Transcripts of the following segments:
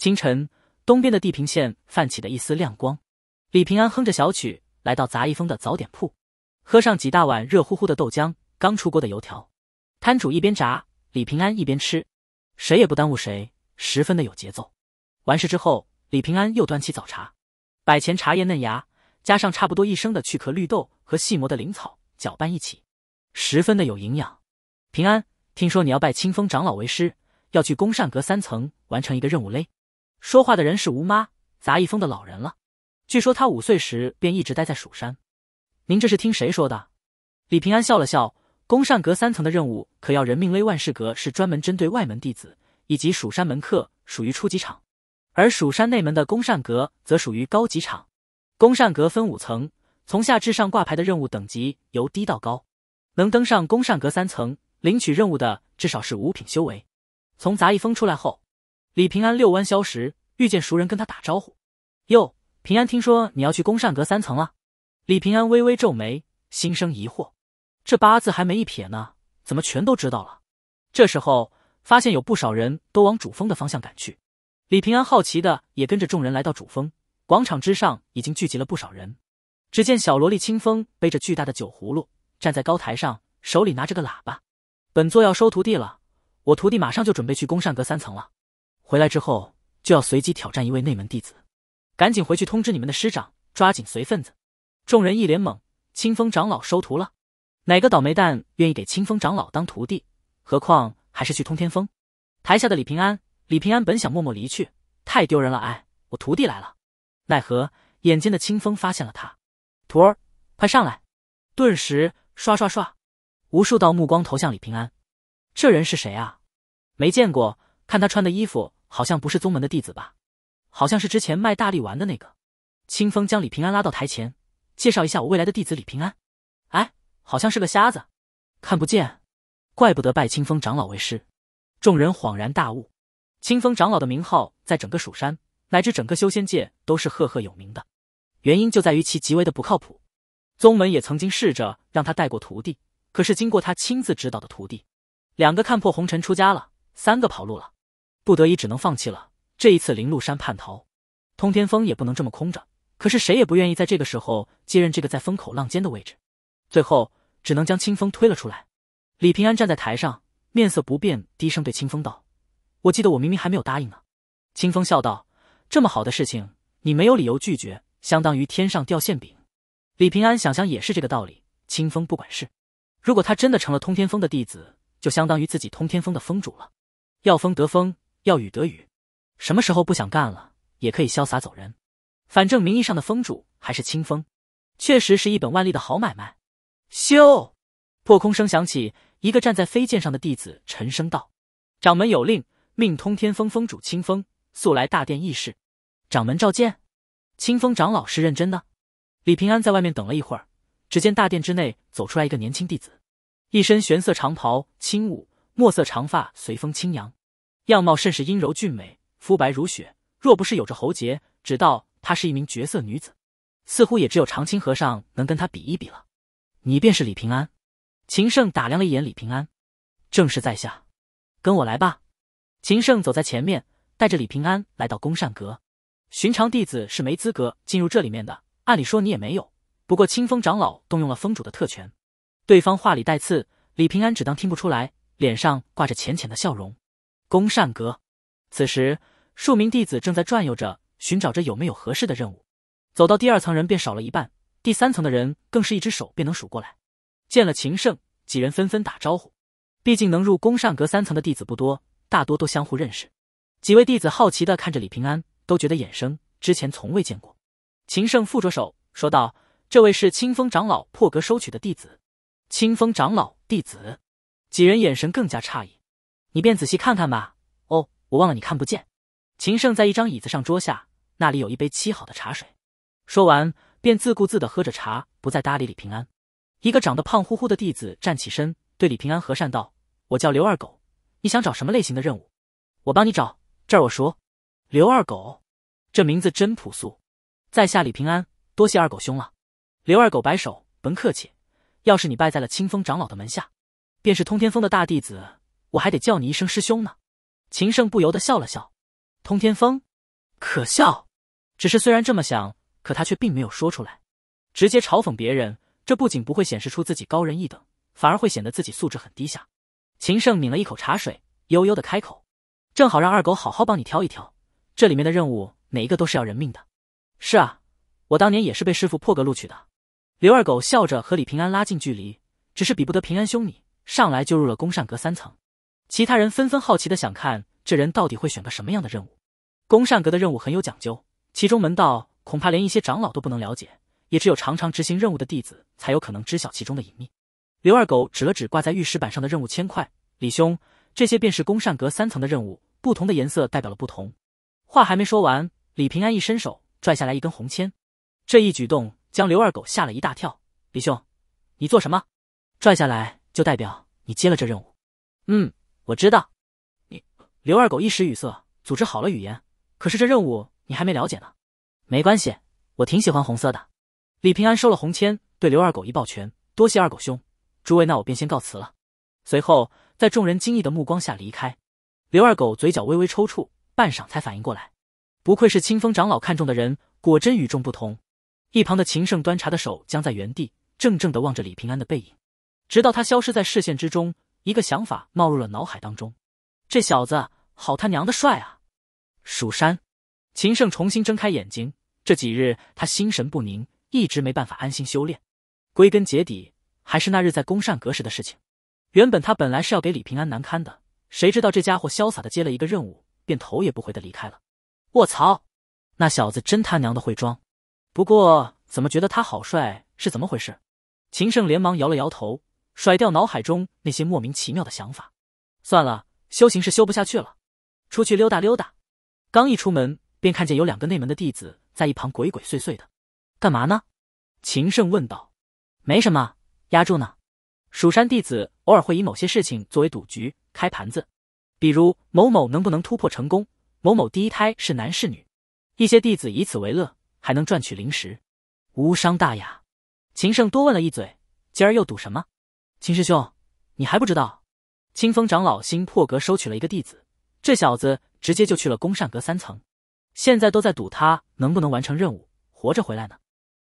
清晨，东边的地平线泛起的一丝亮光。李平安哼着小曲来到杂艺峰的早点铺，喝上几大碗热乎乎的豆浆，刚出锅的油条。摊主一边炸，李平安一边吃，谁也不耽误谁，十分的有节奏。完事之后，李平安又端起早茶，百钱茶叶嫩芽，加上差不多一升的去壳绿豆和细磨的灵草，搅拌一起，十分的有营养。平安，听说你要拜清风长老为师，要去宫膳阁三层完成一个任务嘞。说话的人是吴妈，杂役峰的老人了。据说他五岁时便一直待在蜀山。您这是听谁说的？李平安笑了笑。攻善阁三层的任务可要人命勒万事阁是专门针对外门弟子以及蜀山门客，属于初级场；而蜀山内门的攻善阁则属于高级场。攻善阁分五层，从下至上挂牌的任务等级由低到高。能登上攻善阁三层领取任务的，至少是五品修为。从杂役峰出来后。李平安遛弯消食，遇见熟人跟他打招呼。哟，平安，听说你要去宫扇阁三层了？李平安微微皱眉，心生疑惑，这八字还没一撇呢，怎么全都知道了？这时候发现有不少人都往主峰的方向赶去。李平安好奇的也跟着众人来到主峰广场之上，已经聚集了不少人。只见小萝莉清风背着巨大的酒葫芦，站在高台上，手里拿着个喇叭：“本座要收徒弟了，我徒弟马上就准备去宫扇阁三层了。”回来之后就要随机挑战一位内门弟子，赶紧回去通知你们的师长，抓紧随份子。众人一脸懵，清风长老收徒了，哪个倒霉蛋愿意给清风长老当徒弟？何况还是去通天峰。台下的李平安，李平安本想默默离去，太丢人了！哎，我徒弟来了，奈何眼尖的清风发现了他，徒儿，快上来！顿时刷刷刷，无数道目光投向李平安，这人是谁啊？没见过，看他穿的衣服。好像不是宗门的弟子吧？好像是之前卖大力丸的那个。清风将李平安拉到台前，介绍一下我未来的弟子李平安。哎，好像是个瞎子，看不见，怪不得拜清风长老为师。众人恍然大悟，清风长老的名号在整个蜀山乃至整个修仙界都是赫赫有名的，原因就在于其极为的不靠谱。宗门也曾经试着让他带过徒弟，可是经过他亲自指导的徒弟，两个看破红尘出家了，三个跑路了。不得已只能放弃了。这一次林鹿山叛逃，通天峰也不能这么空着。可是谁也不愿意在这个时候接任这个在风口浪尖的位置，最后只能将清风推了出来。李平安站在台上，面色不变，低声对清风道：“我记得我明明还没有答应呢。”清风笑道：“这么好的事情，你没有理由拒绝，相当于天上掉馅饼。”李平安想想也是这个道理。清风不管事，如果他真的成了通天峰的弟子，就相当于自己通天峰的峰主了，要风得风，要雨得雨，什么时候不想干了也可以潇洒走人，反正名义上的峰主还是清风，确实是一本万利的好买卖。咻，破空声响起，一个站在飞剑上的弟子沉声道：“掌门有令，命通天峰峰主清风速来大殿议事，掌门召见。”清风长老是认真的。李平安在外面等了一会儿，只见大殿之内走出来一个年轻弟子，一身玄色长袍，轻舞，墨色长发随风轻扬。样貌甚是阴柔俊美，肤白如雪，若不是有着喉结，只道她是一名绝色女子。似乎也只有长青和尚能跟她比一比了。你便是李平安？秦胜打量了一眼李平安，正是在下。跟我来吧。秦胜走在前面，带着李平安来到公善阁。寻常弟子是没资格进入这里面的，按理说你也没有。不过清风长老动用了峰主的特权。对方话里带刺，李平安只当听不出来，脸上挂着浅浅的笑容。宫善阁，此时数名弟子正在转悠着，寻找着有没有合适的任务。走到第二层，人便少了一半；第三层的人，更是一只手便能数过来。见了秦胜，几人纷纷打招呼。毕竟能入宫善阁三层的弟子不多，大多都相互认识。几位弟子好奇的看着李平安，都觉得眼生，之前从未见过。秦胜负着手说道：“这位是清风长老破格收取的弟子。”清风长老弟子，几人眼神更加诧异。你便仔细看看吧。哦，我忘了，你看不见。秦胜在一张椅子上桌下，那里有一杯沏好的茶水。说完，便自顾自地喝着茶，不再搭理李平安。一个长得胖乎乎的弟子站起身，对李平安和善道：“我叫刘二狗，你想找什么类型的任务？我帮你找，这儿我熟。”刘二狗，这名字真朴素。在下李平安，多谢二狗兄了。刘二狗摆手：“甭客气，要是你拜在了清风长老的门下，便是通天峰的大弟子。”我还得叫你一声师兄呢，秦胜不由得笑了笑。通天峰，可笑。只是虽然这么想，可他却并没有说出来，直接嘲讽别人，这不仅不会显示出自己高人一等，反而会显得自己素质很低下。秦胜抿了一口茶水，悠悠的开口：“正好让二狗好好帮你挑一挑，这里面的任务哪一个都是要人命的。”是啊，我当年也是被师傅破格录取的。刘二狗笑着和李平安拉近距离，只是比不得平安兄你，上来就入了公善阁三层。其他人纷纷好奇地想看这人到底会选个什么样的任务。宫善阁的任务很有讲究，其中门道恐怕连一些长老都不能了解，也只有常常执行任务的弟子才有可能知晓其中的隐秘。刘二狗指了指挂在玉石板上的任务铅块：“李兄，这些便是宫善阁三层的任务，不同的颜色代表了不同。”话还没说完，李平安一伸手拽下来一根红签，这一举动将刘二狗吓了一大跳：“李兄，你做什么？拽下来就代表你接了这任务？”“嗯。”我知道，你刘二狗一时语塞，组织好了语言。可是这任务你还没了解呢。没关系，我挺喜欢红色的。李平安收了红签，对刘二狗一抱拳，多谢二狗兄。诸位，那我便先告辞了。随后，在众人惊异的目光下离开。刘二狗嘴角微微抽搐，半晌才反应过来，不愧是清风长老看中的人，果真与众不同。一旁的秦胜端茶的手僵在原地，怔怔的望着李平安的背影，直到他消失在视线之中。一个想法冒入了脑海当中，这小子好他娘的帅啊！蜀山，秦胜重新睁开眼睛，这几日他心神不宁，一直没办法安心修炼。归根结底还是那日在公善阁时的事情。原本他本来是要给李平安难堪的，谁知道这家伙潇洒的接了一个任务，便头也不回的离开了。卧槽，那小子真他娘的会装。不过怎么觉得他好帅是怎么回事？秦胜连忙摇了摇头。甩掉脑海中那些莫名其妙的想法，算了，修行是修不下去了，出去溜达溜达。刚一出门，便看见有两个内门的弟子在一旁鬼鬼祟祟的，干嘛呢？秦胜问道。没什么，压住呢。蜀山弟子偶尔会以某些事情作为赌局开盘子，比如某某能不能突破成功，某某第一胎是男是女，一些弟子以此为乐，还能赚取零食，无伤大雅。秦胜多问了一嘴，今儿又赌什么？秦师兄，你还不知道？清风长老新破格收取了一个弟子，这小子直接就去了宫扇阁三层，现在都在赌他能不能完成任务，活着回来呢。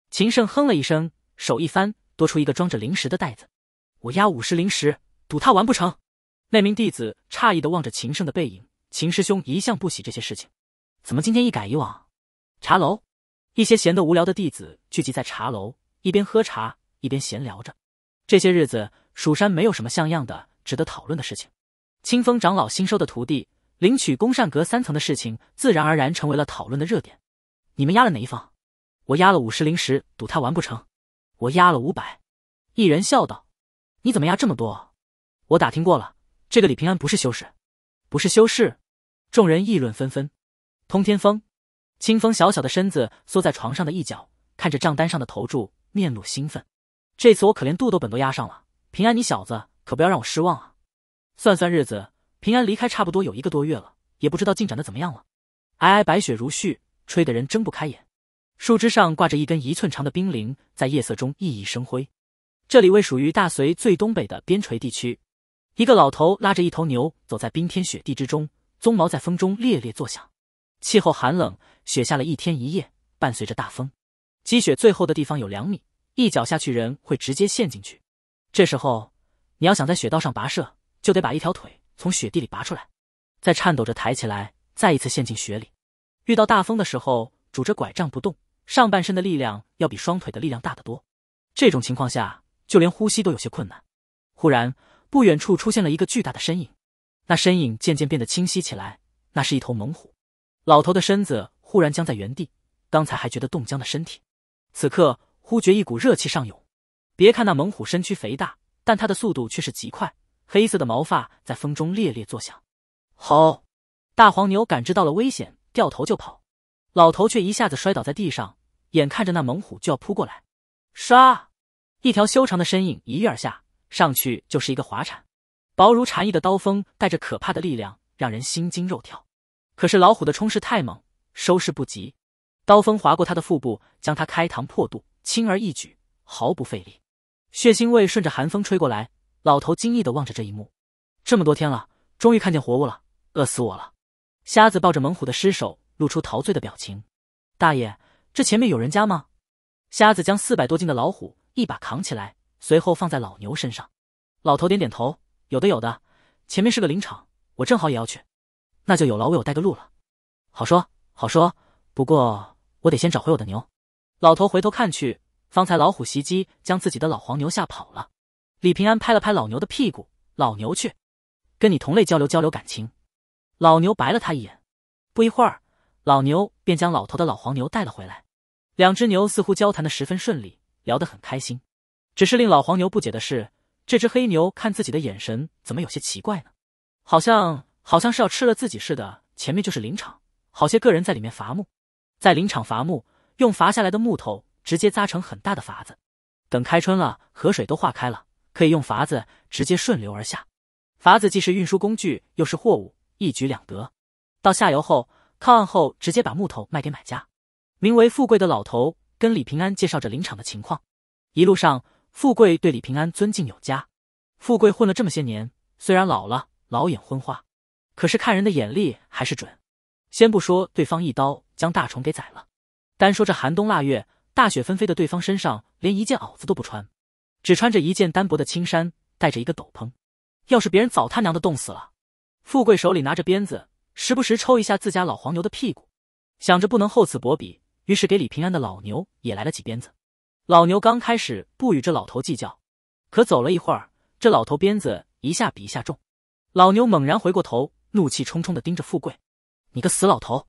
秦胜哼了一声，手一翻，多出一个装着灵石的袋子。我压五十灵石，赌他完不成。那名弟子诧异的望着秦胜的背影。秦师兄一向不喜这些事情，怎么今天一改以往？茶楼，一些闲得无聊的弟子聚集在茶楼，一边喝茶一边闲聊着。这些日子。蜀山没有什么像样的值得讨论的事情，清风长老新收的徒弟领取功善阁三层的事情，自然而然成为了讨论的热点。你们押了哪一方？我押了五十灵石，赌他完不成。我押了五百。一人笑道：“你怎么押这么多？”我打听过了，这个李平安不是修士。不是修士？众人议论纷纷。通天峰，清风小小的身子缩在床上的一角，看着账单上的投注，面露兴奋。这次我可连肚兜本都压上了。平安，你小子可不要让我失望啊！算算日子，平安离开差不多有一个多月了，也不知道进展的怎么样了。皑皑白雪如絮，吹得人睁不开眼。树枝上挂着一根一寸长的冰凌，在夜色中熠熠生辉。这里位属于大隋最东北的边陲地区。一个老头拉着一头牛走在冰天雪地之中，鬃毛在风中猎猎作响。气候寒冷，雪下了一天一夜，伴随着大风，积雪最厚的地方有两米，一脚下去人会直接陷进去。这时候，你要想在雪道上跋涉，就得把一条腿从雪地里拔出来，再颤抖着抬起来，再一次陷进雪里。遇到大风的时候，拄着拐杖不动，上半身的力量要比双腿的力量大得多。这种情况下，就连呼吸都有些困难。忽然，不远处出现了一个巨大的身影，那身影渐渐变得清晰起来。那是一头猛虎。老头的身子忽然僵在原地，刚才还觉得冻僵的身体，此刻忽觉一股热气上涌。别看那猛虎身躯肥大，但它的速度却是极快。黑色的毛发在风中猎猎作响。好，大黄牛感知到了危险，掉头就跑。老头却一下子摔倒在地上，眼看着那猛虎就要扑过来。唰，一条修长的身影一跃而下，上去就是一个滑铲。薄如蝉翼的刀锋带着可怕的力量，让人心惊肉跳。可是老虎的冲势太猛，收势不及，刀锋划过它的腹部，将它开膛破肚，轻而易举，毫不费力。血腥味顺着寒风吹过来，老头惊异的望着这一幕。这么多天了，终于看见活物了，饿死我了！瞎子抱着猛虎的尸首，露出陶醉的表情。大爷，这前面有人家吗？瞎子将四百多斤的老虎一把扛起来，随后放在老牛身上。老头点点头，有的有的，前面是个林场，我正好也要去，那就有劳为我带个路了。好说好说，不过我得先找回我的牛。老头回头看去。方才老虎袭击，将自己的老黄牛吓跑了。李平安拍了拍老牛的屁股：“老牛去，跟你同类交流交流感情。”老牛白了他一眼。不一会儿，老牛便将老头的老黄牛带了回来。两只牛似乎交谈的十分顺利，聊得很开心。只是令老黄牛不解的是，这只黑牛看自己的眼神怎么有些奇怪呢？好像好像是要吃了自己似的。前面就是林场，好些个人在里面伐木。在林场伐木，用伐下来的木头。直接扎成很大的筏子，等开春了，河水都化开了，可以用筏子直接顺流而下。筏子既是运输工具，又是货物，一举两得。到下游后，靠岸后直接把木头卖给买家。名为富贵的老头跟李平安介绍着林场的情况。一路上，富贵对李平安尊敬有加。富贵混了这么些年，虽然老了，老眼昏花，可是看人的眼力还是准。先不说对方一刀将大虫给宰了，单说这寒冬腊月。大雪纷飞的对方身上连一件袄子都不穿，只穿着一件单薄的青衫，戴着一个斗篷。要是别人早他娘的冻死了。富贵手里拿着鞭子，时不时抽一下自家老黄牛的屁股，想着不能厚此薄彼，于是给李平安的老牛也来了几鞭子。老牛刚开始不与这老头计较，可走了一会儿，这老头鞭子一下比一下重，老牛猛然回过头，怒气冲冲的盯着富贵：“你个死老头，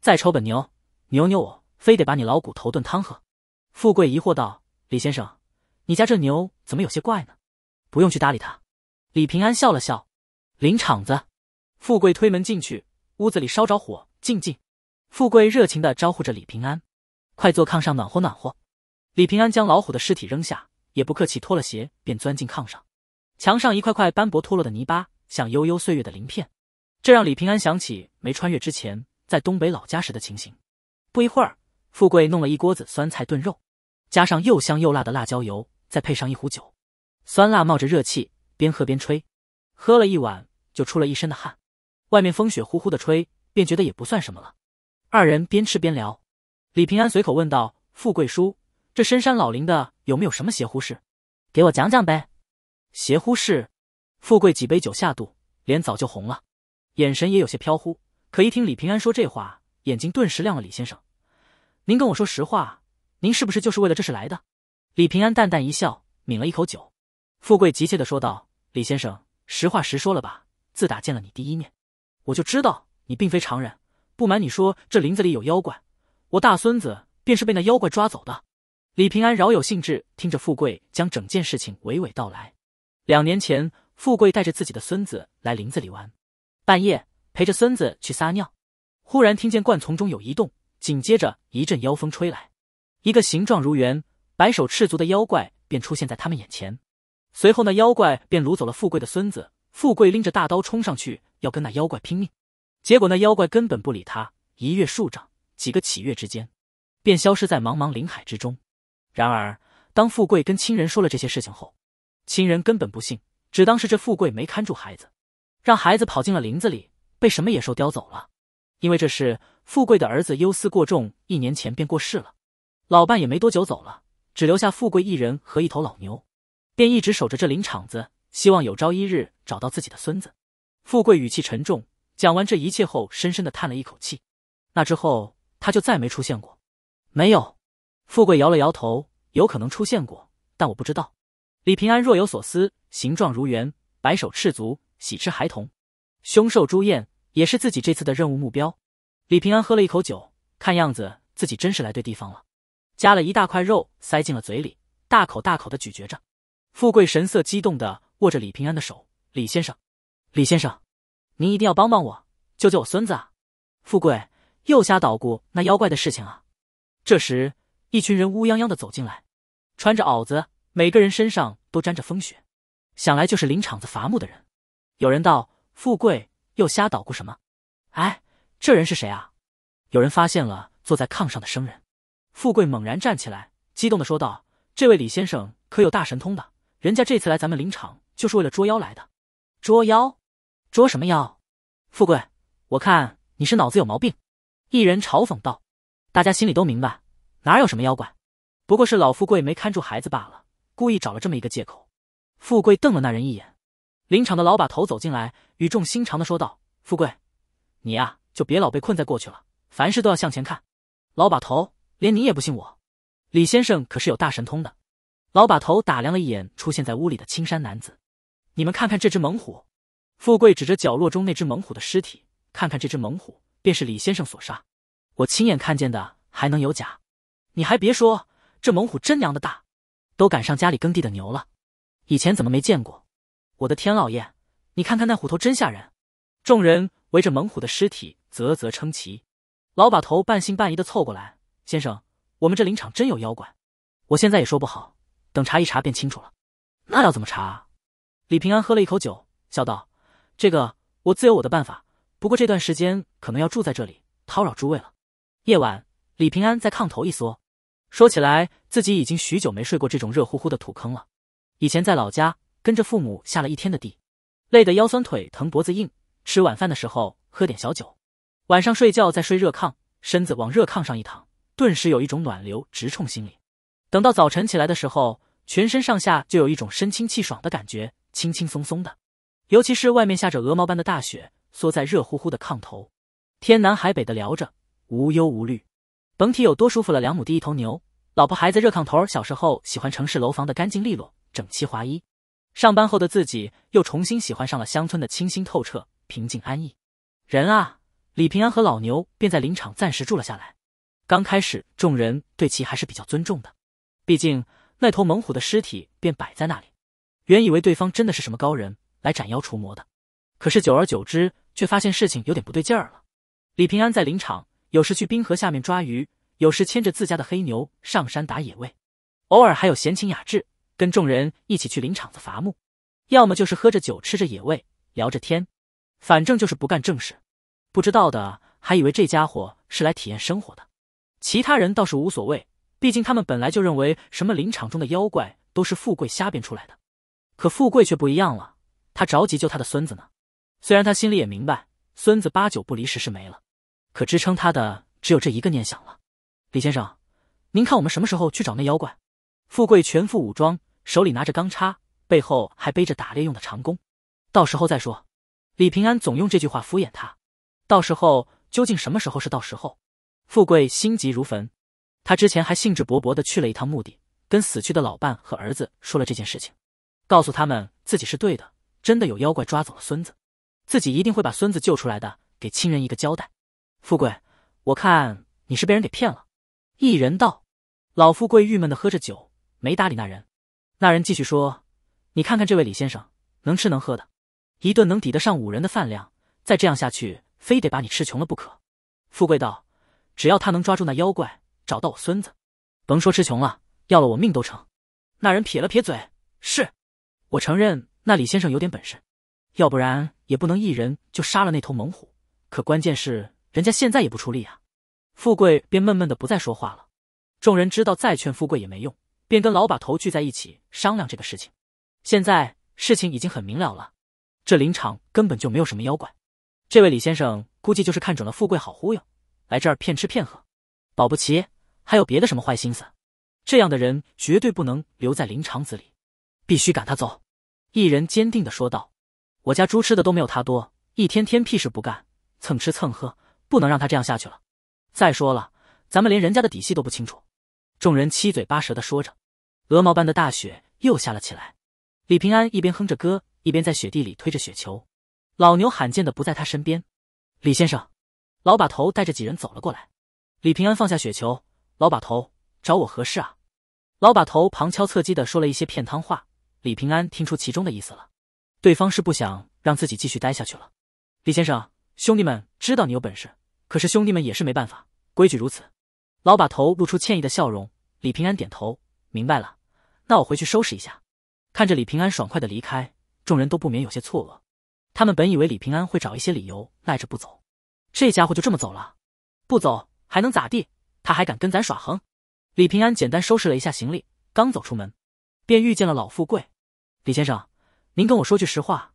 再抽本牛，牛牛我！”非得把你老骨头炖汤喝，富贵疑惑道：“李先生，你家这牛怎么有些怪呢？”不用去搭理他。李平安笑了笑，林场子。富贵推门进去，屋子里烧着火，静静。富贵热情的招呼着李平安：“快坐炕上暖和暖和。”李平安将老虎的尸体扔下，也不客气，脱了鞋便钻进炕上。墙上一块块斑驳脱落的泥巴，像悠悠岁月的鳞片，这让李平安想起没穿越之前在东北老家时的情形。不一会儿。富贵弄了一锅子酸菜炖肉，加上又香又辣的辣椒油，再配上一壶酒，酸辣冒着热气，边喝边吹，喝了一碗就出了一身的汗。外面风雪呼呼的吹，便觉得也不算什么了。二人边吃边聊，李平安随口问道：“富贵叔，这深山老林的有没有什么邪乎事？给我讲讲呗。”邪乎事，富贵几杯酒下肚，脸早就红了，眼神也有些飘忽。可一听李平安说这话，眼睛顿时亮了。李先生。您跟我说实话，您是不是就是为了这事来的？李平安淡淡一笑，抿了一口酒。富贵急切地说道：“李先生，实话实说了吧。自打见了你第一面，我就知道你并非常人。不瞒你说，这林子里有妖怪，我大孙子便是被那妖怪抓走的。”李平安饶有兴致听着富贵将整件事情娓娓道来。两年前，富贵带着自己的孙子来林子里玩，半夜陪着孙子去撒尿，忽然听见灌丛中有移动。紧接着一阵妖风吹来，一个形状如猿、白手赤足的妖怪便出现在他们眼前。随后那妖怪便掳走了富贵的孙子。富贵拎着大刀冲上去要跟那妖怪拼命，结果那妖怪根本不理他，一跃数丈，几个起跃之间，便消失在茫茫林海之中。然而当富贵跟亲人说了这些事情后，亲人根本不信，只当是这富贵没看住孩子，让孩子跑进了林子里，被什么野兽叼走了。因为这事，富贵的儿子忧思过重，一年前便过世了。老伴也没多久走了，只留下富贵一人和一头老牛，便一直守着这林场子，希望有朝一日找到自己的孙子。富贵语气沉重，讲完这一切后，深深的叹了一口气。那之后他就再没出现过。没有，富贵摇了摇头，有可能出现过，但我不知道。李平安若有所思，形状如猿，白手赤足，喜吃孩童，凶兽朱厌。也是自己这次的任务目标。李平安喝了一口酒，看样子自己真是来对地方了。夹了一大块肉塞进了嘴里，大口大口的咀嚼着。富贵神色激动的握着李平安的手：“李先生，李先生，您一定要帮帮我，救救我孙子啊！”富贵又瞎捣鼓那妖怪的事情啊！这时，一群人乌泱泱的走进来，穿着袄子，每个人身上都沾着风雪，想来就是林场子伐木的人。有人道：“富贵。”又瞎捣鼓什么？哎，这人是谁啊？有人发现了坐在炕上的生人，富贵猛然站起来，激动的说道：“这位李先生可有大神通的，人家这次来咱们林场就是为了捉妖来的。捉妖？捉什么妖？富贵，我看你是脑子有毛病。”一人嘲讽道。大家心里都明白，哪有什么妖怪，不过是老富贵没看住孩子罢了，故意找了这么一个借口。富贵瞪了那人一眼。林场的老把头走进来，语重心长地说道：“富贵，你呀，就别老被困在过去了，凡事都要向前看。”老把头连你也不信我，李先生可是有大神通的。老把头打量了一眼出现在屋里的青山男子：“你们看看这只猛虎。”富贵指着角落中那只猛虎的尸体：“看看这只猛虎，便是李先生所杀，我亲眼看见的，还能有假？你还别说，这猛虎真娘的大，都赶上家里耕地的牛了。以前怎么没见过？”我的天老爷，你看看那虎头真吓人！众人围着猛虎的尸体啧啧称奇。老把头半信半疑的凑过来：“先生，我们这林场真有妖怪？我现在也说不好，等查一查便清楚了。”那要怎么查？李平安喝了一口酒，笑道：“这个我自有我的办法。不过这段时间可能要住在这里，叨扰诸位了。”夜晚，李平安在炕头一缩，说起来自己已经许久没睡过这种热乎乎的土坑了。以前在老家。跟着父母下了一天的地，累得腰酸腿疼脖子硬。吃晚饭的时候喝点小酒，晚上睡觉再睡热炕，身子往热炕上一躺，顿时有一种暖流直冲心里。等到早晨起来的时候，全身上下就有一种身轻气爽的感觉，轻轻松松的。尤其是外面下着鹅毛般的大雪，缩在热乎乎的炕头，天南海北的聊着，无忧无虑，甭提有多舒服了。两亩地一头牛，老婆孩子热炕头。小时候喜欢城市楼房的干净利落，整齐划一。上班后的自己又重新喜欢上了乡村的清新透彻、平静安逸。人啊，李平安和老牛便在林场暂时住了下来。刚开始，众人对其还是比较尊重的，毕竟那头猛虎的尸体便摆在那里。原以为对方真的是什么高人来斩妖除魔的，可是久而久之，却发现事情有点不对劲儿了。李平安在林场，有时去冰河下面抓鱼，有时牵着自家的黑牛上山打野味，偶尔还有闲情雅致。跟众人一起去林场子伐木，要么就是喝着酒吃着野味聊着天，反正就是不干正事。不知道的还以为这家伙是来体验生活的。其他人倒是无所谓，毕竟他们本来就认为什么林场中的妖怪都是富贵瞎编出来的。可富贵却不一样了，他着急救他的孙子呢。虽然他心里也明白孙子八九不离十是没了，可支撑他的只有这一个念想了。李先生，您看我们什么时候去找那妖怪？富贵全副武装。手里拿着钢叉，背后还背着打猎用的长弓，到时候再说。李平安总用这句话敷衍他。到时候究竟什么时候是到时候？富贵心急如焚，他之前还兴致勃勃的去了一趟墓地，跟死去的老伴和儿子说了这件事情，告诉他们自己是对的，真的有妖怪抓走了孙子，自己一定会把孙子救出来的，给亲人一个交代。富贵，我看你是被人给骗了。一人道。老富贵郁闷的喝着酒，没搭理那人。那人继续说：“你看看这位李先生，能吃能喝的，一顿能抵得上五人的饭量。再这样下去，非得把你吃穷了不可。”富贵道：“只要他能抓住那妖怪，找到我孙子，甭说吃穷了，要了我命都成。”那人撇了撇嘴：“是，我承认那李先生有点本事，要不然也不能一人就杀了那头猛虎。可关键是人家现在也不出力啊。”富贵便闷闷的不再说话了。众人知道再劝富贵也没用。便跟老把头聚在一起商量这个事情。现在事情已经很明了了，这林场根本就没有什么妖怪。这位李先生估计就是看准了富贵好忽悠，来这儿骗吃骗喝，保不齐还有别的什么坏心思。这样的人绝对不能留在林场子里，必须赶他走。”一人坚定地说道，“我家猪吃的都没有他多，一天天屁事不干，蹭吃蹭喝，不能让他这样下去了。再说了，咱们连人家的底细都不清楚。”众人七嘴八舌地说着。鹅毛般的大雪又下了起来，李平安一边哼着歌，一边在雪地里推着雪球。老牛罕见的不在他身边。李先生，老把头带着几人走了过来。李平安放下雪球，老把头找我何事啊？老把头旁敲侧击的说了一些骗汤话，李平安听出其中的意思了，对方是不想让自己继续待下去了。李先生，兄弟们知道你有本事，可是兄弟们也是没办法，规矩如此。老把头露出歉意的笑容，李平安点头，明白了。那我回去收拾一下。看着李平安爽快的离开，众人都不免有些错愕。他们本以为李平安会找一些理由赖着不走，这家伙就这么走了，不走还能咋地？他还敢跟咱耍横？李平安简单收拾了一下行李，刚走出门，便遇见了老富贵。李先生，您跟我说句实话，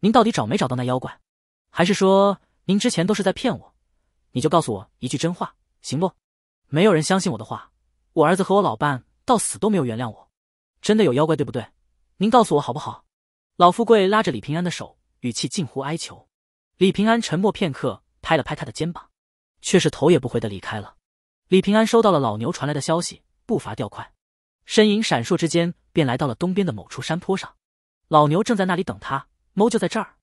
您到底找没找到那妖怪？还是说您之前都是在骗我？你就告诉我一句真话，行不？没有人相信我的话，我儿子和我老伴到死都没有原谅我。真的有妖怪，对不对？您告诉我好不好？老富贵拉着李平安的手，语气近乎哀求。李平安沉默片刻，拍了拍他的肩膀，却是头也不回的离开了。李平安收到了老牛传来的消息，步伐调快，身影闪烁之间便来到了东边的某处山坡上。老牛正在那里等他，猫就在这儿。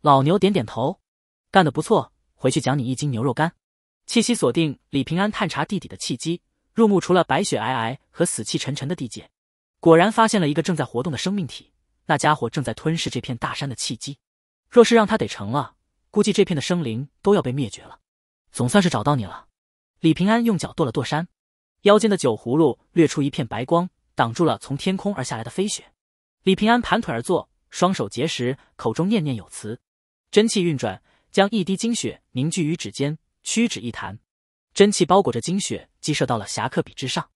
老牛点点头，干得不错，回去奖你一斤牛肉干。气息锁定，李平安探查地底的契机，入目除了白雪皑皑和死气沉沉的地界。果然发现了一个正在活动的生命体，那家伙正在吞噬这片大山的契机，若是让他得成了，估计这片的生灵都要被灭绝了。总算是找到你了，李平安用脚跺了跺山，腰间的酒葫芦掠出一片白光，挡住了从天空而下来的飞雪。李平安盘腿而坐，双手结实，口中念念有词，真气运转，将一滴精血凝聚于指尖，屈指一弹，真气包裹着精血击射到了侠客笔之上，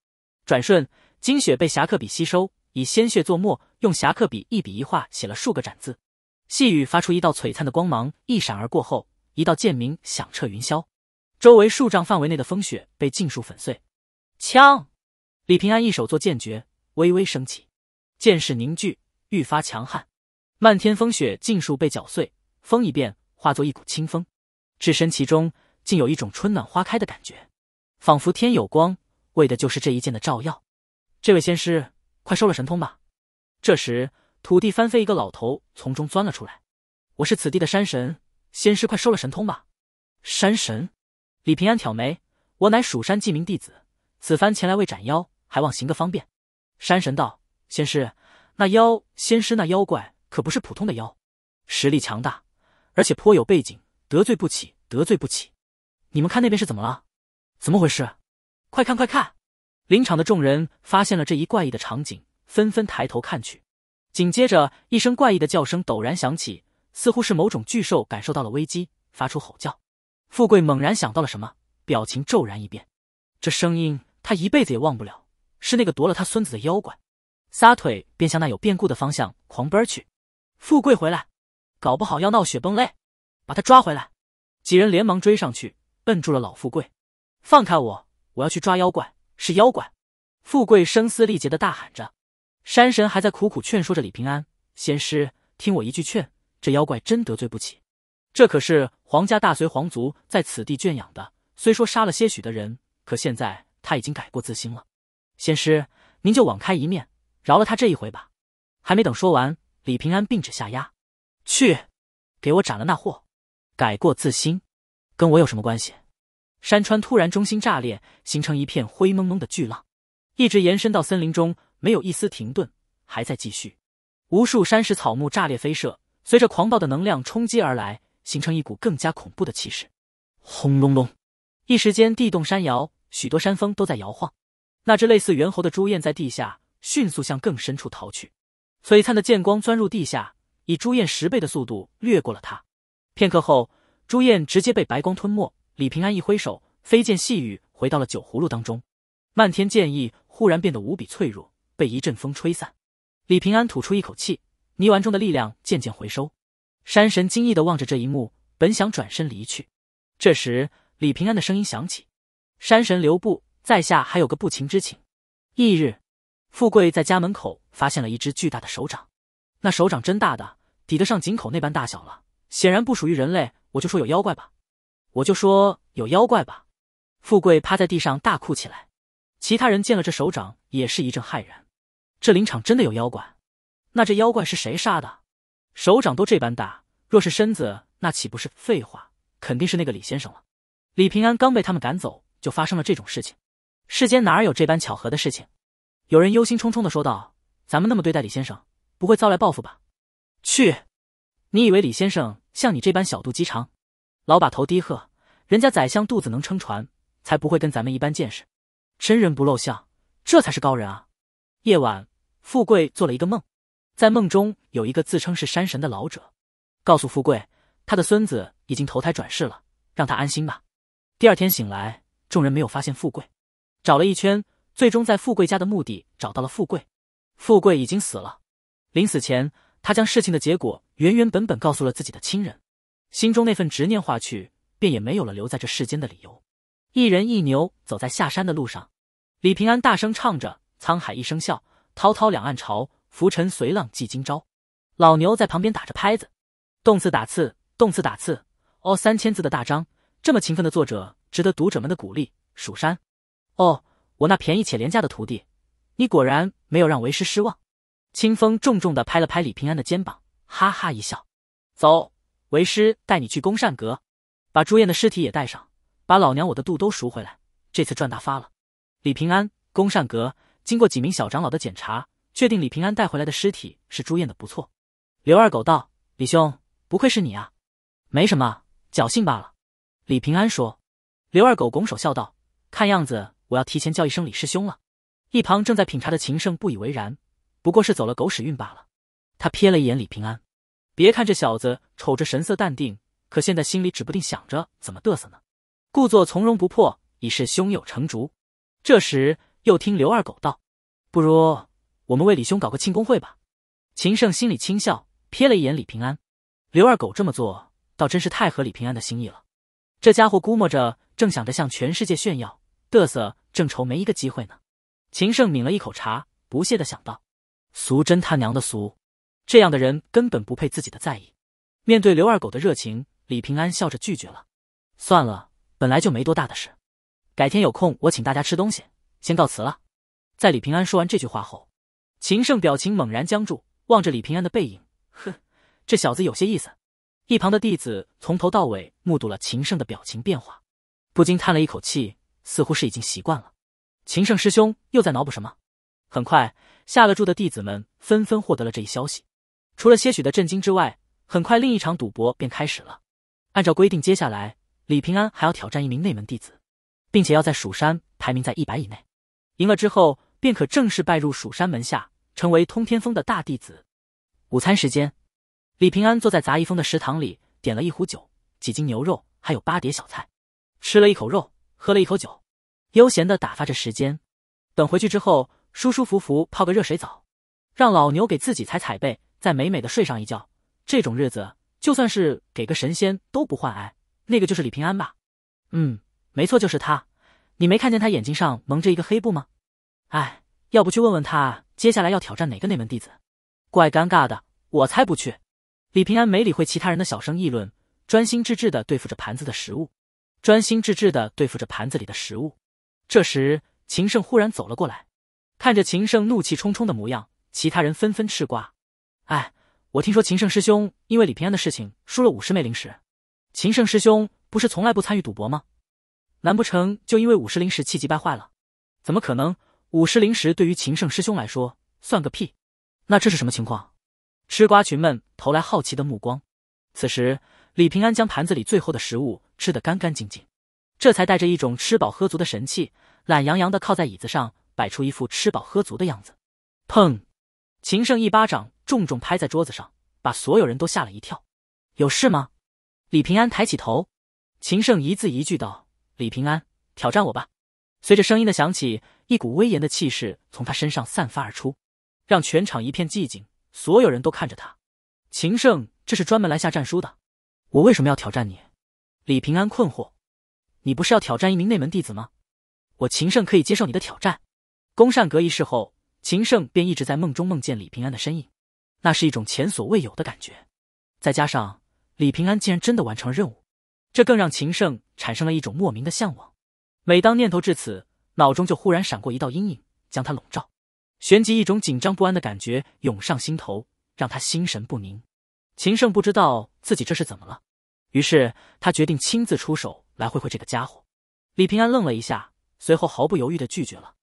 转瞬。金雪被侠客笔吸收，以鲜血作墨，用侠客笔一笔一画写了数个“斩”字。细雨发出一道璀璨的光芒，一闪而过后，一道剑鸣响彻云霄，周围数丈范围内的风雪被尽数粉碎。枪，李平安一手做剑诀，微微升起，剑势凝聚，愈发强悍。漫天风雪尽数被搅碎，风一变，化作一股清风，置身其中，竟有一种春暖花开的感觉，仿佛天有光，为的就是这一剑的照耀。这位仙师，快收了神通吧！这时，土地翻飞，一个老头从中钻了出来。我是此地的山神，仙师快收了神通吧！山神李平安挑眉：“我乃蜀山记名弟子，此番前来为斩妖，还望行个方便。”山神道：“仙师，那妖仙师那妖怪可不是普通的妖，实力强大，而且颇有背景，得罪不起，得罪不起。你们看那边是怎么了？怎么回事？快看，快看！”林场的众人发现了这一怪异的场景，纷纷抬头看去。紧接着，一声怪异的叫声陡然响起，似乎是某种巨兽感受到了危机，发出吼叫。富贵猛然想到了什么，表情骤然一变。这声音他一辈子也忘不了，是那个夺了他孙子的妖怪。撒腿便向那有变故的方向狂奔去。富贵回来，搞不好要闹雪崩嘞，把他抓回来。几人连忙追上去，摁住了老富贵。放开我，我要去抓妖怪。是妖怪！富贵声嘶力竭地大喊着，山神还在苦苦劝说着李平安：“仙师，听我一句劝，这妖怪真得罪不起。这可是皇家大隋皇族在此地圈养的，虽说杀了些许的人，可现在他已经改过自新了。仙师，您就网开一面，饶了他这一回吧。”还没等说完，李平安并指下压：“去，给我斩了那货！改过自新，跟我有什么关系？”山川突然中心炸裂，形成一片灰蒙蒙的巨浪，一直延伸到森林中，没有一丝停顿，还在继续。无数山石草木炸裂飞射，随着狂暴的能量冲击而来，形成一股更加恐怖的气势。轰隆隆！一时间地动山摇，许多山峰都在摇晃。那只类似猿猴的朱燕在地下迅速向更深处逃去。璀璨的剑光钻入地下，以朱燕十倍的速度掠过了它。片刻后，朱燕直接被白光吞没。李平安一挥手，飞剑细雨回到了酒葫芦当中，漫天剑意忽然变得无比脆弱，被一阵风吹散。李平安吐出一口气，泥丸中的力量渐渐回收。山神惊异地望着这一幕，本想转身离去，这时李平安的声音响起：“山神留步，在下还有个不情之请。”翌日，富贵在家门口发现了一只巨大的手掌，那手掌真大的，抵得上井口那般大小了，显然不属于人类，我就说有妖怪吧。我就说有妖怪吧，富贵趴在地上大哭起来。其他人见了这手掌也是一阵骇然。这林场真的有妖怪？那这妖怪是谁杀的？手掌都这般大，若是身子，那岂不是废话？肯定是那个李先生了。李平安刚被他们赶走，就发生了这种事情。世间哪有这般巧合的事情？有人忧心忡忡的说道：“咱们那么对待李先生，不会遭来报复吧？”去，你以为李先生像你这般小肚鸡肠？老把头低喝：“人家宰相肚子能撑船，才不会跟咱们一般见识。真人不露相，这才是高人啊！”夜晚，富贵做了一个梦，在梦中有一个自称是山神的老者，告诉富贵他的孙子已经投胎转世了，让他安心吧。第二天醒来，众人没有发现富贵，找了一圈，最终在富贵家的墓地找到了富贵。富贵已经死了，临死前他将事情的结果原原本本告诉了自己的亲人。心中那份执念化去，便也没有了留在这世间的理由。一人一牛走在下山的路上，李平安大声唱着：“沧海一声笑，滔滔两岸潮，浮沉随浪记今朝。”老牛在旁边打着拍子，动次打次，动次打次。哦，三千字的大章，这么勤奋的作者，值得读者们的鼓励。蜀山，哦，我那便宜且廉价的徒弟，你果然没有让为师失望。清风重重的拍了拍李平安的肩膀，哈哈一笑，走。为师带你去公善阁，把朱厌的尸体也带上，把老娘我的肚都赎回来，这次赚大发了。李平安，公善阁，经过几名小长老的检查，确定李平安带回来的尸体是朱厌的，不错。刘二狗道：“李兄，不愧是你啊，没什么，侥幸罢了。”李平安说。刘二狗拱手笑道：“看样子我要提前叫一声李师兄了。”一旁正在品茶的秦盛不以为然：“不过是走了狗屎运罢了。”他瞥了一眼李平安。别看这小子瞅着神色淡定，可现在心里指不定想着怎么嘚瑟呢。故作从容不迫，已是胸有成竹。这时，又听刘二狗道：“不如我们为李兄搞个庆功会吧。”秦胜心里轻笑，瞥了一眼李平安。刘二狗这么做，倒真是太合李平安的心意了。这家伙估摸着正想着向全世界炫耀嘚瑟，正愁没一个机会呢。秦胜抿了一口茶，不屑的想到：“俗真他娘的俗。”这样的人根本不配自己的在意。面对刘二狗的热情，李平安笑着拒绝了。算了，本来就没多大的事。改天有空我请大家吃东西，先告辞了。在李平安说完这句话后，秦胜表情猛然僵住，望着李平安的背影，哼，这小子有些意思。一旁的弟子从头到尾目睹了秦胜的表情变化，不禁叹了一口气，似乎是已经习惯了。秦胜师兄又在脑补什么？很快，下了注的弟子们纷纷获得了这一消息。除了些许的震惊之外，很快另一场赌博便开始了。按照规定，接下来李平安还要挑战一名内门弟子，并且要在蜀山排名在一百以内，赢了之后便可正式拜入蜀山门下，成为通天峰的大弟子。午餐时间，李平安坐在杂役峰的食堂里，点了一壶酒、几斤牛肉，还有八碟小菜，吃了一口肉，喝了一口酒，悠闲的打发着时间。等回去之后，舒舒服服泡个热水澡，让老牛给自己踩踩背。再美美的睡上一觉，这种日子就算是给个神仙都不换。哎，那个就是李平安吧？嗯，没错，就是他。你没看见他眼睛上蒙着一个黑布吗？哎，要不去问问他接下来要挑战哪个内门弟子？怪尴尬的，我才不去。李平安没理会其他人的小声议论，专心致志的对付着盘子的食物，专心致志的对付着盘子里的食物。这时，秦胜忽然走了过来，看着秦胜怒气冲冲的模样，其他人纷纷吃瓜。哎，我听说秦胜师兄因为李平安的事情输了五十枚灵石。秦胜师兄不是从来不参与赌博吗？难不成就因为五十灵石气急败坏了？怎么可能？五十灵石对于秦胜师兄来说算个屁。那这是什么情况？吃瓜群们投来好奇的目光。此时，李平安将盘子里最后的食物吃得干干净净，这才带着一种吃饱喝足的神气，懒洋洋的靠在椅子上，摆出一副吃饱喝足的样子。砰！秦胜一巴掌。重重拍在桌子上，把所有人都吓了一跳。有事吗？李平安抬起头，秦胜一字一句道：“李平安，挑战我吧。”随着声音的响起，一股威严的气势从他身上散发而出，让全场一片寂静。所有人都看着他。秦胜这是专门来下战书的。我为什么要挑战你？李平安困惑。你不是要挑战一名内门弟子吗？我秦胜可以接受你的挑战。攻善阁一事后，秦胜便一直在梦中梦见李平安的身影。那是一种前所未有的感觉，再加上李平安竟然真的完成了任务，这更让秦胜产生了一种莫名的向往。每当念头至此，脑中就忽然闪过一道阴影，将他笼罩。旋即，一种紧张不安的感觉涌上心头，让他心神不宁。秦胜不知道自己这是怎么了，于是他决定亲自出手来会会这个家伙。李平安愣了一下，随后毫不犹豫的拒绝了。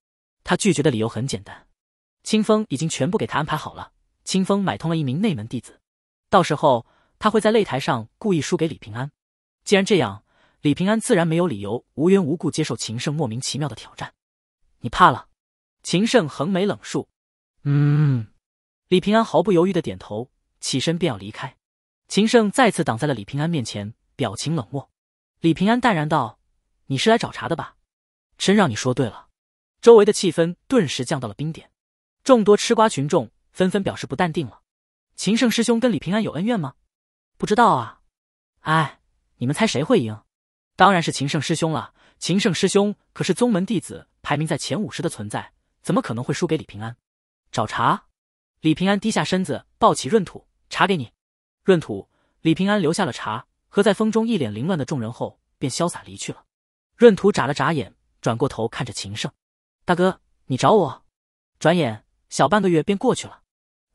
他拒绝的理由很简单：，清风已经全部给他安排好了。清风买通了一名内门弟子，到时候他会在擂台上故意输给李平安。既然这样，李平安自然没有理由无缘无故接受秦胜莫名其妙的挑战。你怕了？秦胜横眉冷竖。嗯。李平安毫不犹豫的点头，起身便要离开。秦胜再次挡在了李平安面前，表情冷漠。李平安淡然道：“你是来找茬的吧？”真让你说对了。周围的气氛顿时降到了冰点，众多吃瓜群众。纷纷表示不淡定了。秦胜师兄跟李平安有恩怨吗？不知道啊。哎，你们猜谁会赢？当然是秦胜师兄了。秦胜师兄可是宗门弟子排名在前五十的存在，怎么可能会输给李平安？找茬！李平安低下身子抱起闰土，茶给你。闰土，李平安留下了茶，和在风中一脸凌乱的众人后，便潇洒离去了。闰土眨了眨眼，转过头看着秦胜，大哥，你找我？转眼小半个月便过去了。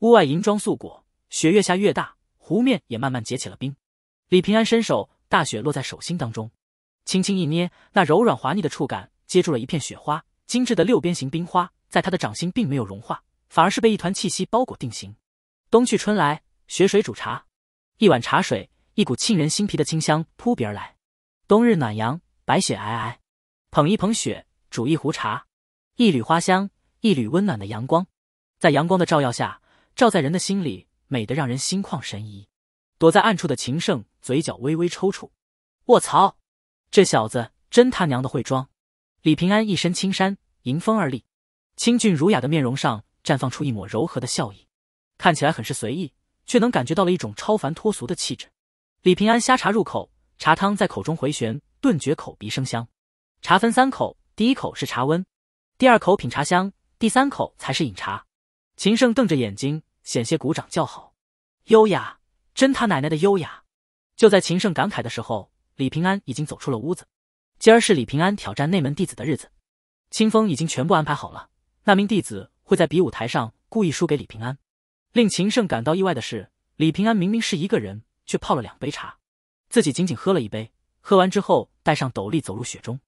屋外银装素裹，雪越下越大，湖面也慢慢结起了冰。李平安伸手，大雪落在手心当中，轻轻一捏，那柔软滑腻的触感接住了一片雪花，精致的六边形冰花在他的掌心并没有融化，反而是被一团气息包裹定型。冬去春来，雪水煮茶，一碗茶水，一股沁人心脾的清香扑鼻而来。冬日暖阳，白雪皑皑，捧一捧雪，煮一壶茶，一缕花香，一缕温暖的阳光，在阳光的照耀下。照在人的心里，美得让人心旷神怡。躲在暗处的秦胜嘴角微微抽搐。卧槽，这小子真他娘的会装！李平安一身青衫，迎风而立，清俊儒雅的面容上绽放出一抹柔和的笑意，看起来很是随意，却能感觉到了一种超凡脱俗的气质。李平安虾茶入口，茶汤在口中回旋，顿觉口鼻生香。茶分三口，第一口是茶温，第二口品茶香，第三口才是饮茶。秦胜瞪着眼睛，险些鼓掌叫好。优雅，真他奶奶的优雅！就在秦胜感慨的时候，李平安已经走出了屋子。今儿是李平安挑战内门弟子的日子，清风已经全部安排好了。那名弟子会在比武台上故意输给李平安。令秦胜感到意外的是，李平安明明是一个人，却泡了两杯茶，自己仅仅喝了一杯。喝完之后，戴上斗笠走入雪中，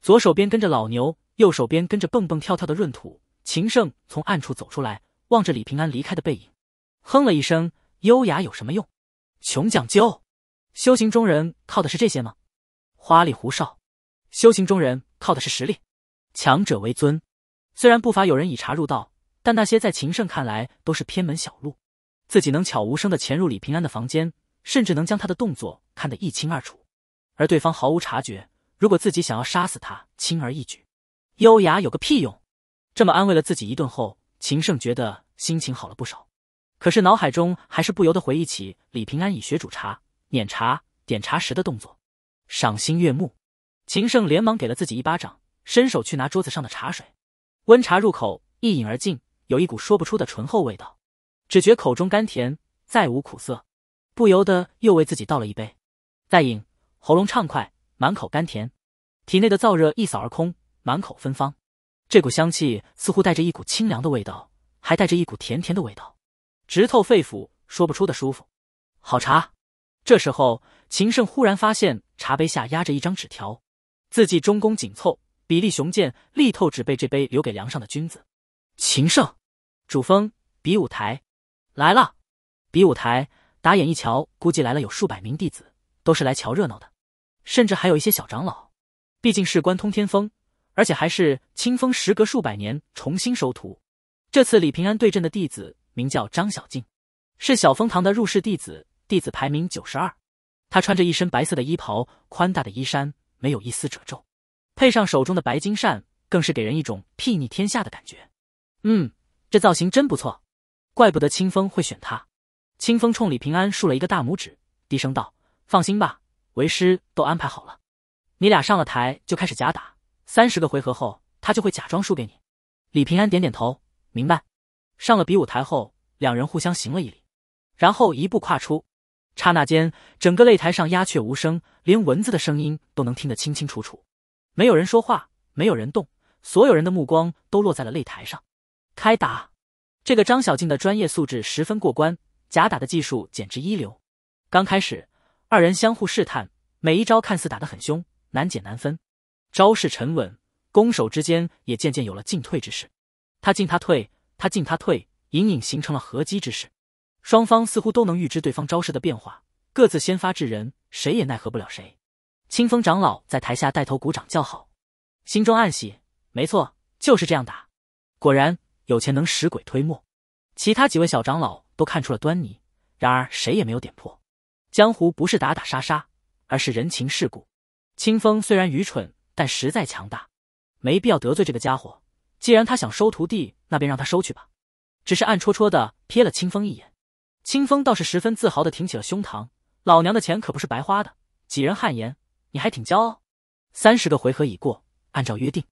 左手边跟着老牛，右手边跟着蹦蹦跳跳的闰土。秦胜从暗处走出来。望着李平安离开的背影，哼了一声。优雅有什么用？穷讲究，修行中人靠的是这些吗？花里胡哨，修行中人靠的是实力。强者为尊。虽然不乏有人以茶入道，但那些在秦胜看来都是偏门小路。自己能悄无声的潜入李平安的房间，甚至能将他的动作看得一清二楚，而对方毫无察觉。如果自己想要杀死他，轻而易举。优雅有个屁用！这么安慰了自己一顿后。秦胜觉得心情好了不少，可是脑海中还是不由得回忆起李平安以学煮茶、碾茶、点茶时的动作，赏心悦目。秦胜连忙给了自己一巴掌，伸手去拿桌子上的茶水，温茶入口，一饮而尽，有一股说不出的醇厚味道，只觉口中甘甜，再无苦涩，不由得又为自己倒了一杯，再饮，喉咙畅快，满口甘甜，体内的燥热一扫而空，满口芬芳。这股香气似乎带着一股清凉的味道，还带着一股甜甜的味道，直透肺腑，说不出的舒服。好茶。这时候，秦胜忽然发现茶杯下压着一张纸条，字迹中宫紧凑，笔力雄健，力透纸背。这杯留给梁上的君子。秦胜，主峰比武台来了。比武台打眼一瞧，估计来了有数百名弟子，都是来瞧热闹的，甚至还有一些小长老。毕竟事关通天峰。而且还是清风时隔数百年重新收徒，这次李平安对阵的弟子名叫张小静，是小峰堂的入室弟子，弟子排名九十二。他穿着一身白色的衣袍，宽大的衣衫没有一丝褶皱，配上手中的白金扇，更是给人一种睥睨天下的感觉。嗯，这造型真不错，怪不得清风会选他。清风冲李平安竖了一个大拇指，低声道：“放心吧，为师都安排好了。你俩上了台就开始假打。”三十个回合后，他就会假装输给你。李平安点点头，明白。上了比武台后，两人互相行了一礼，然后一步跨出。刹那间，整个擂台上鸦雀无声，连蚊子的声音都能听得清清楚楚。没有人说话，没有人动，所有人的目光都落在了擂台上。开打！这个张小静的专业素质十分过关，假打的技术简直一流。刚开始，二人相互试探，每一招看似打得很凶，难解难分。招式沉稳，攻守之间也渐渐有了进退之势。他进他退，他进他退，隐隐形成了合击之势。双方似乎都能预知对方招式的变化，各自先发制人，谁也奈何不了谁。清风长老在台下带头鼓掌叫好，心中暗喜：没错，就是这样打。果然，有钱能使鬼推磨。其他几位小长老都看出了端倪，然而谁也没有点破。江湖不是打打杀杀，而是人情世故。清风虽然愚蠢。但实在强大，没必要得罪这个家伙。既然他想收徒弟，那便让他收去吧。只是暗戳戳的瞥了清风一眼，清风倒是十分自豪的挺起了胸膛。老娘的钱可不是白花的。几人汗颜，你还挺骄傲。三十个回合已过，按照约定，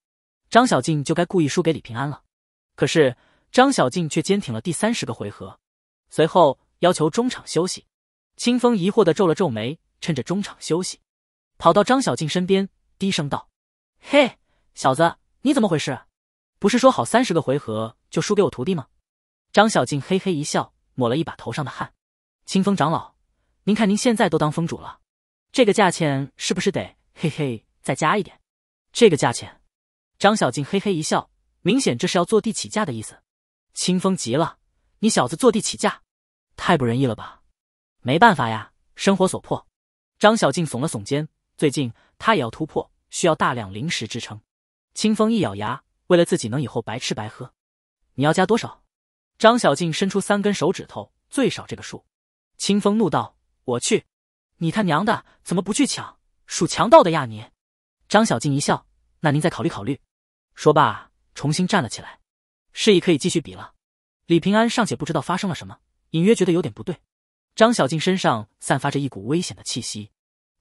张小静就该故意输给李平安了。可是张小静却坚挺了第三十个回合，随后要求中场休息。清风疑惑的皱了皱眉，趁着中场休息，跑到张小静身边，低声道。嘿，小子，你怎么回事？不是说好三十个回合就输给我徒弟吗？张小静嘿嘿一笑，抹了一把头上的汗。清风长老，您看，您现在都当峰主了，这个价钱是不是得嘿嘿再加一点？这个价钱，张小静嘿嘿一笑，明显这是要坐地起价的意思。清风急了：“你小子坐地起价，太不仁义了吧？”没办法呀，生活所迫。张小静耸了耸肩，最近他也要突破。需要大量零食支撑。清风一咬牙，为了自己能以后白吃白喝，你要加多少？张小静伸出三根手指头，最少这个数。清风怒道：“我去，你他娘的怎么不去抢，属强盗的呀你！”张小静一笑：“那您再考虑考虑。”说罢，重新站了起来，示意可以继续比了。李平安尚且不知道发生了什么，隐约觉得有点不对。张小静身上散发着一股危险的气息。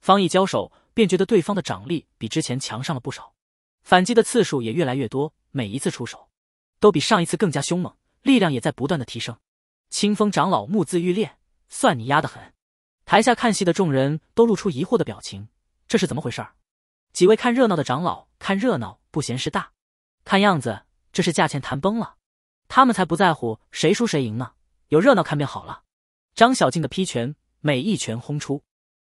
方毅交手。便觉得对方的掌力比之前强上了不少，反击的次数也越来越多，每一次出手，都比上一次更加凶猛，力量也在不断的提升。清风长老目眦欲裂，算你丫的狠！台下看戏的众人都露出疑惑的表情，这是怎么回事儿？几位看热闹的长老看热闹不嫌事大，看样子这是价钱谈崩了，他们才不在乎谁输谁赢呢，有热闹看便好了。张小静的劈拳，每一拳轰出，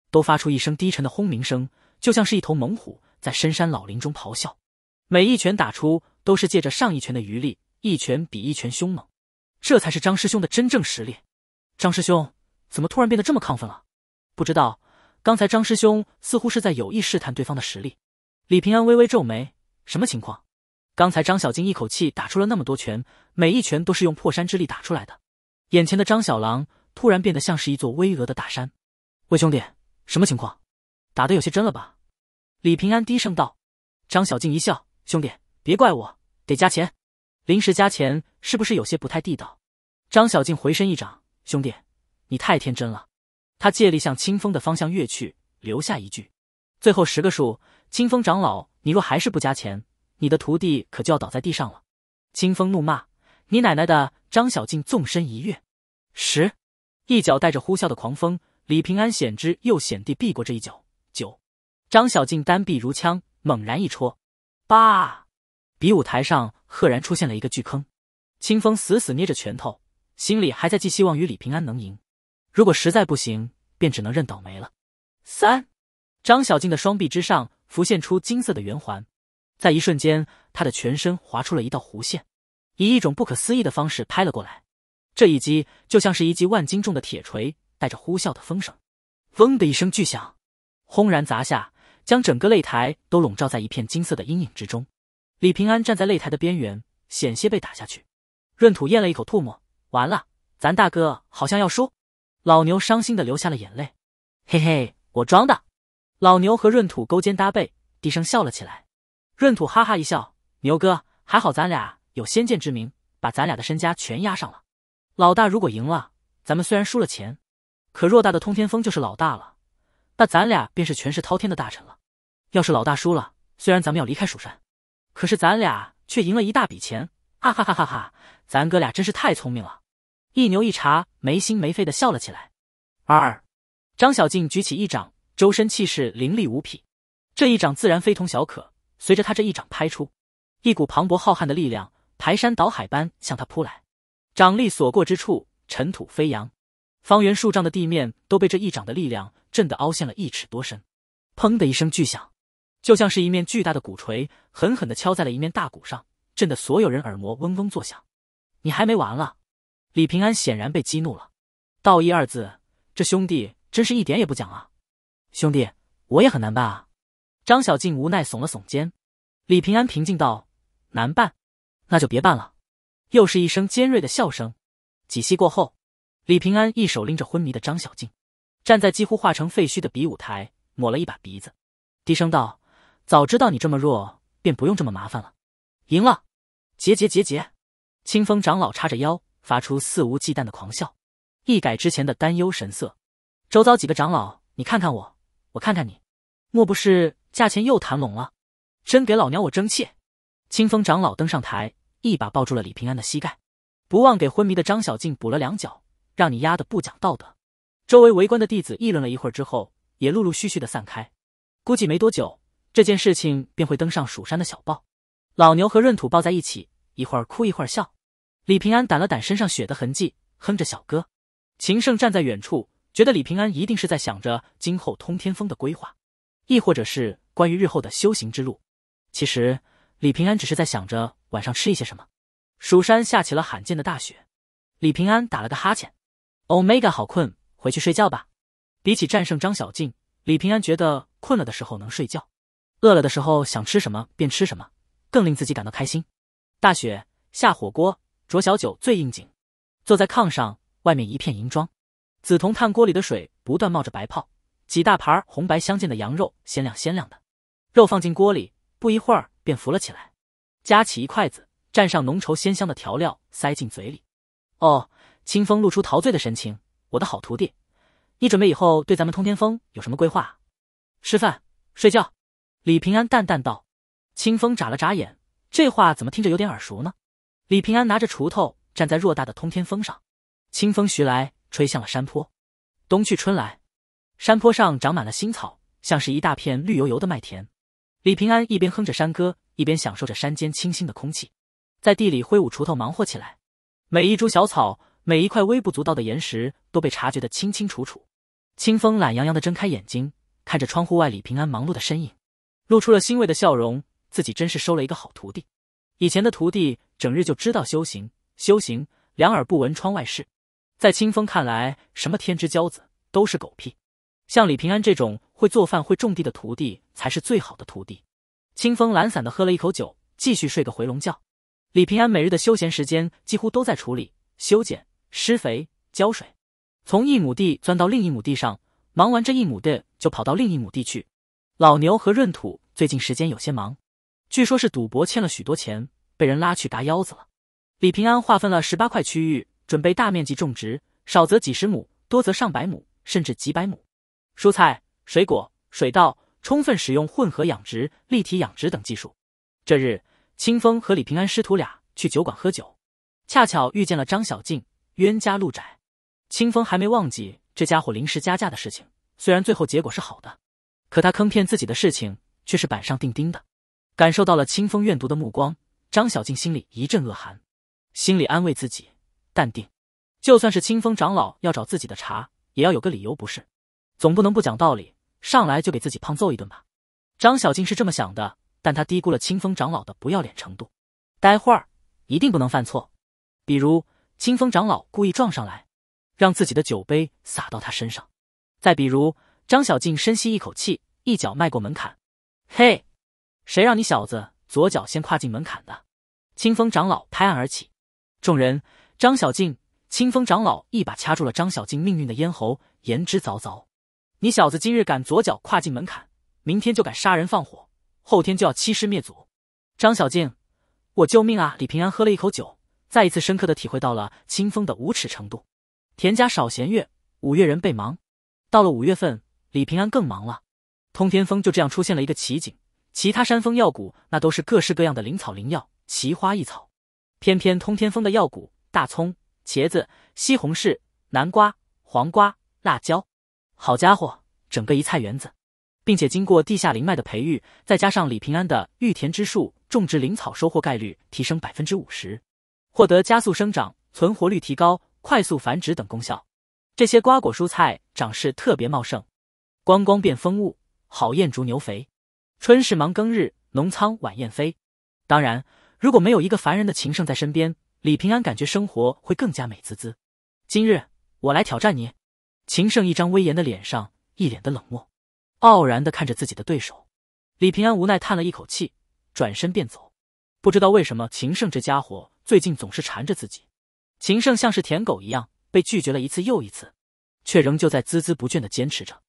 都发出一声低沉的轰鸣声。就像是一头猛虎在深山老林中咆哮，每一拳打出都是借着上一拳的余力，一拳比一拳凶猛，这才是张师兄的真正实力。张师兄怎么突然变得这么亢奋了？不知道，刚才张师兄似乎是在有意试探对方的实力。李平安微微皱眉，什么情况？刚才张小金一口气打出了那么多拳，每一拳都是用破山之力打出来的。眼前的张小狼突然变得像是一座巍峨的大山。魏兄弟，什么情况？打的有些真了吧？李平安低声道。张小静一笑：“兄弟，别怪我，得加钱。临时加钱是不是有些不太地道？”张小静回身一掌：“兄弟，你太天真了。”他借力向清风的方向跃去，留下一句：“最后十个数，清风长老，你若还是不加钱，你的徒弟可就要倒在地上了。”清风怒骂：“你奶奶的！”张小静纵身一跃，十，一脚带着呼啸的狂风。李平安险之又险地避过这一脚。张小静单臂如枪，猛然一戳，八！比武台上赫然出现了一个巨坑。清风死死捏着拳头，心里还在寄希望于李平安能赢。如果实在不行，便只能认倒霉了。三！张小静的双臂之上浮现出金色的圆环，在一瞬间，她的全身划出了一道弧线，以一种不可思议的方式拍了过来。这一击就像是一记万斤重的铁锤，带着呼啸的风声，嗡的一声巨响，轰然砸下。将整个擂台都笼罩在一片金色的阴影之中。李平安站在擂台的边缘，险些被打下去。闰土咽了一口唾沫：“完了，咱大哥好像要输。”老牛伤心的流下了眼泪。“嘿嘿，我装的。”老牛和闰土勾肩搭背，低声笑了起来。闰土哈哈一笑：“牛哥，还好咱俩有先见之明，把咱俩的身家全压上了。老大如果赢了，咱们虽然输了钱，可偌大的通天峰就是老大了。”那咱俩便是权势滔天的大臣了。要是老大输了，虽然咱们要离开蜀山，可是咱俩却赢了一大笔钱。哈哈哈哈哈！咱哥俩真是太聪明了。一牛一茶没心没肺的笑了起来。二张小静举起一掌，周身气势凌厉无匹。这一掌自然非同小可。随着他这一掌拍出，一股磅礴浩瀚的力量排山倒海般向他扑来，掌力所过之处尘土飞扬，方圆数丈的地面都被这一掌的力量。震得凹陷了一尺多深，砰的一声巨响，就像是一面巨大的鼓槌狠狠地敲在了一面大鼓上，震得所有人耳膜嗡嗡作响。你还没完了！李平安显然被激怒了。道义二字，这兄弟真是一点也不讲啊！兄弟，我也很难办啊！张小静无奈耸了耸肩。李平安平静道：“难办，那就别办了。”又是一声尖锐的笑声。几息过后，李平安一手拎着昏迷的张小静。站在几乎化成废墟的比武台，抹了一把鼻子，低声道：“早知道你这么弱，便不用这么麻烦了。”赢了，结结结结！清风长老叉着腰，发出肆无忌惮的狂笑，一改之前的担忧神色。周遭几个长老，你看看我，我看看你，莫不是价钱又谈拢了？真给老娘我争气！清风长老登上台，一把抱住了李平安的膝盖，不忘给昏迷的张小静补了两脚，让你压的不讲道德。周围围观的弟子议论了一会儿之后，也陆陆续续的散开。估计没多久，这件事情便会登上蜀山的小报。老牛和闰土抱在一起，一会儿哭一会儿笑。李平安掸了掸身上血的痕迹，哼着小歌。秦胜站在远处，觉得李平安一定是在想着今后通天峰的规划，亦或者是关于日后的修行之路。其实李平安只是在想着晚上吃一些什么。蜀山下起了罕见的大雪。李平安打了个哈欠，Omega 好困。回去睡觉吧。比起战胜张小静，李平安觉得困了的时候能睡觉，饿了的时候想吃什么便吃什么，更令自己感到开心。大雪下火锅，酌小酒最应景。坐在炕上，外面一片银装，紫铜炭锅里的水不断冒着白泡，几大盘红白相间的羊肉鲜亮鲜亮的，肉放进锅里，不一会儿便浮了起来。夹起一筷子，蘸上浓稠鲜香的调料，塞进嘴里。哦，清风露出陶醉的神情。我的好徒弟，你准备以后对咱们通天峰有什么规划？吃饭睡觉。李平安淡淡道。清风眨了眨眼，这话怎么听着有点耳熟呢？李平安拿着锄头站在偌大的通天峰上，清风徐来，吹向了山坡。冬去春来，山坡上长满了新草，像是一大片绿油油的麦田。李平安一边哼着山歌，一边享受着山间清新的空气，在地里挥舞锄头忙活起来，每一株小草。每一块微不足道的岩石都被察觉得清清楚楚。清风懒洋洋地睁开眼睛，看着窗户外李平安忙碌的身影，露出了欣慰的笑容。自己真是收了一个好徒弟。以前的徒弟整日就知道修行、修行，两耳不闻窗外事。在清风看来，什么天之骄子都是狗屁。像李平安这种会做饭、会种地的徒弟才是最好的徒弟。清风懒散地喝了一口酒，继续睡个回笼觉。李平安每日的休闲时间几乎都在处理、修剪。施肥浇水，从一亩地钻到另一亩地上，忙完这一亩地就跑到另一亩地去。老牛和闰土最近时间有些忙，据说是赌博欠了许多钱，被人拉去嘎腰子了。李平安划分了十八块区域，准备大面积种植，少则几十亩，多则上百亩，甚至几百亩。蔬菜、水果、水稻，充分使用混合养殖、立体养殖等技术。这日，清风和李平安师徒俩去酒馆喝酒，恰巧遇见了张小静。冤家路窄，清风还没忘记这家伙临时加价的事情。虽然最后结果是好的，可他坑骗自己的事情却是板上钉钉的。感受到了清风怨毒的目光，张小静心里一阵恶寒，心里安慰自己淡定。就算是清风长老要找自己的茬，也要有个理由不是？总不能不讲道理，上来就给自己胖揍一顿吧？张小静是这么想的，但他低估了清风长老的不要脸程度。待会儿一定不能犯错，比如。清风长老故意撞上来，让自己的酒杯洒到他身上。再比如，张小静深吸一口气，一脚迈过门槛。嘿，谁让你小子左脚先跨进门槛的？清风长老拍案而起。众人，张小静，清风长老一把掐住了张小静命运的咽喉，言之凿凿：“你小子今日敢左脚跨进门槛，明天就敢杀人放火，后天就要欺师灭祖。”张小静，我救命啊！李平安喝了一口酒。再一次深刻的体会到了清风的无耻程度。田家少闲月，五月人倍忙。到了五月份，李平安更忙了。通天峰就这样出现了一个奇景，其他山峰药谷那都是各式各样的灵草灵药、奇花异草，偏偏通天峰的药谷，大葱、茄子、西红柿、南瓜、黄瓜、辣椒，好家伙，整个一菜园子！并且经过地下灵脉的培育，再加上李平安的御田之术，种植灵草收获概率提升百分之五十。获得加速生长、存活率提高、快速繁殖等功效，这些瓜果蔬菜长势特别茂盛，光光变丰物，好艳逐牛肥，春是忙耕日，农仓晚燕飞。当然，如果没有一个凡人的秦圣在身边，李平安感觉生活会更加美滋滋。今日我来挑战你，秦胜一张威严的脸上，一脸的冷漠，傲然的看着自己的对手。李平安无奈叹了一口气，转身便走。不知道为什么，秦胜这家伙。最近总是缠着自己，秦胜像是舔狗一样被拒绝了一次又一次，却仍旧在孜孜不倦地坚持着。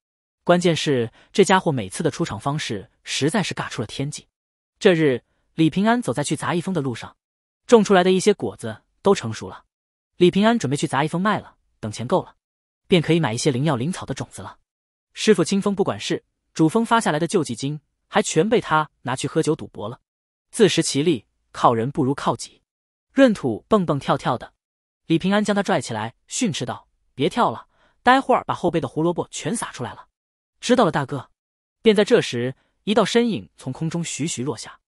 关键是这家伙每次的出场方式实在是尬出了天际。这日，李平安走在去杂役峰的路上，种出来的一些果子都成熟了。李平安准备去杂役峰卖了，等钱够了，便可以买一些灵药灵草的种子了。师傅清风不管事，主峰发下来的救济金还全被他拿去喝酒赌博了。自食其力，靠人不如靠己。闰土蹦蹦跳跳的，李平安将他拽起来，训斥道：“别跳了，待会儿把后背的胡萝卜全撒出来了。”知道了，大哥。便在这时，一道身影从空中徐徐落下，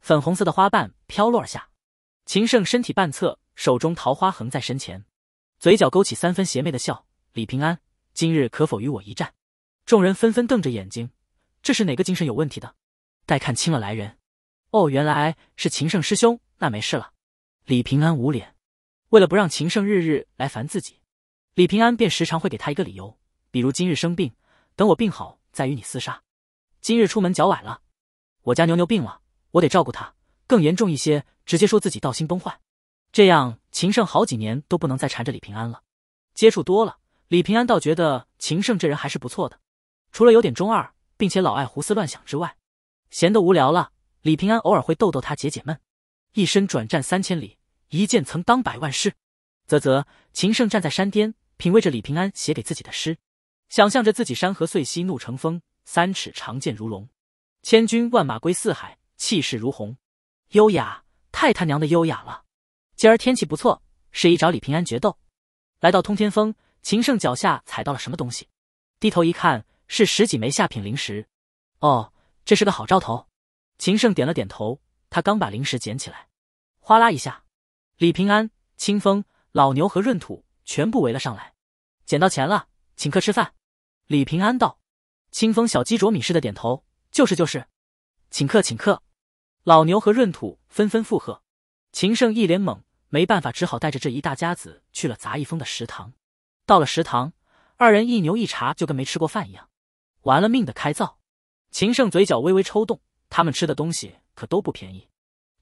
粉红色的花瓣飘落而下。秦胜身体半侧，手中桃花横在身前，嘴角勾起三分邪魅的笑。李平安，今日可否与我一战？众人纷纷瞪着眼睛，这是哪个精神有问题的？待看清了来人，哦，原来是秦胜师兄，那没事了。李平安捂脸，为了不让秦胜日日来烦自己，李平安便时常会给他一个理由，比如今日生病，等我病好再与你厮杀；今日出门脚崴了，我家牛牛病了，我得照顾他；更严重一些，直接说自己道心崩坏。这样，秦胜好几年都不能再缠着李平安了。接触多了，李平安倒觉得秦胜这人还是不错的，除了有点中二，并且老爱胡思乱想之外，闲得无聊了，李平安偶尔会逗逗他解解闷。一身转战三千里，一剑曾当百万师。啧啧，秦胜站在山巅，品味着李平安写给自己的诗，想象着自己山河碎兮怒成风，三尺长剑如龙，千军万马归四海，气势如虹。优雅，太他娘的优雅了！今儿天气不错，适宜找李平安决斗。来到通天峰，秦胜脚下踩到了什么东西？低头一看，是十几枚下品灵石。哦，这是个好兆头。秦胜点了点头。他刚把零食捡起来，哗啦一下，李平安、清风、老牛和闰土全部围了上来。捡到钱了，请客吃饭。李平安道。清风小鸡啄米似的点头，就是就是，请客请客。老牛和闰土纷纷附和。秦胜一脸懵，没办法，只好带着这一大家子去了杂役峰的食堂。到了食堂，二人一牛一茶就跟没吃过饭一样，玩了命的开灶。秦胜嘴角微微抽动，他们吃的东西。可都不便宜，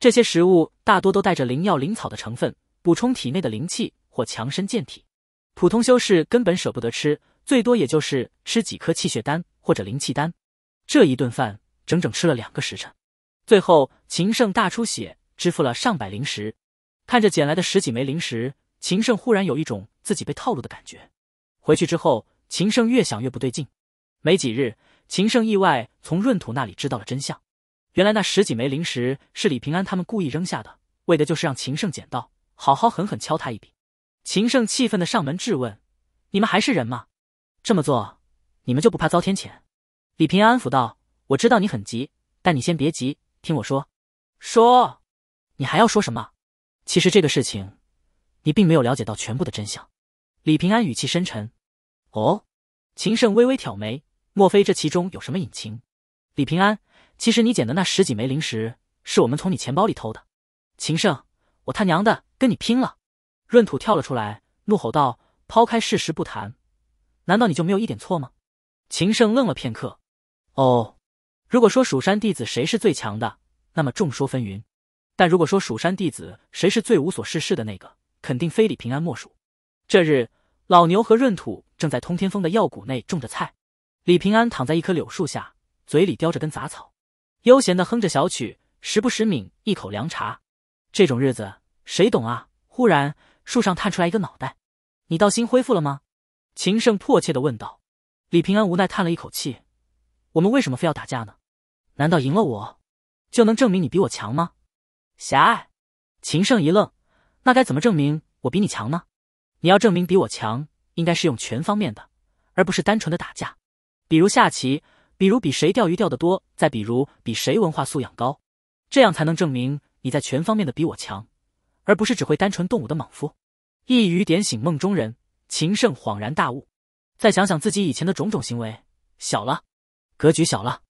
这些食物大多都带着灵药、灵草的成分，补充体内的灵气或强身健体。普通修士根本舍不得吃，最多也就是吃几颗气血丹或者灵气丹。这一顿饭整整吃了两个时辰，最后秦胜大出血，支付了上百灵石。看着捡来的十几枚灵石，秦胜忽然有一种自己被套路的感觉。回去之后，秦胜越想越不对劲。没几日，秦胜意外从闰土那里知道了真相。原来那十几枚灵石是李平安他们故意扔下的，为的就是让秦胜捡到，好好狠狠敲他一笔。秦胜气愤的上门质问：“你们还是人吗？这么做，你们就不怕遭天谴？”李平安抚道：“我知道你很急，但你先别急，听我说。说，你还要说什么？其实这个事情，你并没有了解到全部的真相。”李平安语气深沉。哦，秦胜微微挑眉，莫非这其中有什么隐情？李平安。其实你捡的那十几枚灵石是我们从你钱包里偷的，秦胜，我他娘的跟你拼了！闰土跳了出来，怒吼道：“抛开事实不谈，难道你就没有一点错吗？”秦胜愣了片刻，哦，如果说蜀山弟子谁是最强的，那么众说纷纭；但如果说蜀山弟子谁是最无所事事的那个，肯定非李平安莫属。这日，老牛和闰土正在通天峰的药谷内种着菜，李平安躺在一棵柳树下，嘴里叼着根杂草。悠闲的哼着小曲，时不时抿一口凉茶。这种日子谁懂啊？忽然，树上探出来一个脑袋，“你道心恢复了吗？”秦胜迫切的问道。李平安无奈叹了一口气，“我们为什么非要打架呢？难道赢了我，就能证明你比我强吗？”狭隘。秦胜一愣，“那该怎么证明我比你强呢？你要证明比我强，应该是用全方面的，而不是单纯的打架，比如下棋。”比如比谁钓鱼钓得多，再比如比谁文化素养高，这样才能证明你在全方面的比我强，而不是只会单纯动武的莽夫。一语点醒梦中人，秦胜恍然大悟，再想想自己以前的种种行为，小了，格局小了。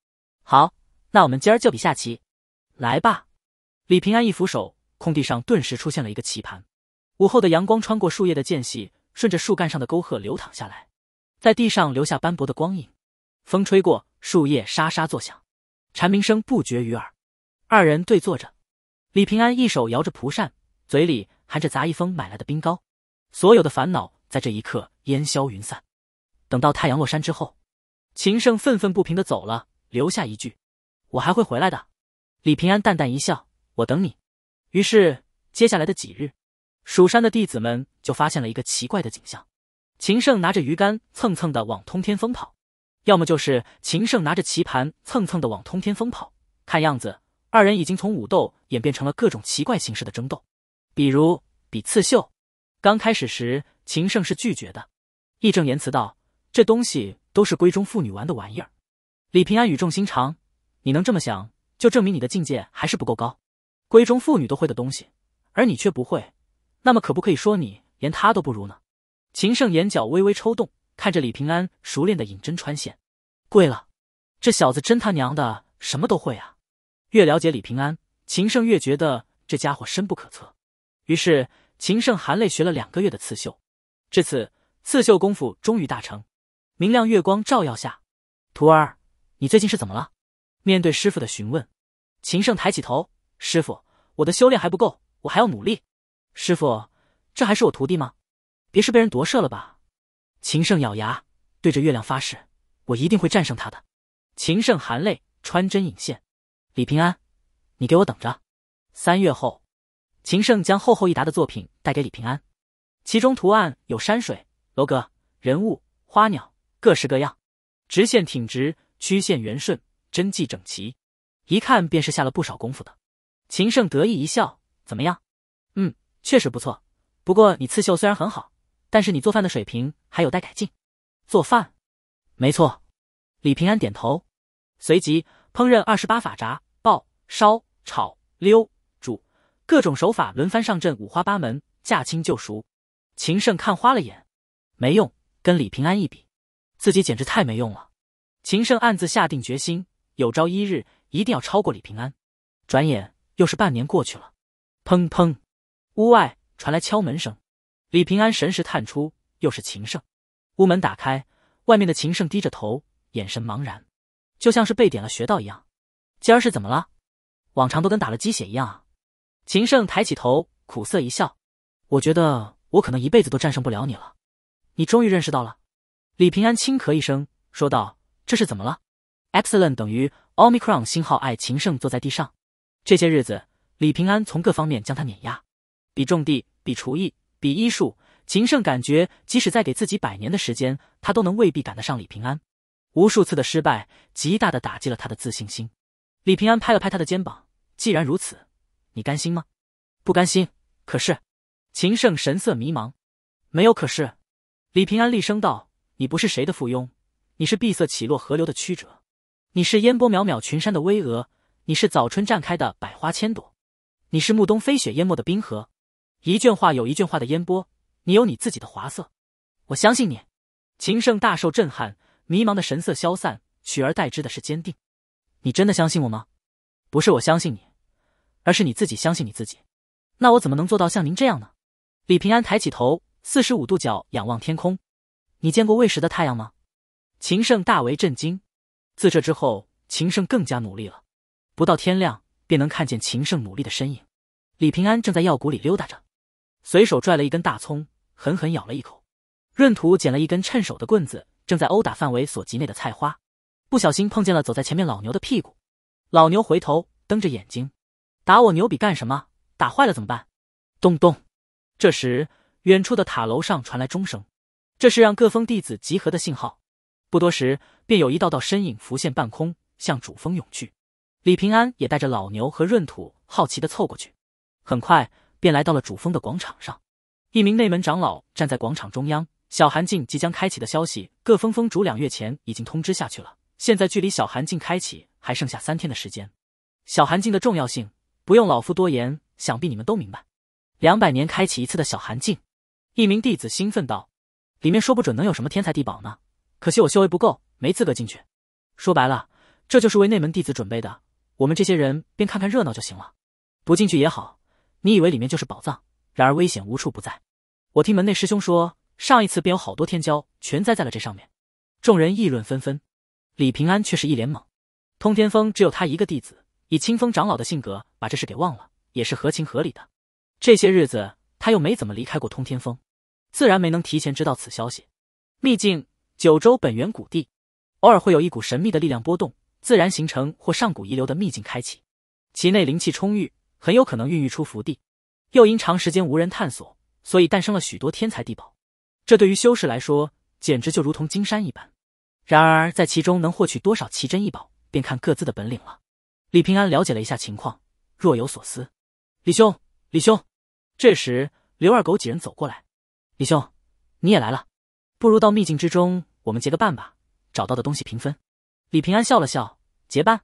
好，那我们今儿就比下棋，来吧。李平安一扶手，空地上顿时出现了一个棋盘。午后的阳光穿过树叶的间隙，顺着树干上的沟壑流淌下来，在地上留下斑驳的光影。风吹过，树叶沙沙作响，蝉鸣声不绝于耳。二人对坐着，李平安一手摇着蒲扇，嘴里含着杂一峰买来的冰糕，所有的烦恼在这一刻烟消云散。等到太阳落山之后，秦胜愤愤不平的走了，留下一句：“我还会回来的。”李平安淡淡一笑：“我等你。”于是，接下来的几日，蜀山的弟子们就发现了一个奇怪的景象：秦胜拿着鱼竿蹭蹭的往通天峰跑。要么就是秦胜拿着棋盘蹭蹭的往通天峰跑，看样子二人已经从武斗演变成了各种奇怪形式的争斗，比如比刺绣。刚开始时，秦胜是拒绝的，义正言辞道：“这东西都是闺中妇女玩的玩意儿。”李平安语重心长：“你能这么想，就证明你的境界还是不够高。闺中妇女都会的东西，而你却不会，那么可不可以说你连她都不如呢？”秦胜眼角微微抽动。看着李平安熟练的引针穿线，跪了，这小子真他娘的什么都会啊！越了解李平安，秦胜越觉得这家伙深不可测。于是，秦胜含泪学了两个月的刺绣，至此，刺绣功夫终于大成。明亮月光照耀下，徒儿，你最近是怎么了？面对师傅的询问，秦胜抬起头：“师傅，我的修炼还不够，我还要努力。”师傅，这还是我徒弟吗？别是被人夺舍了吧？秦胜咬牙，对着月亮发誓：“我一定会战胜他的。”秦胜含泪穿针引线。李平安，你给我等着。三月后，秦胜将厚厚一沓的作品带给李平安，其中图案有山水、楼阁、人物、花鸟，各式各样。直线挺直，曲线圆顺，针迹整齐，一看便是下了不少功夫的。秦胜得意一笑：“怎么样？嗯，确实不错。不过你刺绣虽然很好。”但是你做饭的水平还有待改进。做饭，没错。李平安点头，随即烹饪二十八法：炸、爆、烧、炒、溜、煮，各种手法轮番上阵，五花八门，驾轻就熟。秦胜看花了眼，没用，跟李平安一比，自己简直太没用了。秦胜暗自下定决心，有朝一日一定要超过李平安。转眼又是半年过去了，砰砰，屋外传来敲门声。李平安神识探出，又是秦圣。屋门打开，外面的秦圣低着头，眼神茫然，就像是被点了穴道一样。今儿是怎么了？往常都跟打了鸡血一样啊！秦圣抬起头，苦涩一笑：“我觉得我可能一辈子都战胜不了你了。”你终于认识到了？李平安轻咳一声，说道：“这是怎么了？”Excellent 等于 omicron 星号爱秦圣坐在地上。这些日子，李平安从各方面将他碾压，比种地，比厨艺。比医术，秦胜感觉即使再给自己百年的时间，他都能未必赶得上李平安。无数次的失败，极大的打击了他的自信心。李平安拍了拍他的肩膀：“既然如此，你甘心吗？”“不甘心。”“可是。”秦胜神色迷茫。“没有。”“可是。”李平安厉声道：“你不是谁的附庸，你是碧色起落河流的曲折，你是烟波渺渺群山的巍峨，你是早春绽开的百花千朵，你是暮冬飞雪淹没的冰河。”一卷画有一卷画的烟波，你有你自己的华色，我相信你。秦盛大受震撼，迷茫的神色消散，取而代之的是坚定。你真的相信我吗？不是我相信你，而是你自己相信你自己。那我怎么能做到像您这样呢？李平安抬起头，四十五度角仰望天空。你见过未时的太阳吗？秦盛大为震惊。自这之后，秦盛更加努力了。不到天亮，便能看见秦盛努力的身影。李平安正在药谷里溜达着。随手拽了一根大葱，狠狠咬了一口。闰土捡了一根趁手的棍子，正在殴打范围所及内的菜花，不小心碰见了走在前面老牛的屁股。老牛回头，瞪着眼睛，打我牛比干什么？打坏了怎么办？咚咚！这时，远处的塔楼上传来钟声，这是让各峰弟子集合的信号。不多时，便有一道道身影浮现半空，向主峰涌去。李平安也带着老牛和闰土，好奇的凑过去。很快。便来到了主峰的广场上，一名内门长老站在广场中央。小寒境即将开启的消息，各峰峰主两月前已经通知下去了。现在距离小寒境开启还剩下三天的时间。小寒境的重要性不用老夫多言，想必你们都明白。两百年开启一次的小寒境，一名弟子兴奋道：“里面说不准能有什么天才地宝呢，可惜我修为不够，没资格进去。”说白了，这就是为内门弟子准备的，我们这些人便看看热闹就行了。不进去也好。你以为里面就是宝藏，然而危险无处不在。我听门内师兄说，上一次便有好多天骄全栽在了这上面。众人议论纷纷，李平安却是一脸懵。通天峰只有他一个弟子，以清风长老的性格，把这事给忘了也是合情合理的。这些日子他又没怎么离开过通天峰，自然没能提前知道此消息。秘境九州本源谷地，偶尔会有一股神秘的力量波动，自然形成或上古遗留的秘境开启，其内灵气充裕。很有可能孕育出福地，又因长时间无人探索，所以诞生了许多天才地宝。这对于修士来说，简直就如同金山一般。然而，在其中能获取多少奇珍异宝，便看各自的本领了。李平安了解了一下情况，若有所思。李兄，李兄，这时刘二狗几人走过来。李兄，你也来了，不如到秘境之中，我们结个伴吧，找到的东西平分。李平安笑了笑，结伴？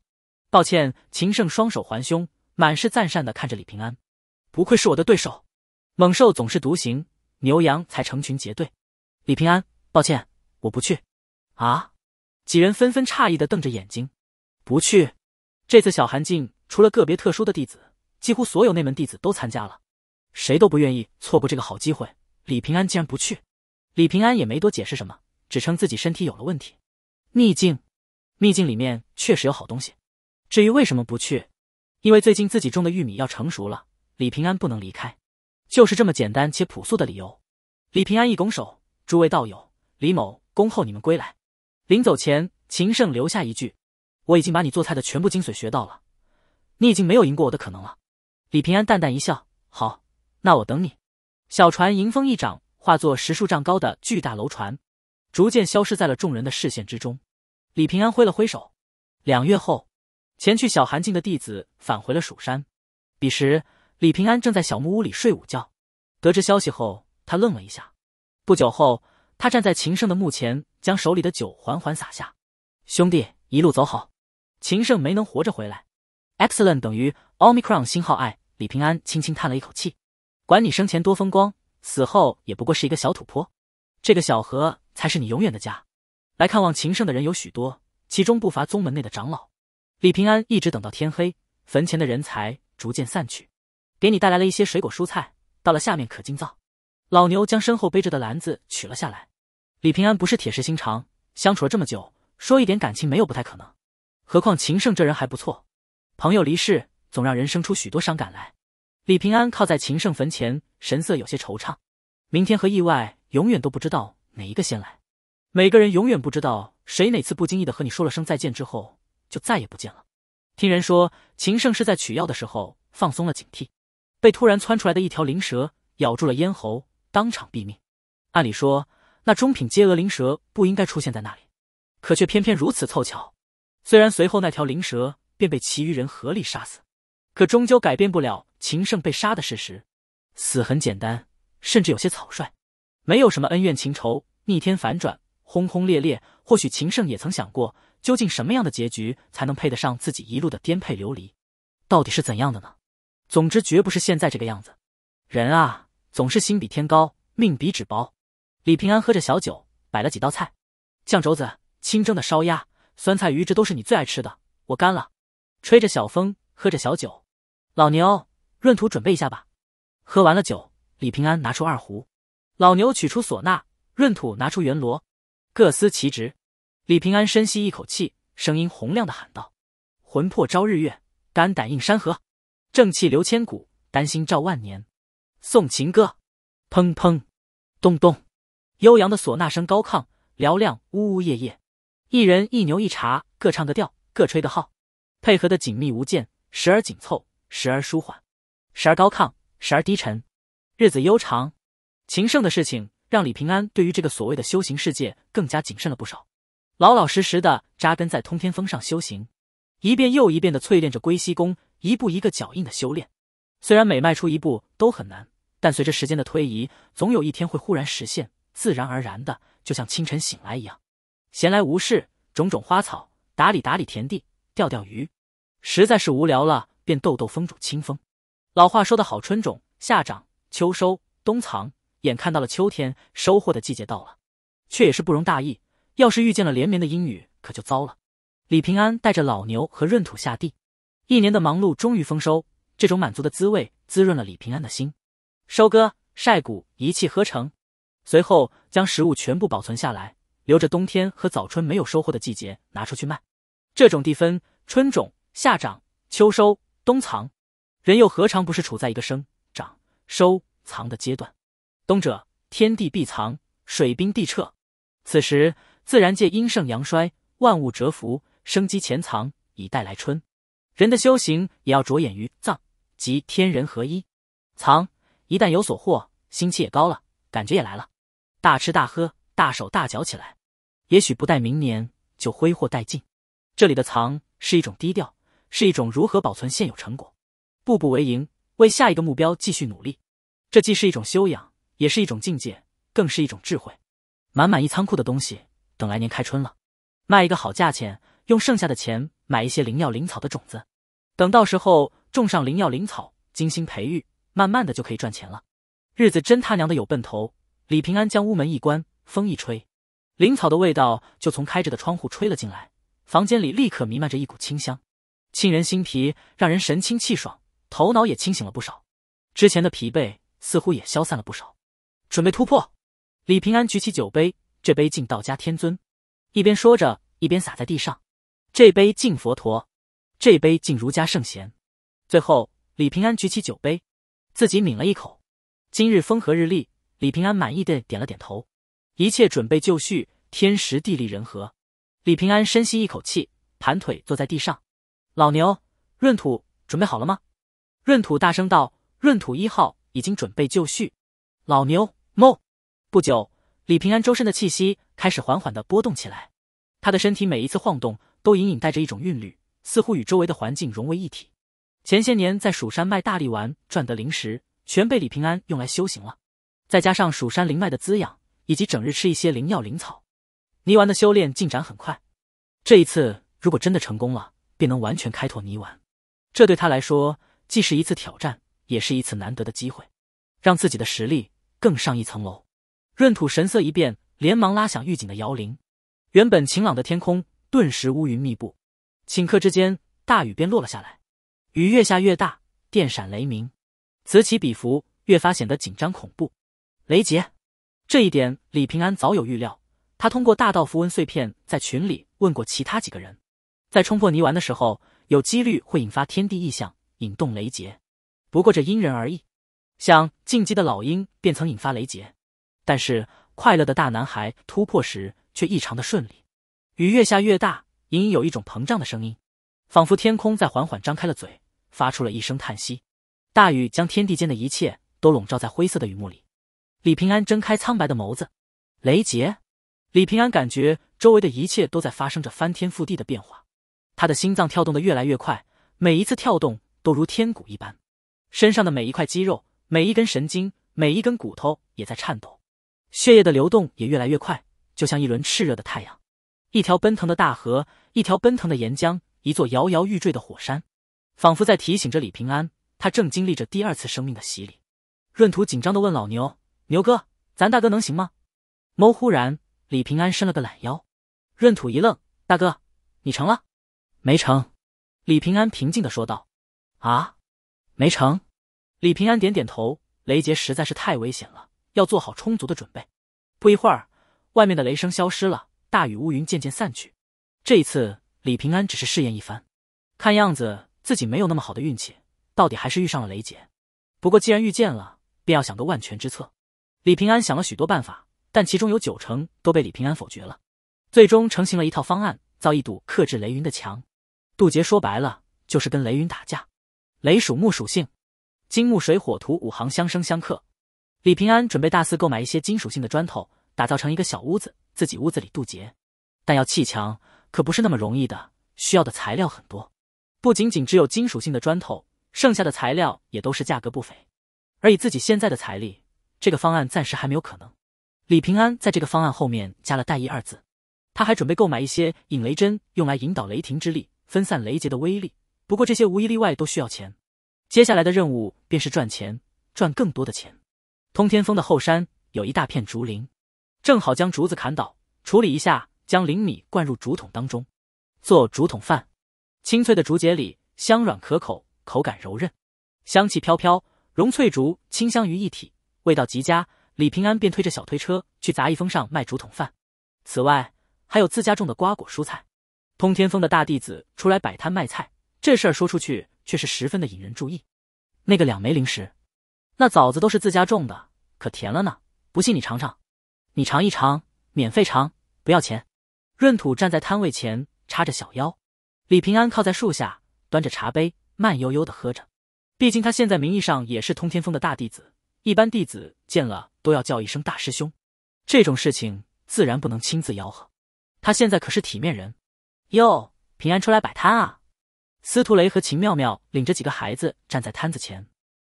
抱歉，秦胜双手环胸。满是赞善的看着李平安，不愧是我的对手。猛兽总是独行，牛羊才成群结队。李平安，抱歉，我不去。啊！几人纷纷诧异的瞪着眼睛，不去？这次小韩境除了个别特殊的弟子，几乎所有内门弟子都参加了，谁都不愿意错过这个好机会。李平安竟然不去？李平安也没多解释什么，只称自己身体有了问题。秘境，秘境里面确实有好东西，至于为什么不去？因为最近自己种的玉米要成熟了，李平安不能离开，就是这么简单且朴素的理由。李平安一拱手：“诸位道友，李某恭候你们归来。”临走前，秦胜留下一句：“我已经把你做菜的全部精髓学到了，你已经没有赢过我的可能了。”李平安淡淡一笑：“好，那我等你。”小船迎风一掌，化作十数丈高的巨大楼船，逐渐消失在了众人的视线之中。李平安挥了挥手。两月后。前去小寒境的弟子返回了蜀山，彼时李平安正在小木屋里睡午觉，得知消息后他愣了一下。不久后，他站在秦胜的墓前，将手里的酒缓缓洒下：“兄弟，一路走好。”秦胜没能活着回来。Excellent 等于 omicron 星号爱。李平安轻轻叹了一口气：“管你生前多风光，死后也不过是一个小土坡。这个小河才是你永远的家。”来看望秦胜的人有许多，其中不乏宗门内的长老。李平安一直等到天黑，坟前的人才逐渐散去。给你带来了一些水果蔬菜，到了下面可进灶。老牛将身后背着的篮子取了下来。李平安不是铁石心肠，相处了这么久，说一点感情没有不太可能。何况秦胜这人还不错。朋友离世，总让人生出许多伤感来。李平安靠在秦胜坟前，神色有些惆怅。明天和意外，永远都不知道哪一个先来。每个人永远不知道谁哪次不经意的和你说了声再见之后。就再也不见了。听人说，秦胜是在取药的时候放松了警惕，被突然窜出来的一条灵蛇咬住了咽喉，当场毙命。按理说，那中品接额灵蛇不应该出现在那里，可却偏偏如此凑巧。虽然随后那条灵蛇便被其余人合力杀死，可终究改变不了秦胜被杀的事实。死很简单，甚至有些草率，没有什么恩怨情仇、逆天反转、轰轰烈烈。或许秦胜也曾想过。究竟什么样的结局才能配得上自己一路的颠沛流离？到底是怎样的呢？总之，绝不是现在这个样子。人啊，总是心比天高，命比纸薄。李平安喝着小酒，摆了几道菜：酱肘子、清蒸的烧鸭、酸菜鱼，这都是你最爱吃的。我干了。吹着小风，喝着小酒，老牛、闰土准备一下吧。喝完了酒，李平安拿出二胡，老牛取出唢呐，闰土拿出圆锣，各司其职。李平安深吸一口气，声音洪亮的喊道：“魂魄朝日月，肝胆映山河，正气流千古，丹心照万年。”送情歌，砰砰，咚咚，悠扬的唢呐声高亢嘹亮，呜呜咽咽。一人一牛一茶，各唱个调，各吹个号，配合的紧密无间，时而紧凑，时而舒缓，时而高亢，时而低沉。日子悠长，情圣的事情让李平安对于这个所谓的修行世界更加谨慎了不少。老老实实的扎根在通天峰上修行，一遍又一遍的淬炼着归西功，一步一个脚印的修炼。虽然每迈出一步都很难，但随着时间的推移，总有一天会忽然实现，自然而然的，就像清晨醒来一样。闲来无事，种种花草，打理打理田地，钓钓鱼。实在是无聊了，便逗逗峰主清风。老话说得好，春种、夏长、秋收、冬藏。眼看到了秋天收获的季节到了，却也是不容大意。要是遇见了连绵的阴雨，可就糟了。李平安带着老牛和闰土下地，一年的忙碌终于丰收，这种满足的滋味滋润了李平安的心。收割晒谷一气呵成，随后将食物全部保存下来，留着冬天和早春没有收获的季节拿出去卖。这种地分春种、夏长、秋收、冬藏，人又何尝不是处在一个生长、收藏的阶段？冬者，天地必藏，水冰地彻，此时。自然界阴盛阳衰，万物蛰伏，生机潜藏，以待来春。人的修行也要着眼于藏，即天人合一。藏一旦有所获，心气也高了，感觉也来了，大吃大喝、大手大脚起来，也许不待明年就挥霍殆尽。这里的藏是一种低调，是一种如何保存现有成果，步步为营，为下一个目标继续努力。这既是一种修养，也是一种境界，更是一种智慧。满满一仓库的东西。等来年开春了，卖一个好价钱，用剩下的钱买一些灵药灵草的种子，等到时候种上灵药灵草，精心培育，慢慢的就可以赚钱了。日子真他娘的有奔头！李平安将屋门一关，风一吹，灵草的味道就从开着的窗户吹了进来，房间里立刻弥漫着一股清香，沁人心脾，让人神清气爽，头脑也清醒了不少，之前的疲惫似乎也消散了不少。准备突破！李平安举起酒杯。这杯敬道家天尊，一边说着一边洒在地上。这杯敬佛陀，这杯敬儒家圣贤。最后，李平安举起酒杯，自己抿了一口。今日风和日丽，李平安满意的点了点头。一切准备就绪，天时地利人和。李平安深吸一口气，盘腿坐在地上。老牛，闰土，准备好了吗？闰土大声道：“闰土一号已经准备就绪。”老牛，哞。不久。李平安周身的气息开始缓缓的波动起来，他的身体每一次晃动都隐隐带着一种韵律，似乎与周围的环境融为一体。前些年在蜀山脉大力丸赚的灵石，全被李平安用来修行了。再加上蜀山灵脉的滋养，以及整日吃一些灵药灵草，泥丸的修炼进展很快。这一次如果真的成功了，便能完全开拓泥丸。这对他来说，既是一次挑战，也是一次难得的机会，让自己的实力更上一层楼。闰土神色一变，连忙拉响预警的摇铃。原本晴朗的天空顿时乌云密布，顷刻之间大雨便落了下来。雨越下越大，电闪雷鸣，此起彼伏，越发显得紧张恐怖。雷劫这一点，李平安早有预料。他通过大道符文碎片在群里问过其他几个人，在冲破泥丸的时候，有几率会引发天地异象，引动雷劫。不过这因人而异，想进击的老鹰便曾引发雷劫。但是，快乐的大男孩突破时却异常的顺利。雨越下越大，隐隐有一种膨胀的声音，仿佛天空在缓缓张开了嘴，发出了一声叹息。大雨将天地间的一切都笼罩在灰色的雨幕里。李平安睁开苍白的眸子，雷杰。李平安感觉周围的一切都在发生着翻天覆地的变化，他的心脏跳动的越来越快，每一次跳动都如天鼓一般，身上的每一块肌肉、每一根神经、每一根骨头也在颤抖。血液的流动也越来越快，就像一轮炽热的太阳，一条奔腾的大河，一条奔腾的岩浆，一座摇摇欲坠的火山，仿佛在提醒着李平安，他正经历着第二次生命的洗礼。闰土紧张地问老牛：“牛哥，咱大哥能行吗？”猫忽然，李平安伸了个懒腰，闰土一愣：“大哥，你成了？没成？”李平安平静地说道：“啊，没成。”李平安点点头：“雷劫实在是太危险了。”要做好充足的准备。不一会儿，外面的雷声消失了，大雨乌云渐渐散去。这一次，李平安只是试验一番，看样子自己没有那么好的运气，到底还是遇上了雷劫。不过既然遇见了，便要想个万全之策。李平安想了许多办法，但其中有九成都被李平安否决了。最终成型了一套方案，造一堵克制雷云的墙。渡劫说白了就是跟雷云打架。雷属木属性，金木水火土五行相生相克。李平安准备大肆购买一些金属性的砖头，打造成一个小屋子，自己屋子里渡劫。但要砌墙可不是那么容易的，需要的材料很多，不仅仅只有金属性的砖头，剩下的材料也都是价格不菲。而以自己现在的财力，这个方案暂时还没有可能。李平安在这个方案后面加了“代议”二字。他还准备购买一些引雷针，用来引导雷霆之力，分散雷劫的威力。不过这些无一例外都需要钱。接下来的任务便是赚钱，赚更多的钱。通天峰的后山有一大片竹林，正好将竹子砍倒，处理一下，将灵米灌入竹筒当中，做竹筒饭。清脆的竹节里，香软可口，口感柔韧，香气飘飘，融翠竹清香于一体，味道极佳。李平安便推着小推车去杂役峰上卖竹筒饭。此外，还有自家种的瓜果蔬菜。通天峰的大弟子出来摆摊卖菜，这事儿说出去却是十分的引人注意。那个两枚灵石。那枣子都是自家种的，可甜了呢！不信你尝尝，你尝一尝，免费尝，不要钱。闰土站在摊位前，叉着小腰；李平安靠在树下，端着茶杯，慢悠悠地喝着。毕竟他现在名义上也是通天峰的大弟子，一般弟子见了都要叫一声大师兄，这种事情自然不能亲自吆喝。他现在可是体面人。哟，平安出来摆摊啊！司徒雷和秦妙妙领着几个孩子站在摊子前，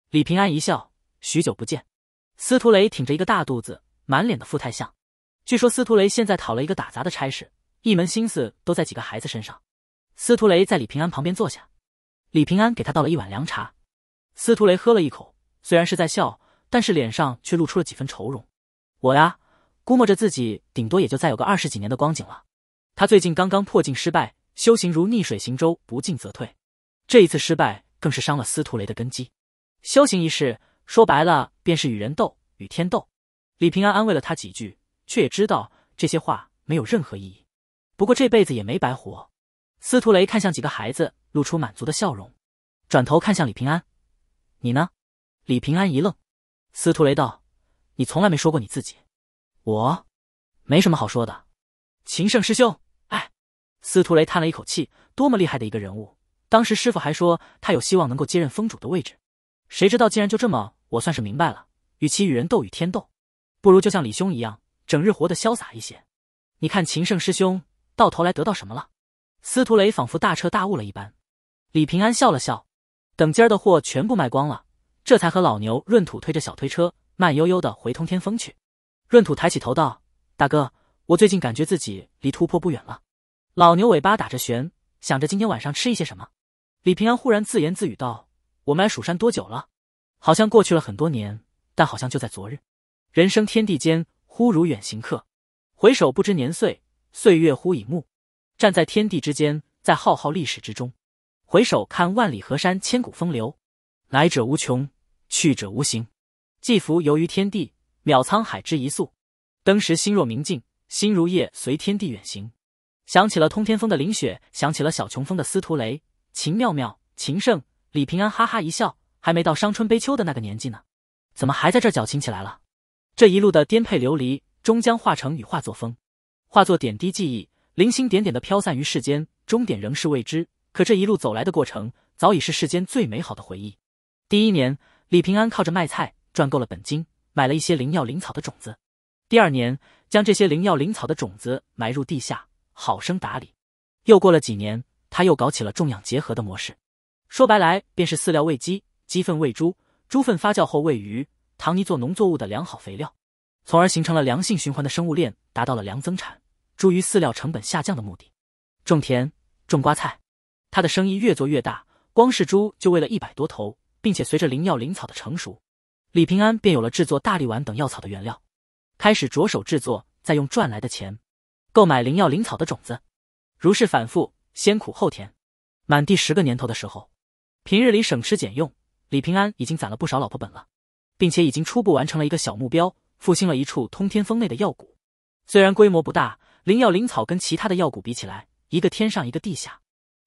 李平安一笑。许久不见，司徒雷挺着一个大肚子，满脸的富态相。据说司徒雷现在讨了一个打杂的差事，一门心思都在几个孩子身上。司徒雷在李平安旁边坐下，李平安给他倒了一碗凉茶。司徒雷喝了一口，虽然是在笑，但是脸上却露出了几分愁容。我呀，估摸着自己顶多也就再有个二十几年的光景了。他最近刚刚破境失败，修行如逆水行舟，不进则退。这一次失败更是伤了司徒雷的根基，修行一事。说白了，便是与人斗，与天斗。李平安安慰了他几句，却也知道这些话没有任何意义。不过这辈子也没白活。司徒雷看向几个孩子，露出满足的笑容，转头看向李平安：“你呢？”李平安一愣。司徒雷道：“你从来没说过你自己。我，没什么好说的。”秦胜师兄，哎。司徒雷叹了一口气：“多么厉害的一个人物！当时师傅还说他有希望能够接任峰主的位置，谁知道竟然就这么。”我算是明白了，与其与人斗，与天斗，不如就像李兄一样，整日活得潇洒一些。你看秦胜师兄到头来得到什么了？司徒雷仿佛大彻大悟了一般。李平安笑了笑，等今儿的货全部卖光了，这才和老牛、闰土推着小推车，慢悠悠的回通天峰去。闰土抬起头道：“大哥，我最近感觉自己离突破不远了。”老牛尾巴打着旋，想着今天晚上吃一些什么。李平安忽然自言自语道：“我们来蜀山多久了？”好像过去了很多年，但好像就在昨日。人生天地间，忽如远行客。回首不知年岁，岁月忽已暮。站在天地之间，在浩浩历史之中，回首看万里河山，千古风流。来者无穷，去者无形。寄福游于天地，渺沧海之一粟。登时心若明镜，心如夜随天地远行。想起了通天峰的林雪，想起了小琼峰的司徒雷、秦妙妙、秦胜、李平安，哈哈一笑。还没到伤春悲秋的那个年纪呢，怎么还在这矫情起来了？这一路的颠沛流离，终将化成羽化作风，化作点滴记忆，零星点点的飘散于世间，终点仍是未知。可这一路走来的过程，早已是世间最美好的回忆。第一年，李平安靠着卖菜赚够了本金，买了一些灵药灵草的种子。第二年，将这些灵药灵草的种子埋入地下，好生打理。又过了几年，他又搞起了种养结合的模式，说白来便是饲料喂鸡。鸡粪喂猪，猪粪发酵后喂鱼，塘泥做农作物的良好肥料，从而形成了良性循环的生物链，达到了粮增产、猪鱼饲料成本下降的目的。种田、种瓜菜，他的生意越做越大，光是猪就喂了一百多头，并且随着灵药灵草的成熟，李平安便有了制作大力丸等药草的原料，开始着手制作。再用赚来的钱购买灵药灵草的种子，如是反复，先苦后甜。满第十个年头的时候，平日里省吃俭用。李平安已经攒了不少老婆本了，并且已经初步完成了一个小目标，复兴了一处通天峰内的药谷。虽然规模不大，灵药灵草跟其他的药谷比起来，一个天上一个地下，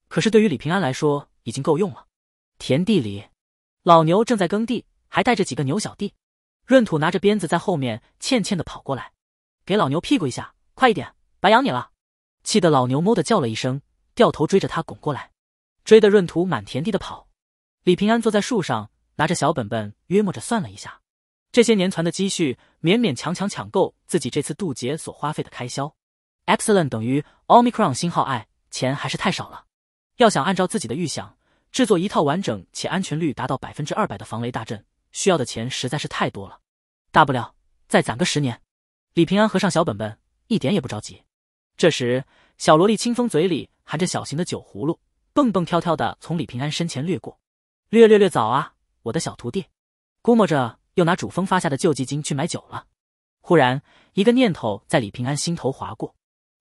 可是对于李平安来说，已经够用了。田地里，老牛正在耕地，还带着几个牛小弟。闰土拿着鞭子在后面欠欠的跑过来，给老牛屁股一下，快一点，白养你了！气得老牛哞的叫了一声，掉头追着他滚过来，追得闰土满田地的跑。李平安坐在树上，拿着小本本，约摸着算了一下，这些年攒的积蓄，勉勉强强抢够自己这次渡劫所花费的开销。Excellent 等于 omicron 星号 i，钱还是太少了。要想按照自己的预想，制作一套完整且安全率达到百分之二百的防雷大阵，需要的钱实在是太多了。大不了再攒个十年。李平安合上小本本，一点也不着急。这时，小萝莉清风嘴里含着小型的酒葫芦，蹦蹦跳跳的从李平安身前掠过。略略略早啊，我的小徒弟，估摸着又拿主峰发下的救济金去买酒了。忽然，一个念头在李平安心头划过：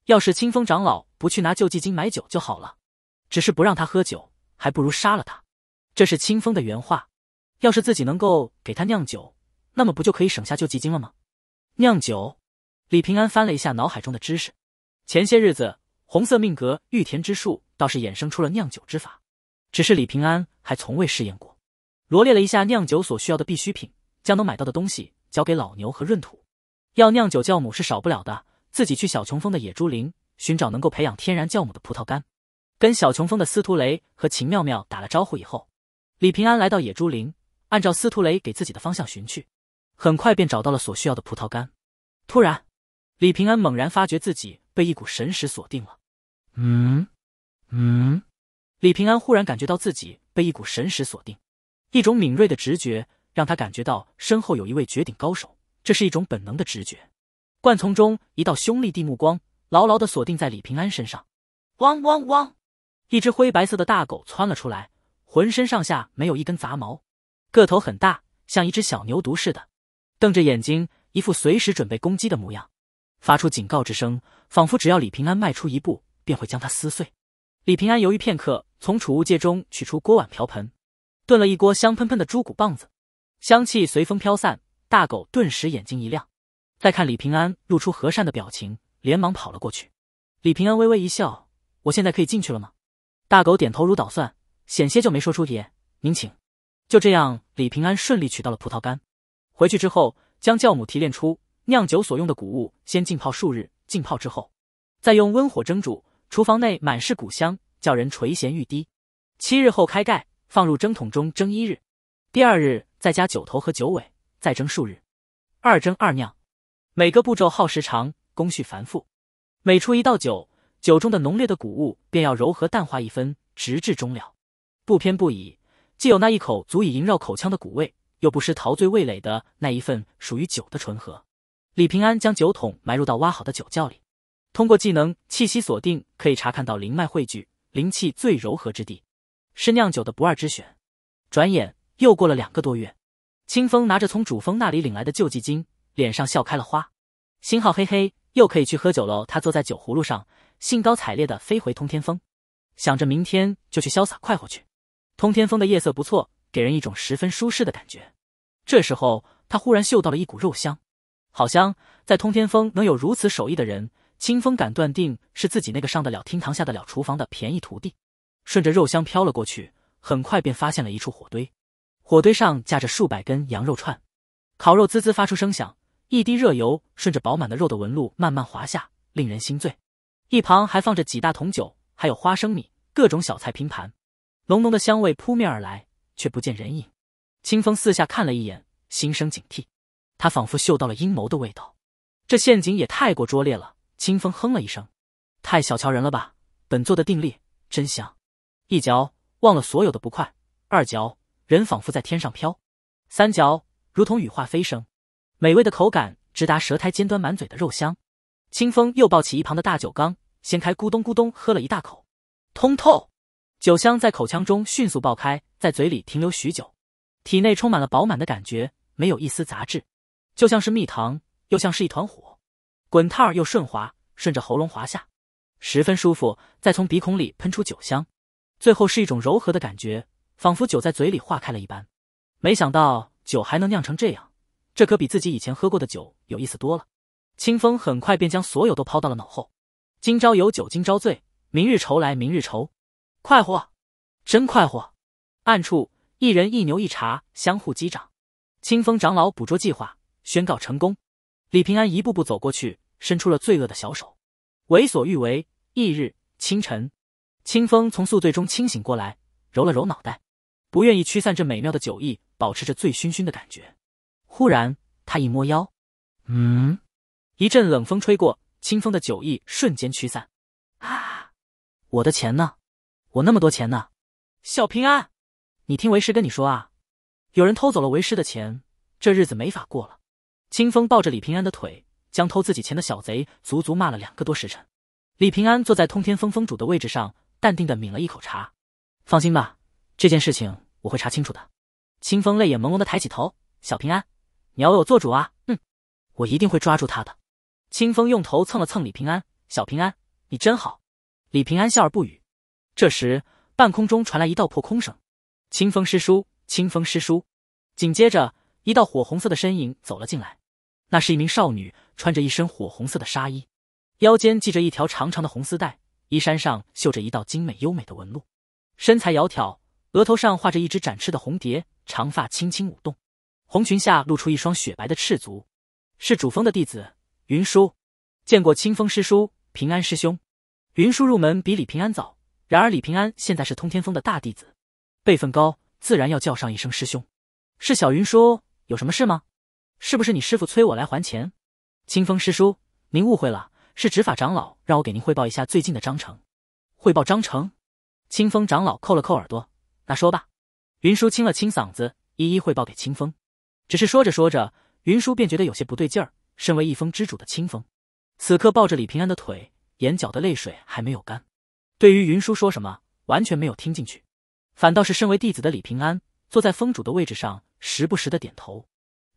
要是清风长老不去拿救济金买酒就好了。只是不让他喝酒，还不如杀了他。这是清风的原话。要是自己能够给他酿酒，那么不就可以省下救济金了吗？酿酒？李平安翻了一下脑海中的知识，前些日子红色命格玉田之术倒是衍生出了酿酒之法。只是李平安还从未试验过，罗列了一下酿酒所需要的必需品，将能买到的东西交给老牛和闰土。要酿酒酵母是少不了的，自己去小琼峰的野猪林寻找能够培养天然酵母的葡萄干。跟小琼峰的司徒雷和秦妙妙打了招呼以后，李平安来到野猪林，按照司徒雷给自己的方向寻去，很快便找到了所需要的葡萄干。突然，李平安猛然发觉自己被一股神识锁定了。嗯，嗯。李平安忽然感觉到自己被一股神识锁定，一种敏锐的直觉让他感觉到身后有一位绝顶高手，这是一种本能的直觉。灌丛中，一道凶厉的目光牢牢的锁定在李平安身上。汪汪汪！一只灰白色的大狗窜了出来，浑身上下没有一根杂毛，个头很大，像一只小牛犊似的，瞪着眼睛，一副随时准备攻击的模样，发出警告之声，仿佛只要李平安迈出一步，便会将它撕碎。李平安犹豫片刻。从储物戒中取出锅碗瓢盆，炖了一锅香喷喷的猪骨棒子，香气随风飘散。大狗顿时眼睛一亮，再看李平安露出和善的表情，连忙跑了过去。李平安微微一笑：“我现在可以进去了吗？”大狗点头如捣蒜，险些就没说出：“爷，您请。”就这样，李平安顺利取到了葡萄干。回去之后，将酵母提炼出酿酒所用的谷物，先浸泡数日，浸泡之后，再用温火蒸煮。厨房内满是谷香。叫人垂涎欲滴，七日后开盖，放入蒸桶中蒸一日，第二日再加酒头和酒尾，再蒸数日，二蒸二酿，每个步骤耗时长，工序繁复，每出一道酒，酒中的浓烈的谷物便要柔和淡化一分，直至终了，不偏不倚，既有那一口足以萦绕口腔的谷味，又不失陶醉味蕾的那一份属于酒的醇和。李平安将酒桶埋入到挖好的酒窖里，通过技能气息锁定，可以查看到灵脉汇聚。灵气最柔和之地，是酿酒的不二之选。转眼又过了两个多月，清风拿着从主峰那里领来的救济金，脸上笑开了花。星号嘿嘿，又可以去喝酒喽！他坐在酒葫芦上，兴高采烈的飞回通天峰，想着明天就去潇洒快活去。通天峰的夜色不错，给人一种十分舒适的感觉。这时候，他忽然嗅到了一股肉香，好香！在通天峰能有如此手艺的人。清风敢断定是自己那个上得了厅堂下得了厨房的便宜徒弟，顺着肉香飘了过去，很快便发现了一处火堆，火堆上架着数百根羊肉串，烤肉滋滋发出声响，一滴热油顺着饱满的肉的纹路慢慢滑下，令人心醉。一旁还放着几大桶酒，还有花生米、各种小菜拼盘，浓浓的香味扑面而来，却不见人影。清风四下看了一眼，心生警惕，他仿佛嗅到了阴谋的味道，这陷阱也太过拙劣了。清风哼了一声，太小瞧人了吧！本座的定力真香。一嚼，忘了所有的不快；二嚼，人仿佛在天上飘；三嚼，如同羽化飞升。美味的口感直达舌苔尖端，满嘴的肉香。清风又抱起一旁的大酒缸，掀开，咕咚咕咚喝了一大口，通透。酒香在口腔中迅速爆开，在嘴里停留许久，体内充满了饱满的感觉，没有一丝杂质，就像是蜜糖，又像是一团火。滚烫又顺滑，顺着喉咙滑下，十分舒服。再从鼻孔里喷出酒香，最后是一种柔和的感觉，仿佛酒在嘴里化开了一般。没想到酒还能酿成这样，这可比自己以前喝过的酒有意思多了。清风很快便将所有都抛到了脑后。今朝有酒今朝醉，明日愁来明日愁。快活，真快活。暗处一人一牛一茶相互击掌。清风长老捕捉计划宣告成功。李平安一步步走过去，伸出了罪恶的小手，为所欲为。翌日清晨，清风从宿醉中清醒过来，揉了揉脑袋，不愿意驱散这美妙的酒意，保持着醉醺醺的感觉。忽然，他一摸腰，嗯，一阵冷风吹过，清风的酒意瞬间驱散。啊，我的钱呢？我那么多钱呢？小平安，你听为师跟你说啊，有人偷走了为师的钱，这日子没法过了。清风抱着李平安的腿，将偷自己钱的小贼足足骂了两个多时辰。李平安坐在通天峰峰主的位置上，淡定的抿了一口茶。放心吧，这件事情我会查清楚的。清风泪眼朦胧的抬起头：“小平安，你要为我做主啊！嗯，我一定会抓住他的。”清风用头蹭了蹭李平安：“小平安，你真好。”李平安笑而不语。这时，半空中传来一道破空声：“清风师叔，清风师叔！”紧接着。一道火红色的身影走了进来，那是一名少女，穿着一身火红色的纱衣，腰间系着一条长长的红丝带，衣衫上绣着一道精美优美的纹路，身材窈窕，额头上画着一只展翅的红蝶，长发轻轻舞动，红裙下露出一双雪白的赤足，是主峰的弟子云舒，见过清风师叔、平安师兄。云舒入门比李平安早，然而李平安现在是通天峰的大弟子，辈分高，自然要叫上一声师兄，是小云说有什么事吗？是不是你师傅催我来还钱？清风师叔，您误会了，是执法长老让我给您汇报一下最近的章程。汇报章程？清风长老扣了扣耳朵，那说吧。云舒清了清嗓子，一一汇报给清风。只是说着说着，云舒便觉得有些不对劲儿。身为一峰之主的清风，此刻抱着李平安的腿，眼角的泪水还没有干，对于云舒说什么完全没有听进去，反倒是身为弟子的李平安坐在峰主的位置上。时不时的点头，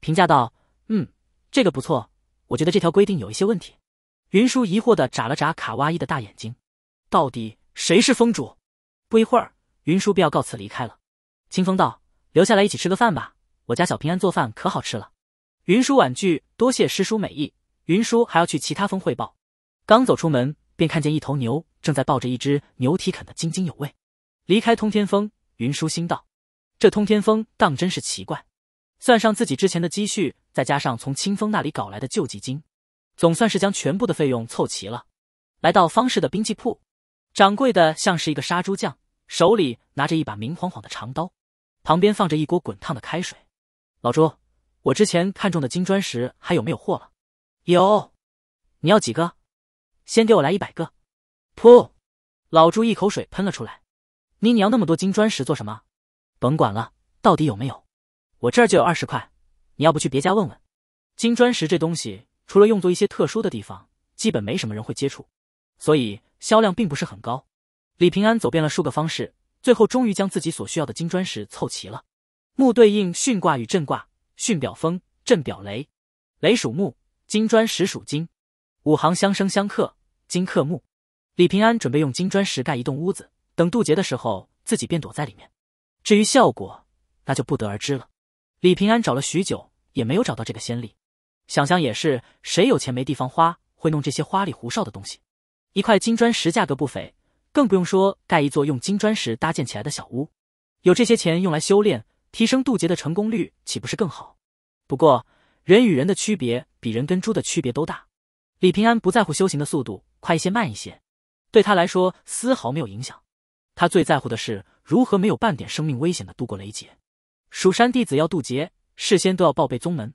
评价道：“嗯，这个不错。我觉得这条规定有一些问题。”云舒疑惑的眨了眨卡哇伊的大眼睛，到底谁是峰主？不一会儿，云舒便要告辞离开了。清风道：“留下来一起吃个饭吧，我家小平安做饭可好吃了。”云舒婉拒，多谢师叔美意。云舒还要去其他峰汇报。刚走出门，便看见一头牛正在抱着一只牛蹄啃得津津有味。离开通天峰，云舒心道。这通天峰当真是奇怪。算上自己之前的积蓄，再加上从清风那里搞来的救济金，总算是将全部的费用凑齐了。来到方氏的兵器铺，掌柜的像是一个杀猪匠，手里拿着一把明晃晃的长刀，旁边放着一锅滚烫的开水。老朱，我之前看中的金砖石还有没有货了？有。你要几个？先给我来一百个。噗！老朱一口水喷了出来。你你要那么多金砖石做什么？甭管了，到底有没有？我这儿就有二十块，你要不去别家问问。金砖石这东西，除了用作一些特殊的地方，基本没什么人会接触，所以销量并不是很高。李平安走遍了数个方式，最后终于将自己所需要的金砖石凑齐了。木对应巽卦与震卦，巽表风，震表雷，雷属木，金砖石属金，五行相生相克，金克木。李平安准备用金砖石盖一栋屋子，等渡劫的时候，自己便躲在里面。至于效果，那就不得而知了。李平安找了许久，也没有找到这个先例。想想也是，谁有钱没地方花，会弄这些花里胡哨的东西？一块金砖石价格不菲，更不用说盖一座用金砖石搭建起来的小屋。有这些钱用来修炼，提升渡劫的成功率，岂不是更好？不过，人与人的区别比人跟猪的区别都大。李平安不在乎修行的速度快一些慢一些，对他来说丝毫没有影响。他最在乎的是。如何没有半点生命危险的渡过雷劫？蜀山弟子要渡劫，事先都要报备宗门。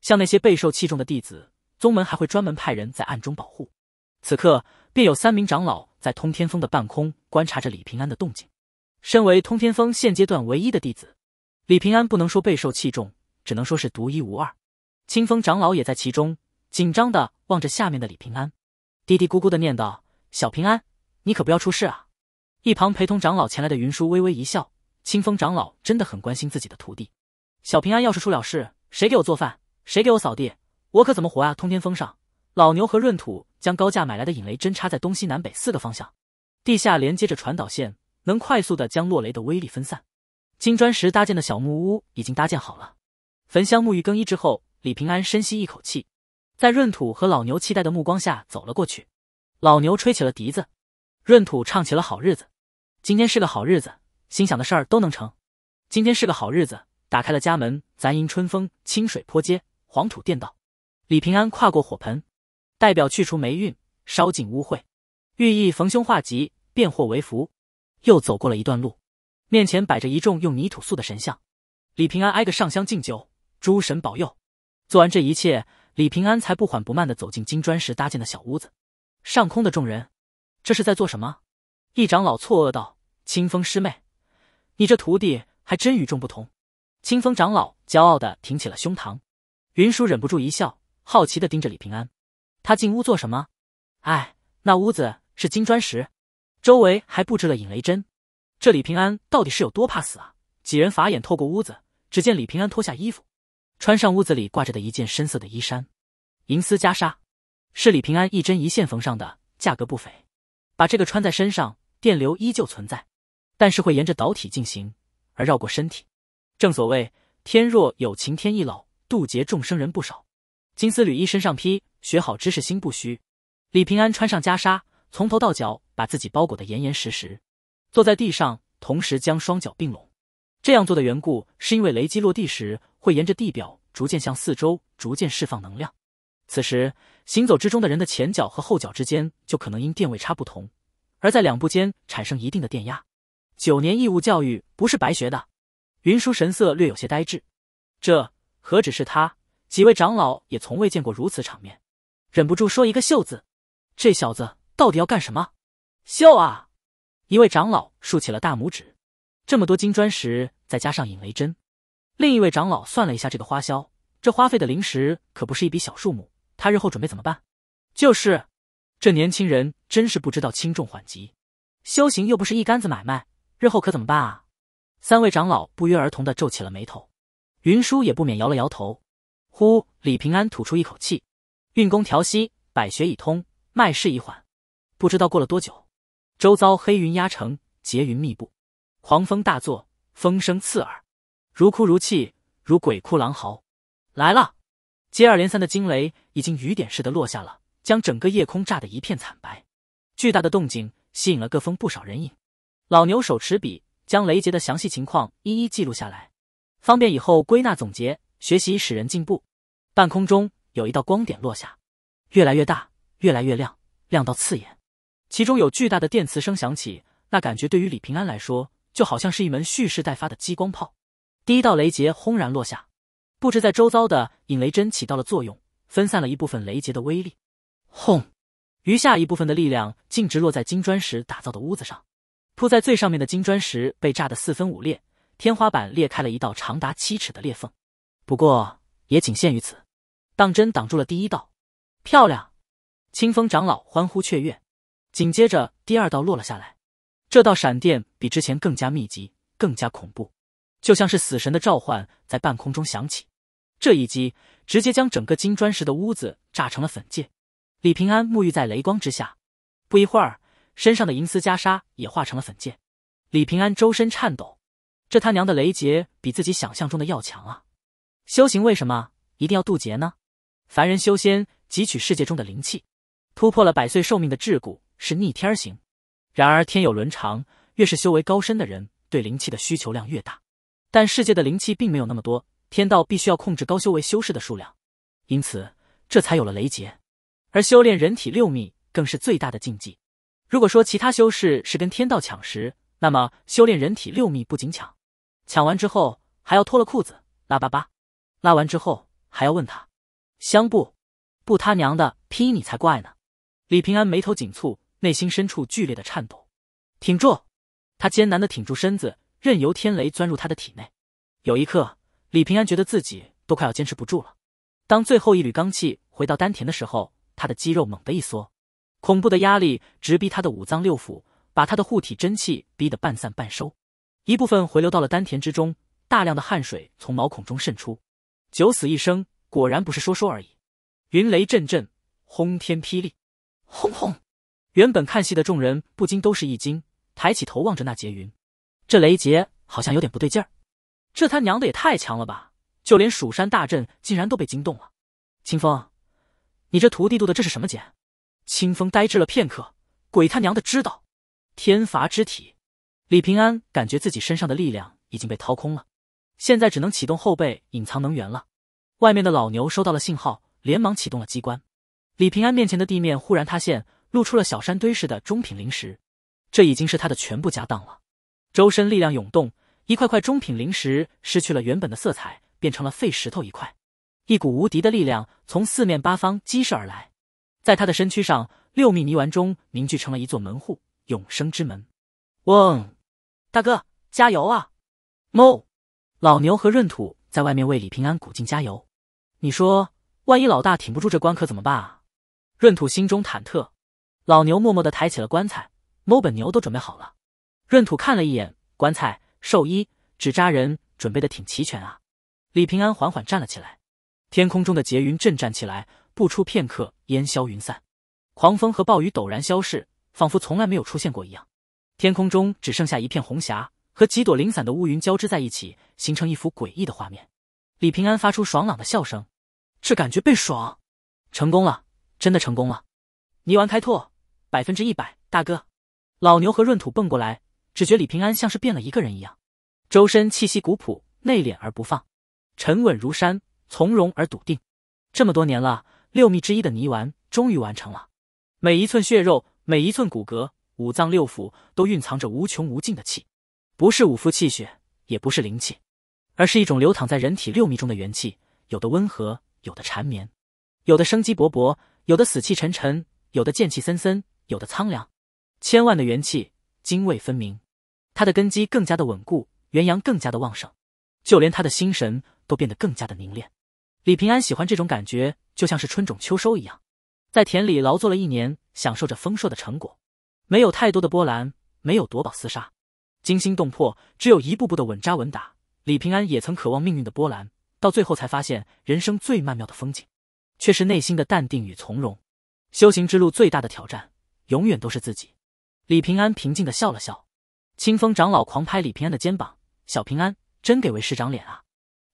像那些备受器重的弟子，宗门还会专门派人在暗中保护。此刻，便有三名长老在通天峰的半空观察着李平安的动静。身为通天峰现阶段唯一的弟子，李平安不能说备受器重，只能说是独一无二。清风长老也在其中，紧张的望着下面的李平安，嘀嘀咕咕的念道：“小平安，你可不要出事啊！”一旁陪同长老前来的云舒微微一笑，清风长老真的很关心自己的徒弟小平安。要是出了事，谁给我做饭，谁给我扫地，我可怎么活啊？通天峰上，老牛和闰土将高价买来的引雷针插在东西南北四个方向，地下连接着传导线，能快速的将落雷的威力分散。金砖石搭建的小木屋已经搭建好了。焚香沐浴更衣之后，李平安深吸一口气，在闰土和老牛期待的目光下走了过去。老牛吹起了笛子，闰土唱起了好日子。今天是个好日子，心想的事儿都能成。今天是个好日子，打开了家门，咱迎春风，清水泼街，黄土垫道。李平安跨过火盆，代表去除霉运，烧尽污秽，寓意逢凶化吉，变祸为福。又走过了一段路，面前摆着一众用泥土塑的神像，李平安挨个上香敬酒，诸神保佑。做完这一切，李平安才不缓不慢的走进金砖石搭建的小屋子。上空的众人，这是在做什么？一长老错愕道：“清风师妹，你这徒弟还真与众不同。”清风长老骄傲的挺起了胸膛。云舒忍不住一笑，好奇的盯着李平安，他进屋做什么？哎，那屋子是金砖石，周围还布置了引雷针。这李平安到底是有多怕死啊？几人法眼透过屋子，只见李平安脱下衣服，穿上屋子里挂着的一件深色的衣衫，银丝袈裟，是李平安一针一线缝上的，价格不菲。把这个穿在身上。电流依旧存在，但是会沿着导体进行，而绕过身体。正所谓天若有情天亦老，渡劫众生人不少。金丝缕衣身上披，学好知识心不虚。李平安穿上袈裟，从头到脚把自己包裹的严严实实，坐在地上，同时将双脚并拢。这样做的缘故，是因为雷击落地时会沿着地表逐渐向四周逐渐释放能量。此时行走之中的人的前脚和后脚之间就可能因电位差不同。而在两步间产生一定的电压。九年义务教育不是白学的。云舒神色略有些呆滞，这何止是他，几位长老也从未见过如此场面，忍不住说一个“秀”字。这小子到底要干什么？秀啊！一位长老竖起了大拇指。这么多金砖石，再加上引雷针，另一位长老算了一下这个花销，这花费的灵石可不是一笔小数目。他日后准备怎么办？就是。这年轻人真是不知道轻重缓急，修行又不是一竿子买卖，日后可怎么办啊？三位长老不约而同的皱起了眉头，云舒也不免摇了摇头。呼，李平安吐出一口气，运功调息，百穴已通，脉势已缓。不知道过了多久，周遭黑云压城，劫云密布，狂风大作，风声刺耳，如哭如泣，如鬼哭狼嚎。来了，接二连三的惊雷已经雨点似的落下了。将整个夜空炸得一片惨白，巨大的动静吸引了各峰不少人影。老牛手持笔，将雷劫的详细情况一一记录下来，方便以后归纳总结，学习使人进步。半空中有一道光点落下，越来越大，越来越亮，亮到刺眼。其中有巨大的电磁声响起，那感觉对于李平安来说，就好像是一门蓄势待发的激光炮。第一道雷劫轰然落下，布置在周遭的引雷针起到了作用，分散了一部分雷劫的威力。轰！余下一部分的力量径直落在金砖石打造的屋子上，铺在最上面的金砖石被炸得四分五裂，天花板裂开了一道长达七尺的裂缝。不过也仅限于此，当真挡住了第一道，漂亮！清风长老欢呼雀跃。紧接着，第二道落了下来，这道闪电比之前更加密集，更加恐怖，就像是死神的召唤在半空中响起。这一击直接将整个金砖石的屋子炸成了粉屑。李平安沐浴在雷光之下，不一会儿，身上的银丝袈裟也化成了粉剑。李平安周身颤抖，这他娘的雷劫比自己想象中的要强啊！修行为什么一定要渡劫呢？凡人修仙，汲取世界中的灵气，突破了百岁寿命的桎梏，是逆天行。然而天有伦常，越是修为高深的人，对灵气的需求量越大，但世界的灵气并没有那么多，天道必须要控制高修为修士的数量，因此这才有了雷劫。而修炼人体六秘更是最大的禁忌。如果说其他修士是跟天道抢食，那么修炼人体六秘不仅抢，抢完之后还要脱了裤子拉粑粑，拉完之后还要问他，香不？不他娘的劈你才怪呢！李平安眉头紧蹙，内心深处剧烈的颤抖，挺住！他艰难的挺住身子，任由天雷钻入他的体内。有一刻，李平安觉得自己都快要坚持不住了。当最后一缕罡气回到丹田的时候，他的肌肉猛地一缩，恐怖的压力直逼他的五脏六腑，把他的护体真气逼得半散半收，一部分回流到了丹田之中。大量的汗水从毛孔中渗出，九死一生果然不是说说而已。云雷阵阵，轰天霹雳，轰轰！原本看戏的众人不禁都是一惊，抬起头望着那劫云，这雷劫好像有点不对劲儿。这他娘的也太强了吧！就连蜀山大阵竟然都被惊动了。清风。你这徒弟渡的这是什么劫？清风呆滞了片刻，鬼他娘的知道！天罚之体。李平安感觉自己身上的力量已经被掏空了，现在只能启动后背隐藏能源了。外面的老牛收到了信号，连忙启动了机关。李平安面前的地面忽然塌陷，露出了小山堆似的中品灵石。这已经是他的全部家当了。周身力量涌动，一块块中品灵石失去了原本的色彩，变成了废石头一块。一股无敌的力量从四面八方激射而来，在他的身躯上，六秘泥丸中凝聚成了一座门户——永生之门。嗡，大哥，加油啊！哞，老牛和闰土在外面为李平安鼓劲加油。你说，万一老大挺不住这关，可怎么办啊？闰土心中忐忑。老牛默默地抬起了棺材。猫本牛都准备好了。闰土看了一眼棺材、寿衣、纸扎人，准备的挺齐全啊。李平安缓缓站了起来。天空中的劫云震颤起来，不出片刻烟消云散，狂风和暴雨陡然消逝，仿佛从来没有出现过一样。天空中只剩下一片红霞和几朵零散的乌云交织在一起，形成一幅诡异的画面。李平安发出爽朗的笑声，这感觉倍爽，成功了，真的成功了！泥丸开拓百分之一百，大哥！老牛和闰土蹦过来，只觉李平安像是变了一个人一样，周身气息古朴内敛而不放，沉稳如山。从容而笃定，这么多年了，六秘之一的泥丸终于完成了。每一寸血肉，每一寸骨骼，五脏六腑都蕴藏着无穷无尽的气，不是五夫气血，也不是灵气，而是一种流淌在人体六秘中的元气。有的温和，有的缠绵，有的生机勃勃，有的死气沉沉，有的剑气森森，有的苍凉。千万的元气泾渭分明，它的根基更加的稳固，元阳更加的旺盛，就连他的心神。都变得更加的凝练。李平安喜欢这种感觉，就像是春种秋收一样，在田里劳作了一年，享受着丰硕的成果，没有太多的波澜，没有夺宝厮杀，惊心动魄，只有一步步的稳扎稳打。李平安也曾渴望命运的波澜，到最后才发现，人生最曼妙的风景，却是内心的淡定与从容。修行之路最大的挑战，永远都是自己。李平安平静的笑了笑。清风长老狂拍李平安的肩膀：“小平安，真给为师长脸啊！”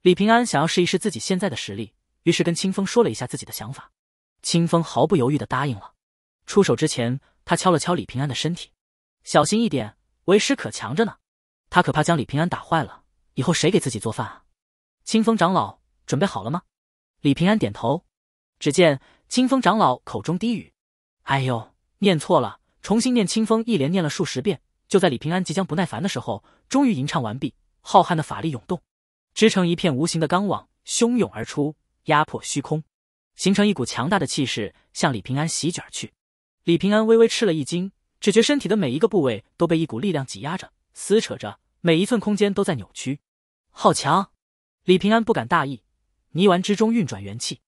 李平安想要试一试自己现在的实力，于是跟清风说了一下自己的想法。清风毫不犹豫的答应了。出手之前，他敲了敲李平安的身体：“小心一点，为师可强着呢。”他可怕将李平安打坏了，以后谁给自己做饭啊？清风长老准备好了吗？李平安点头。只见清风长老口中低语：“哎呦，念错了，重新念。”清风一连念了数十遍。就在李平安即将不耐烦的时候，终于吟唱完毕，浩瀚的法力涌动。织成一片无形的钢网，汹涌而出，压迫虚空，形成一股强大的气势向李平安席卷去。李平安微微吃了一惊，只觉身体的每一个部位都被一股力量挤压着、撕扯着，每一寸空间都在扭曲。好强！李平安不敢大意，泥丸之中运转元气，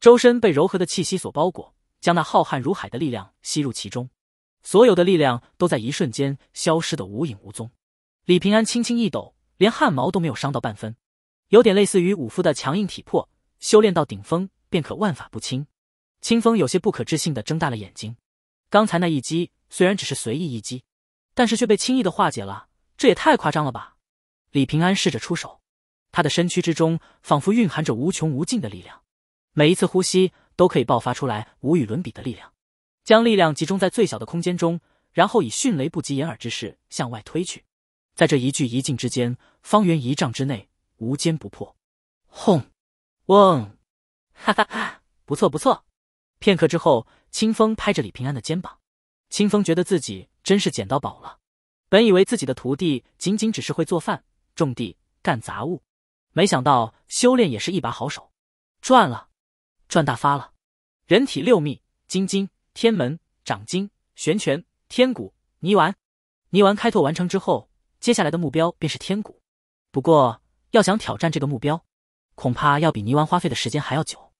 周身被柔和的气息所包裹，将那浩瀚如海的力量吸入其中。所有的力量都在一瞬间消失得无影无踪。李平安轻轻一抖，连汗毛都没有伤到半分。有点类似于武夫的强硬体魄，修炼到顶峰便可万法不侵。清风有些不可置信的睁大了眼睛，刚才那一击虽然只是随意一击，但是却被轻易的化解了，这也太夸张了吧！李平安试着出手，他的身躯之中仿佛蕴含着无穷无尽的力量，每一次呼吸都可以爆发出来无与伦比的力量，将力量集中在最小的空间中，然后以迅雷不及掩耳之势向外推去，在这一聚一静之间，方圆一丈之内。无坚不破，轰，嗡，哈哈哈！不错不错。片刻之后，清风拍着李平安的肩膀。清风觉得自己真是捡到宝了。本以为自己的徒弟仅仅只是会做饭、种地、干杂物，没想到修炼也是一把好手，赚了，赚大发了。人体六秘：金经、天门、掌经、玄拳、天骨、泥丸。泥丸开拓完成之后，接下来的目标便是天骨。不过。要想挑战这个目标，恐怕要比泥丸花费的时间还要久。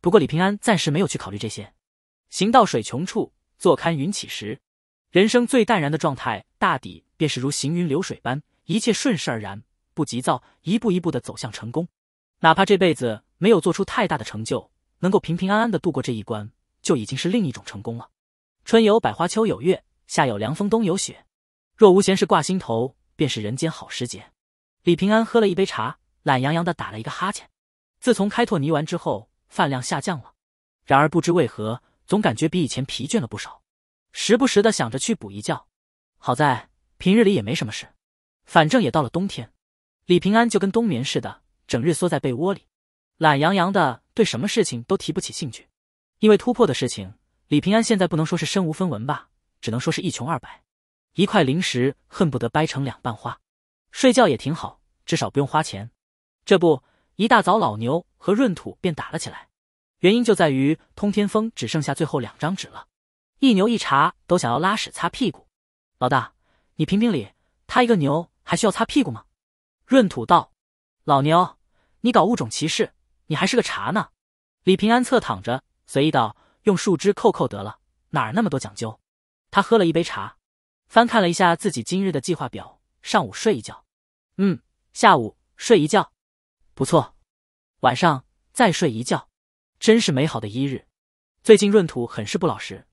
不过李平安暂时没有去考虑这些。行到水穷处，坐看云起时。人生最淡然的状态，大抵便是如行云流水般，一切顺势而然，不急躁，一步一步的走向成功。哪怕这辈子没有做出太大的成就，能够平平安安的度过这一关，就已经是另一种成功了。春有百花，秋有月，夏有凉风，冬有雪。若无闲事挂心头，便是人间好时节。李平安喝了一杯茶，懒洋洋的打了一个哈欠。自从开拓泥丸之后，饭量下降了。然而不知为何，总感觉比以前疲倦了不少，时不时的想着去补一觉。好在平日里也没什么事，反正也到了冬天，李平安就跟冬眠似的，整日缩在被窝里，懒洋洋的，对什么事情都提不起兴趣。因为突破的事情，李平安现在不能说是身无分文吧，只能说是一穷二白，一块零食恨不得掰成两半花。睡觉也挺好，至少不用花钱。这不，一大早老牛和闰土便打了起来，原因就在于通天峰只剩下最后两张纸了，一牛一茶都想要拉屎擦屁股。老大，你评评理，他一个牛还需要擦屁股吗？闰土道：“老牛，你搞物种歧视，你还是个茶呢。”李平安侧躺着，随意道：“用树枝扣扣得了，哪儿那么多讲究？”他喝了一杯茶，翻看了一下自己今日的计划表。上午睡一觉，嗯，下午睡一觉，不错，晚上再睡一觉，真是美好的一日。最近闰土很是不老实，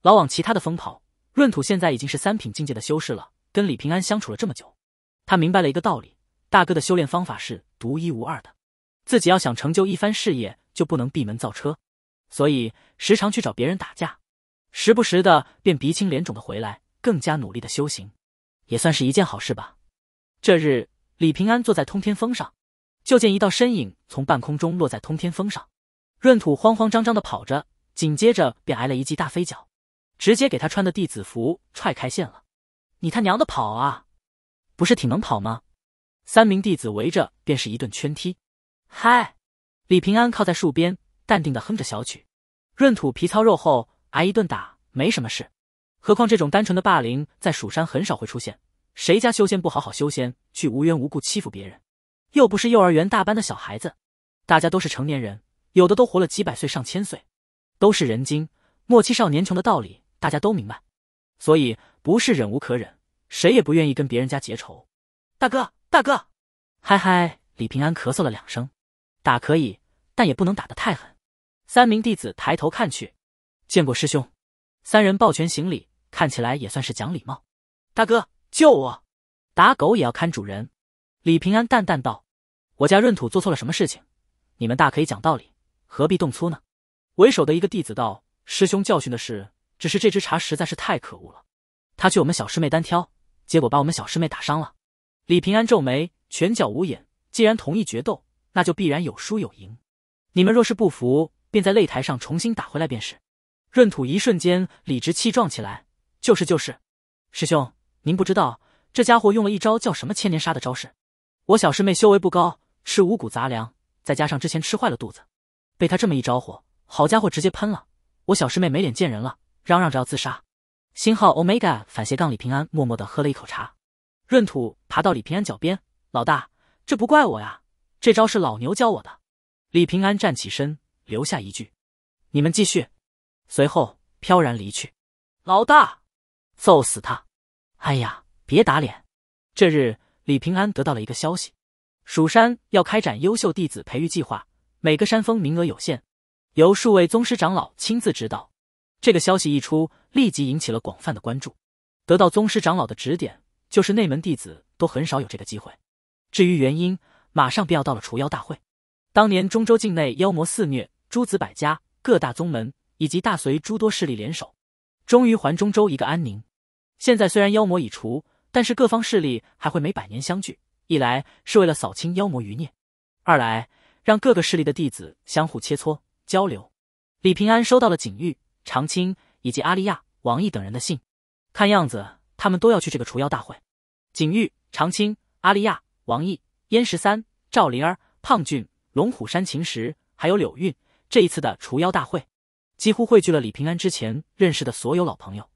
老往其他的峰跑。闰土现在已经是三品境界的修士了，跟李平安相处了这么久，他明白了一个道理：大哥的修炼方法是独一无二的，自己要想成就一番事业，就不能闭门造车，所以时常去找别人打架，时不时的便鼻青脸肿的回来，更加努力的修行。也算是一件好事吧。这日，李平安坐在通天峰上，就见一道身影从半空中落在通天峰上。闰土慌慌张张的跑着，紧接着便挨了一记大飞脚，直接给他穿的弟子服踹开线了。你他娘的跑啊！不是挺能跑吗？三名弟子围着，便是一顿圈踢。嗨！李平安靠在树边，淡定的哼着小曲。闰土皮糙肉厚，挨一顿打没什么事。何况这种单纯的霸凌在蜀山很少会出现。谁家修仙不好好修仙，去无缘无故欺负别人？又不是幼儿园大班的小孩子，大家都是成年人，有的都活了几百岁、上千岁，都是人精。莫欺少年穷的道理大家都明白，所以不是忍无可忍，谁也不愿意跟别人家结仇。大哥，大哥，嗨嗨！李平安咳嗽了两声，打可以，但也不能打得太狠。三名弟子抬头看去，见过师兄。三人抱拳行礼，看起来也算是讲礼貌。大哥，救我！打狗也要看主人。”李平安淡淡道，“我家闰土做错了什么事情？你们大可以讲道理，何必动粗呢？”为首的一个弟子道：“师兄教训的是，只是这只茶实在是太可恶了。他去我们小师妹单挑，结果把我们小师妹打伤了。”李平安皱眉，拳脚无眼，既然同意决斗，那就必然有输有赢。你们若是不服，便在擂台上重新打回来便是。闰土一瞬间理直气壮起来，就是就是，师兄您不知道，这家伙用了一招叫什么千年杀的招式。我小师妹修为不高，吃五谷杂粮，再加上之前吃坏了肚子，被他这么一招呼，好家伙直接喷了。我小师妹没脸见人了，嚷嚷着要自杀。星号 omega 反斜杠李平安默默的喝了一口茶。闰土爬到李平安脚边，老大，这不怪我呀，这招是老牛教我的。李平安站起身，留下一句：“你们继续。”随后飘然离去。老大，揍死他！哎呀，别打脸！这日，李平安得到了一个消息：蜀山要开展优秀弟子培育计划，每个山峰名额有限，由数位宗师长老亲自指导。这个消息一出，立即引起了广泛的关注。得到宗师长老的指点，就是内门弟子都很少有这个机会。至于原因，马上便要到了除妖大会。当年中州境内妖魔肆虐，诸子百家、各大宗门。以及大隋诸多势力联手，终于还中州一个安宁。现在虽然妖魔已除，但是各方势力还会每百年相聚。一来是为了扫清妖魔余孽，二来让各个势力的弟子相互切磋交流。李平安收到了景玉、长青以及阿丽亚、王毅等人的信，看样子他们都要去这个除妖大会。景玉、长青、阿丽亚、王毅、燕十三、赵灵儿、胖俊、龙虎山秦石，还有柳韵，这一次的除妖大会。几乎汇聚了李平安之前认识的所有老朋友。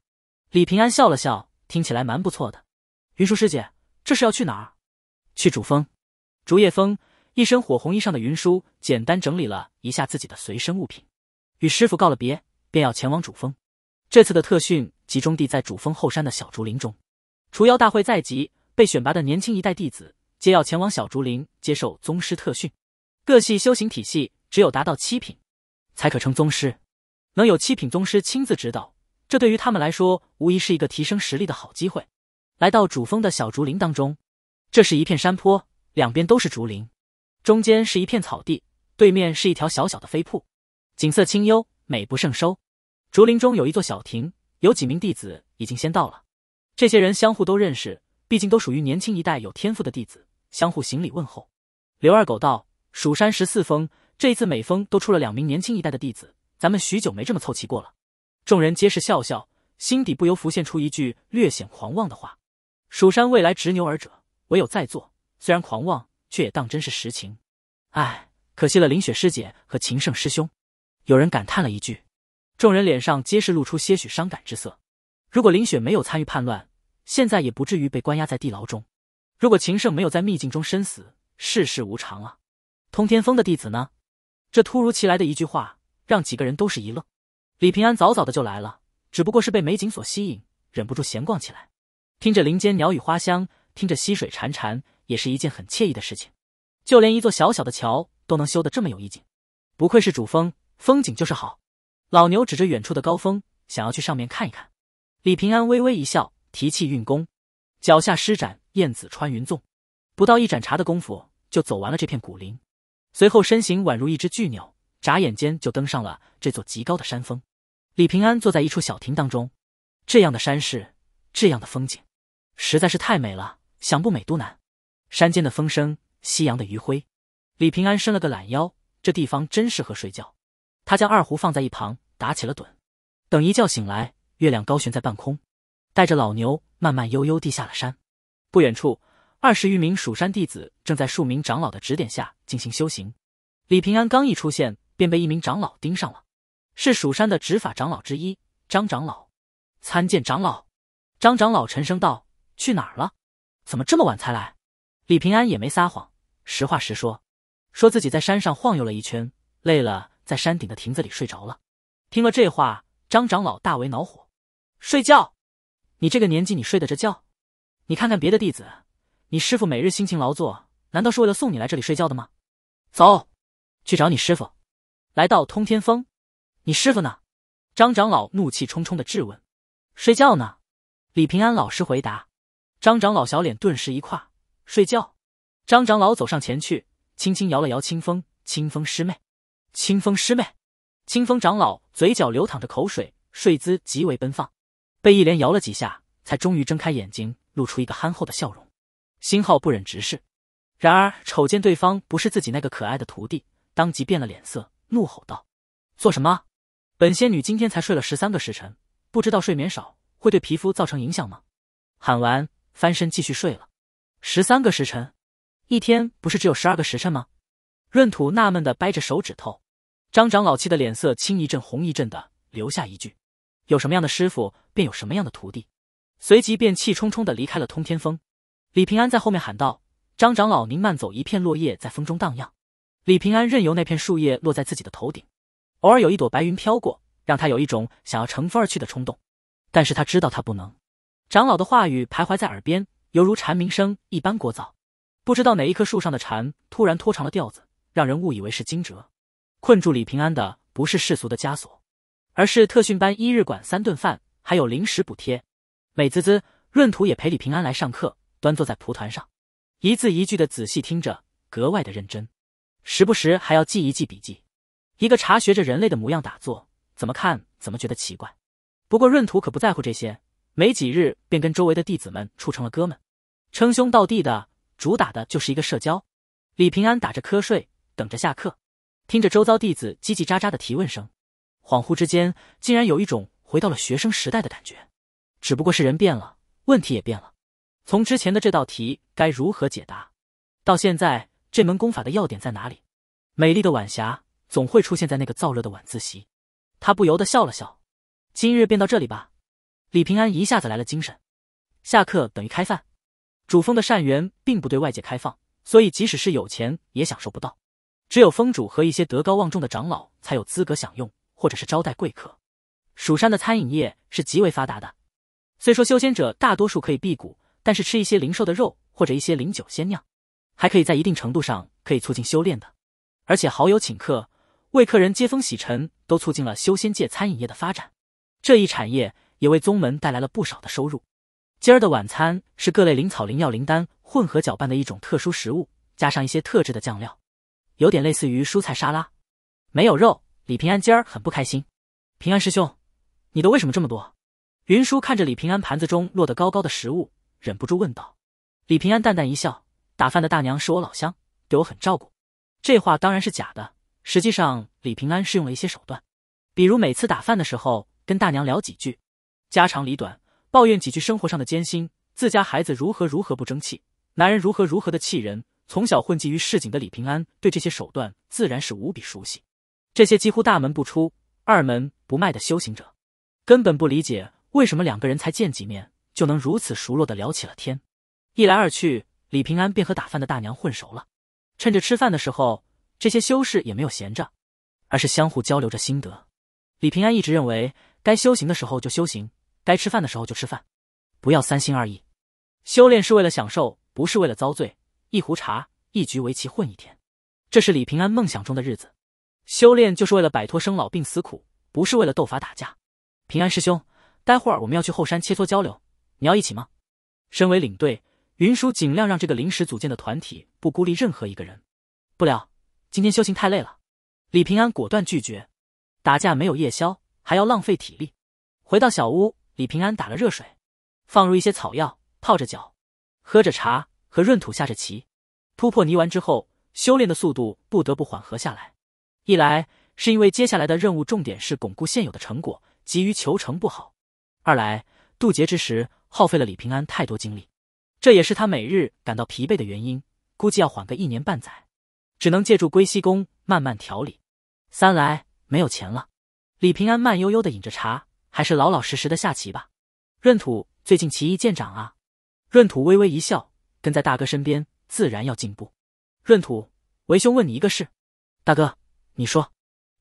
李平安笑了笑，听起来蛮不错的。云舒师姐，这是要去哪儿？去主峰，竹叶峰。一身火红衣裳的云舒简单整理了一下自己的随身物品，与师傅告了别，便要前往主峰。这次的特训集中地在主峰后山的小竹林中。除妖大会在即，被选拔的年轻一代弟子皆要前往小竹林接受宗师特训。各系修行体系只有达到七品，才可称宗师。能有七品宗师亲自指导，这对于他们来说无疑是一个提升实力的好机会。来到主峰的小竹林当中，这是一片山坡，两边都是竹林，中间是一片草地，对面是一条小小的飞瀑，景色清幽，美不胜收。竹林中有一座小亭，有几名弟子已经先到了。这些人相互都认识，毕竟都属于年轻一代有天赋的弟子，相互行礼问候。刘二狗道：“蜀山十四峰，这一次每峰都出了两名年轻一代的弟子。”咱们许久没这么凑齐过了，众人皆是笑笑，心底不由浮现出一句略显狂妄的话：“蜀山未来执牛耳者，唯有在座。”虽然狂妄，却也当真是实情。唉，可惜了林雪师姐和秦胜师兄。有人感叹了一句，众人脸上皆是露出些许伤感之色。如果林雪没有参与叛乱，现在也不至于被关押在地牢中；如果秦胜没有在秘境中身死，世事无常啊。通天峰的弟子呢？这突如其来的一句话。让几个人都是一愣。李平安早早的就来了，只不过是被美景所吸引，忍不住闲逛起来。听着林间鸟语花香，听着溪水潺潺，也是一件很惬意的事情。就连一座小小的桥都能修得这么有意境，不愧是主峰，风景就是好。老牛指着远处的高峰，想要去上面看一看。李平安微微一笑，提气运功，脚下施展燕子穿云纵，不到一盏茶的功夫就走完了这片古林，随后身形宛如一只巨鸟。眨眼间就登上了这座极高的山峰。李平安坐在一处小亭当中，这样的山势，这样的风景，实在是太美了，想不美都难。山间的风声，夕阳的余晖，李平安伸了个懒腰，这地方真适合睡觉。他将二胡放在一旁，打起了盹。等一觉醒来，月亮高悬在半空，带着老牛慢慢悠悠地下了山。不远处，二十余名蜀山弟子正在数名长老的指点下进行修行。李平安刚一出现。便被一名长老盯上了，是蜀山的执法长老之一，张长老。参见长老。张长老沉声道：“去哪儿了？怎么这么晚才来？”李平安也没撒谎，实话实说，说自己在山上晃悠了一圈，累了，在山顶的亭子里睡着了。听了这话，张长老大为恼火：“睡觉？你这个年纪，你睡得着觉？你看看别的弟子，你师傅每日辛勤劳作，难道是为了送你来这里睡觉的吗？”走，去找你师傅。来到通天峰，你师傅呢？张长老怒气冲冲的质问。睡觉呢？李平安老实回答。张长老小脸顿时一垮。睡觉？张长老走上前去，轻轻摇了摇清风。清风师妹，清风师妹。清风长老嘴角流淌着口水，睡姿极为奔放，被一连摇了几下，才终于睁开眼睛，露出一个憨厚的笑容。星浩不忍直视，然而瞅见对方不是自己那个可爱的徒弟，当即变了脸色。怒吼道：“做什么？本仙女今天才睡了十三个时辰，不知道睡眠少会对皮肤造成影响吗？”喊完，翻身继续睡了。十三个时辰，一天不是只有十二个时辰吗？闰土纳闷的掰着手指头。张长老气的脸色青一阵红一阵的，留下一句：“有什么样的师傅，便有什么样的徒弟。”随即便气冲冲的离开了通天峰。李平安在后面喊道：“张长老，您慢走。”一片落叶在风中荡漾。李平安任由那片树叶落在自己的头顶，偶尔有一朵白云飘过，让他有一种想要乘风而去的冲动。但是他知道他不能。长老的话语徘徊在耳边，犹如蝉鸣声一般聒噪。不知道哪一棵树上的蝉突然拖长了调子，让人误以为是惊蛰。困住李平安的不是世俗的枷锁，而是特训班一日管三顿饭，还有零食补贴。美滋滋，闰土也陪李平安来上课，端坐在蒲团上，一字一句的仔细听着，格外的认真。时不时还要记一记笔记，一个查学着人类的模样打坐，怎么看怎么觉得奇怪。不过闰土可不在乎这些，没几日便跟周围的弟子们处成了哥们，称兄道弟的，主打的就是一个社交。李平安打着瞌睡，等着下课，听着周遭弟子叽叽喳喳的提问声，恍惚之间竟然有一种回到了学生时代的感觉。只不过是人变了，问题也变了。从之前的这道题该如何解答，到现在。这门功法的要点在哪里？美丽的晚霞总会出现在那个燥热的晚自习。他不由得笑了笑。今日便到这里吧。李平安一下子来了精神。下课等于开饭。主峰的善缘并不对外界开放，所以即使是有钱也享受不到。只有峰主和一些德高望重的长老才有资格享用，或者是招待贵客。蜀山的餐饮业是极为发达的。虽说修仙者大多数可以辟谷，但是吃一些灵兽的肉或者一些灵酒仙酿。还可以在一定程度上可以促进修炼的，而且好友请客，为客人接风洗尘，都促进了修仙界餐饮业的发展。这一产业也为宗门带来了不少的收入。今儿的晚餐是各类灵草、灵药、灵丹混合搅拌的一种特殊食物，加上一些特制的酱料，有点类似于蔬菜沙拉，没有肉。李平安今儿很不开心。平安师兄，你的为什么这么多？云舒看着李平安盘子中落得高高的食物，忍不住问道。李平安淡淡一笑。打饭的大娘是我老乡，对我很照顾。这话当然是假的，实际上李平安是用了一些手段，比如每次打饭的时候跟大娘聊几句，家长里短，抱怨几句生活上的艰辛，自家孩子如何如何不争气，男人如何如何的气人。从小混迹于市井的李平安对这些手段自然是无比熟悉。这些几乎大门不出、二门不迈的修行者，根本不理解为什么两个人才见几面就能如此熟络的聊起了天，一来二去。李平安便和打饭的大娘混熟了。趁着吃饭的时候，这些修士也没有闲着，而是相互交流着心得。李平安一直认为，该修行的时候就修行，该吃饭的时候就吃饭，不要三心二意。修炼是为了享受，不是为了遭罪。一壶茶，一局围棋，混一天，这是李平安梦想中的日子。修炼就是为了摆脱生老病死苦，不是为了斗法打架。平安师兄，待会儿我们要去后山切磋交流，你要一起吗？身为领队。云舒尽量让这个临时组建的团体不孤立任何一个人。不了，今天修行太累了。李平安果断拒绝。打架没有夜宵，还要浪费体力。回到小屋，李平安打了热水，放入一些草药，泡着脚，喝着茶，和闰土下着棋。突破泥丸之后，修炼的速度不得不缓和下来。一来是因为接下来的任务重点是巩固现有的成果，急于求成不好；二来渡劫之时耗费了李平安太多精力。这也是他每日感到疲惫的原因，估计要缓个一年半载，只能借助归西宫慢慢调理。三来没有钱了。李平安慢悠悠的饮着茶，还是老老实实的下棋吧。闰土最近棋艺见长啊。闰土微微一笑，跟在大哥身边，自然要进步。闰土，为兄问你一个事。大哥，你说，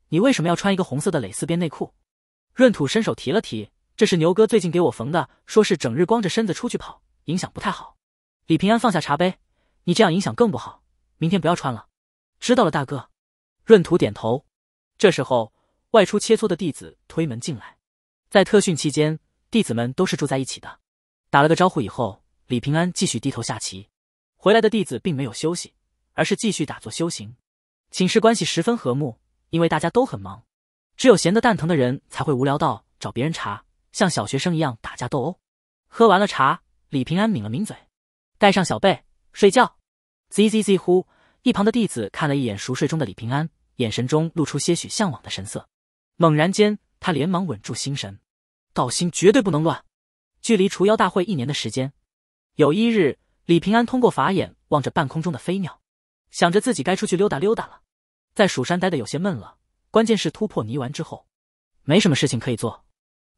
你为什么要穿一个红色的蕾丝边内裤？闰土伸手提了提，这是牛哥最近给我缝的，说是整日光着身子出去跑。影响不太好。李平安放下茶杯，你这样影响更不好。明天不要穿了。知道了，大哥。闰土点头。这时候，外出切磋的弟子推门进来。在特训期间，弟子们都是住在一起的。打了个招呼以后，李平安继续低头下棋。回来的弟子并没有休息，而是继续打坐修行。寝室关系十分和睦，因为大家都很忙，只有闲得蛋疼的人才会无聊到找别人茬，像小学生一样打架斗殴。喝完了茶。李平安抿了抿嘴，带上小贝睡觉。zzz 呼，一旁的弟子看了一眼熟睡中的李平安，眼神中露出些许向往的神色。猛然间，他连忙稳住心神，道心绝对不能乱。距离除妖大会一年的时间，有一日，李平安通过法眼望着半空中的飞鸟，想着自己该出去溜达溜达了。在蜀山待的有些闷了，关键是突破泥丸之后，没什么事情可以做。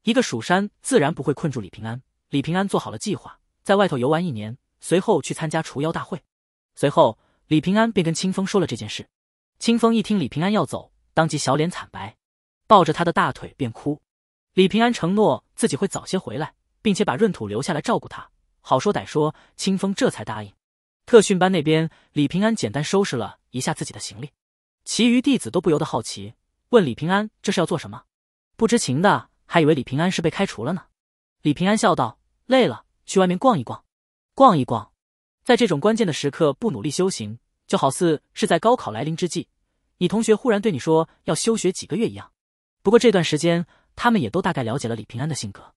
一个蜀山自然不会困住李平安，李平安做好了计划。在外头游玩一年，随后去参加除妖大会。随后，李平安便跟清风说了这件事。清风一听李平安要走，当即小脸惨白，抱着他的大腿便哭。李平安承诺自己会早些回来，并且把闰土留下来照顾他。好说歹说，清风这才答应。特训班那边，李平安简单收拾了一下自己的行李，其余弟子都不由得好奇，问李平安这是要做什么？不知情的还以为李平安是被开除了呢。李平安笑道：“累了。”去外面逛一逛，逛一逛，在这种关键的时刻不努力修行，就好似是在高考来临之际，你同学忽然对你说要休学几个月一样。不过这段时间，他们也都大概了解了李平安的性格。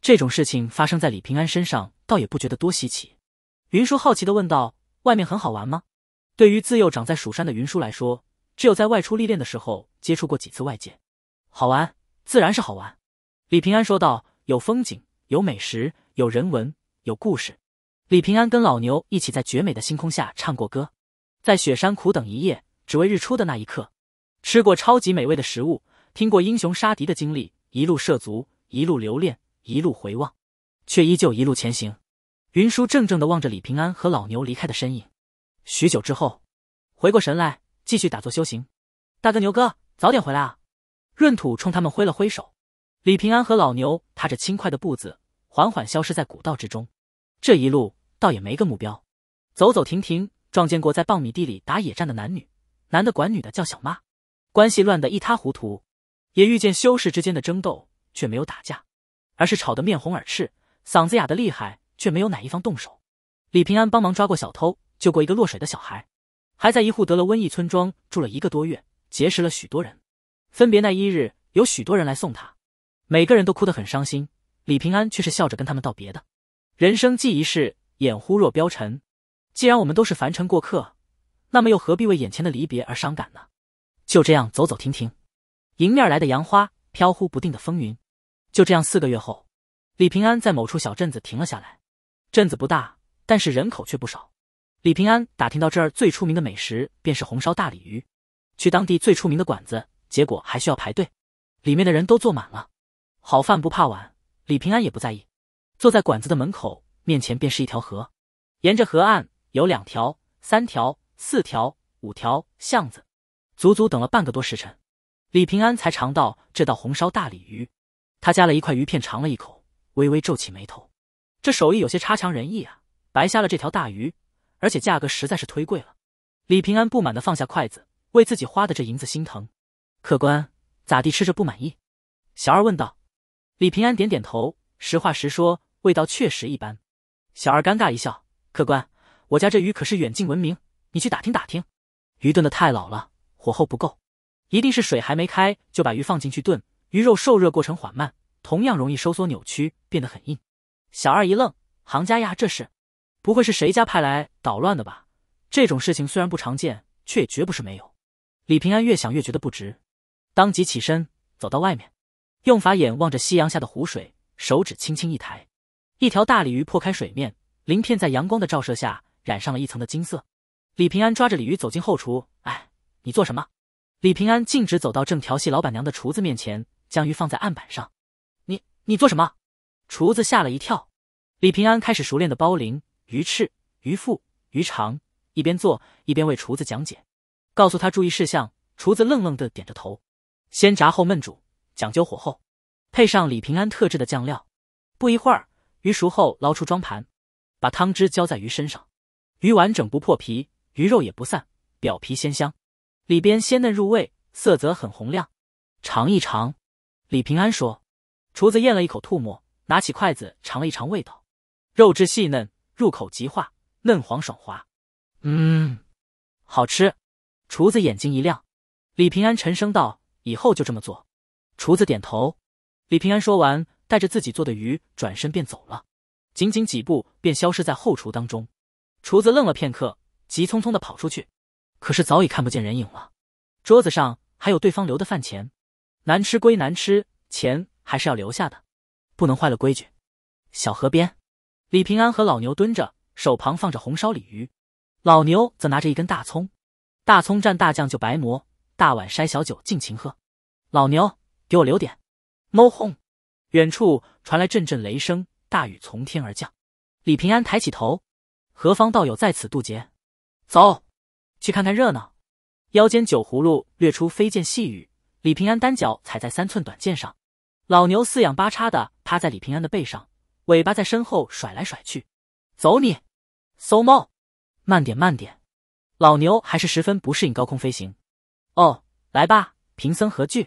这种事情发生在李平安身上，倒也不觉得多稀奇。云舒好奇的问道：“外面很好玩吗？”对于自幼长在蜀山的云舒来说，只有在外出历练的时候接触过几次外界。好玩自然是好玩。李平安说道：“有风景。”有美食，有人文，有故事。李平安跟老牛一起在绝美的星空下唱过歌，在雪山苦等一夜，只为日出的那一刻，吃过超级美味的食物，听过英雄杀敌的经历，一路涉足，一路留恋，一路回望，却依旧一路前行。云舒怔怔地望着李平安和老牛离开的身影，许久之后，回过神来，继续打坐修行。大哥牛哥，早点回来啊！闰土冲他们挥了挥手。李平安和老牛踏着轻快的步子，缓缓消失在古道之中。这一路倒也没个目标，走走停停，撞见过在棒米地里打野战的男女，男的管女的叫小妈，关系乱得一塌糊涂；也遇见修士之间的争斗，却没有打架，而是吵得面红耳赤，嗓子哑得厉害，却没有哪一方动手。李平安帮忙抓过小偷，救过一个落水的小孩，还在一户得了瘟疫村庄住了一个多月，结识了许多人。分别那一日，有许多人来送他。每个人都哭得很伤心，李平安却是笑着跟他们道别的。人生既一事，眼忽若飙尘。既然我们都是凡尘过客，那么又何必为眼前的离别而伤感呢？就这样走走停停，迎面来的杨花，飘忽不定的风云。就这样，四个月后，李平安在某处小镇子停了下来。镇子不大，但是人口却不少。李平安打听到这儿最出名的美食便是红烧大鲤鱼，去当地最出名的馆子，结果还需要排队，里面的人都坐满了。好饭不怕晚，李平安也不在意。坐在馆子的门口，面前便是一条河，沿着河岸有两条、三条、四条、五条巷子，足足等了半个多时辰，李平安才尝到这道红烧大鲤鱼。他夹了一块鱼片尝了一口，微微皱起眉头，这手艺有些差强人意啊！白瞎了这条大鱼，而且价格实在是忒贵了。李平安不满的放下筷子，为自己花的这银子心疼。客官咋地吃着不满意？小二问道。李平安点点头，实话实说，味道确实一般。小二尴尬一笑：“客官，我家这鱼可是远近闻名，你去打听打听。”鱼炖的太老了，火候不够，一定是水还没开就把鱼放进去炖，鱼肉受热过程缓慢，同样容易收缩扭曲，变得很硬。小二一愣：“行家呀，这是，不会是谁家派来捣乱的吧？这种事情虽然不常见，却也绝不是没有。”李平安越想越觉得不值，当即起身走到外面。用法眼望着夕阳下的湖水，手指轻轻一抬，一条大鲤鱼破开水面，鳞片在阳光的照射下染上了一层的金色。李平安抓着鲤鱼走进后厨，哎，你做什么？李平安径直走到正调戏老板娘的厨子面前，将鱼放在案板上。你你做什么？厨子吓了一跳。李平安开始熟练的剥鳞、鱼翅、鱼腹、鱼肠，一边做一边为厨子讲解，告诉他注意事项。厨子愣愣的点着头。先炸后焖煮。讲究火候，配上李平安特制的酱料，不一会儿鱼熟后捞出装盘，把汤汁浇在鱼身上，鱼完整不破皮，鱼肉也不散，表皮鲜香，里边鲜嫩入味，色泽很红亮。尝一尝，李平安说。厨子咽了一口唾沫，拿起筷子尝了一尝味道，肉质细嫩，入口即化，嫩黄爽滑。嗯，好吃。厨子眼睛一亮。李平安沉声道：“以后就这么做。”厨子点头，李平安说完，带着自己做的鱼转身便走了，仅仅几步便消失在后厨当中。厨子愣了片刻，急匆匆的跑出去，可是早已看不见人影了。桌子上还有对方留的饭钱，难吃归难吃，钱还是要留下的，不能坏了规矩。小河边，李平安和老牛蹲着，手旁放着红烧鲤鱼，老牛则拿着一根大葱，大葱蘸大酱就白馍，大碗筛小酒尽情喝。老牛。给我留点，猫哄。远处传来阵阵雷声，大雨从天而降。李平安抬起头，何方道友在此渡劫？走，去看看热闹。腰间酒葫芦掠出飞剑细雨，李平安单脚踩在三寸短剑上。老牛四仰八叉的趴在李平安的背上，尾巴在身后甩来甩去。走你，搜猫，慢点慢点。老牛还是十分不适应高空飞行。哦，来吧，贫僧何惧。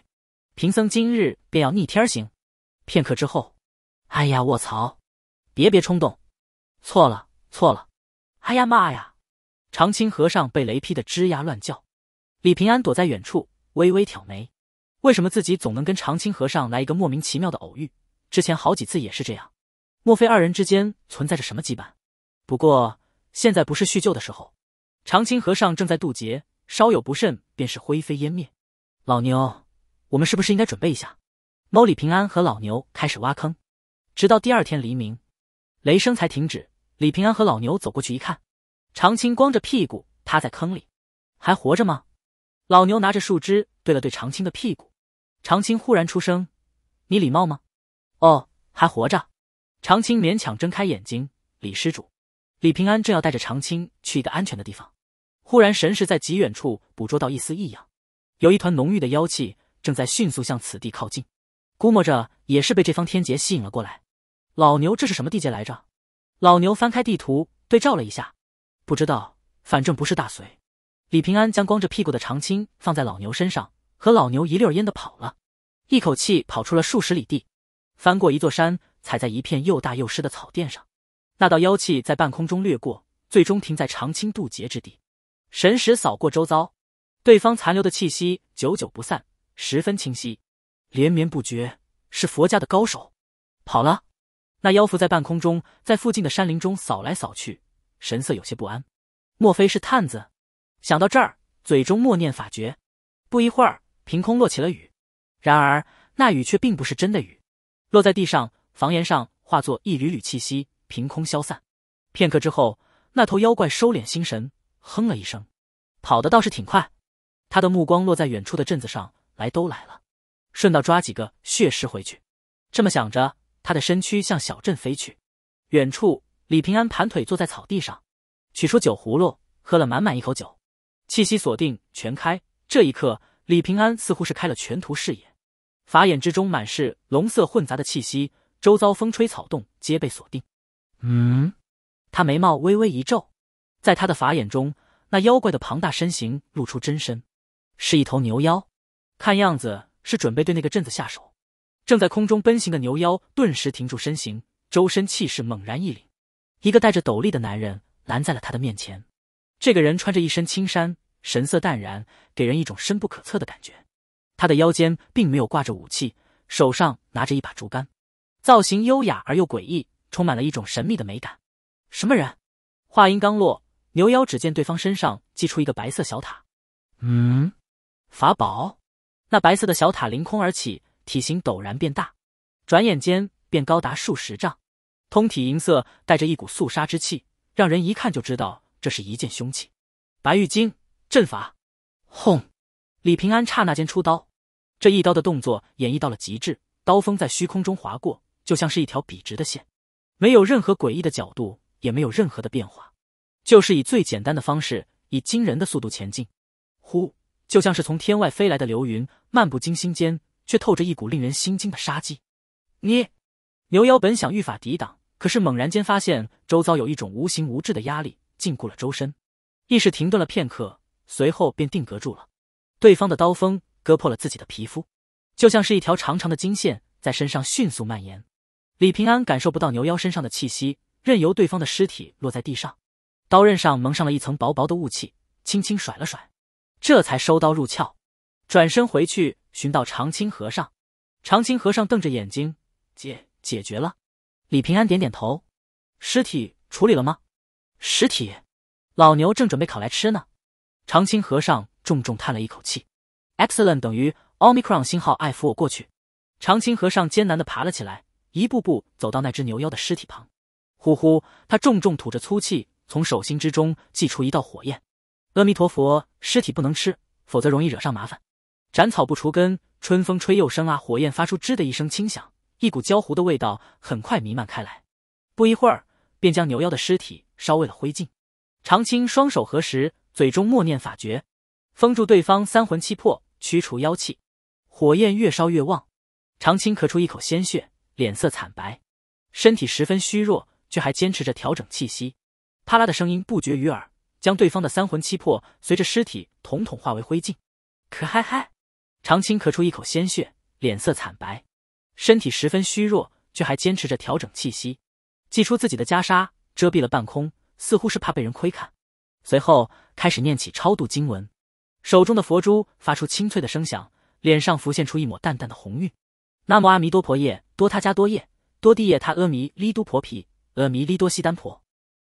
贫僧今日便要逆天行。片刻之后，哎呀，卧槽！别别冲动，错了错了！哎呀妈呀！长青和尚被雷劈的吱呀乱叫。李平安躲在远处，微微挑眉。为什么自己总能跟长青和尚来一个莫名其妙的偶遇？之前好几次也是这样。莫非二人之间存在着什么羁绊？不过现在不是叙旧的时候。长青和尚正在渡劫，稍有不慎便是灰飞烟灭。老牛。我们是不是应该准备一下？猫李平安和老牛开始挖坑，直到第二天黎明，雷声才停止。李平安和老牛走过去一看，长青光着屁股趴在坑里，还活着吗？老牛拿着树枝对了对长青的屁股。长青忽然出声：“你礼貌吗？”“哦，还活着。”长青勉强睁开眼睛。李施主，李平安正要带着长青去一个安全的地方，忽然神识在极远处捕捉到一丝异样，有一团浓郁的妖气。正在迅速向此地靠近，估摸着也是被这方天劫吸引了过来。老牛，这是什么地界来着？老牛翻开地图对照了一下，不知道，反正不是大隋。李平安将光着屁股的长青放在老牛身上，和老牛一溜烟的跑了，一口气跑出了数十里地，翻过一座山，踩在一片又大又湿的草甸上。那道妖气在半空中掠过，最终停在长青渡劫之地。神识扫过周遭，对方残留的气息久久不散。十分清晰，连绵不绝，是佛家的高手跑了。那妖符在半空中，在附近的山林中扫来扫去，神色有些不安。莫非是探子？想到这儿，嘴中默念法诀。不一会儿，凭空落起了雨。然而那雨却并不是真的雨，落在地上、房檐上，化作一缕缕气息，凭空消散。片刻之后，那头妖怪收敛心神，哼了一声，跑得倒是挺快。他的目光落在远处的镇子上。来都来了，顺道抓几个血尸回去。这么想着，他的身躯向小镇飞去。远处，李平安盘腿坐在草地上，取出酒葫芦，喝了满满一口酒。气息锁定全开，这一刻，李平安似乎是开了全图视野，法眼之中满是龙色混杂的气息，周遭风吹草动皆被锁定。嗯，他眉毛微微一皱，在他的法眼中，那妖怪的庞大身形露出真身，是一头牛妖。看样子是准备对那个镇子下手。正在空中奔行的牛妖顿时停住身形，周身气势猛然一凛。一个戴着斗笠的男人拦在了他的面前。这个人穿着一身青衫，神色淡然，给人一种深不可测的感觉。他的腰间并没有挂着武器，手上拿着一把竹竿，造型优雅而又诡异，充满了一种神秘的美感。什么人？话音刚落，牛妖只见对方身上祭出一个白色小塔。嗯，法宝。那白色的小塔凌空而起，体型陡然变大，转眼间便高达数十丈，通体银色，带着一股肃杀之气，让人一看就知道这是一件凶器。白玉京阵法，轰！李平安刹那间出刀，这一刀的动作演绎到了极致，刀锋在虚空中划过，就像是一条笔直的线，没有任何诡异的角度，也没有任何的变化，就是以最简单的方式，以惊人的速度前进。呼！就像是从天外飞来的流云，漫不经心间却透着一股令人心惊的杀机。你牛妖本想御法抵挡，可是猛然间发现周遭有一种无形无质的压力禁锢了周身，意识停顿了片刻，随后便定格住了。对方的刀锋割破了自己的皮肤，就像是一条长长的金线在身上迅速蔓延。李平安感受不到牛妖身上的气息，任由对方的尸体落在地上，刀刃上蒙上了一层薄薄的雾气，轻轻甩了甩。这才收刀入鞘，转身回去寻到长青和尚。长青和尚瞪着眼睛，解解决了。李平安点点头，尸体处理了吗？尸体，老牛正准备烤来吃呢。长青和尚重重叹了一口气。Excellent 等于 omicron 星号，爱扶我过去。长青和尚艰难的爬了起来，一步步走到那只牛妖的尸体旁。呼呼，他重重吐着粗气，从手心之中祭出一道火焰。阿弥陀佛，尸体不能吃，否则容易惹上麻烦。斩草不除根，春风吹又生啊！火焰发出“吱”的一声轻响，一股焦糊的味道很快弥漫开来，不一会儿便将牛妖的尸体烧为了灰烬。长青双手合十，嘴中默念法诀，封住对方三魂七魄，驱除妖气。火焰越烧越旺，长青咳出一口鲜血，脸色惨白，身体十分虚弱，却还坚持着调整气息。啪啦的声音不绝于耳。将对方的三魂七魄随着尸体统统化为灰烬。可嗨嗨，长青咳出一口鲜血，脸色惨白，身体十分虚弱，却还坚持着调整气息，祭出自己的袈裟遮蔽了半空，似乎是怕被人窥看。随后开始念起超度经文，手中的佛珠发出清脆的声响，脸上浮现出一抹淡淡的红晕。南无阿弥多婆夜，多他伽多夜，多地夜他阿弥利都婆毗，阿弥利多西丹婆。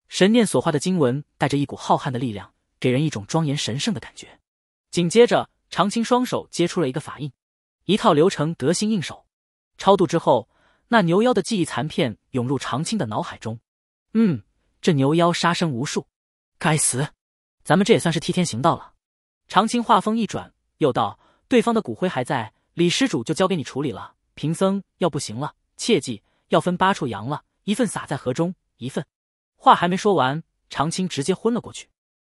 神念所化的经文带着一股浩瀚的力量，给人一种庄严神圣的感觉。紧接着，长青双手接出了一个法印，一套流程得心应手。超度之后，那牛妖的记忆残片涌入长青的脑海中。嗯，这牛妖杀生无数，该死！咱们这也算是替天行道了。长青话锋一转，又道：“对方的骨灰还在，李施主就交给你处理了。贫僧要不行了，切记要分八处扬了，一份撒在河中，一份……”话还没说完，长青直接昏了过去。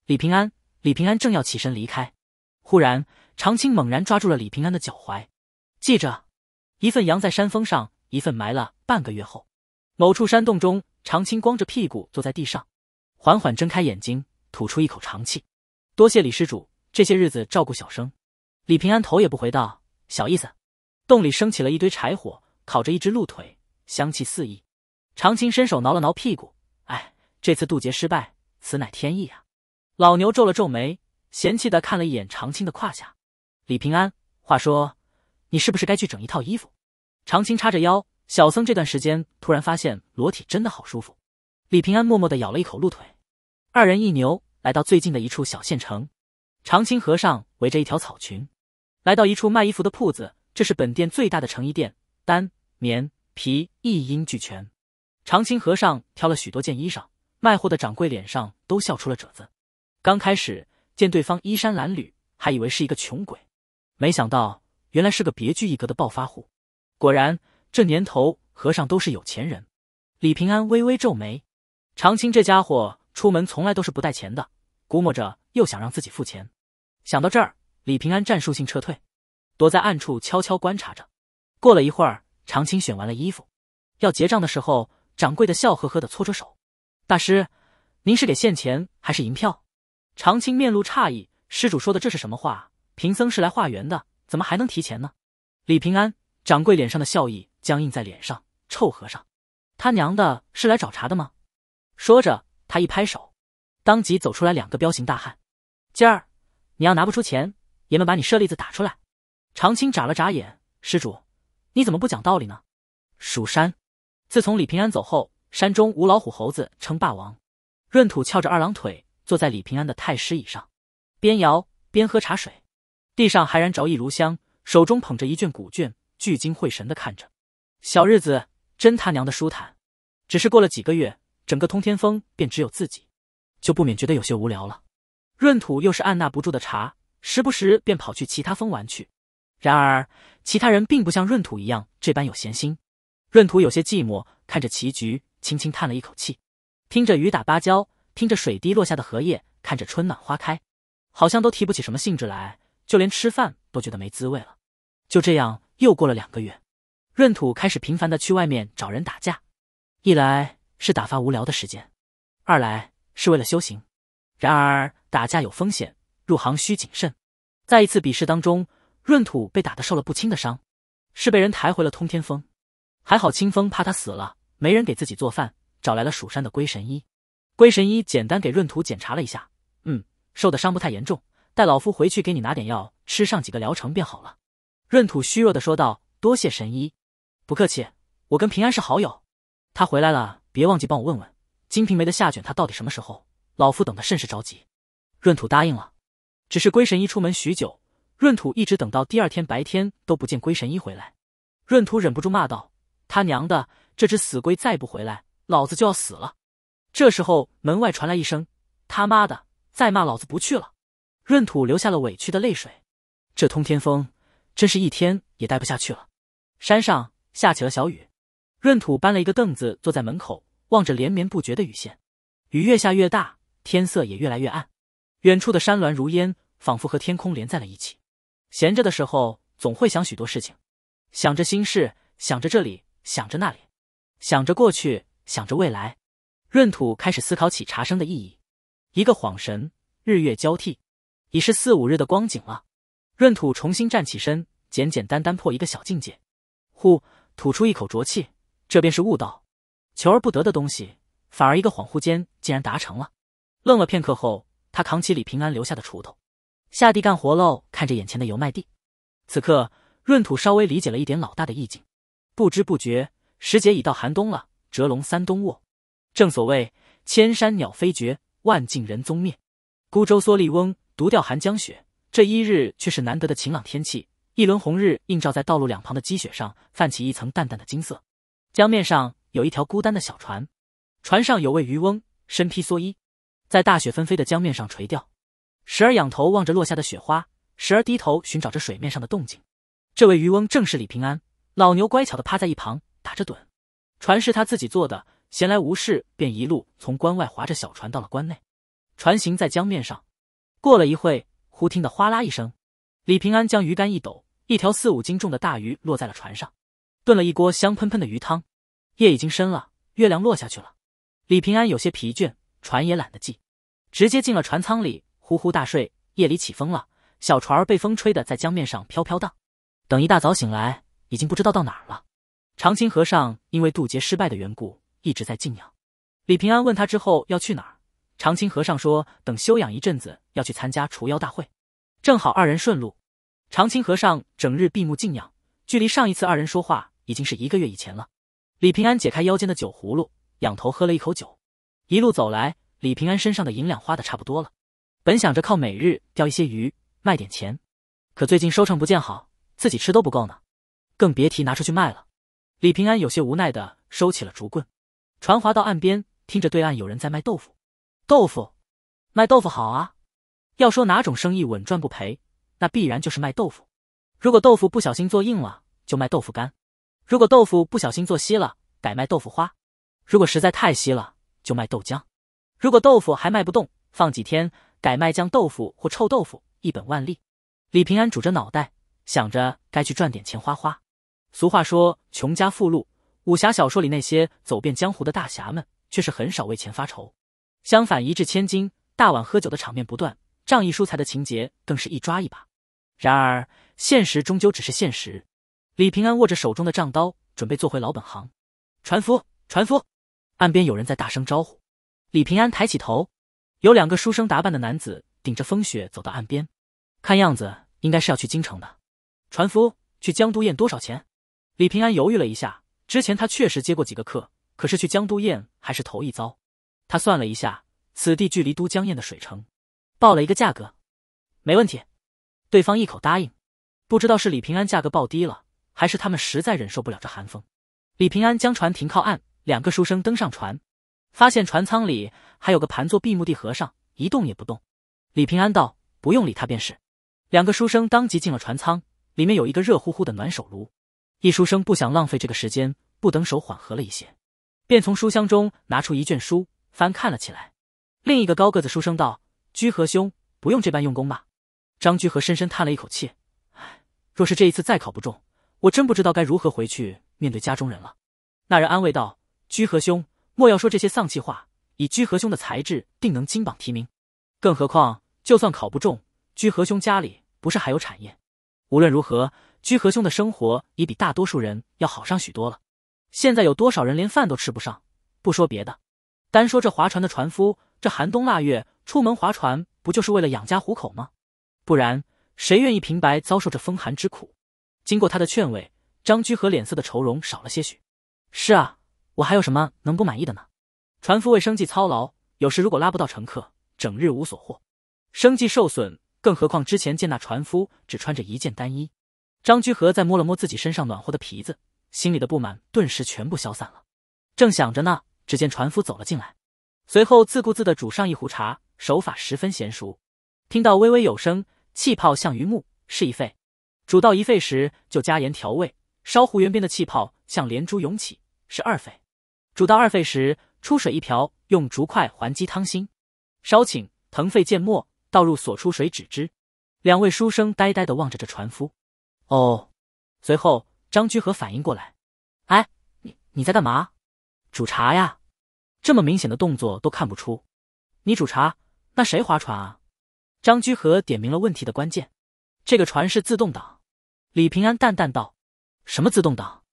李平安，李平安正要起身离开，忽然长青猛然抓住了李平安的脚踝。记着，一份扬在山峰上，一份埋了半个月后，某处山洞中，长青光着屁股坐在地上，缓缓睁开眼睛，吐出一口长气。多谢李施主这些日子照顾小生。李平安头也不回道：“小意思。”洞里升起了一堆柴火，烤着一只鹿腿，香气四溢。长青伸手挠了挠屁股。这次渡劫失败，此乃天意呀！老牛皱了皱眉，嫌弃的看了一眼长青的胯下。李平安，话说，你是不是该去整一套衣服？长青叉着腰，小僧这段时间突然发现裸体真的好舒服。李平安默默的咬了一口鹿腿。二人一牛来到最近的一处小县城，长青和尚围着一条草裙，来到一处卖衣服的铺子。这是本店最大的成衣店，单棉皮一应俱全。长青和尚挑了许多件衣裳。卖货的掌柜脸上都笑出了褶子，刚开始见对方衣衫褴褛，还以为是一个穷鬼，没想到原来是个别具一格的暴发户。果然，这年头和尚都是有钱人。李平安微微皱眉，长青这家伙出门从来都是不带钱的，估摸着又想让自己付钱。想到这儿，李平安战术性撤退，躲在暗处悄悄观察着。过了一会儿，长青选完了衣服，要结账的时候，掌柜的笑呵呵的搓着手。大师，您是给现钱还是银票？长青面露诧异，施主说的这是什么话？贫僧是来化缘的，怎么还能提钱呢？李平安掌柜脸上的笑意僵硬在脸上，臭和尚，他娘的是来找茬的吗？说着，他一拍手，当即走出来两个彪形大汉。今儿你要拿不出钱，爷们把你舍利子打出来！长青眨了眨眼，施主，你怎么不讲道理呢？蜀山，自从李平安走后。山中无老虎，猴子称霸王。闰土翘着二郎腿坐在李平安的太师椅上，边摇边喝茶水，地上还燃着一炉香，手中捧着一卷古卷，聚精会神的看着。小日子真他娘的舒坦，只是过了几个月，整个通天峰便只有自己，就不免觉得有些无聊了。闰土又是按捺不住的茶，时不时便跑去其他峰玩去。然而其他人并不像闰土一样这般有闲心，闰土有些寂寞，看着棋局。轻轻叹了一口气，听着雨打芭蕉，听着水滴落下的荷叶，看着春暖花开，好像都提不起什么兴致来，就连吃饭都觉得没滋味了。就这样又过了两个月，闰土开始频繁的去外面找人打架，一来是打发无聊的时间，二来是为了修行。然而打架有风险，入行需谨慎。在一次比试当中，闰土被打得受了不轻的伤，是被人抬回了通天峰，还好清风怕他死了。没人给自己做饭，找来了蜀山的龟神医。龟神医简单给闰土检查了一下，嗯，受的伤不太严重，带老夫回去给你拿点药，吃上几个疗程便好了。闰土虚弱的说道：“多谢神医，不客气。我跟平安是好友，他回来了，别忘记帮我问问《金瓶梅》的下卷，他到底什么时候？老夫等的甚是着急。”闰土答应了。只是龟神医出门许久，闰土一直等到第二天白天都不见龟神医回来，闰土忍不住骂道：“他娘的！”这只死龟再不回来，老子就要死了。这时候，门外传来一声：“他妈的，再骂老子不去了。”闰土流下了委屈的泪水。这通天峰真是一天也待不下去了。山上下起了小雨，闰土搬了一个凳子坐在门口，望着连绵不绝的雨线。雨越下越大，天色也越来越暗。远处的山峦如烟，仿佛和天空连在了一起。闲着的时候，总会想许多事情，想着心事，想着这里，想着那里。想着过去，想着未来，闰土开始思考起茶生的意义。一个恍神，日月交替，已是四五日的光景了。闰土重新站起身，简简单单破一个小境界，呼，吐出一口浊气，这便是悟道。求而不得的东西，反而一个恍惚间竟然达成了。愣了片刻后，他扛起李平安留下的锄头，下地干活喽。看着眼前的油麦地，此刻闰土稍微理解了一点老大的意境。不知不觉。时节已到寒冬了，蛰龙三冬卧。正所谓千山鸟飞绝，万径人踪灭。孤舟蓑笠翁，独钓寒江雪。这一日却是难得的晴朗天气，一轮红日映照在道路两旁的积雪上，泛起一层淡淡的金色。江面上有一条孤单的小船，船上有位渔翁，身披蓑衣，在大雪纷飞的江面上垂钓，时而仰头望着落下的雪花，时而低头寻找着水面上的动静。这位渔翁正是李平安。老牛乖巧的趴在一旁。打着盹，船是他自己做的，闲来无事便一路从关外划着小船到了关内。船行在江面上，过了一会，忽听得哗啦一声，李平安将鱼竿一抖，一条四五斤重的大鱼落在了船上，炖了一锅香喷喷的鱼汤。夜已经深了，月亮落下去了，李平安有些疲倦，船也懒得系，直接进了船舱里呼呼大睡。夜里起风了，小船儿被风吹得在江面上飘飘荡。等一大早醒来，已经不知道到哪儿了。长青和尚因为渡劫失败的缘故，一直在静养。李平安问他之后要去哪儿，长青和尚说等休养一阵子要去参加除妖大会，正好二人顺路。长青和尚整日闭目静养，距离上一次二人说话已经是一个月以前了。李平安解开腰间的酒葫芦，仰头喝了一口酒。一路走来，李平安身上的银两花的差不多了。本想着靠每日钓一些鱼卖点钱，可最近收成不见好，自己吃都不够呢，更别提拿出去卖了。李平安有些无奈的收起了竹棍，船划到岸边，听着对岸有人在卖豆腐。豆腐，卖豆腐好啊！要说哪种生意稳赚不赔，那必然就是卖豆腐。如果豆腐不小心做硬了，就卖豆腐干；如果豆腐不小心做稀了，改卖豆腐花；如果实在太稀了，就卖豆浆；如果豆腐还卖不动，放几天，改卖酱豆腐或臭豆腐，一本万利。李平安拄着脑袋，想着该去赚点钱花花。俗话说“穷家富路”，武侠小说里那些走遍江湖的大侠们，却是很少为钱发愁。相反，一掷千金、大碗喝酒的场面不断，仗义疏财的情节更是一抓一把。然而，现实终究只是现实。李平安握着手中的账刀，准备做回老本行。船夫，船夫，岸边有人在大声招呼。李平安抬起头，有两个书生打扮的男子顶着风雪走到岸边，看样子应该是要去京城的。船夫，去江都宴多少钱？李平安犹豫了一下，之前他确实接过几个客，可是去江都宴还是头一遭。他算了一下，此地距离都江堰的水城，报了一个价格，没问题。对方一口答应。不知道是李平安价格报低了，还是他们实在忍受不了这寒风。李平安将船停靠岸，两个书生登上船，发现船舱里还有个盘坐闭目的和尚，一动也不动。李平安道：“不用理他便是。”两个书生当即进了船舱，里面有一个热乎乎的暖手炉。一书生不想浪费这个时间，不等手缓和了一些，便从书箱中拿出一卷书翻看了起来。另一个高个子书生道：“居和兄，不用这般用功吧。”张居和深深叹了一口气：“唉，若是这一次再考不中，我真不知道该如何回去面对家中人了。”那人安慰道：“居和兄，莫要说这些丧气话。以居和兄的才智，定能金榜题名。更何况，就算考不中，居和兄家里不是还有产业？无论如何。”居和兄的生活已比大多数人要好上许多了。现在有多少人连饭都吃不上？不说别的，单说这划船的船夫，这寒冬腊月出门划船，不就是为了养家糊口吗？不然谁愿意平白遭受这风寒之苦？经过他的劝慰，张居和脸色的愁容少了些许。是啊，我还有什么能不满意的呢？船夫为生计操劳，有时如果拉不到乘客，整日无所获，生计受损。更何况之前见那船夫只穿着一件单衣。张居和在摸了摸自己身上暖和的皮子，心里的不满顿时全部消散了。正想着呢，只见船夫走了进来，随后自顾自的煮上一壶茶，手法十分娴熟。听到微微有声，气泡像鱼目，是一沸；煮到一沸时，就加盐调味。烧壶缘边的气泡像连珠涌起，是二沸；煮到二沸时，出水一瓢，用竹筷还击汤心，烧请腾沸渐没，倒入所出水止之。两位书生呆呆的望着这船夫。哦，随后张居和反应过来，哎，你你在干嘛？煮茶呀？这么明显的动作都看不出，你煮茶，那谁划船啊？张居和点明了问题的关键，这个船是自动挡。李平安淡淡道：“什么自动挡？”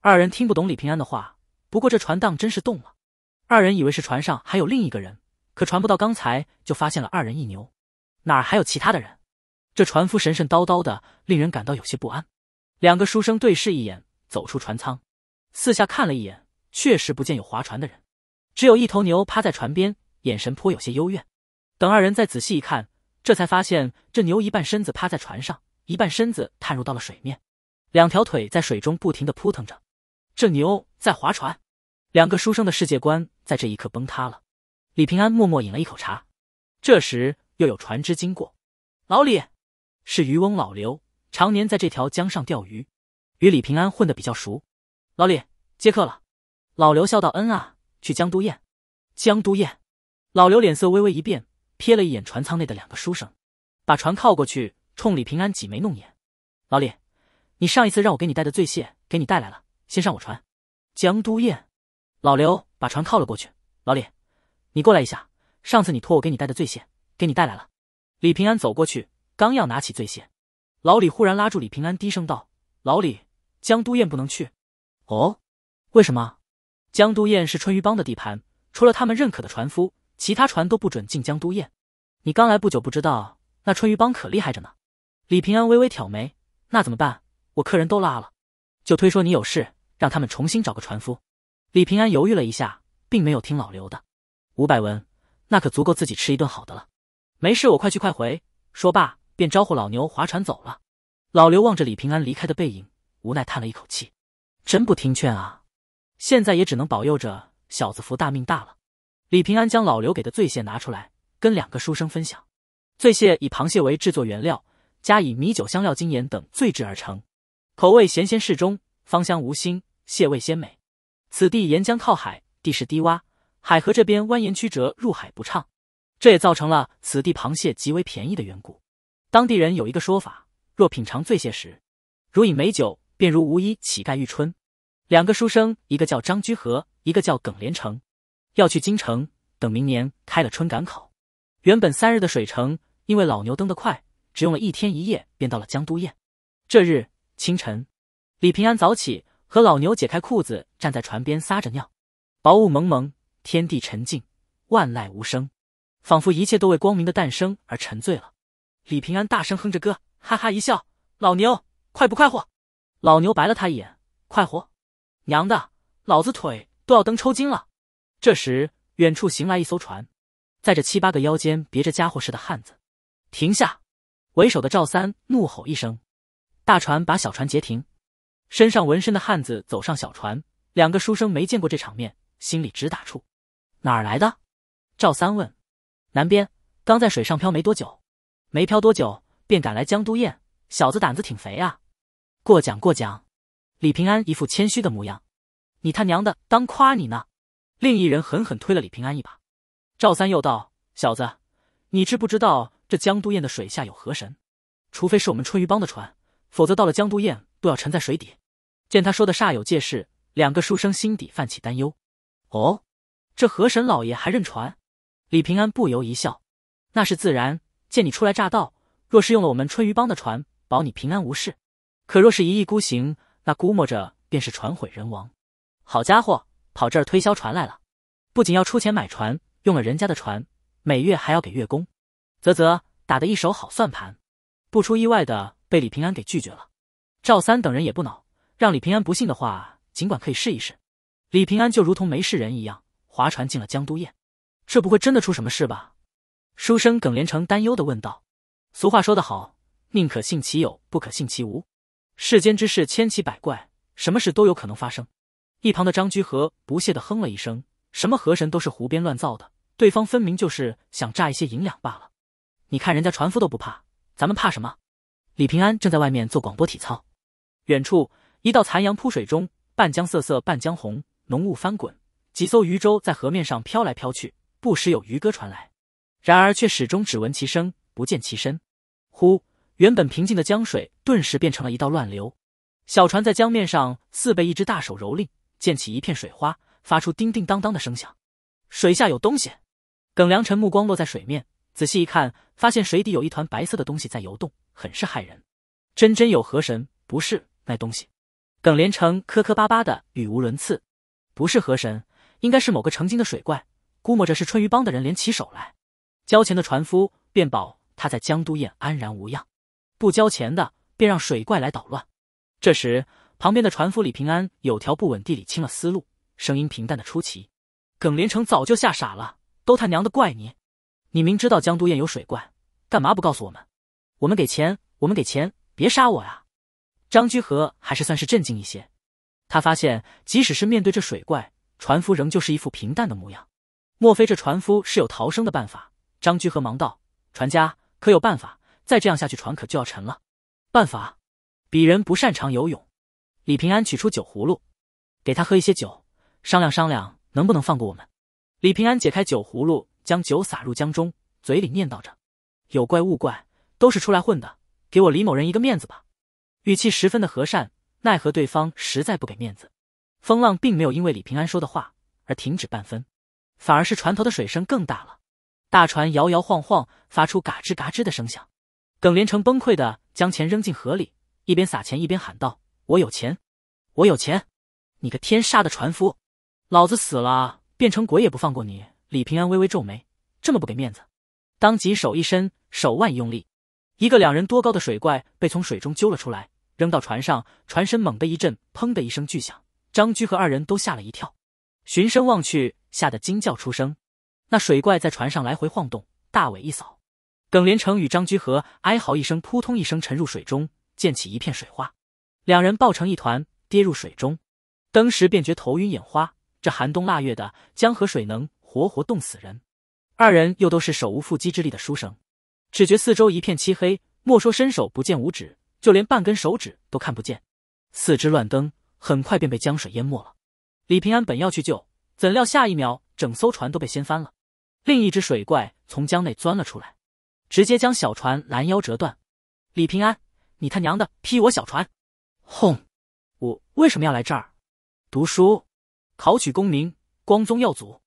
二人听不懂李平安的话，不过这船荡真是动了，二人以为是船上还有另一个人，可船不到刚才就发现了二人一牛，哪儿还有其他的人？这船夫神神叨叨的，令人感到有些不安。两个书生对视一眼，走出船舱，四下看了一眼，确实不见有划船的人，只有一头牛趴在船边，眼神颇有些幽怨。等二人再仔细一看，这才发现这牛一半身子趴在船上，一半身子探入到了水面，两条腿在水中不停的扑腾着。这牛在划船，两个书生的世界观在这一刻崩塌了。李平安默默饮了一口茶。这时又有船只经过，老李。是渔翁老刘，常年在这条江上钓鱼，与李平安混得比较熟。老李接客了。老刘笑道：“嗯啊，去江都宴。”江都宴。老刘脸色微微一变，瞥了一眼船舱内的两个书生，把船靠过去，冲李平安挤眉弄眼：“老李，你上一次让我给你带的醉蟹，给你带来了。先上我船。”江都宴。老刘把船靠了过去。老李，你过来一下，上次你托我给你带的醉蟹，给你带来了。李平安走过去。刚要拿起醉蟹，老李忽然拉住李平安，低声道：“老李，江都堰不能去。”“哦，为什么？”“江都堰是春鱼帮的地盘，除了他们认可的船夫，其他船都不准进江都堰。你刚来不久，不知道那春鱼帮可厉害着呢。”李平安微微挑眉：“那怎么办？我客人都拉了，就推说你有事，让他们重新找个船夫。”李平安犹豫了一下，并没有听老刘的。五百文，那可足够自己吃一顿好的了。没事，我快去快回。”说罢。便招呼老牛划船走了，老刘望着李平安离开的背影，无奈叹了一口气，真不听劝啊！现在也只能保佑着小子福大命大了。李平安将老刘给的醉蟹拿出来，跟两个书生分享。醉蟹以螃蟹为制作原料，加以米酒、香料、精盐等醉制而成，口味咸鲜适中，芳香无腥，蟹味鲜美。此地沿江靠海，地势低洼，海河这边蜿蜒曲折，入海不畅，这也造成了此地螃蟹极为便宜的缘故。当地人有一个说法：若品尝醉蟹时，如饮美酒，便如无衣乞丐遇春。两个书生，一个叫张居和，一个叫耿连城，要去京城，等明年开了春赶考。原本三日的水程，因为老牛蹬得快，只用了一天一夜便到了江都堰。这日清晨，李平安早起，和老牛解开裤子，站在船边撒着尿。薄雾蒙蒙，天地沉静，万籁无声，仿佛一切都为光明的诞生而沉醉了。李平安大声哼着歌，哈哈一笑。老牛，快不快活？老牛白了他一眼，快活。娘的，老子腿都要蹬抽筋了。这时，远处行来一艘船，载着七八个腰间别着家伙似的汉子。停下！为首的赵三怒吼一声，大船把小船截停。身上纹身的汉子走上小船。两个书生没见过这场面，心里直打怵。哪儿来的？赵三问。南边，刚在水上漂没多久。没漂多久，便赶来江都堰。小子胆子挺肥啊！过奖过奖。李平安一副谦虚的模样。你他娘的当夸你呢！另一人狠狠推了李平安一把。赵三又道：“小子，你知不知道这江都堰的水下有河神？除非是我们春鱼帮的船，否则到了江都堰都要沉在水底。”见他说的煞有介事，两个书生心底泛起担忧。哦，这河神老爷还认船？李平安不由一笑：“那是自然。”见你初来乍到，若是用了我们春渔帮的船，保你平安无事；可若是一意孤行，那估摸着便是船毁人亡。好家伙，跑这儿推销船来了，不仅要出钱买船，用了人家的船，每月还要给月供。啧啧，打得一手好算盘。不出意外的被李平安给拒绝了。赵三等人也不恼，让李平安不信的话，尽管可以试一试。李平安就如同没事人一样，划船进了江都堰。这不会真的出什么事吧？书生耿连成担忧的问道：“俗话说得好，宁可信其有，不可信其无。世间之事千奇百怪，什么事都有可能发生。”一旁的张居和不屑地哼了一声：“什么河神都是胡编乱造的，对方分明就是想诈一些银两罢了。你看人家船夫都不怕，咱们怕什么？”李平安正在外面做广播体操，远处一道残阳铺水中，半江瑟瑟半江红。浓雾翻滚，几艘渔舟在河面上飘来飘去，不时有渔歌传来。然而却始终只闻其声，不见其身。呼！原本平静的江水顿时变成了一道乱流，小船在江面上似被一只大手蹂躏，溅起一片水花，发出叮叮当当的声响。水下有东西。耿良辰目光落在水面，仔细一看，发现水底有一团白色的东西在游动，很是骇人。真真有河神？不是那东西。耿连城磕磕巴巴的语无伦次。不是河神，应该是某个成精的水怪。估摸着是春鱼帮的人联起手来。交钱的船夫便保他在江都堰安然无恙，不交钱的便让水怪来捣乱。这时，旁边的船夫李平安有条不紊地理清了思路，声音平淡的出奇。耿连成早就吓傻了，都他娘的怪你！你明知道江都堰有水怪，干嘛不告诉我们？我们给钱，我们给钱，别杀我呀！张居和还是算是镇静一些，他发现即使是面对这水怪，船夫仍旧是一副平淡的模样。莫非这船夫是有逃生的办法？张居和忙道：“船家可有办法？再这样下去，船可就要沉了。”“办法？鄙人不擅长游泳。”李平安取出酒葫芦，给他喝一些酒，商量商量能不能放过我们。李平安解开酒葫芦，将酒洒入江中，嘴里念叨着：“有怪勿怪，都是出来混的，给我李某人一个面子吧。”语气十分的和善。奈何对方实在不给面子，风浪并没有因为李平安说的话而停止半分，反而是船头的水声更大了。大船摇摇晃晃，发出嘎吱嘎吱的声响。耿连成崩溃的将钱扔进河里，一边撒钱一边喊道：“我有钱，我有钱！你个天杀的船夫，老子死了变成鬼也不放过你！”李平安微微皱眉，这么不给面子，当即手一伸，手腕一用力，一个两人多高的水怪被从水中揪了出来，扔到船上，船身猛地一震，砰的一声巨响。张居和二人都吓了一跳，循声望去，吓得惊叫出声。那水怪在船上来回晃动，大尾一扫，耿连成与张居和哀嚎一声，扑通一声沉入水中，溅起一片水花。两人抱成一团跌入水中，登时便觉头晕眼花。这寒冬腊月的江河水能活活冻死人。二人又都是手无缚鸡之力的书生，只觉四周一片漆黑，莫说伸手不见五指，就连半根手指都看不见。四肢乱蹬，很快便被江水淹没了。李平安本要去救，怎料下一秒，整艘船都被掀翻了。另一只水怪从江内钻了出来，直接将小船拦腰折断。李平安，你他娘的劈我小船！轰！我为什么要来这儿？读书，考取功名，光宗耀祖，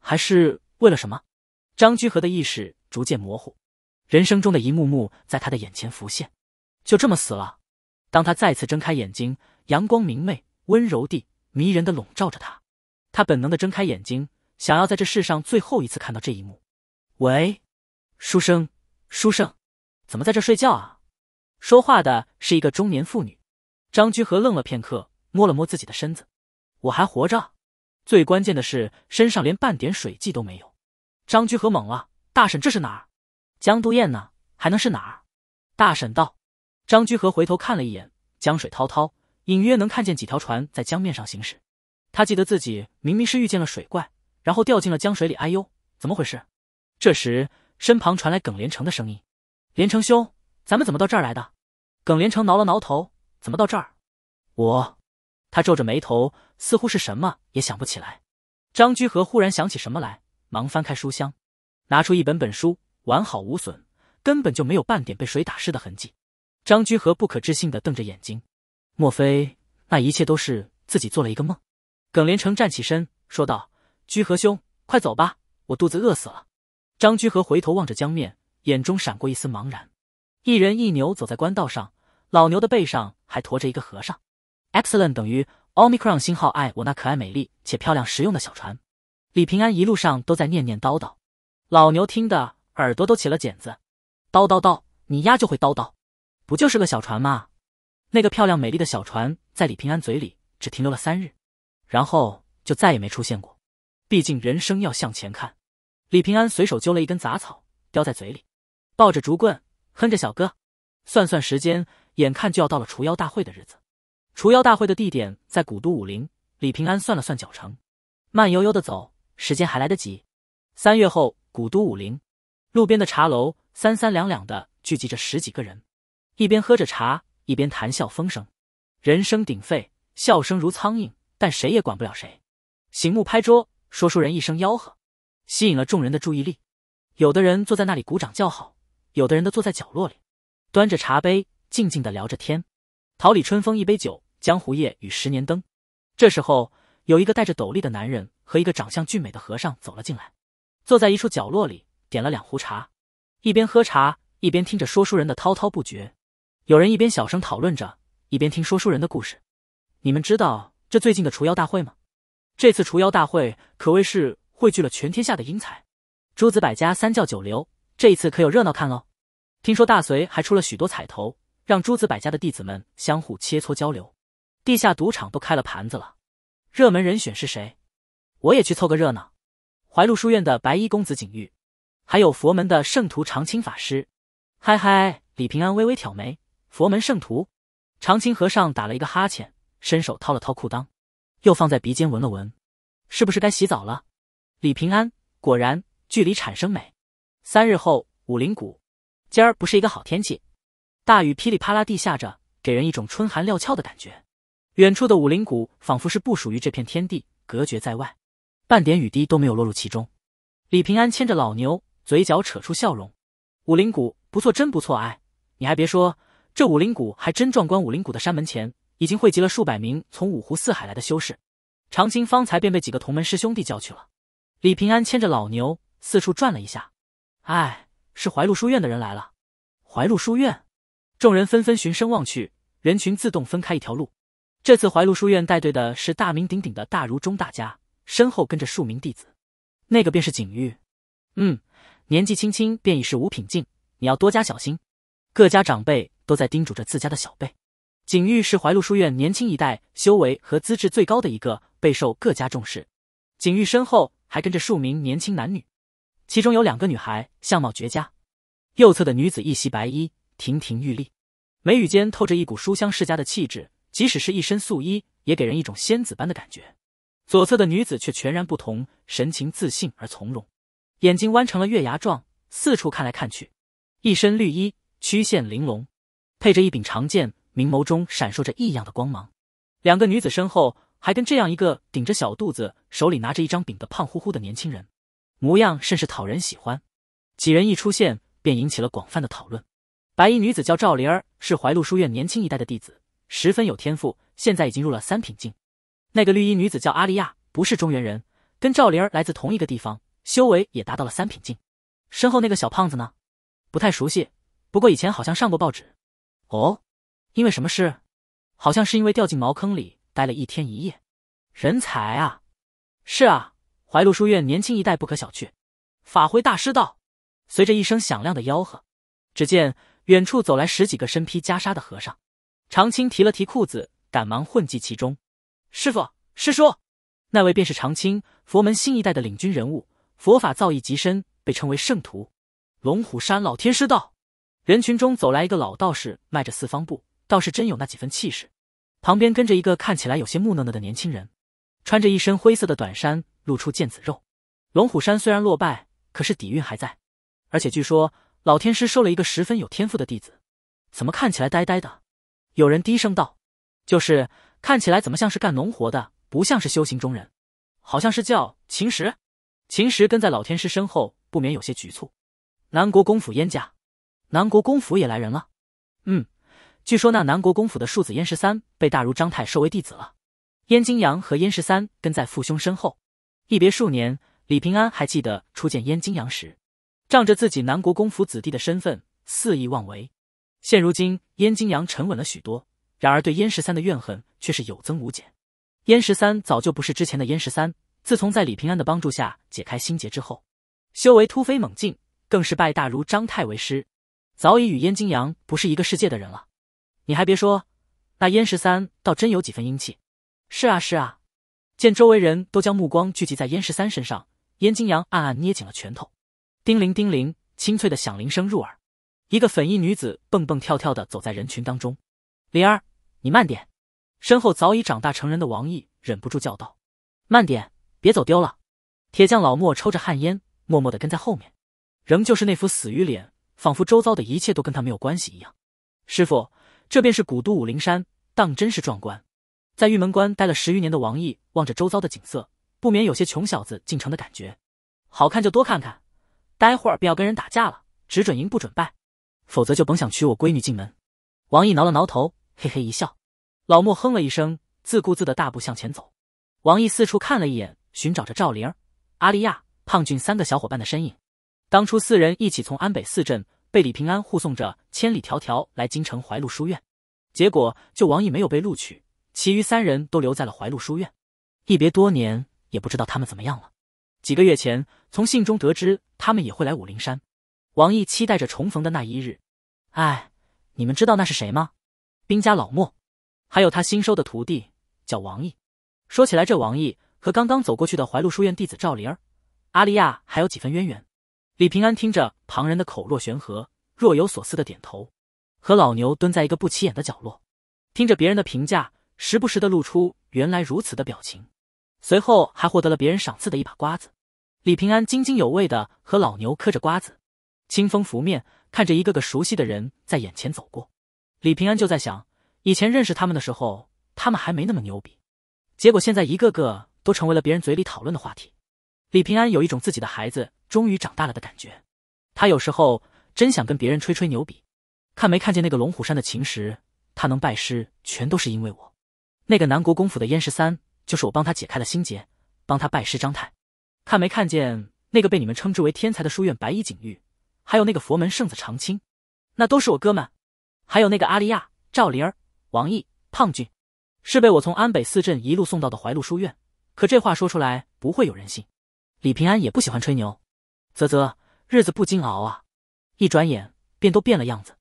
还是为了什么？张居和的意识逐渐模糊，人生中的一幕幕在他的眼前浮现。就这么死了？当他再次睁开眼睛，阳光明媚，温柔地、迷人的笼罩着他。他本能的睁开眼睛。想要在这世上最后一次看到这一幕。喂，书生，书生，怎么在这睡觉啊？说话的是一个中年妇女。张居和愣了片刻，摸了摸自己的身子，我还活着。最关键的是，身上连半点水迹都没有。张居和懵了，大婶，这是哪儿？江都堰呢？还能是哪儿？大婶道。张居和回头看了一眼，江水滔滔，隐约能看见几条船在江面上行驶。他记得自己明明是遇见了水怪。然后掉进了江水里，哎呦，怎么回事？这时，身旁传来耿连城的声音：“连城兄，咱们怎么到这儿来的？”耿连城挠了挠头：“怎么到这儿？”我，他皱着眉头，似乎是什么也想不起来。张居和忽然想起什么来，忙翻开书箱，拿出一本本书，完好无损，根本就没有半点被水打湿的痕迹。张居和不可置信地瞪着眼睛：“莫非那一切都是自己做了一个梦？”耿连城站起身说道。居和兄，快走吧，我肚子饿死了。张居和回头望着江面，眼中闪过一丝茫然。一人一牛走在官道上，老牛的背上还驮着一个和尚。Excellent 等于 omicron 星号爱我那可爱美丽且漂亮实用的小船。李平安一路上都在念念叨叨，老牛听得耳朵都起了茧子。叨叨叨，你丫就会叨叨，不就是个小船吗？那个漂亮美丽的小船在李平安嘴里只停留了三日，然后就再也没出现过。毕竟人生要向前看。李平安随手揪了一根杂草，叼在嘴里，抱着竹棍，哼着小歌。算算时间，眼看就要到了除妖大会的日子。除妖大会的地点在古都武陵。李平安算了算脚程，慢悠悠的走，时间还来得及。三月后，古都武陵路边的茶楼，三三两两的聚集着十几个人，一边喝着茶，一边谈笑风生，人声鼎沸，笑声如苍蝇，但谁也管不了谁。醒目拍桌。说书人一声吆喝，吸引了众人的注意力。有的人坐在那里鼓掌叫好，有的人的坐在角落里，端着茶杯静静的聊着天。桃李春风一杯酒，江湖夜雨十年灯。这时候，有一个戴着斗笠的男人和一个长相俊美的和尚走了进来，坐在一处角落里，点了两壶茶，一边喝茶一边听着说书人的滔滔不绝。有人一边小声讨论着，一边听说书人的故事。你们知道这最近的除妖大会吗？这次除妖大会可谓是汇聚了全天下的英才，诸子百家、三教九流，这一次可有热闹看喽！听说大隋还出了许多彩头，让诸子百家的弟子们相互切磋交流，地下赌场都开了盘子了。热门人选是谁？我也去凑个热闹。怀禄书院的白衣公子景玉，还有佛门的圣徒长青法师。嗨嗨，李平安微微挑眉。佛门圣徒，长青和尚打了一个哈欠，伸手掏了掏裤裆。又放在鼻尖闻了闻，是不是该洗澡了？李平安果然，距离产生美。三日后，武陵谷，今儿不是一个好天气，大雨噼里啪啦地下着，给人一种春寒料峭的感觉。远处的武陵谷仿佛是不属于这片天地，隔绝在外，半点雨滴都没有落入其中。李平安牵着老牛，嘴角扯出笑容。武陵谷不错，真不错，哎，你还别说，这武陵谷还真壮观。武陵谷的山门前。已经汇集了数百名从五湖四海来的修士，长青方才便被几个同门师兄弟叫去了。李平安牵着老牛四处转了一下，哎，是怀路书院的人来了。怀路书院，众人纷纷循声望去，人群自动分开一条路。这次怀路书院带队的是大名鼎鼎的大儒钟大家，身后跟着数名弟子，那个便是景玉。嗯，年纪轻轻便已是五品境，你要多加小心。各家长辈都在叮嘱着自家的小辈。景玉是怀禄书院年轻一代修为和资质最高的一个，备受各家重视。景玉身后还跟着数名年轻男女，其中有两个女孩，相貌绝佳。右侧的女子一袭白衣，亭亭玉立，眉宇间透着一股书香世家的气质，即使是一身素衣，也给人一种仙子般的感觉。左侧的女子却全然不同，神情自信而从容，眼睛弯成了月牙状，四处看来看去。一身绿衣，曲线玲珑，配着一柄长剑。明眸中闪烁着异样的光芒，两个女子身后还跟这样一个顶着小肚子、手里拿着一张饼的胖乎乎的年轻人，模样甚是讨人喜欢。几人一出现，便引起了广泛的讨论。白衣女子叫赵灵儿，是怀陆书院年轻一代的弟子，十分有天赋，现在已经入了三品境。那个绿衣女子叫阿丽亚，不是中原人，跟赵灵儿来自同一个地方，修为也达到了三品境。身后那个小胖子呢？不太熟悉，不过以前好像上过报纸。哦。因为什么事？好像是因为掉进茅坑里待了一天一夜。人才啊！是啊，怀禄书院年轻一代不可小觑。法辉大师道。随着一声响亮的吆喝，只见远处走来十几个身披袈裟的和尚。长青提了提裤子，赶忙混迹其中。师傅、师叔，那位便是长青，佛门新一代的领军人物，佛法造诣极深，被称为圣徒。龙虎山老天师道。人群中走来一个老道士，迈着四方步。倒是真有那几分气势，旁边跟着一个看起来有些木讷讷的年轻人，穿着一身灰色的短衫，露出腱子肉。龙虎山虽然落败，可是底蕴还在，而且据说老天师收了一个十分有天赋的弟子，怎么看起来呆呆的？有人低声道：“就是，看起来怎么像是干农活的，不像是修行中人，好像是叫秦石。”秦石跟在老天师身后，不免有些局促。南国公府燕家，南国公府也来人了。嗯。据说那南国公府的庶子燕十三被大儒张泰收为弟子了。燕金阳和燕十三跟在父兄身后，一别数年。李平安还记得初见燕金阳时，仗着自己南国公府子弟的身份肆意妄为。现如今，燕金阳沉稳了许多，然而对燕十三的怨恨却是有增无减。燕十三早就不是之前的燕十三，自从在李平安的帮助下解开心结之后，修为突飞猛进，更是拜大儒张泰为师，早已与燕金阳不是一个世界的人了。你还别说，那燕十三倒真有几分英气。是啊，是啊。见周围人都将目光聚集在燕十三身上，燕京阳暗暗捏紧了拳头。叮铃叮铃，清脆的响铃声入耳，一个粉衣女子蹦蹦跳跳的走在人群当中。灵儿，你慢点！身后早已长大成人的王毅忍不住叫道：“慢点，别走丢了。”铁匠老莫抽着旱烟，默默的跟在后面，仍旧是那副死鱼脸，仿佛周遭的一切都跟他没有关系一样。师傅。这便是古都武陵山，当真是壮观。在玉门关待了十余年的王毅望着周遭的景色，不免有些穷小子进城的感觉。好看就多看看，待会儿便要跟人打架了，只准赢不准败，否则就甭想娶我闺女进门。王毅挠了挠头，嘿嘿一笑。老莫哼了一声，自顾自的大步向前走。王毅四处看了一眼，寻找着赵灵儿、阿丽亚、胖俊三个小伙伴的身影。当初四人一起从安北四镇。被李平安护送着千里迢迢来京城怀禄书院，结果就王毅没有被录取，其余三人都留在了怀禄书院。一别多年，也不知道他们怎么样了。几个月前，从信中得知他们也会来武陵山，王毅期待着重逢的那一日。哎，你们知道那是谁吗？兵家老莫，还有他新收的徒弟叫王毅。说起来，这王毅和刚刚走过去的怀禄书院弟子赵灵儿、阿利亚还有几分渊源。李平安听着旁人的口若悬河，若有所思的点头，和老牛蹲在一个不起眼的角落，听着别人的评价，时不时的露出原来如此的表情，随后还获得了别人赏赐的一把瓜子。李平安津津有味的和老牛嗑着瓜子，清风拂面，看着一个个熟悉的人在眼前走过，李平安就在想，以前认识他们的时候，他们还没那么牛逼，结果现在一个个都成为了别人嘴里讨论的话题。李平安有一种自己的孩子终于长大了的感觉，他有时候真想跟别人吹吹牛逼。看没看见那个龙虎山的秦石？他能拜师全都是因为我。那个南国公府的燕十三，就是我帮他解开了心结，帮他拜师张泰。看没看见那个被你们称之为天才的书院白衣景玉？还有那个佛门圣子长青，那都是我哥们。还有那个阿丽亚、赵灵儿、王毅、胖俊，是被我从安北四镇一路送到的怀禄书院。可这话说出来不会有人信。李平安也不喜欢吹牛，啧啧，日子不禁熬啊，一转眼便都变了样子。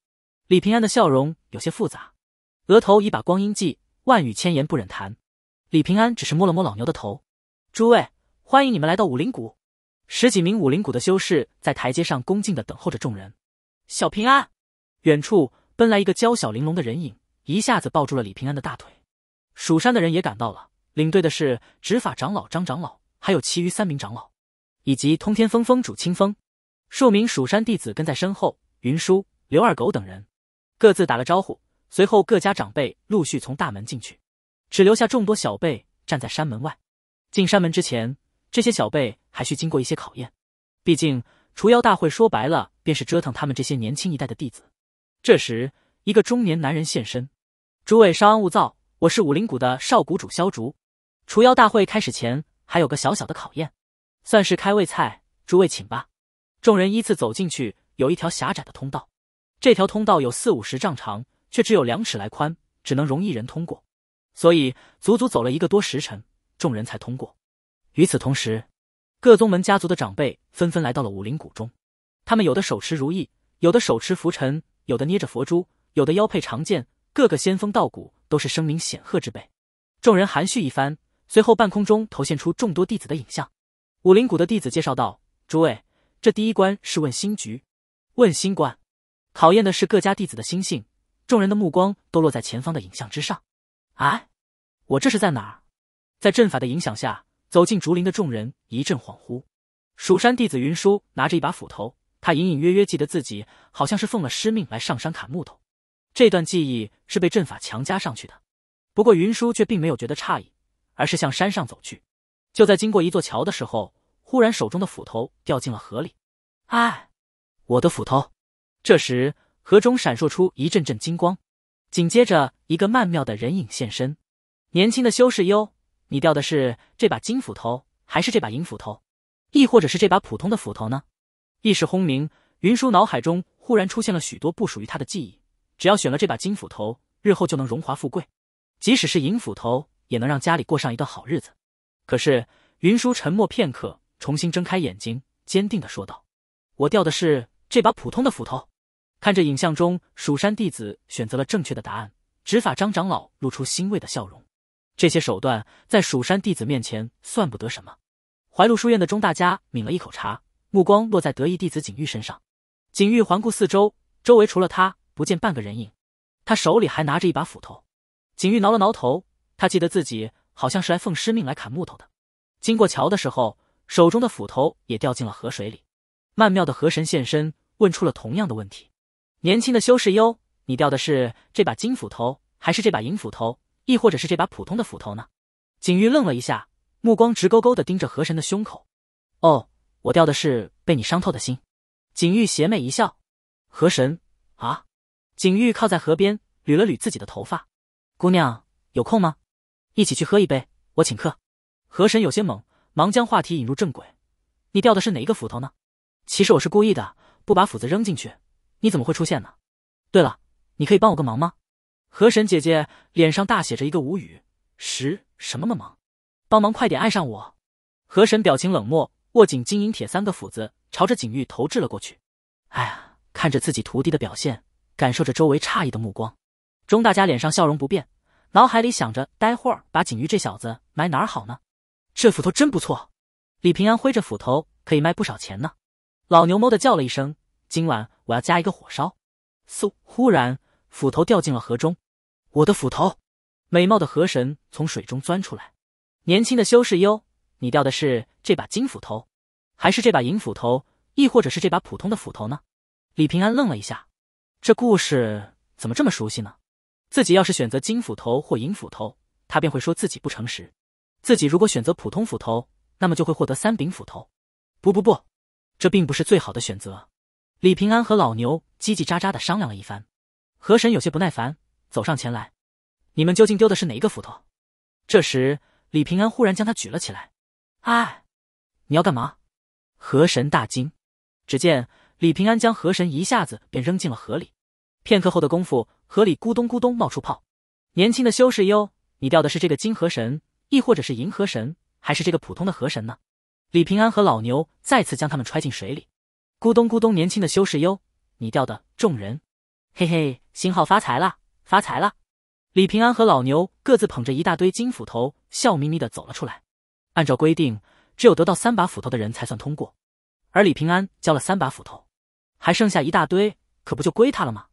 李平安的笑容有些复杂，额头一把光阴记，万语千言不忍谈。李平安只是摸了摸老牛的头。诸位，欢迎你们来到武林谷。十几名武林谷的修士在台阶上恭敬的等候着众人。小平安，远处奔来一个娇小玲珑的人影，一下子抱住了李平安的大腿。蜀山的人也赶到了，领队的是执法长老张长老。还有其余三名长老，以及通天峰峰主清风，数名蜀山弟子跟在身后。云舒、刘二狗等人各自打了招呼，随后各家长辈陆续从大门进去，只留下众多小辈站在山门外。进山门之前，这些小辈还需经过一些考验。毕竟除妖大会说白了，便是折腾他们这些年轻一代的弟子。这时，一个中年男人现身：“诸位稍安勿躁，我是武灵谷的少谷主萧竹。除妖大会开始前。”还有个小小的考验，算是开胃菜，诸位请吧。众人依次走进去，有一条狭窄的通道，这条通道有四五十丈长，却只有两尺来宽，只能容一人通过，所以足足走了一个多时辰，众人才通过。与此同时，各宗门家族的长辈纷纷来到了武林谷中，他们有的手持如意，有的手持拂尘，有的捏着佛珠，有的腰佩长剑，各个仙风道骨，都是声名显赫之辈。众人含蓄一番。随后，半空中投现出众多弟子的影像。武灵谷的弟子介绍道：“诸位，这第一关是问心局，问心关，考验的是各家弟子的心性。”众人的目光都落在前方的影像之上。哎，我这是在哪儿？在阵法的影响下，走进竹林的众人一阵恍惚。蜀山弟子云舒拿着一把斧头，他隐隐约约记得自己好像是奉了师命来上山砍木头，这段记忆是被阵法强加上去的。不过云舒却并没有觉得诧异。而是向山上走去。就在经过一座桥的时候，忽然手中的斧头掉进了河里。哎，我的斧头！这时河中闪烁出一阵阵金光，紧接着一个曼妙的人影现身。年轻的修士，哟，你掉的是这把金斧头，还是这把银斧头，亦或者是这把普通的斧头呢？意识轰鸣，云舒脑海中忽然出现了许多不属于他的记忆。只要选了这把金斧头，日后就能荣华富贵；即使是银斧头。也能让家里过上一段好日子。可是，云舒沉默片刻，重新睁开眼睛，坚定的说道：“我掉的是这把普通的斧头。”看着影像中蜀山弟子选择了正确的答案，执法张长老露出欣慰的笑容。这些手段在蜀山弟子面前算不得什么。怀麓书院的钟大家抿了一口茶，目光落在得意弟子景玉身上。景玉环顾四周，周围除了他，不见半个人影。他手里还拿着一把斧头。景玉挠了挠头。他记得自己好像是来奉师命来砍木头的。经过桥的时候，手中的斧头也掉进了河水里。曼妙的河神现身，问出了同样的问题：“年轻的修士哟，你掉的是这把金斧头，还是这把银斧头，亦或者是这把普通的斧头呢？”景玉愣了一下，目光直勾勾的盯着河神的胸口。“哦，我掉的是被你伤透的心。”景玉邪魅一笑。河神啊！景玉靠在河边，捋了捋自己的头发。“姑娘有空吗？”一起去喝一杯，我请客。河神有些懵，忙将话题引入正轨。你掉的是哪一个斧头呢？其实我是故意的，不把斧子扔进去，你怎么会出现呢？对了，你可以帮我个忙吗？河神姐姐脸上大写着一个无语，什什么忙？帮忙快点爱上我。河神表情冷漠，握紧金银铁三个斧子，朝着景玉投掷了过去。哎呀，看着自己徒弟的表现，感受着周围诧异的目光，钟大家脸上笑容不变。脑海里想着，待会儿把景瑜这小子埋哪儿好呢？这斧头真不错，李平安挥着斧头，可以卖不少钱呢。老牛哞的叫了一声，今晚我要加一个火烧。嗖！忽然，斧头掉进了河中。我的斧头！美貌的河神从水中钻出来。年轻的修士哟，你掉的是这把金斧头，还是这把银斧头，亦或者是这把普通的斧头呢？李平安愣了一下，这故事怎么这么熟悉呢？自己要是选择金斧头或银斧头，他便会说自己不诚实；自己如果选择普通斧头，那么就会获得三柄斧头。不不不，这并不是最好的选择。李平安和老牛叽叽喳喳的商量了一番，河神有些不耐烦，走上前来：“你们究竟丢的是哪一个斧头？”这时，李平安忽然将他举了起来：“哎，你要干嘛？”河神大惊，只见李平安将河神一下子便扔进了河里。片刻后的功夫，河里咕咚咕咚冒出泡。年轻的修士哟，你钓的是这个金河神，亦或者是银河神，还是这个普通的河神呢？李平安和老牛再次将他们揣进水里，咕咚咕咚。年轻的修士哟，你钓的众人，嘿嘿，新号发财啦，发财啦！李平安和老牛各自捧着一大堆金斧头，笑眯眯的走了出来。按照规定，只有得到三把斧头的人才算通过，而李平安交了三把斧头，还剩下一大堆，可不就归他了吗？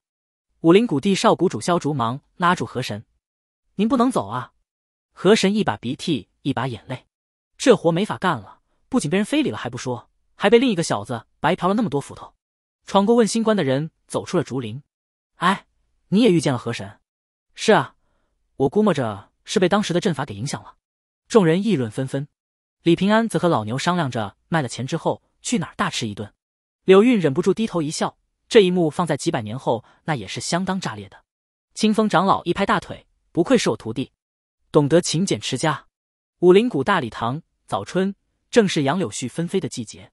武林谷地少谷主萧竹芒拉住河神：“您不能走啊！”河神一把鼻涕一把眼泪：“这活没法干了，不仅被人非礼了，还不说，还被另一个小子白嫖了那么多斧头。”闯过问心关的人走出了竹林。“哎，你也遇见了河神？”“是啊，我估摸着是被当时的阵法给影响了。”众人议论纷纷。李平安则和老牛商量着卖了钱之后去哪儿大吃一顿。柳韵忍不住低头一笑。这一幕放在几百年后，那也是相当炸裂的。清风长老一拍大腿，不愧是我徒弟，懂得勤俭持家。武林谷大礼堂，早春，正是杨柳絮纷飞的季节。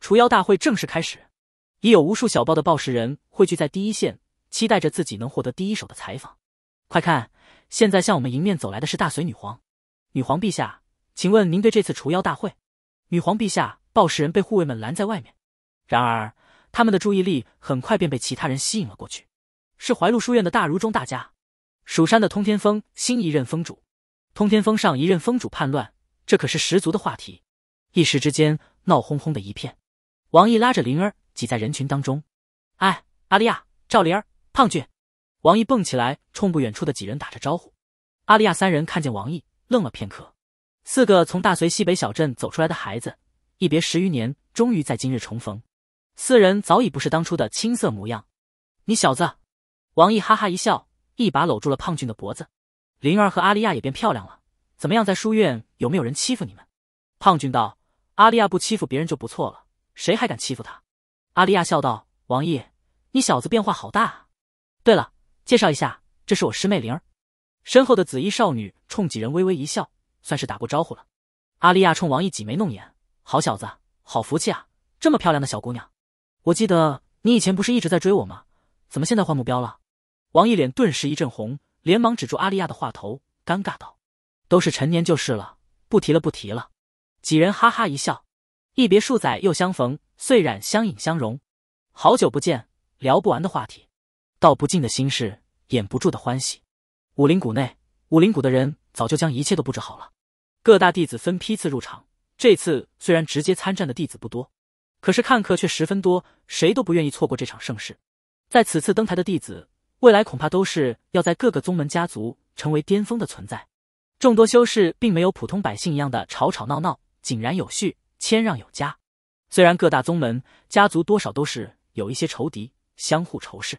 除妖大会正式开始，已有无数小报的报时人汇聚在第一线，期待着自己能获得第一手的采访。快看，现在向我们迎面走来的是大隋女皇。女皇陛下，请问您对这次除妖大会？女皇陛下，报时人被护卫们拦在外面。然而。他们的注意力很快便被其他人吸引了过去，是怀陆书院的大儒中大家，蜀山的通天峰新一任峰主，通天峰上一任峰主叛乱，这可是十足的话题。一时之间，闹哄哄的一片。王毅拉着灵儿挤在人群当中，哎，阿丽亚、赵灵儿、胖俊，王毅蹦起来冲不远处的几人打着招呼。阿丽亚三人看见王毅，愣了片刻。四个从大隋西北小镇走出来的孩子，一别十余年，终于在今日重逢。四人早已不是当初的青涩模样。你小子，王毅哈哈一笑，一把搂住了胖俊的脖子。灵儿和阿丽亚也变漂亮了。怎么样，在书院有没有人欺负你们？胖俊道：“阿丽亚不欺负别人就不错了，谁还敢欺负她？”阿丽亚笑道：“王毅，你小子变化好大啊！对了，介绍一下，这是我师妹灵儿。”身后的紫衣少女冲几人微微一笑，算是打过招呼了。阿丽亚冲王毅挤眉弄眼：“好小子，好福气啊！这么漂亮的小姑娘。”我记得你以前不是一直在追我吗？怎么现在换目标了？王毅脸顿时一阵红，连忙止住阿丽亚的话头，尴尬道：“都是陈年旧事了，不提了，不提了。”几人哈哈一笑。一别数载又相逢，遂染相影相融。好久不见，聊不完的话题，道不尽的心事，掩不住的欢喜。武林谷内，武林谷的人早就将一切都布置好了。各大弟子分批次入场。这次虽然直接参战的弟子不多。可是看客却十分多，谁都不愿意错过这场盛世。在此次登台的弟子，未来恐怕都是要在各个宗门家族成为巅峰的存在。众多修士并没有普通百姓一样的吵吵闹闹，井然有序，谦让有加。虽然各大宗门家族多少都是有一些仇敌，相互仇视，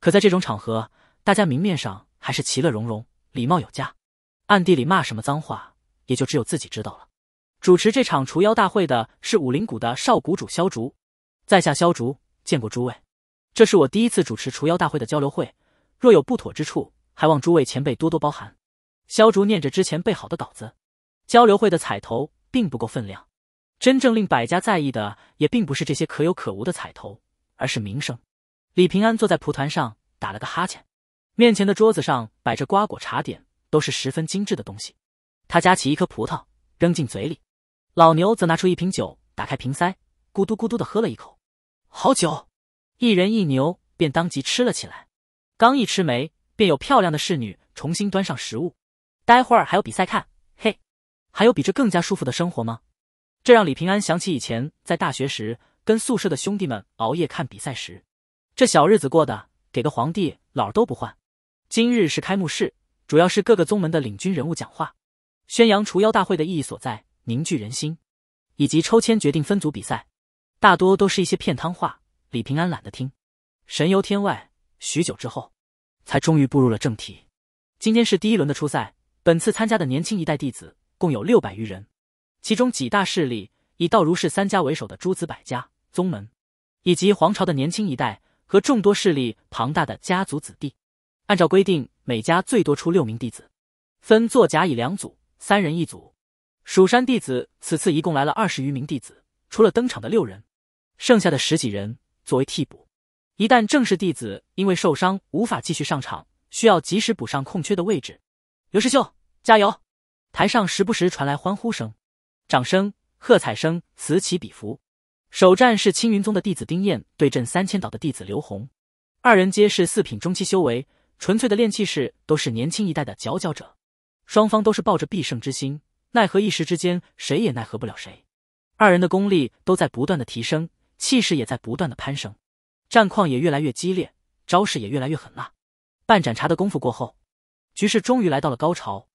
可在这种场合，大家明面上还是其乐融融，礼貌有加，暗地里骂什么脏话，也就只有自己知道了。主持这场除妖大会的是武林谷的少谷主萧竹，在下萧竹见过诸位，这是我第一次主持除妖大会的交流会，若有不妥之处，还望诸位前辈多多包涵。萧竹念着之前备好的稿子，交流会的彩头并不够分量，真正令百家在意的也并不是这些可有可无的彩头，而是名声。李平安坐在蒲团上打了个哈欠，面前的桌子上摆着瓜果茶点，都是十分精致的东西。他夹起一颗葡萄扔进嘴里。老牛则拿出一瓶酒，打开瓶塞，咕嘟咕嘟的喝了一口，好酒。一人一牛便当即吃了起来。刚一吃没，便有漂亮的侍女重新端上食物。待会儿还有比赛看，嘿，还有比这更加舒服的生活吗？这让李平安想起以前在大学时跟宿舍的兄弟们熬夜看比赛时，这小日子过得给个皇帝老都不换。今日是开幕式，主要是各个宗门的领军人物讲话，宣扬除妖大会的意义所在。凝聚人心，以及抽签决定分组比赛，大多都是一些片汤话。李平安懒得听，神游天外许久之后，才终于步入了正题。今天是第一轮的初赛，本次参加的年轻一代弟子共有六百余人，其中几大势力以道儒士三家为首的诸子百家宗门，以及皇朝的年轻一代和众多势力庞大的家族子弟，按照规定，每家最多出六名弟子，分作甲乙两组，三人一组。蜀山弟子此次一共来了二十余名弟子，除了登场的六人，剩下的十几人作为替补。一旦正式弟子因为受伤无法继续上场，需要及时补上空缺的位置。刘师兄，加油！台上时不时传来欢呼声、掌声、喝彩声，此起彼伏。首战是青云宗的弟子丁燕对阵三千岛的弟子刘红，二人皆是四品中期修为，纯粹的炼气士，都是年轻一代的佼佼者。双方都是抱着必胜之心。奈何一时之间，谁也奈何不了谁。二人的功力都在不断的提升，气势也在不断的攀升，战况也越来越激烈，招式也越来越狠辣。半盏茶的功夫过后，局势终于来到了高潮。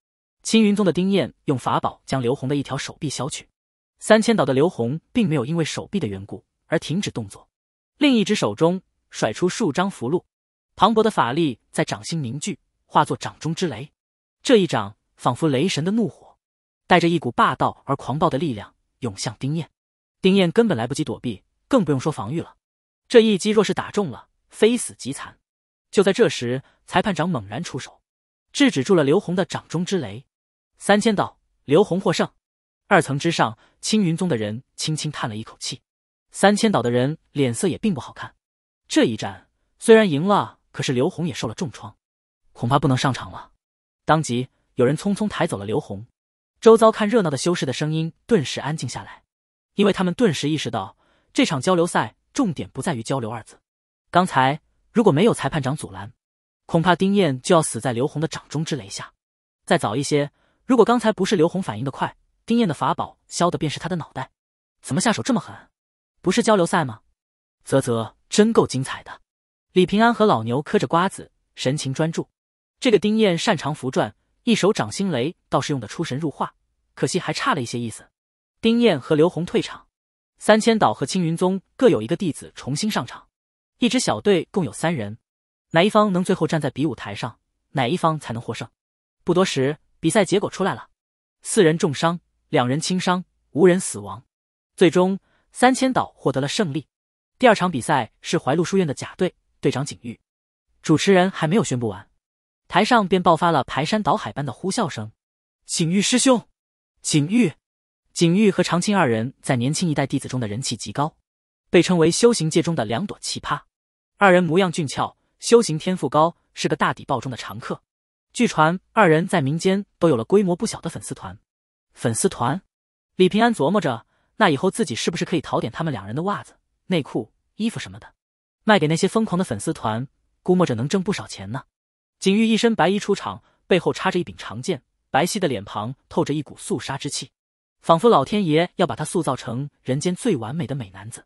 青云宗的丁燕用法宝将刘红的一条手臂削去，三千岛的刘红并没有因为手臂的缘故而停止动作，另一只手中甩出数张符箓，磅礴的法力在掌心凝聚，化作掌中之雷。这一掌仿佛雷神的怒火。带着一股霸道而狂暴的力量涌向丁燕，丁燕根本来不及躲避，更不用说防御了。这一击若是打中了，非死即残。就在这时，裁判长猛然出手，制止住了刘红的掌中之雷。三千道，刘红获胜。二层之上，青云宗的人轻轻叹了一口气。三千岛的人脸色也并不好看。这一战虽然赢了，可是刘红也受了重创，恐怕不能上场了。当即有人匆匆抬走了刘红。周遭看热闹的修士的声音顿时安静下来，因为他们顿时意识到这场交流赛重点不在于“交流”二字。刚才如果没有裁判长阻拦，恐怕丁燕就要死在刘红的掌中之雷下。再早一些，如果刚才不是刘红反应的快，丁燕的法宝削的便是他的脑袋。怎么下手这么狠？不是交流赛吗？啧啧，真够精彩的。李平安和老牛嗑着瓜子，神情专注。这个丁燕擅长符篆。一手掌心雷倒是用得出神入化，可惜还差了一些意思。丁燕和刘红退场，三千岛和青云宗各有一个弟子重新上场。一支小队共有三人，哪一方能最后站在比武台上，哪一方才能获胜。不多时，比赛结果出来了：四人重伤，两人轻伤，无人死亡。最终，三千岛获得了胜利。第二场比赛是怀禄书院的甲队队长景玉。主持人还没有宣布完。台上便爆发了排山倒海般的呼啸声。景玉师兄，景玉，景玉和长青二人在年轻一代弟子中的人气极高，被称为修行界中的两朵奇葩。二人模样俊俏，修行天赋高，是个大底报中的常客。据传，二人在民间都有了规模不小的粉丝团。粉丝团，李平安琢磨着，那以后自己是不是可以淘点他们两人的袜子、内裤、衣服什么的，卖给那些疯狂的粉丝团，估摸着能挣不少钱呢。景玉一身白衣出场，背后插着一柄长剑，白皙的脸庞透着一股肃杀之气，仿佛老天爷要把他塑造成人间最完美的美男子。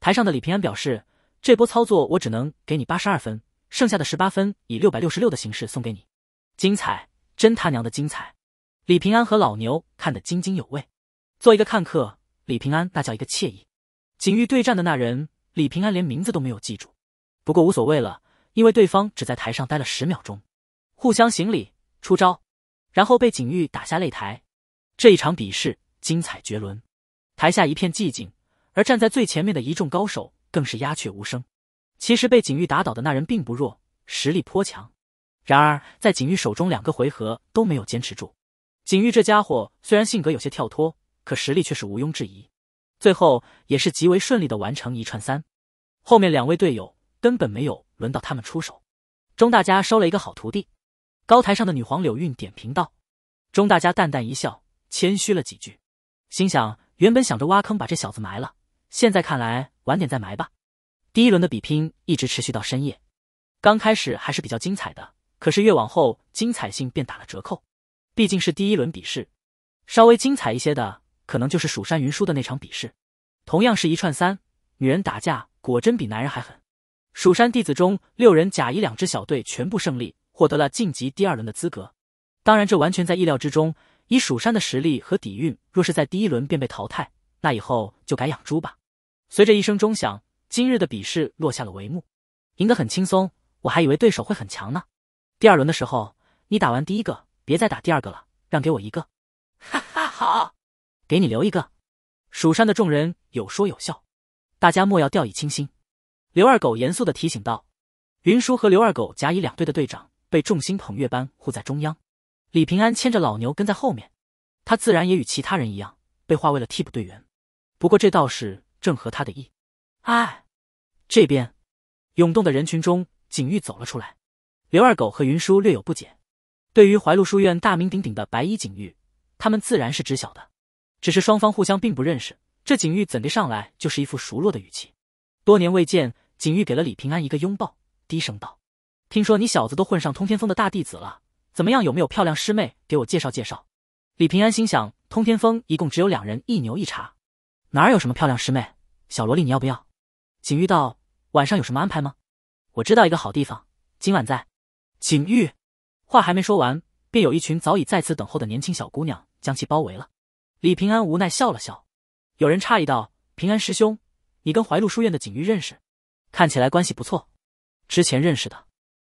台上的李平安表示：“这波操作我只能给你八十二分，剩下的十八分以六百六十六的形式送给你。”精彩，真他娘的精彩！李平安和老牛看得津津有味。做一个看客，李平安那叫一个惬意。景玉对战的那人，李平安连名字都没有记住，不过无所谓了。因为对方只在台上待了十秒钟，互相行礼、出招，然后被景玉打下擂台。这一场比试精彩绝伦，台下一片寂静，而站在最前面的一众高手更是鸦雀无声。其实被景玉打倒的那人并不弱，实力颇强，然而在景玉手中两个回合都没有坚持住。景玉这家伙虽然性格有些跳脱，可实力却是毋庸置疑。最后也是极为顺利的完成一串三，后面两位队友。根本没有轮到他们出手，钟大家收了一个好徒弟。高台上的女皇柳韵点评道：“钟大家淡淡一笑，谦虚了几句，心想：原本想着挖坑把这小子埋了，现在看来晚点再埋吧。”第一轮的比拼一直持续到深夜，刚开始还是比较精彩的，可是越往后精彩性便打了折扣。毕竟是第一轮比试，稍微精彩一些的可能就是蜀山云舒的那场比试，同样是一串三。女人打架果真比男人还狠。蜀山弟子中六人，甲乙两支小队全部胜利，获得了晋级第二轮的资格。当然，这完全在意料之中。以蜀山的实力和底蕴，若是在第一轮便被淘汰，那以后就改养猪吧。随着一声钟响，今日的比试落下了帷幕。赢得很轻松，我还以为对手会很强呢。第二轮的时候，你打完第一个，别再打第二个了，让给我一个。哈哈，好，给你留一个。蜀山的众人有说有笑，大家莫要掉以轻心。刘二狗严肃的提醒道：“云叔和刘二狗甲乙两队的队长被众星捧月般护在中央，李平安牵着老牛跟在后面，他自然也与其他人一样被划为了替补队员。不过这倒是正合他的意。哎，这边，涌动的人群中，景玉走了出来。刘二狗和云叔略有不解，对于怀禄书院大名鼎鼎的白衣景玉，他们自然是知晓的，只是双方互相并不认识。这景玉怎地上来就是一副熟络的语气？多年未见。”景玉给了李平安一个拥抱，低声道：“听说你小子都混上通天峰的大弟子了，怎么样？有没有漂亮师妹给我介绍介绍？”李平安心想：通天峰一共只有两人，一牛一茶，哪有什么漂亮师妹？小萝莉你要不要？景玉道：“晚上有什么安排吗？我知道一个好地方，今晚在。”景玉话还没说完，便有一群早已在此等候的年轻小姑娘将其包围了。李平安无奈笑了笑。有人诧异道：“平安师兄，你跟怀禄书院的景玉认识？”看起来关系不错，之前认识的。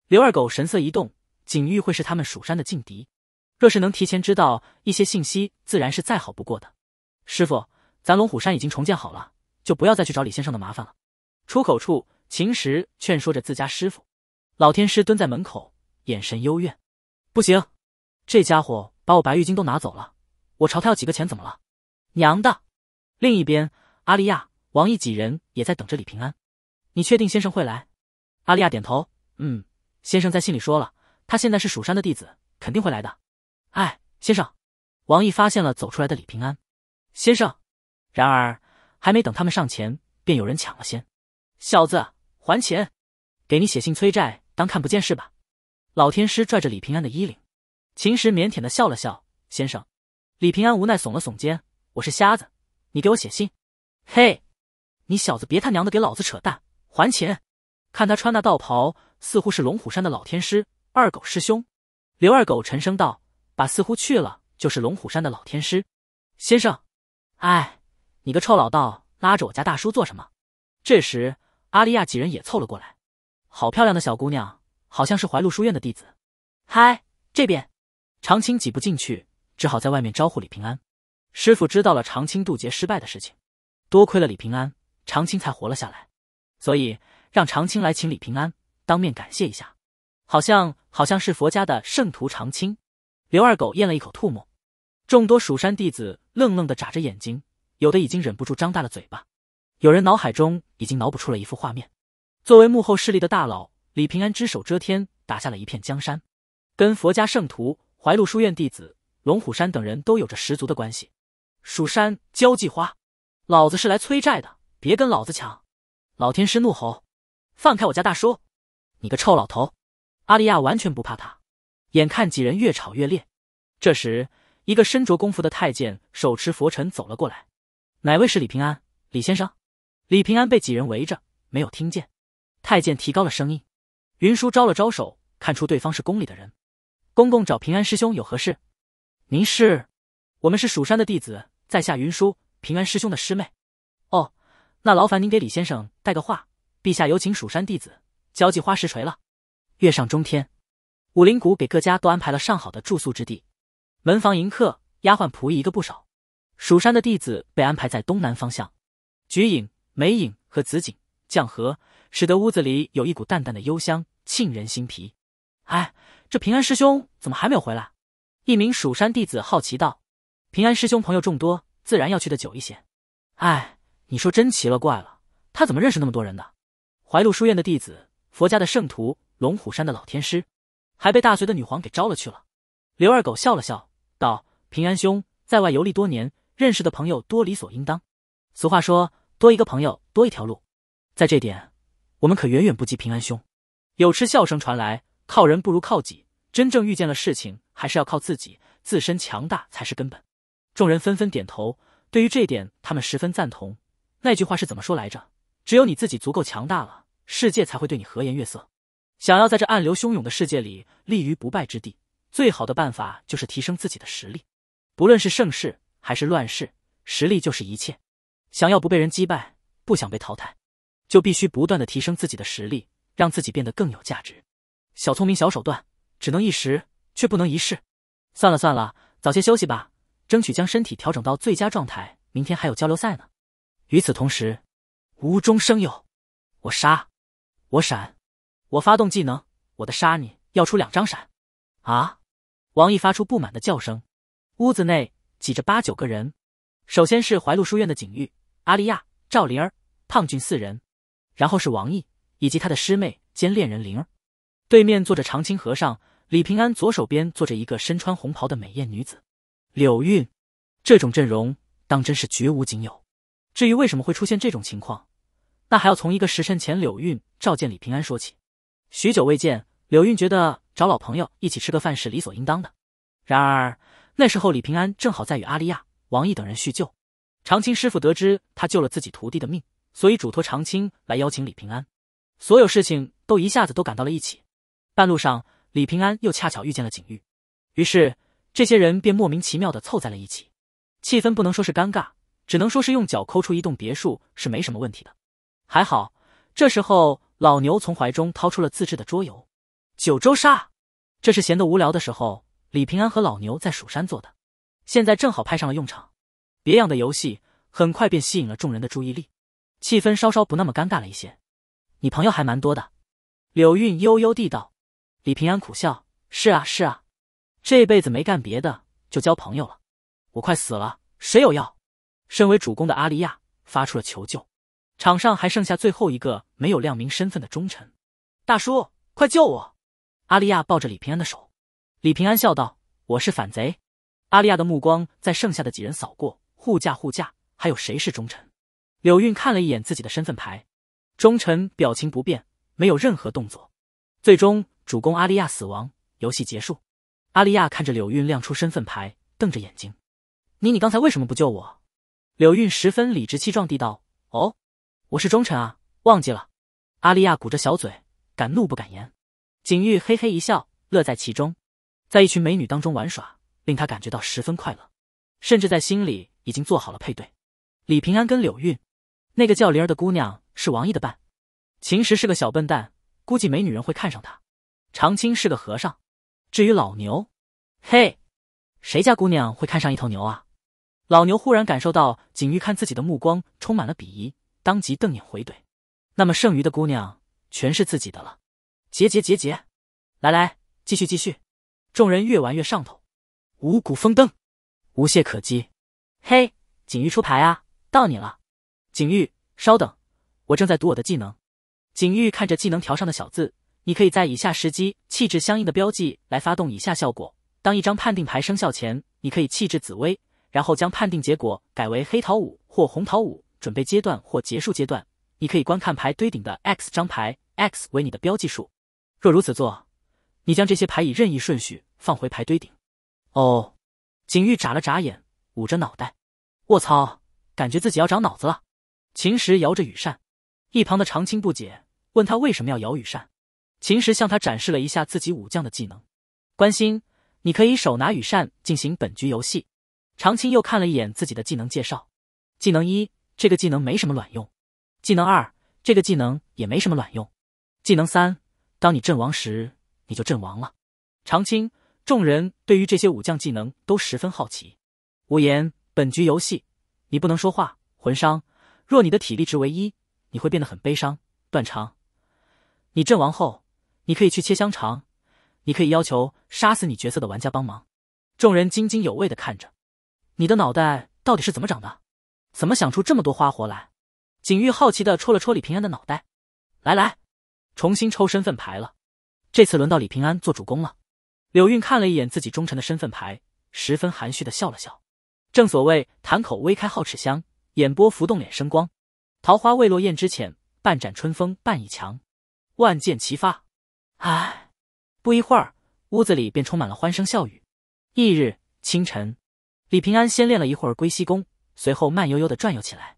刘二狗神色一动，锦玉会是他们蜀山的劲敌，若是能提前知道一些信息，自然是再好不过的。师傅，咱龙虎山已经重建好了，就不要再去找李先生的麻烦了。出口处，秦时劝说着自家师傅，老天师蹲在门口，眼神幽怨。不行，这家伙把我白玉晶都拿走了，我朝他要几个钱怎么了？娘的！另一边，阿丽亚、王毅几人也在等着李平安。你确定先生会来？阿利亚点头。嗯，先生在信里说了，他现在是蜀山的弟子，肯定会来的。哎，先生！王毅发现了走出来的李平安。先生！然而还没等他们上前，便有人抢了先。小子，还钱！给你写信催债，当看不见是吧？老天师拽着李平安的衣领。秦时腼腆的笑了笑。先生。李平安无奈耸了耸肩。我是瞎子，你给我写信？嘿，你小子别他娘的给老子扯淡！还钱！看他穿那道袍，似乎是龙虎山的老天师二狗师兄。刘二狗沉声道：“把似乎去了，就是龙虎山的老天师先生。哎，你个臭老道，拉着我家大叔做什么？”这时，阿利亚几人也凑了过来。好漂亮的小姑娘，好像是怀禄书院的弟子。嗨，这边，长青挤不进去，只好在外面招呼李平安。师傅知道了长青渡劫失败的事情，多亏了李平安，长青才活了下来。所以让长青来请李平安当面感谢一下，好像好像是佛家的圣徒长青。刘二狗咽了一口唾沫，众多蜀山弟子愣愣的眨着眼睛，有的已经忍不住张大了嘴巴，有人脑海中已经脑补出了一幅画面：作为幕后势力的大佬，李平安只手遮天，打下了一片江山，跟佛家圣徒、怀陆书院弟子、龙虎山等人都有着十足的关系。蜀山交际花，老子是来催债的，别跟老子抢。老天师怒吼：“放开我家大叔！你个臭老头！”阿丽亚完全不怕他。眼看几人越吵越烈，这时一个身着功服的太监手持佛尘走了过来：“哪位是李平安？李先生？”李平安被几人围着，没有听见。太监提高了声音。云舒招了招手，看出对方是宫里的人：“公公找平安师兄有何事？”“您是我们是蜀山的弟子，在下云舒，平安师兄的师妹。”那劳烦您给李先生带个话，陛下有请蜀山弟子交际花实锤了。月上中天，武林谷给各家都安排了上好的住宿之地，门房迎客，丫鬟仆役一个不少。蜀山的弟子被安排在东南方向，菊影、梅影和紫锦绛荷，使得屋子里有一股淡淡的幽香，沁人心脾。哎，这平安师兄怎么还没有回来？一名蜀山弟子好奇道：“平安师兄朋友众多，自然要去的久一些。”哎。你说真奇了怪了，他怎么认识那么多人呢？怀禄书院的弟子，佛家的圣徒，龙虎山的老天师，还被大隋的女皇给招了去了。刘二狗笑了笑，道：“平安兄在外游历多年，认识的朋友多，理所应当。俗话说，多一个朋友多一条路，在这点，我们可远远不及平安兄。”有痴笑声传来，靠人不如靠己，真正遇见了事情还是要靠自己，自身强大才是根本。众人纷纷点头，对于这点他们十分赞同。那句话是怎么说来着？只有你自己足够强大了，世界才会对你和颜悦色。想要在这暗流汹涌的世界里立于不败之地，最好的办法就是提升自己的实力。不论是盛世还是乱世，实力就是一切。想要不被人击败，不想被淘汰，就必须不断的提升自己的实力，让自己变得更有价值。小聪明、小手段，只能一时，却不能一世。算了算了，早些休息吧，争取将身体调整到最佳状态。明天还有交流赛呢。与此同时，无中生有，我杀，我闪，我发动技能，我的杀你要出两张闪啊！王毅发出不满的叫声。屋子内挤着八九个人，首先是怀禄书院的景玉、阿丽亚、赵灵儿、胖俊四人，然后是王毅以及他的师妹兼恋人灵儿。对面坐着长青和尚李平安，左手边坐着一个身穿红袍的美艳女子柳韵。这种阵容当真是绝无仅有。至于为什么会出现这种情况，那还要从一个时辰前柳韵召见李平安说起。许久未见，柳韵觉得找老朋友一起吃个饭是理所应当的。然而那时候李平安正好在与阿丽亚、王毅等人叙旧。长青师傅得知他救了自己徒弟的命，所以嘱托长青来邀请李平安。所有事情都一下子都赶到了一起。半路上，李平安又恰巧遇见了景玉，于是这些人便莫名其妙的凑在了一起。气氛不能说是尴尬。只能说是用脚抠出一栋别墅是没什么问题的。还好，这时候老牛从怀中掏出了自制的桌游《九州杀》，这是闲得无聊的时候，李平安和老牛在蜀山做的，现在正好派上了用场。别样的游戏很快便吸引了众人的注意力，气氛稍稍不那么尴尬了一些。你朋友还蛮多的，柳韵悠悠地道。李平安苦笑：“是啊，是啊，这辈子没干别的，就交朋友了。我快死了，谁有药？”身为主公的阿利亚发出了求救，场上还剩下最后一个没有亮明身份的忠臣，大叔，快救我！阿利亚抱着李平安的手，李平安笑道：“我是反贼。”阿利亚的目光在剩下的几人扫过，护驾护驾，还有谁是忠臣？柳韵看了一眼自己的身份牌，忠臣表情不变，没有任何动作。最终，主公阿利亚死亡，游戏结束。阿利亚看着柳韵亮出身份牌，瞪着眼睛：“你你刚才为什么不救我？”柳韵十分理直气壮地道：“哦，我是忠臣啊，忘记了。”阿丽亚鼓着小嘴，敢怒不敢言。景玉嘿嘿一笑，乐在其中，在一群美女当中玩耍，令他感觉到十分快乐，甚至在心里已经做好了配对。李平安跟柳韵，那个叫灵儿的姑娘是王毅的伴，秦时是个小笨蛋，估计没女人会看上他。长青是个和尚，至于老牛，嘿，谁家姑娘会看上一头牛啊？老牛忽然感受到景玉看自己的目光充满了鄙夷，当即瞪眼回怼：“那么剩余的姑娘全是自己的了，结结结结，来来，继续继续。”众人越玩越上头，五谷丰登，无懈可击。嘿，景玉出牌啊，到你了。景玉，稍等，我正在读我的技能。景玉看着技能条上的小字：“你可以在以下时机弃置相应的标记来发动以下效果。当一张判定牌生效前，你可以弃置紫薇。”然后将判定结果改为黑桃五或红桃五，准备阶段或结束阶段，你可以观看牌堆顶的 x 张牌，x 为你的标记数。若如此做，你将这些牌以任意顺序放回牌堆顶。哦，景玉眨了眨眼，捂着脑袋，卧槽，感觉自己要长脑子了。秦时摇着羽扇，一旁的长青不解，问他为什么要摇羽扇。秦时向他展示了一下自己武将的技能，关心你可以手拿羽扇进行本局游戏。长青又看了一眼自己的技能介绍，技能一，这个技能没什么卵用；技能二，这个技能也没什么卵用；技能三，当你阵亡时，你就阵亡了。长青，众人对于这些武将技能都十分好奇。无言，本局游戏你不能说话。魂伤，若你的体力值为一，你会变得很悲伤。断肠，你阵亡后，你可以去切香肠，你可以要求杀死你角色的玩家帮忙。众人津津有味的看着。你的脑袋到底是怎么长的？怎么想出这么多花活来？景玉好奇地戳了戳李平安的脑袋。来来，重新抽身份牌了。这次轮到李平安做主公了。柳韵看了一眼自己忠臣的身份牌，十分含蓄地笑了笑。正所谓，谈口微开皓齿香，眼波浮动脸生光。桃花未落燕之浅，半盏春风半倚墙。万箭齐发，唉。不一会儿，屋子里便充满了欢声笑语。翌日清晨。李平安先练了一会儿龟息功，随后慢悠悠地转悠起来，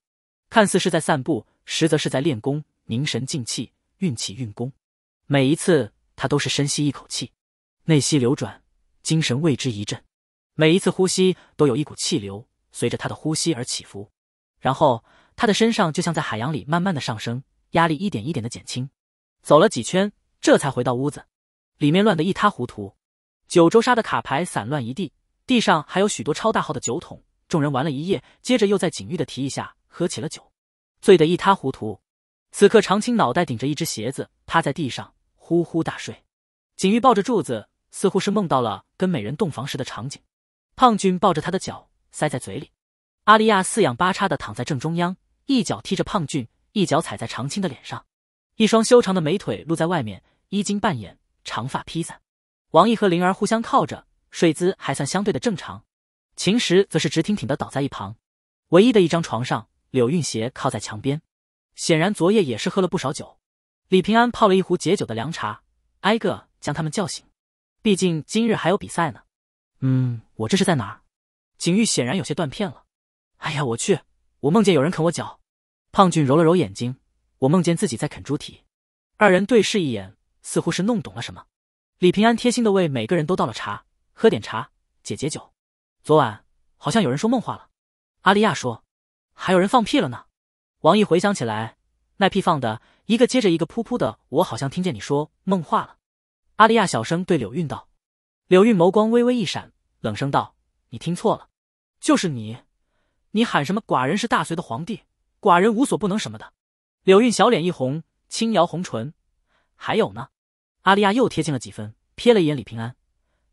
看似是在散步，实则是在练功，凝神静气，运气运功。每一次他都是深吸一口气，内息流转，精神为之一振。每一次呼吸都有一股气流随着他的呼吸而起伏，然后他的身上就像在海洋里慢慢的上升，压力一点一点的减轻。走了几圈，这才回到屋子，里面乱得一塌糊涂，九州沙的卡牌散乱一地。地上还有许多超大号的酒桶，众人玩了一夜，接着又在景玉的提议下喝起了酒，醉得一塌糊涂。此刻长青脑袋顶着一只鞋子，趴在地上呼呼大睡。景玉抱着柱子，似乎是梦到了跟美人洞房时的场景。胖俊抱着他的脚塞在嘴里，阿丽亚四仰八叉的躺在正中央，一脚踢着胖俊，一脚踩在长青的脸上，一双修长的美腿露在外面，衣襟半掩，长发披散。王毅和灵儿互相靠着。睡姿还算相对的正常，秦时则是直挺挺的倒在一旁，唯一的一张床上，柳韵斜靠在墙边，显然昨夜也是喝了不少酒。李平安泡了一壶解酒的凉茶，挨个将他们叫醒，毕竟今日还有比赛呢。嗯，我这是在哪儿？景玉显然有些断片了。哎呀，我去！我梦见有人啃我脚。胖俊揉了揉眼睛，我梦见自己在啃猪蹄。二人对视一眼，似乎是弄懂了什么。李平安贴心的为每个人都倒了茶。喝点茶解解酒，昨晚好像有人说梦话了。阿丽亚说，还有人放屁了呢。王毅回想起来，那屁放的一个接着一个噗噗的，我好像听见你说梦话了。阿丽亚小声对柳韵道，柳韵眸光微微一闪，冷声道：“你听错了，就是你，你喊什么寡人是大隋的皇帝，寡人无所不能什么的。”柳韵小脸一红，轻摇红唇。还有呢？阿丽亚又贴近了几分，瞥了一眼李平安。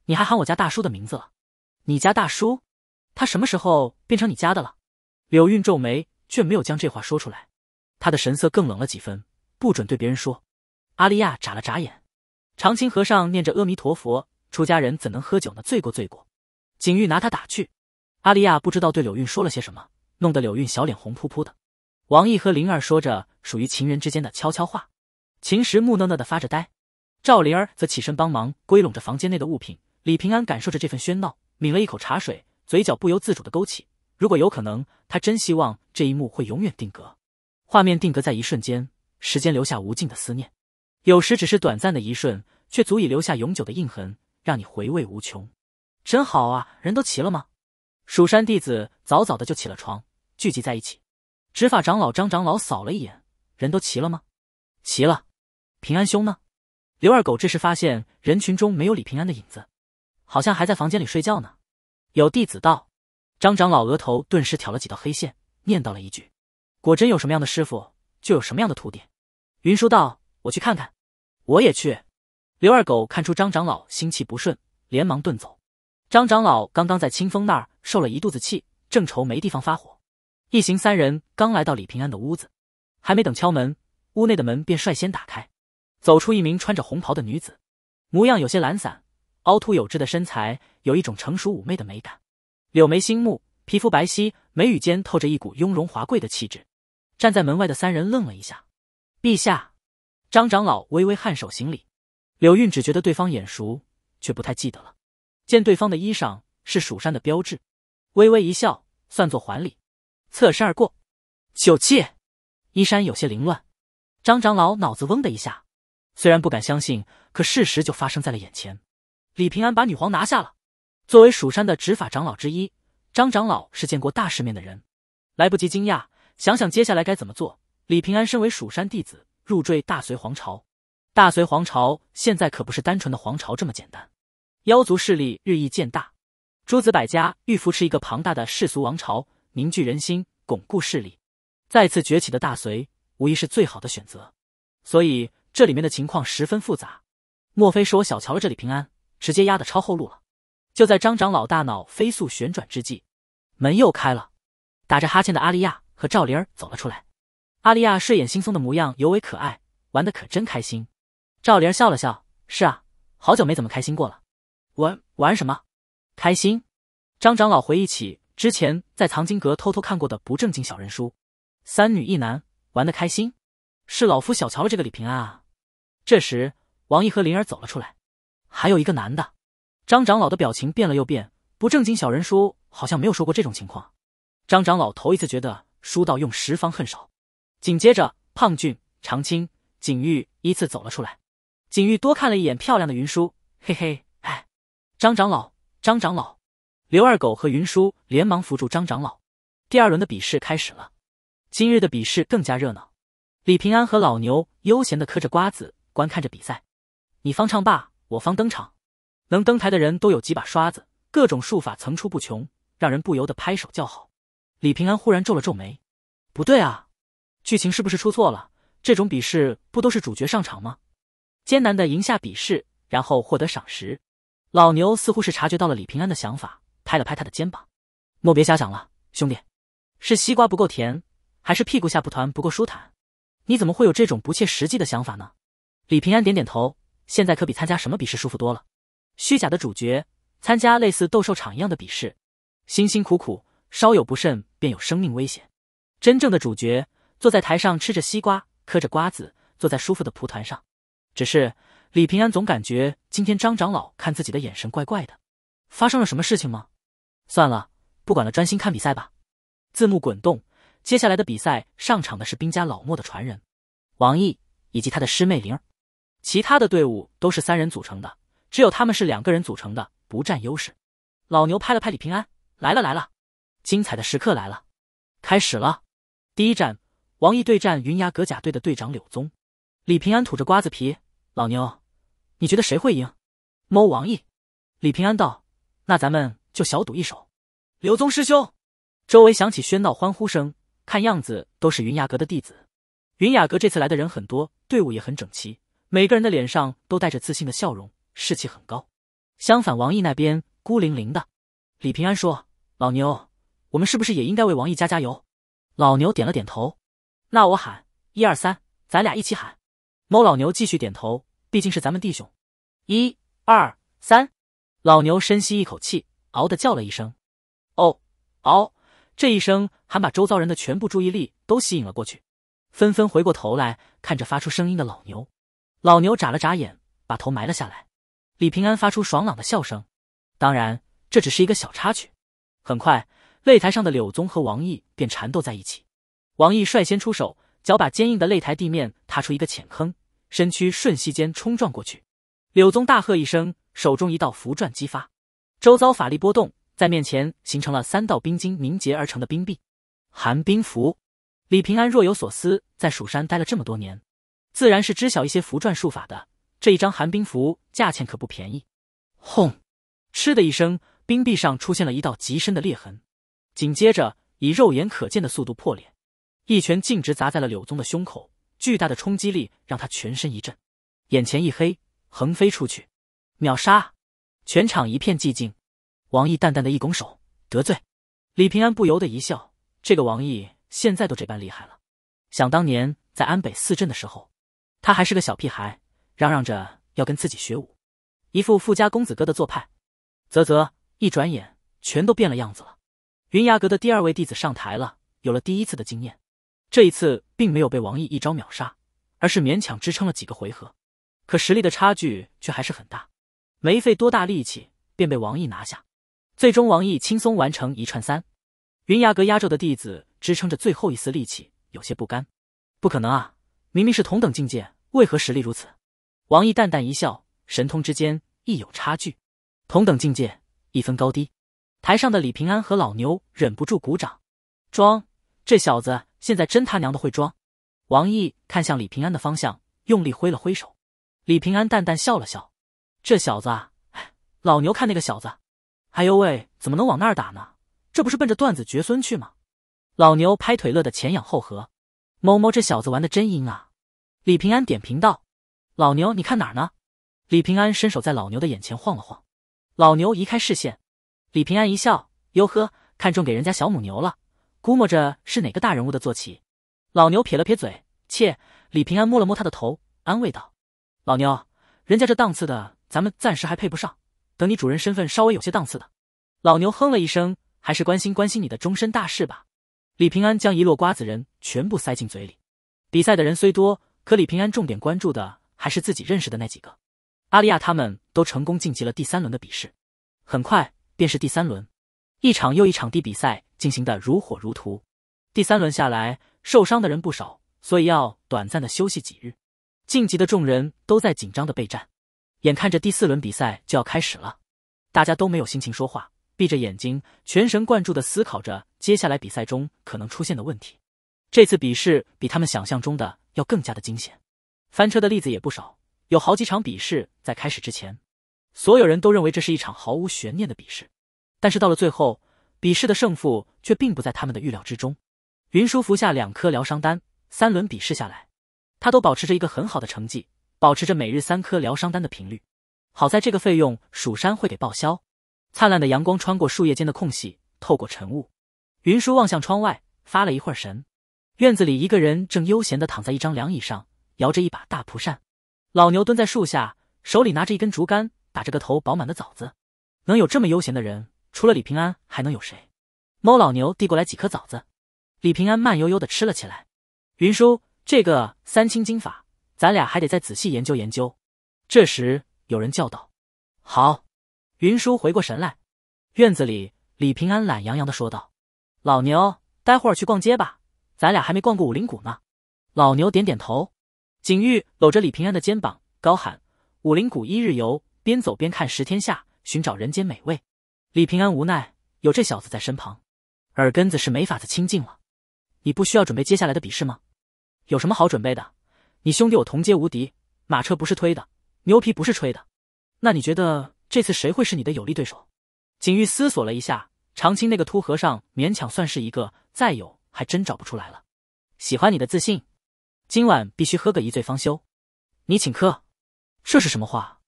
你还喊我家大叔的名字了，你家大叔，他什么时候变成你家的了？柳韵皱眉，却没有将这话说出来，他的神色更冷了几分。不准对别人说。阿丽亚眨了眨眼。长青和尚念着阿弥陀佛，出家人怎能喝酒呢？罪过，罪过。景玉拿他打趣。阿丽亚不知道对柳韵说了些什么，弄得柳韵小脸红扑扑的。王毅和灵儿说着属于情人之间的悄悄话，秦时木讷讷的发着呆，赵灵儿则起身帮忙归拢着房间内的物品。李平安感受着这份喧闹，抿了一口茶水，嘴角不由自主的勾起。如果有可能，他真希望这一幕会永远定格。画面定格在一瞬间，时间留下无尽的思念。有时只是短暂的一瞬，却足以留下永久的印痕，让你回味无穷。真好啊！人都齐了吗？蜀山弟子早早的就起了床，聚集在一起。执法长老张长老扫了一眼，人都齐了吗？齐了。平安兄呢？刘二狗这时发现人群中没有李平安的影子。好像还在房间里睡觉呢，有弟子道：“张长老额头顿时挑了几道黑线，念叨了一句：‘果真有什么样的师傅，就有什么样的徒弟。’”云舒道：“我去看看。”我也去。刘二狗看出张长老心气不顺，连忙遁走。张长老刚刚在清风那儿受了一肚子气，正愁没地方发火。一行三人刚来到李平安的屋子，还没等敲门，屋内的门便率先打开，走出一名穿着红袍的女子，模样有些懒散。凹凸有致的身材，有一种成熟妩媚的美感。柳眉星目，皮肤白皙，眉宇间透着一股雍容华贵的气质。站在门外的三人愣了一下。陛下，张长老微微颔首行礼。柳韵只觉得对方眼熟，却不太记得了。见对方的衣裳是蜀山的标志，微微一笑，算作还礼，侧身而过。酒气，衣衫有些凌乱。张长老脑子嗡的一下，虽然不敢相信，可事实就发生在了眼前。李平安把女皇拿下了。作为蜀山的执法长老之一，张长老是见过大世面的人，来不及惊讶，想想接下来该怎么做。李平安身为蜀山弟子，入赘大隋皇朝，大隋皇朝现在可不是单纯的皇朝这么简单，妖族势力日益渐大，诸子百家欲扶持一个庞大的世俗王朝，凝聚人心，巩固势力，再次崛起的大隋无疑是最好的选择。所以这里面的情况十分复杂，莫非是我小瞧了这李平安？直接压的超后路了。就在张长老大脑飞速旋转之际，门又开了，打着哈欠的阿丽亚和赵灵儿走了出来。阿丽亚睡眼惺忪的模样尤为可爱，玩的可真开心。赵灵儿笑了笑：“是啊，好久没怎么开心过了。玩玩什么？开心？”张长老回忆起之前在藏经阁偷偷看过的不正经小人书，三女一男玩的开心，是老夫小瞧了这个李平安啊。这时，王毅和灵儿走了出来。还有一个男的，张长老的表情变了又变。不正经小人书好像没有说过这种情况。张长老头一次觉得书道用十方恨少。紧接着，胖俊、长青、景玉依次走了出来。景玉多看了一眼漂亮的云舒，嘿嘿，哎，张长老，张长老，刘二狗和云舒连忙扶住张长老。第二轮的比试开始了，今日的比试更加热闹。李平安和老牛悠闲的嗑着瓜子，观看着比赛。你方唱罢。我方登场，能登台的人都有几把刷子，各种术法层出不穷，让人不由得拍手叫好。李平安忽然皱了皱眉：“不对啊，剧情是不是出错了？这种比试不都是主角上场吗？艰难的赢下比试，然后获得赏识。”老牛似乎是察觉到了李平安的想法，拍了拍他的肩膀：“莫别瞎想了，兄弟，是西瓜不够甜，还是屁股下蒲团不够舒坦？你怎么会有这种不切实际的想法呢？”李平安点点头。现在可比参加什么比试舒服多了。虚假的主角参加类似斗兽场一样的比试，辛辛苦苦，稍有不慎便有生命危险。真正的主角坐在台上，吃着西瓜，嗑着瓜子，坐在舒服的蒲团上。只是李平安总感觉今天张长老看自己的眼神怪怪的，发生了什么事情吗？算了，不管了，专心看比赛吧。字幕滚动，接下来的比赛上场的是兵家老莫的传人王毅以及他的师妹灵儿。其他的队伍都是三人组成的，只有他们是两个人组成的，不占优势。老牛拍了拍李平安，来了来了，精彩的时刻来了，开始了。第一站，王毅对战云崖阁甲队的队长柳宗。李平安吐着瓜子皮，老牛，你觉得谁会赢？某王毅。李平安道：“那咱们就小赌一手。”柳宗师兄，周围响起喧闹欢呼声，看样子都是云崖阁的弟子。云崖阁这次来的人很多，队伍也很整齐。每个人的脸上都带着自信的笑容，士气很高。相反，王毅那边孤零零的。李平安说：“老牛，我们是不是也应该为王毅加加油？”老牛点了点头。那我喊一二三，咱俩一起喊。猫老牛继续点头，毕竟是咱们弟兄。一二三，老牛深吸一口气，嗷的叫了一声。哦，嗷！这一声还把周遭人的全部注意力都吸引了过去，纷纷回过头来看着发出声音的老牛。老牛眨了眨眼，把头埋了下来。李平安发出爽朗的笑声。当然，这只是一个小插曲。很快，擂台上的柳宗和王毅便缠斗在一起。王毅率先出手，脚把坚硬的擂台地面踏出一个浅坑，身躯瞬息间冲撞过去。柳宗大喝一声，手中一道符篆激发，周遭法力波动在面前形成了三道冰晶凝结而成的冰壁。寒冰符。李平安若有所思，在蜀山待了这么多年。自然是知晓一些符篆术法的。这一张寒冰符价钱可不便宜。轰！嗤的一声，冰壁上出现了一道极深的裂痕，紧接着以肉眼可见的速度破裂。一拳径直砸在了柳宗的胸口，巨大的冲击力让他全身一震，眼前一黑，横飞出去，秒杀。全场一片寂静。王毅淡淡的一拱手：“得罪。”李平安不由得一笑：“这个王毅现在都这般厉害了。想当年在安北四镇的时候。”他还是个小屁孩，嚷嚷着要跟自己学武，一副富家公子哥的做派。啧啧，一转眼全都变了样子了。云崖阁的第二位弟子上台了，有了第一次的经验，这一次并没有被王毅一招秒杀，而是勉强支撑了几个回合。可实力的差距却还是很大，没费多大力气便被王毅拿下。最终，王毅轻松完成一串三。云崖阁压轴的弟子支撑着最后一丝力气，有些不甘：“不可能啊！”明明是同等境界，为何实力如此？王毅淡淡一笑，神通之间亦有差距。同等境界，一分高低。台上的李平安和老牛忍不住鼓掌。装这小子现在真他娘的会装！王毅看向李平安的方向，用力挥了挥手。李平安淡淡笑了笑。这小子啊，老牛看那个小子，哎呦喂，怎么能往那儿打呢？这不是奔着断子绝孙去吗？老牛拍腿乐得前仰后合。某某这小子玩的真阴啊！李平安点评道：“老牛，你看哪儿呢？”李平安伸手在老牛的眼前晃了晃，老牛移开视线。李平安一笑：“哟呵，看中给人家小母牛了，估摸着是哪个大人物的坐骑。”老牛撇了撇嘴：“切。”李平安摸了摸他的头，安慰道：“老牛，人家这档次的，咱们暂时还配不上。等你主人身份稍微有些档次的。”老牛哼了一声：“还是关心关心你的终身大事吧。”李平安将一摞瓜子仁全部塞进嘴里。比赛的人虽多，可李平安重点关注的还是自己认识的那几个。阿利亚他们都成功晋级了第三轮的比试。很快便是第三轮，一场又一场的比赛进行的如火如荼。第三轮下来，受伤的人不少，所以要短暂的休息几日。晋级的众人都在紧张的备战。眼看着第四轮比赛就要开始了，大家都没有心情说话。闭着眼睛，全神贯注地思考着接下来比赛中可能出现的问题。这次比试比他们想象中的要更加的惊险，翻车的例子也不少。有好几场比试在开始之前，所有人都认为这是一场毫无悬念的比试，但是到了最后，比试的胜负却并不在他们的预料之中。云舒服下两颗疗伤丹，三轮比试下来，他都保持着一个很好的成绩，保持着每日三颗疗伤丹的频率。好在这个费用蜀山会给报销。灿烂的阳光穿过树叶间的空隙，透过晨雾。云舒望向窗外，发了一会儿神。院子里一个人正悠闲的躺在一张凉椅上，摇着一把大蒲扇。老牛蹲在树下，手里拿着一根竹竿，打着个头饱满的枣子。能有这么悠闲的人，除了李平安，还能有谁？猫老牛递过来几颗枣子，李平安慢悠悠的吃了起来。云舒，这个三清金法，咱俩还得再仔细研究研究。这时有人叫道：“好。”云舒回过神来，院子里，李平安懒洋洋的说道：“老牛，待会儿去逛街吧，咱俩还没逛过武林谷呢。”老牛点点头。景玉搂着李平安的肩膀，高喊：“武林谷一日游，边走边看十天下，寻找人间美味。”李平安无奈，有这小子在身旁，耳根子是没法子清净了。你不需要准备接下来的比试吗？有什么好准备的？你兄弟我同阶无敌，马车不是推的，牛皮不是吹的。那你觉得？这次谁会是你的有力对手？景玉思索了一下，长青那个秃和尚勉强算是一个，再有还真找不出来了。喜欢你的自信，今晚必须喝个一醉方休，你请客。这是什么话？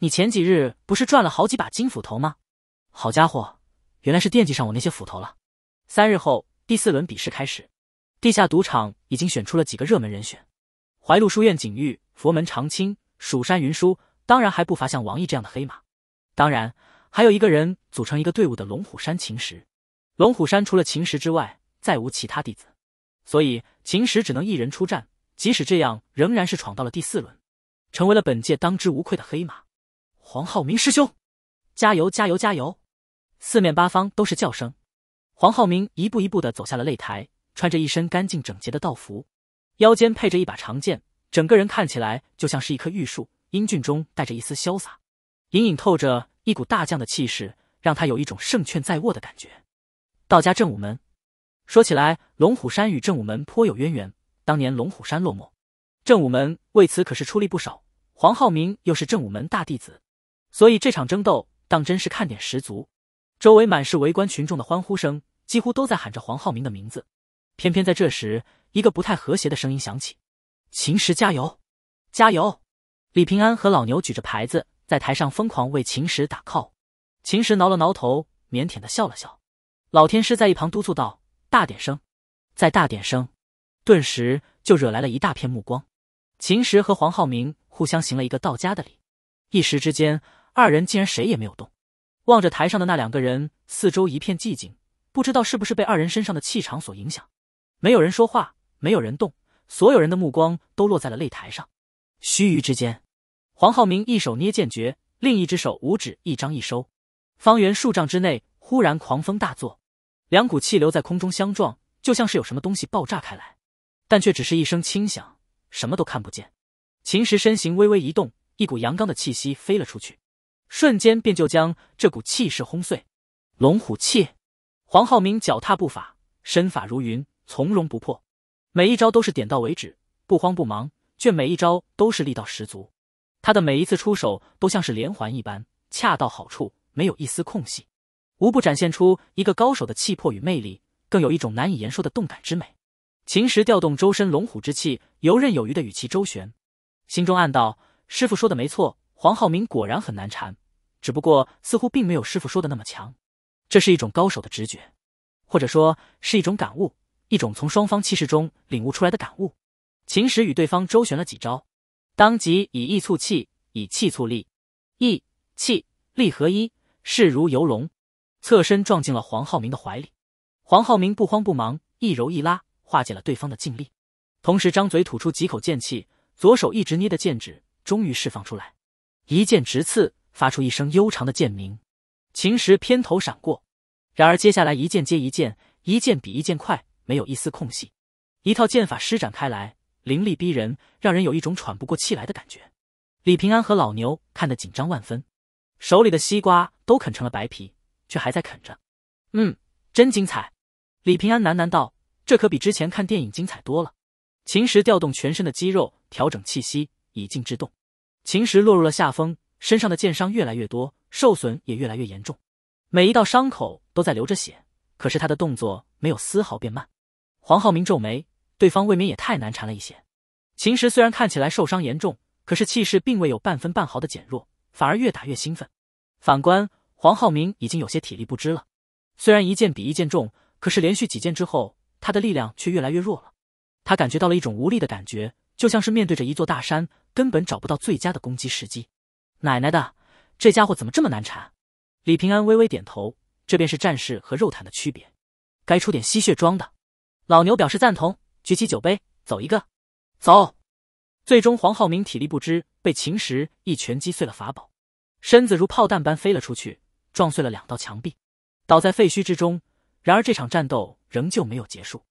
你前几日不是赚了好几把金斧头吗？好家伙，原来是惦记上我那些斧头了。三日后第四轮比试开始，地下赌场已经选出了几个热门人选：怀鹿书院景玉、佛门长青、蜀山云舒，当然还不乏像王毅这样的黑马。当然，还有一个人组成一个队伍的龙虎山秦石。龙虎山除了秦石之外，再无其他弟子，所以秦石只能一人出战。即使这样，仍然是闯到了第四轮，成为了本届当之无愧的黑马。黄浩明师兄，加油！加油！加油！四面八方都是叫声。黄浩明一步一步的走下了擂台，穿着一身干净整洁的道服，腰间配着一把长剑，整个人看起来就像是一棵玉树，英俊中带着一丝潇洒。隐隐透着一股大将的气势，让他有一种胜券在握的感觉。道家正午门，说起来，龙虎山与正午门颇有渊源。当年龙虎山落寞，正午门为此可是出力不少。黄浩明又是正午门大弟子，所以这场争斗当真是看点十足。周围满是围观群众的欢呼声，几乎都在喊着黄浩明的名字。偏偏在这时，一个不太和谐的声音响起：“秦石加油，加油！”李平安和老牛举着牌子。在台上疯狂为秦时打 call，秦时挠了挠头，腼腆的笑了笑。老天师在一旁督促道：“大点声，再大点声！”顿时就惹来了一大片目光。秦时和黄浩明互相行了一个道家的礼，一时之间，二人竟然谁也没有动。望着台上的那两个人，四周一片寂静，不知道是不是被二人身上的气场所影响，没有人说话，没有人动，所有人的目光都落在了擂台上。须臾之间。黄浩明一手捏剑诀，另一只手五指一张一收，方圆数丈之内忽然狂风大作，两股气流在空中相撞，就像是有什么东西爆炸开来，但却只是一声轻响，什么都看不见。秦时身形微微一动，一股阳刚的气息飞了出去，瞬间便就将这股气势轰碎。龙虎气，黄浩明脚踏步法，身法如云，从容不迫，每一招都是点到为止，不慌不忙，却每一招都是力道十足。他的每一次出手都像是连环一般，恰到好处，没有一丝空隙，无不展现出一个高手的气魄与魅力，更有一种难以言说的动感之美。秦时调动周身龙虎之气，游刃有余的与其周旋，心中暗道：师傅说的没错，黄浩明果然很难缠，只不过似乎并没有师傅说的那么强。这是一种高手的直觉，或者说是一种感悟，一种从双方气势中领悟出来的感悟。秦时与对方周旋了几招。当即以意促气，以气促力，意气力合一，势如游龙，侧身撞进了黄浩明的怀里。黄浩明不慌不忙，一揉一拉化解了对方的劲力，同时张嘴吐出几口剑气，左手一直捏的剑指终于释放出来，一剑直刺，发出一声悠长的剑鸣。秦时偏头闪过，然而接下来一剑接一剑，一剑比一剑快，没有一丝空隙，一套剑法施展开来。凌厉逼人，让人有一种喘不过气来的感觉。李平安和老牛看得紧张万分，手里的西瓜都啃成了白皮，却还在啃着。嗯，真精彩！李平安喃喃道：“这可比之前看电影精彩多了。”秦时调动全身的肌肉，调整气息，以静制动。秦时落入了下风，身上的剑伤越来越多，受损也越来越严重，每一道伤口都在流着血。可是他的动作没有丝毫变慢。黄浩明皱眉。对方未免也太难缠了一些。秦时虽然看起来受伤严重，可是气势并未有半分半毫的减弱，反而越打越兴奋。反观黄浩明已经有些体力不支了，虽然一剑比一剑重，可是连续几剑之后，他的力量却越来越弱了。他感觉到了一种无力的感觉，就像是面对着一座大山，根本找不到最佳的攻击时机。奶奶的，这家伙怎么这么难缠？李平安微微点头，这便是战士和肉坦的区别。该出点吸血装的。老牛表示赞同。举起酒杯，走一个，走。最终，黄浩明体力不支，被秦时一拳击碎了法宝，身子如炮弹般飞了出去，撞碎了两道墙壁，倒在废墟之中。然而，这场战斗仍旧没有结束。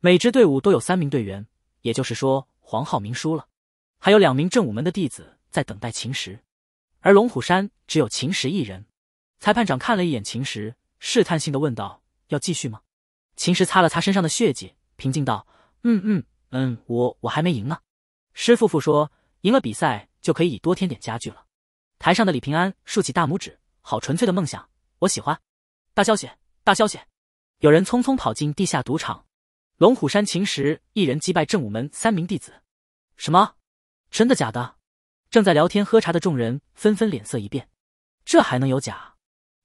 每支队伍都有三名队员，也就是说，黄浩明输了。还有两名正武门的弟子在等待秦时，而龙虎山只有秦时一人。裁判长看了一眼秦时，试探性的问道：“要继续吗？”秦时擦了擦身上的血迹，平静道。嗯嗯嗯，我我还没赢呢。师傅傅说，赢了比赛就可以多添点家具了。台上的李平安竖起大拇指，好纯粹的梦想，我喜欢。大消息，大消息！有人匆匆跑进地下赌场。龙虎山秦时一人击败正武门三名弟子。什么？真的假的？正在聊天喝茶的众人纷纷脸色一变。这还能有假？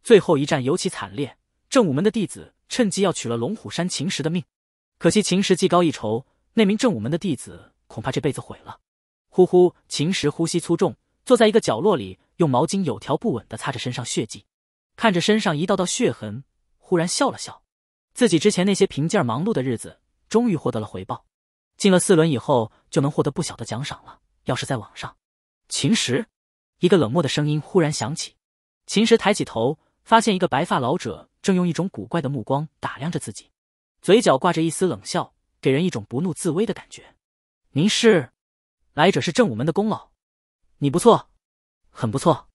最后一战尤其惨烈，正武门的弟子趁机要取了龙虎山秦时的命。可惜秦时技高一筹，那名正午门的弟子恐怕这辈子毁了。呼呼，秦时呼吸粗重，坐在一个角落里，用毛巾有条不紊的擦着身上血迹，看着身上一道道血痕，忽然笑了笑。自己之前那些平静忙碌的日子，终于获得了回报。进了四轮以后，就能获得不小的奖赏了。要是在网上，秦时，一个冷漠的声音忽然响起。秦时抬起头，发现一个白发老者正用一种古怪的目光打量着自己。嘴角挂着一丝冷笑，给人一种不怒自威的感觉。您是？来者是正武门的功劳，你不错，很不错。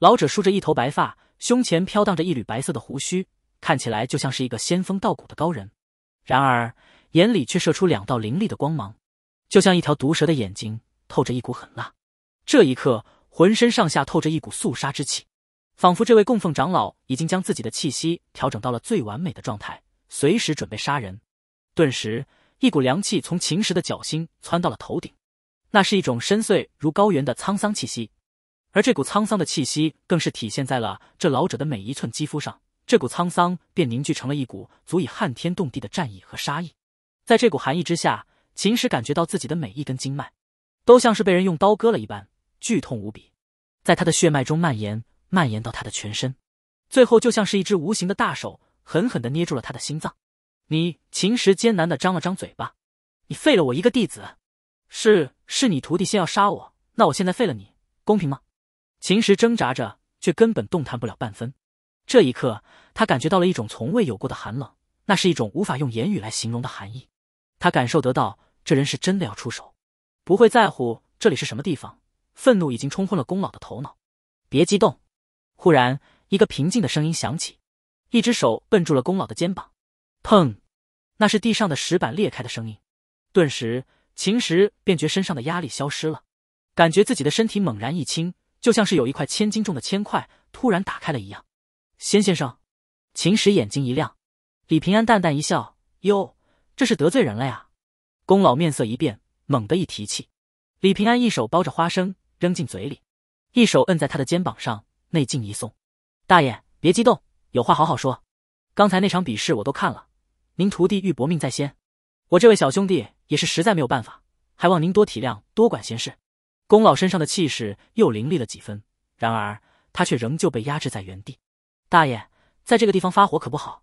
老者梳着一头白发，胸前飘荡着一缕白色的胡须，看起来就像是一个仙风道骨的高人。然而，眼里却射出两道凌厉的光芒，就像一条毒蛇的眼睛，透着一股狠辣。这一刻，浑身上下透着一股肃杀之气，仿佛这位供奉长老已经将自己的气息调整到了最完美的状态。随时准备杀人，顿时一股凉气从秦时的脚心窜到了头顶，那是一种深邃如高原的沧桑气息，而这股沧桑的气息更是体现在了这老者的每一寸肌肤上，这股沧桑便凝聚成了一股足以撼天动地的战意和杀意，在这股寒意之下，秦时感觉到自己的每一根经脉都像是被人用刀割了一般，剧痛无比，在他的血脉中蔓延，蔓延到他的全身，最后就像是一只无形的大手。狠狠地捏住了他的心脏。你秦时艰难地张了张嘴巴：“你废了我一个弟子，是是你徒弟先要杀我，那我现在废了你，公平吗？”秦时挣扎着，却根本动弹不了半分。这一刻，他感觉到了一种从未有过的寒冷，那是一种无法用言语来形容的寒意。他感受得到，这人是真的要出手，不会在乎这里是什么地方。愤怒已经冲昏了宫老的头脑。别激动。忽然，一个平静的声音响起。一只手摁住了宫老的肩膀，砰！那是地上的石板裂开的声音。顿时，秦时便觉身上的压力消失了，感觉自己的身体猛然一轻，就像是有一块千斤重的铅块突然打开了一样。仙先生，秦时眼睛一亮。李平安淡淡一笑：“哟，这是得罪人了呀。”宫老面色一变，猛地一提气。李平安一手包着花生扔进嘴里，一手摁在他的肩膀上，内劲一送：“大爷，别激动。”有话好好说，刚才那场比试我都看了，您徒弟欲搏命在先，我这位小兄弟也是实在没有办法，还望您多体谅、多管闲事。龚老身上的气势又凌厉了几分，然而他却仍旧被压制在原地。大爷，在这个地方发火可不好，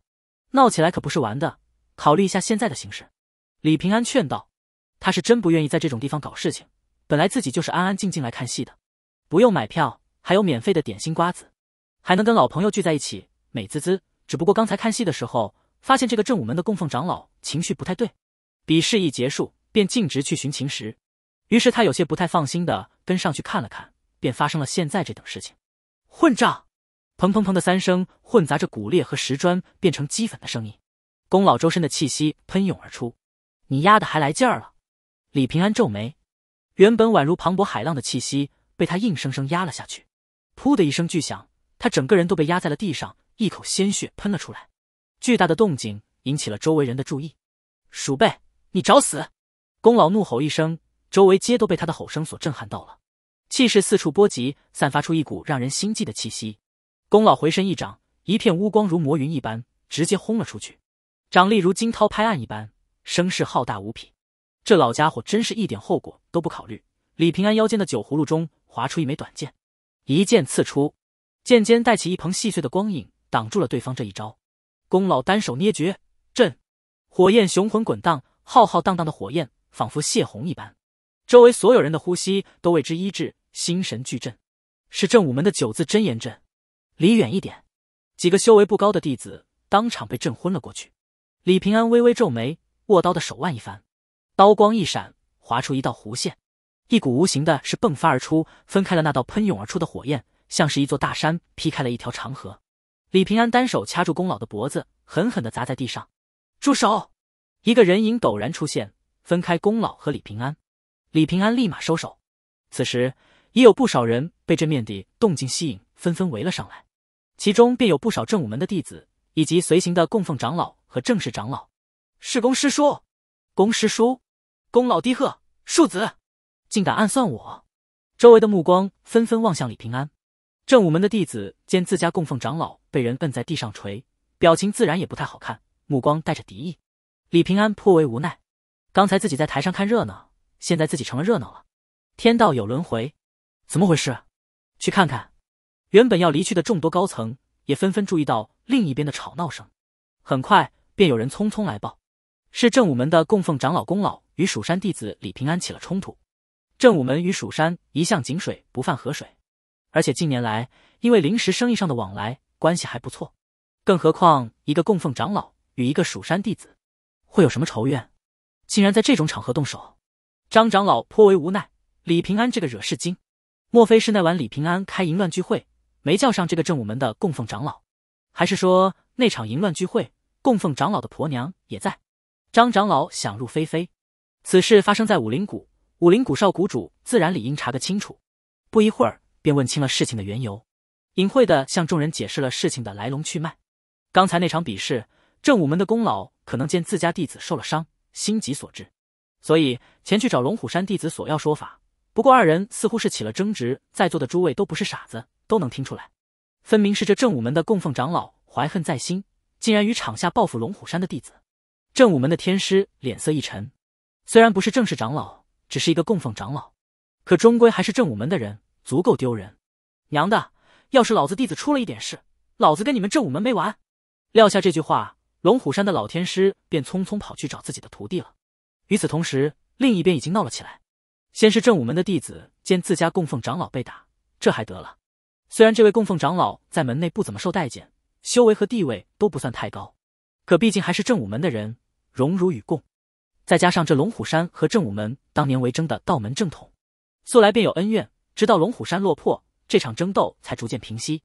闹起来可不是玩的。考虑一下现在的形势，李平安劝道，他是真不愿意在这种地方搞事情，本来自己就是安安静静来看戏的，不用买票，还有免费的点心、瓜子，还能跟老朋友聚在一起。美滋滋，只不过刚才看戏的时候，发现这个正午门的供奉长老情绪不太对。比试一结束，便径直去寻情石，于是他有些不太放心的跟上去看了看，便发生了现在这等事情。混账！砰砰砰的三声，混杂着骨裂和石砖变成齑粉的声音，宫老周身的气息喷涌而出。你丫的还来劲儿了！李平安皱眉，原本宛如磅礴海浪的气息被他硬生生压了下去。噗的一声巨响，他整个人都被压在了地上。一口鲜血喷了出来，巨大的动静引起了周围人的注意。鼠辈，你找死！宫老怒吼一声，周围皆都被他的吼声所震撼到了，气势四处波及，散发出一股让人心悸的气息。宫老回身一掌，一片乌光如魔云一般，直接轰了出去，掌力如惊涛拍岸一般，声势浩大无比。这老家伙真是一点后果都不考虑。李平安腰间的酒葫芦中划出一枚短剑，一剑刺出，剑尖带起一蓬细碎的光影。挡住了对方这一招，宫老单手捏诀震，火焰雄浑滚荡，浩浩荡荡的火焰仿佛泄洪一般，周围所有人的呼吸都为之一致，心神俱震。是正武门的九字真言阵，离远一点，几个修为不高的弟子当场被震昏了过去。李平安微微皱眉，握刀的手腕一翻，刀光一闪，划出一道弧线，一股无形的是迸发而出，分开了那道喷涌而出的火焰，像是一座大山劈开了一条长河。李平安单手掐住宫老的脖子，狠狠地砸在地上。住手！一个人影陡然出现，分开宫老和李平安。李平安立马收手。此时，也有不少人被这面的动静吸引，纷纷围了上来。其中便有不少正午门的弟子，以及随行的供奉长老和正式长老。是公师叔，公师叔，宫老低喝，庶子竟敢暗算我！周围的目光纷纷望向李平安。正午门的弟子见自家供奉长老被人摁在地上锤，表情自然也不太好看，目光带着敌意。李平安颇为无奈，刚才自己在台上看热闹，现在自己成了热闹了。天道有轮回，怎么回事？去看看。原本要离去的众多高层也纷纷注意到另一边的吵闹声，很快便有人匆匆来报，是正午门的供奉长老功老与蜀山弟子李平安起了冲突。正午门与蜀山一向井水不犯河水。而且近年来，因为临时生意上的往来，关系还不错。更何况一个供奉长老与一个蜀山弟子，会有什么仇怨？竟然在这种场合动手！张长老颇为无奈。李平安这个惹事精，莫非是那晚李平安开淫乱聚会，没叫上这个正武门的供奉长老？还是说那场淫乱聚会，供奉长老的婆娘也在？张长老想入非非。此事发生在武林谷，武林谷少谷主自然理应查个清楚。不一会儿。便问清了事情的缘由，隐晦的向众人解释了事情的来龙去脉。刚才那场比试，正武门的功劳可能见自家弟子受了伤，心急所致，所以前去找龙虎山弟子索要说法。不过二人似乎是起了争执，在座的诸位都不是傻子，都能听出来，分明是这正武门的供奉长老怀恨在心，竟然于场下报复龙虎山的弟子。正武门的天师脸色一沉，虽然不是正式长老，只是一个供奉长老，可终归还是正武门的人。足够丢人！娘的，要是老子弟子出了一点事，老子跟你们正五门没完！撂下这句话，龙虎山的老天师便匆匆跑去找自己的徒弟了。与此同时，另一边已经闹了起来。先是正午门的弟子见自家供奉长老被打，这还得了？虽然这位供奉长老在门内不怎么受待见，修为和地位都不算太高，可毕竟还是正午门的人，荣辱与共。再加上这龙虎山和正午门当年为争的道门正统，素来便有恩怨。直到龙虎山落魄，这场争斗才逐渐平息。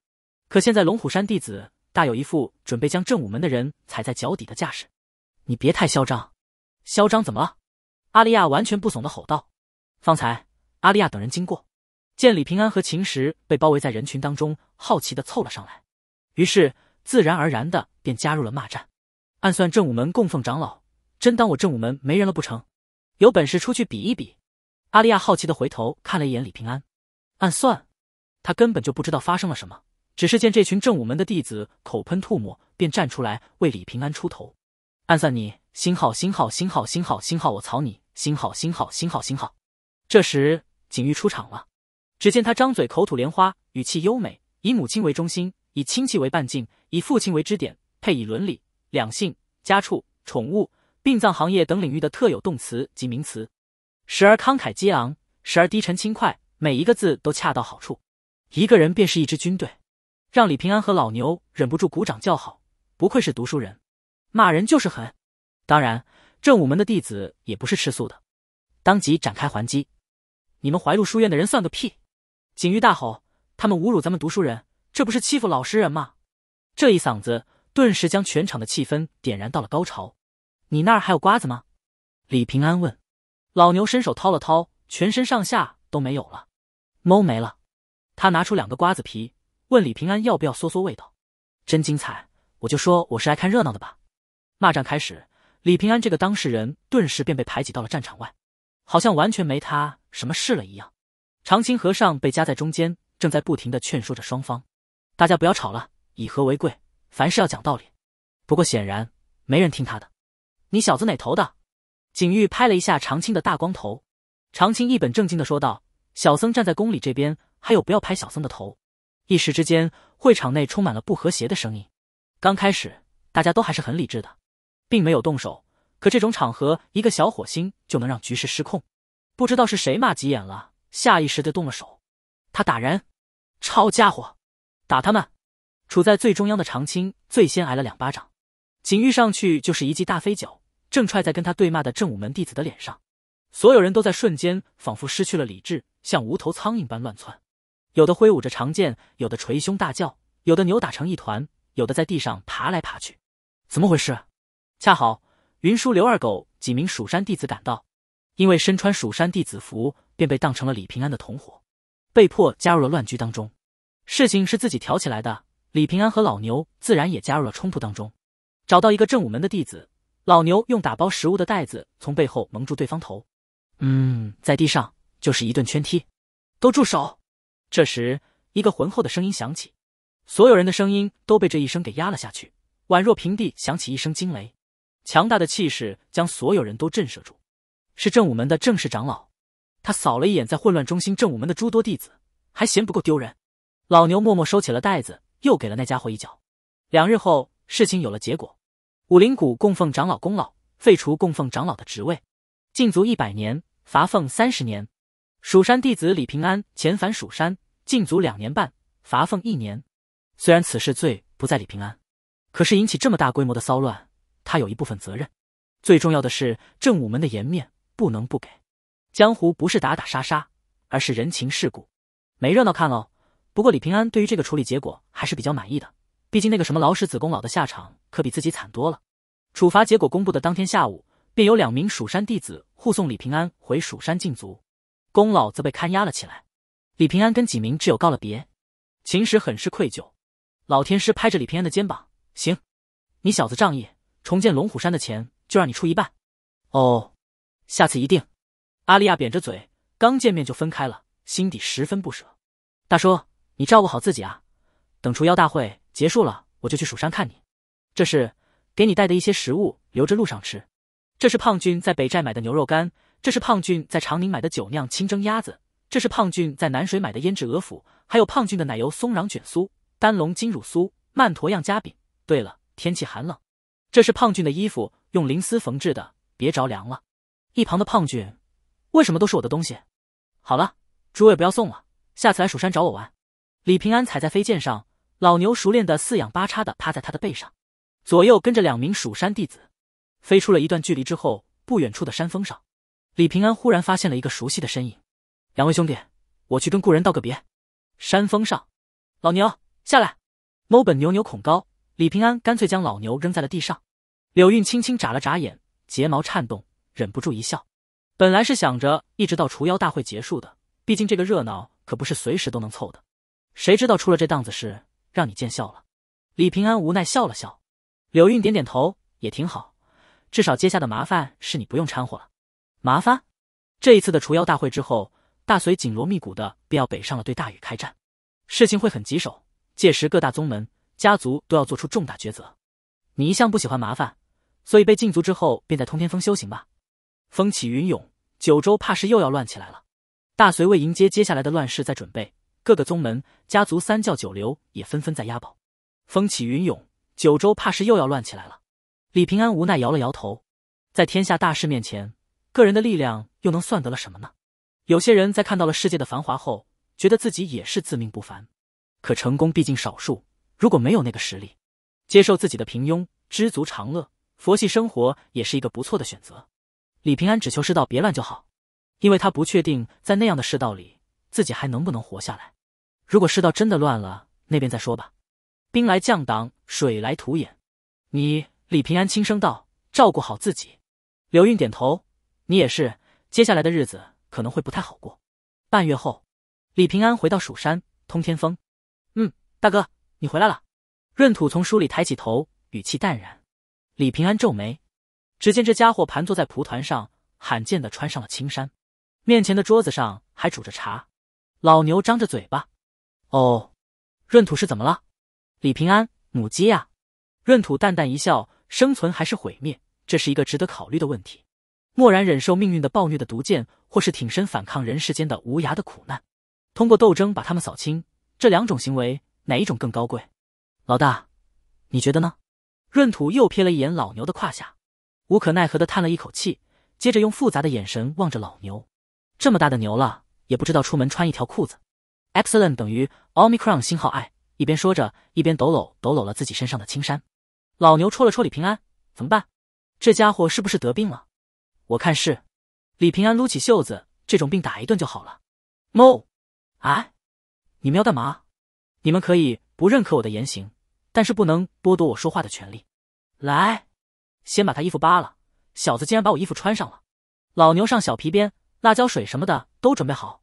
可现在龙虎山弟子大有一副准备将正武门的人踩在脚底的架势，你别太嚣张！嚣张怎么了？阿利亚完全不怂的吼道。方才阿利亚等人经过，见李平安和秦时被包围在人群当中，好奇的凑了上来，于是自然而然的便加入了骂战。暗算正武门供奉长老，真当我正武门没人了不成？有本事出去比一比！阿利亚好奇的回头看了一眼李平安。暗算，他根本就不知道发生了什么，只是见这群正武门的弟子口喷唾沫，便站出来为李平安出头。暗算你！星号星号星号星号星号！我草你！星号星号星号星号！这时，景玉出场了。只见他张嘴口吐莲花，语气优美，以母亲为中心，以亲戚为半径，以父亲为支点，配以伦理、两性、家畜、宠物、殡葬行业等领域的特有动词及名词，时而慷慨激昂，时而低沉轻快。每一个字都恰到好处，一个人便是一支军队，让李平安和老牛忍不住鼓掌叫好。不愧是读书人，骂人就是狠。当然，正午门的弟子也不是吃素的，当即展开还击。你们怀路书院的人算个屁！景玉大吼：“他们侮辱咱们读书人，这不是欺负老实人吗？”这一嗓子顿时将全场的气氛点燃到了高潮。你那儿还有瓜子吗？李平安问。老牛伸手掏了掏，全身上下都没有了。猫没了，他拿出两个瓜子皮，问李平安要不要嗦嗦味道。真精彩，我就说我是来看热闹的吧。骂战开始，李平安这个当事人顿时便被排挤到了战场外，好像完全没他什么事了一样。长青和尚被夹在中间，正在不停的劝说着双方：“大家不要吵了，以和为贵，凡事要讲道理。”不过显然没人听他的。你小子哪头的？景玉拍了一下长青的大光头，长青一本正经的说道。小僧站在宫里这边，还有不要拍小僧的头。一时之间，会场内充满了不和谐的声音。刚开始，大家都还是很理智的，并没有动手。可这种场合，一个小火星就能让局势失控。不知道是谁骂急眼了，下意识的动了手。他打人，抄家伙，打他们。处在最中央的长青最先挨了两巴掌，锦玉上去就是一记大飞脚，正踹在跟他对骂的正午门弟子的脸上。所有人都在瞬间仿佛失去了理智，像无头苍蝇般乱窜。有的挥舞着长剑，有的捶胸大叫，有的扭打成一团，有的在地上爬来爬去。怎么回事？恰好云叔、刘二狗几名蜀山弟子赶到，因为身穿蜀山弟子服，便被当成了李平安的同伙，被迫加入了乱局当中。事情是自己挑起来的，李平安和老牛自然也加入了冲突当中。找到一个正午门的弟子，老牛用打包食物的袋子从背后蒙住对方头。嗯，在地上就是一顿圈踢，都住手！这时，一个浑厚的声音响起，所有人的声音都被这一声给压了下去，宛若平地响起一声惊雷，强大的气势将所有人都震慑住。是正武门的正式长老，他扫了一眼在混乱中心正武门的诸多弟子，还嫌不够丢人。老牛默默收起了袋子，又给了那家伙一脚。两日后，事情有了结果，武林谷供奉长老功劳废除，供奉长老的职位，禁足一百年。罚俸三十年，蜀山弟子李平安遣返蜀山，禁足两年半，罚俸一年。虽然此事罪不在李平安，可是引起这么大规模的骚乱，他有一部分责任。最重要的是，正午门的颜面不能不给。江湖不是打打杀杀，而是人情世故，没热闹看喽。不过李平安对于这个处理结果还是比较满意的，毕竟那个什么老史子功老的下场可比自己惨多了。处罚结果公布的当天下午。便有两名蜀山弟子护送李平安回蜀山禁足，功老则被看押了起来。李平安跟几名挚友告了别，秦时很是愧疚。老天师拍着李平安的肩膀：“行，你小子仗义，重建龙虎山的钱就让你出一半。”“哦，下次一定。”阿利亚扁着嘴，刚见面就分开了，心底十分不舍。“大叔，你照顾好自己啊！等除妖大会结束了，我就去蜀山看你。”“这是给你带的一些食物，留着路上吃。”这是胖俊在北寨买的牛肉干，这是胖俊在长宁买的酒酿清蒸鸭子，这是胖俊在南水买的腌制鹅脯，还有胖俊的奶油松瓤卷酥、丹龙金乳酥、曼陀样夹饼。对了，天气寒冷，这是胖俊的衣服，用灵丝缝制的，别着凉了。一旁的胖俊，为什么都是我的东西？好了，诸位不要送了，下次来蜀山找我玩。李平安踩在飞剑上，老牛熟练的四仰八叉的趴在他的背上，左右跟着两名蜀山弟子。飞出了一段距离之后，不远处的山峰上，李平安忽然发现了一个熟悉的身影。两位兄弟，我去跟故人道个别。山峰上，老牛下来。某本牛牛恐高，李平安干脆将老牛扔在了地上。柳韵轻轻眨了眨眼，睫毛颤动，忍不住一笑。本来是想着一直到除妖大会结束的，毕竟这个热闹可不是随时都能凑的。谁知道出了这档子事，让你见笑了。李平安无奈笑了笑。柳韵点点头，也挺好。至少接下的麻烦是你不用掺和了。麻烦，这一次的除妖大会之后，大隋紧锣密鼓的便要北上了，对大禹开战，事情会很棘手。届时各大宗门、家族都要做出重大抉择。你一向不喜欢麻烦，所以被禁足之后，便在通天峰修行吧。风起云涌，九州怕是又要乱起来了。大隋为迎接接下来的乱世在准备，各个宗门、家族、三教九流也纷纷在押宝。风起云涌，九州怕是又要乱起来了。李平安无奈摇了摇头，在天下大事面前，个人的力量又能算得了什么呢？有些人在看到了世界的繁华后，觉得自己也是自命不凡。可成功毕竟少数，如果没有那个实力，接受自己的平庸，知足常乐，佛系生活也是一个不错的选择。李平安只求世道别乱就好，因为他不确定在那样的世道里自己还能不能活下来。如果世道真的乱了，那边再说吧。兵来将挡，水来土掩。你。李平安轻声道：“照顾好自己。”柳韵点头：“你也是。接下来的日子可能会不太好过。”半月后，李平安回到蜀山通天峰。“嗯，大哥，你回来了。”闰土从书里抬起头，语气淡然。李平安皱眉，只见这家伙盘坐在蒲团上，罕见的穿上了青衫。面前的桌子上还煮着茶。老牛张着嘴巴：“哦，闰土是怎么了？”李平安：“母鸡呀。”闰土淡淡一笑。生存还是毁灭，这是一个值得考虑的问题。默然忍受命运的暴虐的毒箭，或是挺身反抗人世间的无涯的苦难，通过斗争把他们扫清，这两种行为哪一种更高贵？老大，你觉得呢？闰土又瞥了一眼老牛的胯下，无可奈何的叹了一口气，接着用复杂的眼神望着老牛。这么大的牛了，也不知道出门穿一条裤子。Excellent 等于 omicron 星号 i，一边说着，一边抖搂抖搂了自己身上的青衫。老牛戳了戳李平安，怎么办？这家伙是不是得病了？我看是。李平安撸起袖子，这种病打一顿就好了。猫，哎，你们要干嘛？你们可以不认可我的言行，但是不能剥夺我说话的权利。来，先把他衣服扒了。小子竟然把我衣服穿上了。老牛上小皮鞭、辣椒水什么的都准备好。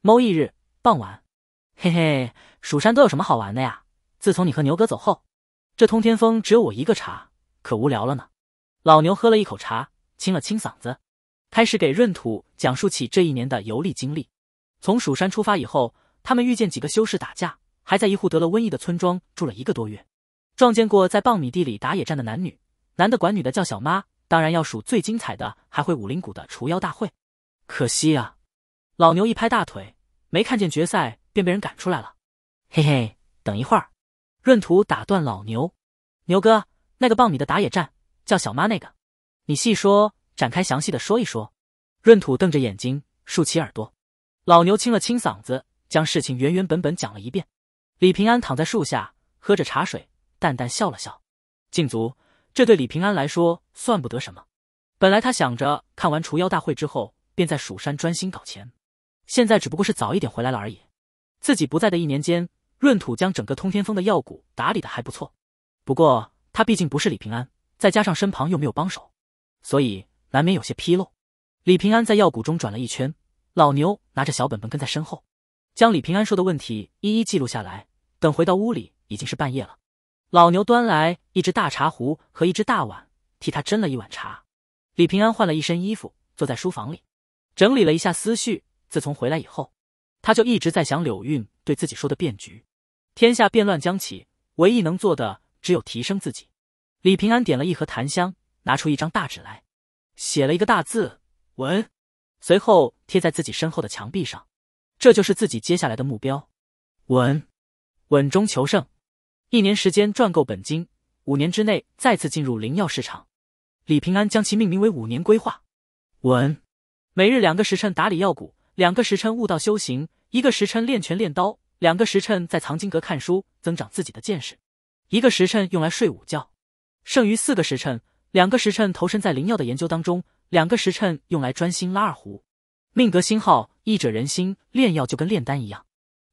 猫一日傍晚，嘿嘿，蜀山都有什么好玩的呀？自从你和牛哥走后。这通天峰只有我一个茶，可无聊了呢。老牛喝了一口茶，清了清嗓子，开始给闰土讲述起这一年的游历经历。从蜀山出发以后，他们遇见几个修士打架，还在一户得了瘟疫的村庄住了一个多月，撞见过在棒米地里打野战的男女，男的管女的叫小妈。当然，要数最精彩的还会武林谷的除妖大会。可惜啊，老牛一拍大腿，没看见决赛便被人赶出来了。嘿嘿，等一会儿。闰土打断老牛：“牛哥，那个棒米的打野战，叫小妈那个，你细说，展开详细的说一说。”闰土瞪着眼睛，竖起耳朵。老牛清了清嗓子，将事情原原本本讲了一遍。李平安躺在树下，喝着茶水，淡淡笑了笑。禁足，这对李平安来说算不得什么。本来他想着看完除妖大会之后，便在蜀山专心搞钱，现在只不过是早一点回来了而已。自己不在的一年间。闰土将整个通天峰的药谷打理的还不错，不过他毕竟不是李平安，再加上身旁又没有帮手，所以难免有些纰漏。李平安在药谷中转了一圈，老牛拿着小本本跟在身后，将李平安说的问题一一记录下来。等回到屋里，已经是半夜了。老牛端来一只大茶壶和一只大碗，替他斟了一碗茶。李平安换了一身衣服，坐在书房里，整理了一下思绪。自从回来以后，他就一直在想柳韵对自己说的变局。天下变乱将起，唯一能做的只有提升自己。李平安点了一盒檀香，拿出一张大纸来，写了一个大字“稳”，随后贴在自己身后的墙壁上。这就是自己接下来的目标：稳，稳中求胜。一年时间赚够本金，五年之内再次进入灵药市场。李平安将其命名为“五年规划”。稳，每日两个时辰打理药谷，两个时辰悟道修行，一个时辰练拳练刀。两个时辰在藏经阁看书，增长自己的见识；一个时辰用来睡午觉，剩余四个时辰，两个时辰投身在灵药的研究当中，两个时辰用来专心拉二胡。命格星号，医者仁心，炼药就跟炼丹一样，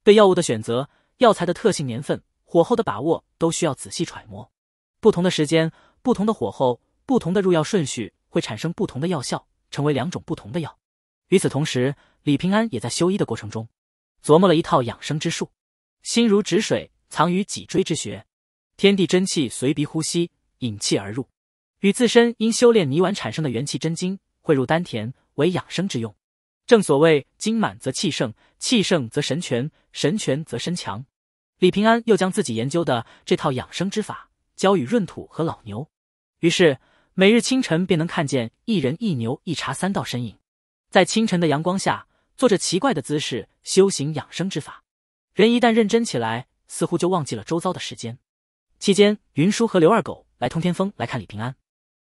对药物的选择、药材的特性、年份、火候的把握都需要仔细揣摩。不同的时间、不同的火候、不同的入药顺序，会产生不同的药效，成为两种不同的药。与此同时，李平安也在修医的过程中。琢磨了一套养生之术，心如止水，藏于脊椎之穴，天地真气随鼻呼吸，引气而入，与自身因修炼泥丸产生的元气真精汇入丹田，为养生之用。正所谓精满则气盛，气盛则神全，神全则身强。李平安又将自己研究的这套养生之法交与闰土和老牛，于是每日清晨便能看见一人一牛一茶三道身影，在清晨的阳光下，做着奇怪的姿势。修行养生之法，人一旦认真起来，似乎就忘记了周遭的时间。期间，云舒和刘二狗来通天峰来看李平安。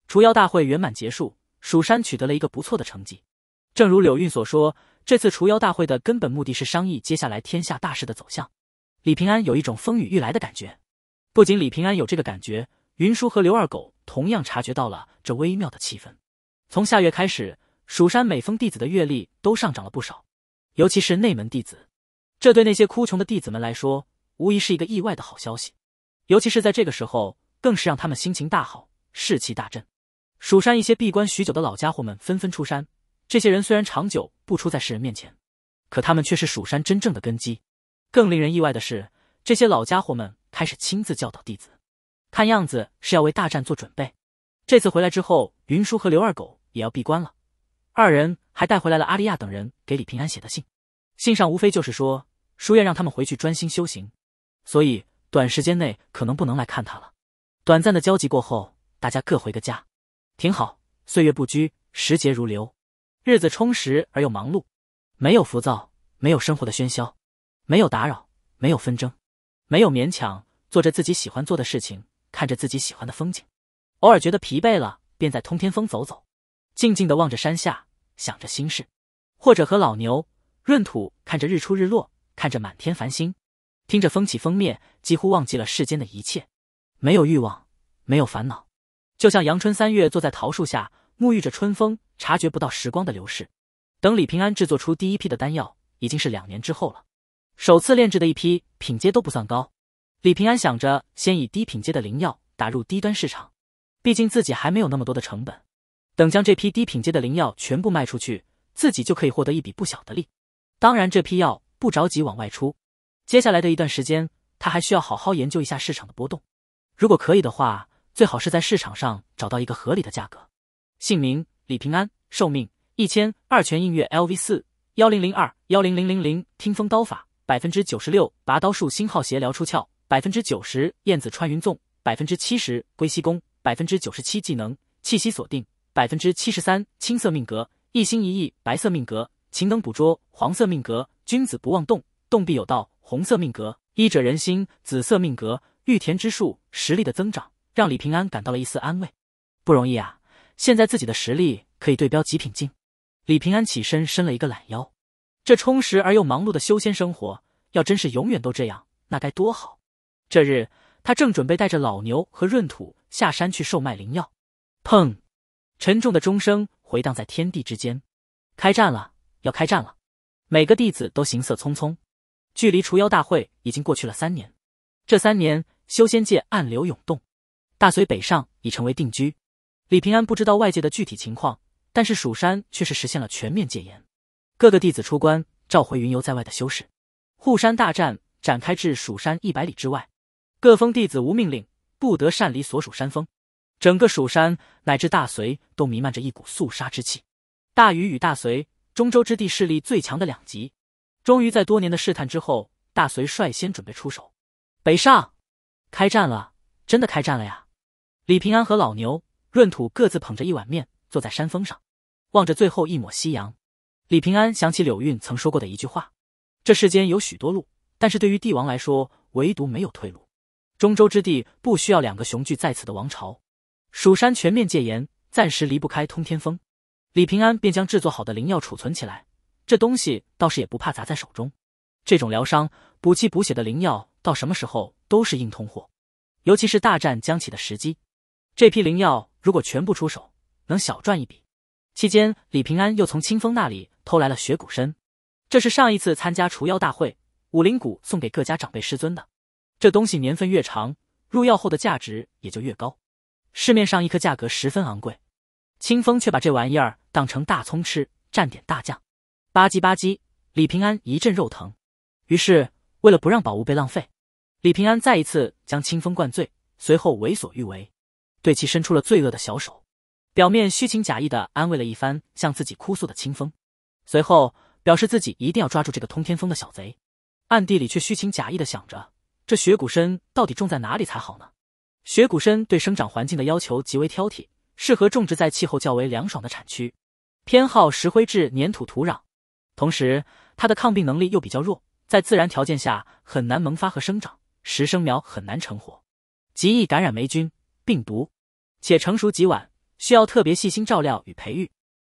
除妖大会圆满结束，蜀山取得了一个不错的成绩。正如柳韵所说，这次除妖大会的根本目的是商议接下来天下大事的走向。李平安有一种风雨欲来的感觉。不仅李平安有这个感觉，云舒和刘二狗同样察觉到了这微妙的气氛。从下月开始，蜀山每峰弟子的阅历都上涨了不少。尤其是内门弟子，这对那些哭穷的弟子们来说，无疑是一个意外的好消息。尤其是在这个时候，更是让他们心情大好，士气大振。蜀山一些闭关许久的老家伙们纷纷出山。这些人虽然长久不出在世人面前，可他们却是蜀山真正的根基。更令人意外的是，这些老家伙们开始亲自教导弟子，看样子是要为大战做准备。这次回来之后，云舒和刘二狗也要闭关了，二人。还带回来了阿利亚等人给李平安写的信，信上无非就是说书院让他们回去专心修行，所以短时间内可能不能来看他了。短暂的交集过后，大家各回个家，挺好。岁月不居，时节如流，日子充实而又忙碌，没有浮躁，没有生活的喧嚣，没有打扰，没有纷争，没有勉强，做着自己喜欢做的事情，看着自己喜欢的风景，偶尔觉得疲惫了，便在通天峰走走，静静的望着山下。想着心事，或者和老牛、闰土看着日出日落，看着满天繁星，听着风起风灭，几乎忘记了世间的一切，没有欲望，没有烦恼，就像阳春三月坐在桃树下，沐浴着春风，察觉不到时光的流逝。等李平安制作出第一批的丹药，已经是两年之后了。首次炼制的一批品阶都不算高，李平安想着先以低品阶的灵药打入低端市场，毕竟自己还没有那么多的成本。等将这批低品阶的灵药全部卖出去，自己就可以获得一笔不小的利。当然，这批药不着急往外出，接下来的一段时间，他还需要好好研究一下市场的波动。如果可以的话，最好是在市场上找到一个合理的价格。姓名：李平安，寿命：一千二，全映月 LV 四幺零零二幺零零零零，听风刀法百分之九十六，拔刀术星号邪撩出鞘百分之九十，燕子穿云纵百分之七十，归西功百分之九十七，技能气息锁定。百分之七十三青色命格，一心一意白色命格，勤能捕捉黄色命格，君子不妄动，动必有道。红色命格，医者仁心，紫色命格，玉田之术。实力的增长让李平安感到了一丝安慰。不容易啊！现在自己的实力可以对标极品境。李平安起身伸了一个懒腰，这充实而又忙碌的修仙生活，要真是永远都这样，那该多好。这日，他正准备带着老牛和闰土下山去售卖灵药，砰。沉重的钟声回荡在天地之间，开战了，要开战了！每个弟子都行色匆匆。距离除妖大会已经过去了三年，这三年修仙界暗流涌动，大隋北上已成为定居。李平安不知道外界的具体情况，但是蜀山却是实现了全面戒严，各个弟子出关，召回云游在外的修士。护山大战展开至蜀山一百里之外，各峰弟子无命令不得擅离所属山峰。整个蜀山乃至大隋都弥漫着一股肃杀之气。大禹与大隋，中州之地势力最强的两极，终于在多年的试探之后，大隋率先准备出手。北上，开战了！真的开战了呀！李平安和老牛、闰土各自捧着一碗面，坐在山峰上，望着最后一抹夕阳。李平安想起柳韵曾说过的一句话：“这世间有许多路，但是对于帝王来说，唯独没有退路。中州之地不需要两个雄踞在此的王朝。”蜀山全面戒严，暂时离不开通天峰。李平安便将制作好的灵药储存起来。这东西倒是也不怕砸在手中。这种疗伤、补气、补血的灵药，到什么时候都是硬通货。尤其是大战将起的时机，这批灵药如果全部出手，能小赚一笔。期间，李平安又从清风那里偷来了雪骨参。这是上一次参加除妖大会，武灵谷送给各家长辈师尊的。这东西年份越长，入药后的价值也就越高。市面上一颗价格十分昂贵，清风却把这玩意儿当成大葱吃，蘸点大酱，吧唧吧唧。李平安一阵肉疼，于是为了不让宝物被浪费，李平安再一次将清风灌醉，随后为所欲为，对其伸出了罪恶的小手，表面虚情假意的安慰了一番向自己哭诉的清风，随后表示自己一定要抓住这个通天风的小贼，暗地里却虚情假意的想着这雪骨参到底种在哪里才好呢。雪谷参对生长环境的要求极为挑剔，适合种植在气候较为凉爽的产区，偏好石灰质粘土土壤。同时，它的抗病能力又比较弱，在自然条件下很难萌发和生长，石生苗很难成活，极易感染霉菌、病毒，且成熟极晚，需要特别细心照料与培育。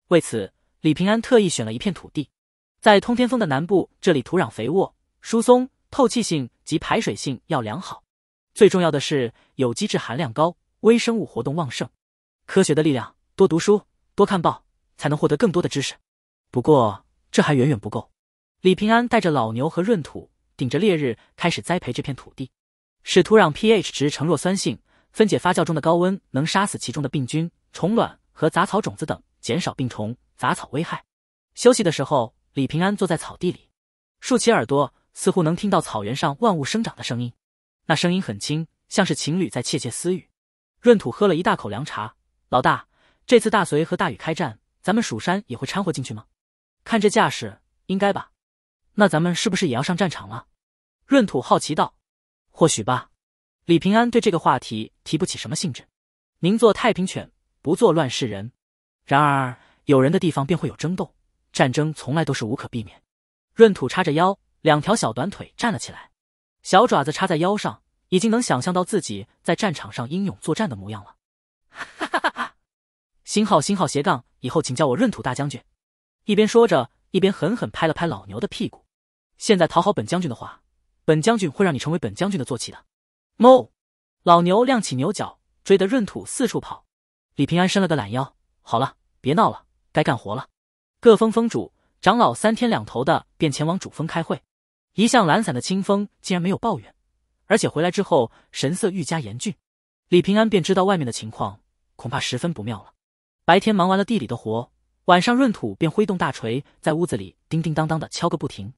为此，李平安特意选了一片土地，在通天峰的南部，这里土壤肥沃、疏松，透气性及排水性要良好。最重要的是有机质含量高，微生物活动旺盛。科学的力量，多读书，多看报，才能获得更多的知识。不过这还远远不够。李平安带着老牛和闰土，顶着烈日开始栽培这片土地，使土壤 pH 值呈弱酸性。分解发酵中的高温能杀死其中的病菌、虫卵和杂草种子等，减少病虫、杂草危害。休息的时候，李平安坐在草地里，竖起耳朵，似乎能听到草原上万物生长的声音。那声音很轻，像是情侣在窃窃私语。闰土喝了一大口凉茶。老大，这次大隋和大禹开战，咱们蜀山也会掺和进去吗？看这架势，应该吧。那咱们是不是也要上战场了？闰土好奇道。或许吧。李平安对这个话题提不起什么兴致。宁做太平犬，不做乱世人。然而有人的地方便会有争斗，战争从来都是无可避免。闰土叉着腰，两条小短腿站了起来。小爪子插在腰上，已经能想象到自己在战场上英勇作战的模样了。哈哈哈！哈新号新号斜杠，以后请叫我闰土大将军。一边说着，一边狠狠拍了拍老牛的屁股。现在讨好本将军的话，本将军会让你成为本将军的坐骑的。哞！老牛亮起牛角，追得闰土四处跑。李平安伸了个懒腰，好了，别闹了，该干活了。各峰峰主、长老三天两头的便前往主峰开会。一向懒散的清风竟然没有抱怨，而且回来之后神色愈加严峻。李平安便知道外面的情况恐怕十分不妙了。白天忙完了地里的活，晚上闰土便挥动大锤在屋子里叮叮当当的敲个不停。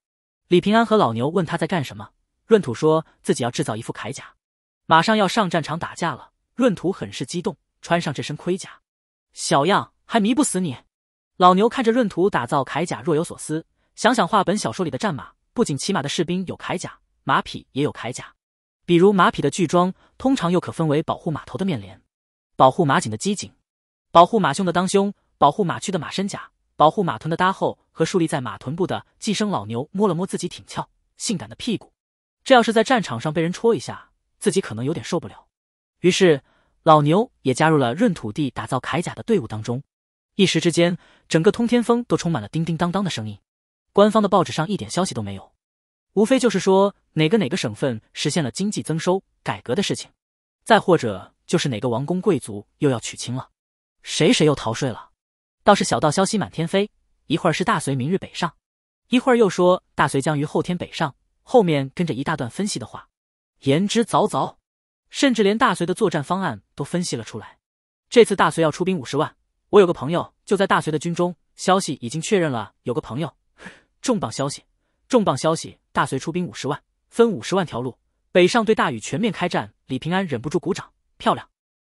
李平安和老牛问他在干什么，闰土说自己要制造一副铠甲，马上要上战场打架了。闰土很是激动，穿上这身盔甲，小样还迷不死你！老牛看着闰土打造铠甲若有所思，想想画本小说里的战马。不仅骑马的士兵有铠甲，马匹也有铠甲。比如马匹的具装，通常又可分为保护马头的面帘，保护马颈的机颈，保护马胸的当胸，保护马躯的马身甲，保护马臀的搭后和竖立在马臀部的寄生老牛。摸了摸自己挺翘、性感的屁股，这要是在战场上被人戳一下，自己可能有点受不了。于是老牛也加入了润土地打造铠甲的队伍当中。一时之间，整个通天峰都充满了叮叮当当的声音。官方的报纸上一点消息都没有，无非就是说哪个哪个省份实现了经济增收改革的事情，再或者就是哪个王公贵族又要娶亲了，谁谁又逃税了。倒是小道消息满天飞，一会儿是大隋明日北上，一会儿又说大隋将于后天北上，后面跟着一大段分析的话，言之凿凿，甚至连大隋的作战方案都分析了出来。这次大隋要出兵五十万，我有个朋友就在大隋的军中，消息已经确认了。有个朋友。重磅消息！重磅消息！大隋出兵五十万，分五十万条路北上，对大禹全面开战。李平安忍不住鼓掌，漂亮！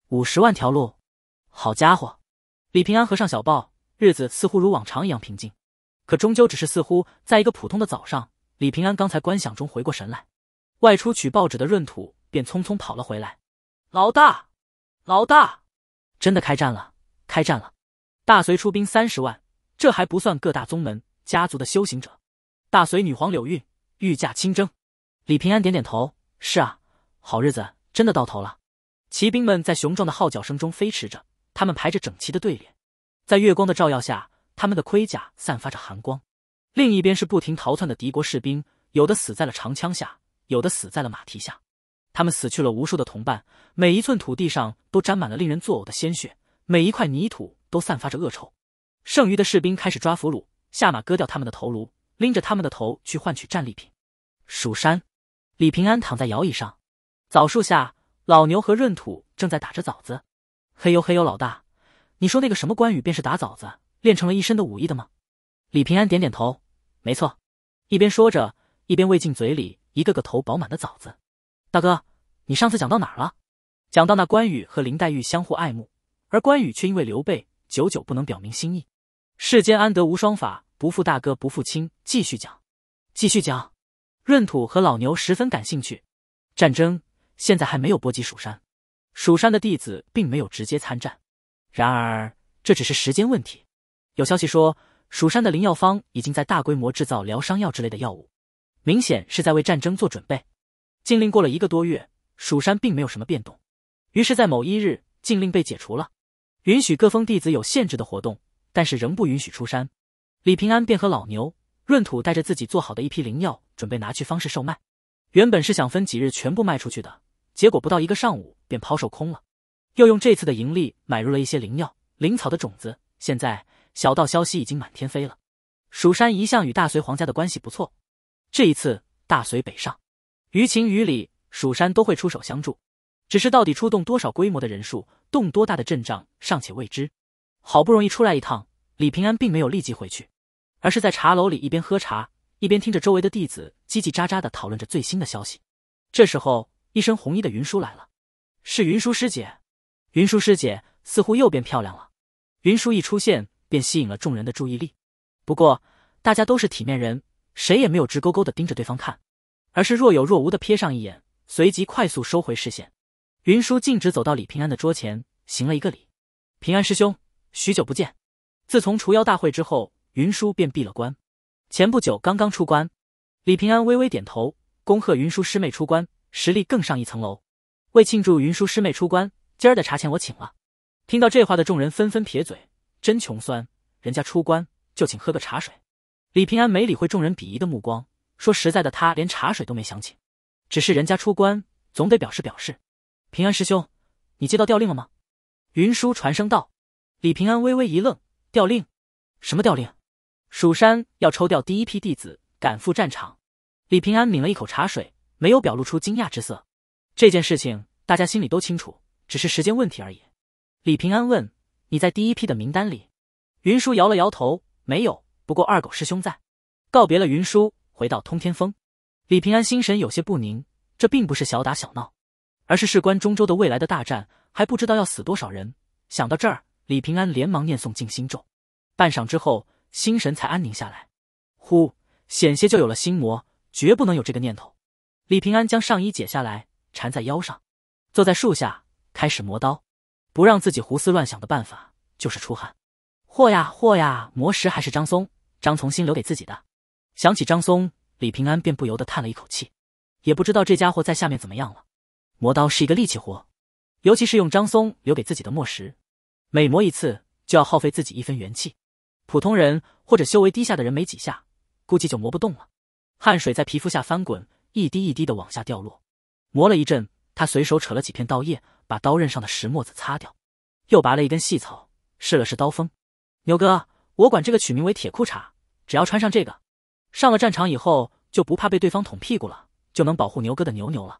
五十万条路，好家伙！李平安合上小报，日子似乎如往常一样平静，可终究只是似乎在一个普通的早上，李平安刚才观想中回过神来，外出取报纸的闰土便匆匆跑了回来。老大，老大，真的开战了！开战了！大隋出兵三十万，这还不算各大宗门。家族的修行者，大隋女皇柳韵御驾亲征。李平安点点头：“是啊，好日子真的到头了。”骑兵们在雄壮的号角声中飞驰着，他们排着整齐的队列，在月光的照耀下，他们的盔甲散发着寒光。另一边是不停逃窜的敌国士兵，有的死在了长枪下，有的死在了马蹄下。他们死去了无数的同伴，每一寸土地上都沾满了令人作呕的鲜血，每一块泥土都散发着恶臭。剩余的士兵开始抓俘虏。下马割掉他们的头颅，拎着他们的头去换取战利品。蜀山，李平安躺在摇椅上，枣树下，老牛和闰土正在打着枣子。嘿呦嘿呦，老大，你说那个什么关羽便是打枣子练成了一身的武艺的吗？李平安点点头，没错。一边说着，一边喂进嘴里一个个头饱满的枣子。大哥，你上次讲到哪儿了？讲到那关羽和林黛玉相互爱慕，而关羽却因为刘备久久不能表明心意。世间安得无双法？不负大哥，不负卿，继续讲，继续讲。闰土和老牛十分感兴趣。战争现在还没有波及蜀山，蜀山的弟子并没有直接参战。然而，这只是时间问题。有消息说，蜀山的灵药方已经在大规模制造疗伤药之类的药物，明显是在为战争做准备。禁令过了一个多月，蜀山并没有什么变动。于是，在某一日，禁令被解除了，允许各峰弟子有限制的活动，但是仍不允许出山。李平安便和老牛、闰土带着自己做好的一批灵药，准备拿去方氏售卖。原本是想分几日全部卖出去的，结果不到一个上午便抛售空了。又用这次的盈利买入了一些灵药、灵草的种子。现在小道消息已经满天飞了。蜀山一向与大隋皇家的关系不错，这一次大隋北上，于情于理，蜀山都会出手相助。只是到底出动多少规模的人数，动多大的阵仗尚且未知。好不容易出来一趟，李平安并没有立即回去。而是在茶楼里一边喝茶，一边听着周围的弟子叽叽喳喳的讨论着最新的消息。这时候，一身红衣的云舒来了。是云舒师姐。云舒师姐似乎又变漂亮了。云舒一出现，便吸引了众人的注意力。不过，大家都是体面人，谁也没有直勾勾的盯着对方看，而是若有若无的瞥上一眼，随即快速收回视线。云舒径直走到李平安的桌前，行了一个礼：“平安师兄，许久不见。自从除妖大会之后。”云舒便闭了关，前不久刚刚出关。李平安微微点头，恭贺云舒师妹出关，实力更上一层楼。为庆祝云舒师妹出关，今儿的茶钱我请了。听到这话的众人纷纷撇嘴，真穷酸，人家出关就请喝个茶水。李平安没理会众人鄙夷的目光，说实在的，他连茶水都没想请，只是人家出关总得表示表示。平安师兄，你接到调令了吗？云舒传声道。李平安微微一愣，调令？什么调令？蜀山要抽调第一批弟子赶赴战场，李平安抿了一口茶水，没有表露出惊讶之色。这件事情大家心里都清楚，只是时间问题而已。李平安问：“你在第一批的名单里？”云舒摇了摇头：“没有，不过二狗师兄在。”告别了云舒，回到通天峰，李平安心神有些不宁。这并不是小打小闹，而是事关中州的未来的大战，还不知道要死多少人。想到这儿，李平安连忙念诵静心咒，半晌之后。心神才安宁下来，呼，险些就有了心魔，绝不能有这个念头。李平安将上衣解下来，缠在腰上，坐在树下开始磨刀。不让自己胡思乱想的办法就是出汗。嚯呀嚯呀，磨石还是张松、张从新留给自己的。想起张松，李平安便不由得叹了一口气，也不知道这家伙在下面怎么样了。磨刀是一个力气活，尤其是用张松留给自己的磨石，每磨一次就要耗费自己一分元气。普通人或者修为低下的人，没几下，估计就磨不动了。汗水在皮肤下翻滚，一滴一滴的往下掉落。磨了一阵，他随手扯了几片稻叶，把刀刃上的石墨子擦掉，又拔了一根细草，试了试刀锋。牛哥，我管这个取名为铁裤衩。只要穿上这个，上了战场以后就不怕被对方捅屁股了，就能保护牛哥的牛牛了。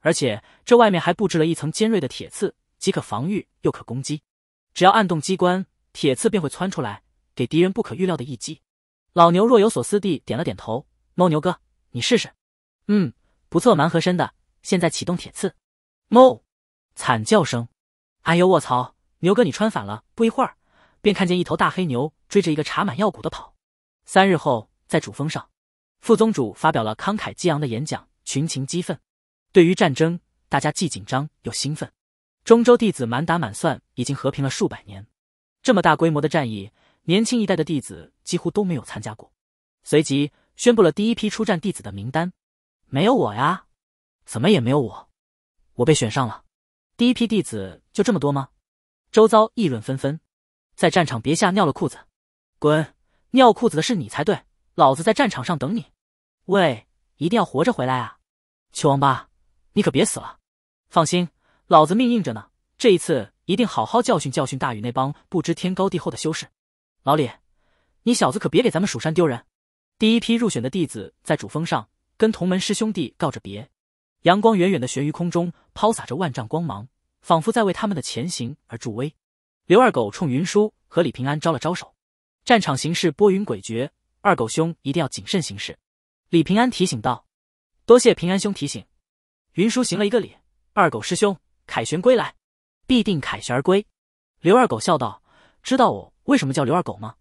而且这外面还布置了一层尖锐的铁刺，即可防御又可攻击。只要按动机关，铁刺便会窜出来。给敌人不可预料的一击。老牛若有所思地点了点头。猫牛哥，你试试。嗯，不错，蛮合身的。现在启动铁刺。猫！”惨叫声。哎呦，卧槽！牛哥，你穿反了。不一会儿，便看见一头大黑牛追着一个插满药谷的跑。三日后，在主峰上，副宗主发表了慷慨激昂的演讲，群情激愤。对于战争，大家既紧张又兴奋。中州弟子满打满算已经和平了数百年，这么大规模的战役。年轻一代的弟子几乎都没有参加过，随即宣布了第一批出战弟子的名单，没有我呀，怎么也没有我，我被选上了。第一批弟子就这么多吗？周遭议论纷纷，在战场别吓尿了裤子，滚，尿裤子的是你才对，老子在战场上等你。喂，一定要活着回来啊，球王八，你可别死了。放心，老子命硬着呢，这一次一定好好教训教训大禹那帮不知天高地厚的修士。老李，你小子可别给咱们蜀山丢人！第一批入选的弟子在主峰上跟同门师兄弟告着别，阳光远远的悬于空中，抛洒着万丈光芒，仿佛在为他们的前行而助威。刘二狗冲云舒和李平安招了招手。战场形势波云诡谲，二狗兄一定要谨慎行事。李平安提醒道：“多谢平安兄提醒。”云舒行了一个礼：“二狗师兄，凯旋归来，必定凯旋而归。”刘二狗笑道：“知道哦。”为什么叫刘二狗吗？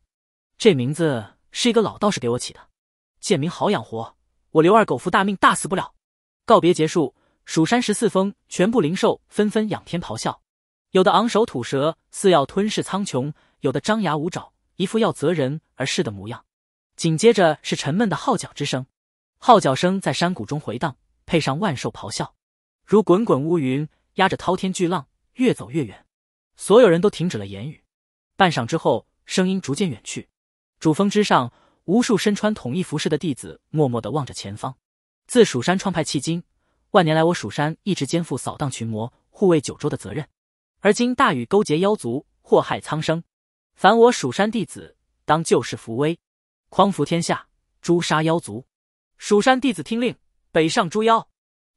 这名字是一个老道士给我起的，贱名好养活。我刘二狗福大命大，死不了。告别结束，蜀山十四峰全部灵兽纷纷仰天咆哮，有的昂首吐舌，似要吞噬苍穹；有的张牙舞爪，一副要择人而噬的模样。紧接着是沉闷的号角之声，号角声在山谷中回荡，配上万兽咆哮，如滚滚乌云压着滔天巨浪，越走越远。所有人都停止了言语。半晌之后，声音逐渐远去。主峰之上，无数身穿统一服饰的弟子默默的望着前方。自蜀山创派迄今，万年来，我蜀山一直肩负扫荡群魔、护卫九州的责任。而今，大禹勾结妖族，祸害苍生，凡我蜀山弟子，当救世扶危，匡扶天下，诛杀妖族。蜀山弟子听令，北上诛妖，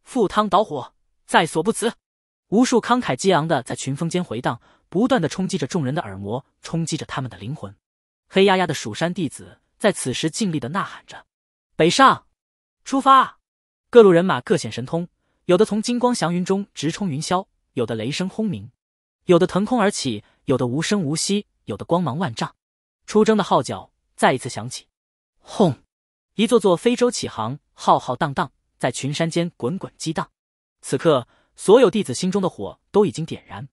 赴汤蹈火，在所不辞。无数慷慨激昂的在群峰间回荡。不断的冲击着众人的耳膜，冲击着他们的灵魂。黑压压的蜀山弟子在此时尽力的呐喊着：“北上，出发！”各路人马各显神通，有的从金光祥云中直冲云霄，有的雷声轰鸣，有的腾空而起，有的无声无息，有的光芒万丈。出征的号角再一次响起，轰！一座座飞舟起航，浩浩荡荡，在群山间滚滚激荡。此刻，所有弟子心中的火都已经点燃。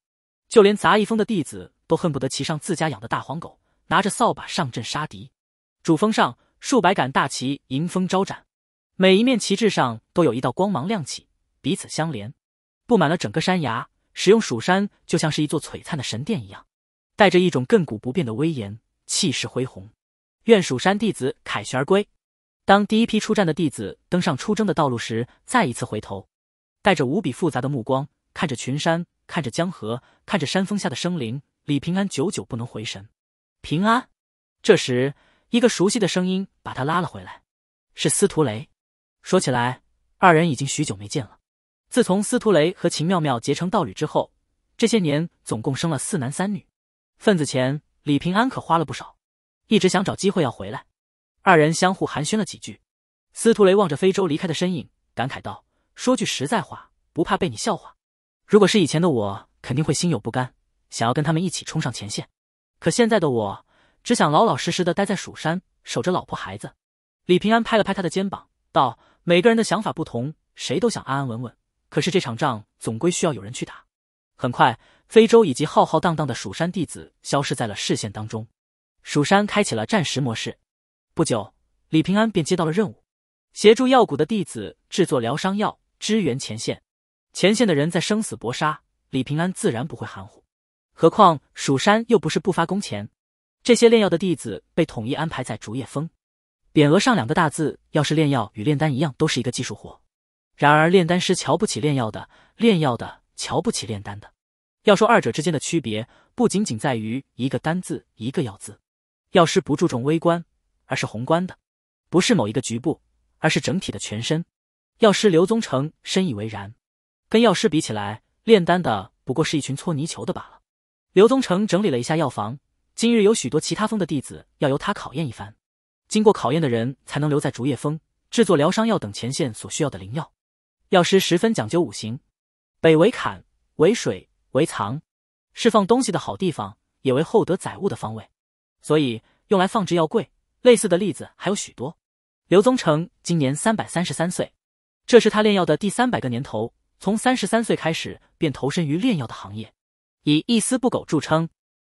就连杂役峰的弟子都恨不得骑上自家养的大黄狗，拿着扫把上阵杀敌。主峰上，数百杆大旗迎风招展，每一面旗帜上都有一道光芒亮起，彼此相连，布满了整个山崖。使用蜀山，就像是一座璀璨的神殿一样，带着一种亘古不变的威严，气势恢宏。愿蜀山弟子凯旋而归。当第一批出战的弟子登上出征的道路时，再一次回头，带着无比复杂的目光看着群山。看着江河，看着山峰下的生灵，李平安久久不能回神。平安，这时一个熟悉的声音把他拉了回来，是司徒雷。说起来，二人已经许久没见了。自从司徒雷和秦妙妙结成道侣之后，这些年总共生了四男三女，份子钱李平安可花了不少，一直想找机会要回来。二人相互寒暄了几句，司徒雷望着非洲离开的身影，感慨道：“说句实在话，不怕被你笑话。”如果是以前的我，肯定会心有不甘，想要跟他们一起冲上前线。可现在的我，只想老老实实的待在蜀山，守着老婆孩子。李平安拍了拍他的肩膀，道：“每个人的想法不同，谁都想安安稳稳。可是这场仗总归需要有人去打。”很快，非洲以及浩浩荡荡的蜀山弟子消失在了视线当中。蜀山开启了战时模式。不久，李平安便接到了任务，协助药谷的弟子制作疗伤药，支援前线。前线的人在生死搏杀，李平安自然不会含糊。何况蜀山又不是不发工钱，这些炼药的弟子被统一安排在竹叶峰。匾额上两个大字，要是炼药与炼丹一样，都是一个技术活。然而炼丹师瞧不起炼药的，炼药的瞧不起炼丹的。要说二者之间的区别，不仅仅在于一个丹字一个药字，药师不注重微观，而是宏观的，不是某一个局部，而是整体的全身。药师刘宗成深以为然。跟药师比起来，炼丹的不过是一群搓泥球的罢了。刘宗成整理了一下药房，今日有许多其他峰的弟子要由他考验一番。经过考验的人才能留在竹叶峰，制作疗伤药等前线所需要的灵药。药师十分讲究五行，北为坎，为水，为藏，是放东西的好地方，也为厚德载物的方位，所以用来放置药柜。类似的例子还有许多。刘宗成今年三百三十三岁，这是他炼药的第三百个年头。从三十三岁开始，便投身于炼药的行业，以一丝不苟著称。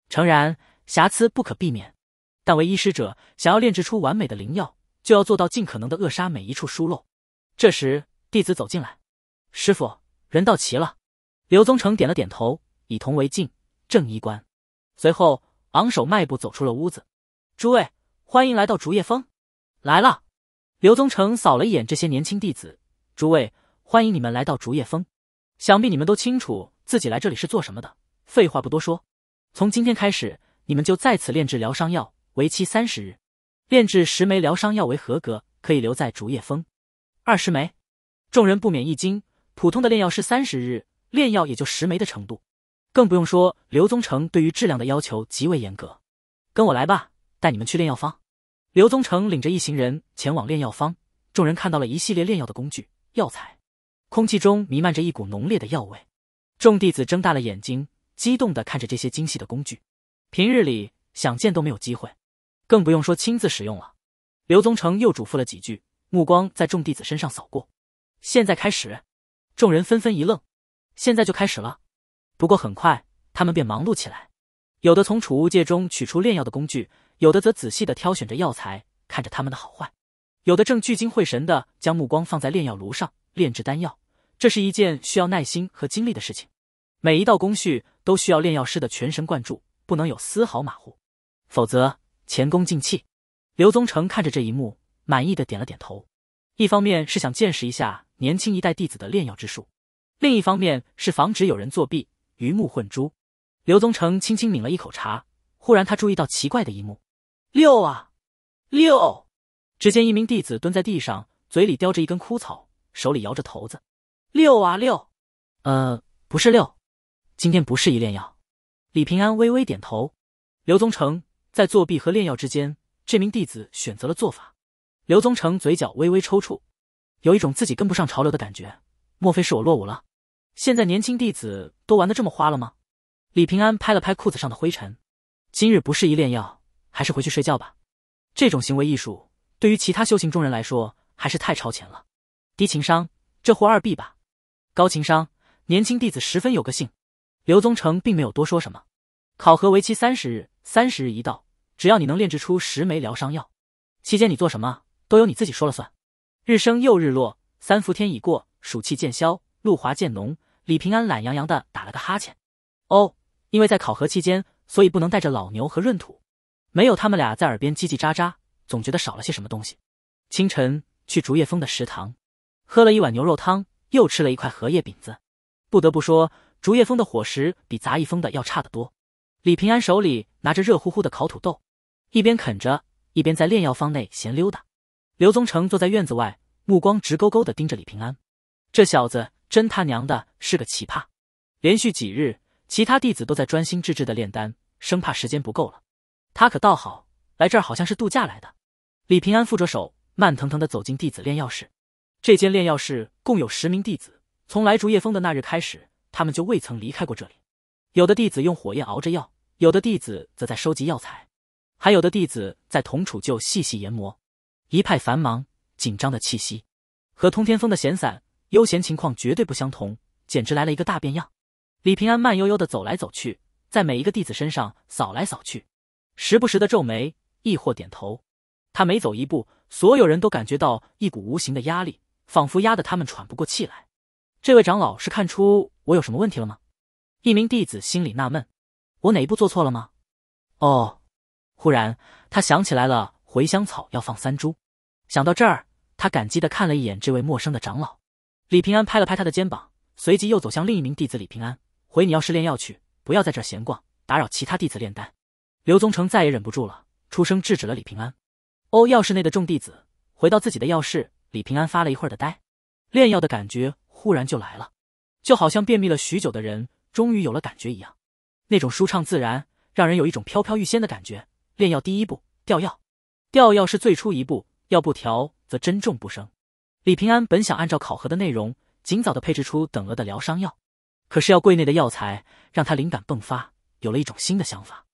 诚然，瑕疵不可避免，但为医师者，想要炼制出完美的灵药，就要做到尽可能的扼杀每一处疏漏。这时，弟子走进来：“师傅，人到齐了。”刘宗成点了点头，以铜为镜，正衣冠，随后昂首迈步走出了屋子。诸位，欢迎来到竹叶峰。来了，刘宗成扫了一眼这些年轻弟子，诸位。欢迎你们来到竹叶峰，想必你们都清楚自己来这里是做什么的。废话不多说，从今天开始，你们就在此炼制疗伤药，为期三十日，炼制十枚疗伤药为合格，可以留在竹叶峰。二十枚，众人不免一惊。普通的炼药师三十日炼药也就十枚的程度，更不用说刘宗成对于质量的要求极为严格。跟我来吧，带你们去炼药坊。刘宗成领着一行人前往炼药坊，众人看到了一系列炼药的工具、药材。空气中弥漫着一股浓烈的药味，众弟子睁大了眼睛，激动地看着这些精细的工具。平日里想见都没有机会，更不用说亲自使用了。刘宗成又嘱咐了几句，目光在众弟子身上扫过。现在开始，众人纷纷一愣。现在就开始了？不过很快他们便忙碌起来，有的从储物戒中取出炼药的工具，有的则仔细地挑选着药材，看着他们的好坏。有的正聚精会神地将目光放在炼药炉上。炼制丹药，这是一件需要耐心和精力的事情，每一道工序都需要炼药师的全神贯注，不能有丝毫马虎，否则前功尽弃。刘宗成看着这一幕，满意的点了点头。一方面是想见识一下年轻一代弟子的炼药之术，另一方面是防止有人作弊、鱼目混珠。刘宗成轻轻抿了一口茶，忽然他注意到奇怪的一幕：六啊六！只见一名弟子蹲在地上，嘴里叼着一根枯草。手里摇着骰子，六啊六，呃，不是六，今天不适宜炼药。李平安微微点头。刘宗成在作弊和炼药之间，这名弟子选择了做法。刘宗成嘴角微微抽搐，有一种自己跟不上潮流的感觉。莫非是我落伍了？现在年轻弟子都玩的这么花了吗？李平安拍了拍裤子上的灰尘。今日不适宜炼药，还是回去睡觉吧。这种行为艺术，对于其他修行中人来说，还是太超前了。低情商，这货二 B 吧。高情商，年轻弟子十分有个性。刘宗成并没有多说什么。考核为期三十日，三十日一到，只要你能炼制出十枚疗伤药，期间你做什么都由你自己说了算。日升又日落，三伏天已过，暑气渐消，露华渐浓。李平安懒洋洋的打了个哈欠。哦，因为在考核期间，所以不能带着老牛和闰土。没有他们俩在耳边叽叽喳喳，总觉得少了些什么东西。清晨去竹叶峰的食堂。喝了一碗牛肉汤，又吃了一块荷叶饼子。不得不说，竹叶峰的伙食比杂役峰的要差得多。李平安手里拿着热乎乎的烤土豆，一边啃着，一边在炼药方内闲溜达。刘宗成坐在院子外，目光直勾勾的盯着李平安。这小子真他娘的是个奇葩！连续几日，其他弟子都在专心致志的炼丹，生怕时间不够了。他可倒好，来这儿好像是度假来的。李平安负着手，慢腾腾的走进弟子炼药室。这间炼药室共有十名弟子，从来竹叶峰的那日开始，他们就未曾离开过这里。有的弟子用火焰熬着药，有的弟子则在收集药材，还有的弟子在同处就细细研磨，一派繁忙紧张的气息，和通天峰的闲散悠闲情况绝对不相同，简直来了一个大变样。李平安慢悠悠的走来走去，在每一个弟子身上扫来扫去，时不时的皱眉，亦或点头。他每走一步，所有人都感觉到一股无形的压力。仿佛压得他们喘不过气来。这位长老是看出我有什么问题了吗？一名弟子心里纳闷：我哪一步做错了吗？哦，忽然他想起来了，茴香草要放三株。想到这儿，他感激的看了一眼这位陌生的长老。李平安拍了拍他的肩膀，随即又走向另一名弟子李平安：回你要是炼药去，不要在这儿闲逛，打扰其他弟子炼丹。刘宗成再也忍不住了，出声制止了李平安。哦，药室内的众弟子回到自己的药室。李平安发了一会儿的呆，炼药的感觉忽然就来了，就好像便秘了许久的人终于有了感觉一样，那种舒畅自然，让人有一种飘飘欲仙的感觉。炼药第一步，调药。调药是最初一步，药不调则珍重不生。李平安本想按照考核的内容，尽早的配置出等额的疗伤药，可是药柜内的药材让他灵感迸发，有了一种新的想法。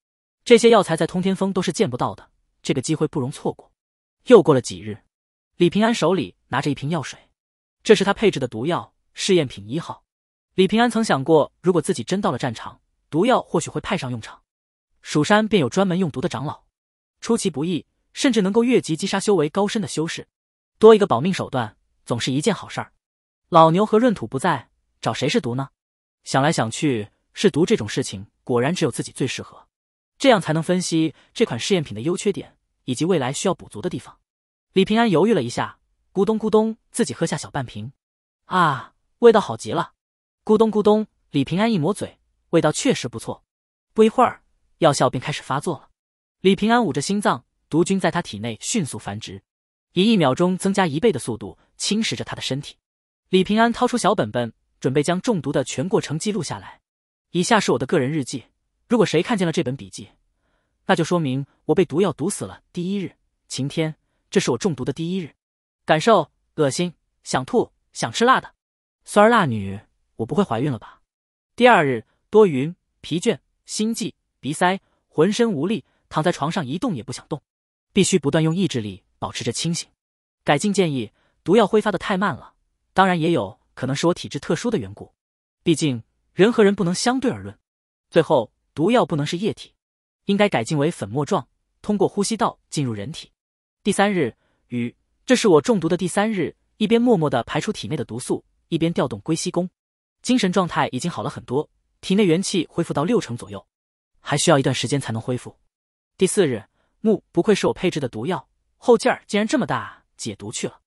这些药材在通天峰都是见不到的，这个机会不容错过。又过了几日。李平安手里拿着一瓶药水，这是他配置的毒药试验品一号。李平安曾想过，如果自己真到了战场，毒药或许会派上用场。蜀山便有专门用毒的长老，出其不意，甚至能够越级击杀修为高深的修士。多一个保命手段，总是一件好事儿。老牛和闰土不在，找谁是毒呢？想来想去，试毒这种事情，果然只有自己最适合。这样才能分析这款试验品的优缺点，以及未来需要补足的地方。李平安犹豫了一下，咕咚咕咚自己喝下小半瓶，啊，味道好极了！咕咚咕咚，李平安一抹嘴，味道确实不错。不一会儿，药效便开始发作了。李平安捂着心脏，毒菌在他体内迅速繁殖，以一秒钟增加一倍的速度侵蚀着他的身体。李平安掏出小本本，准备将中毒的全过程记录下来。以下是我的个人日记：如果谁看见了这本笔记，那就说明我被毒药毒死了。第一日，晴天。这是我中毒的第一日，感受恶心，想吐，想吃辣的，酸辣女，我不会怀孕了吧？第二日多云，疲倦，心悸，鼻塞，浑身无力，躺在床上一动也不想动，必须不断用意志力保持着清醒。改进建议：毒药挥发的太慢了，当然也有可能是我体质特殊的缘故，毕竟人和人不能相对而论。最后，毒药不能是液体，应该改进为粉末状，通过呼吸道进入人体。第三日雨，这是我中毒的第三日，一边默默的排出体内的毒素，一边调动龟息功，精神状态已经好了很多，体内元气恢复到六成左右，还需要一段时间才能恢复。第四日木，不愧是我配置的毒药，后劲儿竟然这么大，解毒去了。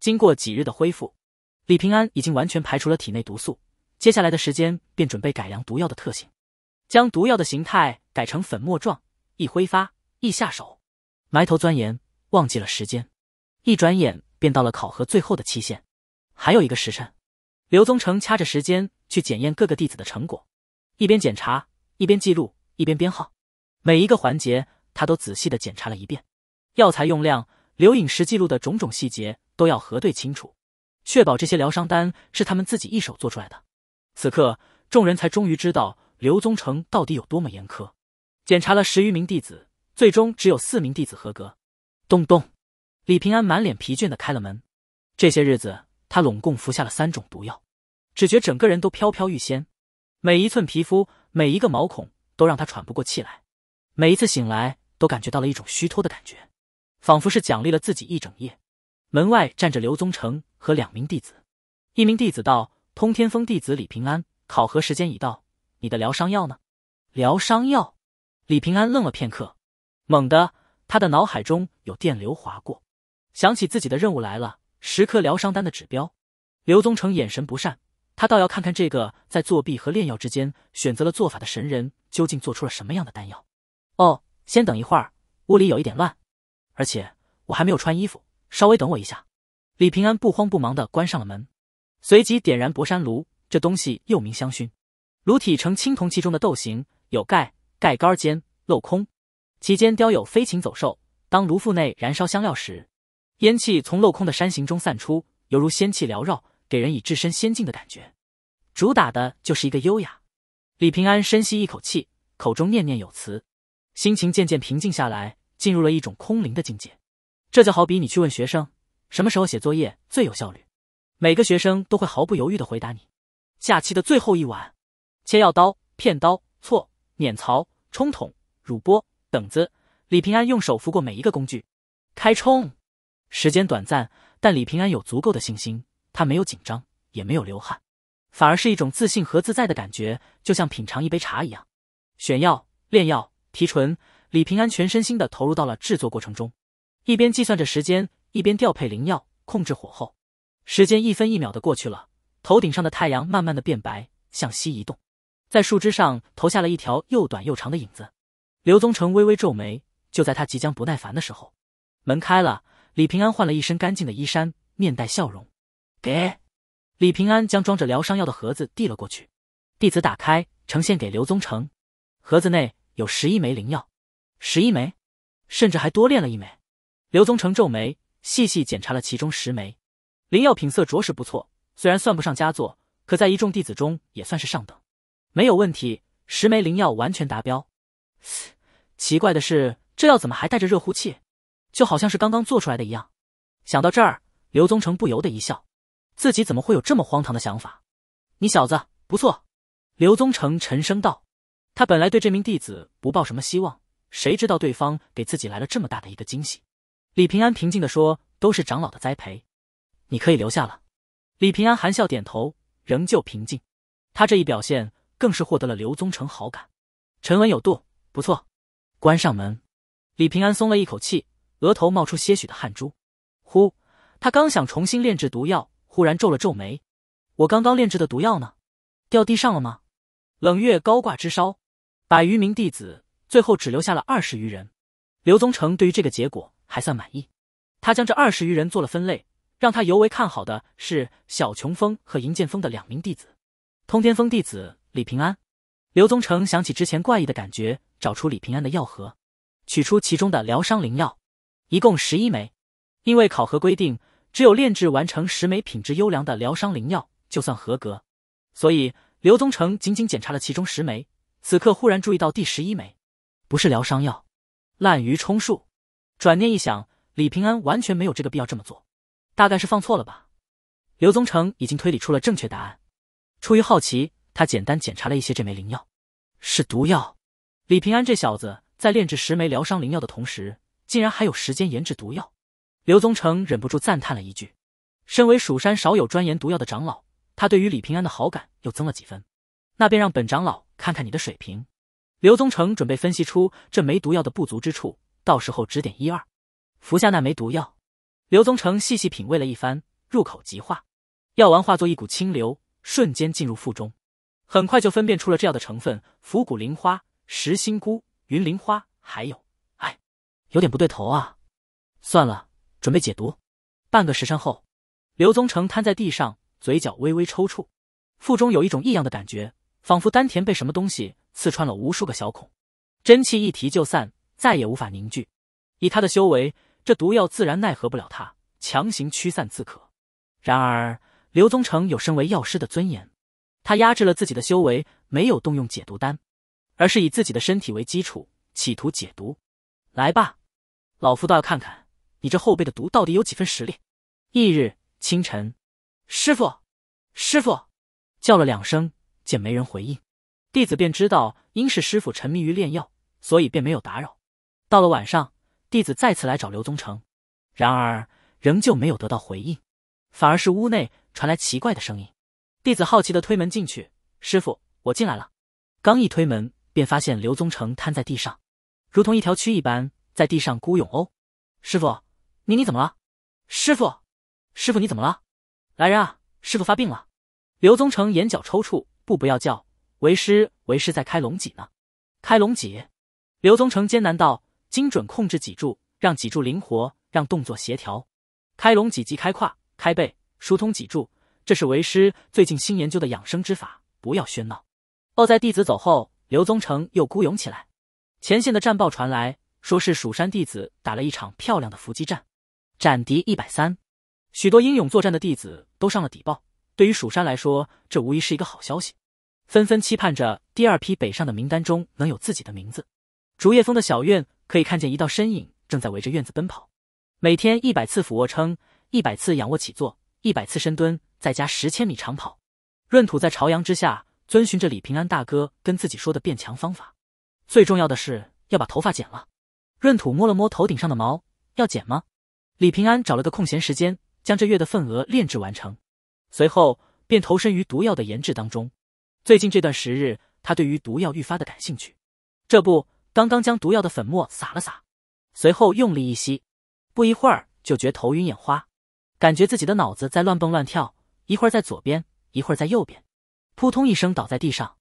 经过几日的恢复，李平安已经完全排除了体内毒素，接下来的时间便准备改良毒药的特性，将毒药的形态改成粉末状，易挥发，易下手。埋头钻研。忘记了时间，一转眼便到了考核最后的期限，还有一个时辰。刘宗成掐着时间去检验各个弟子的成果，一边检查，一边记录，一边编号，每一个环节他都仔细的检查了一遍。药材用量、留饮食记录的种种细节都要核对清楚，确保这些疗伤丹是他们自己一手做出来的。此刻，众人才终于知道刘宗成到底有多么严苛。检查了十余名弟子，最终只有四名弟子合格。咚咚，李平安满脸疲倦的开了门。这些日子，他拢共服下了三种毒药，只觉整个人都飘飘欲仙，每一寸皮肤、每一个毛孔都让他喘不过气来。每一次醒来，都感觉到了一种虚脱的感觉，仿佛是奖励了自己一整夜。门外站着刘宗成和两名弟子，一名弟子道：“通天峰弟子李平安，考核时间已到，你的疗伤药呢？”疗伤药，李平安愣了片刻，猛地。他的脑海中有电流划过，想起自己的任务来了。十颗疗伤丹的指标，刘宗成眼神不善，他倒要看看这个在作弊和炼药之间选择了做法的神人究竟做出了什么样的丹药。哦，先等一会儿，屋里有一点乱，而且我还没有穿衣服，稍微等我一下。李平安不慌不忙地关上了门，随即点燃博山炉，这东西又名香薰，炉体呈青铜器中的豆形，有盖，盖杆间镂空。其间雕有飞禽走兽，当炉腹内燃烧香料时，烟气从镂空的山形中散出，犹如仙气缭绕，给人以置身仙境的感觉。主打的就是一个优雅。李平安深吸一口气，口中念念有词，心情渐渐平静下来，进入了一种空灵的境界。这就好比你去问学生什么时候写作业最有效率，每个学生都会毫不犹豫地回答你：假期的最后一晚。切药刀、片刀、锉、碾槽、冲桶、乳钵。等子，李平安用手扶过每一个工具，开冲。时间短暂，但李平安有足够的信心。他没有紧张，也没有流汗，反而是一种自信和自在的感觉，就像品尝一杯茶一样。选药、炼药、提纯，李平安全身心的投入到了制作过程中，一边计算着时间，一边调配灵药，控制火候。时间一分一秒的过去了，头顶上的太阳慢慢的变白，向西移动，在树枝上投下了一条又短又长的影子。刘宗成微微皱眉，就在他即将不耐烦的时候，门开了。李平安换了一身干净的衣衫，面带笑容，给李平安将装着疗伤药的盒子递了过去。弟子打开，呈现给刘宗成。盒子内有十一枚灵药，十一枚，甚至还多练了一枚。刘宗成皱眉，细细检查了其中十枚灵药品色，着实不错。虽然算不上佳作，可在一众弟子中也算是上等，没有问题。十枚灵药完全达标。奇怪的是，这药怎么还带着热乎气？就好像是刚刚做出来的一样。想到这儿，刘宗成不由得一笑，自己怎么会有这么荒唐的想法？你小子不错，刘宗成沉声道。他本来对这名弟子不抱什么希望，谁知道对方给自己来了这么大的一个惊喜。李平安平静的说：“都是长老的栽培，你可以留下了。”李平安含笑点头，仍旧平静。他这一表现，更是获得了刘宗成好感，沉稳有度。不错，关上门。李平安松了一口气，额头冒出些许的汗珠。呼，他刚想重新炼制毒药，忽然皱了皱眉：“我刚刚炼制的毒药呢？掉地上了吗？”冷月高挂枝梢，百余名弟子，最后只留下了二十余人。刘宗成对于这个结果还算满意，他将这二十余人做了分类，让他尤为看好的是小琼峰和银剑峰的两名弟子，通天峰弟子李平安。刘宗成想起之前怪异的感觉，找出李平安的药盒，取出其中的疗伤灵药，一共十一枚。因为考核规定，只有炼制完成十枚品质优良的疗伤灵药就算合格，所以刘宗成仅仅检查了其中十枚。此刻忽然注意到第十一枚不是疗伤药，滥竽充数。转念一想，李平安完全没有这个必要这么做，大概是放错了吧。刘宗成已经推理出了正确答案，出于好奇。他简单检查了一些这枚灵药，是毒药。李平安这小子在炼制十枚疗伤灵药的同时，竟然还有时间研制毒药。刘宗成忍不住赞叹了一句：“身为蜀山少有专研毒药的长老，他对于李平安的好感又增了几分。”那便让本长老看看你的水平。刘宗成准备分析出这枚毒药的不足之处，到时候指点一二。服下那枚毒药，刘宗成细细品味了一番，入口即化，药丸化作一股清流，瞬间进入腹中。很快就分辨出了这药的成分：伏骨灵花、石心菇、云灵花，还有，哎，有点不对头啊。算了，准备解毒。半个时辰后，刘宗成瘫在地上，嘴角微微抽搐，腹中有一种异样的感觉，仿佛丹田被什么东西刺穿了无数个小孔，真气一提就散，再也无法凝聚。以他的修为，这毒药自然奈何不了他，强行驱散自可。然而，刘宗成有身为药师的尊严。他压制了自己的修为，没有动用解毒丹，而是以自己的身体为基础，企图解毒。来吧，老夫倒要看看你这后背的毒到底有几分实力。翌日清晨，师傅，师傅，叫了两声，见没人回应，弟子便知道应是师傅沉迷于炼药，所以便没有打扰。到了晚上，弟子再次来找刘宗成，然而仍旧没有得到回应，反而是屋内传来奇怪的声音。弟子好奇的推门进去，师傅，我进来了。刚一推门，便发现刘宗成瘫在地上，如同一条蛆一般，在地上孤勇哦。师傅，你你怎么了？师傅，师傅你怎么了？来人啊！师傅发病了。刘宗成眼角抽搐，不不要叫，为师为师在开龙脊呢。开龙脊。刘宗成艰难道，精准控制脊柱，让脊柱灵活，让动作协调。开龙脊即开胯、开背，疏通脊柱。这是为师最近新研究的养生之法，不要喧闹。哦，在弟子走后，刘宗成又孤勇起来。前线的战报传来，说是蜀山弟子打了一场漂亮的伏击战，斩敌一百三，许多英勇作战的弟子都上了底报。对于蜀山来说，这无疑是一个好消息，纷纷期盼着第二批北上的名单中能有自己的名字。竹叶峰的小院，可以看见一道身影正在围着院子奔跑，每天一百次俯卧撑，一百次仰卧起坐，一百次深蹲。再加十千米长跑，闰土在朝阳之下，遵循着李平安大哥跟自己说的变强方法。最重要的是要把头发剪了。闰土摸了摸头顶上的毛，要剪吗？李平安找了个空闲时间，将这月的份额炼制完成，随后便投身于毒药的研制当中。最近这段时日，他对于毒药愈发的感兴趣。这不，刚刚将毒药的粉末撒了撒，随后用力一吸，不一会儿就觉头晕眼花，感觉自己的脑子在乱蹦乱跳。一会儿在左边，一会儿在右边，扑通一声倒在地上。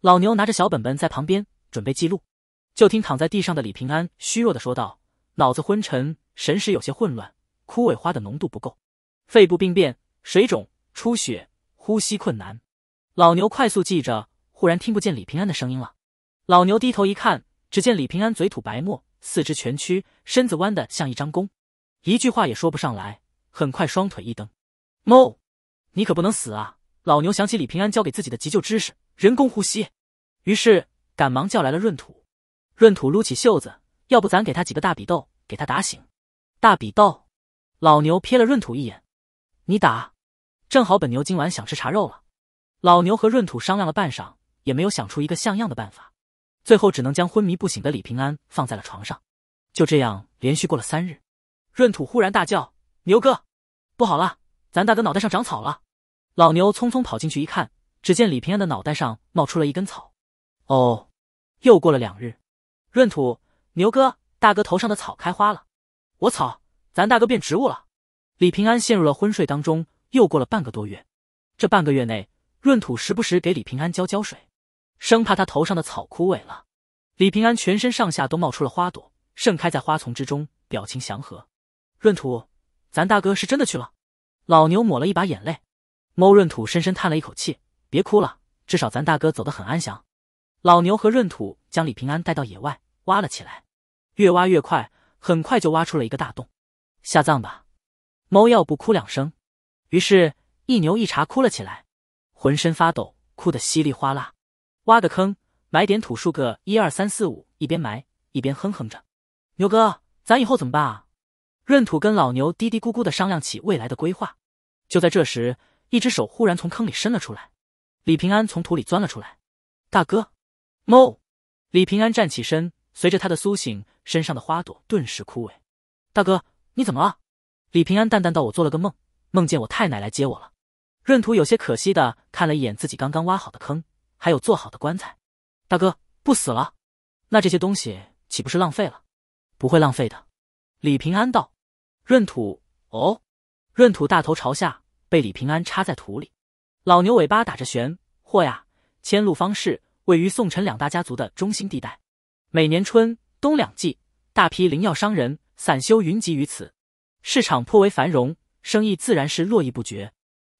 老牛拿着小本本在旁边准备记录。就听躺在地上的李平安虚弱的说道：“脑子昏沉，神识有些混乱，枯萎花的浓度不够，肺部病变，水肿，出血，呼吸困难。”老牛快速记着，忽然听不见李平安的声音了。老牛低头一看，只见李平安嘴吐白沫，四肢蜷曲，身子弯得像一张弓，一句话也说不上来。很快，双腿一蹬，猫。你可不能死啊！老牛想起李平安教给自己的急救知识，人工呼吸，于是赶忙叫来了闰土。闰土撸起袖子，要不咱给他几个大比斗，给他打醒。大比斗，老牛瞥了闰土一眼，你打，正好本牛今晚想吃茶肉了。老牛和闰土商量了半晌，也没有想出一个像样的办法，最后只能将昏迷不醒的李平安放在了床上。就这样，连续过了三日，闰土忽然大叫：“牛哥，不好了，咱大哥脑袋上长草了！”老牛匆匆跑进去一看，只见李平安的脑袋上冒出了一根草。哦，又过了两日，闰土，牛哥，大哥头上的草开花了。我操，咱大哥变植物了！李平安陷入了昏睡当中。又过了半个多月，这半个月内，闰土时不时给李平安浇浇水，生怕他头上的草枯萎了。李平安全身上下都冒出了花朵，盛开在花丛之中，表情祥和。闰土，咱大哥是真的去了。老牛抹了一把眼泪。猫闰土深深叹了一口气：“别哭了，至少咱大哥走得很安详。”老牛和闰土将李平安带到野外挖了起来，越挖越快，很快就挖出了一个大洞。下葬吧，猫要不哭两声。于是，一牛一茶哭了起来，浑身发抖，哭得稀里哗啦。挖个坑，埋点土，数个一二三四五，一边埋一边哼哼着。牛哥，咱以后怎么办啊？闰土跟老牛嘀嘀咕咕地商量起未来的规划。就在这时，一只手忽然从坑里伸了出来，李平安从土里钻了出来。大哥，猫！李平安站起身，随着他的苏醒，身上的花朵顿时枯萎。大哥，你怎么了？李平安淡淡道：“我做了个梦，梦见我太奶来接我了。”闰土有些可惜的看了一眼自己刚刚挖好的坑，还有做好的棺材。大哥不死了，那这些东西岂不是浪费了？不会浪费的，李平安道。闰土，哦。闰土大头朝下。被李平安插在土里，老牛尾巴打着旋。嚯呀！迁路方氏位于宋陈两大家族的中心地带，每年春冬两季，大批灵药商人、散修云集于此，市场颇为繁荣，生意自然是络绎不绝。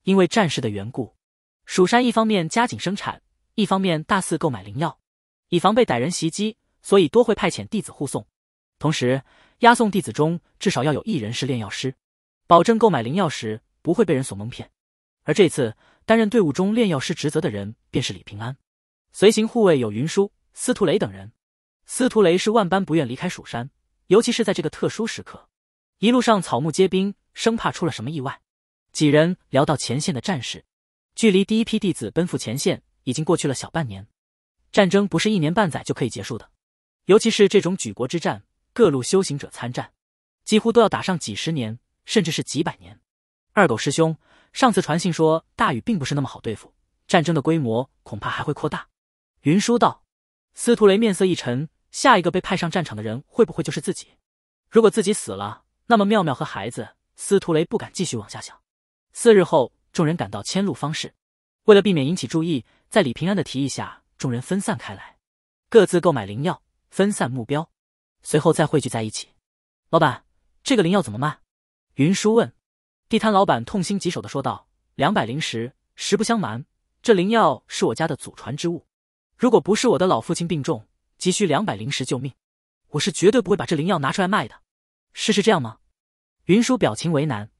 因为战事的缘故，蜀山一方面加紧生产，一方面大肆购买灵药，以防被歹人袭击，所以多会派遣弟子护送，同时押送弟子中至少要有一人是炼药师，保证购买灵药时。不会被人所蒙骗，而这次担任队伍中炼药师职责的人便是李平安，随行护卫有云舒、司徒雷等人。司徒雷是万般不愿离开蜀山，尤其是在这个特殊时刻，一路上草木皆兵，生怕出了什么意外。几人聊到前线的战事，距离第一批弟子奔赴前线已经过去了小半年，战争不是一年半载就可以结束的，尤其是这种举国之战，各路修行者参战，几乎都要打上几十年，甚至是几百年。二狗师兄，上次传信说大禹并不是那么好对付，战争的规模恐怕还会扩大。云舒道。司徒雷面色一沉，下一个被派上战场的人会不会就是自己？如果自己死了，那么妙妙和孩子……司徒雷不敢继续往下想。四日后，众人赶到迁路方式，为了避免引起注意，在李平安的提议下，众人分散开来，各自购买灵药，分散目标，随后再汇聚在一起。老板，这个灵药怎么卖？云舒问。地摊老板痛心疾首的说道：“两百灵石，实不相瞒，这灵药是我家的祖传之物。如果不是我的老父亲病重，急需两百灵石救命，我是绝对不会把这灵药拿出来卖的。事是这样吗？”云舒表情为难，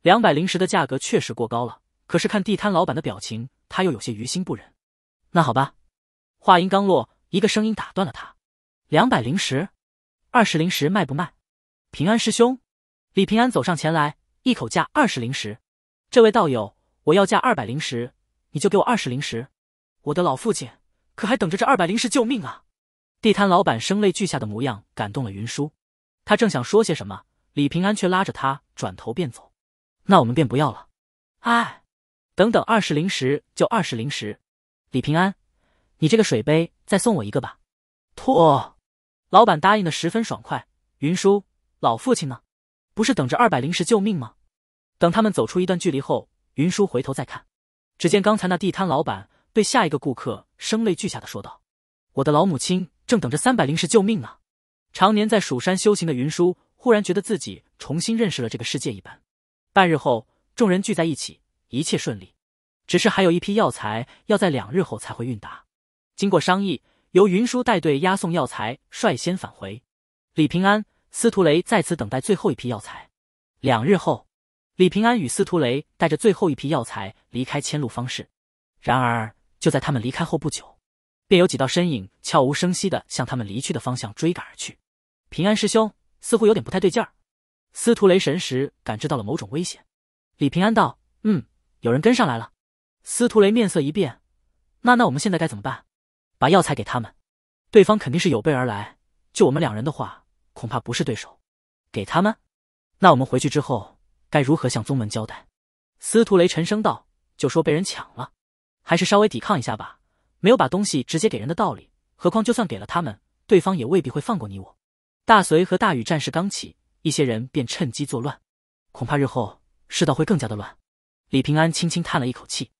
两百灵石的价格确实过高了。可是看地摊老板的表情，他又有些于心不忍。那好吧。话音刚落，一个声音打断了他：“两百灵石，二十灵石卖不卖？”平安师兄，李平安走上前来。一口价二十灵石，这位道友，我要价二百灵石，你就给我二十灵石。我的老父亲可还等着这二百灵石救命啊！地摊老板声泪俱下的模样感动了云舒，他正想说些什么，李平安却拉着他转头便走。那我们便不要了。哎，等等，二十灵石就二十灵石。李平安，你这个水杯再送我一个吧。妥。老板答应的十分爽快。云舒，老父亲呢？不是等着二百灵石救命吗？等他们走出一段距离后，云舒回头再看，只见刚才那地摊老板对下一个顾客声泪俱下的说道：“我的老母亲正等着三百灵石救命呢。”常年在蜀山修行的云舒忽然觉得自己重新认识了这个世界一般。半日后，众人聚在一起，一切顺利，只是还有一批药材要在两日后才会运达。经过商议，由云舒带队押送药材，率先返回。李平安。司徒雷在此等待最后一批药材。两日后，李平安与司徒雷带着最后一批药材离开千路方式。然而，就在他们离开后不久，便有几道身影悄无声息的向他们离去的方向追赶而去。平安师兄，似乎有点不太对劲儿。司徒雷神识感知到了某种危险。李平安道：“嗯，有人跟上来了。”司徒雷面色一变：“那那我们现在该怎么办？把药材给他们。对方肯定是有备而来，就我们两人的话。”恐怕不是对手，给他们？那我们回去之后该如何向宗门交代？司徒雷沉声道：“就说被人抢了，还是稍微抵抗一下吧。没有把东西直接给人的道理。何况就算给了他们，对方也未必会放过你我。大隋和大禹战事刚起，一些人便趁机作乱，恐怕日后世道会更加的乱。”李平安轻轻叹了一口气，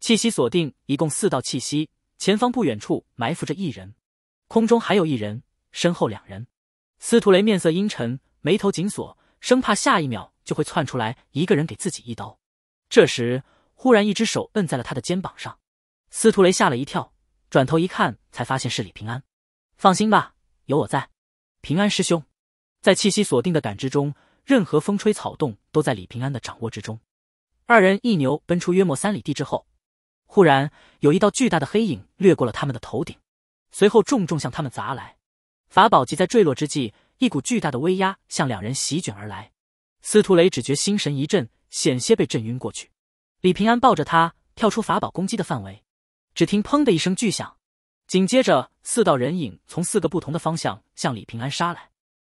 气息锁定，一共四道气息，前方不远处埋伏着一人，空中还有一人，身后两人。司徒雷面色阴沉，眉头紧锁，生怕下一秒就会窜出来一个人给自己一刀。这时，忽然一只手摁在了他的肩膀上，司徒雷吓了一跳，转头一看，才发现是李平安。放心吧，有我在。平安师兄，在气息锁定的感知中，任何风吹草动都在李平安的掌握之中。二人一牛奔出约莫三里地之后，忽然有一道巨大的黑影掠过了他们的头顶，随后重重向他们砸来。法宝即在坠落之际，一股巨大的威压向两人席卷而来。司徒雷只觉心神一震，险些被震晕过去。李平安抱着他跳出法宝攻击的范围。只听“砰”的一声巨响，紧接着四道人影从四个不同的方向向李平安杀来。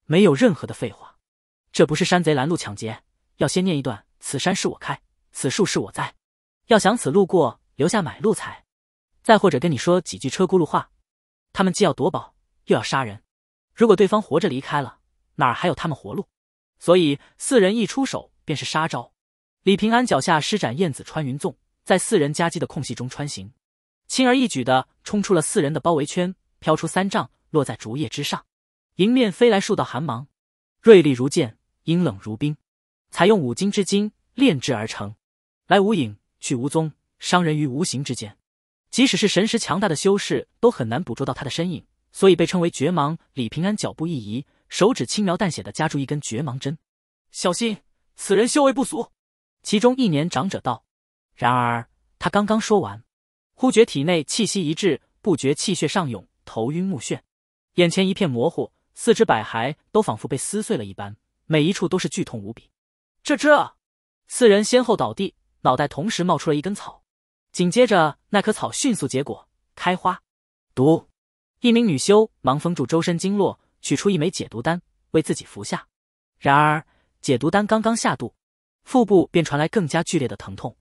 没有任何的废话，这不是山贼拦路抢劫，要先念一段：“此山是我开，此树是我栽，要想此路过，留下买路财。”再或者跟你说几句车轱辘话。他们既要夺宝，又要杀人。如果对方活着离开了，哪儿还有他们活路？所以四人一出手便是杀招。李平安脚下施展燕子穿云纵，在四人夹击的空隙中穿行，轻而易举地冲出了四人的包围圈，飘出三丈，落在竹叶之上。迎面飞来数道寒芒，锐利如剑，阴冷如冰，采用五金之精炼制而成，来无影去无踪，伤人于无形之间。即使是神识强大的修士，都很难捕捉到他的身影。所以被称为绝盲。李平安脚步一移，手指轻描淡写的夹住一根绝盲针。小心，此人修为不俗。其中一年长者道。然而他刚刚说完，忽觉体内气息一滞，不觉气血上涌，头晕目眩，眼前一片模糊，四肢百骸都仿佛被撕碎了一般，每一处都是剧痛无比。这这！四人先后倒地，脑袋同时冒出了一根草，紧接着那棵草迅速结果开花，毒。一名女修忙封住周身经络，取出一枚解毒丹，为自己服下。然而解毒丹刚刚下肚，腹部便传来更加剧烈的疼痛。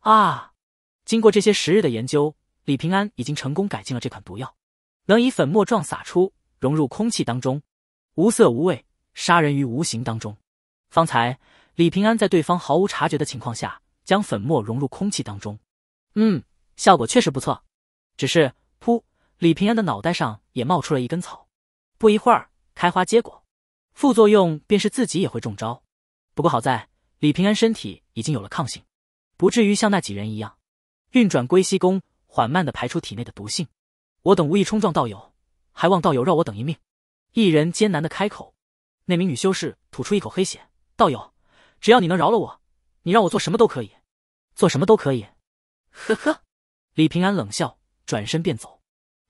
啊！经过这些时日的研究，李平安已经成功改进了这款毒药，能以粉末状撒出，融入空气当中，无色无味，杀人于无形当中。方才李平安在对方毫无察觉的情况下，将粉末融入空气当中。嗯，效果确实不错。只是噗。李平安的脑袋上也冒出了一根草，不一会儿开花结果，副作用便是自己也会中招。不过好在李平安身体已经有了抗性，不至于像那几人一样，运转归西功，缓慢的排出体内的毒性。我等无意冲撞道友，还望道友饶我等一命。一人艰难的开口，那名女修士吐出一口黑血。道友，只要你能饶了我，你让我做什么都可以，做什么都可以。呵呵，李平安冷笑，转身便走。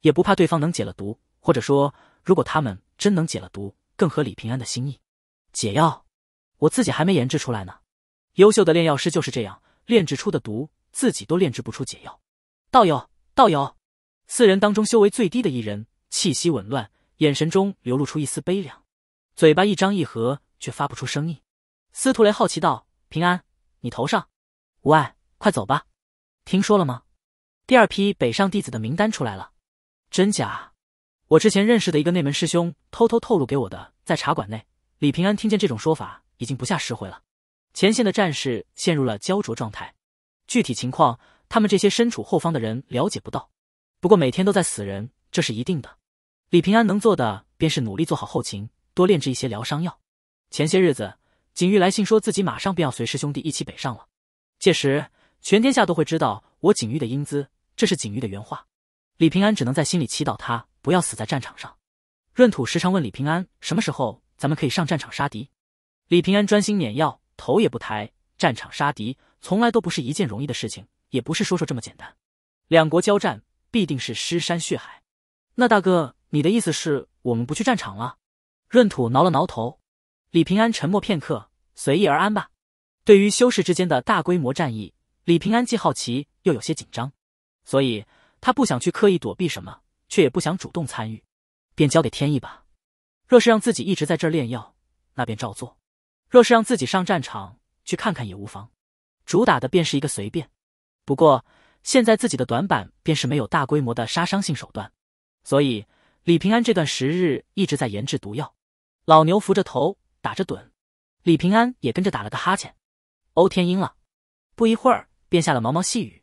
也不怕对方能解了毒，或者说，如果他们真能解了毒，更合李平安的心意。解药，我自己还没研制出来呢。优秀的炼药师就是这样，炼制出的毒，自己都炼制不出解药。道友，道友，四人当中修为最低的一人，气息紊乱，眼神中流露出一丝悲凉，嘴巴一张一合，却发不出声音。司徒雷好奇道：“平安，你头上无碍，快走吧。听说了吗？第二批北上弟子的名单出来了。”真假？我之前认识的一个内门师兄偷偷透露给我的，在茶馆内，李平安听见这种说法已经不下十回了。前线的战士陷入了焦灼状态，具体情况他们这些身处后方的人了解不到。不过每天都在死人，这是一定的。李平安能做的便是努力做好后勤，多炼制一些疗伤药。前些日子，景玉来信说自己马上便要随师兄弟一起北上了，届时全天下都会知道我景玉的英姿，这是景玉的原话。李平安只能在心里祈祷他不要死在战场上。闰土时常问李平安什么时候咱们可以上战场杀敌。李平安专心碾药，头也不抬。战场杀敌从来都不是一件容易的事情，也不是说说这么简单。两国交战必定是尸山血海。那大哥，你的意思是我们不去战场了？闰土挠了挠头。李平安沉默片刻，随意而安吧。对于修士之间的大规模战役，李平安既好奇又有些紧张，所以。他不想去刻意躲避什么，却也不想主动参与，便交给天意吧。若是让自己一直在这儿炼药，那便照做；若是让自己上战场去看看也无妨。主打的便是一个随便。不过现在自己的短板便是没有大规模的杀伤性手段，所以李平安这段时日一直在研制毒药。老牛扶着头打着盹，李平安也跟着打了个哈欠。欧天阴了，不一会儿便下了毛毛细雨。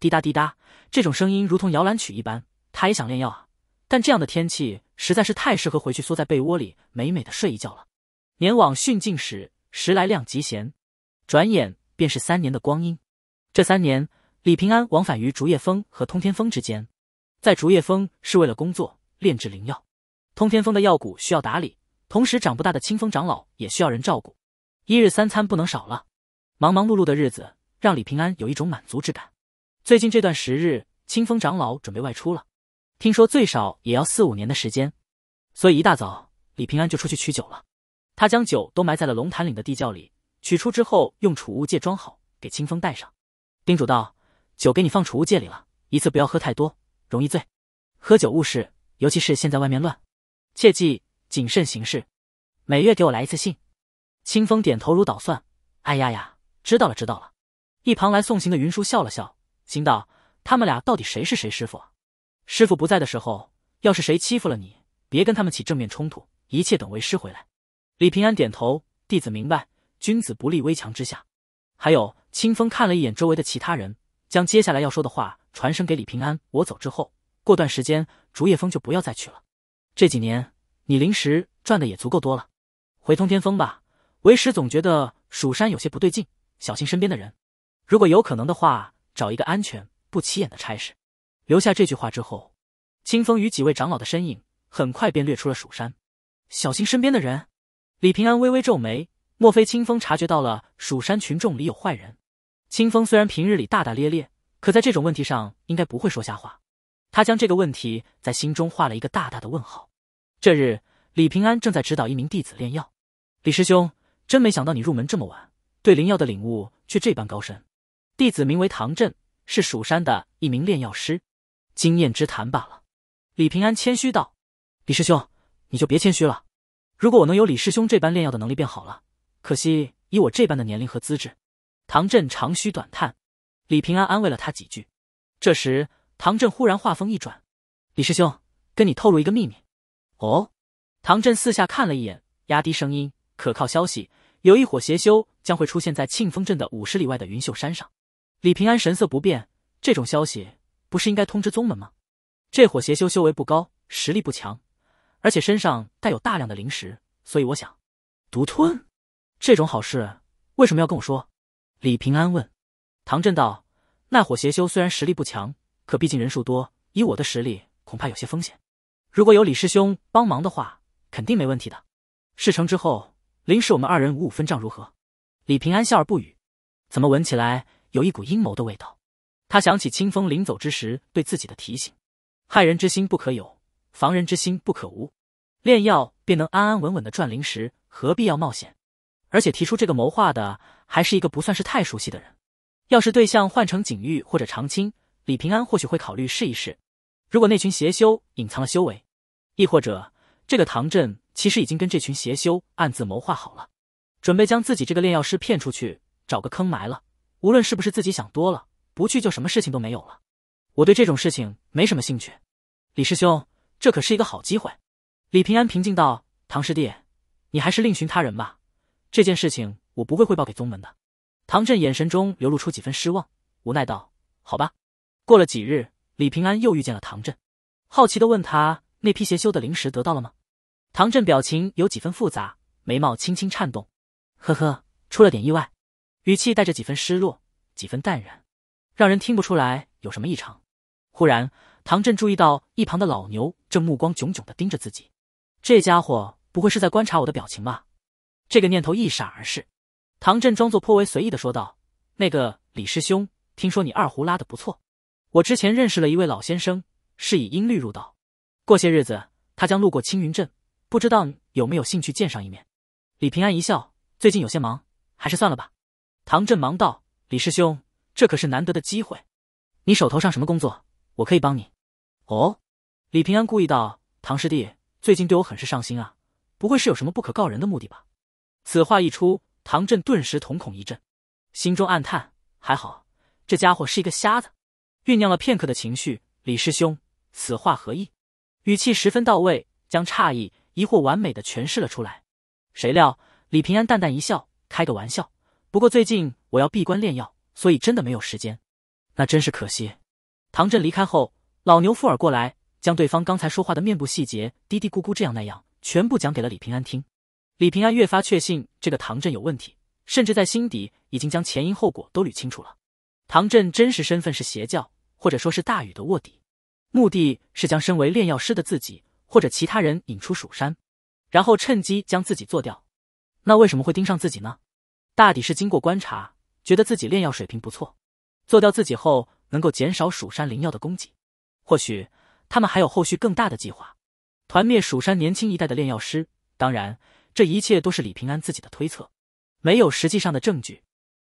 滴答滴答，这种声音如同摇篮曲一般。他也想炼药啊，但这样的天气实在是太适合回去缩在被窝里美美的睡一觉了。年往训进史，时来量极闲。转眼便是三年的光阴，这三年，李平安往返于竹叶峰和通天峰之间。在竹叶峰是为了工作炼制灵药，通天峰的药谷需要打理，同时长不大的清风长老也需要人照顾，一日三餐不能少了。忙忙碌碌的日子让李平安有一种满足之感。最近这段时日，清风长老准备外出了，听说最少也要四五年的时间，所以一大早，李平安就出去取酒了。他将酒都埋在了龙潭岭的地窖里，取出之后用储物戒装好，给清风带上，叮嘱道：“酒给你放储物戒里了，一次不要喝太多，容易醉，喝酒误事，尤其是现在外面乱，切记谨慎行事。每月给我来一次信。”清风点头如捣蒜：“哎呀呀，知道了知道了。”一旁来送行的云舒笑了笑。心道：他们俩到底谁是谁师傅啊？师傅不在的时候，要是谁欺负了你，别跟他们起正面冲突，一切等为师回来。李平安点头，弟子明白。君子不立危墙之下。还有，清风看了一眼周围的其他人，将接下来要说的话传声给李平安。我走之后，过段时间竹叶峰就不要再去了。这几年你临时赚的也足够多了，回通天峰吧。为师总觉得蜀山有些不对劲，小心身边的人。如果有可能的话。找一个安全、不起眼的差事。留下这句话之后，清风与几位长老的身影很快便掠出了蜀山。小心身边的人！李平安微微皱眉，莫非清风察觉到了蜀山群众里有坏人？清风虽然平日里大大咧咧，可在这种问题上应该不会说瞎话。他将这个问题在心中画了一个大大的问号。这日，李平安正在指导一名弟子炼药。李师兄，真没想到你入门这么晚，对灵药的领悟却这般高深。弟子名为唐振，是蜀山的一名炼药师，经验之谈罢了。李平安谦虚道：“李师兄，你就别谦虚了。如果我能有李师兄这般炼药的能力便好了。可惜以我这般的年龄和资质。”唐振长吁短叹，李平安安慰了他几句。这时，唐振忽然话锋一转：“李师兄，跟你透露一个秘密。”哦，唐振四下看了一眼，压低声音：“可靠消息，有一伙邪修将会出现在庆丰镇的五十里外的云秀山上。”李平安神色不变，这种消息不是应该通知宗门吗？这伙邪修修为不高，实力不强，而且身上带有大量的灵石，所以我想独吞。这种好事为什么要跟我说？李平安问。唐震道：“那伙邪修虽然实力不强，可毕竟人数多，以我的实力恐怕有些风险。如果有李师兄帮忙的话，肯定没问题的。事成之后，灵石我们二人五五分账，如何？”李平安笑而不语。怎么闻起来？有一股阴谋的味道，他想起清风临走之时对自己的提醒：害人之心不可有，防人之心不可无。炼药便能安安稳稳的赚灵石，何必要冒险？而且提出这个谋划的还是一个不算是太熟悉的人。要是对象换成景玉或者长青，李平安或许会考虑试一试。如果那群邪修隐藏了修为，亦或者这个唐镇其实已经跟这群邪修暗自谋划好了，准备将自己这个炼药师骗出去，找个坑埋了。无论是不是自己想多了，不去就什么事情都没有了。我对这种事情没什么兴趣。李师兄，这可是一个好机会。李平安平静道：“唐师弟，你还是另寻他人吧。这件事情我不会汇报给宗门的。”唐镇眼神中流露出几分失望，无奈道：“好吧。”过了几日，李平安又遇见了唐镇，好奇的问他：“那批邪修的灵石得到了吗？”唐镇表情有几分复杂，眉毛轻轻颤动：“呵呵，出了点意外。”语气带着几分失落，几分淡然，让人听不出来有什么异常。忽然，唐振注意到一旁的老牛正目光炯炯的盯着自己，这家伙不会是在观察我的表情吧？这个念头一闪而逝。唐振装作颇为随意的说道：“那个李师兄，听说你二胡拉的不错，我之前认识了一位老先生，是以音律入道，过些日子他将路过青云镇，不知道有没有兴趣见上一面？”李平安一笑：“最近有些忙，还是算了吧。”唐振忙道：“李师兄，这可是难得的机会，你手头上什么工作？我可以帮你。”哦，李平安故意道：“唐师弟最近对我很是上心啊，不会是有什么不可告人的目的吧？”此话一出，唐振顿时瞳孔一震，心中暗叹：“还好这家伙是一个瞎子。”酝酿了片刻的情绪，李师兄此话何意？语气十分到位，将诧异、疑惑完美的诠释了出来。谁料李平安淡淡一笑：“开个玩笑。”不过最近我要闭关炼药，所以真的没有时间。那真是可惜。唐振离开后，老牛附耳过来，将对方刚才说话的面部细节嘀嘀咕咕，这样那样，全部讲给了李平安听。李平安越发确信这个唐振有问题，甚至在心底已经将前因后果都捋清楚了。唐振真实身份是邪教，或者说，是大禹的卧底，目的是将身为炼药师的自己或者其他人引出蜀山，然后趁机将自己做掉。那为什么会盯上自己呢？大抵是经过观察，觉得自己炼药水平不错，做掉自己后能够减少蜀山灵药的供给，或许他们还有后续更大的计划，团灭蜀山年轻一代的炼药师。当然，这一切都是李平安自己的推测，没有实际上的证据。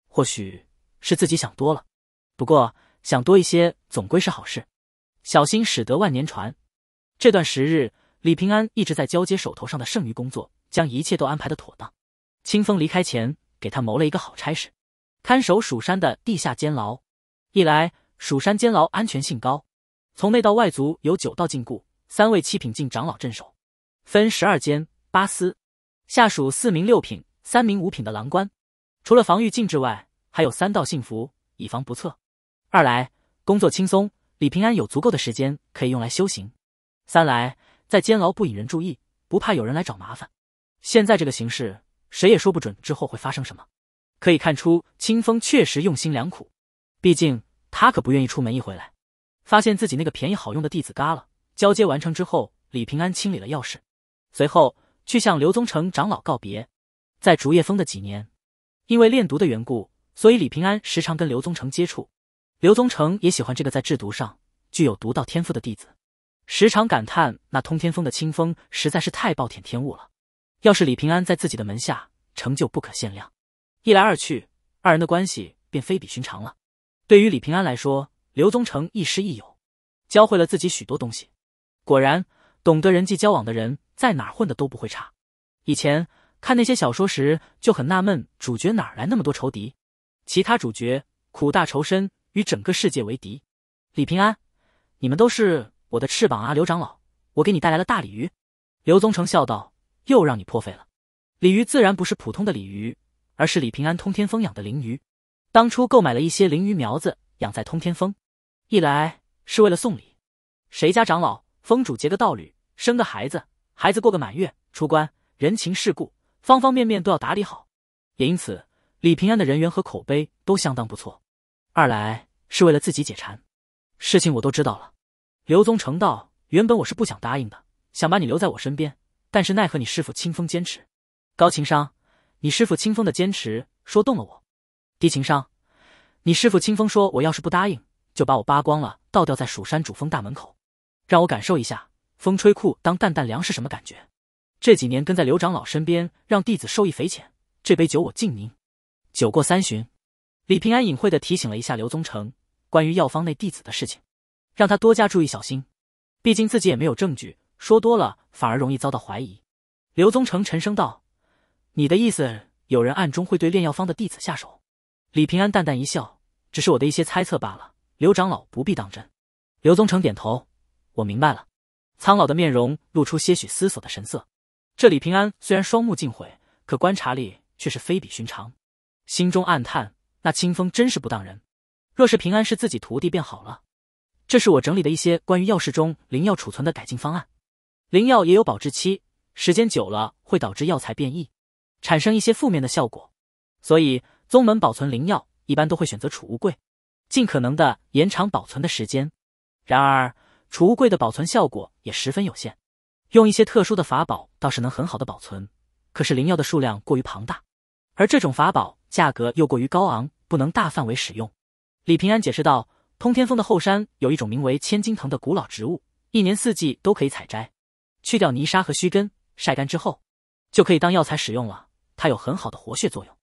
或许是自己想多了，不过想多一些总归是好事，小心驶得万年船。这段时日，李平安一直在交接手头上的剩余工作，将一切都安排的妥当。清风离开前。给他谋了一个好差事，看守蜀山的地下监牢。一来，蜀山监牢安全性高，从内到外足有九道禁锢，三位七品镜长老镇守，分十二间八司，下属四名六品、三名五品的郎官。除了防御禁制外，还有三道信符，以防不测。二来，工作轻松，李平安有足够的时间可以用来修行。三来，在监牢不引人注意，不怕有人来找麻烦。现在这个形势。谁也说不准之后会发生什么。可以看出，清风确实用心良苦，毕竟他可不愿意出门一回来，发现自己那个便宜好用的弟子嘎了。交接完成之后，李平安清理了钥匙，随后去向刘宗成长老告别。在竹叶峰的几年，因为炼毒的缘故，所以李平安时常跟刘宗成接触。刘宗成也喜欢这个在制毒上具有独到天赋的弟子，时常感叹那通天峰的清风实在是太暴殄天物了。要是李平安在自己的门下，成就不可限量。一来二去，二人的关系便非比寻常了。对于李平安来说，刘宗成亦师亦友，教会了自己许多东西。果然，懂得人际交往的人，在哪儿混的都不会差。以前看那些小说时，就很纳闷，主角哪来那么多仇敌？其他主角苦大仇深，与整个世界为敌。李平安，你们都是我的翅膀啊！刘长老，我给你带来了大鲤鱼。刘宗成笑道。又让你破费了，鲤鱼自然不是普通的鲤鱼，而是李平安通天峰养的灵鱼。当初购买了一些灵鱼苗子，养在通天峰，一来是为了送礼，谁家长老、峰主结个道侣、生个孩子、孩子过个满月、出关，人情世故方方面面都要打理好，也因此李平安的人缘和口碑都相当不错。二来是为了自己解馋。事情我都知道了，刘宗成道，原本我是不想答应的，想把你留在我身边。但是奈何你师傅清风坚持，高情商，你师傅清风的坚持说动了我。低情商，你师傅清风说我要是不答应，就把我扒光了倒吊在蜀山主峰大门口，让我感受一下风吹裤当蛋蛋凉是什么感觉。这几年跟在刘长老身边，让弟子受益匪浅。这杯酒我敬您。酒过三巡，李平安隐晦的提醒了一下刘宗成关于药方那弟子的事情，让他多加注意小心，毕竟自己也没有证据。说多了反而容易遭到怀疑。刘宗成沉声道：“你的意思，有人暗中会对炼药方的弟子下手？”李平安淡淡一笑：“只是我的一些猜测罢了，刘长老不必当真。”刘宗成点头：“我明白了。”苍老的面容露出些许思索的神色。这李平安虽然双目尽毁，可观察力却是非比寻常。心中暗叹：“那清风真是不当人。若是平安是自己徒弟便好了。”这是我整理的一些关于药室中灵药储存的改进方案。灵药也有保质期，时间久了会导致药材变异，产生一些负面的效果。所以宗门保存灵药一般都会选择储物柜，尽可能的延长保存的时间。然而储物柜的保存效果也十分有限，用一些特殊的法宝倒是能很好的保存，可是灵药的数量过于庞大，而这种法宝价格又过于高昂，不能大范围使用。李平安解释道：“通天峰的后山有一种名为千金藤的古老植物，一年四季都可以采摘。”去掉泥沙和须根，晒干之后，就可以当药材使用了。它有很好的活血作用，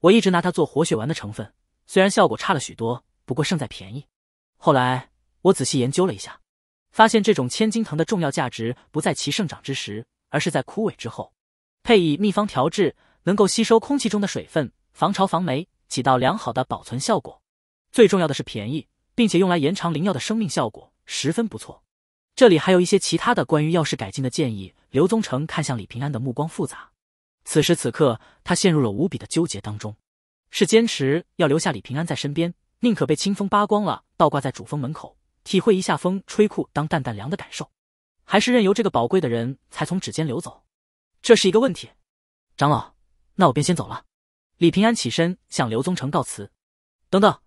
我一直拿它做活血丸的成分。虽然效果差了许多，不过胜在便宜。后来我仔细研究了一下，发现这种千金藤的重要价值不在其盛长之时，而是在枯萎之后，配以秘方调制，能够吸收空气中的水分，防潮防霉，起到良好的保存效果。最重要的是便宜，并且用来延长灵药的生命，效果十分不错。这里还有一些其他的关于钥事改进的建议。刘宗成看向李平安的目光复杂，此时此刻，他陷入了无比的纠结当中：是坚持要留下李平安在身边，宁可被清风扒光了倒挂在主峰门口，体会一下风吹裤当淡淡凉的感受；还是任由这个宝贵的人才从指尖流走？这是一个问题。长老，那我便先走了。李平安起身向刘宗成告辞。等等，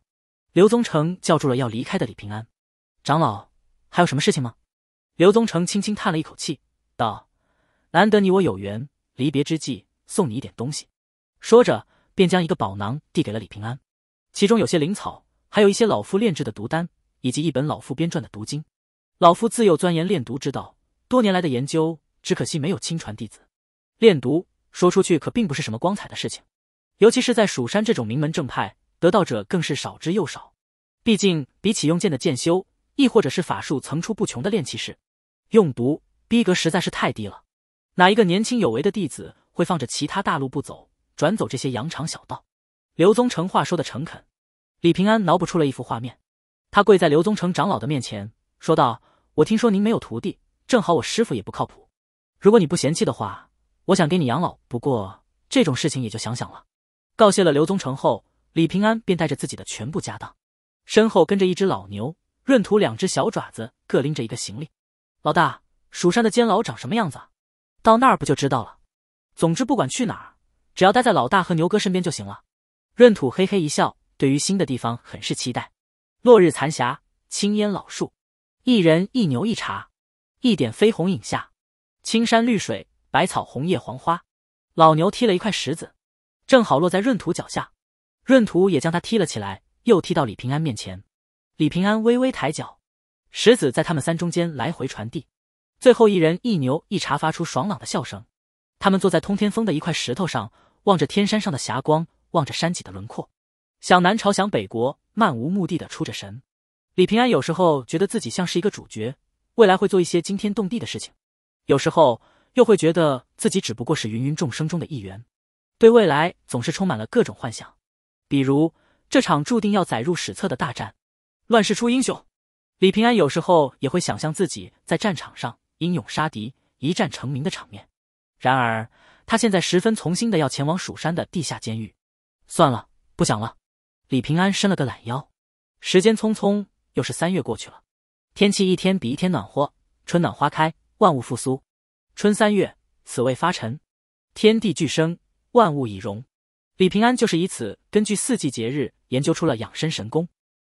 刘宗成叫住了要离开的李平安。长老，还有什么事情吗？刘宗成轻轻叹了一口气，道：“难得你我有缘，离别之际送你一点东西。”说着，便将一个宝囊递给了李平安，其中有些灵草，还有一些老夫炼制的毒丹，以及一本老夫编撰的毒经。老夫自幼钻研炼毒之道，多年来的研究，只可惜没有亲传弟子。炼毒说出去可并不是什么光彩的事情，尤其是在蜀山这种名门正派，得道者更是少之又少。毕竟比起用剑的剑修，亦或者是法术层出不穷的练气士。用毒逼格实在是太低了，哪一个年轻有为的弟子会放着其他大路不走，转走这些羊肠小道？刘宗成话说的诚恳，李平安脑补出了一幅画面，他跪在刘宗成长老的面前说道：“我听说您没有徒弟，正好我师傅也不靠谱，如果你不嫌弃的话，我想给你养老。不过这种事情也就想想了。”告谢了刘宗成后，李平安便带着自己的全部家当，身后跟着一只老牛，闰土两只小爪子各拎着一个行李。老大，蜀山的监牢长什么样子？到那儿不就知道了？总之，不管去哪儿，只要待在老大和牛哥身边就行了。闰土嘿嘿一笑，对于新的地方很是期待。落日残霞，青烟老树，一人一牛一茶，一点绯红影下，青山绿水，百草红叶黄花。老牛踢了一块石子，正好落在闰土脚下，闰土也将它踢了起来，又踢到李平安面前。李平安微微抬脚。石子在他们三中间来回传递，最后一人一牛一茶发出爽朗的笑声。他们坐在通天峰的一块石头上，望着天山上的霞光，望着山脊的轮廓，想南朝，想北国，漫无目的的出着神。李平安有时候觉得自己像是一个主角，未来会做一些惊天动地的事情；有时候又会觉得自己只不过是芸芸众生中的一员，对未来总是充满了各种幻想，比如这场注定要载入史册的大战，乱世出英雄。李平安有时候也会想象自己在战场上英勇杀敌、一战成名的场面。然而，他现在十分从心的要前往蜀山的地下监狱。算了，不想了。李平安伸了个懒腰。时间匆匆，又是三月过去了。天气一天比一天暖和，春暖花开，万物复苏。春三月，此谓发陈，天地俱生，万物以荣。李平安就是以此根据四季节日研究出了养生神功。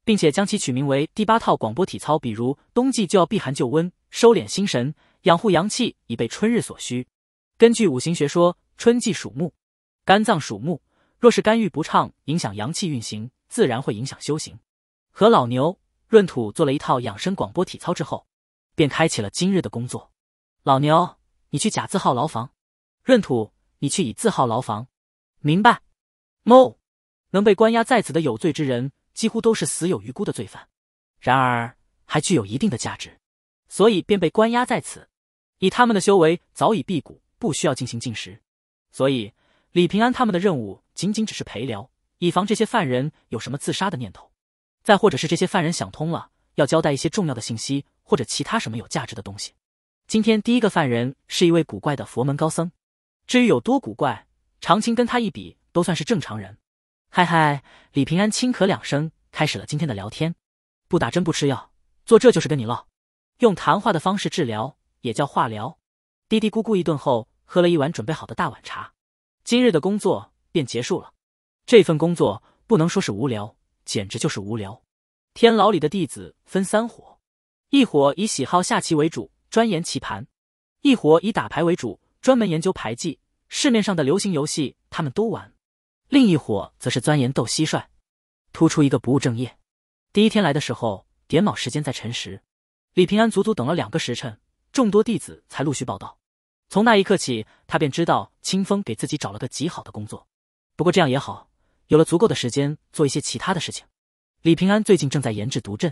并且将其取名为第八套广播体操，比如冬季就要避寒就温，收敛心神，养护阳气，以备春日所需。根据五行学说，春季属木，肝脏属木，若是肝郁不畅，影响阳气运行，自然会影响修行。和老牛、闰土做了一套养生广播体操之后，便开启了今日的工作。老牛，你去甲字号牢房；闰土，你去乙字号牢房。明白？某能被关押在此的有罪之人。几乎都是死有余辜的罪犯，然而还具有一定的价值，所以便被关押在此。以他们的修为早已辟谷，不需要进行进食，所以李平安他们的任务仅仅只是陪聊，以防这些犯人有什么自杀的念头，再或者是这些犯人想通了要交代一些重要的信息或者其他什么有价值的东西。今天第一个犯人是一位古怪的佛门高僧，至于有多古怪，长青跟他一比都算是正常人。嗨嗨，李平安轻咳两声，开始了今天的聊天。不打针不吃药，做这就是跟你唠，用谈话的方式治疗也叫化疗。嘀嘀咕咕一顿后，喝了一碗准备好的大碗茶，今日的工作便结束了。这份工作不能说是无聊，简直就是无聊。天牢里的弟子分三伙，一伙以喜好下棋为主，专研棋盘；一伙以打牌为主，专门研究牌技。市面上的流行游戏他们都玩。另一伙则是钻研斗蟋蟀，突出一个不务正业。第一天来的时候，点卯时间在辰时，李平安足足等了两个时辰，众多弟子才陆续报道。从那一刻起，他便知道清风给自己找了个极好的工作。不过这样也好，有了足够的时间做一些其他的事情。李平安最近正在研制毒阵，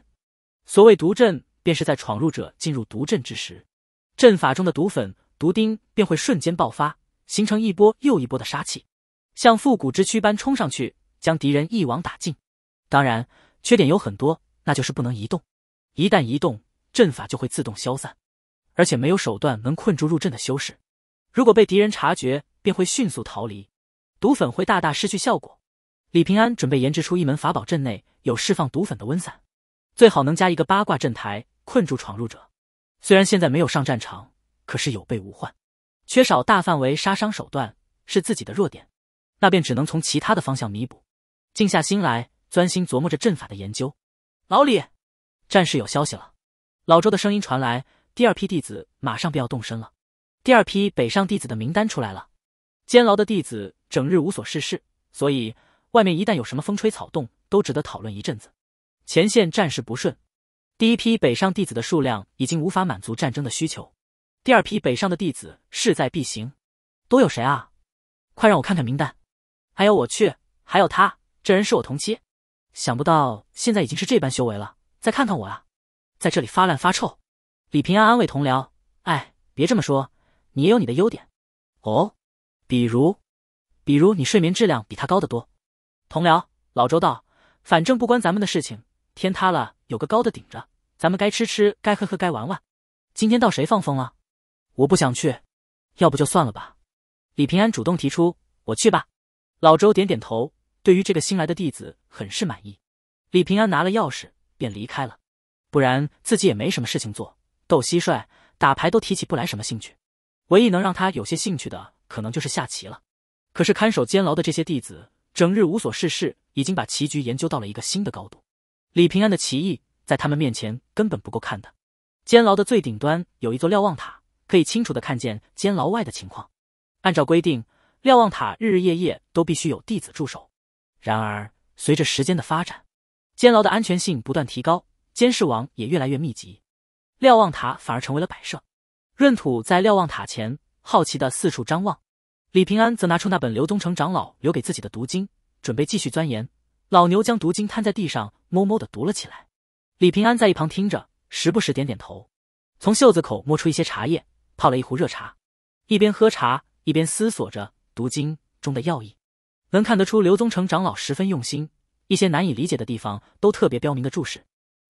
所谓毒阵，便是在闯入者进入毒阵之时，阵法中的毒粉、毒钉便会瞬间爆发，形成一波又一波的杀气。像复古之躯般冲上去，将敌人一网打尽。当然，缺点有很多，那就是不能移动。一旦移动，阵法就会自动消散，而且没有手段能困住入阵的修士。如果被敌人察觉，便会迅速逃离，毒粉会大大失去效果。李平安准备研制出一门法宝，阵内有释放毒粉的温散，最好能加一个八卦阵台困住闯入者。虽然现在没有上战场，可是有备无患。缺少大范围杀伤手段是自己的弱点。那便只能从其他的方向弥补，静下心来，专心琢磨着阵法的研究。老李，战事有消息了。老周的声音传来，第二批弟子马上便要动身了。第二批北上弟子的名单出来了。监牢的弟子整日无所事事，所以外面一旦有什么风吹草动，都值得讨论一阵子。前线战事不顺，第一批北上弟子的数量已经无法满足战争的需求，第二批北上的弟子势在必行。都有谁啊？快让我看看名单。还有我去，还有他，这人是我同期，想不到现在已经是这般修为了。再看看我啊，在这里发烂发臭。李平安安慰同僚：“哎，别这么说，你也有你的优点。哦，比如，比如你睡眠质量比他高得多。”同僚老周道：“反正不关咱们的事情，天塌了有个高的顶着，咱们该吃吃，该喝喝，该玩玩。今天到谁放风了？我不想去，要不就算了吧。”李平安主动提出：“我去吧。”老周点点头，对于这个新来的弟子很是满意。李平安拿了钥匙便离开了，不然自己也没什么事情做，斗蟋蟀、打牌都提起不来什么兴趣。唯一能让他有些兴趣的，可能就是下棋了。可是看守监牢的这些弟子，整日无所事事，已经把棋局研究到了一个新的高度。李平安的棋艺在他们面前根本不够看的。监牢的最顶端有一座瞭望塔，可以清楚的看见监牢外的情况。按照规定。瞭望塔日日夜夜都必须有弟子驻守，然而随着时间的发展，监牢的安全性不断提高，监视网也越来越密集，瞭望塔反而成为了摆设。闰土在瞭望塔前好奇的四处张望，李平安则拿出那本刘宗成长老留给自己的读经，准备继续钻研。老牛将读经摊在地上，默默的读了起来。李平安在一旁听着，时不时点点头，从袖子口摸出一些茶叶，泡了一壶热茶，一边喝茶一边思索着。读经中的要义，能看得出刘宗成长老十分用心，一些难以理解的地方都特别标明的注释，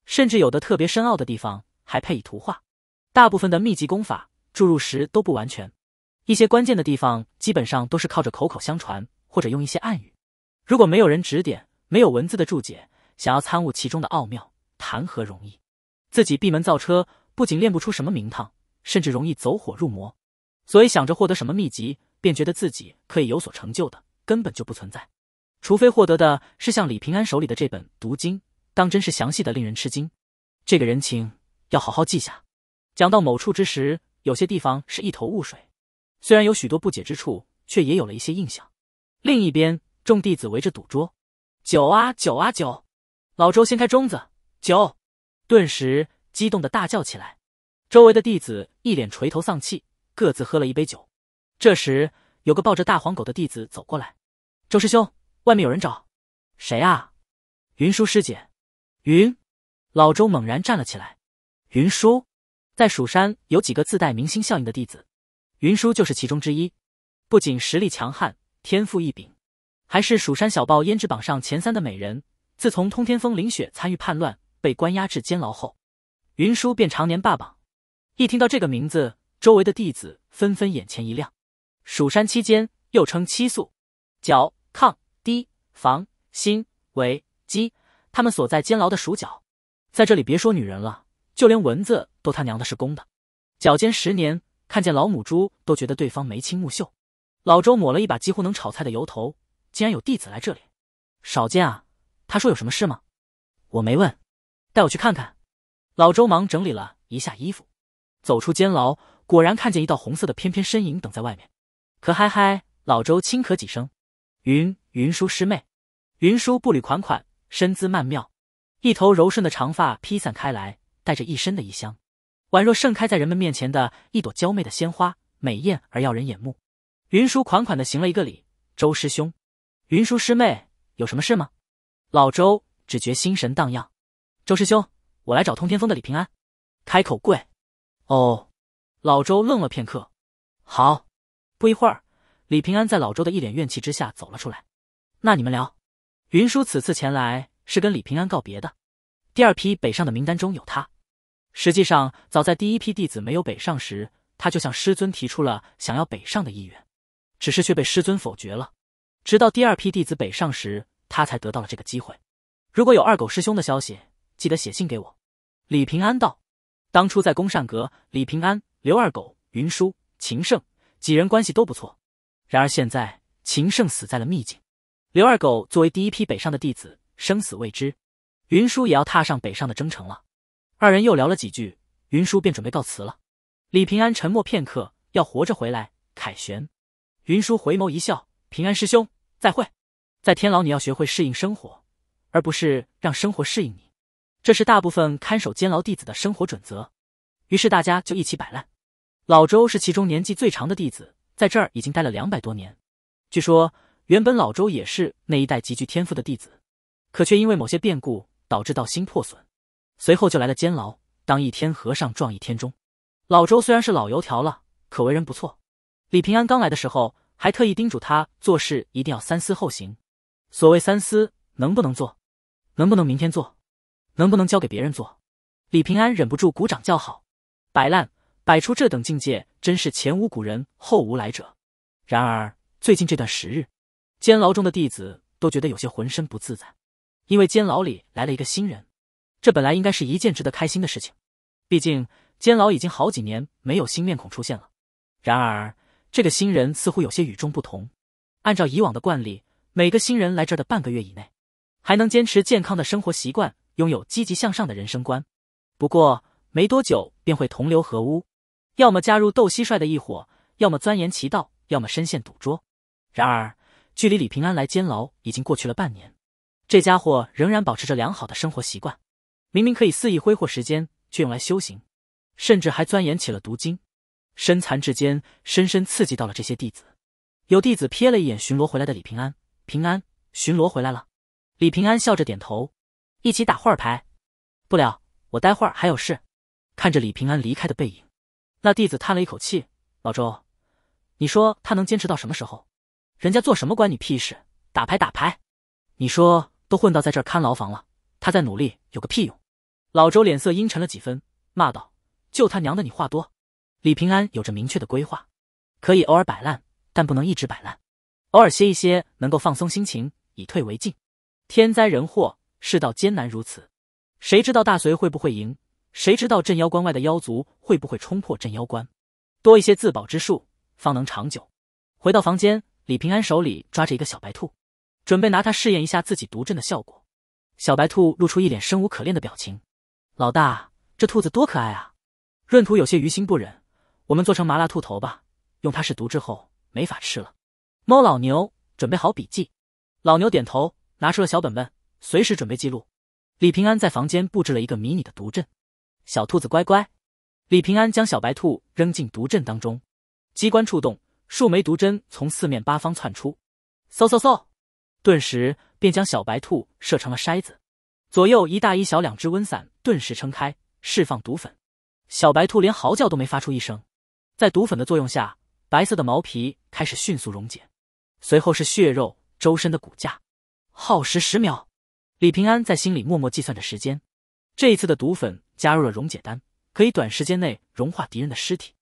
甚至有的特别深奥的地方还配以图画。大部分的秘籍功法注入时都不完全，一些关键的地方基本上都是靠着口口相传或者用一些暗语。如果没有人指点，没有文字的注解，想要参悟其中的奥妙，谈何容易？自己闭门造车，不仅练不出什么名堂，甚至容易走火入魔。所以想着获得什么秘籍。便觉得自己可以有所成就的根本就不存在，除非获得的是像李平安手里的这本读经，当真是详细的令人吃惊。这个人情要好好记下。讲到某处之时，有些地方是一头雾水，虽然有许多不解之处，却也有了一些印象。另一边，众弟子围着赌桌，酒啊酒啊酒！老周掀开盅子，酒，顿时激动的大叫起来。周围的弟子一脸垂头丧气，各自喝了一杯酒。这时，有个抱着大黄狗的弟子走过来：“周师兄，外面有人找，谁啊？”“云舒师姐。”“云。”老周猛然站了起来。“云舒，在蜀山有几个自带明星效应的弟子，云舒就是其中之一。不仅实力强悍，天赋异禀，还是蜀山小报胭脂榜上前三的美人。自从通天峰凌雪参与叛乱，被关押至监牢后，云舒便常年霸榜。一听到这个名字，周围的弟子纷纷眼前一亮。”蜀山七间又称七宿，角、亢、堤、房、心、为、鸡，他们所在监牢的蜀角，在这里别说女人了，就连蚊子都他娘的是公的。脚尖十年，看见老母猪都觉得对方眉清目秀。老周抹了一把几乎能炒菜的油头，竟然有弟子来这里，少见啊！他说有什么事吗？我没问，带我去看看。老周忙整理了一下衣服，走出监牢，果然看见一道红色的翩翩身影等在外面。可嗨嗨，老周轻咳几声。云云舒师妹，云舒步履款款，身姿曼妙，一头柔顺的长发披散开来，带着一身的异香，宛若盛开在人们面前的一朵娇媚的鲜花，美艳而耀人眼目。云舒款款的行了一个礼：“周师兄，云舒师妹有什么事吗？”老周只觉心神荡漾。周师兄，我来找通天峰的李平安，开口跪。哦，老周愣了片刻，好。不一会儿，李平安在老周的一脸怨气之下走了出来。那你们聊。云舒此次前来是跟李平安告别的。第二批北上的名单中有他。实际上，早在第一批弟子没有北上时，他就向师尊提出了想要北上的意愿，只是却被师尊否决了。直到第二批弟子北上时，他才得到了这个机会。如果有二狗师兄的消息，记得写信给我。李平安道：“当初在公善阁，李平安、刘二狗、云舒、秦胜。”几人关系都不错，然而现在秦胜死在了秘境，刘二狗作为第一批北上的弟子，生死未知。云舒也要踏上北上的征程了。二人又聊了几句，云舒便准备告辞了。李平安沉默片刻，要活着回来凯旋。云舒回眸一笑：“平安师兄，再会。在天牢你要学会适应生活，而不是让生活适应你。这是大部分看守监牢弟子的生活准则。”于是大家就一起摆烂。老周是其中年纪最长的弟子，在这儿已经待了两百多年。据说原本老周也是那一代极具天赋的弟子，可却因为某些变故导致道心破损，随后就来了监牢，当一天和尚撞一天钟。老周虽然是老油条了，可为人不错。李平安刚来的时候还特意叮嘱他做事一定要三思后行。所谓三思，能不能做？能不能明天做？能不能交给别人做？李平安忍不住鼓掌叫好，摆烂。摆出这等境界，真是前无古人后无来者。然而最近这段时日，监牢中的弟子都觉得有些浑身不自在，因为监牢里来了一个新人。这本来应该是一件值得开心的事情，毕竟监牢已经好几年没有新面孔出现了。然而这个新人似乎有些与众不同。按照以往的惯例，每个新人来这儿的半个月以内，还能坚持健康的生活习惯，拥有积极向上的人生观。不过没多久便会同流合污。要么加入斗蟋蟀的一伙，要么钻研其道，要么深陷赌桌。然而，距离李平安来监牢已经过去了半年，这家伙仍然保持着良好的生活习惯。明明可以肆意挥霍时间，却用来修行，甚至还钻研起了读经。身残志坚，深深刺激到了这些弟子。有弟子瞥了一眼巡逻回来的李平安，平安，巡逻回来了。李平安笑着点头，一起打会儿牌。不了，我待会儿还有事。看着李平安离开的背影。那弟子叹了一口气：“老周，你说他能坚持到什么时候？人家做什么关你屁事？打牌打牌，你说都混到在这儿看牢房了，他在努力有个屁用？”老周脸色阴沉了几分，骂道：“就他娘的你话多！”李平安有着明确的规划，可以偶尔摆烂，但不能一直摆烂。偶尔歇一歇，能够放松心情，以退为进。天灾人祸，世道艰难如此，谁知道大隋会不会赢？谁知道镇妖关外的妖族会不会冲破镇妖关？多一些自保之术，方能长久。回到房间，李平安手里抓着一个小白兔，准备拿它试验一下自己毒阵的效果。小白兔露出一脸生无可恋的表情。老大，这兔子多可爱啊！闰土有些于心不忍，我们做成麻辣兔头吧，用它试毒之后没法吃了。猫老牛，准备好笔记。老牛点头，拿出了小本本，随时准备记录。李平安在房间布置了一个迷你的毒阵。小兔子乖乖，李平安将小白兔扔进毒针当中，机关触动，数枚毒针从四面八方窜出，嗖嗖嗖，顿时便将小白兔射成了筛子。左右一大一小两只温伞顿时撑开，释放毒粉。小白兔连嚎叫都没发出一声，在毒粉的作用下，白色的毛皮开始迅速溶解，随后是血肉，周身的骨架。耗时十秒，李平安在心里默默计算着时间。这一次的毒粉。加入了溶解丹，可以短时间内融化敌人的尸体，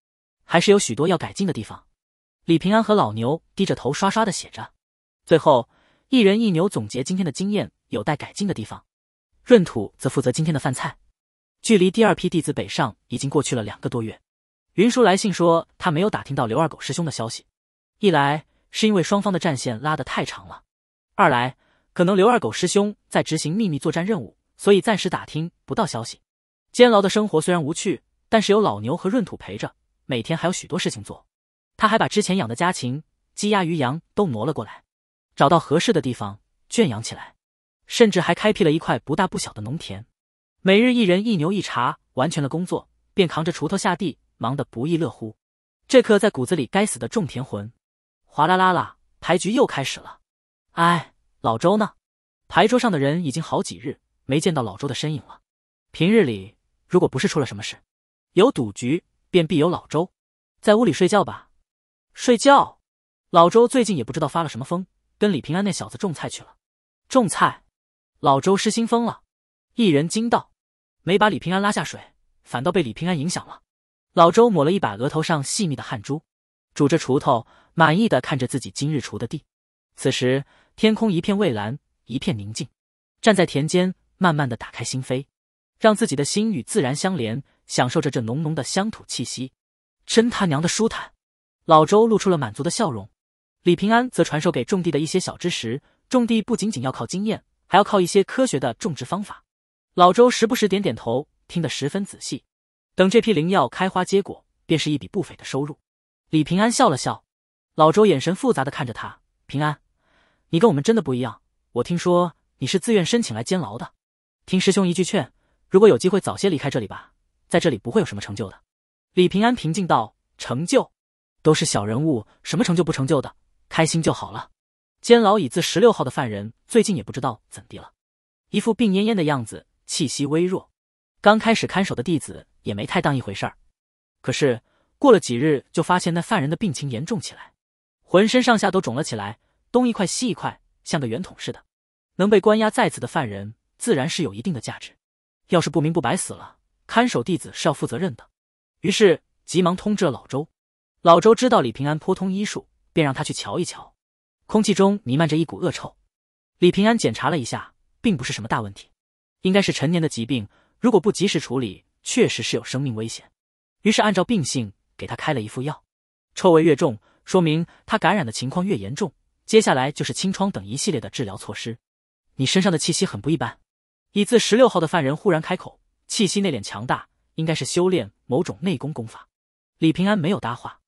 还是有许多要改进的地方。李平安和老牛低着头刷刷的写着，最后一人一牛总结今天的经验，有待改进的地方。闰土则负责今天的饭菜。距离第二批弟子北上已经过去了两个多月，云叔来信说他没有打听到刘二狗师兄的消息，一来是因为双方的战线拉得太长了，二来可能刘二狗师兄在执行秘密作战任务，所以暂时打听不到消息。监牢的生活虽然无趣，但是有老牛和闰土陪着，每天还有许多事情做。他还把之前养的家禽鸡鸭鱼羊都挪了过来，找到合适的地方圈养起来，甚至还开辟了一块不大不小的农田。每日一人一牛一茶，完成了工作，便扛着锄头下地，忙得不亦乐乎。这刻在骨子里该死的种田魂，哗啦啦啦，牌局又开始了。哎，老周呢？牌桌上的人已经好几日没见到老周的身影了。平日里。如果不是出了什么事，有赌局便必有老周，在屋里睡觉吧。睡觉？老周最近也不知道发了什么疯，跟李平安那小子种菜去了。种菜？老周失心疯了！一人惊道。没把李平安拉下水，反倒被李平安影响了。老周抹了一把额头上细密的汗珠，拄着锄头，满意的看着自己今日锄的地。此时天空一片蔚蓝，一片宁静，站在田间，慢慢的打开心扉。让自己的心与自然相连，享受着这浓浓的乡土气息，真他娘的舒坦。老周露出了满足的笑容。李平安则传授给种地的一些小知识：种地不仅仅要靠经验，还要靠一些科学的种植方法。老周时不时点点头，听得十分仔细。等这批灵药开花结果，便是一笔不菲的收入。李平安笑了笑，老周眼神复杂的看着他：“平安，你跟我们真的不一样。我听说你是自愿申请来监牢的，听师兄一句劝。”如果有机会，早些离开这里吧，在这里不会有什么成就的。李平安平静道：“成就，都是小人物，什么成就不成就的，开心就好了。”监牢椅子十六号的犯人最近也不知道怎地了，一副病恹恹的样子，气息微弱。刚开始看守的弟子也没太当一回事儿，可是过了几日，就发现那犯人的病情严重起来，浑身上下都肿了起来，东一块西一块，像个圆筒似的。能被关押在此的犯人，自然是有一定的价值。要是不明不白死了，看守弟子是要负责任的。于是急忙通知了老周。老周知道李平安颇通医术，便让他去瞧一瞧。空气中弥漫着一股恶臭。李平安检查了一下，并不是什么大问题，应该是陈年的疾病。如果不及时处理，确实是有生命危险。于是按照病性给他开了一副药。臭味越重，说明他感染的情况越严重。接下来就是清疮等一系列的治疗措施。你身上的气息很不一般。已自十六号的犯人忽然开口，气息内敛强大，应该是修炼某种内功功法。李平安没有搭话，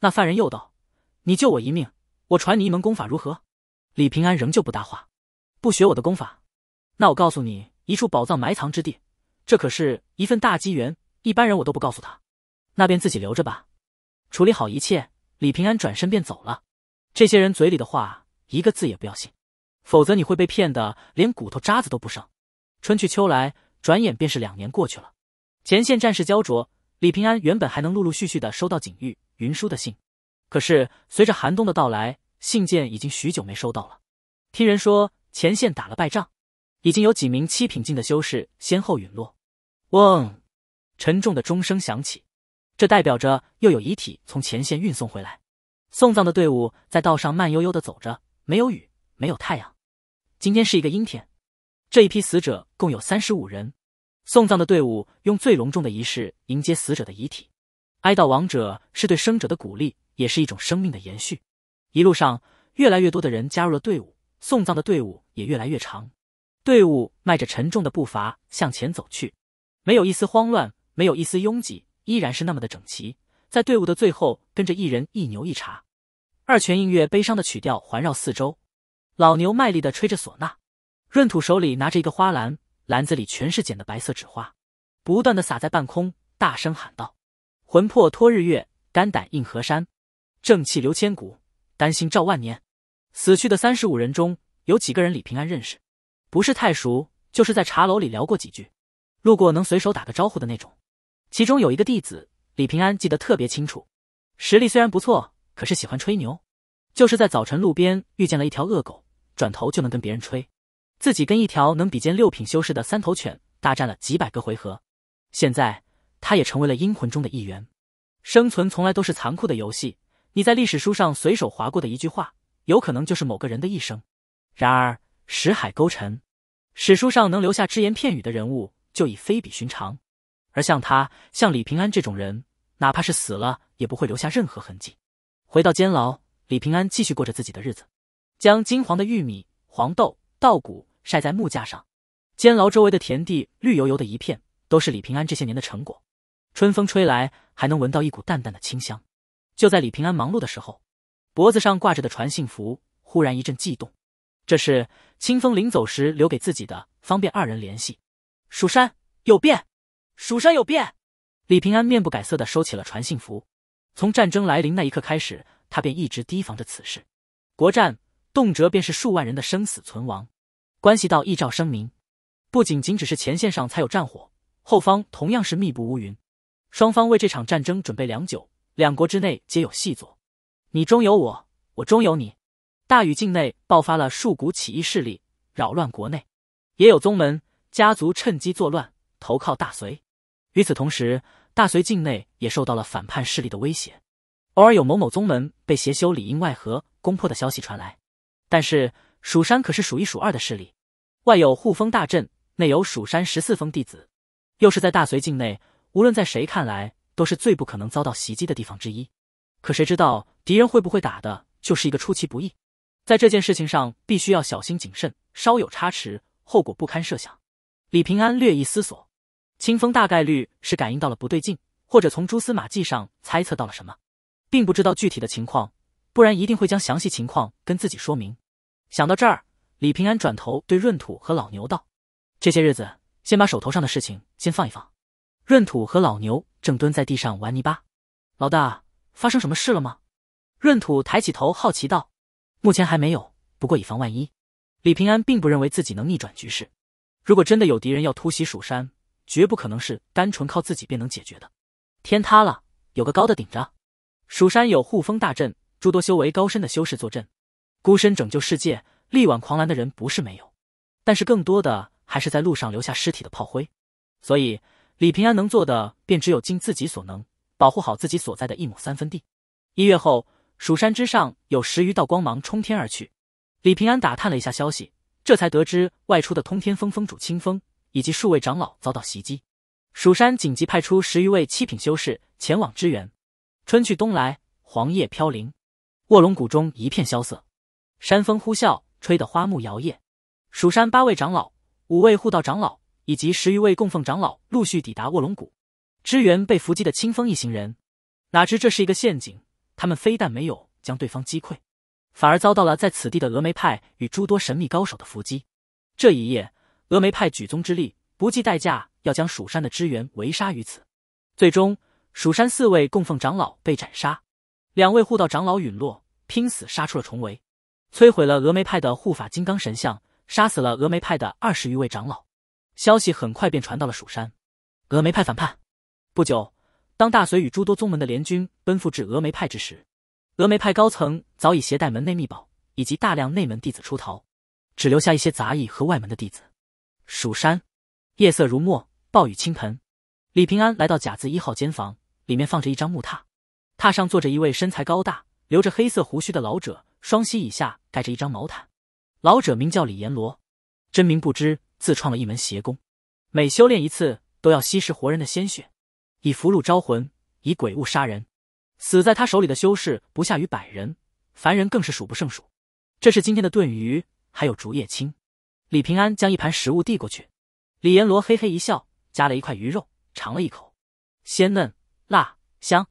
那犯人又道：“你救我一命，我传你一门功法，如何？”李平安仍旧不搭话，不学我的功法，那我告诉你一处宝藏埋藏之地，这可是一份大机缘，一般人我都不告诉他。那便自己留着吧。处理好一切，李平安转身便走了。这些人嘴里的话一个字也不要信，否则你会被骗的连骨头渣子都不剩。春去秋来，转眼便是两年过去了。前线战事焦灼，李平安原本还能陆陆续续的收到景玉、云舒的信，可是随着寒冬的到来，信件已经许久没收到了。听人说前线打了败仗，已经有几名七品境的修士先后陨落。嗡，沉重的钟声响起，这代表着又有遗体从前线运送回来。送葬的队伍在道上慢悠悠的走着，没有雨，没有太阳，今天是一个阴天。这一批死者共有三十五人，送葬的队伍用最隆重的仪式迎接死者的遗体。哀悼亡者是对生者的鼓励，也是一种生命的延续。一路上，越来越多的人加入了队伍，送葬的队伍也越来越长。队伍迈着沉重的步伐向前走去，没有一丝慌乱，没有一丝拥挤，依然是那么的整齐。在队伍的最后，跟着一人一牛一茶。二泉映月悲伤的曲调环绕四周，老牛卖力的吹着唢呐。闰土手里拿着一个花篮，篮子里全是捡的白色纸花，不断的撒在半空，大声喊道：“魂魄托日月，肝胆映河山，正气留千古，丹心照万年。”死去的三十五人中有几个人李平安认识，不是太熟，就是在茶楼里聊过几句，路过能随手打个招呼的那种。其中有一个弟子李平安记得特别清楚，实力虽然不错，可是喜欢吹牛，就是在早晨路边遇见了一条恶狗，转头就能跟别人吹。自己跟一条能比肩六品修士的三头犬大战了几百个回合，现在他也成为了阴魂中的一员。生存从来都是残酷的游戏，你在历史书上随手划过的一句话，有可能就是某个人的一生。然而石海钩沉，史书上能留下只言片语的人物就已非比寻常，而像他、像李平安这种人，哪怕是死了也不会留下任何痕迹。回到监牢，李平安继续过着自己的日子，将金黄的玉米、黄豆。稻谷晒在木架上，监牢周围的田地绿油油的一片，都是李平安这些年的成果。春风吹来，还能闻到一股淡淡的清香。就在李平安忙碌的时候，脖子上挂着的传信符忽然一阵悸动。这是清风临走时留给自己的，方便二人联系。蜀山有变，蜀山有变！李平安面不改色的收起了传信符。从战争来临那一刻开始，他便一直提防着此事。国战动辄便是数万人的生死存亡。关系到一兆声明，不仅仅只是前线上才有战火，后方同样是密布乌云。双方为这场战争准备良久，两国之内皆有细作，你中有我，我中有你。大禹境内爆发了数股起义势力，扰乱国内，也有宗门家族趁机作乱，投靠大隋。与此同时，大隋境内也受到了反叛势力的威胁，偶尔有某某宗门被邪修里应外合攻破的消息传来。但是蜀山可是数一数二的势力。外有护风大阵，内有蜀山十四峰弟子，又是在大隋境内，无论在谁看来，都是最不可能遭到袭击的地方之一。可谁知道敌人会不会打的，就是一个出其不意。在这件事情上，必须要小心谨慎，稍有差池，后果不堪设想。李平安略一思索，清风大概率是感应到了不对劲，或者从蛛丝马迹上猜测到了什么，并不知道具体的情况，不然一定会将详细情况跟自己说明。想到这儿。李平安转头对闰土和老牛道：“这些日子，先把手头上的事情先放一放。”闰土和老牛正蹲在地上玩泥巴。“老大，发生什么事了吗？”闰土抬起头，好奇道：“目前还没有，不过以防万一。”李平安并不认为自己能逆转局势。如果真的有敌人要突袭蜀山，绝不可能是单纯靠自己便能解决的。天塌了，有个高的顶着。蜀山有护风大阵，诸多修为高深的修士坐镇，孤身拯救世界。力挽狂澜的人不是没有，但是更多的还是在路上留下尸体的炮灰。所以李平安能做的便只有尽自己所能，保护好自己所在的一亩三分地。一月后，蜀山之上有十余道光芒冲天而去。李平安打探了一下消息，这才得知外出的通天峰峰主清风以及数位长老遭到袭击，蜀山紧急派出十余位七品修士前往支援。春去冬来，黄叶飘零，卧龙谷中一片萧瑟，山风呼啸。吹得花木摇曳，蜀山八位长老、五位护道长老以及十余位供奉长老陆续抵达卧龙谷，支援被伏击的清风一行人。哪知这是一个陷阱，他们非但没有将对方击溃，反而遭到了在此地的峨眉派与诸多神秘高手的伏击。这一夜，峨眉派举宗之力，不计代价，要将蜀山的支援围杀于此。最终，蜀山四位供奉长老被斩杀，两位护道长老陨落，拼死杀出了重围。摧毁了峨眉派的护法金刚神像，杀死了峨眉派的二十余位长老。消息很快便传到了蜀山，峨眉派反叛。不久，当大隋与诸多宗门的联军奔赴至峨眉派之时，峨眉派高层早已携带门内秘宝以及大量内门弟子出逃，只留下一些杂役和外门的弟子。蜀山夜色如墨，暴雨倾盆。李平安来到甲字一号间房，里面放着一张木榻，榻上坐着一位身材高大、留着黑色胡须的老者。双膝以下盖着一张毛毯，老者名叫李延罗，真名不知，自创了一门邪功，每修炼一次都要吸食活人的鲜血，以俘虏招魂，以鬼物杀人，死在他手里的修士不下于百人，凡人更是数不胜数。这是今天的炖鱼，还有竹叶青。李平安将一盘食物递过去，李延罗嘿嘿一笑，夹了一块鱼肉，尝了一口，鲜嫩、辣、香，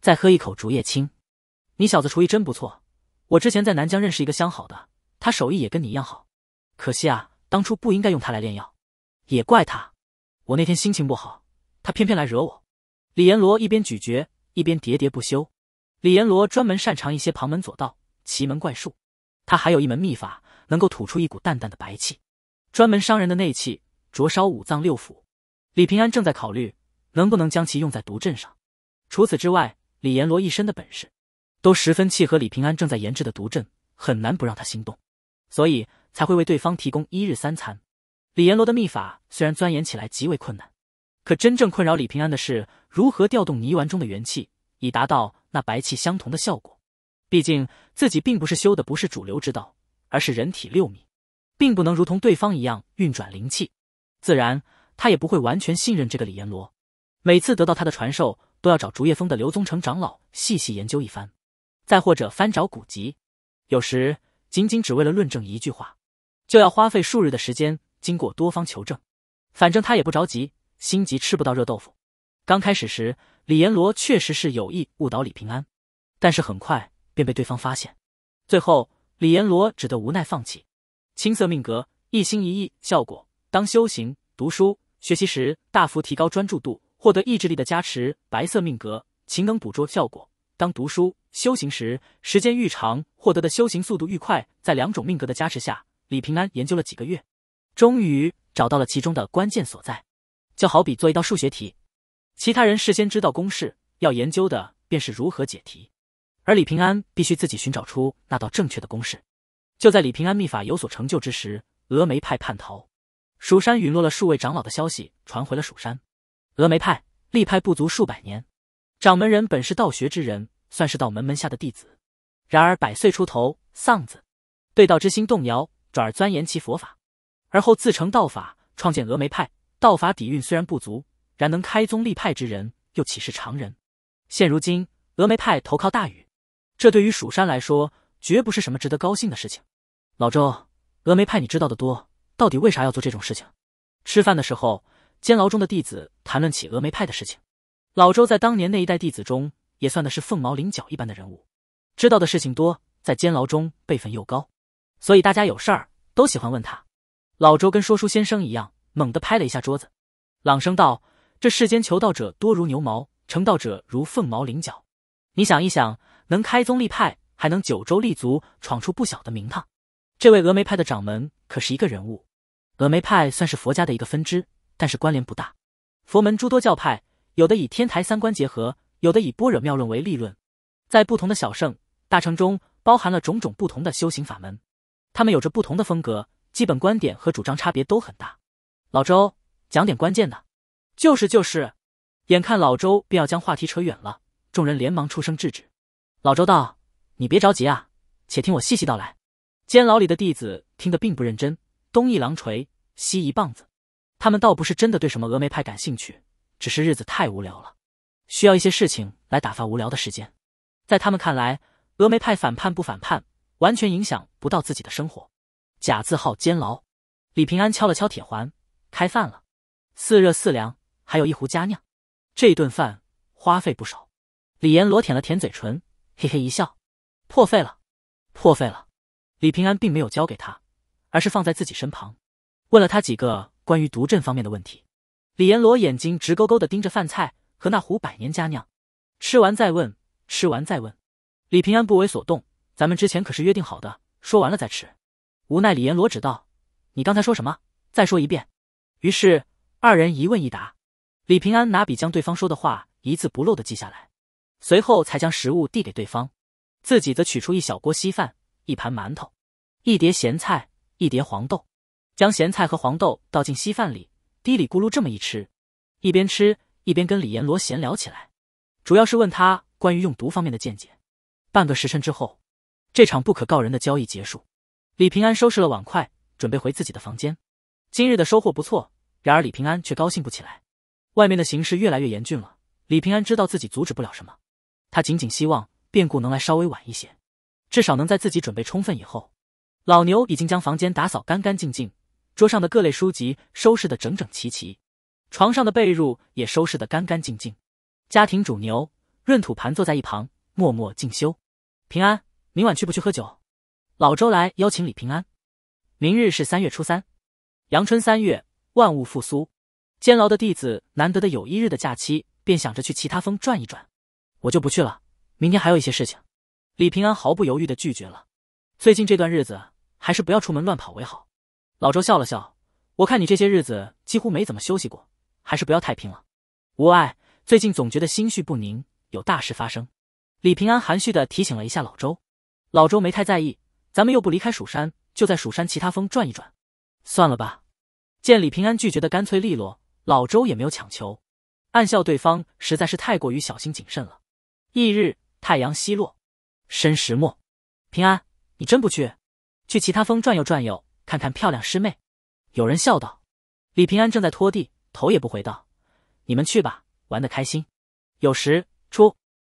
再喝一口竹叶青。你小子厨艺真不错。我之前在南疆认识一个相好的，他手艺也跟你一样好，可惜啊，当初不应该用他来炼药，也怪他。我那天心情不好，他偏偏来惹我。李阎罗一边咀嚼一边喋喋不休。李阎罗专门擅长一些旁门左道、奇门怪术，他还有一门秘法，能够吐出一股淡淡的白气，专门伤人的内气，灼烧五脏六腑。李平安正在考虑能不能将其用在毒阵上。除此之外，李阎罗一身的本事。都十分契合李平安正在研制的毒阵，很难不让他心动，所以才会为对方提供一日三餐。李延罗的秘法虽然钻研起来极为困难，可真正困扰李平安的是如何调动泥丸中的元气，以达到那白气相同的效果。毕竟自己并不是修的不是主流之道，而是人体六秘，并不能如同对方一样运转灵气。自然，他也不会完全信任这个李延罗。每次得到他的传授，都要找竹叶峰的刘宗成长老细细研究一番。再或者翻找古籍，有时仅仅只为了论证一句话，就要花费数日的时间，经过多方求证。反正他也不着急，心急吃不到热豆腐。刚开始时，李延罗确实是有意误导李平安，但是很快便被对方发现。最后，李延罗只得无奈放弃。青色命格，一心一意，效果：当修行、读书、学习时，大幅提高专注度，获得意志力的加持。白色命格，勤能捕捉，效果：当读书。修行时，时间愈长，获得的修行速度愈快。在两种命格的加持下，李平安研究了几个月，终于找到了其中的关键所在。就好比做一道数学题，其他人事先知道公式，要研究的便是如何解题；而李平安必须自己寻找出那道正确的公式。就在李平安秘法有所成就之时，峨眉派叛逃，蜀山陨落了数位长老的消息传回了蜀山。峨眉派立派不足数百年，掌门人本是道学之人。算是道门门下的弟子，然而百岁出头丧子，对道之心动摇，转而钻研其佛法，而后自成道法，创建峨眉派。道法底蕴虽然不足，然能开宗立派之人，又岂是常人？现如今，峨眉派投靠大禹，这对于蜀山来说，绝不是什么值得高兴的事情。老周，峨眉派你知道的多，到底为啥要做这种事情？吃饭的时候，监牢中的弟子谈论起峨眉派的事情。老周在当年那一代弟子中。也算的是凤毛麟角一般的人物，知道的事情多，在监牢中辈分又高，所以大家有事儿都喜欢问他。老周跟说书先生一样，猛地拍了一下桌子，朗声道：“这世间求道者多如牛毛，成道者如凤毛麟角。你想一想，能开宗立派，还能九州立足，闯出不小的名堂。这位峨眉派的掌门可是一个人物。峨眉派算是佛家的一个分支，但是关联不大。佛门诸多教派，有的以天台三观结合。”有的以《般若妙论》为立论，在不同的小圣大乘中包含了种种不同的修行法门，他们有着不同的风格、基本观点和主张，差别都很大。老周讲点关键的，就是就是。眼看老周便要将话题扯远了，众人连忙出声制止。老周道：“你别着急啊，且听我细细道来。”监牢里的弟子听得并不认真，东一榔锤，西一棒子，他们倒不是真的对什么峨眉派感兴趣，只是日子太无聊了。需要一些事情来打发无聊的时间，在他们看来，峨眉派反叛不反叛，完全影响不到自己的生活。假字号监牢，李平安敲了敲铁环，开饭了，四热四凉，还有一壶佳酿。这顿饭花费不少。李延罗舔了舔嘴唇，嘿嘿一笑，破费了，破费了。李平安并没有交给他，而是放在自己身旁，问了他几个关于毒阵方面的问题。李延罗眼睛直勾勾的盯着饭菜。和那壶百年佳酿，吃完再问，吃完再问。李平安不为所动，咱们之前可是约定好的，说完了再吃。无奈李岩罗只道：“你刚才说什么？再说一遍。”于是二人一问一答。李平安拿笔将对方说的话一字不漏的记下来，随后才将食物递给对方，自己则取出一小锅稀饭、一盘馒头、一碟咸菜、一碟黄豆，将咸菜和黄豆倒进稀饭里，嘀里咕噜这么一吃，一边吃。一边跟李延罗闲聊起来，主要是问他关于用毒方面的见解。半个时辰之后，这场不可告人的交易结束。李平安收拾了碗筷，准备回自己的房间。今日的收获不错，然而李平安却高兴不起来。外面的形势越来越严峻了，李平安知道自己阻止不了什么，他仅仅希望变故能来稍微晚一些，至少能在自己准备充分以后。老牛已经将房间打扫干干净净，桌上的各类书籍收拾的整整齐齐。床上的被褥也收拾得干干净净，家庭主牛闰土盘坐在一旁默默静修。平安，明晚去不去喝酒？老周来邀请李平安。明日是三月初三，阳春三月，万物复苏，监牢的弟子难得的有一日的假期，便想着去其他峰转一转。我就不去了，明天还有一些事情。李平安毫不犹豫的拒绝了。最近这段日子，还是不要出门乱跑为好。老周笑了笑，我看你这些日子几乎没怎么休息过。还是不要太拼了，无碍。最近总觉得心绪不宁，有大事发生。李平安含蓄的提醒了一下老周，老周没太在意。咱们又不离开蜀山，就在蜀山其他峰转一转，算了吧。见李平安拒绝的干脆利落，老周也没有强求，暗笑对方实在是太过于小心谨慎了。翌日，太阳西落，申时末，平安，你真不去？去其他峰转悠转悠，看看漂亮师妹。有人笑道。李平安正在拖地。头也不回道：“你们去吧，玩得开心。”有时出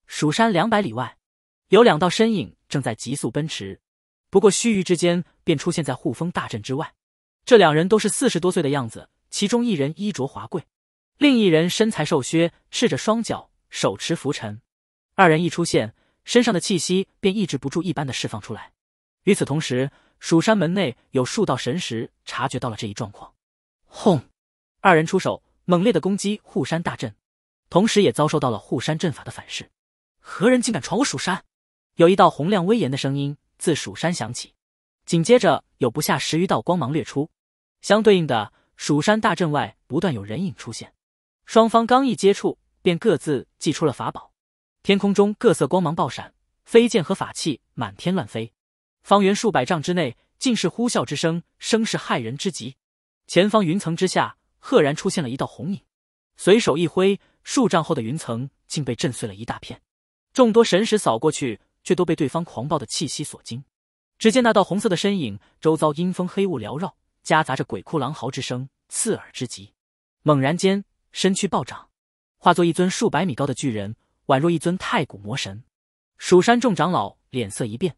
蜀山两百里外，有两道身影正在急速奔驰，不过须臾之间便出现在护风大阵之外。这两人都是四十多岁的样子，其中一人衣着华贵，另一人身材瘦削，赤着双脚，手持浮尘。二人一出现，身上的气息便抑制不住一般的释放出来。与此同时，蜀山门内有数道神识察觉到了这一状况，轰！二人出手，猛烈的攻击护山大阵，同时也遭受到了护山阵法的反噬。何人竟敢闯我蜀山？有一道洪亮威严的声音自蜀山响起，紧接着有不下十余道光芒掠出，相对应的，蜀山大阵外不断有人影出现。双方刚一接触，便各自祭出了法宝。天空中各色光芒爆闪，飞剑和法器满天乱飞，方圆数百丈之内尽是呼啸之声，声势骇人之极。前方云层之下。赫然出现了一道红影，随手一挥，数丈后的云层竟被震碎了一大片。众多神识扫过去，却都被对方狂暴的气息所惊。只见那道红色的身影周遭阴风黑雾缭绕，夹杂着鬼哭狼嚎之声，刺耳之极。猛然间，身躯暴涨，化作一尊数百米高的巨人，宛若一尊太古魔神。蜀山众长老脸色一变：“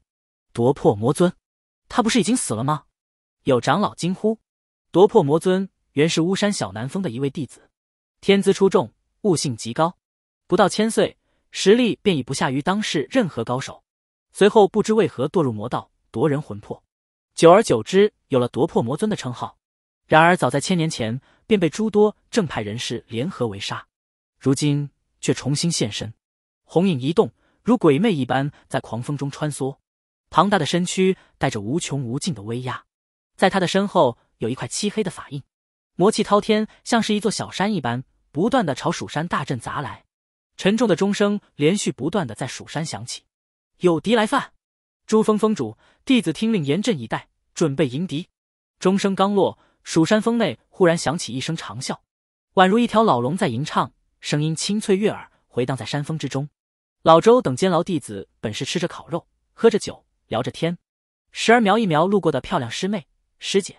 夺破魔尊，他不是已经死了吗？”有长老惊呼：“夺破魔尊！”原是巫山小南风的一位弟子，天资出众，悟性极高，不到千岁，实力便已不下于当世任何高手。随后不知为何堕入魔道，夺人魂魄，久而久之有了夺魄魔尊的称号。然而早在千年前便被诸多正派人士联合围杀，如今却重新现身。红影一动，如鬼魅一般在狂风中穿梭，庞大的身躯带着无穷无尽的威压。在他的身后有一块漆黑的法印。魔气滔天，像是一座小山一般，不断的朝蜀山大阵砸来。沉重的钟声连续不断的在蜀山响起。有敌来犯，珠峰峰主弟子听令，严阵以待，准备迎敌。钟声刚落，蜀山峰内忽然响起一声长啸，宛如一条老龙在吟唱，声音清脆悦耳，回荡在山峰之中。老周等监牢弟子本是吃着烤肉，喝着酒，聊着天，时而瞄一瞄路过的漂亮师妹师姐。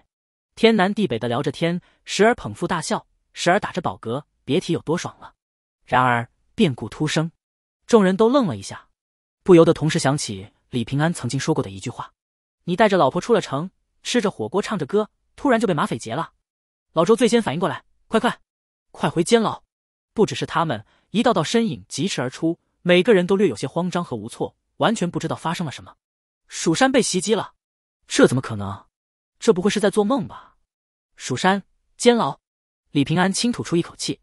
天南地北的聊着天，时而捧腹大笑，时而打着饱嗝，别提有多爽了。然而变故突生，众人都愣了一下，不由得同时想起李平安曾经说过的一句话：“你带着老婆出了城，吃着火锅，唱着歌，突然就被马匪劫了。”老周最先反应过来：“快快，快回监牢！”不只是他们，一道道身影疾驰而出，每个人都略有些慌张和无措，完全不知道发生了什么。蜀山被袭击了？这怎么可能？这不会是在做梦吧？蜀山监牢，李平安轻吐出一口气，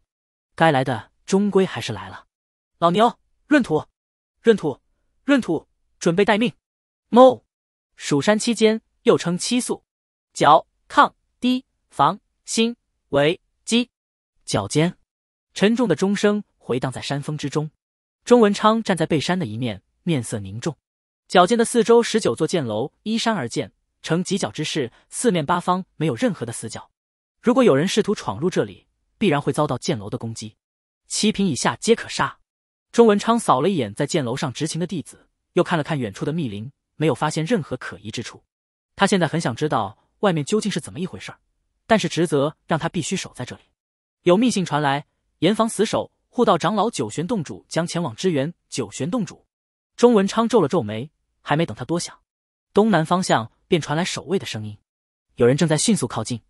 该来的终归还是来了。老牛，闰土，闰土，闰土，准备待命。卯，蜀山七监又称七宿，角、亢、堤、房、心、为箕。脚尖，沉重的钟声回荡在山峰之中。钟文昌站在背山的一面，面色凝重。脚尖的四周十九座箭楼依山而建。呈犄角之势，四面八方没有任何的死角。如果有人试图闯入这里，必然会遭到剑楼的攻击。七品以下皆可杀。钟文昌扫了一眼在剑楼上执勤的弟子，又看了看远处的密林，没有发现任何可疑之处。他现在很想知道外面究竟是怎么一回事儿，但是职责让他必须守在这里。有密信传来，严防死守。护道长老九玄洞主将前往支援。九玄洞主，钟文昌皱了皱眉，还没等他多想，东南方向。便传来守卫的声音，有人正在迅速靠近。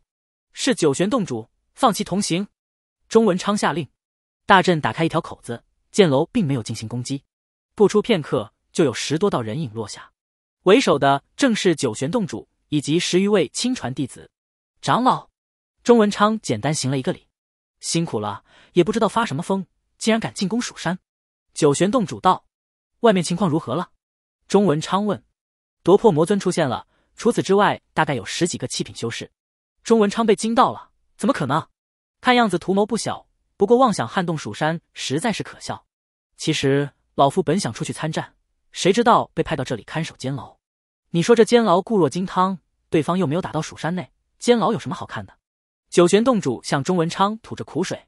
是九玄洞主，放弃同行。钟文昌下令，大阵打开一条口子。剑楼并没有进行攻击。不出片刻，就有十多道人影落下，为首的正是九玄洞主以及十余位亲传弟子。长老，钟文昌简单行了一个礼，辛苦了。也不知道发什么疯，竟然敢进攻蜀山。九玄洞主道：“外面情况如何了？”钟文昌问：“夺魄魔尊出现了。”除此之外，大概有十几个七品修士。钟文昌被惊到了，怎么可能？看样子图谋不小。不过妄想撼动蜀山，实在是可笑。其实老夫本想出去参战，谁知道被派到这里看守监牢。你说这监牢固若金汤，对方又没有打到蜀山内，监牢有什么好看的？九玄洞主向钟文昌吐着苦水。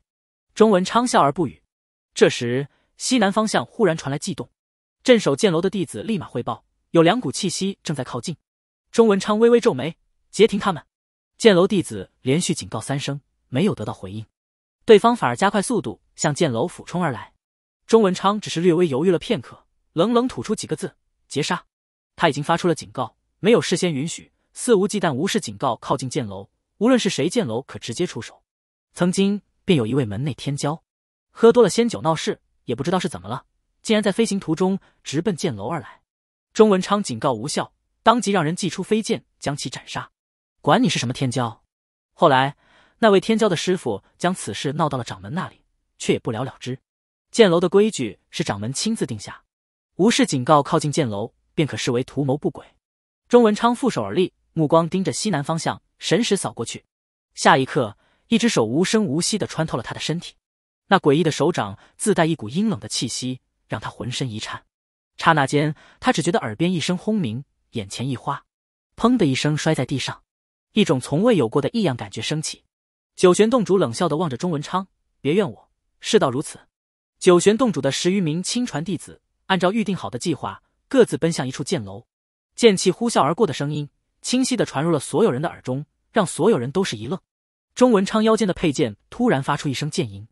钟文昌笑而不语。这时，西南方向忽然传来悸动，镇守剑楼的弟子立马汇报，有两股气息正在靠近。钟文昌微微皱眉，截停他们。剑楼弟子连续警告三声，没有得到回应，对方反而加快速度向剑楼俯冲而来。钟文昌只是略微犹豫了片刻，冷冷吐出几个字：“截杀！”他已经发出了警告，没有事先允许，肆无忌惮无视警告靠近剑楼。无论是谁，剑楼可直接出手。曾经便有一位门内天骄，喝多了仙酒闹事，也不知道是怎么了，竟然在飞行途中直奔剑楼而来。钟文昌警告无效。当即让人祭出飞剑将其斩杀，管你是什么天骄。后来那位天骄的师傅将此事闹到了掌门那里，却也不了了之。剑楼的规矩是掌门亲自定下，无视警告靠近剑楼，便可视为图谋不轨。钟文昌负手而立，目光盯着西南方向，神识扫过去。下一刻，一只手无声无息地穿透了他的身体，那诡异的手掌自带一股阴冷的气息，让他浑身一颤。刹那间，他只觉得耳边一声轰鸣。眼前一花，砰的一声摔在地上，一种从未有过的异样感觉升起。九玄洞主冷笑的望着钟文昌：“别怨我，事到如此。”九玄洞主的十余名亲传弟子按照预定好的计划，各自奔向一处剑楼，剑气呼啸而过的声音清晰的传入了所有人的耳中，让所有人都是一愣。钟文昌腰间的佩剑突然发出一声剑吟，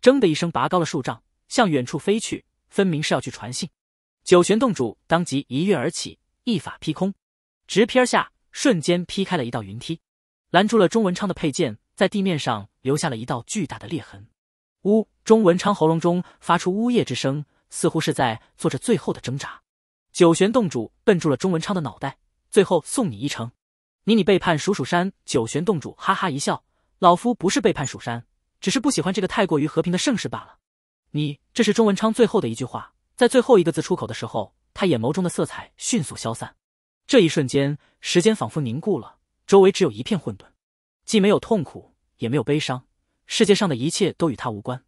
铮的一声拔高了数丈，向远处飞去，分明是要去传信。九玄洞主当即一跃而起。一法劈空，直劈而下，瞬间劈开了一道云梯，拦住了钟文昌的佩剑，在地面上留下了一道巨大的裂痕。呜，钟文昌喉咙中发出呜咽之声，似乎是在做着最后的挣扎。九玄洞主摁住了钟文昌的脑袋，最后送你一程。你，你背叛蜀蜀山？九玄洞主哈哈一笑，老夫不是背叛蜀山，只是不喜欢这个太过于和平的盛世罢了。你，这是钟文昌最后的一句话，在最后一个字出口的时候。他眼眸中的色彩迅速消散，这一瞬间，时间仿佛凝固了，周围只有一片混沌，既没有痛苦，也没有悲伤，世界上的一切都与他无关。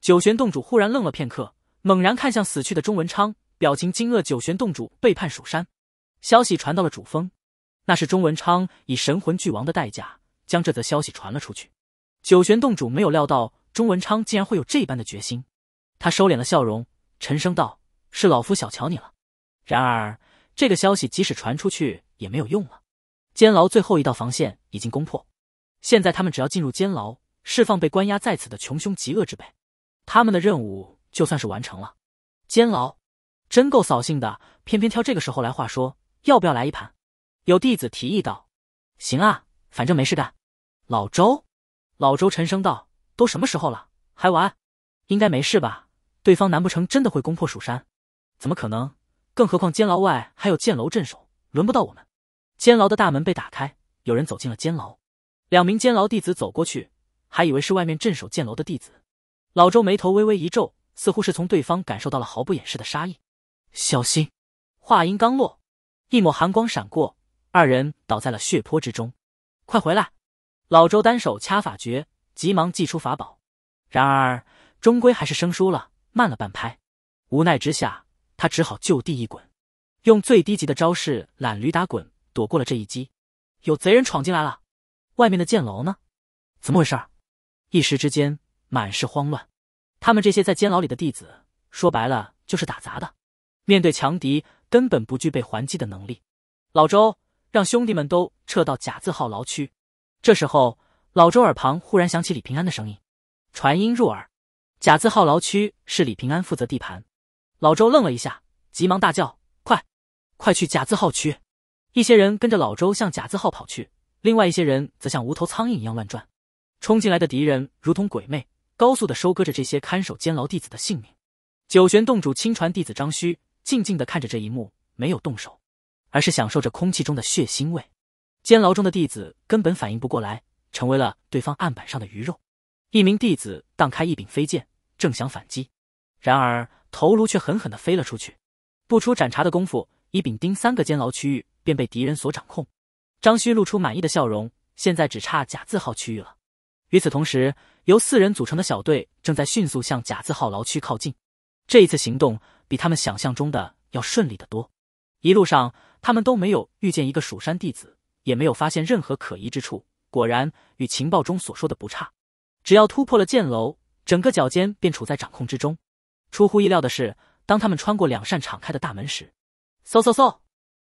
九玄洞主忽然愣了片刻，猛然看向死去的钟文昌，表情惊愕。九玄洞主背叛蜀山，消息传到了主峰，那是钟文昌以神魂俱亡的代价将这则消息传了出去。九玄洞主没有料到钟文昌竟然会有这般的决心，他收敛了笑容，沉声道：“是老夫小瞧你了。”然而，这个消息即使传出去也没有用了。监牢最后一道防线已经攻破，现在他们只要进入监牢，释放被关押在此的穷凶极恶之辈，他们的任务就算是完成了。监牢，真够扫兴的，偏偏挑这个时候来话说，要不要来一盘？有弟子提议道：“行啊，反正没事干。”老周，老周沉声道：“都什么时候了，还玩？应该没事吧？对方难不成真的会攻破蜀山？怎么可能？”更何况，监牢外还有剑楼镇守，轮不到我们。监牢的大门被打开，有人走进了监牢。两名监牢弟子走过去，还以为是外面镇守剑楼的弟子。老周眉头微微一皱，似乎是从对方感受到了毫不掩饰的杀意。小心！话音刚落，一抹寒光闪过，二人倒在了血泊之中。快回来！老周单手掐法诀，急忙祭出法宝，然而终归还是生疏了，慢了半拍。无奈之下。他只好就地一滚，用最低级的招式懒驴打滚，躲过了这一击。有贼人闯进来了，外面的箭楼呢？怎么回事？一时之间满是慌乱。他们这些在监牢里的弟子，说白了就是打杂的，面对强敌根本不具备还击的能力。老周，让兄弟们都撤到甲字号牢区。这时候，老周耳旁忽然响起李平安的声音，传音入耳。甲字号牢区是李平安负责地盘。老周愣了一下，急忙大叫：“快，快去假字号区！”一些人跟着老周向假字号跑去，另外一些人则像无头苍蝇一样乱转。冲进来的敌人如同鬼魅，高速的收割着这些看守监牢弟子的性命。九玄洞主亲传弟子张虚静静的看着这一幕，没有动手，而是享受着空气中的血腥味。监牢中的弟子根本反应不过来，成为了对方案板上的鱼肉。一名弟子荡开一柄飞剑，正想反击，然而。头颅却狠狠的飞了出去，不出斩茶的功夫，乙丙丁三个监牢区域便被敌人所掌控。张旭露出满意的笑容，现在只差假字号区域了。与此同时，由四人组成的小队正在迅速向假字号牢区靠近。这一次行动比他们想象中的要顺利得多，一路上他们都没有遇见一个蜀山弟子，也没有发现任何可疑之处。果然与情报中所说的不差，只要突破了剑楼，整个脚尖便处在掌控之中。出乎意料的是，当他们穿过两扇敞开的大门时，嗖嗖嗖，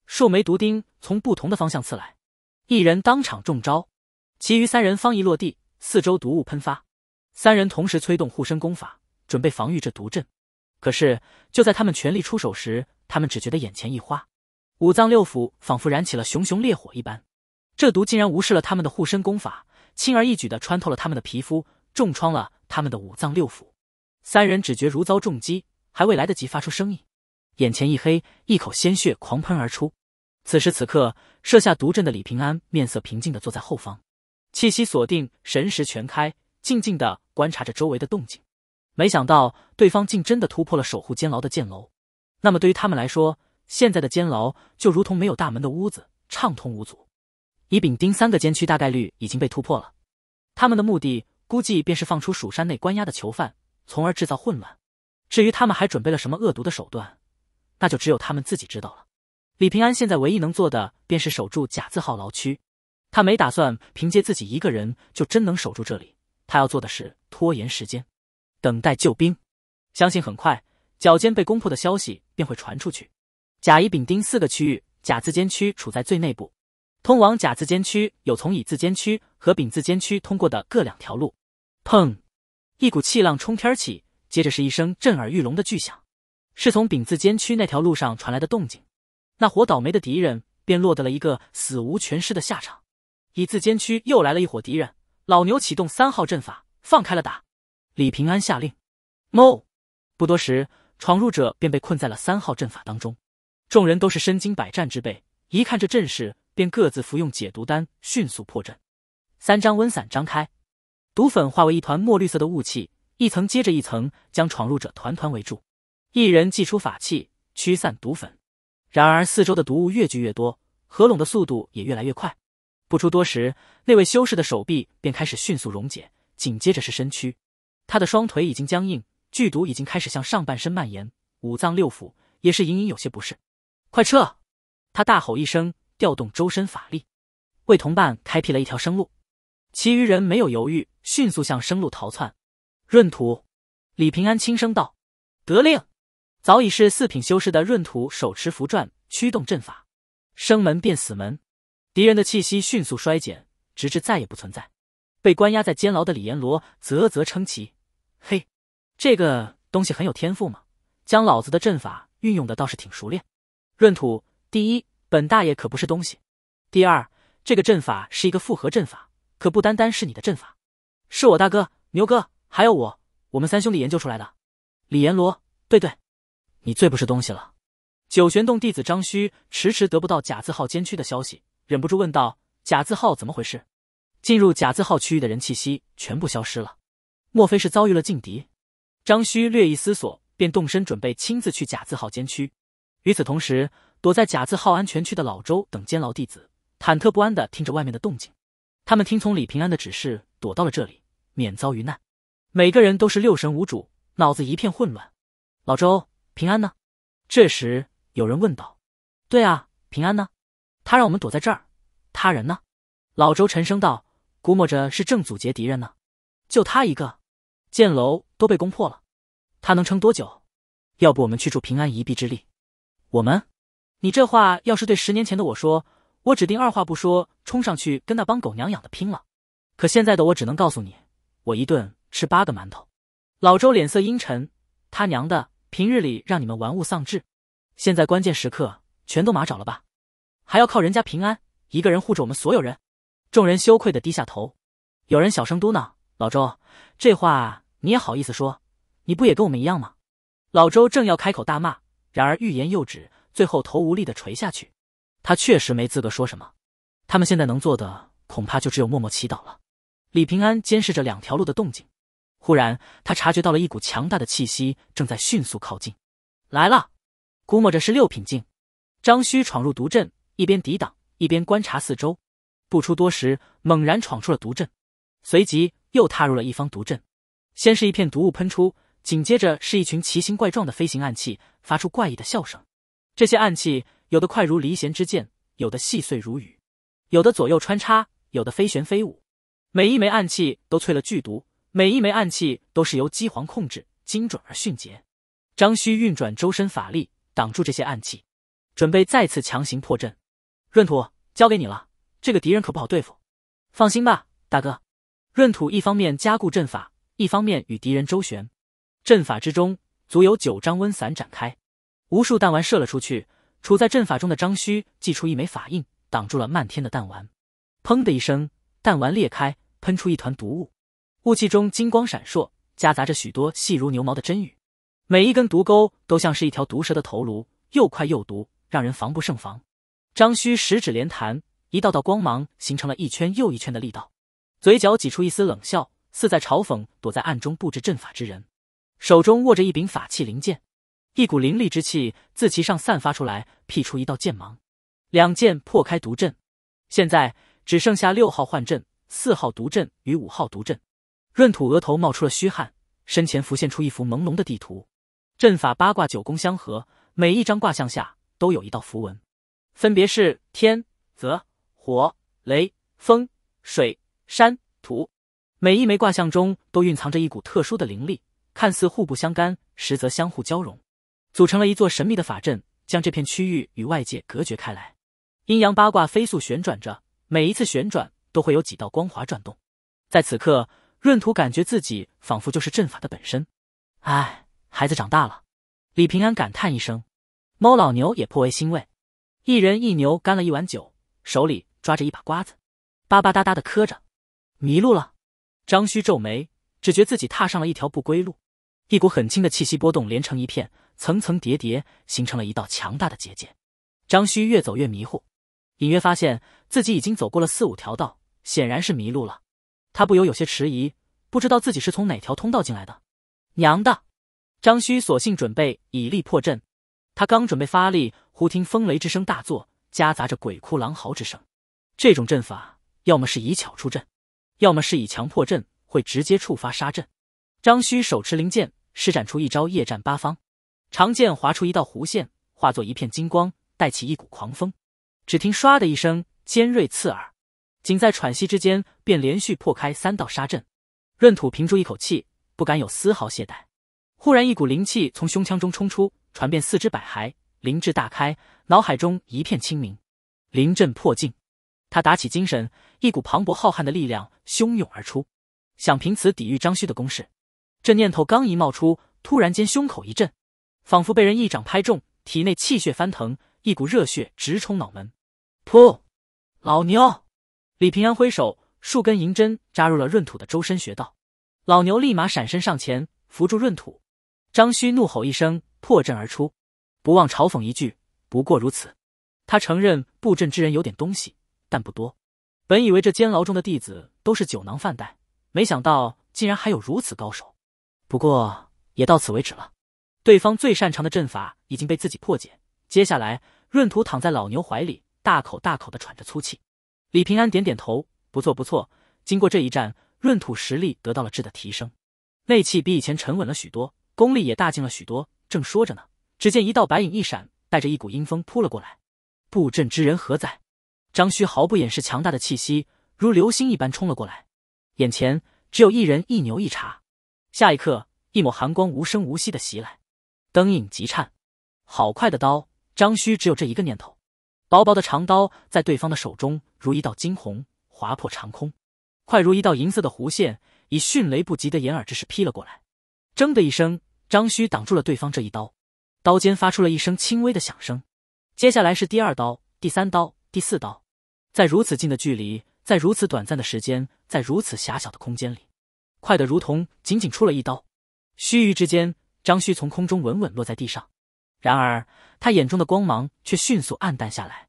数枚毒钉从不同的方向刺来，一人当场中招，其余三人方一落地，四周毒雾喷发，三人同时催动护身功法，准备防御这毒阵。可是就在他们全力出手时，他们只觉得眼前一花，五脏六腑仿佛燃起了熊熊烈火一般，这毒竟然无视了他们的护身功法，轻而易举的穿透了他们的皮肤，重创了他们的五脏六腑。三人只觉如遭重击，还未来得及发出声音，眼前一黑，一口鲜血狂喷而出。此时此刻，设下毒阵的李平安面色平静的坐在后方，气息锁定，神识全开，静静的观察着周围的动静。没想到对方竟真的突破了守护监牢的箭楼，那么对于他们来说，现在的监牢就如同没有大门的屋子，畅通无阻。乙丙丁三个监区大概率已经被突破了，他们的目的估计便是放出蜀山内关押的囚犯。从而制造混乱。至于他们还准备了什么恶毒的手段，那就只有他们自己知道了。李平安现在唯一能做的，便是守住甲字号牢区。他没打算凭借自己一个人就真能守住这里。他要做的是拖延时间，等待救兵。相信很快，脚尖被攻破的消息便会传出去。甲乙丙丁四个区域，甲字间区处在最内部，通往甲字间区有从乙字间区和丙字间区通过的各两条路。砰。一股气浪冲天起，接着是一声震耳欲聋的巨响，是从丙字监区那条路上传来的动静。那伙倒霉的敌人便落得了一个死无全尸的下场。乙字监区又来了一伙敌人，老牛启动三号阵法，放开了打。李平安下令，no。不多时，闯入者便被困在了三号阵法当中。众人都是身经百战之辈，一看这阵势，便各自服用解毒丹，迅速破阵。三张温伞张开。毒粉化为一团墨绿色的雾气，一层接着一层将闯入者团团围住。一人祭出法器驱散毒粉，然而四周的毒雾越聚越多，合拢的速度也越来越快。不出多时，那位修士的手臂便开始迅速溶解，紧接着是身躯。他的双腿已经僵硬，剧毒已经开始向上半身蔓延，五脏六腑也是隐隐有些不适。快撤！他大吼一声，调动周身法力，为同伴开辟了一条生路。其余人没有犹豫，迅速向生路逃窜。闰土，李平安轻声道：“得令。”早已是四品修士的闰土手持符篆，驱动阵法，生门变死门，敌人的气息迅速衰减，直至再也不存在。被关押在监牢的李延罗啧啧称奇：“嘿，这个东西很有天赋嘛，将老子的阵法运用的倒是挺熟练。”闰土，第一，本大爷可不是东西；第二，这个阵法是一个复合阵法。可不单单是你的阵法，是我大哥牛哥，还有我，我们三兄弟研究出来的。李阎罗，对对，你最不是东西了。九玄洞弟子张虚迟迟得不到假字号监区的消息，忍不住问道：“假字号怎么回事？进入假字号区域的人气息全部消失了，莫非是遭遇了劲敌？”张虚略一思索，便动身准备亲自去假字号监区。与此同时，躲在假字号安全区的老周等监牢弟子忐忑不安的听着外面的动静。他们听从李平安的指示，躲到了这里，免遭于难。每个人都是六神无主，脑子一片混乱。老周，平安呢？这时有人问道。对啊，平安呢？他让我们躲在这儿，他人呢？老周沉声道，估摸着是正阻截敌人呢。就他一个，箭楼都被攻破了，他能撑多久？要不我们去助平安一臂之力？我们？你这话要是对十年前的我说。我指定二话不说冲上去跟那帮狗娘养的拼了！可现在的我只能告诉你，我一顿吃八个馒头。老周脸色阴沉，他娘的，平日里让你们玩物丧志，现在关键时刻全都马找了吧？还要靠人家平安一个人护着我们所有人？众人羞愧的低下头，有人小声嘟囔：“老周，这话你也好意思说？你不也跟我们一样吗？”老周正要开口大骂，然而欲言又止，最后头无力的垂下去。他确实没资格说什么，他们现在能做的恐怕就只有默默祈祷了。李平安监视着两条路的动静，忽然他察觉到了一股强大的气息正在迅速靠近。来了，估摸着是六品境。张虚闯入毒阵，一边抵挡一边观察四周。不出多时，猛然闯出了毒阵，随即又踏入了一方毒阵。先是一片毒雾喷出，紧接着是一群奇形怪状的飞行暗器发出怪异的笑声。这些暗器。有的快如离弦之箭，有的细碎如雨，有的左右穿插，有的飞旋飞舞。每一枚暗器都淬了剧毒，每一枚暗器都是由机皇控制，精准而迅捷。张须运转周身法力，挡住这些暗器，准备再次强行破阵。闰土，交给你了，这个敌人可不好对付。放心吧，大哥。闰土一方面加固阵法，一方面与敌人周旋。阵法之中，足有九张温散展开，无数弹丸射了出去。处在阵法中的张须祭出一枚法印，挡住了漫天的弹丸。砰的一声，弹丸裂开，喷出一团毒雾。雾气中金光闪烁，夹杂着许多细如牛毛的针雨。每一根毒钩都像是一条毒蛇的头颅，又快又毒，让人防不胜防。张须十指连弹，一道道光芒形成了一圈又一圈的力道，嘴角挤出一丝冷笑，似在嘲讽躲在暗中布置阵法之人。手中握着一柄法器灵剑。一股凌厉之气自其上散发出来，辟出一道剑芒，两剑破开毒阵。现在只剩下六号幻阵、四号毒阵与五号毒阵。闰土额头冒出了虚汗，身前浮现出一幅朦胧的地图。阵法八卦九宫相合，每一张卦象下都有一道符文，分别是天、泽、火、雷、风、水、山、土。每一枚卦象中都蕴藏着一股特殊的灵力，看似互不相干，实则相互交融。组成了一座神秘的法阵，将这片区域与外界隔绝开来。阴阳八卦飞速旋转着，每一次旋转都会有几道光华转动。在此刻，闰土感觉自己仿佛就是阵法的本身。唉，孩子长大了，李平安感叹一声。猫老牛也颇为欣慰，一人一牛干了一碗酒，手里抓着一把瓜子，巴巴哒哒的磕着。迷路了，张须皱眉，只觉自己踏上了一条不归路。一股很轻的气息波动连成一片。层层叠叠，形成了一道强大的结界。张虚越走越迷糊，隐约发现自己已经走过了四五条道，显然是迷路了。他不由有些迟疑，不知道自己是从哪条通道进来的。娘的！张虚索性准备以力破阵。他刚准备发力，忽听风雷之声大作，夹杂着鬼哭狼嚎之声。这种阵法，要么是以巧出阵，要么是以强破阵，会直接触发杀阵。张虚手持灵剑，施展出一招“夜战八方”。长剑划出一道弧线，化作一片金光，带起一股狂风。只听唰的一声，尖锐刺耳，仅在喘息之间，便连续破开三道杀阵。闰土屏住一口气，不敢有丝毫懈怠。忽然，一股灵气从胸腔中冲出，传遍四肢百骸，灵智大开，脑海中一片清明。临阵破境，他打起精神，一股磅礴浩瀚的力量汹涌而出，想凭此抵御张旭的攻势。这念头刚一冒出，突然间胸口一震。仿佛被人一掌拍中，体内气血翻腾，一股热血直冲脑门。噗！老牛李平安挥手，数根银针扎入了闰土的周身穴道。老牛立马闪身上前，扶住闰土。张须怒吼一声，破阵而出，不忘嘲讽一句：“不过如此。”他承认布阵之人有点东西，但不多。本以为这监牢中的弟子都是酒囊饭袋，没想到竟然还有如此高手。不过也到此为止了。对方最擅长的阵法已经被自己破解，接下来，闰土躺在老牛怀里，大口大口的喘着粗气。李平安点点头，不错不错。经过这一战，闰土实力得到了质的提升，内气比以前沉稳了许多，功力也大进了许多。正说着呢，只见一道白影一闪，带着一股阴风扑了过来。布阵之人何在？张须毫不掩饰强大的气息，如流星一般冲了过来。眼前只有一人一牛一茶。下一刻，一抹寒光无声无息的袭来。灯影极颤，好快的刀！张须只有这一个念头。薄薄的长刀在对方的手中如一道惊鸿，划破长空，快如一道银色的弧线，以迅雷不及的掩耳之势劈了过来。铮的一声，张须挡住了对方这一刀，刀尖发出了一声轻微的响声。接下来是第二刀、第三刀、第四刀，在如此近的距离，在如此短暂的时间，在如此狭小的空间里，快得如同仅仅出了一刀。须臾之间。张须从空中稳稳落在地上，然而他眼中的光芒却迅速暗淡下来。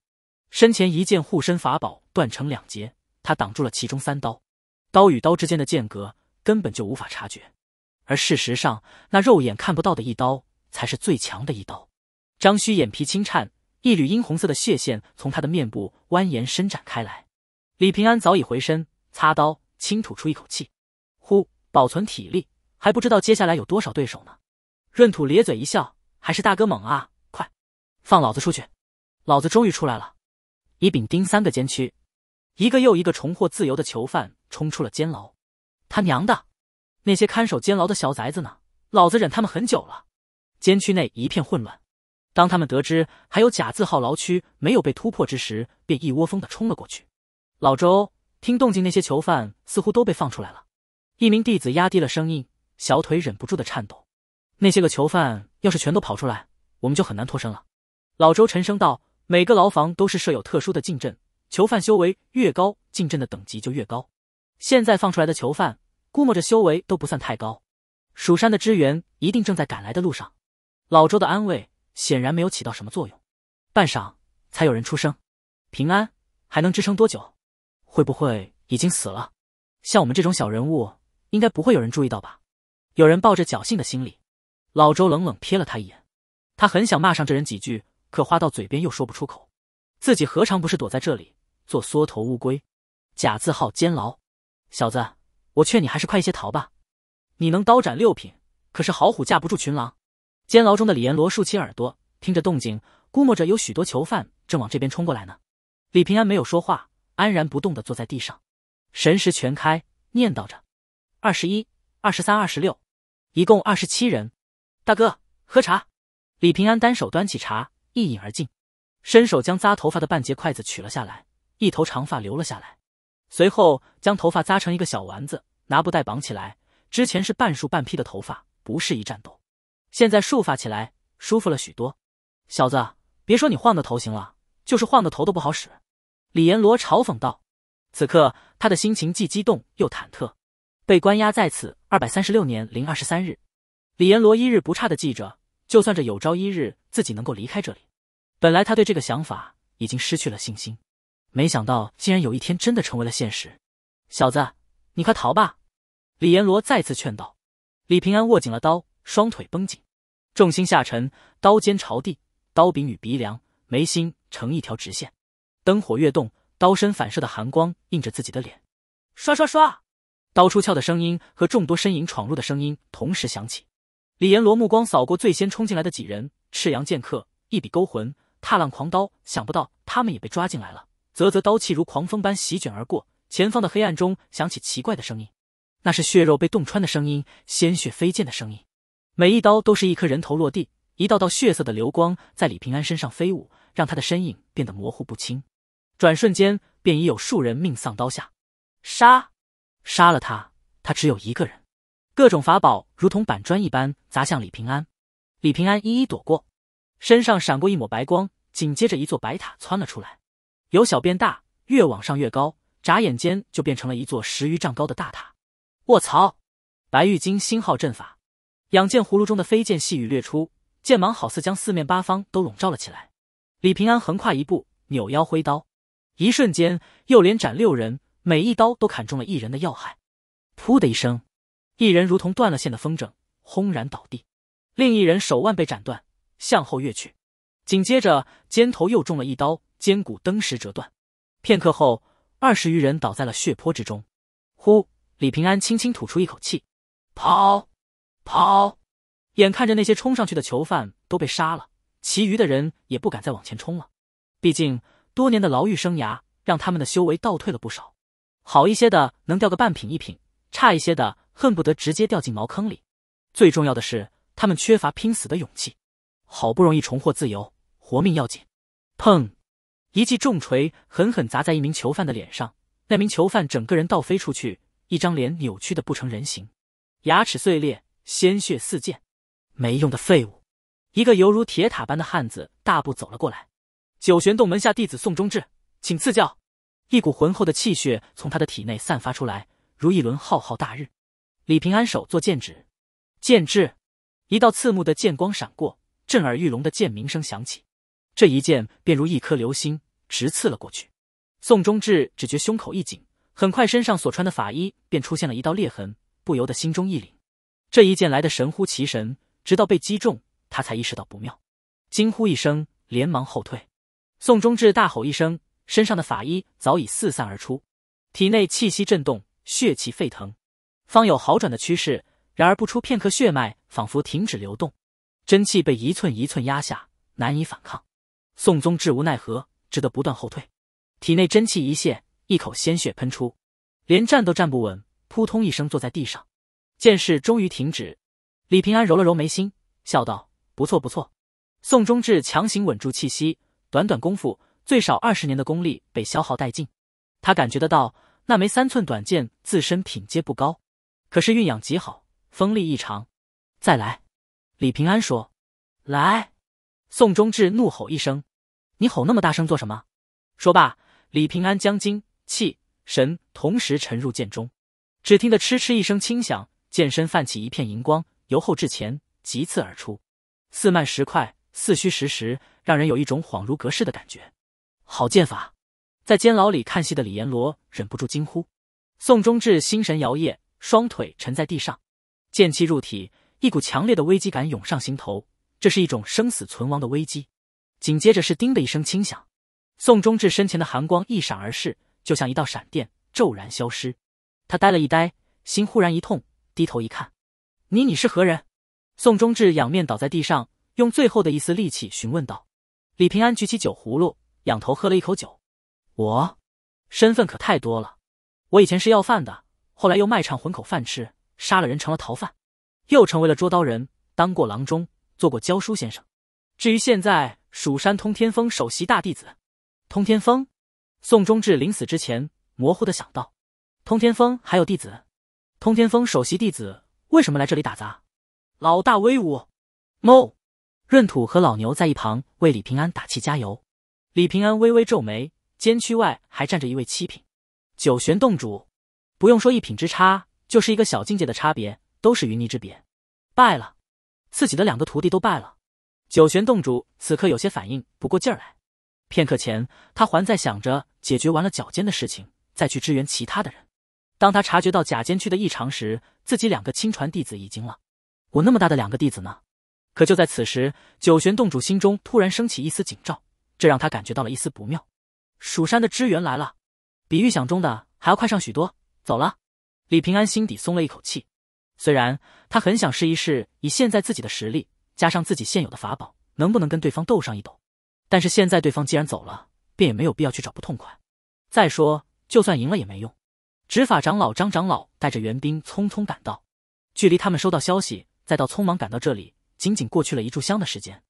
身前一件护身法宝断成两截，他挡住了其中三刀。刀与刀之间的间隔根本就无法察觉，而事实上，那肉眼看不到的一刀才是最强的一刀。张须眼皮轻颤，一缕殷红色的血线从他的面部蜿蜒伸展开来。李平安早已回身擦刀，轻吐出一口气：“呼，保存体力，还不知道接下来有多少对手呢。”闰土咧嘴一笑，还是大哥猛啊！快，放老子出去！老子终于出来了！乙、丙、丁三个监区，一个又一个重获自由的囚犯冲出了监牢。他娘的，那些看守监牢的小崽子呢？老子忍他们很久了！监区内一片混乱，当他们得知还有假字号牢区没有被突破之时，便一窝蜂的冲了过去。老周，听动静，那些囚犯似乎都被放出来了。一名弟子压低了声音，小腿忍不住的颤抖。那些个囚犯要是全都跑出来，我们就很难脱身了。老周沉声道：“每个牢房都是设有特殊的禁阵，囚犯修为越高，禁阵的等级就越高。现在放出来的囚犯，估摸着修为都不算太高。蜀山的支援一定正在赶来的路上。”老周的安慰显然没有起到什么作用，半晌才有人出声：“平安还能支撑多久？会不会已经死了？像我们这种小人物，应该不会有人注意到吧？”有人抱着侥幸的心理。老周冷冷瞥了他一眼，他很想骂上这人几句，可话到嘴边又说不出口。自己何尝不是躲在这里做缩头乌龟，假字号监牢？小子，我劝你还是快一些逃吧。你能刀斩六品，可是好虎架不住群狼。监牢中的李延罗竖起耳朵听着动静，估摸着有许多囚犯正往这边冲过来呢。李平安没有说话，安然不动的坐在地上，神识全开，念叨着：二十一、二十三、二十六，一共二十七人。大哥，喝茶。李平安单手端起茶，一饮而尽，伸手将扎头发的半截筷子取了下来，一头长发留了下来，随后将头发扎成一个小丸子，拿布袋绑起来。之前是半束半披的头发，不适宜战斗，现在束发起来，舒服了许多。小子，别说你换个头型了，就是换个头都不好使。李阎罗嘲讽道。此刻他的心情既激动又忐忑，被关押在此二百三十六年零二十三日。李延罗一日不差的记着，就算这有朝一日自己能够离开这里，本来他对这个想法已经失去了信心，没想到竟然有一天真的成为了现实。小子，你快逃吧！李延罗再次劝道。李平安握紧了刀，双腿绷紧，重心下沉，刀尖朝地，刀柄与鼻梁、眉心成一条直线。灯火跃动，刀身反射的寒光映着自己的脸。刷刷刷，刀出鞘的声音和众多身影闯入的声音同时响起。李延罗目光扫过最先冲进来的几人，赤阳剑客、一笔勾魂、踏浪狂刀，想不到他们也被抓进来了。啧啧，刀气如狂风般席卷而过，前方的黑暗中响起奇怪的声音，那是血肉被洞穿的声音，鲜血飞溅的声音。每一刀都是一颗人头落地，一道道血色的流光在李平安身上飞舞，让他的身影变得模糊不清。转瞬间，便已有数人命丧刀下。杀，杀了他，他只有一个人。各种法宝如同板砖一般砸向李平安，李平安一一躲过，身上闪过一抹白光，紧接着一座白塔窜了出来，由小变大，越往上越高，眨眼间就变成了一座十余丈高的大塔。卧槽！白玉京星号阵法，养剑葫芦中的飞剑细雨掠出，剑芒好似将四面八方都笼罩了起来。李平安横跨一步，扭腰挥刀，一瞬间又连斩六人，每一刀都砍中了一人的要害。噗的一声。一人如同断了线的风筝，轰然倒地；另一人手腕被斩断，向后跃去。紧接着，肩头又中了一刀，肩骨登时折断。片刻后，二十余人倒在了血泊之中。呼！李平安轻轻吐出一口气，跑，跑！眼看着那些冲上去的囚犯都被杀了，其余的人也不敢再往前冲了。毕竟，多年的牢狱生涯让他们的修为倒退了不少，好一些的能掉个半品一品，差一些的。恨不得直接掉进茅坑里。最重要的是，他们缺乏拼死的勇气。好不容易重获自由，活命要紧。砰！一记重锤狠狠砸在一名囚犯的脸上，那名囚犯整个人倒飞出去，一张脸扭曲的不成人形，牙齿碎裂，鲜血四溅。没用的废物！一个犹如铁塔般的汉子大步走了过来。九玄洞门下弟子宋忠志，请赐教。一股浑厚的气血从他的体内散发出来，如一轮浩浩大日。李平安手作剑指，剑至，一道刺目的剑光闪过，震耳欲聋的剑鸣声响起。这一剑便如一颗流星，直刺了过去。宋忠志只觉胸口一紧，很快身上所穿的法衣便出现了一道裂痕，不由得心中一凛。这一剑来的神乎其神，直到被击中，他才意识到不妙，惊呼一声，连忙后退。宋忠志大吼一声，身上的法衣早已四散而出，体内气息震动，血气沸腾。方有好转的趋势，然而不出片刻，血脉仿佛停止流动，真气被一寸一寸压下，难以反抗。宋宗志无奈何，只得不断后退，体内真气一泄，一口鲜血喷出，连站都站不稳，扑通一声坐在地上。剑势终于停止。李平安揉了揉眉心，笑道：“不错，不错。”宋忠志强行稳住气息，短短功夫，最少二十年的功力被消耗殆尽。他感觉得到，那枚三寸短剑自身品阶不高。可是运养极好，锋利异常。再来，李平安说：“来！”宋忠志怒吼一声：“你吼那么大声做什么？”说罢，李平安将精气神同时沉入剑中，只听得“嗤嗤一声轻响，剑身泛起一片银光，由后至前急刺而出，似慢时快，似虚实实，让人有一种恍如隔世的感觉。好剑法！在监牢里看戏的李延罗忍不住惊呼。宋忠志心神摇曳。双腿沉在地上，剑气入体，一股强烈的危机感涌上心头。这是一种生死存亡的危机。紧接着是“叮”的一声轻响，宋忠志身前的寒光一闪而逝，就像一道闪电骤然消失。他呆了一呆，心忽然一痛，低头一看：“你你是何人？”宋忠志仰面倒在地上，用最后的一丝力气询问道：“李平安，举起酒葫芦，仰头喝了一口酒。我，身份可太多了。我以前是要饭的。”后来又卖唱混口饭吃，杀了人成了逃犯，又成为了捉刀人，当过郎中，做过教书先生。至于现在，蜀山通天峰首席大弟子，通天峰。宋忠志临死之前模糊的想到，通天峰还有弟子，通天峰首席弟子为什么来这里打杂？老大威武！哞！闰土和老牛在一旁为李平安打气加油。李平安微微皱眉，监区外还站着一位七品，九玄洞主。不用说，一品之差，就是一个小境界的差别，都是云泥之别。败了，自己的两个徒弟都败了。九玄洞主此刻有些反应不过劲儿来。片刻前，他还在想着解决完了脚尖的事情，再去支援其他的人。当他察觉到假尖区的异常时，自己两个亲传弟子已经了。我那么大的两个弟子呢？可就在此时，九玄洞主心中突然升起一丝警兆，这让他感觉到了一丝不妙。蜀山的支援来了，比预想中的还要快上许多。走了，李平安心底松了一口气。虽然他很想试一试，以现在自己的实力加上自己现有的法宝，能不能跟对方斗上一斗，但是现在对方既然走了，便也没有必要去找不痛快。再说，就算赢了也没用。执法长老张长老带着援兵匆匆赶到，距离他们收到消息再到匆忙赶到这里，仅仅过去了一炷香的时间。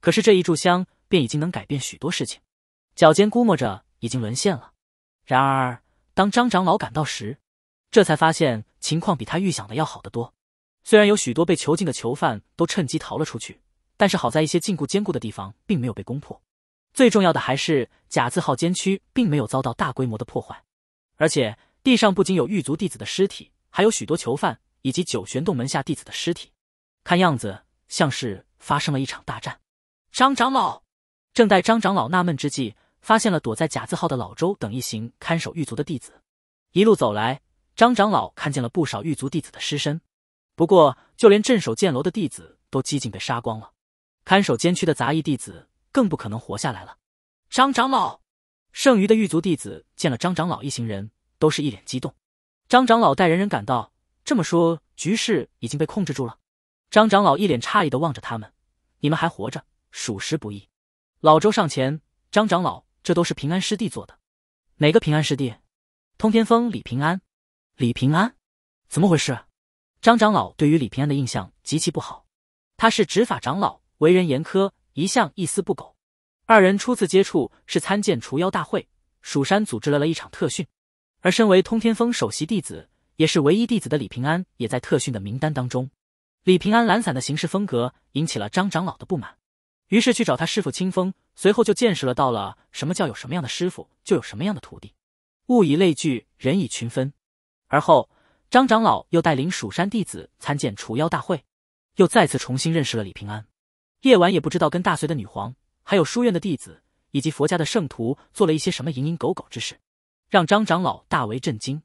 可是这一炷香便已经能改变许多事情。脚尖估摸着已经沦陷了，然而。当张长老赶到时，这才发现情况比他预想的要好得多。虽然有许多被囚禁的囚犯都趁机逃了出去，但是好在一些禁锢坚固的地方并没有被攻破。最重要的还是甲字号监区并没有遭到大规模的破坏，而且地上不仅有狱卒弟子的尸体，还有许多囚犯以及九玄洞门下弟子的尸体，看样子像是发生了一场大战。张长老正待张长老纳闷之际。发现了躲在假字号的老周等一行看守狱卒的弟子，一路走来，张长老看见了不少狱卒弟子的尸身，不过就连镇守剑楼的弟子都几近被杀光了，看守监区的杂役弟子更不可能活下来了。张长老，剩余的狱卒弟子见了张长老一行人都是一脸激动。张长老带人人赶到，这么说局势已经被控制住了？张长老一脸诧异的望着他们，你们还活着，属实不易。老周上前，张长老。这都是平安师弟做的，哪个平安师弟？通天峰李平安，李平安，怎么回事？张长老对于李平安的印象极其不好，他是执法长老，为人严苛，一向一丝不苟。二人初次接触是参见除妖大会，蜀山组织了了一场特训，而身为通天峰首席弟子，也是唯一弟子的李平安也在特训的名单当中。李平安懒散的行事风格引起了张长老的不满，于是去找他师傅清风。随后就见识了到了什么叫有什么样的师傅就有什么样的徒弟，物以类聚，人以群分。而后张长老又带领蜀山弟子参见除妖大会，又再次重新认识了李平安。夜晚也不知道跟大隋的女皇，还有书院的弟子，以及佛家的圣徒做了一些什么蝇营狗苟之事，让张长老大为震惊。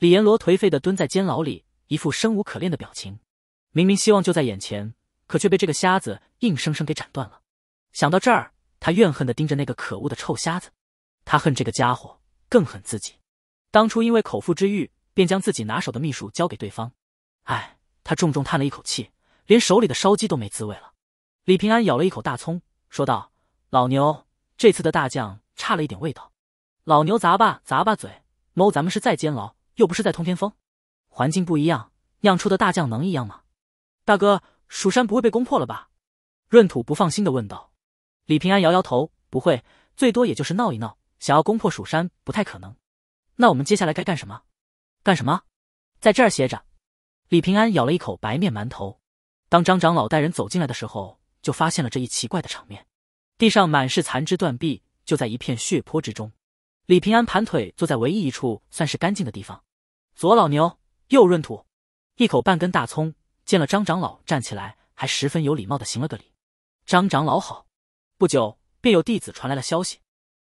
李延罗颓废的蹲在监牢里，一副生无可恋的表情，明明希望就在眼前，可却被这个瞎子硬生生给斩断了。想到这儿。他怨恨的盯着那个可恶的臭瞎子，他恨这个家伙，更恨自己。当初因为口腹之欲，便将自己拿手的秘术交给对方。哎，他重重叹了一口气，连手里的烧鸡都没滋味了。李平安咬了一口大葱，说道：“老牛，这次的大酱差了一点味道。”老牛砸吧砸吧嘴，谋咱们是在监牢，又不是在通天峰，环境不一样，酿出的大酱能一样吗？大哥，蜀山不会被攻破了吧？闰土不放心的问道。李平安摇摇头，不会，最多也就是闹一闹。想要攻破蜀山，不太可能。那我们接下来该干什么？干什么？在这儿歇着。李平安咬了一口白面馒头。当张长老带人走进来的时候，就发现了这一奇怪的场面：地上满是残肢断臂，就在一片血泊之中。李平安盘腿坐在唯一一处算是干净的地方。左老牛，右闰土，一口半根大葱。见了张长老，站起来还十分有礼貌的行了个礼：“张长老好。”不久便有弟子传来了消息，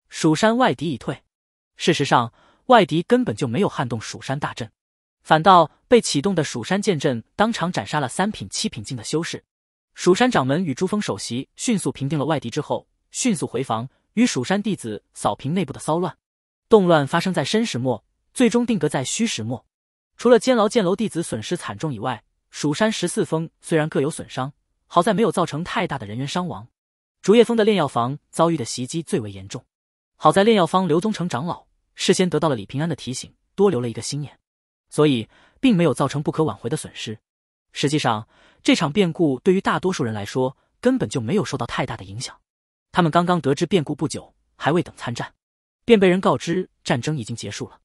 蜀山外敌已退。事实上，外敌根本就没有撼动蜀山大阵，反倒被启动的蜀山剑阵当场斩杀了三品、七品境的修士。蜀山掌门与珠峰首席迅速平定了外敌之后，迅速回防，与蜀山弟子扫平内部的骚乱。动乱发生在申时末，最终定格在戌时末。除了监牢、剑楼弟子损失惨重以外，蜀山十四峰虽然各有损伤，好在没有造成太大的人员伤亡。竹叶峰的炼药房遭遇的袭击最为严重，好在炼药方刘宗成长老事先得到了李平安的提醒，多留了一个心眼，所以并没有造成不可挽回的损失。实际上，这场变故对于大多数人来说根本就没有受到太大的影响。他们刚刚得知变故不久，还未等参战，便被人告知战争已经结束了。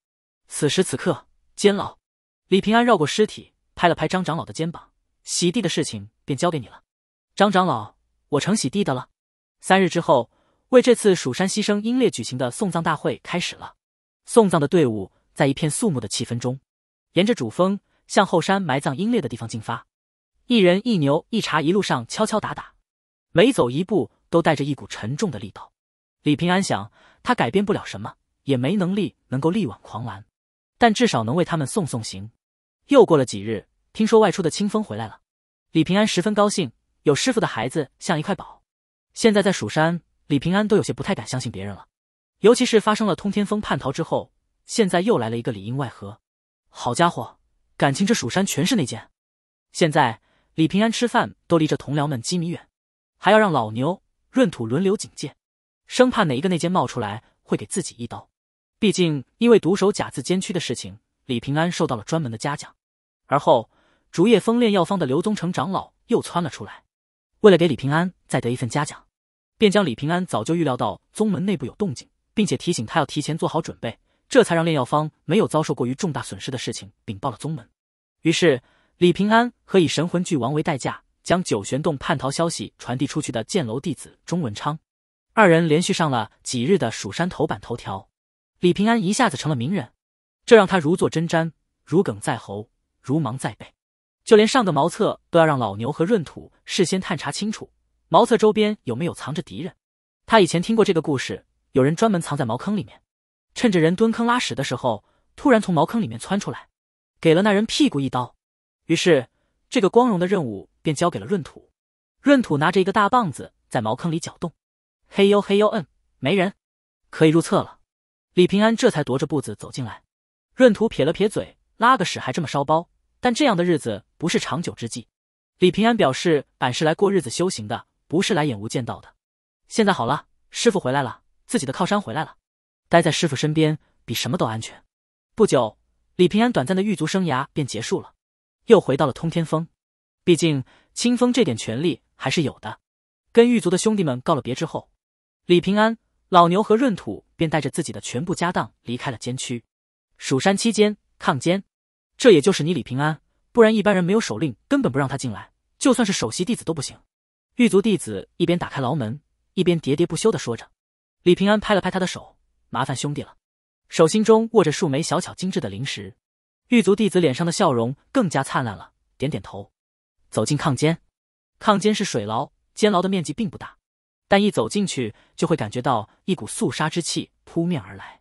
此时此刻，监牢，李平安绕过尸体，拍了拍张长老的肩膀：“洗地的事情便交给你了，张长老，我成洗地的了。”三日之后，为这次蜀山牺牲英烈举行的送葬大会开始了。送葬的队伍在一片肃穆的气氛中，沿着主峰向后山埋葬英烈的地方进发。一人一牛一茶，一路上敲敲打打，每走一步都带着一股沉重的力道。李平安想，他改变不了什么，也没能力能够力挽狂澜，但至少能为他们送送行。又过了几日，听说外出的清风回来了，李平安十分高兴，有师傅的孩子像一块宝。现在在蜀山，李平安都有些不太敢相信别人了，尤其是发生了通天峰叛逃之后，现在又来了一个里应外合，好家伙，感情这蜀山全是内奸。现在李平安吃饭都离着同僚们几米远，还要让老牛、闰土轮流警戒，生怕哪一个内奸冒出来会给自己一刀。毕竟因为独守假字监区的事情，李平安受到了专门的嘉奖。而后，竹叶峰炼药方的刘宗成长老又窜了出来。为了给李平安再得一份嘉奖，便将李平安早就预料到宗门内部有动静，并且提醒他要提前做好准备，这才让炼药方没有遭受过于重大损失的事情禀报了宗门。于是，李平安和以神魂巨王为代价将九玄洞叛逃消息传递出去的剑楼弟子钟文昌，二人连续上了几日的蜀山头版头条，李平安一下子成了名人，这让他如坐针毡，如鲠在喉，如芒在背。就连上个茅厕都要让老牛和闰土事先探查清楚，茅厕周边有没有藏着敌人。他以前听过这个故事，有人专门藏在茅坑里面，趁着人蹲坑拉屎的时候，突然从茅坑里面窜出来，给了那人屁股一刀。于是这个光荣的任务便交给了闰土。闰土拿着一个大棒子在茅坑里搅动，嘿呦嘿呦，嗯，没人，可以入厕了。李平安这才踱着步子走进来。闰土撇了撇嘴，拉个屎还这么烧包。但这样的日子不是长久之计。李平安表示：“俺是来过日子、修行的，不是来演无间道的。”现在好了，师傅回来了，自己的靠山回来了，待在师傅身边比什么都安全。不久，李平安短暂的狱卒生涯便结束了，又回到了通天峰。毕竟，清风这点权力还是有的。跟狱卒的兄弟们告了别之后，李平安、老牛和闰土便带着自己的全部家当离开了监区。蜀山期间抗监。这也就是你李平安，不然一般人没有手令，根本不让他进来。就算是首席弟子都不行。狱卒弟子一边打开牢门，一边喋喋不休地说着。李平安拍了拍他的手：“麻烦兄弟了。”手心中握着数枚小巧精致的灵石。狱卒弟子脸上的笑容更加灿烂了，点点头，走进炕间。炕间是水牢，监牢的面积并不大，但一走进去就会感觉到一股肃杀之气扑面而来。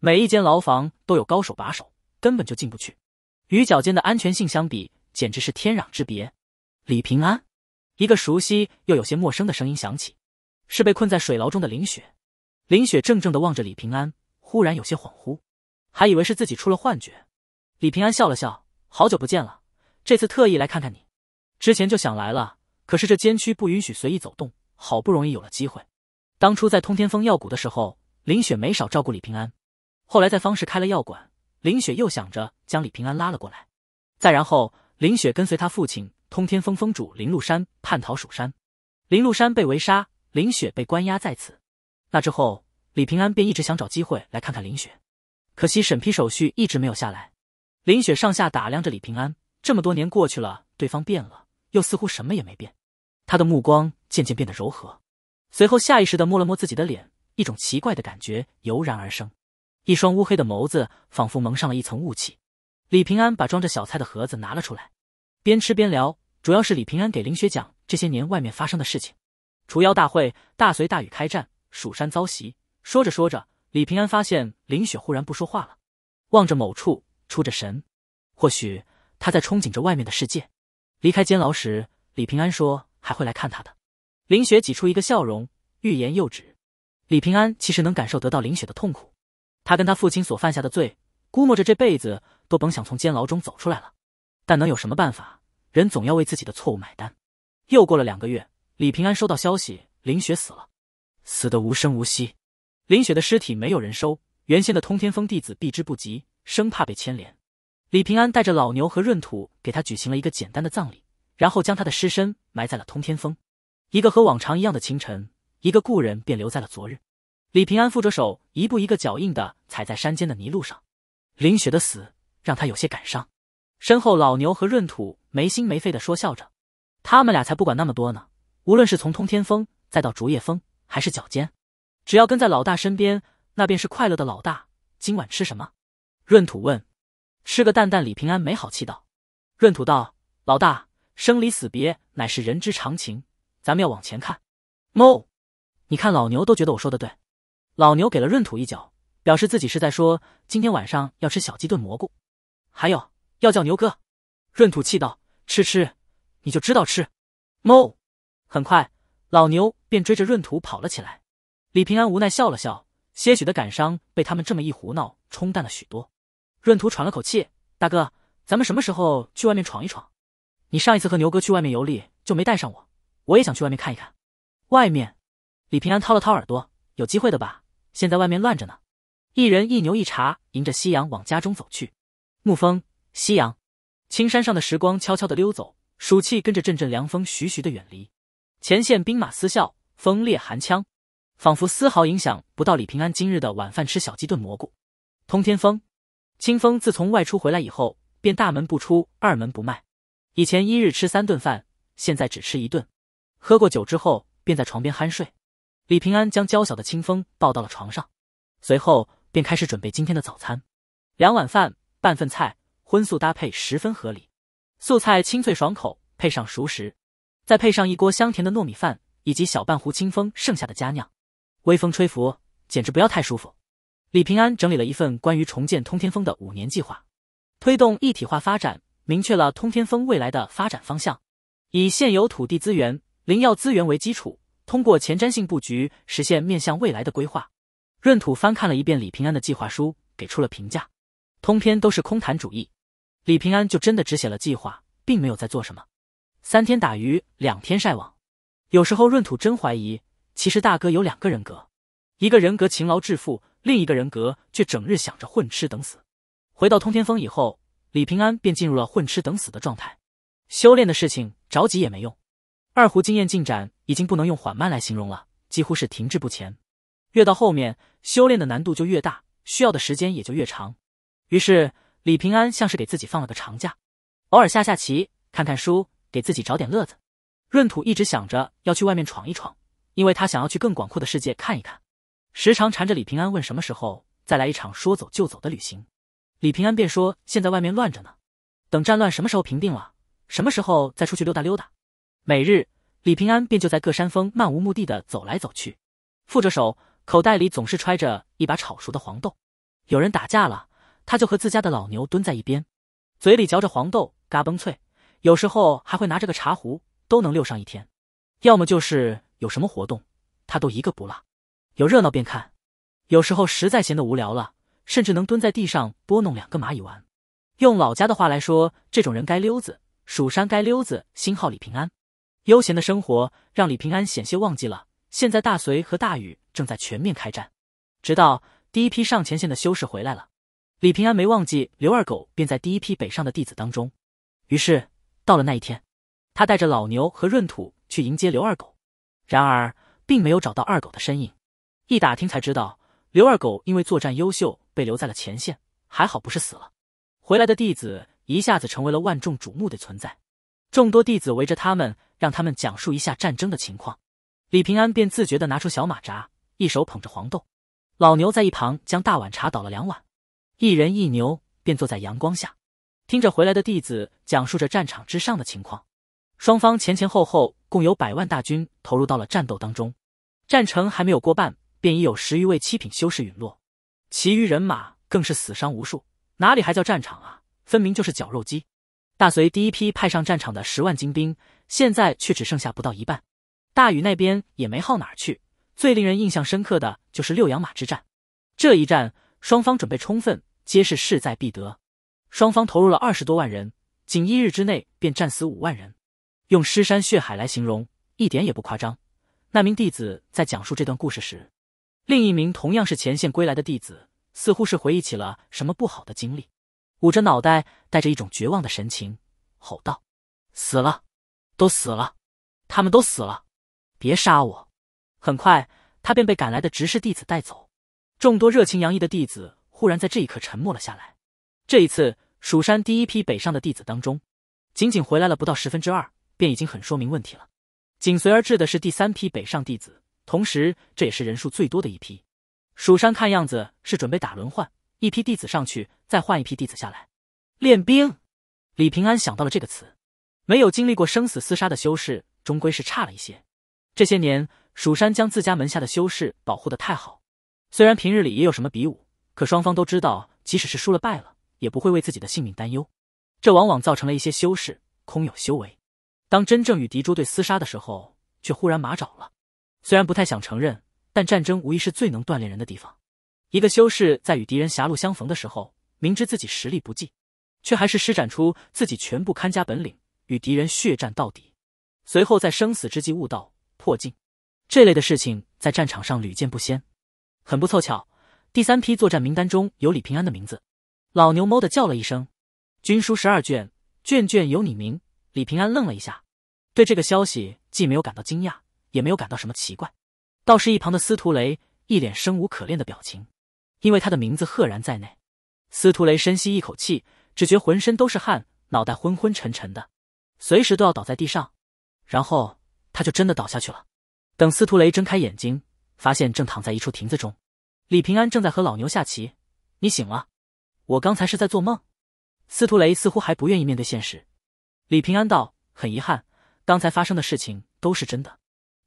每一间牢房都有高手把守，根本就进不去。与脚尖的安全性相比，简直是天壤之别。李平安，一个熟悉又有些陌生的声音响起，是被困在水牢中的林雪。林雪怔怔的望着李平安，忽然有些恍惚，还以为是自己出了幻觉。李平安笑了笑，好久不见了，这次特意来看看你。之前就想来了，可是这监区不允许随意走动，好不容易有了机会。当初在通天峰药谷的时候，林雪没少照顾李平安，后来在方氏开了药馆。林雪又想着将李平安拉了过来，再然后，林雪跟随他父亲通天峰峰主林禄山叛逃蜀山，林禄山被围杀，林雪被关押在此。那之后，李平安便一直想找机会来看看林雪，可惜审批手续一直没有下来。林雪上下打量着李平安，这么多年过去了，对方变了，又似乎什么也没变。他的目光渐渐变得柔和，随后下意识的摸了摸自己的脸，一种奇怪的感觉油然而生。一双乌黑的眸子仿佛蒙上了一层雾气，李平安把装着小菜的盒子拿了出来，边吃边聊，主要是李平安给林雪讲这些年外面发生的事情，除妖大会，大隋大禹开战，蜀山遭袭。说着说着，李平安发现林雪忽然不说话了，望着某处出着神，或许他在憧憬着外面的世界。离开监牢时，李平安说还会来看他的，林雪挤出一个笑容，欲言又止。李平安其实能感受得到林雪的痛苦。他跟他父亲所犯下的罪，估摸着这辈子都甭想从监牢中走出来了。但能有什么办法？人总要为自己的错误买单。又过了两个月，李平安收到消息，林雪死了，死得无声无息。林雪的尸体没有人收，原先的通天峰弟子避之不及，生怕被牵连。李平安带着老牛和闰土，给他举行了一个简单的葬礼，然后将他的尸身埋在了通天峰。一个和往常一样的清晨，一个故人便留在了昨日。李平安负着手。一步一个脚印的踩在山间的泥路上，林雪的死让他有些感伤。身后老牛和闰土没心没肺地说笑着，他们俩才不管那么多呢。无论是从通天峰再到竹叶峰，还是脚尖，只要跟在老大身边，那便是快乐的老大。今晚吃什么？闰土问。吃个蛋蛋。李平安没好气道。闰土道：老大，生离死别乃是人之常情，咱们要往前看。猫，你看老牛都觉得我说的对。老牛给了闰土一脚，表示自己是在说今天晚上要吃小鸡炖蘑菇，还有要叫牛哥。闰土气道：“吃吃，你就知道吃。”“哞！”很快，老牛便追着闰土跑了起来。李平安无奈笑了笑，些许的感伤被他们这么一胡闹冲淡了许多。闰土喘了口气：“大哥，咱们什么时候去外面闯一闯？你上一次和牛哥去外面游历就没带上我，我也想去外面看一看。”“外面？”李平安掏了掏耳朵，“有机会的吧。”现在外面乱着呢，一人一牛一茶，迎着夕阳往家中走去。沐风，夕阳，青山上的时光悄悄的溜走，暑气跟着阵阵凉风徐徐的远离。前线兵马嘶笑，风裂寒枪，仿佛丝毫影响不到李平安今日的晚饭吃小鸡炖蘑菇。通天风，清风自从外出回来以后，便大门不出，二门不迈。以前一日吃三顿饭，现在只吃一顿。喝过酒之后，便在床边酣睡。李平安将娇小的清风抱到了床上，随后便开始准备今天的早餐。两碗饭，半份菜，荤素搭配十分合理。素菜清脆爽口，配上熟食，再配上一锅香甜的糯米饭，以及小半壶清风剩下的佳酿，微风吹拂，简直不要太舒服。李平安整理了一份关于重建通天峰的五年计划，推动一体化发展，明确了通天峰未来的发展方向，以现有土地资源、灵药资源为基础。通过前瞻性布局，实现面向未来的规划。闰土翻看了一遍李平安的计划书，给出了评价：通篇都是空谈主义。李平安就真的只写了计划，并没有在做什么。三天打鱼，两天晒网。有时候，闰土真怀疑，其实大哥有两个人格，一个人格勤劳致富，另一个人格却整日想着混吃等死。回到通天峰以后，李平安便进入了混吃等死的状态。修炼的事情着急也没用。二胡经验进展已经不能用缓慢来形容了，几乎是停滞不前。越到后面，修炼的难度就越大，需要的时间也就越长。于是李平安像是给自己放了个长假，偶尔下下棋，看看书，给自己找点乐子。闰土一直想着要去外面闯一闯，因为他想要去更广阔的世界看一看。时常缠着李平安问什么时候再来一场说走就走的旅行。李平安便说现在外面乱着呢，等战乱什么时候平定了，什么时候再出去溜达溜达。每日，李平安便就在各山峰漫无目的的走来走去，负着手，口袋里总是揣着一把炒熟的黄豆。有人打架了，他就和自家的老牛蹲在一边，嘴里嚼着黄豆，嘎嘣脆。有时候还会拿着个茶壶，都能溜上一天。要么就是有什么活动，他都一个不落，有热闹便看。有时候实在闲得无聊了，甚至能蹲在地上拨弄两个蚂蚁玩。用老家的话来说，这种人该溜子，蜀山该溜子。星号李平安。悠闲的生活让李平安险些忘记了，现在大隋和大禹正在全面开战。直到第一批上前线的修士回来了，李平安没忘记刘二狗便在第一批北上的弟子当中。于是到了那一天，他带着老牛和闰土去迎接刘二狗，然而并没有找到二狗的身影。一打听才知道，刘二狗因为作战优秀被留在了前线，还好不是死了。回来的弟子一下子成为了万众瞩目的存在。众多弟子围着他们，让他们讲述一下战争的情况。李平安便自觉的拿出小马扎，一手捧着黄豆，老牛在一旁将大碗茶倒了两碗，一人一牛便坐在阳光下，听着回来的弟子讲述着战场之上的情况。双方前前后后共有百万大军投入到了战斗当中，战程还没有过半，便已有十余位七品修士陨落，其余人马更是死伤无数，哪里还叫战场啊？分明就是绞肉机。大隋第一批派上战场的十万精兵，现在却只剩下不到一半。大禹那边也没好哪儿去。最令人印象深刻的，就是六阳马之战。这一战，双方准备充分，皆是势在必得。双方投入了二十多万人，仅一日之内便战死五万人。用尸山血海来形容，一点也不夸张。那名弟子在讲述这段故事时，另一名同样是前线归来的弟子，似乎是回忆起了什么不好的经历。捂着脑袋，带着一种绝望的神情，吼道：“死了，都死了，他们都死了！别杀我！”很快，他便被赶来的执事弟子带走。众多热情洋溢的弟子忽然在这一刻沉默了下来。这一次，蜀山第一批北上的弟子当中，仅仅回来了不到十分之二，便已经很说明问题了。紧随而至的是第三批北上弟子，同时这也是人数最多的一批。蜀山看样子是准备打轮换。一批弟子上去，再换一批弟子下来，练兵。李平安想到了这个词。没有经历过生死厮杀的修士，终归是差了一些。这些年，蜀山将自家门下的修士保护的太好，虽然平日里也有什么比武，可双方都知道，即使是输了败了，也不会为自己的性命担忧。这往往造成了一些修士空有修为，当真正与敌诸对厮杀的时候，却忽然麻爪了。虽然不太想承认，但战争无疑是最能锻炼人的地方。一个修士在与敌人狭路相逢的时候，明知自己实力不济，却还是施展出自己全部看家本领，与敌人血战到底。随后在生死之际悟道破境，这类的事情在战场上屡见不鲜。很不凑巧，第三批作战名单中有李平安的名字。老牛猫的叫了一声：“军书十二卷，卷卷有你名。”李平安愣了一下，对这个消息既没有感到惊讶，也没有感到什么奇怪，倒是一旁的司徒雷一脸生无可恋的表情。因为他的名字赫然在内，司徒雷深吸一口气，只觉浑身都是汗，脑袋昏昏沉沉的，随时都要倒在地上。然后他就真的倒下去了。等司徒雷睁开眼睛，发现正躺在一处亭子中，李平安正在和老牛下棋。你醒了？我刚才是在做梦？司徒雷似乎还不愿意面对现实。李平安道：“很遗憾，刚才发生的事情都是真的。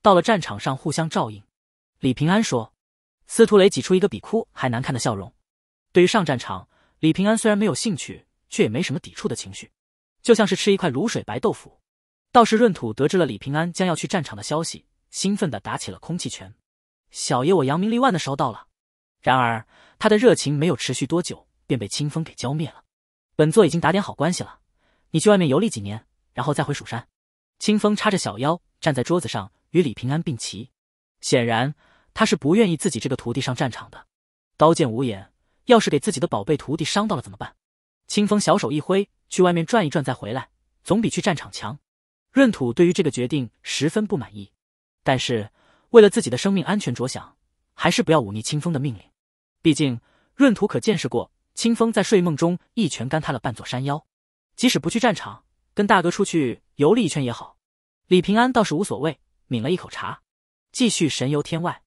到了战场上，互相照应。”李平安说。司徒雷挤出一个比哭还难看的笑容。对于上战场，李平安虽然没有兴趣，却也没什么抵触的情绪，就像是吃一块卤水白豆腐。倒是闰土得知了李平安将要去战场的消息，兴奋地打起了空气拳：“小爷我扬名立万的时候到了！”然而，他的热情没有持续多久，便被清风给浇灭了。本座已经打点好关系了，你去外面游历几年，然后再回蜀山。清风叉着小腰站在桌子上，与李平安并齐，显然。他是不愿意自己这个徒弟上战场的，刀剑无眼，要是给自己的宝贝徒弟伤到了怎么办？清风小手一挥，去外面转一转再回来，总比去战场强。闰土对于这个决定十分不满意，但是为了自己的生命安全着想，还是不要忤逆清风的命令。毕竟闰土可见识过清风在睡梦中一拳干塌了半座山腰，即使不去战场，跟大哥出去游历一圈也好。李平安倒是无所谓，抿了一口茶，继续神游天外。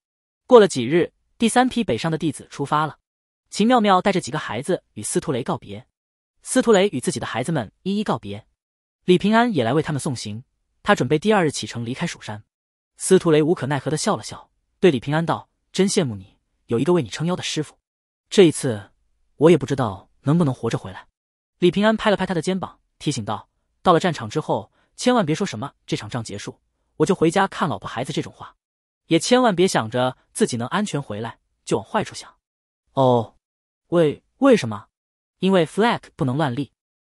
过了几日，第三批北上的弟子出发了。秦妙妙带着几个孩子与司徒雷告别，司徒雷与自己的孩子们一一告别。李平安也来为他们送行，他准备第二日启程离开蜀山。司徒雷无可奈何的笑了笑，对李平安道：“真羡慕你有一个为你撑腰的师傅。这一次，我也不知道能不能活着回来。”李平安拍了拍他的肩膀，提醒道：“到了战场之后，千万别说什么这场仗结束，我就回家看老婆孩子这种话。”也千万别想着自己能安全回来就往坏处想。哦，为为什么？因为 flag 不能乱立。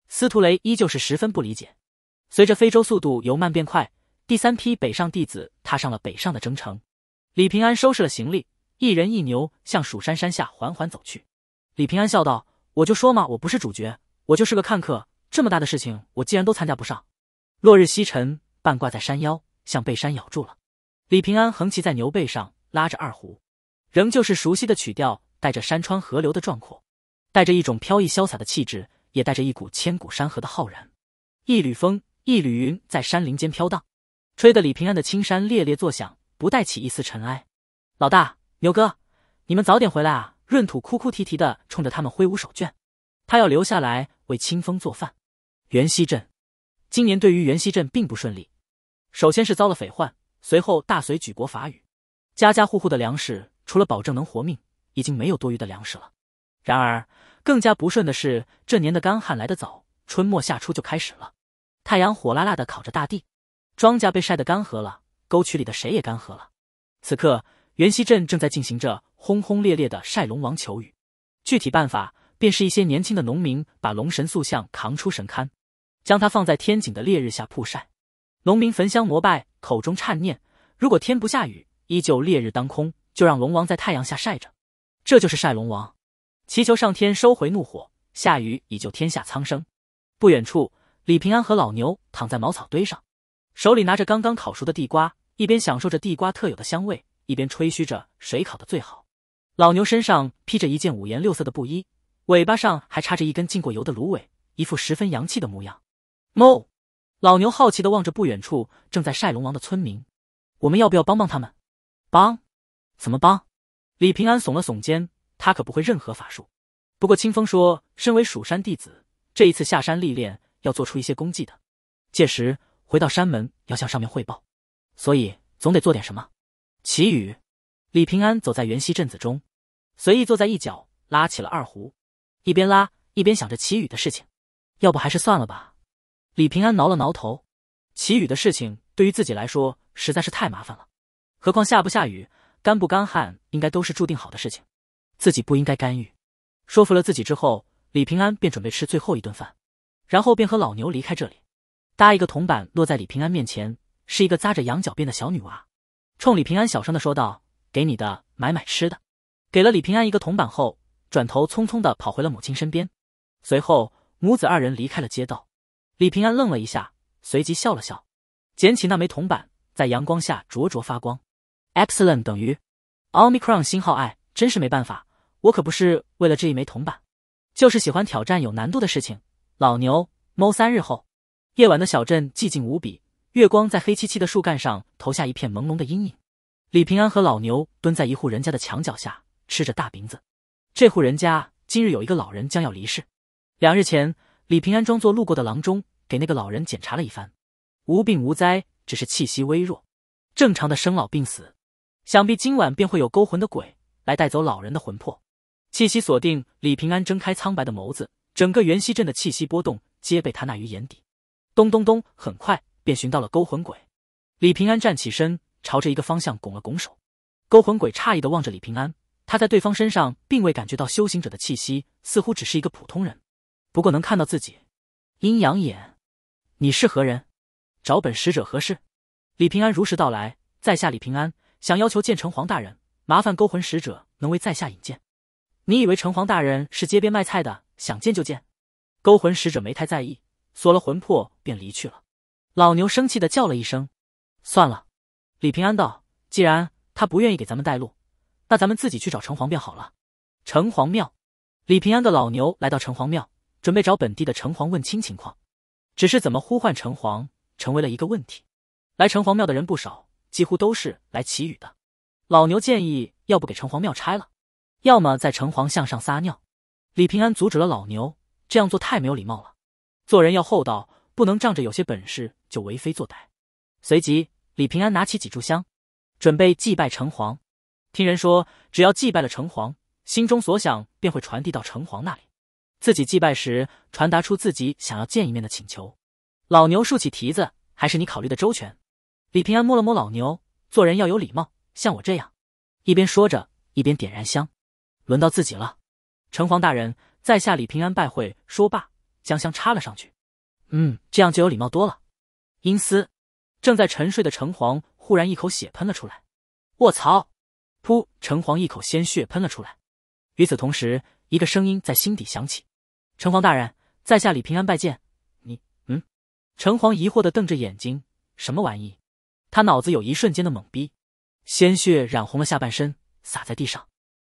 司徒雷依旧是十分不理解。随着非洲速度由慢变快，第三批北上弟子踏上了北上的征程。李平安收拾了行李，一人一牛向蜀山山下缓缓走去。李平安笑道：“我就说嘛，我不是主角，我就是个看客。这么大的事情，我既然都参加不上。”落日西沉，半挂在山腰，像被山咬住了。李平安横骑在牛背上，拉着二胡，仍旧是熟悉的曲调，带着山川河流的壮阔，带着一种飘逸潇洒的气质，也带着一股千古山河的浩然。一缕风，一缕云在山林间飘荡，吹得李平安的青山猎猎作响，不带起一丝尘埃。老大，牛哥，你们早点回来啊！闰土哭哭啼啼的冲着他们挥舞手绢，他要留下来为清风做饭。元溪镇，今年对于元溪镇并不顺利，首先是遭了匪患。随后，大隋举国伐禹，家家户户的粮食除了保证能活命，已经没有多余的粮食了。然而，更加不顺的是，这年的干旱来得早，春末夏初就开始了，太阳火辣辣的烤着大地，庄稼被晒得干涸了，沟渠里的水也干涸了。此刻，元溪镇正在进行着轰轰烈烈的晒龙王求雨，具体办法便是一些年轻的农民把龙神塑像扛出神龛，将它放在天井的烈日下曝晒。农民焚香膜拜，口中忏念：如果天不下雨，依旧烈日当空，就让龙王在太阳下晒着。这就是晒龙王，祈求上天收回怒火，下雨以救天下苍生。不远处，李平安和老牛躺在茅草堆上，手里拿着刚刚烤熟的地瓜，一边享受着地瓜特有的香味，一边吹嘘着谁烤的最好。老牛身上披着一件五颜六色的布衣，尾巴上还插着一根浸过油的芦苇，一副十分洋气的模样。哞。老牛好奇的望着不远处正在晒龙王的村民，我们要不要帮帮他们？帮？怎么帮？李平安耸了耸肩，他可不会任何法术。不过清风说，身为蜀山弟子，这一次下山历练要做出一些功绩的，届时回到山门要向上面汇报，所以总得做点什么。祈雨，李平安走在元溪镇子中，随意坐在一角，拉起了二胡，一边拉一边想着祈雨的事情，要不还是算了吧。李平安挠了挠头，祈雨的事情对于自己来说实在是太麻烦了。何况下不下雨、干不干旱，应该都是注定好的事情，自己不应该干预。说服了自己之后，李平安便准备吃最后一顿饭，然后便和老牛离开这里。搭一个铜板落在李平安面前，是一个扎着羊角辫的小女娃，冲李平安小声的说道：“给你的，买买吃的。”给了李平安一个铜板后，转头匆匆的跑回了母亲身边，随后母子二人离开了街道。李平安愣了一下，随即笑了笑，捡起那枚铜板，在阳光下灼灼发光。excellent 等于 omicron 星号 i，真是没办法，我可不是为了这一枚铜板，就是喜欢挑战有难度的事情。老牛，猫三日后。夜晚的小镇寂静无比，月光在黑漆漆的树干上投下一片朦胧的阴影。李平安和老牛蹲在一户人家的墙角下吃着大饼子。这户人家今日有一个老人将要离世。两日前。李平安装作路过的郎中，给那个老人检查了一番，无病无灾，只是气息微弱，正常的生老病死，想必今晚便会有勾魂的鬼来带走老人的魂魄。气息锁定，李平安睁开苍白的眸子，整个元溪镇的气息波动皆被他纳于眼底。咚咚咚，很快便寻到了勾魂鬼。李平安站起身，朝着一个方向拱了拱手。勾魂鬼诧异的望着李平安，他在对方身上并未感觉到修行者的气息，似乎只是一个普通人。不过能看到自己，阴阳眼，你是何人？找本使者何事？李平安如实道来，在下李平安，想要求见城隍大人，麻烦勾魂使者能为在下引荐。你以为城隍大人是街边卖菜的，想见就见？勾魂使者没太在意，锁了魂魄便离去了。老牛生气的叫了一声，算了。李平安道，既然他不愿意给咱们带路，那咱们自己去找城隍便好了。城隍庙，李平安的老牛来到城隍庙。准备找本地的城隍问清情况，只是怎么呼唤城隍成为了一个问题。来城隍庙的人不少，几乎都是来祈雨的。老牛建议，要不给城隍庙拆了，要么在城隍像上撒尿。李平安阻止了老牛，这样做太没有礼貌了。做人要厚道，不能仗着有些本事就为非作歹。随即，李平安拿起几炷香，准备祭拜城隍。听人说，只要祭拜了城隍，心中所想便会传递到城隍那里。自己祭拜时传达出自己想要见一面的请求，老牛竖起蹄子，还是你考虑的周全。李平安摸了摸老牛，做人要有礼貌，像我这样。一边说着，一边点燃香。轮到自己了，城隍大人，在下李平安拜会。说罢，将香插了上去。嗯，这样就有礼貌多了。阴司正在沉睡的城隍忽然一口血喷了出来，卧槽！噗，城隍一口鲜血喷了出来。与此同时，一个声音在心底响起。城隍大人，在下李平安拜见。你，嗯？城隍疑惑的瞪着眼睛，什么玩意？他脑子有一瞬间的懵逼，鲜血染红了下半身，洒在地上。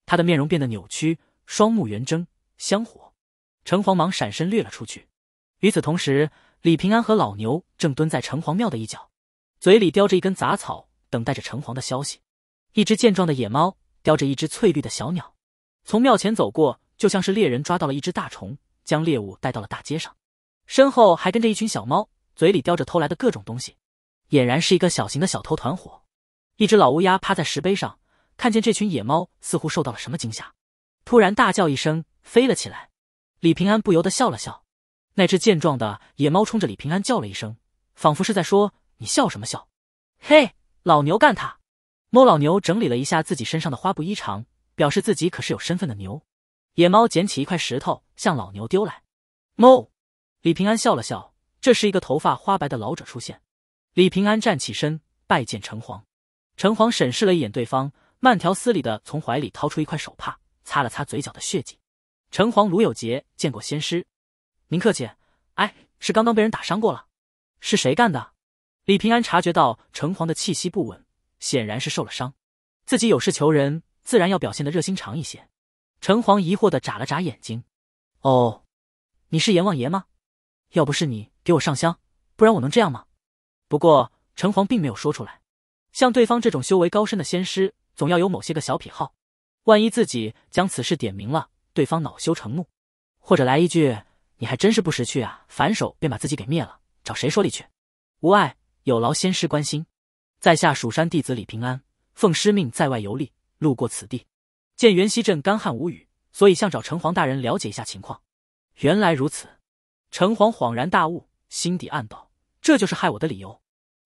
他的面容变得扭曲，双目圆睁。香火，城隍忙闪身掠了出去。与此同时，李平安和老牛正蹲在城隍庙的一角，嘴里叼着一根杂草，等待着城隍的消息。一只健壮的野猫叼着一只翠绿的小鸟，从庙前走过，就像是猎人抓到了一只大虫。将猎物带到了大街上，身后还跟着一群小猫，嘴里叼着偷来的各种东西，俨然是一个小型的小偷团伙。一只老乌鸦趴在石碑上，看见这群野猫，似乎受到了什么惊吓，突然大叫一声，飞了起来。李平安不由得笑了笑。那只健壮的野猫冲着李平安叫了一声，仿佛是在说：“你笑什么笑？”嘿，老牛干他！猫老牛整理了一下自己身上的花布衣裳，表示自己可是有身份的牛。野猫捡起一块石头，向老牛丢来。猫，李平安笑了笑。这时，一个头发花白的老者出现。李平安站起身，拜见城隍。城隍审视了一眼对方，慢条斯理的从怀里掏出一块手帕，擦了擦嘴角的血迹。城隍卢有杰见过仙师，您客气。哎，是刚刚被人打伤过了？是谁干的？李平安察觉到城隍的气息不稳，显然是受了伤。自己有事求人，自然要表现的热心肠一些。城隍疑惑的眨了眨眼睛，哦，你是阎王爷吗？要不是你给我上香，不然我能这样吗？不过城隍并没有说出来。像对方这种修为高深的仙师，总要有某些个小癖好。万一自己将此事点明了，对方恼羞成怒，或者来一句“你还真是不识趣啊”，反手便把自己给灭了，找谁说理去？无碍，有劳仙师关心，在下蜀山弟子李平安，奉师命在外游历，路过此地。见袁熙镇干旱无雨，所以想找城隍大人了解一下情况。原来如此，城隍恍然大悟，心底暗道：这就是害我的理由。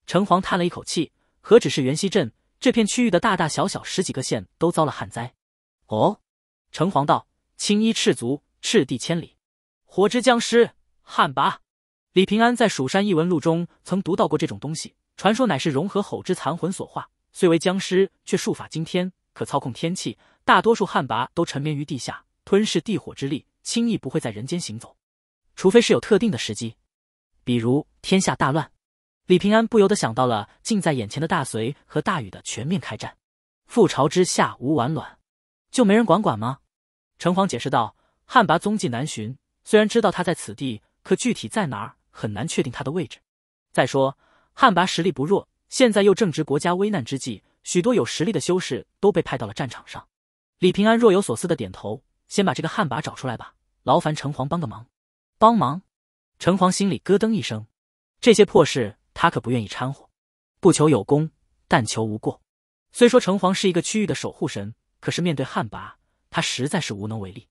城隍叹了一口气：何止是袁熙镇这片区域的大大小小十几个县都遭了旱灾。哦，城隍道：青衣赤足，赤地千里，火之僵尸旱魃。李平安在《蜀山异闻录》中曾读到过这种东西，传说乃是融合吼之残魂所化，虽为僵尸，却术法惊天，可操控天气。大多数旱魃都沉眠于地下，吞噬地火之力，轻易不会在人间行走，除非是有特定的时机，比如天下大乱。李平安不由得想到了近在眼前的大隋和大禹的全面开战，覆巢之下无完卵，就没人管管吗？城隍解释道：“旱魃踪迹难寻，虽然知道他在此地，可具体在哪很难确定他的位置。再说，旱魃实力不弱，现在又正值国家危难之际，许多有实力的修士都被派到了战场上。”李平安若有所思的点头，先把这个旱魃找出来吧，劳烦城隍帮个忙。帮忙？城隍心里咯噔一声，这些破事他可不愿意掺和，不求有功，但求无过。虽说城隍是一个区域的守护神，可是面对旱魃，他实在是无能为力。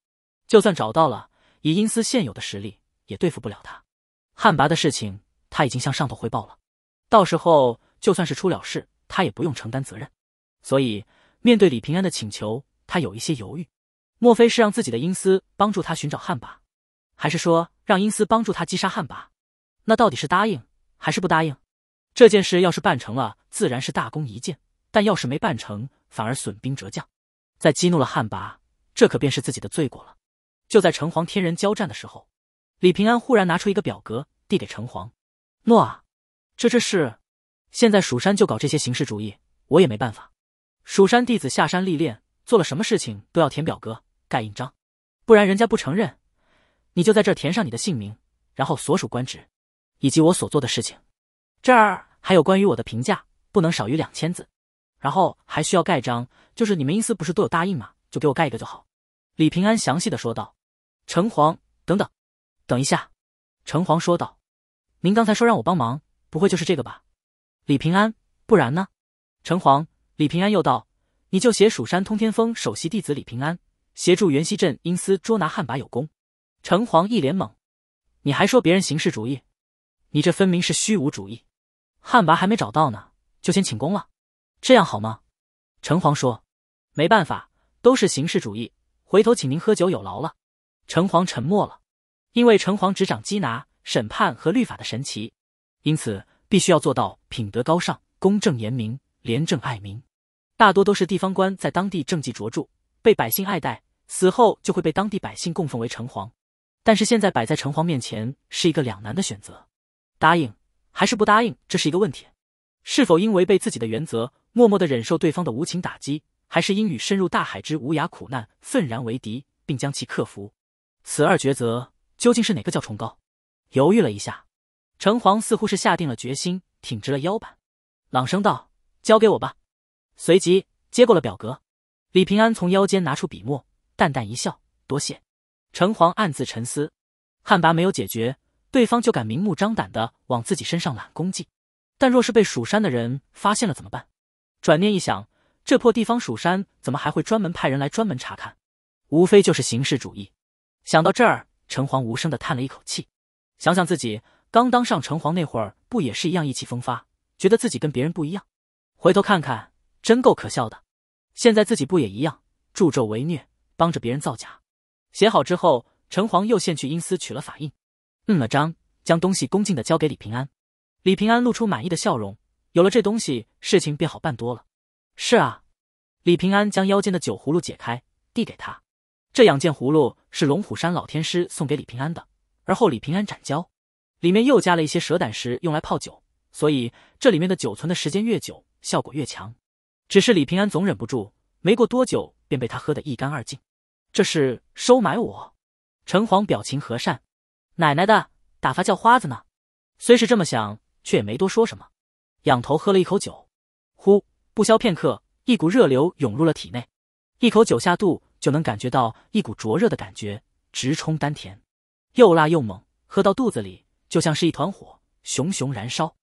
就算找到了，以阴司现有的实力，也对付不了他。旱魃的事情他已经向上头汇报了，到时候就算是出了事，他也不用承担责任。所以面对李平安的请求。他有一些犹豫，莫非是让自己的阴司帮助他寻找汉魃，还是说让阴司帮助他击杀汉魃？那到底是答应还是不答应？这件事要是办成了，自然是大功一件；但要是没办成，反而损兵折将，在激怒了汉魃，这可便是自己的罪过了。就在城隍天人交战的时候，李平安忽然拿出一个表格递给城隍：“诺啊，这这是……现在蜀山就搞这些形式主义，我也没办法。蜀山弟子下山历练。”做了什么事情都要填表格盖印章，不然人家不承认。你就在这儿填上你的姓名，然后所属官职，以及我所做的事情。这儿还有关于我的评价，不能少于两千字。然后还需要盖章，就是你们阴司不是都有大印吗？就给我盖一个就好。李平安详细的说道。城隍，等等，等一下。城隍说道：“您刚才说让我帮忙，不会就是这个吧？”李平安，不然呢？城隍，李平安又道。你就写蜀山通天峰首席弟子李平安协助元溪镇阴司捉拿旱魃有功，城隍一脸懵。你还说别人形式主义，你这分明是虚无主义。旱魃还没找到呢，就先请功了，这样好吗？城隍说，没办法，都是形式主义。回头请您喝酒有劳了。城隍沉默了，因为城隍执掌缉拿、审判和律法的神奇，因此必须要做到品德高尚、公正严明、廉政爱民。大多都是地方官在当地政绩卓著，被百姓爱戴，死后就会被当地百姓供奉为城隍。但是现在摆在城隍面前是一个两难的选择：答应还是不答应，这是一个问题。是否因违背自己的原则，默默的忍受对方的无情打击，还是因与深入大海之无涯苦难愤然为敌，并将其克服？此二抉择，究竟是哪个叫崇高？犹豫了一下，城隍似乎是下定了决心，挺直了腰板，朗声道：“交给我吧。”随即接过了表格，李平安从腰间拿出笔墨，淡淡一笑：“多谢。”城隍暗自沉思，旱魃没有解决，对方就敢明目张胆的往自己身上揽功绩。但若是被蜀山的人发现了怎么办？转念一想，这破地方蜀山怎么还会专门派人来专门查看？无非就是形式主义。想到这儿，城隍无声的叹了一口气。想想自己刚当上城隍那会儿，不也是一样意气风发，觉得自己跟别人不一样？回头看看。真够可笑的，现在自己不也一样助纣为虐，帮着别人造假？写好之后，城隍又现去阴司取了法印，摁了章，将东西恭敬的交给李平安。李平安露出满意的笑容，有了这东西，事情便好办多了。是啊，李平安将腰间的酒葫芦解开，递给他。这两件葫芦是龙虎山老天师送给李平安的。而后李平安斩交，里面又加了一些蛇胆石，用来泡酒，所以这里面的酒存的时间越久，效果越强。只是李平安总忍不住，没过多久便被他喝得一干二净。这是收买我？城隍表情和善，奶奶的，打发叫花子呢？虽是这么想，却也没多说什么。仰头喝了一口酒，呼，不消片刻，一股热流涌入了体内。一口酒下肚，就能感觉到一股灼热的感觉直冲丹田，又辣又猛。喝到肚子里，就像是一团火熊熊燃烧。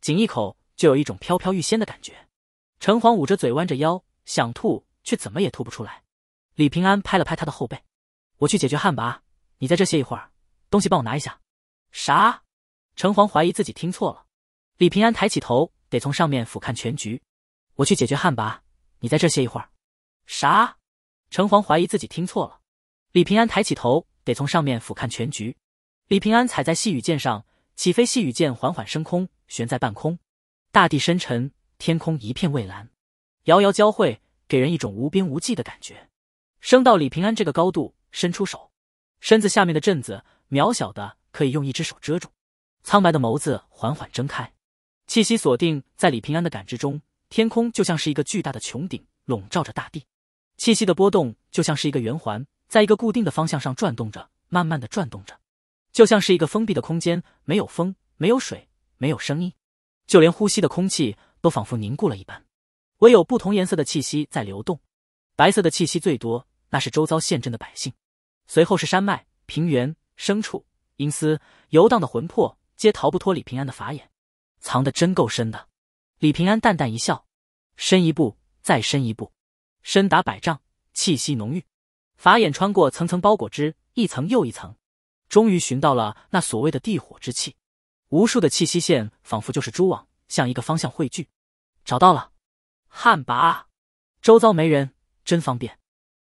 仅一口，就有一种飘飘欲仙的感觉。城隍捂着嘴，弯着腰，想吐却怎么也吐不出来。李平安拍了拍他的后背：“我去解决旱魃，你在这歇一会儿，东西帮我拿一下。”“啥？”城隍怀疑自己听错了。李平安抬起头，得从上面俯瞰全局：“我去解决旱魃，你在这歇一会儿。”“啥？”城隍怀疑自己听错了。李平安抬起头，得从上面俯瞰全局。李平安踩在细雨剑上，起飞细雨剑缓缓升空，悬在半空。大地深沉。天空一片蔚蓝，遥遥交汇，给人一种无边无际的感觉。升到李平安这个高度，伸出手，身子下面的镇子渺小的可以用一只手遮住。苍白的眸子缓缓睁开，气息锁定在李平安的感知中，天空就像是一个巨大的穹顶，笼罩着大地。气息的波动就像是一个圆环，在一个固定的方向上转动着，慢慢的转动着，就像是一个封闭的空间，没有风，没有水，没有声音，就连呼吸的空气。都仿佛凝固了一般，唯有不同颜色的气息在流动。白色的气息最多，那是周遭陷阵的百姓；随后是山脉、平原、牲畜、阴司游荡的魂魄，皆逃不脱李平安的法眼。藏得真够深的。李平安淡淡一笑，深一步，再深一步，深达百丈，气息浓郁。法眼穿过层层包裹之，一层又一层，终于寻到了那所谓的地火之气。无数的气息线仿佛就是蛛网。向一个方向汇聚，找到了，旱魃，周遭没人，真方便。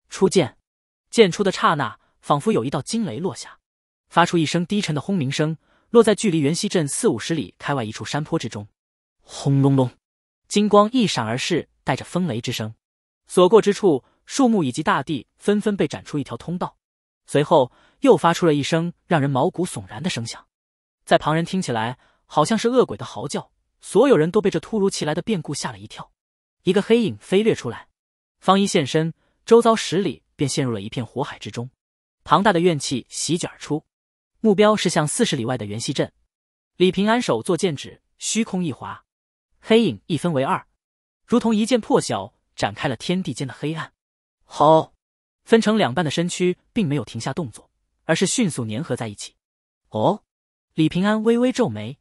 出剑，剑出的刹那，仿佛有一道惊雷落下，发出一声低沉的轰鸣声，落在距离原溪镇四五十里开外一处山坡之中。轰隆隆，金光一闪而逝，带着风雷之声，所过之处，树木以及大地纷纷被斩出一条通道。随后又发出了一声让人毛骨悚然的声响，在旁人听起来，好像是恶鬼的嚎叫。所有人都被这突如其来的变故吓了一跳，一个黑影飞掠出来，方一现身，周遭十里便陷入了一片火海之中，庞大的怨气席卷而出，目标是向四十里外的元熙镇。李平安手作剑指，虚空一划，黑影一分为二，如同一剑破晓，展开了天地间的黑暗。好，分成两半的身躯并没有停下动作，而是迅速粘合在一起。哦，李平安微微皱眉，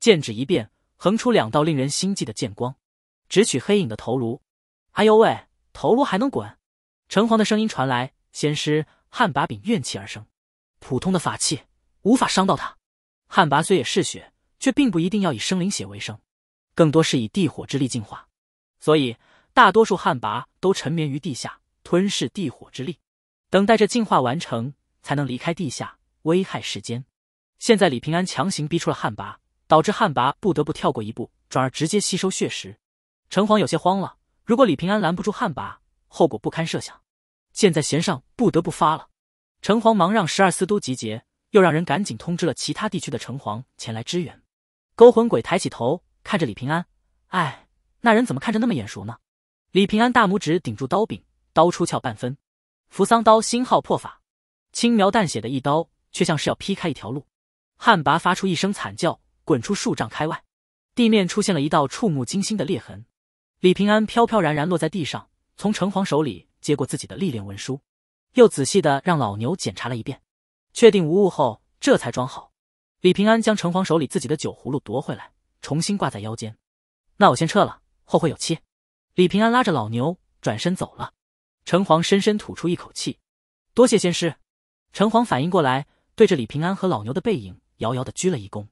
剑指一变。横出两道令人心悸的剑光，直取黑影的头颅。哎呦喂，头颅还能滚？橙黄的声音传来：“仙师，旱魃禀怨气而生，普通的法器无法伤到他。旱魃虽也嗜血，却并不一定要以生灵血为生，更多是以地火之力进化。所以大多数旱魃都沉眠于地下，吞噬地火之力，等待着进化完成，才能离开地下，危害世间。现在李平安强行逼出了旱魃。”导致旱魃不得不跳过一步，转而直接吸收血石。城隍有些慌了，如果李平安拦不住旱魃，后果不堪设想。箭在弦上，不得不发了。城隍忙让十二司都集结，又让人赶紧通知了其他地区的城隍前来支援。勾魂鬼抬起头看着李平安，哎，那人怎么看着那么眼熟呢？李平安大拇指顶住刀柄，刀出鞘半分，扶桑刀星号破法，轻描淡写的一刀，却像是要劈开一条路。旱魃发出一声惨叫。滚出数丈开外，地面出现了一道触目惊心的裂痕。李平安飘飘然然落在地上，从城隍手里接过自己的历练文书，又仔细的让老牛检查了一遍，确定无误后，这才装好。李平安将城隍手里自己的酒葫芦夺回来，重新挂在腰间。那我先撤了，后会有期。李平安拉着老牛转身走了。城隍深深吐出一口气，多谢仙师。城隍反应过来，对着李平安和老牛的背影遥遥的鞠了一躬。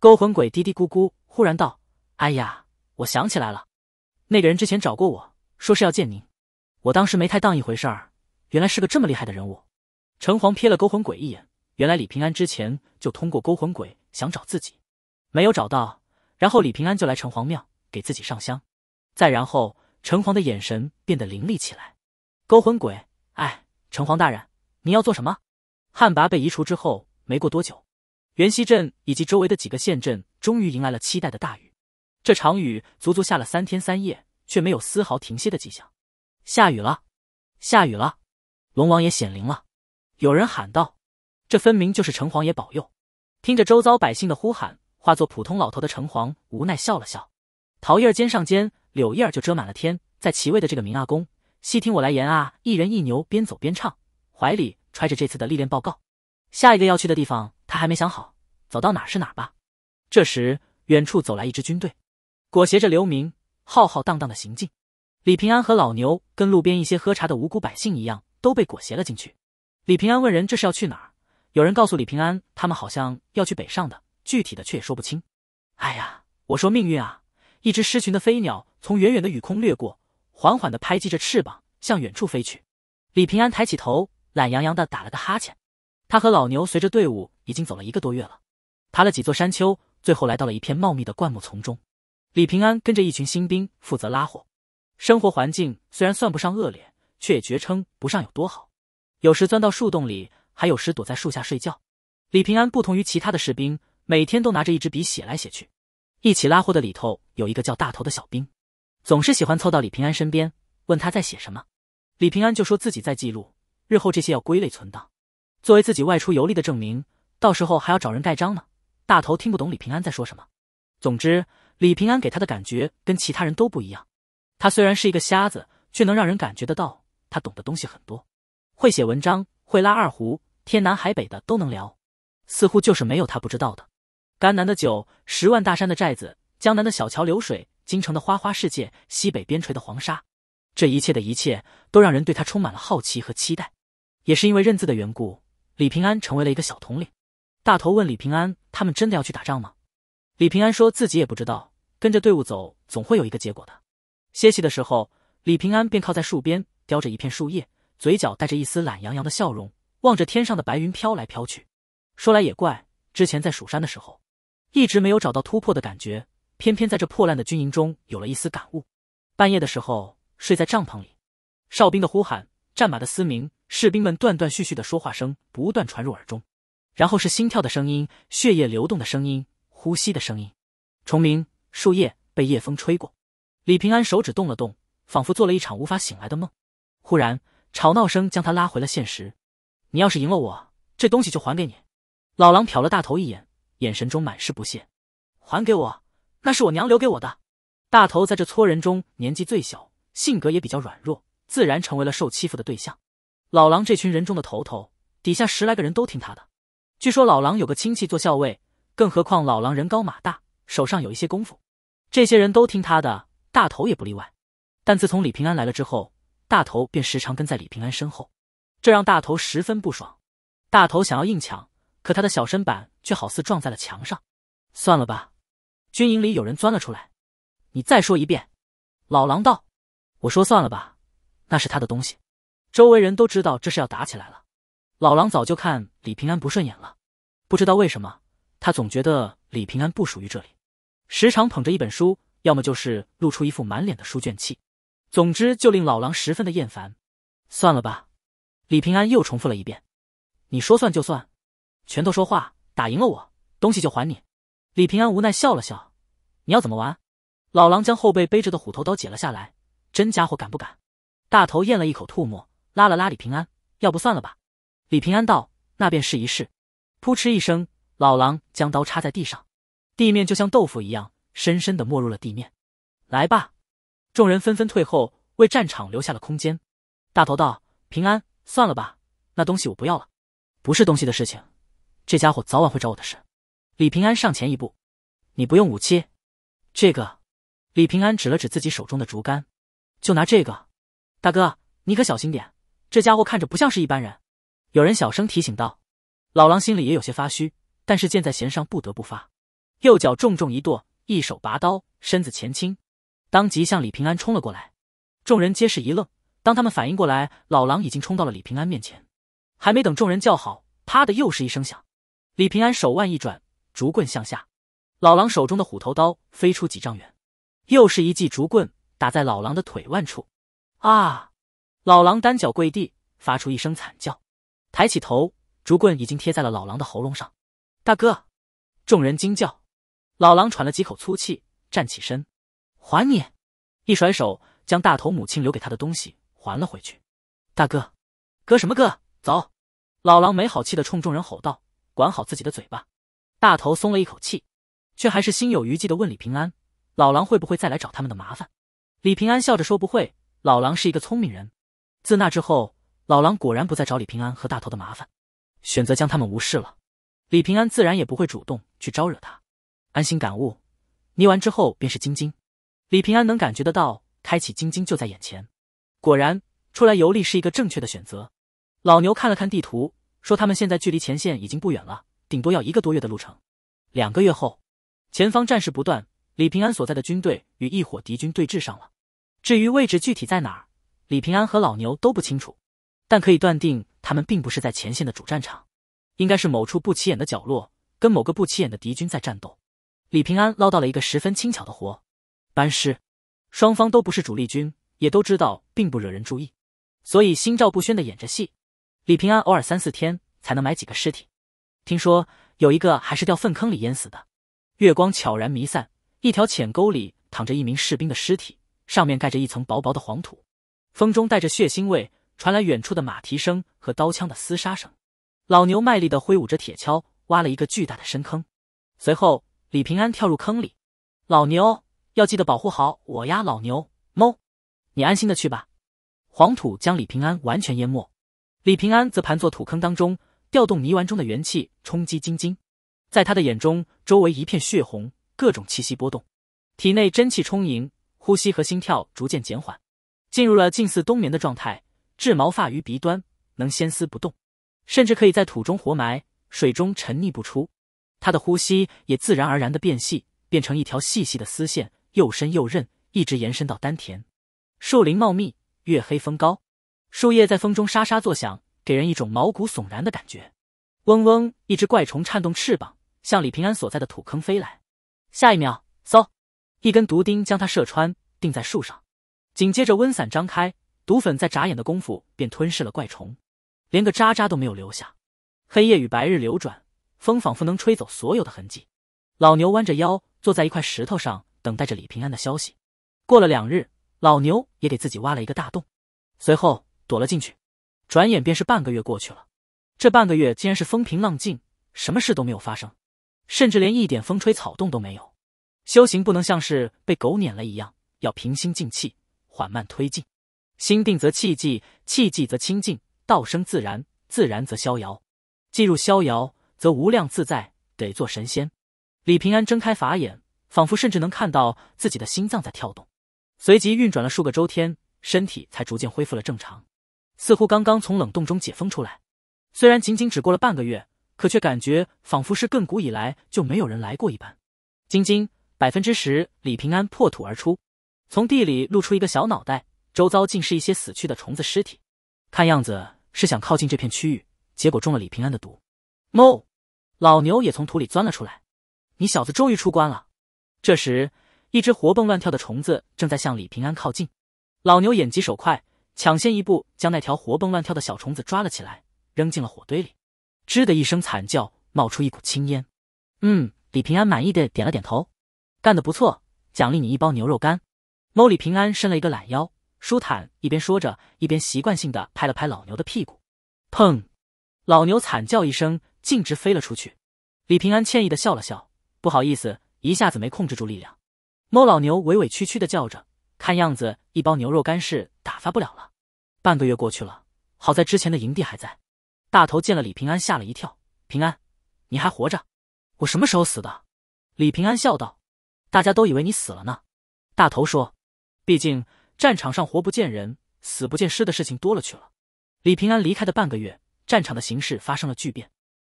勾魂鬼嘀嘀咕咕，忽然道：“哎呀，我想起来了，那个人之前找过我，说是要见您，我当时没太当一回事儿。原来是个这么厉害的人物。”城隍瞥了勾魂鬼一眼，原来李平安之前就通过勾魂鬼想找自己，没有找到，然后李平安就来城隍庙给自己上香。再然后，城隍的眼神变得凌厉起来。勾魂鬼，哎，城隍大人，你要做什么？旱魃被移除之后，没过多久。袁溪镇以及周围的几个县镇终于迎来了期待的大雨，这场雨足足下了三天三夜，却没有丝毫停歇的迹象。下雨了，下雨了，龙王也显灵了！有人喊道：“这分明就是城隍爷保佑！”听着周遭百姓的呼喊，化作普通老头的城隍无奈笑了笑。桃叶儿上尖，柳叶儿就遮满了天。在齐位的这个明阿公，细听我来言啊！一人一牛边走边唱，怀里揣着这次的历练报告。下一个要去的地方，他还没想好，走到哪是哪吧。这时，远处走来一支军队，裹挟着流民，浩浩荡荡的行进。李平安和老牛跟路边一些喝茶的无辜百姓一样，都被裹挟了进去。李平安问人：“这是要去哪儿？”有人告诉李平安，他们好像要去北上的，具体的却也说不清。哎呀，我说命运啊！一只失群的飞鸟从远远的雨空掠过，缓缓地拍击着翅膀，向远处飞去。李平安抬起头，懒洋洋地打了个哈欠。他和老牛随着队伍已经走了一个多月了，爬了几座山丘，最后来到了一片茂密的灌木丛中。李平安跟着一群新兵负责拉货，生活环境虽然算不上恶劣，却也绝称不上有多好。有时钻到树洞里，还有时躲在树下睡觉。李平安不同于其他的士兵，每天都拿着一支笔写来写去。一起拉货的里头有一个叫大头的小兵，总是喜欢凑到李平安身边，问他在写什么。李平安就说自己在记录，日后这些要归类存档。作为自己外出游历的证明，到时候还要找人盖章呢。大头听不懂李平安在说什么。总之，李平安给他的感觉跟其他人都不一样。他虽然是一个瞎子，却能让人感觉得到他懂的东西很多，会写文章，会拉二胡，天南海北的都能聊，似乎就是没有他不知道的。甘南的酒，十万大山的寨子，江南的小桥流水，京城的花花世界，西北边陲的黄沙，这一切的一切都让人对他充满了好奇和期待。也是因为认字的缘故。李平安成为了一个小统领。大头问李平安：“他们真的要去打仗吗？”李平安说自己也不知道，跟着队伍走，总会有一个结果的。歇息的时候，李平安便靠在树边，叼着一片树叶，嘴角带着一丝懒洋洋的笑容，望着天上的白云飘来飘去。说来也怪，之前在蜀山的时候，一直没有找到突破的感觉，偏偏在这破烂的军营中有了一丝感悟。半夜的时候，睡在帐篷里，哨兵的呼喊，战马的嘶鸣。士兵们断断续续的说话声不断传入耳中，然后是心跳的声音、血液流动的声音、呼吸的声音，虫鸣、树叶被夜风吹过。李平安手指动了动，仿佛做了一场无法醒来的梦。忽然，吵闹声将他拉回了现实。你要是赢了我，这东西就还给你。老狼瞟了大头一眼，眼神中满是不屑。还给我？那是我娘留给我的。大头在这撮人中年纪最小，性格也比较软弱，自然成为了受欺负的对象。老狼这群人中的头头，底下十来个人都听他的。据说老狼有个亲戚做校尉，更何况老狼人高马大，手上有一些功夫，这些人都听他的，大头也不例外。但自从李平安来了之后，大头便时常跟在李平安身后，这让大头十分不爽。大头想要硬抢，可他的小身板却好似撞在了墙上。算了吧，军营里有人钻了出来。你再说一遍。老狼道：“我说算了吧，那是他的东西。”周围人都知道这是要打起来了。老狼早就看李平安不顺眼了，不知道为什么，他总觉得李平安不属于这里。时常捧着一本书，要么就是露出一副满脸的书卷气，总之就令老狼十分的厌烦。算了吧。李平安又重复了一遍：“你说算就算，拳头说话，打赢了我东西就还你。”李平安无奈笑了笑：“你要怎么玩？”老狼将后背背着的虎头刀解了下来：“真家伙，敢不敢？”大头咽了一口唾沫。拉了拉李平安，要不算了吧？李平安道：“那便试一试。”扑哧一声，老狼将刀插在地上，地面就像豆腐一样，深深的没入了地面。来吧！众人纷纷退后，为战场留下了空间。大头道：“平安，算了吧，那东西我不要了。不是东西的事情，这家伙早晚会找我的事。”李平安上前一步：“你不用武器，这个。”李平安指了指自己手中的竹竿：“就拿这个。”大哥，你可小心点。这家伙看着不像是一般人，有人小声提醒道。老狼心里也有些发虚，但是箭在弦上不得不发，右脚重重一跺，一手拔刀，身子前倾，当即向李平安冲了过来。众人皆是一愣，当他们反应过来，老狼已经冲到了李平安面前。还没等众人叫好，啪的又是一声响，李平安手腕一转，竹棍向下，老狼手中的虎头刀飞出几丈远，又是一记竹棍打在老狼的腿腕处，啊！老狼单脚跪地，发出一声惨叫，抬起头，竹棍已经贴在了老狼的喉咙上。大哥，众人惊叫。老狼喘了几口粗气，站起身，还你，一甩手，将大头母亲留给他的东西还了回去。大哥，哥什么哥，走！老狼没好气的冲众人吼道：“管好自己的嘴巴。”大头松了一口气，却还是心有余悸的问李平安：“老狼会不会再来找他们的麻烦？”李平安笑着说：“不会，老狼是一个聪明人。”自那之后，老狼果然不再找李平安和大头的麻烦，选择将他们无视了。李平安自然也不会主动去招惹他，安心感悟。泥完之后便是晶晶，李平安能感觉得到，开启晶晶就在眼前。果然，出来游历是一个正确的选择。老牛看了看地图，说他们现在距离前线已经不远了，顶多要一个多月的路程。两个月后，前方战事不断，李平安所在的军队与一伙敌军对峙上了。至于位置具体在哪儿？李平安和老牛都不清楚，但可以断定，他们并不是在前线的主战场，应该是某处不起眼的角落，跟某个不起眼的敌军在战斗。李平安捞到了一个十分轻巧的活，搬尸。双方都不是主力军，也都知道并不惹人注意，所以心照不宣的演着戏。李平安偶尔三四天才能埋几个尸体，听说有一个还是掉粪坑里淹死的。月光悄然弥散，一条浅沟里躺着一名士兵的尸体，上面盖着一层薄薄的黄土。风中带着血腥味，传来远处的马蹄声和刀枪的厮杀声。老牛卖力的挥舞着铁锹，挖了一个巨大的深坑。随后，李平安跳入坑里。老牛要记得保护好我呀！老牛，猫，你安心的去吧。黄土将李平安完全淹没，李平安则盘坐土坑当中，调动泥丸中的元气冲击晶晶。在他的眼中，周围一片血红，各种气息波动，体内真气充盈，呼吸和心跳逐渐减缓。进入了近似冬眠的状态，治毛发于鼻端，能纤丝不动，甚至可以在土中活埋，水中沉溺不出。它的呼吸也自然而然的变细，变成一条细细的丝线，又深又韧，一直延伸到丹田。树林茂密，月黑风高，树叶在风中沙沙作响，给人一种毛骨悚然的感觉。嗡嗡，一只怪虫颤动翅膀，向李平安所在的土坑飞来。下一秒，嗖，一根毒钉将它射穿，钉在树上。紧接着，温伞张开，毒粉在眨眼的功夫便吞噬了怪虫，连个渣渣都没有留下。黑夜与白日流转，风仿佛能吹走所有的痕迹。老牛弯着腰坐在一块石头上，等待着李平安的消息。过了两日，老牛也给自己挖了一个大洞，随后躲了进去。转眼便是半个月过去了，这半个月竟然是风平浪静，什么事都没有发生，甚至连一点风吹草动都没有。修行不能像是被狗撵了一样，要平心静气。缓慢推进，心定则气静，气静则清净，道生自然，自然则逍遥。进入逍遥，则无量自在，得做神仙。李平安睁开法眼，仿佛甚至能看到自己的心脏在跳动。随即运转了数个周天，身体才逐渐恢复了正常，似乎刚刚从冷冻中解封出来。虽然仅仅只过了半个月，可却感觉仿佛是亘古以来就没有人来过一般。晶晶百分之十，李平安破土而出。从地里露出一个小脑袋，周遭尽是一些死去的虫子尸体，看样子是想靠近这片区域，结果中了李平安的毒。哞！老牛也从土里钻了出来，你小子终于出关了。这时，一只活蹦乱跳的虫子正在向李平安靠近，老牛眼疾手快，抢先一步将那条活蹦乱跳的小虫子抓了起来，扔进了火堆里。吱的一声惨叫，冒出一股青烟。嗯，李平安满意的点了点头，干得不错，奖励你一包牛肉干。猫李平安伸了一个懒腰，舒坦一边说着，一边习惯性的拍了拍老牛的屁股。砰！老牛惨叫一声，径直飞了出去。李平安歉意的笑了笑：“不好意思，一下子没控制住力量。”猫老牛委委屈屈的叫着：“看样子一包牛肉干是打发不了了。”半个月过去了，好在之前的营地还在。大头见了李平安吓了一跳：“平安，你还活着？我什么时候死的？”李平安笑道：“大家都以为你死了呢。”大头说。毕竟战场上活不见人、死不见尸的事情多了去了。李平安离开的半个月，战场的形势发生了巨变，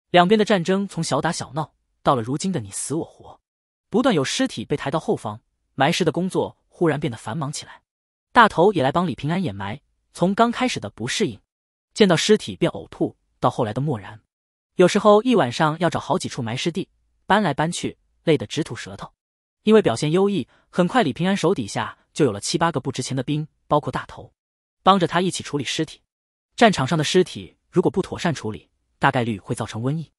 两边的战争从小打小闹到了如今的你死我活，不断有尸体被抬到后方，埋尸的工作忽然变得繁忙起来。大头也来帮李平安掩埋，从刚开始的不适应，见到尸体便呕吐，到后来的漠然，有时候一晚上要找好几处埋尸地，搬来搬去，累得直吐舌头。因为表现优异，很快李平安手底下。就有了七八个不值钱的兵，包括大头，帮着他一起处理尸体。战场上的尸体如果不妥善处理，大概率会造成瘟疫。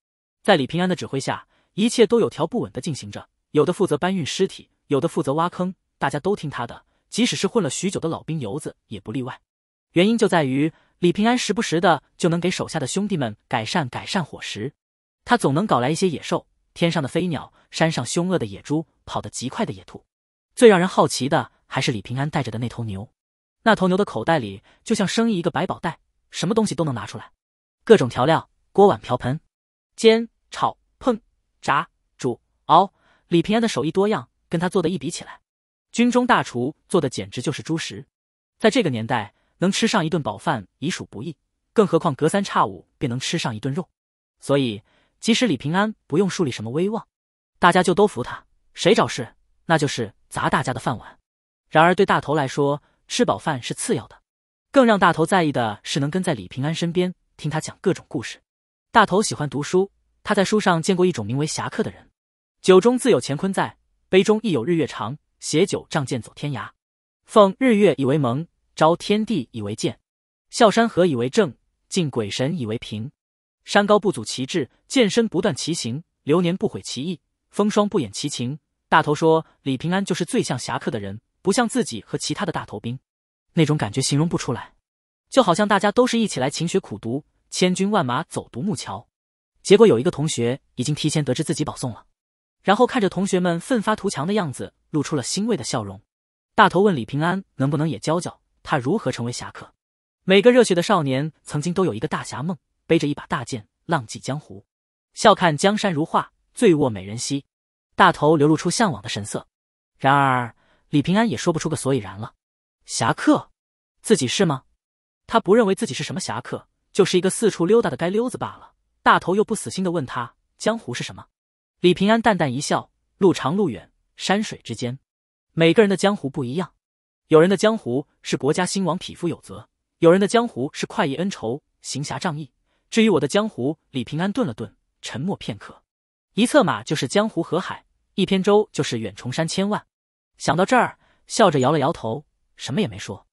在李平安的指挥下，一切都有条不紊的进行着。有的负责搬运尸体，有的负责挖坑，大家都听他的，即使是混了许久的老兵游子也不例外。原因就在于李平安时不时的就能给手下的兄弟们改善改善伙食，他总能搞来一些野兽，天上的飞鸟，山上凶恶的野猪，跑得极快的野兔。最让人好奇的还是李平安带着的那头牛，那头牛的口袋里就像生意一个百宝袋，什么东西都能拿出来，各种调料、锅碗瓢盆，煎、炒、烹、炸、煮、熬，李平安的手艺多样，跟他做的一比起来，军中大厨做的简直就是猪食。在这个年代，能吃上一顿饱饭已属不易，更何况隔三差五便能吃上一顿肉，所以即使李平安不用树立什么威望，大家就都服他，谁找事，那就是。砸大家的饭碗。然而，对大头来说，吃饱饭是次要的。更让大头在意的是，能跟在李平安身边，听他讲各种故事。大头喜欢读书，他在书上见过一种名为侠客的人。酒中自有乾坤在，杯中亦有日月长。携酒仗剑走天涯，奉日月以为盟，招天地以为鉴，笑山河以为正，敬鬼神以为凭。山高不阻其志，剑身不断其行，流年不毁其意，风霜不掩其情。大头说：“李平安就是最像侠客的人，不像自己和其他的大头兵，那种感觉形容不出来。就好像大家都是一起来勤学苦读，千军万马走独木桥，结果有一个同学已经提前得知自己保送了，然后看着同学们奋发图强的样子，露出了欣慰的笑容。”大头问李平安：“能不能也教教他如何成为侠客？每个热血的少年曾经都有一个大侠梦，背着一把大剑，浪迹江湖，笑看江山如画，醉卧美人膝。”大头流露出向往的神色，然而李平安也说不出个所以然了。侠客，自己是吗？他不认为自己是什么侠客，就是一个四处溜达的街溜子罢了。大头又不死心的问他：“江湖是什么？”李平安淡淡一笑：“路长路远，山水之间，每个人的江湖不一样。有人的江湖是国家兴亡，匹夫有责；有人的江湖是快意恩仇，行侠仗义。至于我的江湖，李平安顿了顿，沉默片刻，一策马就是江湖河海。”一篇周就是远重山千万，想到这儿，笑着摇了摇头，什么也没说，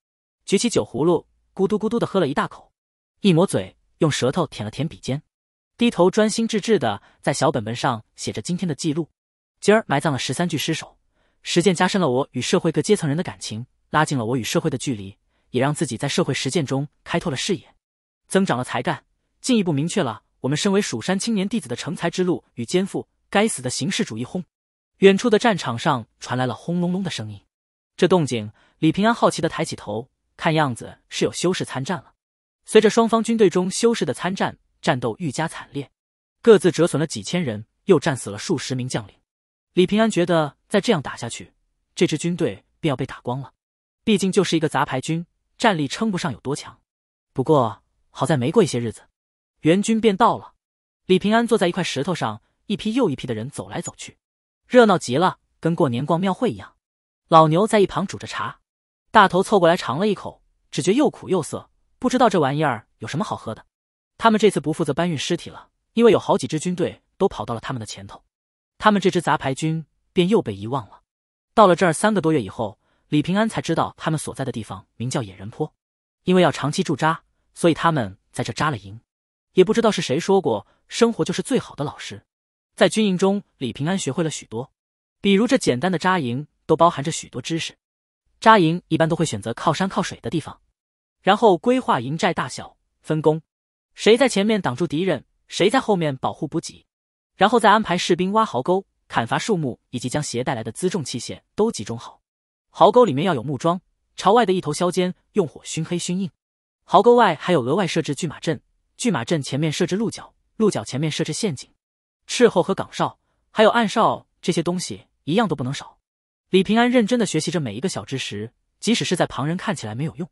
举起酒葫芦，咕嘟咕嘟的喝了一大口，一抹嘴，用舌头舔了舔笔尖，低头专心致志的在小本本上写着今天的记录。今儿埋葬了十三具尸首，实践加深了我与社会各阶层人的感情，拉近了我与社会的距离，也让自己在社会实践中开拓了视野，增长了才干，进一步明确了我们身为蜀山青年弟子的成才之路与肩负。该死的形式主义轰！远处的战场上传来了轰隆隆的声音，这动静，李平安好奇的抬起头，看样子是有修士参战了。随着双方军队中修士的参战，战斗愈加惨烈，各自折损了几千人，又战死了数十名将领。李平安觉得，再这样打下去，这支军队便要被打光了。毕竟就是一个杂牌军，战力称不上有多强。不过好在没过一些日子，援军便到了。李平安坐在一块石头上，一批又一批的人走来走去。热闹极了，跟过年逛庙会一样。老牛在一旁煮着茶，大头凑过来尝了一口，只觉又苦又涩，不知道这玩意儿有什么好喝的。他们这次不负责搬运尸体了，因为有好几支军队都跑到了他们的前头，他们这支杂牌军便又被遗忘了。到了这儿三个多月以后，李平安才知道他们所在的地方名叫野人坡，因为要长期驻扎，所以他们在这扎了营。也不知道是谁说过，生活就是最好的老师。在军营中，李平安学会了许多，比如这简单的扎营都包含着许多知识。扎营一般都会选择靠山靠水的地方，然后规划营寨大小、分工，谁在前面挡住敌人，谁在后面保护补给，然后再安排士兵挖壕沟、砍伐树木，以及将携带来的辎重器械都集中好。壕沟里面要有木桩，朝外的一头削尖，用火熏黑熏硬。壕沟外还有额外设置拒马阵，拒马阵前面设置鹿角，鹿角前面设置陷阱。斥候和岗哨，还有暗哨，这些东西一样都不能少。李平安认真的学习着每一个小知识，即使是在旁人看起来没有用。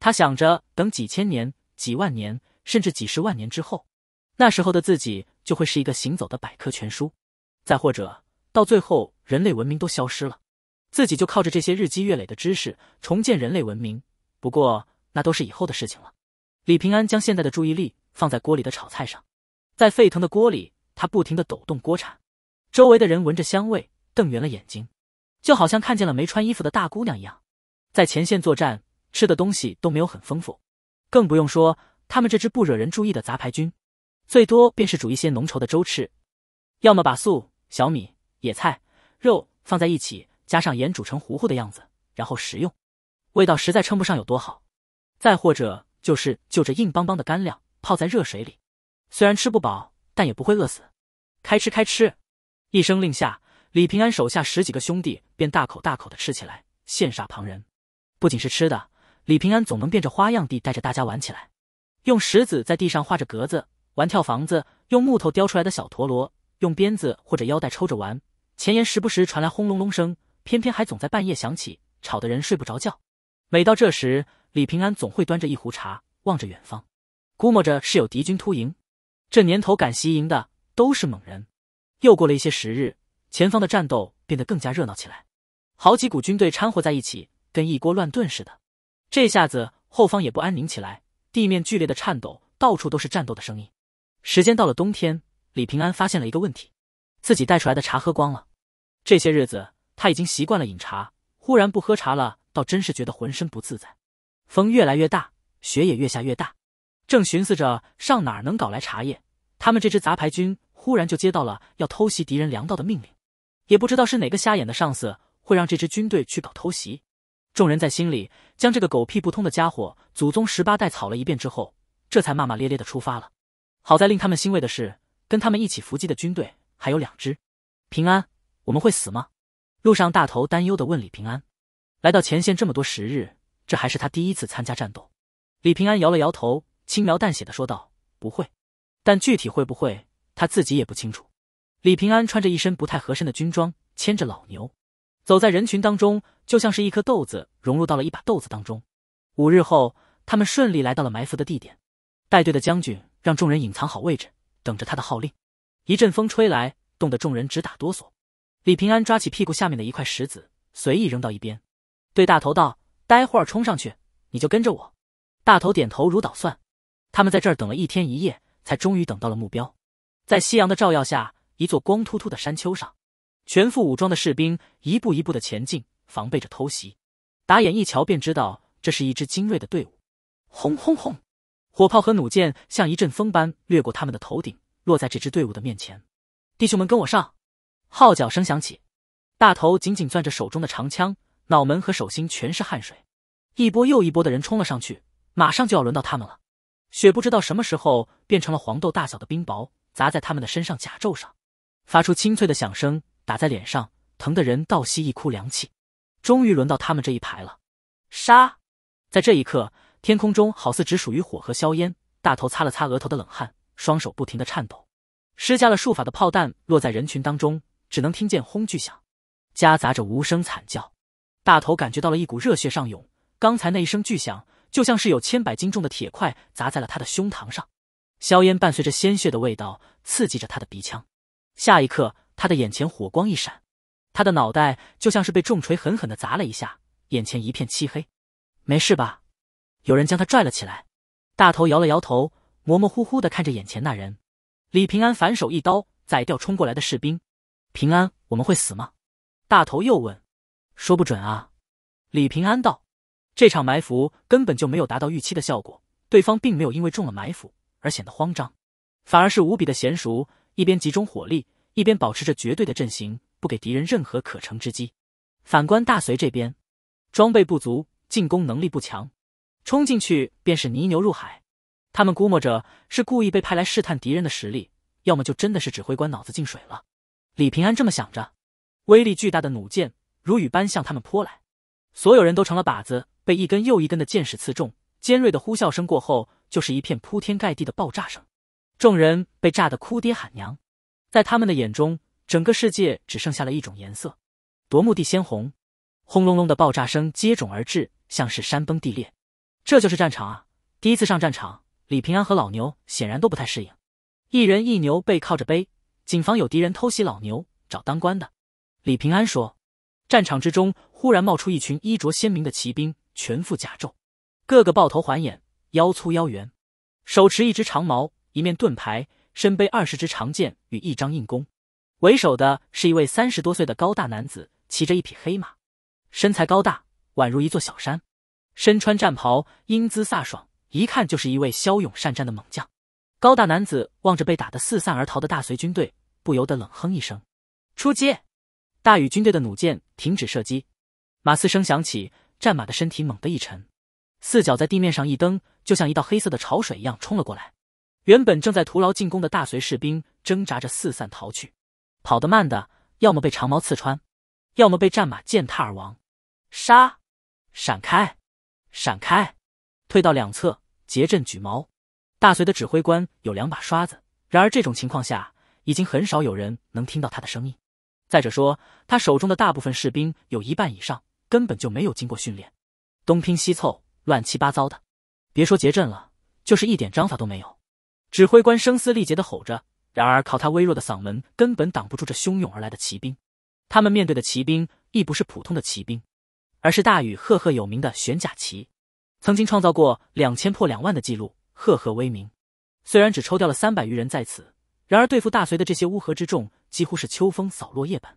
他想着，等几千年、几万年，甚至几十万年之后，那时候的自己就会是一个行走的百科全书。再或者，到最后人类文明都消失了，自己就靠着这些日积月累的知识重建人类文明。不过，那都是以后的事情了。李平安将现在的注意力放在锅里的炒菜上，在沸腾的锅里。他不停的抖动锅铲，周围的人闻着香味，瞪圆了眼睛，就好像看见了没穿衣服的大姑娘一样。在前线作战，吃的东西都没有很丰富，更不用说他们这支不惹人注意的杂牌军，最多便是煮一些浓稠的粥吃，要么把素小米、野菜、肉放在一起，加上盐煮成糊糊的样子，然后食用，味道实在称不上有多好。再或者就是就着硬邦邦的干粮泡在热水里，虽然吃不饱。但也不会饿死，开吃开吃！一声令下，李平安手下十几个兄弟便大口大口的吃起来，羡煞旁人。不仅是吃的，李平安总能变着花样地带着大家玩起来，用石子在地上画着格子玩跳房子，用木头雕出来的小陀螺，用鞭子或者腰带抽着玩。前沿时不时传来轰隆隆声，偏偏还总在半夜响起，吵得人睡不着觉。每到这时，李平安总会端着一壶茶，望着远方，估摸着是有敌军突营。这年头敢袭营的都是猛人。又过了一些时日，前方的战斗变得更加热闹起来，好几股军队掺和在一起，跟一锅乱炖似的。这下子后方也不安宁起来，地面剧烈的颤抖，到处都是战斗的声音。时间到了冬天，李平安发现了一个问题：自己带出来的茶喝光了。这些日子他已经习惯了饮茶，忽然不喝茶了，倒真是觉得浑身不自在。风越来越大，雪也越下越大。正寻思着上哪儿能搞来茶叶，他们这支杂牌军忽然就接到了要偷袭敌人粮道的命令，也不知道是哪个瞎眼的上司会让这支军队去搞偷袭。众人在心里将这个狗屁不通的家伙祖宗十八代草了一遍之后，这才骂骂咧咧的出发了。好在令他们欣慰的是，跟他们一起伏击的军队还有两支。平安，我们会死吗？路上大头担忧的问李平安。来到前线这么多时日，这还是他第一次参加战斗。李平安摇了摇头。轻描淡写的说道：“不会，但具体会不会，他自己也不清楚。”李平安穿着一身不太合身的军装，牵着老牛，走在人群当中，就像是一颗豆子融入到了一把豆子当中。五日后，他们顺利来到了埋伏的地点。带队的将军让众人隐藏好位置，等着他的号令。一阵风吹来，冻得众人直打哆嗦。李平安抓起屁股下面的一块石子，随意扔到一边，对大头道：“待会儿冲上去，你就跟着我。”大头点头如捣蒜。他们在这儿等了一天一夜，才终于等到了目标。在夕阳的照耀下，一座光秃秃的山丘上，全副武装的士兵一步一步的前进，防备着偷袭。打眼一瞧，便知道这是一支精锐的队伍。轰轰轰！火炮和弩箭像一阵风般掠过他们的头顶，落在这支队伍的面前。弟兄们，跟我上！号角声响起，大头紧紧攥着手中的长枪，脑门和手心全是汗水。一波又一波的人冲了上去，马上就要轮到他们了。雪不知道什么时候变成了黄豆大小的冰雹，砸在他们的身上甲胄上，发出清脆的响声，打在脸上，疼得人倒吸一哭凉气。终于轮到他们这一排了，杀！在这一刻，天空中好似只属于火和硝烟。大头擦了擦额头的冷汗，双手不停的颤抖。施加了术法的炮弹落在人群当中，只能听见轰巨响，夹杂着无声惨叫。大头感觉到了一股热血上涌，刚才那一声巨响。就像是有千百斤重的铁块砸在了他的胸膛上，硝烟伴随着鲜血的味道刺激着他的鼻腔。下一刻，他的眼前火光一闪，他的脑袋就像是被重锤狠狠的砸了一下，眼前一片漆黑。没事吧？有人将他拽了起来。大头摇了摇头，模模糊糊的看着眼前那人。李平安反手一刀宰掉冲过来的士兵。平安，我们会死吗？大头又问。说不准啊。李平安道。这场埋伏根本就没有达到预期的效果，对方并没有因为中了埋伏而显得慌张，反而是无比的娴熟，一边集中火力，一边保持着绝对的阵型，不给敌人任何可乘之机。反观大隋这边，装备不足，进攻能力不强，冲进去便是泥牛入海。他们估摸着是故意被派来试探敌人的实力，要么就真的是指挥官脑子进水了。李平安这么想着，威力巨大的弩箭如雨般向他们泼来。所有人都成了靶子，被一根又一根的箭矢刺中。尖锐的呼啸声过后，就是一片铺天盖地的爆炸声。众人被炸得哭爹喊娘，在他们的眼中，整个世界只剩下了一种颜色——夺目的鲜红。轰隆隆的爆炸声接踵而至，像是山崩地裂。这就是战场啊！第一次上战场，李平安和老牛显然都不太适应。一人一牛背靠着背，谨防有敌人偷袭。老牛找当官的，李平安说。战场之中忽然冒出一群衣着鲜明的骑兵，全副甲胄，个个抱头环眼，腰粗腰圆，手持一支长矛，一面盾牌，身背二十支长剑与一张硬弓。为首的是一位三十多岁的高大男子，骑着一匹黑马，身材高大，宛如一座小山，身穿战袍，英姿飒爽，一看就是一位骁勇善战的猛将。高大男子望着被打得四散而逃的大隋军队，不由得冷哼一声：“出击！”大禹军队的弩箭。停止射击，马刺声响起，战马的身体猛地一沉，四脚在地面上一蹬，就像一道黑色的潮水一样冲了过来。原本正在徒劳进攻的大隋士兵挣扎着四散逃去，跑得慢的要么被长矛刺穿，要么被战马践踏而亡。杀！闪开！闪开！退到两侧，结阵举矛。大隋的指挥官有两把刷子，然而这种情况下，已经很少有人能听到他的声音。再者说，他手中的大部分士兵有一半以上根本就没有经过训练，东拼西凑，乱七八糟的，别说结阵了，就是一点章法都没有。指挥官声嘶力竭的吼着，然而靠他微弱的嗓门根本挡不住这汹涌而来的骑兵。他们面对的骑兵亦不是普通的骑兵，而是大禹赫赫有名的玄甲骑，曾经创造过两千破两万的记录，赫赫威名。虽然只抽掉了三百余人在此，然而对付大隋的这些乌合之众。几乎是秋风扫落叶般，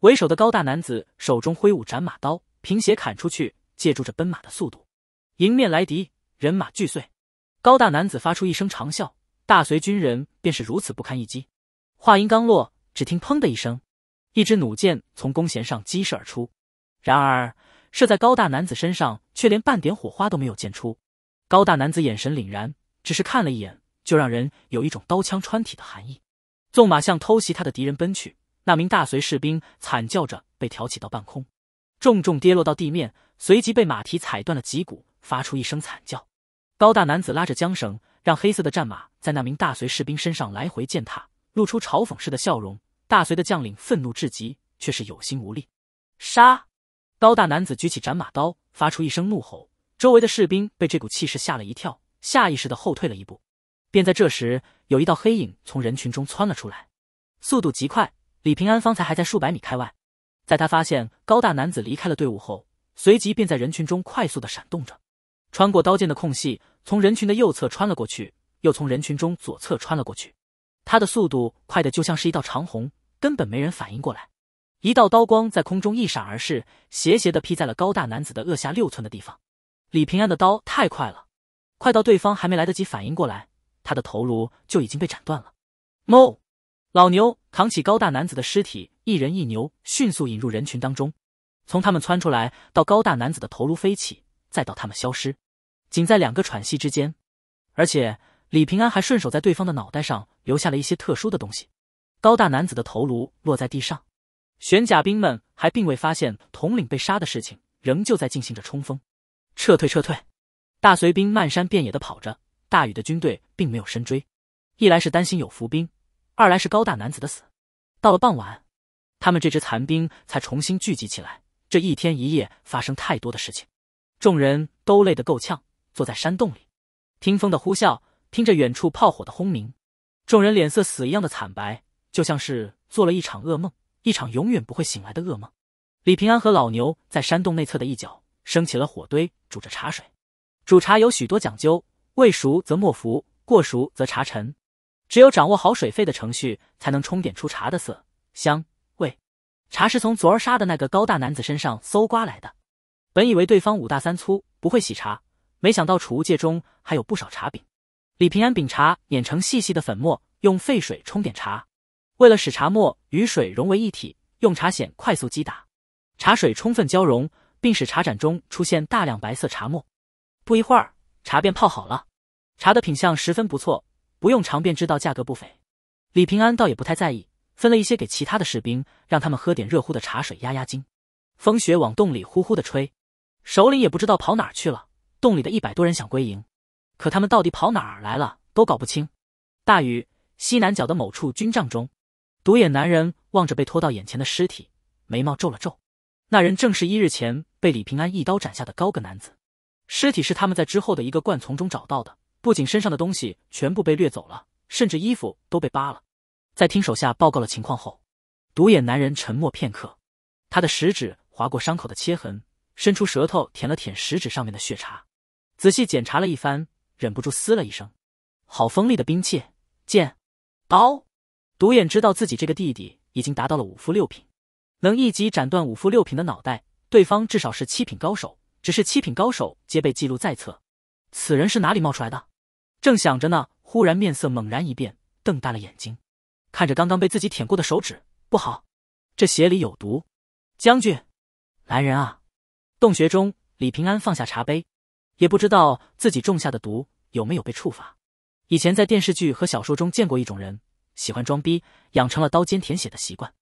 为首的高大男子手中挥舞斩马刀，平斜砍出去，借助着奔马的速度，迎面来敌，人马俱碎。高大男子发出一声长啸，大隋军人便是如此不堪一击。话音刚落，只听“砰”的一声，一支弩箭从弓弦上激射而出，然而射在高大男子身上，却连半点火花都没有溅出。高大男子眼神凛然，只是看了一眼，就让人有一种刀枪穿体的寒意。纵马向偷袭他的敌人奔去，那名大隋士兵惨叫着被挑起到半空，重重跌落到地面，随即被马蹄踩断了脊骨，发出一声惨叫。高大男子拉着缰绳，让黑色的战马在那名大隋士兵身上来回践踏，露出嘲讽似的笑容。大隋的将领愤怒至极，却是有心无力。杀！高大男子举起斩马刀，发出一声怒吼，周围的士兵被这股气势吓了一跳，下意识的后退了一步。便在这时。有一道黑影从人群中窜了出来，速度极快。李平安方才还在数百米开外，在他发现高大男子离开了队伍后，随即便在人群中快速的闪动着，穿过刀剑的空隙，从人群的右侧穿了过去，又从人群中左侧穿了过去。他的速度快的就像是一道长虹，根本没人反应过来。一道刀光在空中一闪而逝，斜斜的劈在了高大男子的颚下六寸的地方。李平安的刀太快了，快到对方还没来得及反应过来。他的头颅就已经被斩断了。哞！老牛扛起高大男子的尸体，一人一牛迅速引入人群当中。从他们窜出来到高大男子的头颅飞起，再到他们消失，仅在两个喘息之间。而且李平安还顺手在对方的脑袋上留下了一些特殊的东西。高大男子的头颅落在地上，玄甲兵们还并未发现统领被杀的事情，仍旧在进行着冲锋、撤退、撤退。大隋兵漫山遍野的跑着。大禹的军队并没有深追，一来是担心有伏兵，二来是高大男子的死。到了傍晚，他们这支残兵才重新聚集起来。这一天一夜发生太多的事情，众人都累得够呛，坐在山洞里，听风的呼啸，听着远处炮火的轰鸣，众人脸色死一样的惨白，就像是做了一场噩梦，一场永远不会醒来的噩梦。李平安和老牛在山洞内侧的一角升起了火堆，煮着茶水。煮茶有许多讲究。未熟则莫浮，过熟则茶沉。只有掌握好水沸的程序，才能冲点出茶的色、香、味。茶是从昨儿杀的那个高大男子身上搜刮来的。本以为对方五大三粗不会洗茶，没想到储物界中还有不少茶饼。李平安饼茶碾成细细的粉末，用沸水冲点茶。为了使茶沫与水融为一体，用茶筅快速击打，茶水充分交融，并使茶盏中出现大量白色茶沫。不一会儿。茶便泡好了，茶的品相十分不错，不用尝便知道价格不菲。李平安倒也不太在意，分了一些给其他的士兵，让他们喝点热乎的茶水压压惊。风雪往洞里呼呼的吹，首领也不知道跑哪去了。洞里的一百多人想归营，可他们到底跑哪儿来了都搞不清。大雨，西南角的某处军帐中，独眼男人望着被拖到眼前的尸体，眉毛皱了皱。那人正是一日前被李平安一刀斩下的高个男子。尸体是他们在之后的一个灌丛中找到的，不仅身上的东西全部被掠走了，甚至衣服都被扒了。在听手下报告了情况后，独眼男人沉默片刻，他的食指划过伤口的切痕，伸出舌头舔了舔食指上面的血茶，仔细检查了一番，忍不住嘶了一声：“好锋利的兵器，剑、刀。”独眼知道自己这个弟弟已经达到了五副六品，能一击斩断五副六品的脑袋，对方至少是七品高手。只是七品高手皆被记录在册，此人是哪里冒出来的？正想着呢，忽然面色猛然一变，瞪大了眼睛，看着刚刚被自己舔过的手指，不好，这血里有毒！将军，来人啊！洞穴中，李平安放下茶杯，也不知道自己种下的毒有没有被触发。以前在电视剧和小说中见过一种人，喜欢装逼，养成了刀尖舔血的习惯，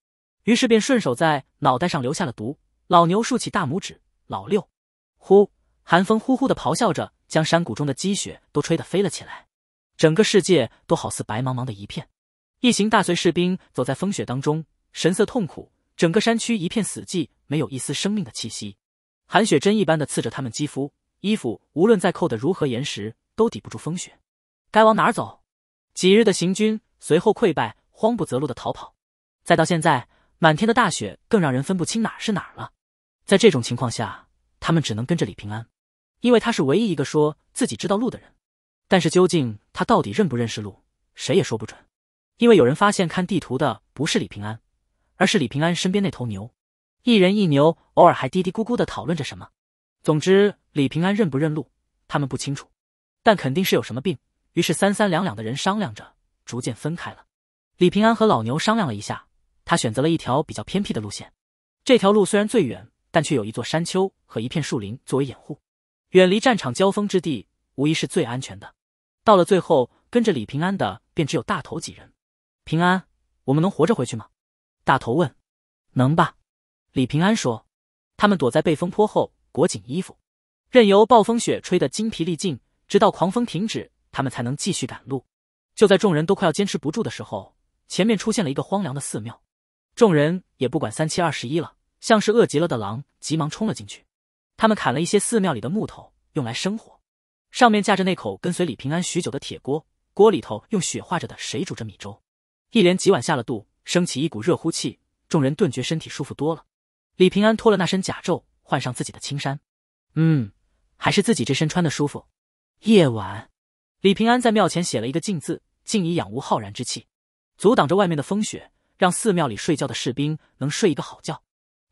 于是便顺手在脑袋上留下了毒。老牛竖起大拇指，老六。呼，寒风呼呼的咆哮着，将山谷中的积雪都吹得飞了起来。整个世界都好似白茫茫的一片。一行大隋士兵走在风雪当中，神色痛苦。整个山区一片死寂，没有一丝生命的气息。寒雪针一般的刺着他们肌肤，衣服无论再扣得如何严实，都抵不住风雪。该往哪儿走？几日的行军，随后溃败，慌不择路的逃跑。再到现在，满天的大雪更让人分不清哪儿是哪儿了。在这种情况下。他们只能跟着李平安，因为他是唯一一个说自己知道路的人。但是究竟他到底认不认识路，谁也说不准。因为有人发现看地图的不是李平安，而是李平安身边那头牛，一人一牛偶尔还嘀嘀咕咕的讨论着什么。总之，李平安认不认路，他们不清楚，但肯定是有什么病。于是三三两两的人商量着，逐渐分开了。李平安和老牛商量了一下，他选择了一条比较偏僻的路线。这条路虽然最远。但却有一座山丘和一片树林作为掩护，远离战场交锋之地，无疑是最安全的。到了最后，跟着李平安的便只有大头几人。平安，我们能活着回去吗？大头问。能吧？李平安说。他们躲在背风坡后，裹紧衣服，任由暴风雪吹得精疲力尽，直到狂风停止，他们才能继续赶路。就在众人都快要坚持不住的时候，前面出现了一个荒凉的寺庙，众人也不管三七二十一了。像是饿极了的狼，急忙冲了进去。他们砍了一些寺庙里的木头，用来生火。上面架着那口跟随李平安许久的铁锅，锅里头用雪化着的水煮着米粥。一连几碗下了肚，升起一股热乎气，众人顿觉身体舒服多了。李平安脱了那身甲胄，换上自己的青衫。嗯，还是自己这身穿的舒服。夜晚，李平安在庙前写了一个“静”字，静以养吾浩然之气，阻挡着外面的风雪，让寺庙里睡觉的士兵能睡一个好觉。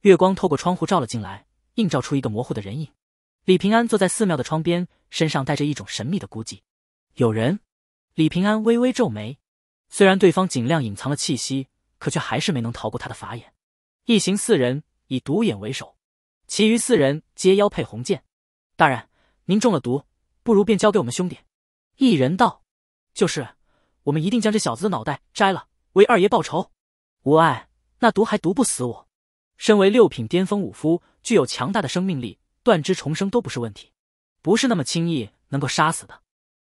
月光透过窗户照了进来，映照出一个模糊的人影。李平安坐在寺庙的窗边，身上带着一种神秘的孤寂。有人，李平安微微皱眉。虽然对方尽量隐藏了气息，可却还是没能逃过他的法眼。一行四人以独眼为首，其余四人皆腰佩红剑。大人，您中了毒，不如便交给我们兄弟。一人道：“就是，我们一定将这小子的脑袋摘了，为二爷报仇。”无碍，那毒还毒不死我。身为六品巅峰武夫，具有强大的生命力，断肢重生都不是问题，不是那么轻易能够杀死的。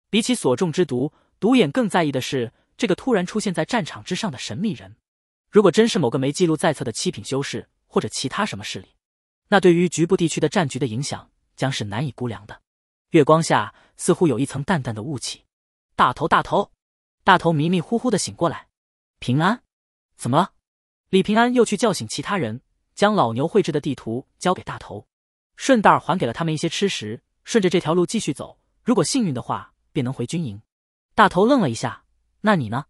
比起所中之毒，独眼更在意的是这个突然出现在战场之上的神秘人。如果真是某个没记录在册的七品修士或者其他什么势力，那对于局部地区的战局的影响将是难以估量的。月光下似乎有一层淡淡的雾气。大头，大头，大头迷迷糊糊的醒过来。平安，怎么了？李平安又去叫醒其他人。将老牛绘制的地图交给大头，顺带还给了他们一些吃食。顺着这条路继续走，如果幸运的话，便能回军营。大头愣了一下：“那你呢？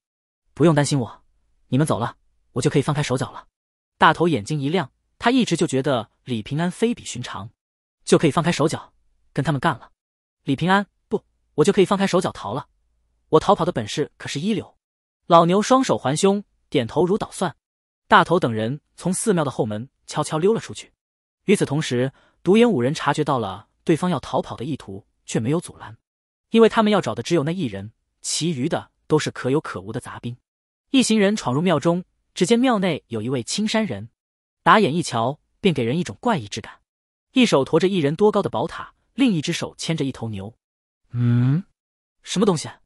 不用担心我，你们走了，我就可以放开手脚了。”大头眼睛一亮，他一直就觉得李平安非比寻常，就可以放开手脚跟他们干了。李平安不，我就可以放开手脚逃了。我逃跑的本事可是一流。老牛双手环胸，点头如捣蒜。大头等人从寺庙的后门。悄悄溜了出去。与此同时，独眼五人察觉到了对方要逃跑的意图，却没有阻拦，因为他们要找的只有那一人，其余的都是可有可无的杂兵。一行人闯入庙中，只见庙内有一位青山人，打眼一瞧，便给人一种怪异之感。一手驮着一人多高的宝塔，另一只手牵着一头牛。嗯，什么东西啊？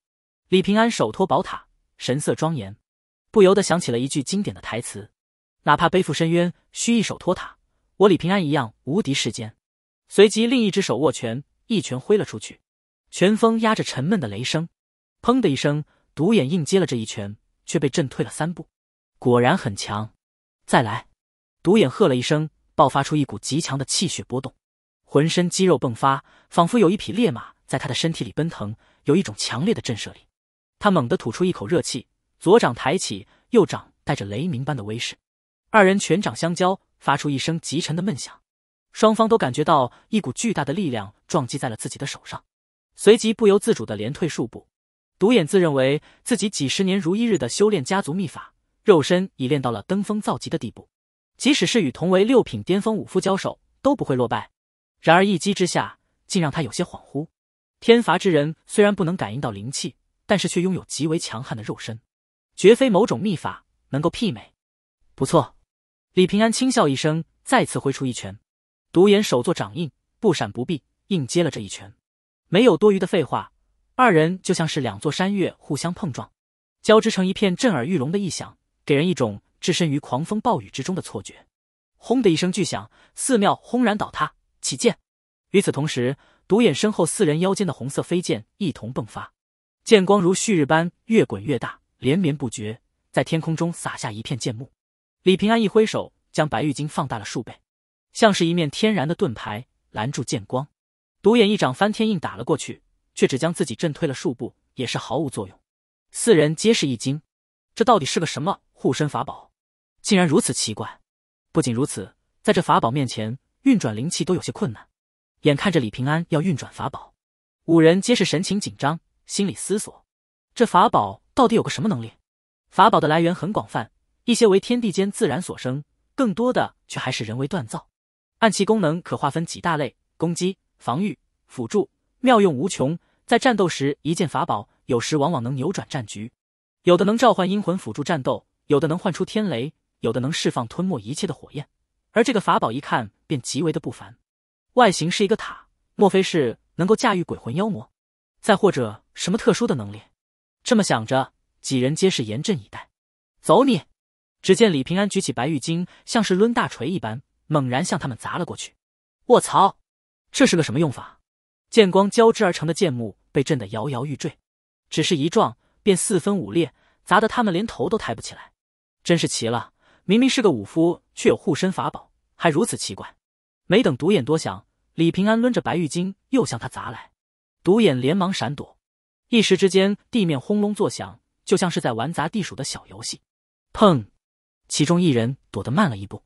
李平安手托宝塔，神色庄严，不由得想起了一句经典的台词。哪怕背负深渊，需一手托塔，我李平安一样无敌世间。随即另一只手握拳，一拳挥了出去，拳风压着沉闷的雷声，砰的一声，独眼硬接了这一拳，却被震退了三步。果然很强，再来！独眼喝了一声，爆发出一股极强的气血波动，浑身肌肉迸发，仿佛有一匹烈马在他的身体里奔腾，有一种强烈的震慑力。他猛地吐出一口热气，左掌抬起，右掌带着雷鸣般的威势。二人拳掌相交，发出一声极沉的闷响，双方都感觉到一股巨大的力量撞击在了自己的手上，随即不由自主的连退数步。独眼自认为自己几十年如一日的修炼家族秘法，肉身已练到了登峰造极的地步，即使是与同为六品巅峰武夫交手都不会落败。然而一击之下，竟让他有些恍惚。天罚之人虽然不能感应到灵气，但是却拥有极为强悍的肉身，绝非某种秘法能够媲美。不错。李平安轻笑一声，再次挥出一拳。独眼手作掌印，不闪不避，硬接了这一拳。没有多余的废话，二人就像是两座山岳互相碰撞，交织成一片震耳欲聋的异响，给人一种置身于狂风暴雨之中的错觉。轰的一声巨响，寺庙轰然倒塌，起剑。与此同时，独眼身后四人腰间的红色飞剑一同迸发，剑光如旭日般越滚越大，连绵不绝，在天空中洒下一片剑幕。李平安一挥手，将白玉晶放大了数倍，像是一面天然的盾牌，拦住剑光。独眼一掌翻天印打了过去，却只将自己震退了数步，也是毫无作用。四人皆是一惊，这到底是个什么护身法宝，竟然如此奇怪？不仅如此，在这法宝面前运转灵气都有些困难。眼看着李平安要运转法宝，五人皆是神情紧张，心里思索：这法宝到底有个什么能力？法宝的来源很广泛。一些为天地间自然所生，更多的却还是人为锻造。暗器功能可划分几大类：攻击、防御、辅助，妙用无穷。在战斗时，一件法宝有时往往能扭转战局。有的能召唤阴魂辅助战斗，有的能唤出天雷，有的能释放吞没一切的火焰。而这个法宝一看便极为的不凡，外形是一个塔，莫非是能够驾驭鬼魂妖魔？再或者什么特殊的能力？这么想着，几人皆是严阵以待，走你！只见李平安举起白玉京，像是抡大锤一般，猛然向他们砸了过去。卧槽，这是个什么用法？剑光交织而成的剑幕被震得摇摇欲坠，只是一撞便四分五裂，砸得他们连头都抬不起来。真是奇了，明明是个武夫，却有护身法宝，还如此奇怪。没等独眼多想，李平安抡着白玉京又向他砸来，独眼连忙闪躲。一时之间，地面轰隆作响，就像是在玩砸地鼠的小游戏。砰！其中一人躲得慢了一步，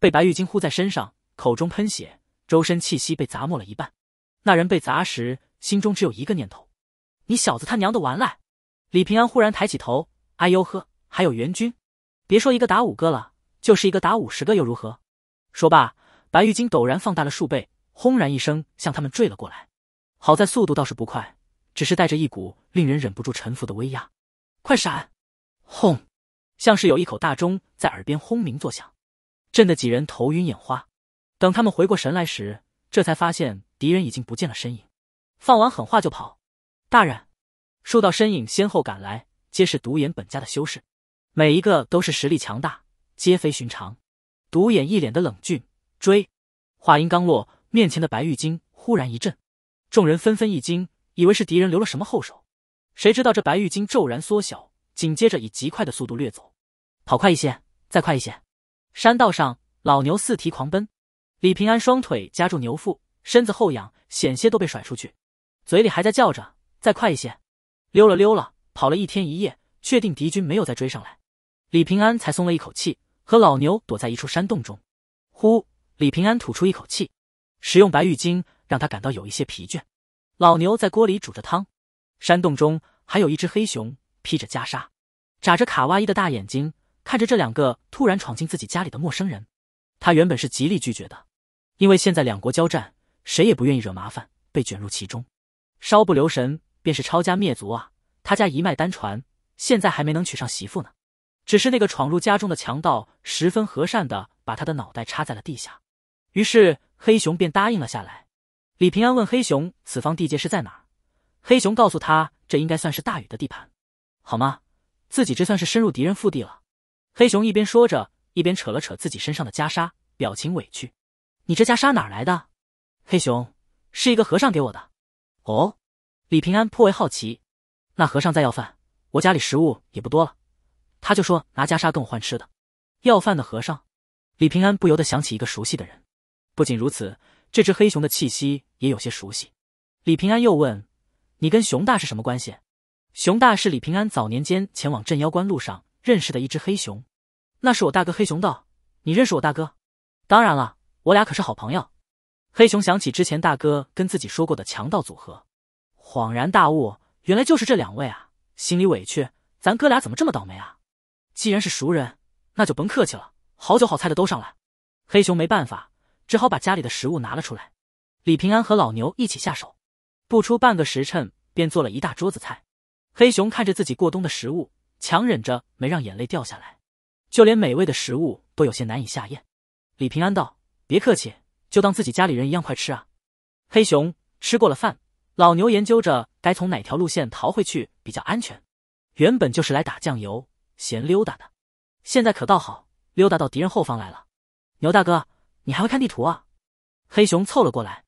被白玉京呼在身上，口中喷血，周身气息被砸没了一半。那人被砸时，心中只有一个念头：你小子他娘的玩赖！李平安忽然抬起头：“哎呦呵，还有援军！别说一个打五个了，就是一个打五十个又如何？”说罢，白玉京陡然放大了数倍，轰然一声向他们坠了过来。好在速度倒是不快，只是带着一股令人忍不住臣服的威压。快闪！轰！像是有一口大钟在耳边轰鸣作响，震得几人头晕眼花。等他们回过神来时，这才发现敌人已经不见了身影。放完狠话就跑，大人！数道身影先后赶来，皆是独眼本家的修士，每一个都是实力强大，皆非寻常。独眼一脸的冷峻，追。话音刚落，面前的白玉京忽然一震，众人纷纷一惊，以为是敌人留了什么后手，谁知道这白玉京骤然缩小。紧接着以极快的速度掠走，跑快一些，再快一些。山道上，老牛四蹄狂奔，李平安双腿夹住牛腹，身子后仰，险些都被甩出去，嘴里还在叫着：“再快一些！”溜了溜了，跑了一天一夜，确定敌军没有再追上来，李平安才松了一口气，和老牛躲在一处山洞中。呼，李平安吐出一口气，使用白玉精，让他感到有一些疲倦。老牛在锅里煮着汤，山洞中还有一只黑熊。披着袈裟，眨着卡哇伊的大眼睛看着这两个突然闯进自己家里的陌生人，他原本是极力拒绝的，因为现在两国交战，谁也不愿意惹麻烦，被卷入其中，稍不留神便是抄家灭族啊！他家一脉单传，现在还没能娶上媳妇呢。只是那个闯入家中的强盗十分和善的把他的脑袋插在了地下，于是黑熊便答应了下来。李平安问黑熊此方地界是在哪，黑熊告诉他这应该算是大禹的地盘。好吗？自己这算是深入敌人腹地了。黑熊一边说着，一边扯了扯自己身上的袈裟，表情委屈。你这袈裟哪来的？黑熊是一个和尚给我的。哦，李平安颇为好奇。那和尚在要饭，我家里食物也不多了，他就说拿袈裟跟我换吃的。要饭的和尚？李平安不由得想起一个熟悉的人。不仅如此，这只黑熊的气息也有些熟悉。李平安又问：你跟熊大是什么关系？熊大是李平安早年间前往镇妖关路上认识的一只黑熊，那是我大哥黑熊道，你认识我大哥？当然了，我俩可是好朋友。黑熊想起之前大哥跟自己说过的强盗组合，恍然大悟，原来就是这两位啊！心里委屈，咱哥俩怎么这么倒霉啊？既然是熟人，那就甭客气了，好酒好菜的都上来。黑熊没办法，只好把家里的食物拿了出来。李平安和老牛一起下手，不出半个时辰，便做了一大桌子菜。黑熊看着自己过冬的食物，强忍着没让眼泪掉下来，就连美味的食物都有些难以下咽。李平安道：“别客气，就当自己家里人一样，快吃啊！”黑熊吃过了饭，老牛研究着该从哪条路线逃回去比较安全。原本就是来打酱油、闲溜达的，现在可倒好，溜达到敌人后方来了。牛大哥，你还会看地图啊？黑熊凑了过来，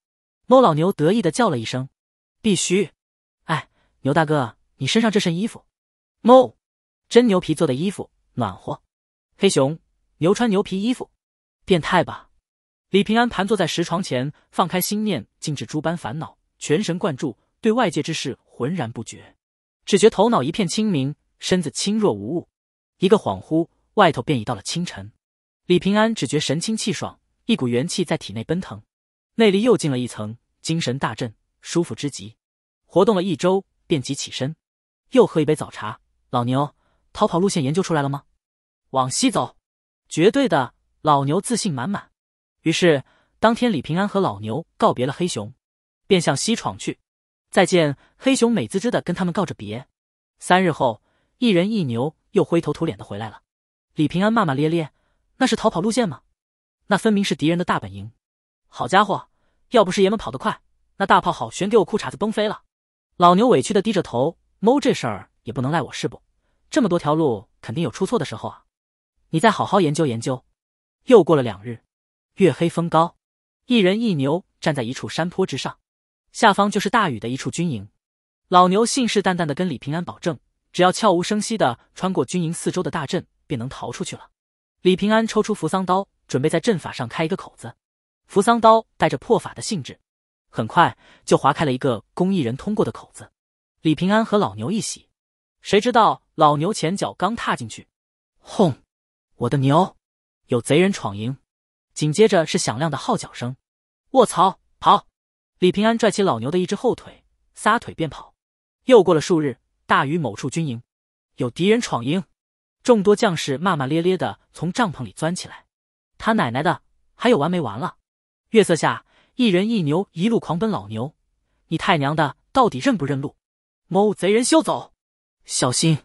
猫老牛得意的叫了一声：“必须！”哎，牛大哥。你身上这身衣服，猫，真牛皮做的衣服，暖和。黑熊，牛穿牛皮衣服，变态吧？李平安盘坐在石床前，放开心念，静止诸般烦恼，全神贯注，对外界之事浑然不觉，只觉头脑一片清明，身子轻若无物。一个恍惚，外头便已到了清晨。李平安只觉神清气爽，一股元气在体内奔腾，内力又进了一层，精神大振，舒服之极。活动了一周，便即起身。又喝一杯早茶，老牛，逃跑路线研究出来了吗？往西走，绝对的。老牛自信满满。于是当天，李平安和老牛告别了黑熊，便向西闯去。再见，黑熊，美滋滋的跟他们告着别。三日后，一人一牛又灰头土脸的回来了。李平安骂骂咧咧：“那是逃跑路线吗？那分明是敌人的大本营。好家伙，要不是爷们跑得快，那大炮好悬给我裤衩子崩飞了。”老牛委屈的低着头。谋这事儿也不能赖我，是不？这么多条路，肯定有出错的时候啊！你再好好研究研究。又过了两日，月黑风高，一人一牛站在一处山坡之上，下方就是大禹的一处军营。老牛信誓旦旦的跟李平安保证，只要悄无声息的穿过军营四周的大阵，便能逃出去了。李平安抽出扶桑刀，准备在阵法上开一个口子。扶桑刀带着破法的性质，很快就划开了一个供一人通过的口子。李平安和老牛一喜，谁知道老牛前脚刚踏进去，轰！我的牛，有贼人闯营。紧接着是响亮的号角声。卧槽，跑！李平安拽起老牛的一只后腿，撒腿便跑。又过了数日，大雨某处军营有敌人闯营，众多将士骂骂咧咧的从帐篷里钻起来。他奶奶的，还有完没完了？月色下，一人一牛一路狂奔。老牛，你太娘的，到底认不认路？某贼人休走，小心，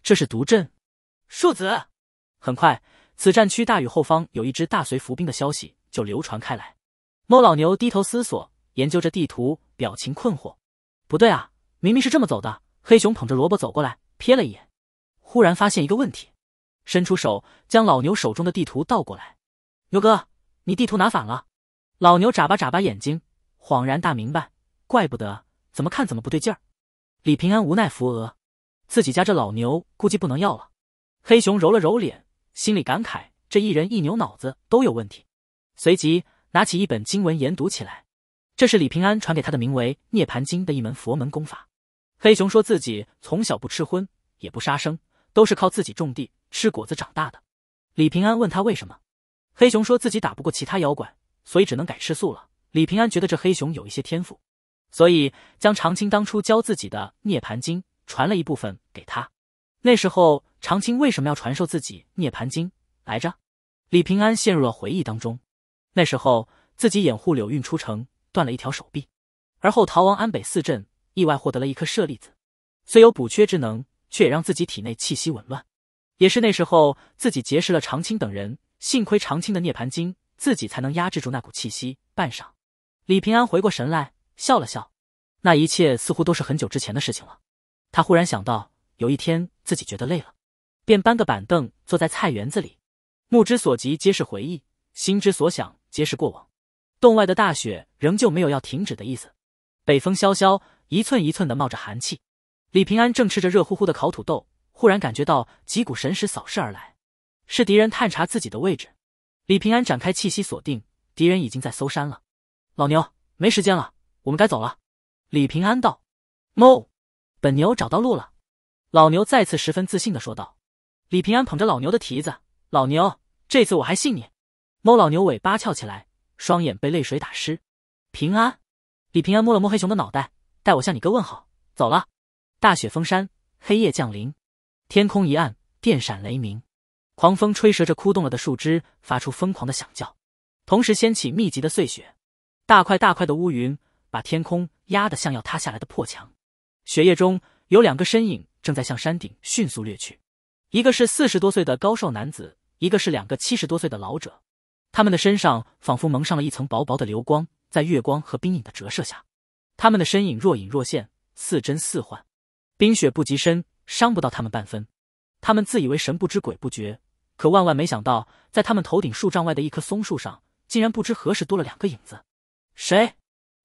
这是毒阵。庶子，很快，此战区大雨后方有一支大隋伏兵的消息就流传开来。某老牛低头思索，研究着地图，表情困惑。不对啊，明明是这么走的。黑熊捧着萝卜走过来，瞥了一眼，忽然发现一个问题，伸出手将老牛手中的地图倒过来。牛哥，你地图拿反了。老牛眨巴眨巴眼睛，恍然大明白，怪不得，怎么看怎么不对劲儿。李平安无奈扶额，自己家这老牛估计不能要了。黑熊揉了揉脸，心里感慨：这一人一牛脑子都有问题。随即拿起一本经文研读起来，这是李平安传给他的名为《涅盘经》的一门佛门功法。黑熊说自己从小不吃荤，也不杀生，都是靠自己种地吃果子长大的。李平安问他为什么，黑熊说自己打不过其他妖怪，所以只能改吃素了。李平安觉得这黑熊有一些天赋。所以，将长青当初教自己的《涅盘经》传了一部分给他。那时候，长青为什么要传授自己《涅盘经》来着？李平安陷入了回忆当中。那时候，自己掩护柳韵出城，断了一条手臂，而后逃亡安北四镇，意外获得了一颗舍利子，虽有补缺之能，却也让自己体内气息紊乱。也是那时候，自己结识了长青等人，幸亏长青的《涅盘经》，自己才能压制住那股气息。半晌，李平安回过神来。笑了笑，那一切似乎都是很久之前的事情了。他忽然想到，有一天自己觉得累了，便搬个板凳坐在菜园子里，目之所及皆是回忆，心之所想皆是过往。洞外的大雪仍旧没有要停止的意思，北风萧萧，一寸一寸的冒着寒气。李平安正吃着热乎乎的烤土豆，忽然感觉到几股神识扫视而来，是敌人探查自己的位置。李平安展开气息锁定，敌人已经在搜山了。老牛，没时间了。我们该走了，李平安道。哞，本牛找到路了，老牛再次十分自信的说道。李平安捧着老牛的蹄子，老牛这次我还信你。哞，老牛尾巴翘起来，双眼被泪水打湿。平安，李平安摸了摸黑熊的脑袋，代我向你哥问好。走了。大雪封山，黑夜降临，天空一暗，电闪雷鸣，狂风吹折着枯冻了的树枝，发出疯狂的响叫，同时掀起密集的碎雪，大块大块的乌云。把天空压得像要塌下来的破墙。雪夜中，有两个身影正在向山顶迅速掠去，一个是四十多岁的高瘦男子，一个是两个七十多岁的老者。他们的身上仿佛蒙上了一层薄薄的流光，在月光和冰影的折射下，他们的身影若隐若现，似真似幻。冰雪不及身，伤不到他们半分。他们自以为神不知鬼不觉，可万万没想到，在他们头顶数丈外的一棵松树上，竟然不知何时多了两个影子。谁？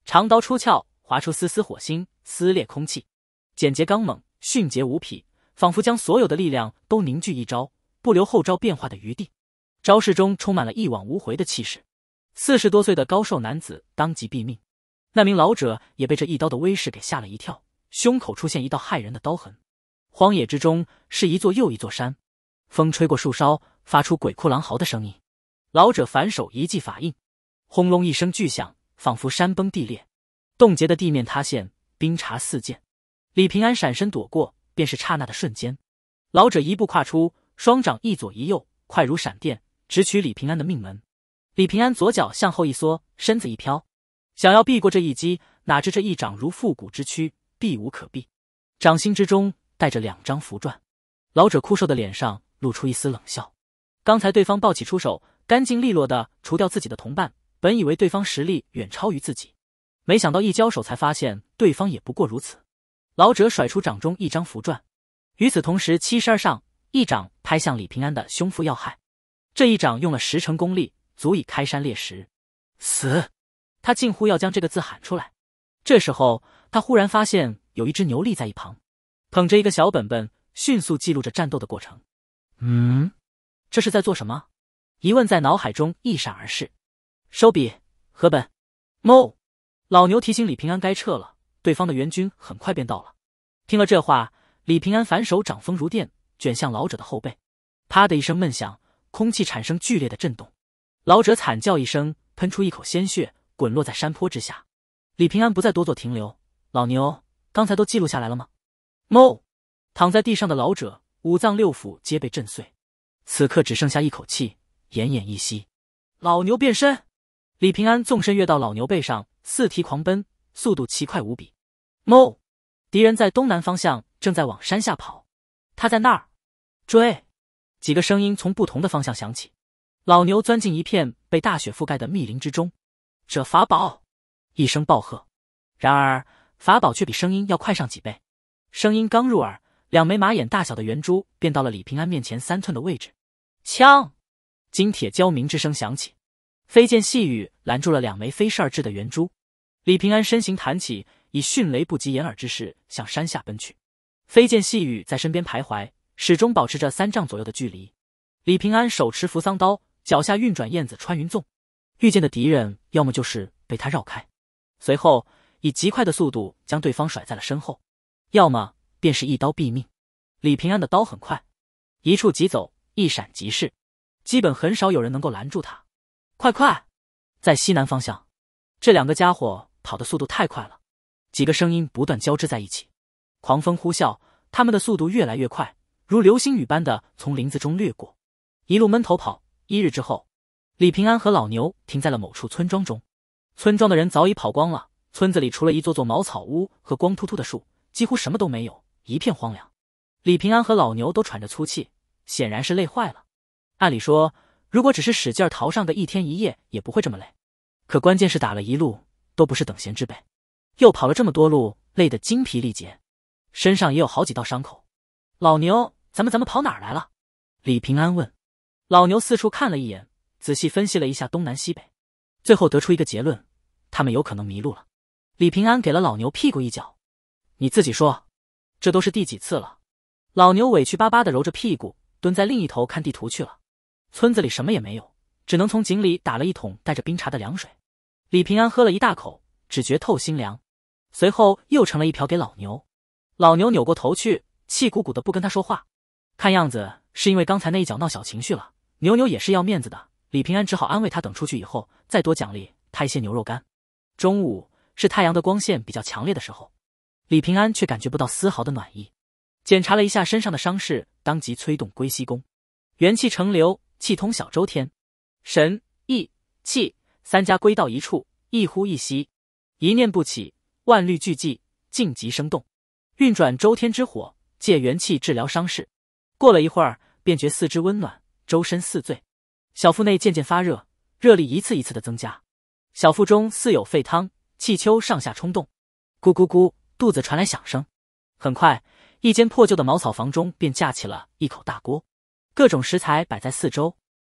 长刀出鞘，划出丝丝火星，撕裂空气，简洁刚猛，迅捷无匹，仿佛将所有的力量都凝聚一招，不留后招变化的余地。招式中充满了一往无回的气势。四十多岁的高瘦男子当即毙命。那名老者也被这一刀的威势给吓了一跳，胸口出现一道骇人的刀痕。荒野之中是一座又一座山，风吹过树梢，发出鬼哭狼嚎的声音。老者反手一记法印，轰隆一声巨响。仿佛山崩地裂，冻结的地面塌陷，冰碴四溅。李平安闪身躲过，便是刹那的瞬间，老者一步跨出，双掌一左一右，快如闪电，直取李平安的命门。李平安左脚向后一缩，身子一飘，想要避过这一击，哪知这一掌如复骨之躯，避无可避。掌心之中带着两张符篆，老者枯瘦的脸上露出一丝冷笑。刚才对方抱起出手，干净利落的除掉自己的同伴。本以为对方实力远超于自己，没想到一交手才发现对方也不过如此。老者甩出掌中一张符篆，与此同时，七二上一掌拍向李平安的胸腹要害。这一掌用了十成功力，足以开山裂石。死！他近乎要将这个字喊出来。这时候，他忽然发现有一只牛立在一旁，捧着一个小本本，迅速记录着战斗的过程。嗯，这是在做什么？疑问在脑海中一闪而逝。收笔，合本。no，老牛提醒李平安该撤了，对方的援军很快便到了。听了这话，李平安反手掌风如电，卷向老者的后背。啪的一声闷响，空气产生剧烈的震动，老者惨叫一声，喷出一口鲜血，滚落在山坡之下。李平安不再多做停留。老牛，刚才都记录下来了吗？no，躺在地上的老者五脏六腑皆被震碎，此刻只剩下一口气，奄奄一息。老牛变身。李平安纵身跃到老牛背上，四蹄狂奔，速度奇快无比。猫，敌人在东南方向，正在往山下跑。他在那儿，追。几个声音从不同的方向响起。老牛钻进一片被大雪覆盖的密林之中。这法宝，一声暴喝。然而法宝却比声音要快上几倍。声音刚入耳，两枚马眼大小的圆珠便到了李平安面前三寸的位置。枪，金铁交鸣之声响起。飞剑细雨拦住了两枚飞射而至的圆珠，李平安身形弹起，以迅雷不及掩耳之势向山下奔去。飞剑细雨在身边徘徊，始终保持着三丈左右的距离。李平安手持扶桑刀，脚下运转燕子穿云纵，遇见的敌人要么就是被他绕开，随后以极快的速度将对方甩在了身后，要么便是一刀毙命。李平安的刀很快，一触即走，一闪即逝，基本很少有人能够拦住他。快快，在西南方向，这两个家伙跑的速度太快了。几个声音不断交织在一起，狂风呼啸，他们的速度越来越快，如流星雨般的从林子中掠过，一路闷头跑。一日之后，李平安和老牛停在了某处村庄中，村庄的人早已跑光了，村子里除了一座座茅草屋和光秃秃的树，几乎什么都没有，一片荒凉。李平安和老牛都喘着粗气，显然是累坏了。按理说。如果只是使劲儿逃上个一天一夜，也不会这么累。可关键是打了一路都不是等闲之辈，又跑了这么多路，累得精疲力竭，身上也有好几道伤口。老牛，咱们咱们跑哪儿来了？李平安问。老牛四处看了一眼，仔细分析了一下东南西北，最后得出一个结论：他们有可能迷路了。李平安给了老牛屁股一脚：“你自己说，这都是第几次了？”老牛委屈巴巴的揉着屁股，蹲在另一头看地图去了。村子里什么也没有，只能从井里打了一桶带着冰碴的凉水。李平安喝了一大口，只觉透心凉。随后又盛了一瓢给老牛，老牛扭过头去，气鼓鼓的不跟他说话。看样子是因为刚才那一脚闹小情绪了。牛牛也是要面子的，李平安只好安慰他，等出去以后再多奖励他一些牛肉干。中午是太阳的光线比较强烈的时候，李平安却感觉不到丝毫的暖意。检查了一下身上的伤势，当即催动归西功，元气成流。气通小周天，神意气三家归到一处，一呼一吸，一念不起，万虑俱寂，静极生动，运转周天之火，借元气治疗伤势。过了一会儿，便觉四肢温暖，周身似醉，小腹内渐渐发热，热力一次一次的增加，小腹中似有沸汤，气丘上下冲动，咕咕咕，肚子传来响声。很快，一间破旧的茅草房中便架起了一口大锅。各种食材摆在四周，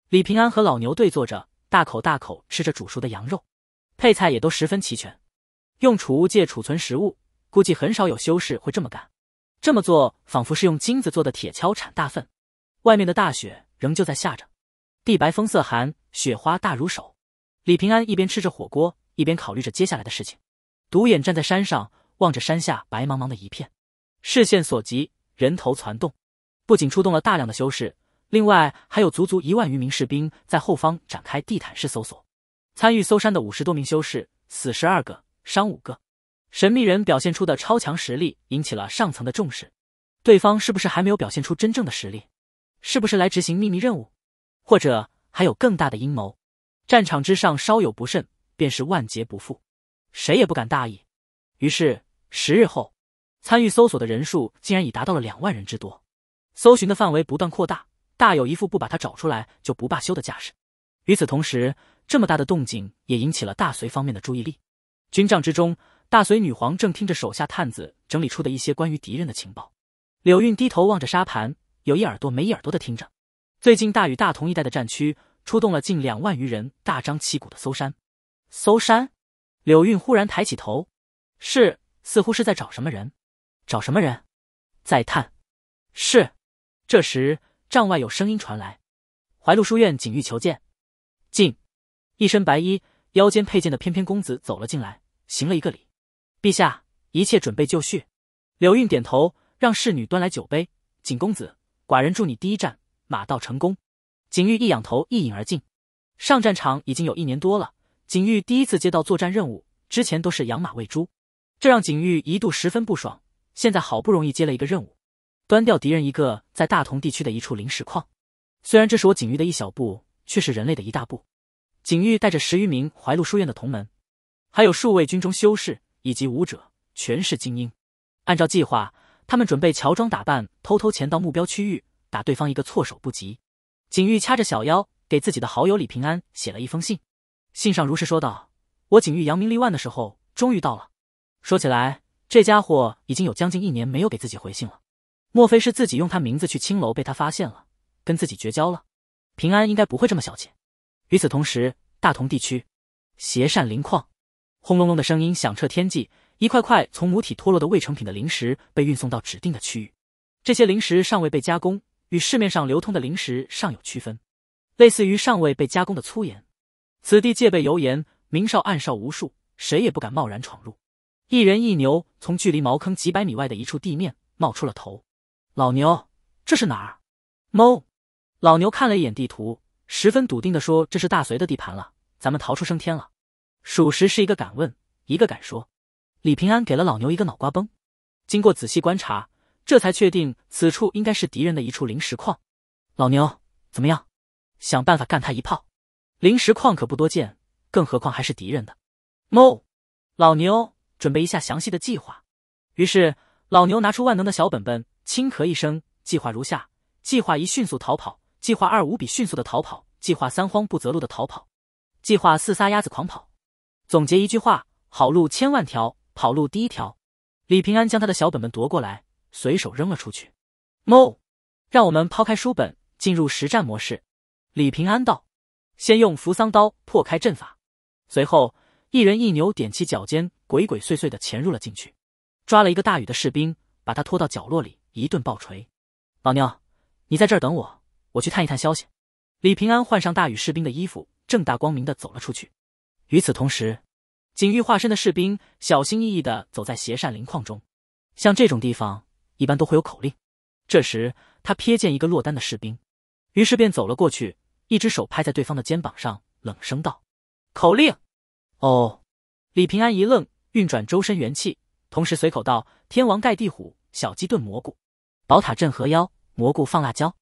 李平安和老牛对坐着，大口大口吃着煮熟的羊肉，配菜也都十分齐全。用储物戒储存食物，估计很少有修士会这么干。这么做仿佛是用金子做的铁锹铲大粪。外面的大雪仍旧在下着，地白风色寒，雪花大如手。李平安一边吃着火锅，一边考虑着接下来的事情。独眼站在山上，望着山下白茫茫的一片，视线所及，人头攒动，不仅出动了大量的修士。另外还有足足一万余名士兵在后方展开地毯式搜索。参与搜山的五十多名修士，死十二个，伤五个。神秘人表现出的超强实力引起了上层的重视。对方是不是还没有表现出真正的实力？是不是来执行秘密任务？或者还有更大的阴谋？战场之上稍有不慎，便是万劫不复，谁也不敢大意。于是十日后，参与搜索的人数竟然已达到了两万人之多，搜寻的范围不断扩大。大有一副不把他找出来就不罢休的架势。与此同时，这么大的动静也引起了大隋方面的注意力。军帐之中，大隋女皇正听着手下探子整理出的一些关于敌人的情报。柳韵低头望着沙盘，有一耳朵没一耳朵的听着。最近，大禹大同一带的战区出动了近两万余人，大张旗鼓的搜山。搜山！柳韵忽然抬起头，是，似乎是在找什么人。找什么人？在探。是。这时。帐外有声音传来，怀禄书院景玉求见。进，一身白衣，腰间佩剑的翩翩公子走了进来，行了一个礼。陛下，一切准备就绪。柳韵点头，让侍女端来酒杯。景公子，寡人祝你第一战马到成功。景玉一仰头，一饮而尽。上战场已经有一年多了，景玉第一次接到作战任务，之前都是养马喂猪，这让景玉一度十分不爽。现在好不容易接了一个任务。端掉敌人一个在大同地区的一处灵石矿，虽然这是我景玉的一小步，却是人类的一大步。景玉带着十余名怀禄书院的同门，还有数位军中修士以及武者，全是精英。按照计划，他们准备乔装打扮，偷偷潜到目标区域，打对方一个措手不及。景玉掐着小腰，给自己的好友李平安写了一封信，信上如实说道：“我景玉扬名立万的时候终于到了。说起来，这家伙已经有将近一年没有给自己回信了。”莫非是自己用他名字去青楼被他发现了，跟自己绝交了？平安应该不会这么小气。与此同时，大同地区，斜善灵矿，轰隆隆的声音响彻天际，一块块从母体脱落的未成品的灵石被运送到指定的区域。这些灵石尚未被加工，与市面上流通的灵石尚有区分，类似于尚未被加工的粗盐。此地戒备犹严，明哨暗哨无数，谁也不敢贸然闯入。一人一牛从距离茅坑几百米外的一处地面冒出了头。老牛，这是哪儿？猫。老牛看了一眼地图，十分笃定的说：“这是大隋的地盘了，咱们逃出升天了。”属实是一个敢问，一个敢说。李平安给了老牛一个脑瓜崩。经过仔细观察，这才确定此处应该是敌人的一处临时矿。老牛怎么样？想办法干他一炮。临时矿可不多见，更何况还是敌人的。猫。老牛准备一下详细的计划。于是老牛拿出万能的小本本。轻咳一声，计划如下：计划一，迅速逃跑；计划二，无比迅速的逃跑；计划三，慌不择路的逃跑；计划四，撒丫子狂跑。总结一句话：好路千万条，跑路第一条。李平安将他的小本本夺过来，随手扔了出去。莫，让我们抛开书本，进入实战模式。李平安道：“先用扶桑刀破开阵法，随后一人一牛踮起脚尖，鬼鬼祟祟的潜入了进去，抓了一个大禹的士兵，把他拖到角落里。”一顿暴锤，老牛，你在这儿等我，我去探一探消息。李平安换上大禹士兵的衣服，正大光明的走了出去。与此同时，景玉化身的士兵小心翼翼的走在斜善林矿中。像这种地方，一般都会有口令。这时，他瞥见一个落单的士兵，于是便走了过去，一只手拍在对方的肩膀上，冷声道：“口令。”哦。李平安一愣，运转周身元气，同时随口道：“天王盖地虎。”小鸡炖蘑菇，宝塔镇河妖，蘑菇放辣椒。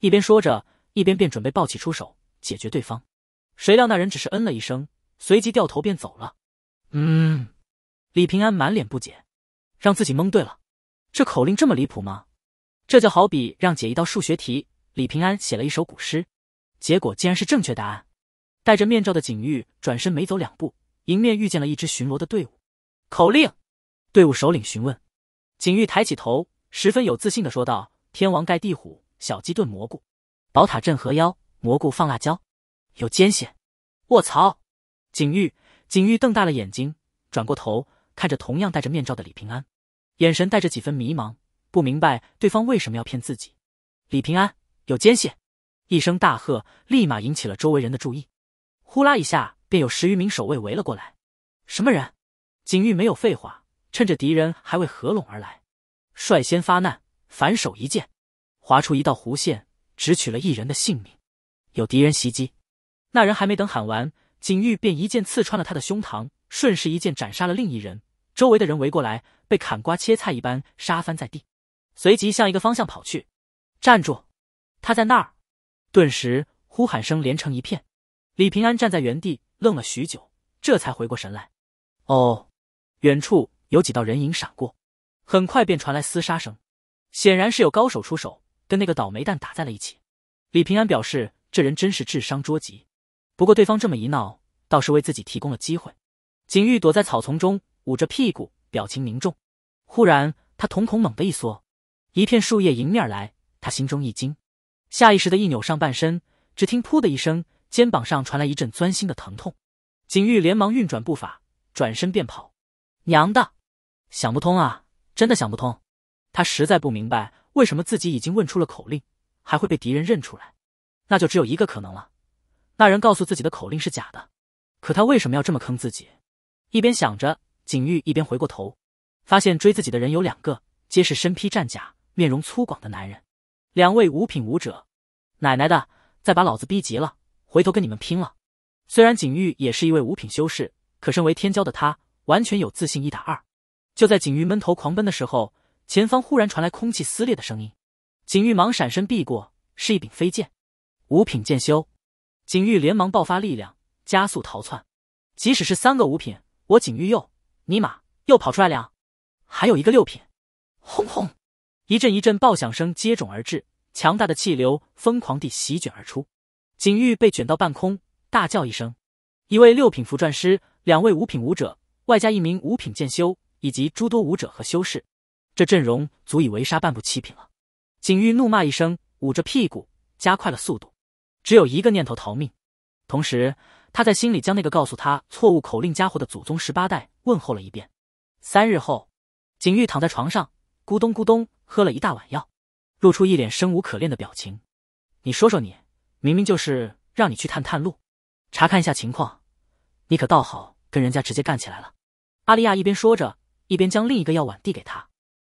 一边说着，一边便准备抱起出手解决对方。谁料那人只是嗯了一声，随即掉头便走了。嗯，李平安满脸不解，让自己蒙对了，这口令这么离谱吗？这就好比让解一道数学题，李平安写了一首古诗，结果竟然是正确答案。戴着面罩的景玉转身没走两步，迎面遇见了一支巡逻的队伍。口令，队伍首领询问。景玉抬起头，十分有自信的说道：“天王盖地虎，小鸡炖蘑菇，宝塔镇河妖，蘑菇放辣椒，有奸细！”我操！景玉，景玉瞪大了眼睛，转过头看着同样戴着面罩的李平安，眼神带着几分迷茫，不明白对方为什么要骗自己。李平安有奸细！一声大喝，立马引起了周围人的注意，呼啦一下便有十余名守卫围了过来。什么人？景玉没有废话。趁着敌人还未合拢而来，率先发难，反手一剑，划出一道弧线，直取了一人的性命。有敌人袭击，那人还没等喊完，景玉便一剑刺穿了他的胸膛，顺势一剑斩杀了另一人。周围的人围过来，被砍瓜切菜一般杀翻在地，随即向一个方向跑去。站住！他在那儿！顿时呼喊声连成一片。李平安站在原地愣了许久，这才回过神来。哦，远处。有几道人影闪过，很快便传来厮杀声，显然是有高手出手，跟那个倒霉蛋打在了一起。李平安表示，这人真是智商捉急。不过对方这么一闹，倒是为自己提供了机会。景玉躲在草丛中，捂着屁股，表情凝重。忽然，他瞳孔猛地一缩，一片树叶迎面来，他心中一惊，下意识的一扭上半身，只听“噗”的一声，肩膀上传来一阵钻心的疼痛。景玉连忙运转步伐，转身便跑。娘的！想不通啊，真的想不通。他实在不明白，为什么自己已经问出了口令，还会被敌人认出来？那就只有一个可能了，那人告诉自己的口令是假的。可他为什么要这么坑自己？一边想着，景玉一边回过头，发现追自己的人有两个，皆是身披战甲、面容粗犷的男人，两位五品武者。奶奶的，再把老子逼急了，回头跟你们拼了！虽然景玉也是一位五品修士，可身为天骄的他，完全有自信一打二。就在景玉闷头狂奔的时候，前方忽然传来空气撕裂的声音。景玉忙闪身避过，是一柄飞剑。五品剑修，景玉连忙爆发力量，加速逃窜。即使是三个五品，我景玉又……尼玛，又跑出来俩，还有一个六品。轰轰，一阵一阵爆响声接踵而至，强大的气流疯狂地席卷而出。景玉被卷到半空，大叫一声：“一位六品符篆师，两位五品武者，外加一名五品剑修。”以及诸多武者和修士，这阵容足以围杀半步七品了。景玉怒骂一声，捂着屁股加快了速度，只有一个念头：逃命。同时，他在心里将那个告诉他错误口令家伙的祖宗十八代问候了一遍。三日后，景玉躺在床上，咕咚咕咚喝了一大碗药，露出一脸生无可恋的表情。你说说你，明明就是让你去探探路，查看一下情况，你可倒好，跟人家直接干起来了。阿丽亚一边说着。一边将另一个药碗递给他，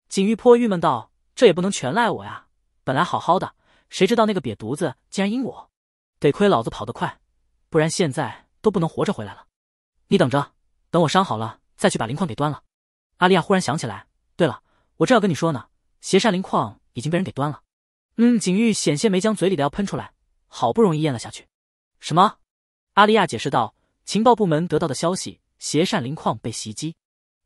景玉颇郁闷道：“这也不能全赖我呀，本来好好的，谁知道那个瘪犊子竟然阴我，得亏老子跑得快，不然现在都不能活着回来了。你等着，等我伤好了再去把灵矿给端了。”阿利亚忽然想起来：“对了，我正要跟你说呢，邪善灵矿已经被人给端了。”嗯，景玉险些没将嘴里的药喷出来，好不容易咽了下去。什么？阿利亚解释道：“情报部门得到的消息，邪善灵矿被袭击。”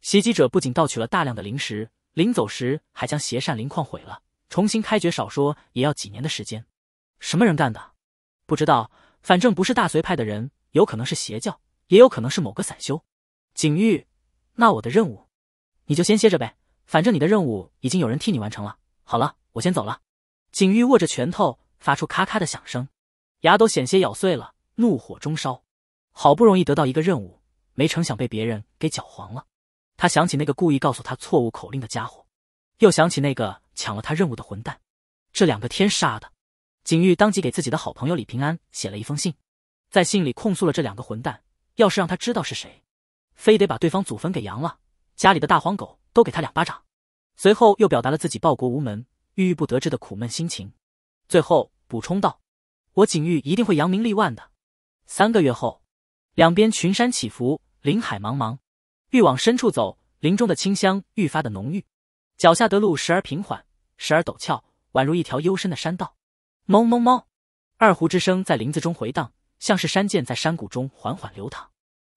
袭击者不仅盗取了大量的灵石，临走时还将邪善灵矿毁了，重新开掘，少说也要几年的时间。什么人干的？不知道，反正不是大隋派的人，有可能是邪教，也有可能是某个散修。景玉，那我的任务，你就先歇着呗，反正你的任务已经有人替你完成了。好了，我先走了。景玉握着拳头，发出咔咔的响声，牙都险些咬碎了，怒火中烧。好不容易得到一个任务，没成想被别人给搅黄了。他想起那个故意告诉他错误口令的家伙，又想起那个抢了他任务的混蛋，这两个天杀的！景玉当即给自己的好朋友李平安写了一封信，在信里控诉了这两个混蛋。要是让他知道是谁，非得把对方祖坟给扬了，家里的大黄狗都给他两巴掌。随后又表达了自己报国无门、郁郁不得志的苦闷心情，最后补充道：“我景玉一定会扬名立万的。”三个月后，两边群山起伏，林海茫茫。愈往深处走，林中的清香愈发的浓郁。脚下的路时而平缓，时而陡峭，宛如一条幽深的山道。哞哞哞，二胡之声在林子中回荡，像是山涧在山谷中缓缓流淌。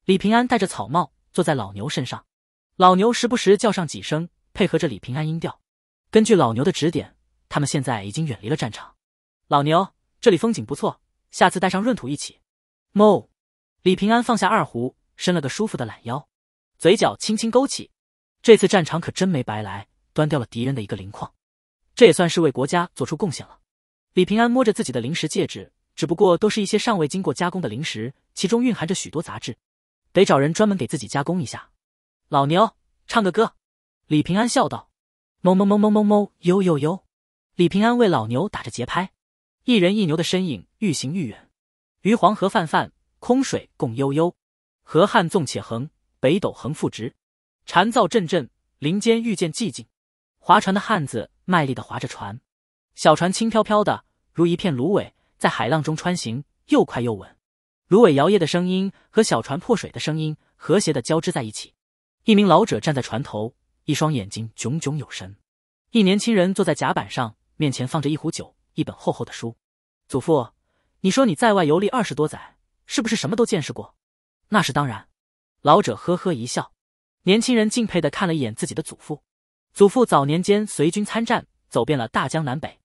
李平安戴着草帽，坐在老牛身上，老牛时不时叫上几声，配合着李平安音调。根据老牛的指点，他们现在已经远离了战场。老牛，这里风景不错，下次带上闰土一起。哞。李平安放下二胡，伸了个舒服的懒腰。嘴角轻轻勾起，这次战场可真没白来，端掉了敌人的一个磷矿，这也算是为国家做出贡献了。李平安摸着自己的灵石戒指，只不过都是一些尚未经过加工的灵石，其中蕴含着许多杂质，得找人专门给自己加工一下。老牛，唱个歌。李平安笑道：“哞哞哞哞哞哞，呦呦呦。”李平安为老牛打着节拍，一人一牛的身影愈行愈远。黄河泛泛，空水共悠悠，河汉纵且横。北斗横复直，蝉噪阵阵，林间遇见寂静。划船的汉子卖力的划着船，小船轻飘飘的，如一片芦苇在海浪中穿行，又快又稳。芦苇摇曳的声音和小船破水的声音和谐的交织在一起。一名老者站在船头，一双眼睛炯炯有神。一年轻人坐在甲板上，面前放着一壶酒，一本厚厚的书。祖父，你说你在外游历二十多载，是不是什么都见识过？那是当然。老者呵呵一笑，年轻人敬佩的看了一眼自己的祖父。祖父早年间随军参战，走遍了大江南北。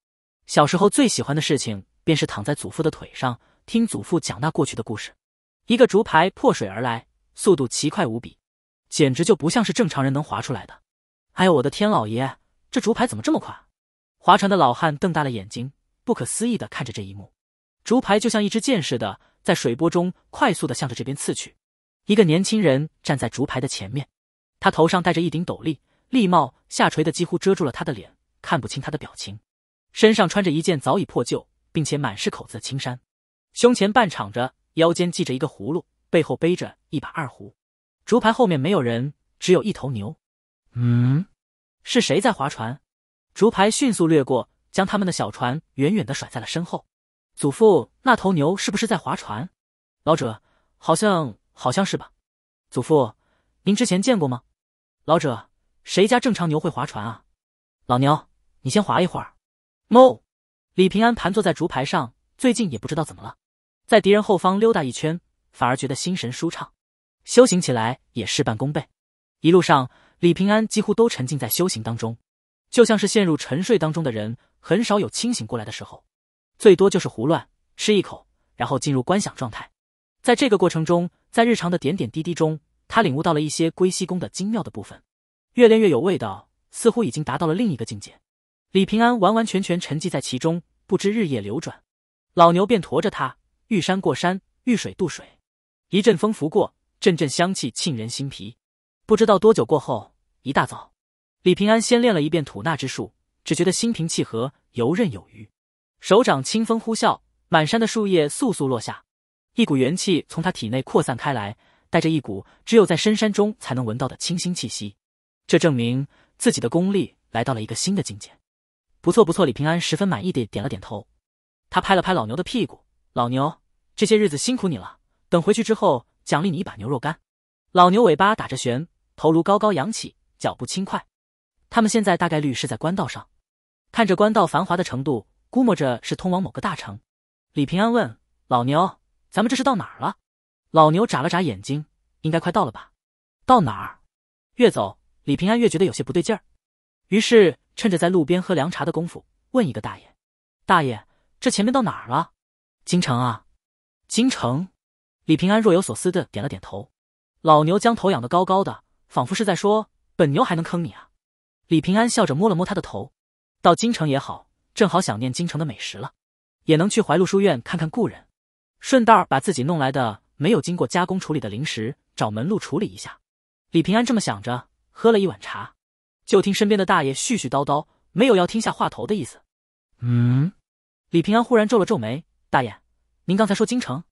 小时候最喜欢的事情，便是躺在祖父的腿上，听祖父讲那过去的故事。一个竹排破水而来，速度奇快无比，简直就不像是正常人能划出来的。哎呦我的天老爷，这竹排怎么这么快？划船的老汉瞪大了眼睛，不可思议的看着这一幕。竹排就像一支箭似的，在水波中快速的向着这边刺去。一个年轻人站在竹排的前面，他头上戴着一顶斗笠，笠帽下垂的几乎遮住了他的脸，看不清他的表情。身上穿着一件早已破旧并且满是口子的青衫，胸前半敞着，腰间系着一个葫芦，背后背着一把二胡。竹排后面没有人，只有一头牛。嗯，是谁在划船？竹排迅速掠过，将他们的小船远远的甩在了身后。祖父，那头牛是不是在划船？老者，好像。好像是吧，祖父，您之前见过吗？老者，谁家正常牛会划船啊？老牛，你先划一会儿。莫，李平安盘坐在竹排上，最近也不知道怎么了，在敌人后方溜达一圈，反而觉得心神舒畅，修行起来也事半功倍。一路上，李平安几乎都沉浸在修行当中，就像是陷入沉睡当中的人，很少有清醒过来的时候，最多就是胡乱吃一口，然后进入观想状态。在这个过程中。在日常的点点滴滴中，他领悟到了一些龟息功的精妙的部分，越练越有味道，似乎已经达到了另一个境界。李平安完完全全沉浸在其中，不知日夜流转。老牛便驮着他，遇山过山，遇水渡水。一阵风拂过，阵阵香气沁人心脾。不知道多久过后，一大早，李平安先练了一遍吐纳之术，只觉得心平气和，游刃有余。手掌清风呼啸，满山的树叶簌簌落下。一股元气从他体内扩散开来，带着一股只有在深山中才能闻到的清新气息。这证明自己的功力来到了一个新的境界。不错，不错！李平安十分满意地点了点头。他拍了拍老牛的屁股：“老牛，这些日子辛苦你了。等回去之后，奖励你一把牛肉干。”老牛尾巴打着旋，头颅高高扬起，脚步轻快。他们现在大概率是在官道上，看着官道繁华的程度，估摸着是通往某个大城。李平安问老牛。咱们这是到哪儿了？老牛眨了眨眼睛，应该快到了吧？到哪儿？越走，李平安越觉得有些不对劲儿，于是趁着在路边喝凉茶的功夫，问一个大爷：“大爷，这前面到哪儿了？京城啊！京城。”李平安若有所思的点了点头。老牛将头仰得高高的，仿佛是在说：“本牛还能坑你啊！”李平安笑着摸了摸他的头：“到京城也好，正好想念京城的美食了，也能去怀禄书院看看故人。”顺道儿把自己弄来的没有经过加工处理的零食找门路处理一下。李平安这么想着，喝了一碗茶，就听身边的大爷絮絮叨叨，没有要听下话头的意思。嗯，李平安忽然皱了皱眉：“大爷，您刚才说京城，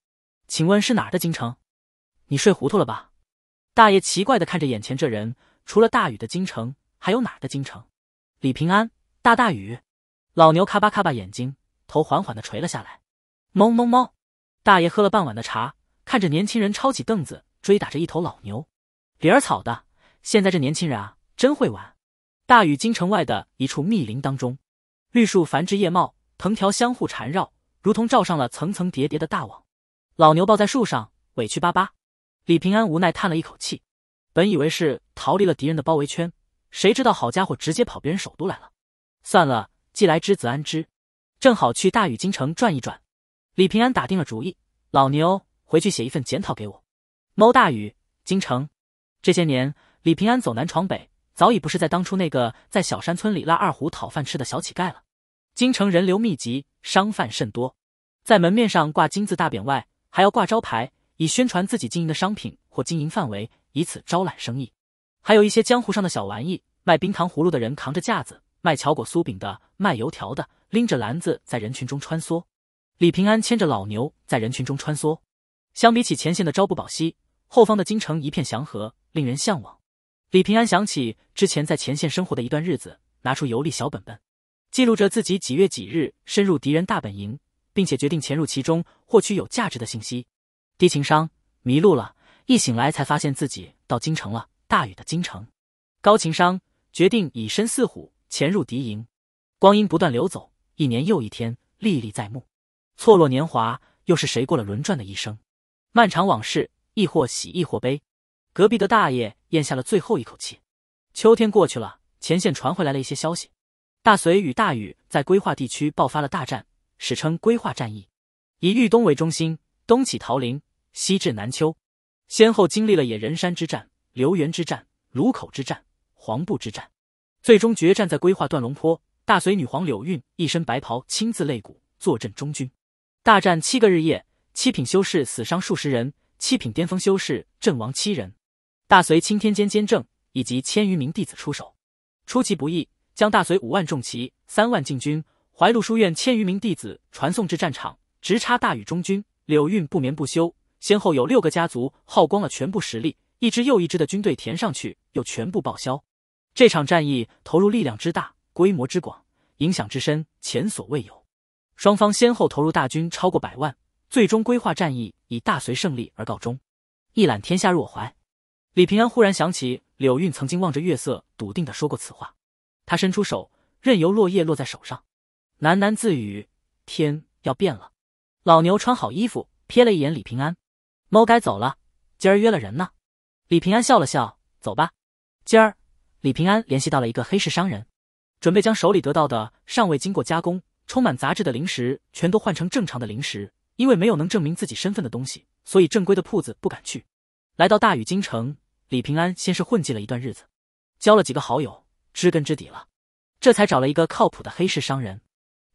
请问是哪儿的京城？你睡糊涂了吧？”大爷奇怪的看着眼前这人，除了大禹的京城，还有哪儿的京城？李平安，大大禹，老牛咔巴咔巴眼睛，头缓缓的垂了下来，哞哞哞。大爷喝了半碗的茶，看着年轻人抄起凳子追打着一头老牛，理儿草的。现在这年轻人啊，真会玩。大禹京城外的一处密林当中，绿树繁枝叶茂，藤条相互缠绕，如同罩上了层层叠叠的大网。老牛抱在树上，委屈巴巴。李平安无奈叹了一口气，本以为是逃离了敌人的包围圈，谁知道好家伙直接跑别人首都来了。算了，既来之则安之，正好去大禹京城转一转。李平安打定了主意，老牛回去写一份检讨给我。猫大雨，京城，这些年李平安走南闯北，早已不是在当初那个在小山村里拉二胡讨饭吃的小乞丐了。京城人流密集，商贩甚多，在门面上挂金字大匾外，还要挂招牌，以宣传自己经营的商品或经营范围，以此招揽生意。还有一些江湖上的小玩意，卖冰糖葫芦的人扛着架子，卖巧果酥饼的，卖油条的，拎着篮子在人群中穿梭。李平安牵着老牛在人群中穿梭。相比起前线的朝不保夕，后方的京城一片祥和，令人向往。李平安想起之前在前线生活的一段日子，拿出游历小本本，记录着自己几月几日深入敌人大本营，并且决定潜入其中获取有价值的信息。低情商，迷路了，一醒来才发现自己到京城了，大雨的京城。高情商，决定以身似虎潜入敌营。光阴不断流走，一年又一天，历历在目。错落年华，又是谁过了轮转的一生？漫长往事，亦或喜，亦或悲。隔壁的大爷咽下了最后一口气。秋天过去了，前线传回来了一些消息：大隋与大禹在规划地区爆发了大战，史称规划战役。以豫东为中心，东起桃林，西至南丘，先后经历了野人山之战、刘源之战、卢口之战、黄布之战，最终决战在规划断龙坡。大隋女皇柳韵一身白袍，亲自擂鼓，坐镇中军。大战七个日夜，七品修士死伤数十人，七品巅峰修士阵亡七人。大隋青天监监正以及千余名弟子出手，出其不意，将大隋五万重骑、三万禁军、怀鹿书院千余名弟子传送至战场，直插大禹中军。柳韵不眠不休，先后有六个家族耗光了全部实力，一支又一支的军队填上去，又全部报销。这场战役投入力量之大，规模之广，影响之深，前所未有。双方先后投入大军超过百万，最终规划战役以大隋胜利而告终。一览天下入我怀。李平安忽然想起柳韵曾经望着月色，笃定的说过此话。他伸出手，任由落叶落在手上，喃喃自语：“天要变了。”老牛穿好衣服，瞥了一眼李平安：“猫该走了，今儿约了人呢。”李平安笑了笑：“走吧。”今儿，李平安联系到了一个黑市商人，准备将手里得到的尚未经过加工。充满杂质的灵石全都换成正常的灵石，因为没有能证明自己身份的东西，所以正规的铺子不敢去。来到大禹京城，李平安先是混迹了一段日子，交了几个好友，知根知底了，这才找了一个靠谱的黑市商人。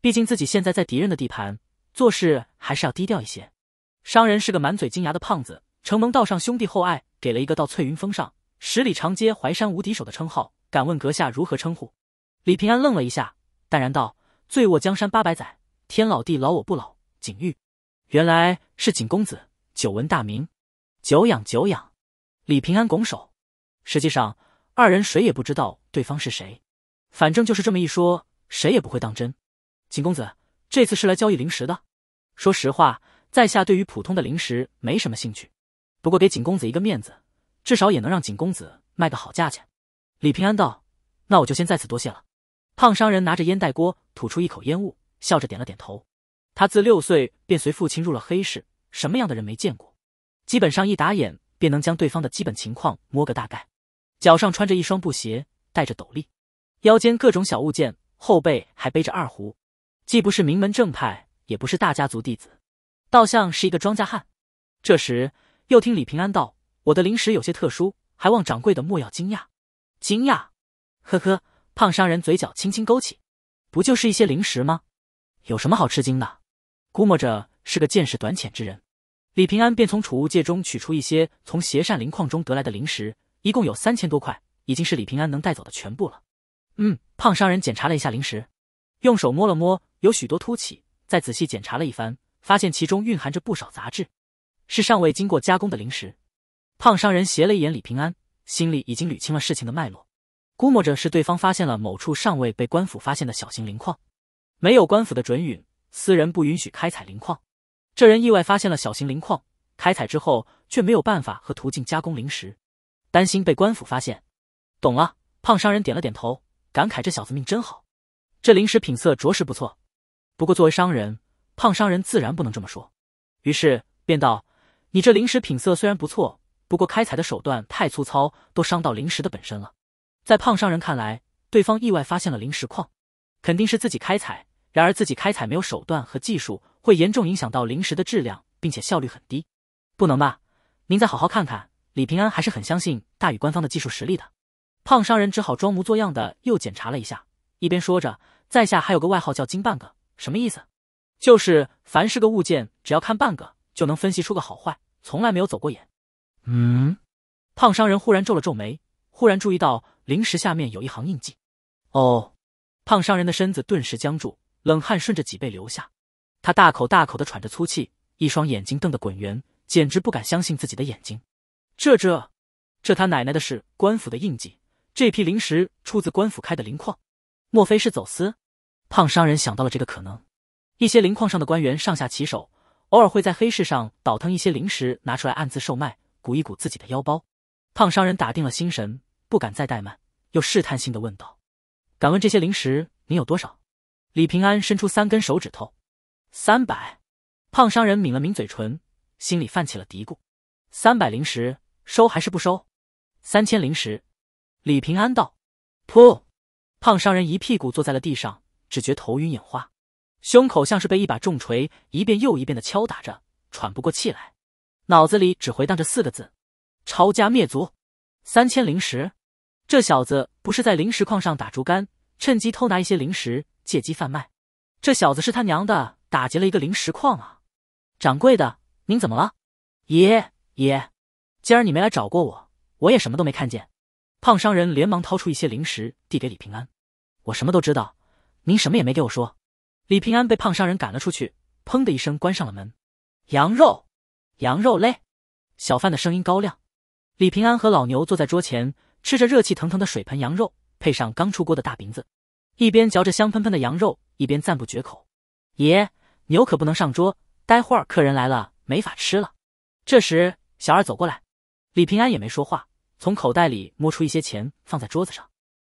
毕竟自己现在在敌人的地盘，做事还是要低调一些。商人是个满嘴金牙的胖子，承蒙道上兄弟厚爱，给了一个到翠云峰上十里长街淮山无敌手的称号。敢问阁下如何称呼？李平安愣了一下，淡然道。醉卧江山八百载，天老地老我不老。景玉，原来是景公子，久闻大名，久仰久仰。李平安拱手。实际上，二人谁也不知道对方是谁，反正就是这么一说，谁也不会当真。景公子这次是来交易灵石的。说实话，在下对于普通的灵石没什么兴趣，不过给景公子一个面子，至少也能让景公子卖个好价钱。李平安道：“那我就先在此多谢了。”胖商人拿着烟袋锅，吐出一口烟雾，笑着点了点头。他自六岁便随父亲入了黑市，什么样的人没见过？基本上一打眼便能将对方的基本情况摸个大概。脚上穿着一双布鞋，戴着斗笠，腰间各种小物件，后背还背着二胡，既不是名门正派，也不是大家族弟子，倒像是一个庄稼汉。这时又听李平安道：“我的零食有些特殊，还望掌柜的莫要惊讶。”“惊讶？呵呵。”胖商人嘴角轻轻勾起，不就是一些零食吗？有什么好吃惊的？估摸着是个见识短浅之人。李平安便从储物戒中取出一些从邪善灵矿中得来的灵石，一共有三千多块，已经是李平安能带走的全部了。嗯，胖商人检查了一下零食，用手摸了摸，有许多凸起，再仔细检查了一番，发现其中蕴含着不少杂质，是尚未经过加工的灵石。胖商人斜了一眼李平安，心里已经捋清了事情的脉络。估摸着是对方发现了某处尚未被官府发现的小型磷矿，没有官府的准允，私人不允许开采磷矿。这人意外发现了小型磷矿，开采之后却没有办法和途径加工灵石，担心被官府发现。懂了，胖商人点了点头，感慨：“这小子命真好，这灵石品色着实不错。”不过作为商人，胖商人自然不能这么说，于是便道：“你这灵石品色虽然不错，不过开采的手段太粗糙，都伤到灵石的本身了。”在胖商人看来，对方意外发现了灵石矿，肯定是自己开采。然而自己开采没有手段和技术，会严重影响到灵石的质量，并且效率很低。不能吧？您再好好看看。李平安还是很相信大宇官方的技术实力的。胖商人只好装模作样的又检查了一下，一边说着：“在下还有个外号叫‘金半个’，什么意思？就是凡是个物件，只要看半个就能分析出个好坏，从来没有走过眼。”嗯，胖商人忽然皱了皱眉，忽然注意到。灵石下面有一行印记，哦，胖商人的身子顿时僵住，冷汗顺着脊背流下，他大口大口的喘着粗气，一双眼睛瞪得滚圆，简直不敢相信自己的眼睛。这这这他奶奶的，是官府的印记，这批灵石出自官府开的灵矿，莫非是走私？胖商人想到了这个可能。一些灵矿上的官员上下其手，偶尔会在黑市上倒腾一些灵石，拿出来暗自售卖，鼓一鼓自己的腰包。胖商人打定了心神。不敢再怠慢，又试探性的问道：“敢问这些灵石你有多少？”李平安伸出三根手指头：“三百。”胖商人抿了抿嘴唇，心里泛起了嘀咕：“三百灵石，收还是不收？”“三千灵石。”李平安道。噗！胖商人一屁股坐在了地上，只觉头晕眼花，胸口像是被一把重锤一遍又一遍的敲打着，喘不过气来，脑子里只回荡着四个字：“抄家灭族。”三千灵石。这小子不是在零食矿上打竹竿，趁机偷拿一些零食，借机贩卖。这小子是他娘的打劫了一个零食矿啊！掌柜的，您怎么了？爷爷，今儿你没来找过我，我也什么都没看见。胖商人连忙掏出一些零食递给李平安。我什么都知道，您什么也没给我说。李平安被胖商人赶了出去，砰的一声关上了门。羊肉，羊肉嘞！小贩的声音高亮。李平安和老牛坐在桌前。吃着热气腾腾的水盆羊肉，配上刚出锅的大饼子，一边嚼着香喷喷的羊肉，一边赞不绝口。爷，牛可不能上桌，待会儿客人来了没法吃了。这时，小二走过来，李平安也没说话，从口袋里摸出一些钱放在桌子上。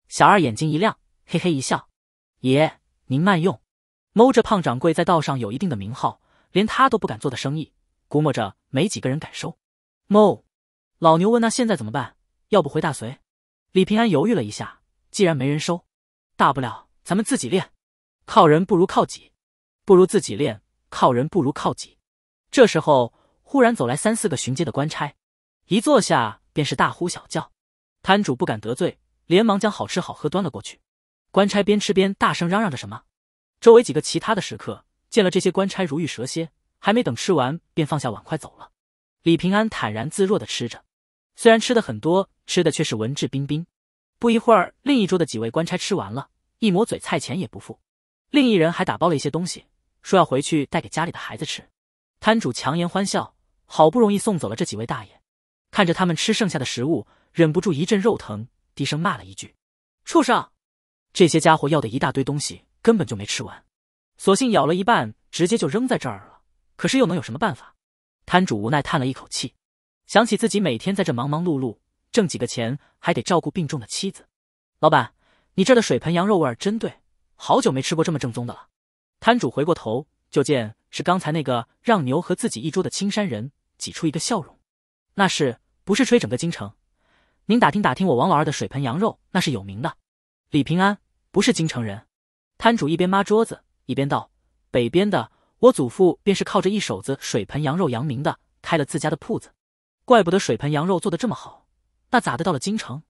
小二眼睛一亮，嘿嘿一笑：“爷，您慢用。”摸这胖掌柜在道上有一定的名号，连他都不敢做的生意，估摸着没几个人敢收。某，老牛问：“那现在怎么办？要不回大隋？”李平安犹豫了一下，既然没人收，大不了咱们自己练。靠人不如靠己，不如自己练。靠人不如靠己。这时候，忽然走来三四个巡街的官差，一坐下便是大呼小叫。摊主不敢得罪，连忙将好吃好喝端了过去。官差边吃边大声嚷嚷着什么。周围几个其他的食客见了这些官差如遇蛇蝎，还没等吃完便放下碗筷走了。李平安坦然自若的吃着。虽然吃的很多，吃的却是文质彬彬。不一会儿，另一桌的几位官差吃完了，一抹嘴，菜钱也不付。另一人还打包了一些东西，说要回去带给家里的孩子吃。摊主强颜欢笑，好不容易送走了这几位大爷，看着他们吃剩下的食物，忍不住一阵肉疼，低声骂了一句：“畜生！这些家伙要的一大堆东西，根本就没吃完，索性咬了一半，直接就扔在这儿了。可是又能有什么办法？”摊主无奈叹了一口气。想起自己每天在这忙忙碌碌，挣几个钱还得照顾病重的妻子。老板，你这的水盆羊肉味儿真对，好久没吃过这么正宗的了。摊主回过头，就见是刚才那个让牛和自己一桌的青山人，挤出一个笑容：“那是不是吹整个京城？您打听打听我王老二的水盆羊肉，那是有名的。”李平安不是京城人，摊主一边抹桌子一边道：“北边的，我祖父便是靠着一手子水盆羊肉扬名的，开了自家的铺子。”怪不得水盆羊肉做的这么好，那咋的到了京城？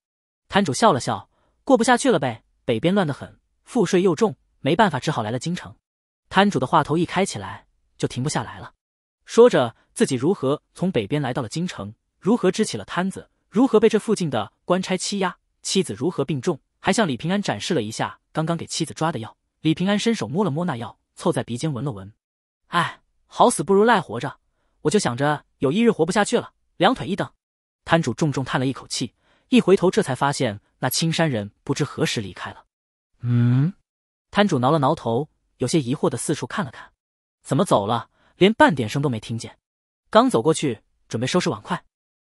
摊主笑了笑，过不下去了呗。北边乱得很，赋税又重，没办法，只好来了京城。摊主的话头一开起来就停不下来了，说着自己如何从北边来到了京城，如何支起了摊子，如何被这附近的官差欺压，妻子如何病重，还向李平安展示了一下刚刚给妻子抓的药。李平安伸手摸了摸那药，凑在鼻尖闻了闻，哎，好死不如赖活着，我就想着有一日活不下去了。两腿一蹬，摊主重重叹了一口气，一回头，这才发现那青山人不知何时离开了。嗯，摊主挠了挠头，有些疑惑的四处看了看，怎么走了？连半点声都没听见。刚走过去，准备收拾碗筷，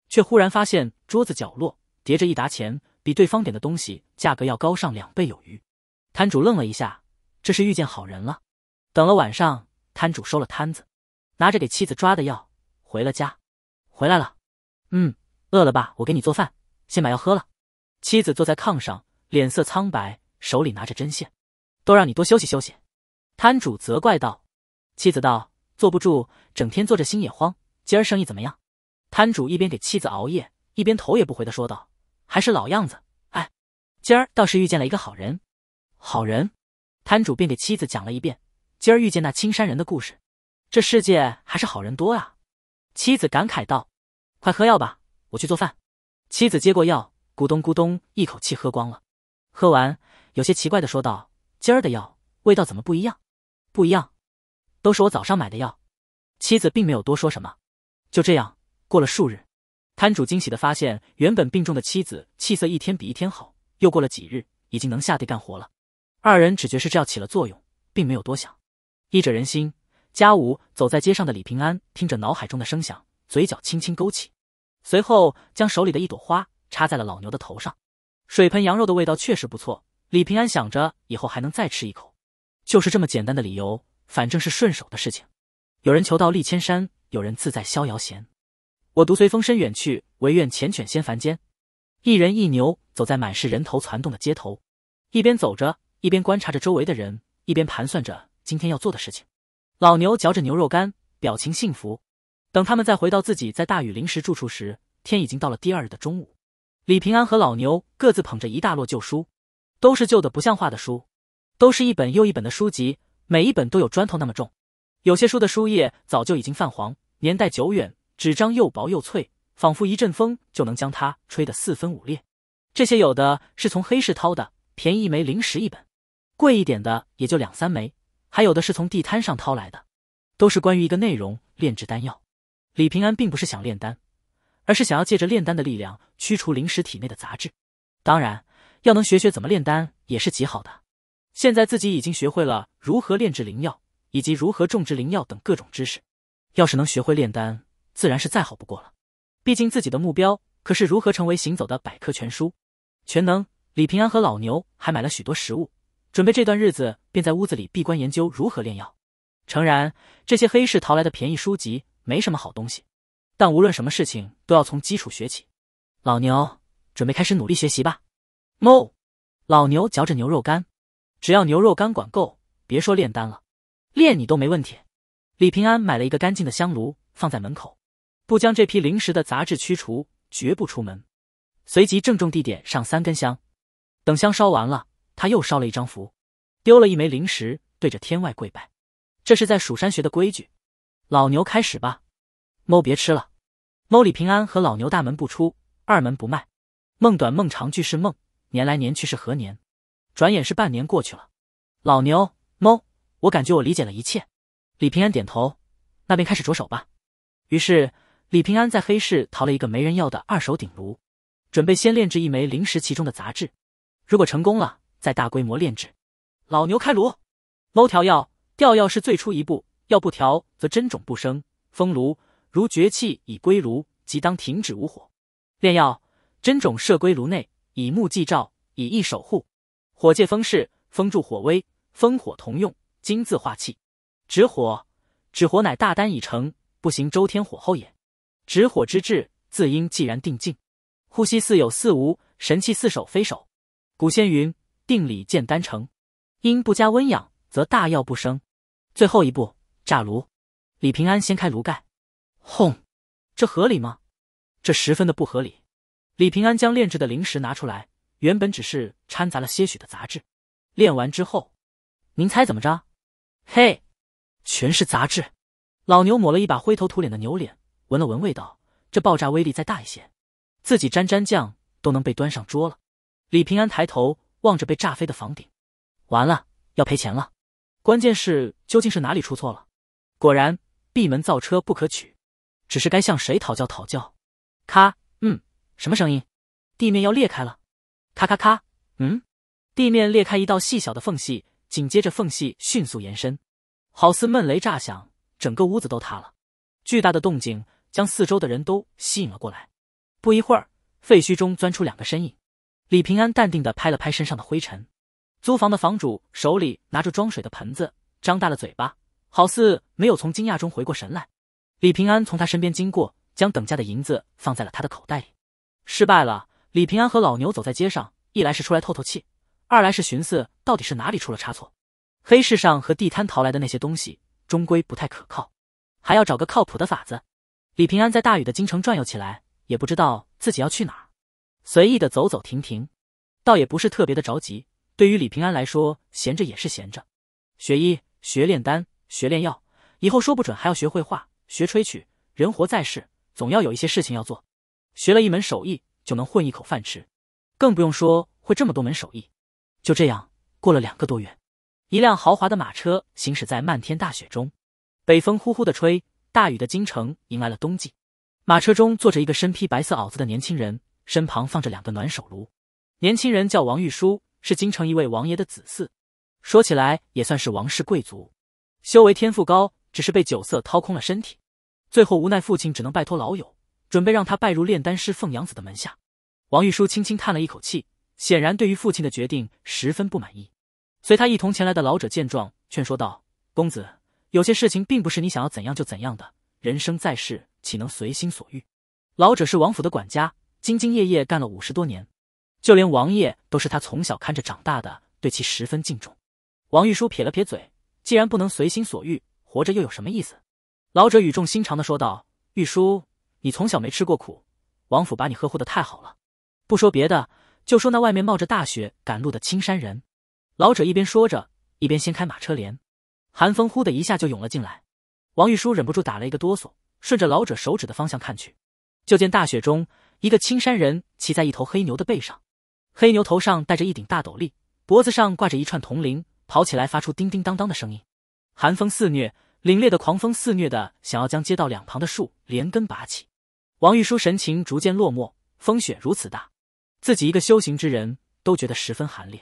却忽然发现桌子角落叠着一沓钱，比对方点的东西价格要高上两倍有余。摊主愣了一下，这是遇见好人了。等了晚上，摊主收了摊子，拿着给妻子抓的药回了家。回来了。嗯，饿了吧？我给你做饭。先把药喝了。妻子坐在炕上，脸色苍白，手里拿着针线。都让你多休息休息。摊主责怪道。妻子道：坐不住，整天坐着心也慌。今儿生意怎么样？摊主一边给妻子熬夜，一边头也不回的说道：还是老样子。哎，今儿倒是遇见了一个好人。好人。摊主便给妻子讲了一遍今儿遇见那青山人的故事。这世界还是好人多啊。妻子感慨道。快喝药吧，我去做饭。妻子接过药，咕咚咕咚一口气喝光了。喝完，有些奇怪的说道：“今儿的药味道怎么不一样？”“不一样，都是我早上买的药。”妻子并没有多说什么。就这样过了数日，摊主惊喜的发现，原本病重的妻子气色一天比一天好。又过了几日，已经能下地干活了。二人只觉是这药起了作用，并没有多想。医者仁心，家武走在街上的李平安听着脑海中的声响，嘴角轻轻勾起。随后，将手里的一朵花插在了老牛的头上。水盆羊肉的味道确实不错，李平安想着以后还能再吃一口，就是这么简单的理由，反正是顺手的事情。有人求道立千山，有人自在逍遥闲，我独随风身远去，唯愿缱犬先凡间。一人一牛走在满是人头攒动的街头，一边走着，一边观察着周围的人，一边盘算着今天要做的事情。老牛嚼着牛肉干，表情幸福。等他们再回到自己在大雨临时住处时，天已经到了第二日的中午。李平安和老牛各自捧着一大摞旧书，都是旧的不像话的书，都是一本又一本的书籍，每一本都有砖头那么重。有些书的书页早就已经泛黄，年代久远，纸张又薄又脆，仿佛一阵风就能将它吹得四分五裂。这些有的是从黑市掏的，便宜一枚零食一本，贵一点的也就两三枚；还有的是从地摊上掏来的，都是关于一个内容——炼制丹药。李平安并不是想炼丹，而是想要借着炼丹的力量驱除灵石体内的杂质。当然，要能学学怎么炼丹也是极好的。现在自己已经学会了如何炼制灵药，以及如何种植灵药等各种知识。要是能学会炼丹，自然是再好不过了。毕竟自己的目标可是如何成为行走的百科全书，全能。李平安和老牛还买了许多食物，准备这段日子便在屋子里闭关研究如何炼药。诚然，这些黑市淘来的便宜书籍。没什么好东西，但无论什么事情都要从基础学起。老牛，准备开始努力学习吧。哞，老牛嚼着牛肉干，只要牛肉干管够，别说炼丹了，炼你都没问题。李平安买了一个干净的香炉，放在门口，不将这批灵石的杂质驱除，绝不出门。随即郑重地点上三根香，等香烧完了，他又烧了一张符，丢了一枚灵石，对着天外跪拜。这是在蜀山学的规矩。老牛开始吧，猫别吃了。猫李平安和老牛大门不出，二门不迈。梦短梦长俱是梦，年来年去是何年？转眼是半年过去了。老牛猫，我感觉我理解了一切。李平安点头，那便开始着手吧。于是李平安在黑市淘了一个没人要的二手鼎炉，准备先炼制一枚灵石其中的杂质，如果成功了，再大规模炼制。老牛开炉，猫调药，调药是最初一步。要不调，则真种不生。风炉如绝气已归炉，即当停止无火炼药。真种设归炉内，以木祭罩，以意守护。火借风势，风助火威，风火同用，金字化气。止火，止火乃大丹已成，不行周天火候也。止火之志，自应既然定静，呼吸似有似无，神气似守非守。古仙云：定理见丹成，因不加温养，则大药不生。最后一步。炸炉，李平安掀开炉盖，轰！这合理吗？这十分的不合理。李平安将炼制的灵石拿出来，原本只是掺杂了些许的杂质，炼完之后，您猜怎么着？嘿，全是杂质！老牛抹了一把灰头土脸的牛脸，闻了闻味道，这爆炸威力再大一些，自己沾沾酱都能被端上桌了。李平安抬头望着被炸飞的房顶，完了，要赔钱了。关键是，究竟是哪里出错了？果然，闭门造车不可取。只是该向谁讨教？讨教？咔，嗯，什么声音？地面要裂开了！咔咔咔，嗯，地面裂开一道细小的缝隙，紧接着缝隙迅速延伸，好似闷雷炸响，整个屋子都塌了。巨大的动静将四周的人都吸引了过来。不一会儿，废墟中钻出两个身影。李平安淡定的拍了拍身上的灰尘。租房的房主手里拿着装水的盆子，张大了嘴巴。好似没有从惊讶中回过神来，李平安从他身边经过，将等价的银子放在了他的口袋里。失败了。李平安和老牛走在街上，一来是出来透透气，二来是寻思到底是哪里出了差错。黑市上和地摊淘来的那些东西，终归不太可靠，还要找个靠谱的法子。李平安在大雨的京城转悠起来，也不知道自己要去哪儿，随意的走走停停，倒也不是特别的着急。对于李平安来说，闲着也是闲着，学医、学炼丹。学炼药以后，说不准还要学绘画、学吹曲。人活在世，总要有一些事情要做。学了一门手艺，就能混一口饭吃，更不用说会这么多门手艺。就这样过了两个多月，一辆豪华的马车行驶在漫天大雪中，北风呼呼的吹。大雨的京城迎来了冬季。马车中坐着一个身披白色袄子的年轻人，身旁放着两个暖手炉。年轻人叫王玉书，是京城一位王爷的子嗣，说起来也算是王室贵族。修为天赋高，只是被酒色掏空了身体，最后无奈，父亲只能拜托老友，准备让他拜入炼丹师凤阳子的门下。王玉书轻轻叹了一口气，显然对于父亲的决定十分不满意。随他一同前来的老者见状，劝说道：“公子，有些事情并不是你想要怎样就怎样的，人生在世，岂能随心所欲？”老者是王府的管家，兢兢业业干了五十多年，就连王爷都是他从小看着长大的，对其十分敬重。王玉书撇了撇嘴。既然不能随心所欲，活着又有什么意思？老者语重心长地说道：“玉叔，你从小没吃过苦，王府把你呵护得太好了。不说别的，就说那外面冒着大雪赶路的青山人。”老者一边说着，一边掀开马车帘，寒风呼的一下就涌了进来。王玉叔忍不住打了一个哆嗦，顺着老者手指的方向看去，就见大雪中一个青山人骑在一头黑牛的背上，黑牛头上戴着一顶大斗笠，脖子上挂着一串铜铃。跑起来，发出叮叮当当的声音。寒风肆虐，凛冽的狂风肆虐的，想要将街道两旁的树连根拔起。王玉书神情逐渐落寞。风雪如此大，自己一个修行之人都觉得十分寒冽，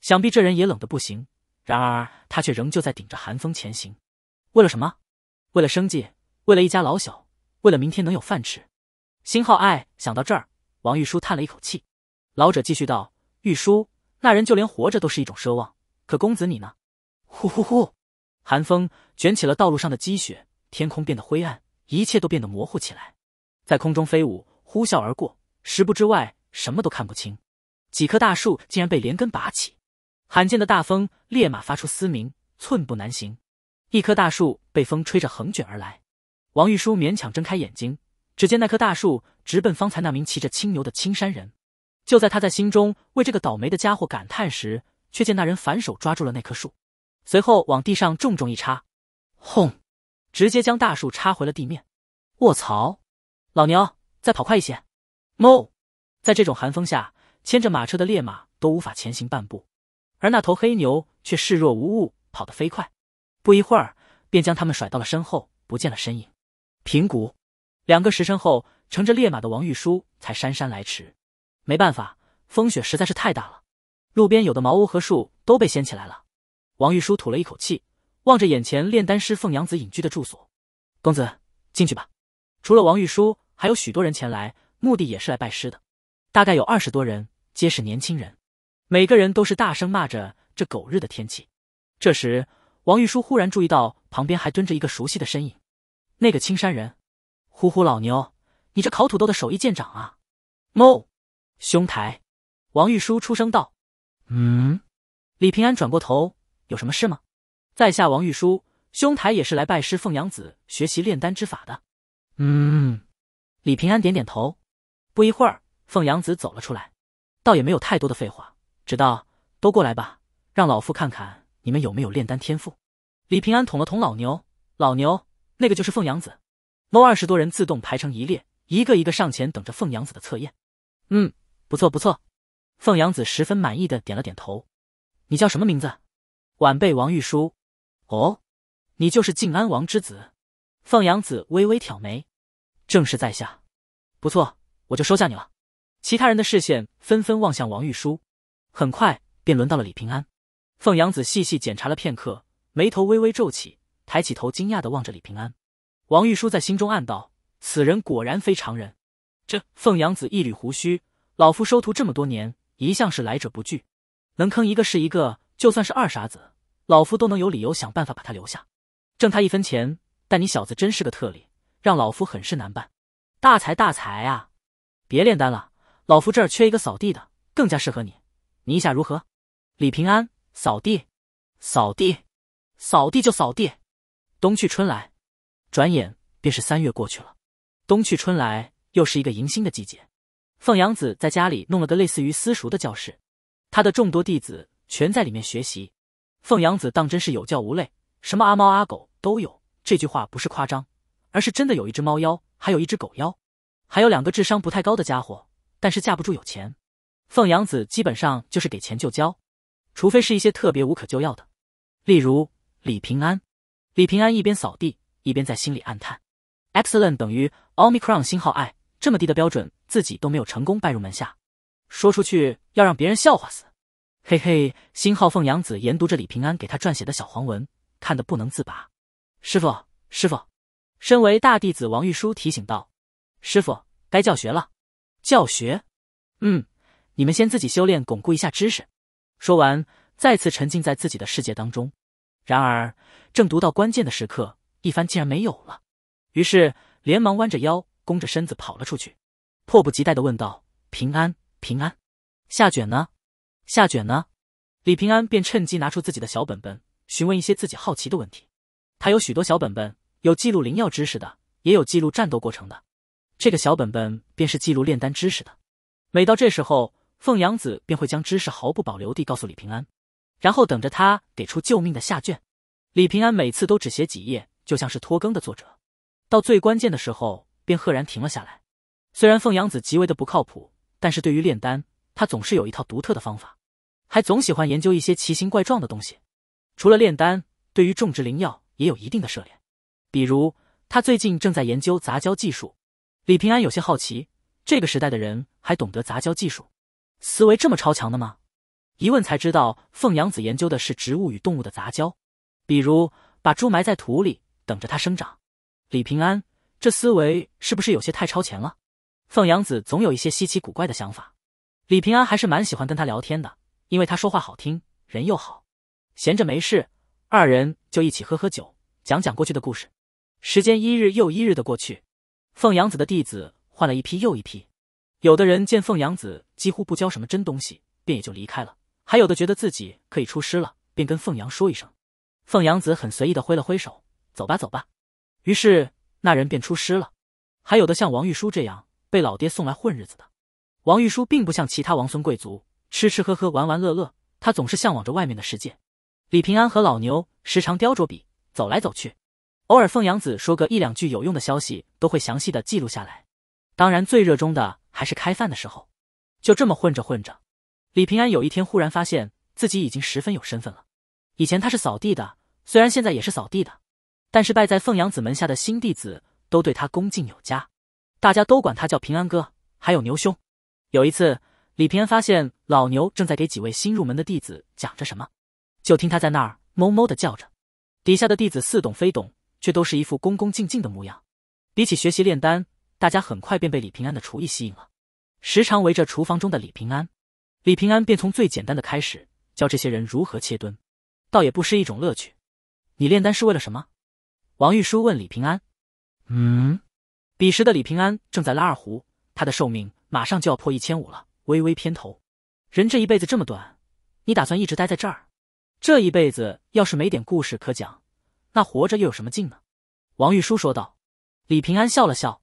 想必这人也冷得不行。然而他却仍旧在顶着寒风前行，为了什么？为了生计，为了一家老小，为了明天能有饭吃。辛浩爱想到这儿，王玉书叹了一口气。老者继续道：“玉书，那人就连活着都是一种奢望。”可公子你呢？呼呼呼，寒风卷起了道路上的积雪，天空变得灰暗，一切都变得模糊起来，在空中飞舞，呼啸而过，十步之外什么都看不清。几棵大树竟然被连根拔起，罕见的大风烈马发出嘶鸣，寸步难行。一棵大树被风吹着横卷而来，王玉书勉强睁开眼睛，只见那棵大树直奔方才那名骑着青牛的青山人。就在他在心中为这个倒霉的家伙感叹时。却见那人反手抓住了那棵树，随后往地上重重一插，轰！直接将大树插回了地面。卧槽！老牛，再跑快一些！哞！在这种寒风下，牵着马车的烈马都无法前行半步，而那头黑牛却视若无物，跑得飞快。不一会儿，便将他们甩到了身后，不见了身影。平谷，两个时辰后，乘着烈马的王玉书才姗姗来迟。没办法，风雪实在是太大了。路边有的茅屋和树都被掀起来了，王玉书吐了一口气，望着眼前炼丹师凤阳子隐居的住所。公子，进去吧。除了王玉书，还有许多人前来，目的也是来拜师的。大概有二十多人，皆是年轻人，每个人都是大声骂着这狗日的天气。这时，王玉书忽然注意到旁边还蹲着一个熟悉的身影，那个青山人，呼呼老牛，你这烤土豆的手艺见长啊。某，兄台，王玉书出声道。嗯，李平安转过头，有什么事吗？在下王玉书，兄台也是来拜师凤阳子学习炼丹之法的。嗯，李平安点点头。不一会儿，凤阳子走了出来，倒也没有太多的废话，只道：“都过来吧，让老夫看看你们有没有炼丹天赋。”李平安捅了捅老牛，老牛，那个就是凤阳子。那二十多人自动排成一列，一个一个上前等着凤阳子的测验。嗯，不错不错。凤阳子十分满意的点了点头。你叫什么名字？晚辈王玉书。哦，你就是靖安王之子？凤阳子微微挑眉。正是在下。不错，我就收下你了。其他人的视线纷纷望向王玉书，很快便轮到了李平安。凤阳子细细检查了片刻，眉头微微皱起，抬起头惊讶的望着李平安。王玉书在心中暗道：此人果然非常人。这凤阳子一缕胡须，老夫收徒这么多年。一向是来者不拒，能坑一个是一个，就算是二傻子，老夫都能有理由想办法把他留下，挣他一分钱。但你小子真是个特例，让老夫很是难办。大财大财啊！别炼丹了，老夫这儿缺一个扫地的，更加适合你。你意下如何？李平安，扫地，扫地，扫地就扫地。冬去春来，转眼便是三月过去了。冬去春来，又是一个迎新的季节。凤阳子在家里弄了个类似于私塾的教室，他的众多弟子全在里面学习。凤阳子当真是有教无类，什么阿猫阿狗都有。这句话不是夸张，而是真的有一只猫妖，还有一只狗妖，还有两个智商不太高的家伙，但是架不住有钱。凤阳子基本上就是给钱就教，除非是一些特别无可救药的，例如李平安。李平安一边扫地，一边在心里暗叹：“Excellent 等于 omicron 星号 i。”这么低的标准，自己都没有成功拜入门下，说出去要让别人笑话死。嘿嘿，星号凤阳子研读着李平安给他撰写的小黄文，看得不能自拔。师傅，师傅，身为大弟子王玉书提醒道：“师傅，该教学了。”教学？嗯，你们先自己修炼，巩固一下知识。说完，再次沉浸在自己的世界当中。然而，正读到关键的时刻，一番竟然没有了，于是连忙弯着腰。弓着身子跑了出去，迫不及待的问道：“平安，平安，下卷呢？下卷呢？”李平安便趁机拿出自己的小本本，询问一些自己好奇的问题。他有许多小本本，有记录灵药知识的，也有记录战斗过程的。这个小本本便是记录炼丹知识的。每到这时候，凤阳子便会将知识毫不保留地告诉李平安，然后等着他给出救命的下卷。李平安每次都只写几页，就像是拖更的作者。到最关键的时候。便赫然停了下来。虽然凤阳子极为的不靠谱，但是对于炼丹，他总是有一套独特的方法，还总喜欢研究一些奇形怪状的东西。除了炼丹，对于种植灵药也有一定的涉猎。比如，他最近正在研究杂交技术。李平安有些好奇，这个时代的人还懂得杂交技术，思维这么超强的吗？一问才知道，凤阳子研究的是植物与动物的杂交，比如把猪埋在土里，等着它生长。李平安。这思维是不是有些太超前了？凤阳子总有一些稀奇古怪的想法，李平安还是蛮喜欢跟他聊天的，因为他说话好听，人又好。闲着没事，二人就一起喝喝酒，讲讲过去的故事。时间一日又一日的过去，凤阳子的弟子换了一批又一批，有的人见凤阳子几乎不教什么真东西，便也就离开了；，还有的觉得自己可以出师了，便跟凤阳说一声。凤阳子很随意的挥了挥手：“走吧，走吧。”于是。那人便出师了，还有的像王玉书这样被老爹送来混日子的。王玉书并不像其他王孙贵族吃吃喝喝玩玩乐乐，他总是向往着外面的世界。李平安和老牛时常叼着笔走来走去，偶尔凤阳子说个一两句有用的消息，都会详细的记录下来。当然，最热衷的还是开饭的时候。就这么混着混着，李平安有一天忽然发现自己已经十分有身份了。以前他是扫地的，虽然现在也是扫地的。但是拜在凤阳子门下的新弟子都对他恭敬有加，大家都管他叫平安哥，还有牛兄。有一次，李平安发现老牛正在给几位新入门的弟子讲着什么，就听他在那儿哞哞的叫着，底下的弟子似懂非懂，却都是一副恭恭敬敬的模样。比起学习炼丹，大家很快便被李平安的厨艺吸引了，时常围着厨房中的李平安。李平安便从最简单的开始教这些人如何切墩，倒也不失一种乐趣。你炼丹是为了什么？王玉书问李平安：“嗯，彼时的李平安正在拉二胡，他的寿命马上就要破一千五了。微微偏头，人这一辈子这么短，你打算一直待在这儿？这一辈子要是没点故事可讲，那活着又有什么劲呢？”王玉书说道。李平安笑了笑：“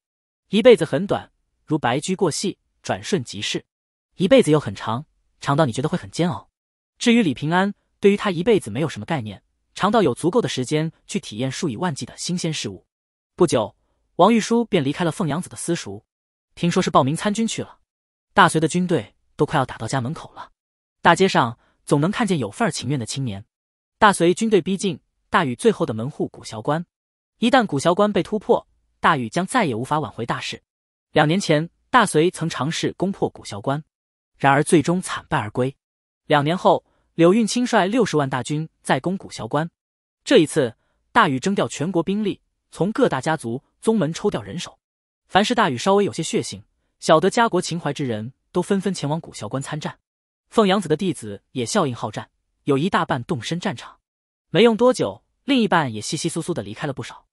一辈子很短，如白驹过隙，转瞬即逝；一辈子又很长，长到你觉得会很煎熬。至于李平安，对于他一辈子没有什么概念。”尝到有足够的时间去体验数以万计的新鲜事物。不久，王玉书便离开了凤阳子的私塾，听说是报名参军去了。大隋的军队都快要打到家门口了，大街上总能看见有份儿情愿的青年。大隋军队逼近大禹最后的门户古桥关，一旦古桥关被突破，大禹将再也无法挽回大势。两年前，大隋曾尝试攻破古桥关，然而最终惨败而归。两年后。柳韵亲率六十万大军再攻古萧关，这一次大禹征调全国兵力，从各大家族宗门抽调人手，凡是大禹稍微有些血性、晓得家国情怀之人都纷纷前往古萧关参战。凤阳子的弟子也效应好战，有一大半动身战场，没用多久，另一半也稀稀疏疏的离开了不少。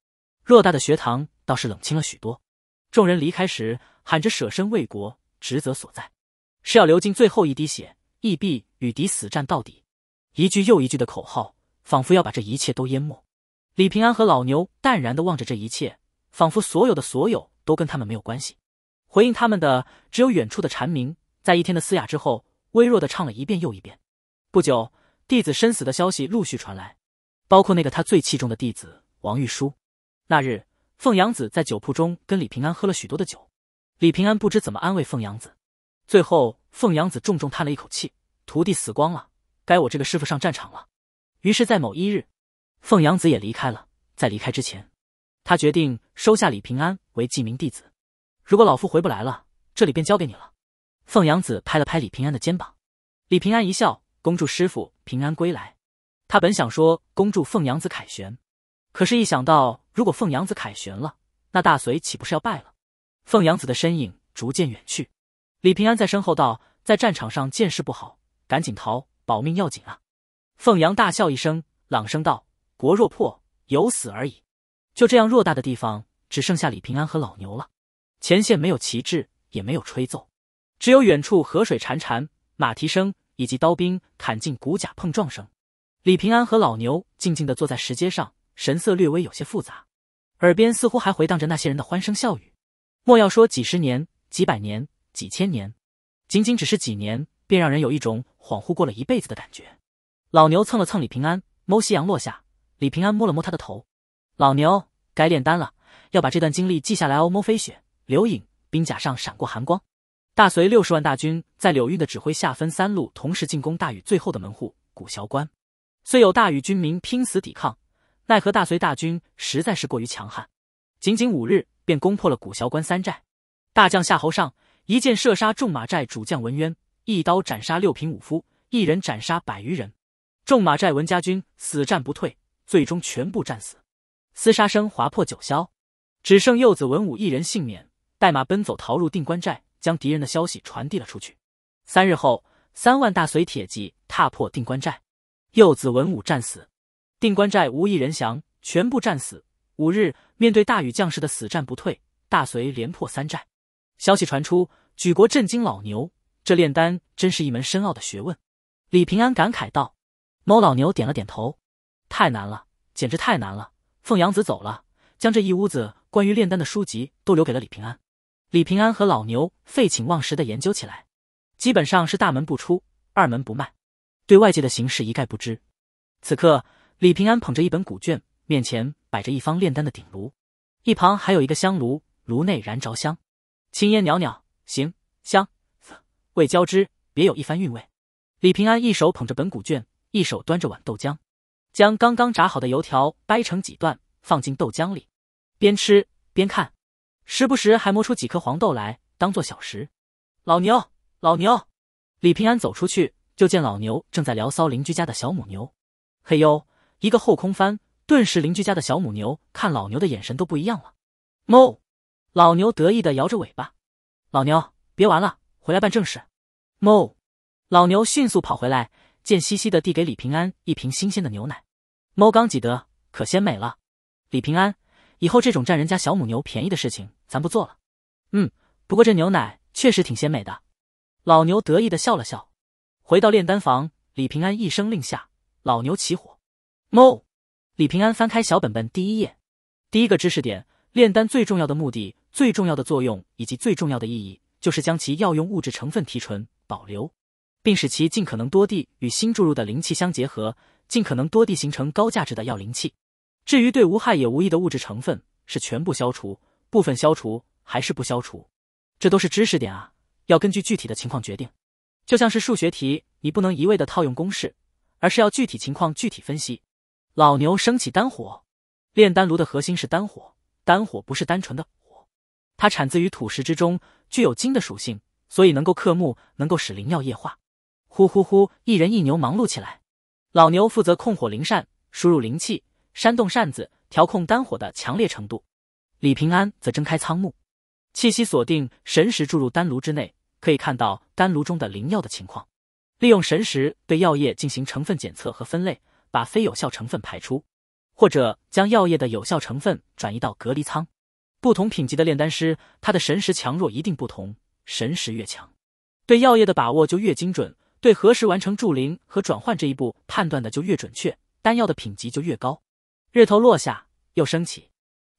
偌大的学堂倒是冷清了许多。众人离开时喊着舍身为国，职责所在，是要流尽最后一滴血，亦必。与敌死战到底，一句又一句的口号，仿佛要把这一切都淹没。李平安和老牛淡然的望着这一切，仿佛所有的所有都跟他们没有关系。回应他们的只有远处的蝉鸣，在一天的嘶哑之后，微弱的唱了一遍又一遍。不久，弟子身死的消息陆续传来，包括那个他最器重的弟子王玉书。那日，凤阳子在酒铺中跟李平安喝了许多的酒。李平安不知怎么安慰凤阳子，最后凤阳子重重叹了一口气。徒弟死光了，该我这个师傅上战场了。于是，在某一日，凤阳子也离开了。在离开之前，他决定收下李平安为记名弟子。如果老夫回不来了，这里便交给你了。凤阳子拍了拍李平安的肩膀。李平安一笑，恭祝师傅平安归来。他本想说恭祝凤阳子凯旋，可是一想到如果凤阳子凯旋了，那大隋岂不是要败了？凤阳子的身影逐渐远去。李平安在身后道：“在战场上见势不好。”赶紧逃，保命要紧啊！凤阳大笑一声，朗声道：“国若破，有死而已。”就这样偌大的地方，只剩下李平安和老牛了。前线没有旗帜，也没有吹奏，只有远处河水潺潺、马蹄声以及刀兵砍进骨甲碰撞声。李平安和老牛静静的坐在石阶上，神色略微有些复杂，耳边似乎还回荡着那些人的欢声笑语。莫要说几十年、几百年、几千年，仅仅只是几年，便让人有一种。恍惚过了一辈子的感觉。老牛蹭了蹭李平安，摸夕阳落下。李平安摸了摸他的头。老牛，该炼丹了，要把这段经历记下来哦。摸飞雪，刘影，兵甲上闪过寒光。大隋六十万大军在柳玉的指挥下，分三路同时进攻大禹最后的门户古桥关。虽有大禹军民拼死抵抗，奈何大隋大军实在是过于强悍，仅仅五日便攻破了古桥关三寨。大将夏侯尚一箭射杀众马寨主将文渊。一刀斩杀六品武夫，一人斩杀百余人，众马寨文家军死战不退，最终全部战死。厮杀声划破九霄，只剩幼子文武一人幸免，带马奔走逃入定关寨，将敌人的消息传递了出去。三日后，三万大隋铁骑踏破定关寨，幼子文武战死，定关寨无一人降，全部战死。五日，面对大禹将士的死战不退，大隋连破三寨。消息传出，举国震惊，老牛。这炼丹真是一门深奥的学问，李平安感慨道。猫老牛点了点头，太难了，简直太难了。凤阳子走了，将这一屋子关于炼丹的书籍都留给了李平安。李平安和老牛废寝忘食的研究起来，基本上是大门不出，二门不迈，对外界的形势一概不知。此刻，李平安捧着一本古卷，面前摆着一方炼丹的鼎炉，一旁还有一个香炉，炉内燃着香，青烟袅袅。行香。味交织，别有一番韵味。李平安一手捧着本古卷，一手端着碗豆浆，将刚刚炸好的油条掰成几段放进豆浆里，边吃边看，时不时还摸出几颗黄豆来当做小食。老牛，老牛！李平安走出去，就见老牛正在聊骚邻居家的小母牛。嘿呦，一个后空翻，顿时邻居家的小母牛看老牛的眼神都不一样了。哞！老牛得意的摇着尾巴。老牛，别玩了。回来办正事，猫，老牛迅速跑回来，贱兮兮的递给李平安一瓶新鲜的牛奶。猫刚挤得可鲜美了。李平安，以后这种占人家小母牛便宜的事情咱不做了。嗯，不过这牛奶确实挺鲜美的。老牛得意的笑了笑。回到炼丹房，李平安一声令下，老牛起火。猫，李平安翻开小本本第一页，第一个知识点：炼丹最重要的目的、最重要的作用以及最重要的意义。就是将其药用物质成分提纯、保留，并使其尽可能多地与新注入的灵气相结合，尽可能多地形成高价值的药灵气。至于对无害也无益的物质成分，是全部消除、部分消除还是不消除，这都是知识点啊，要根据具体的情况决定。就像是数学题，你不能一味的套用公式，而是要具体情况具体分析。老牛升起丹火，炼丹炉的核心是丹火，丹火不是单纯的。它产自于土石之中，具有金的属性，所以能够刻木，能够使灵药液化。呼呼呼！一人一牛忙碌起来，老牛负责控火灵扇，输入灵气，扇动扇子，调控丹火的强烈程度。李平安则睁开仓目，气息锁定，神识注入丹炉之内，可以看到丹炉中的灵药的情况，利用神识对药液进行成分检测和分类，把非有效成分排出，或者将药液的有效成分转移到隔离舱。不同品级的炼丹师，他的神识强弱一定不同。神识越强，对药液的把握就越精准，对何时完成助灵和转换这一步判断的就越准确，丹药的品级就越高。日头落下又升起，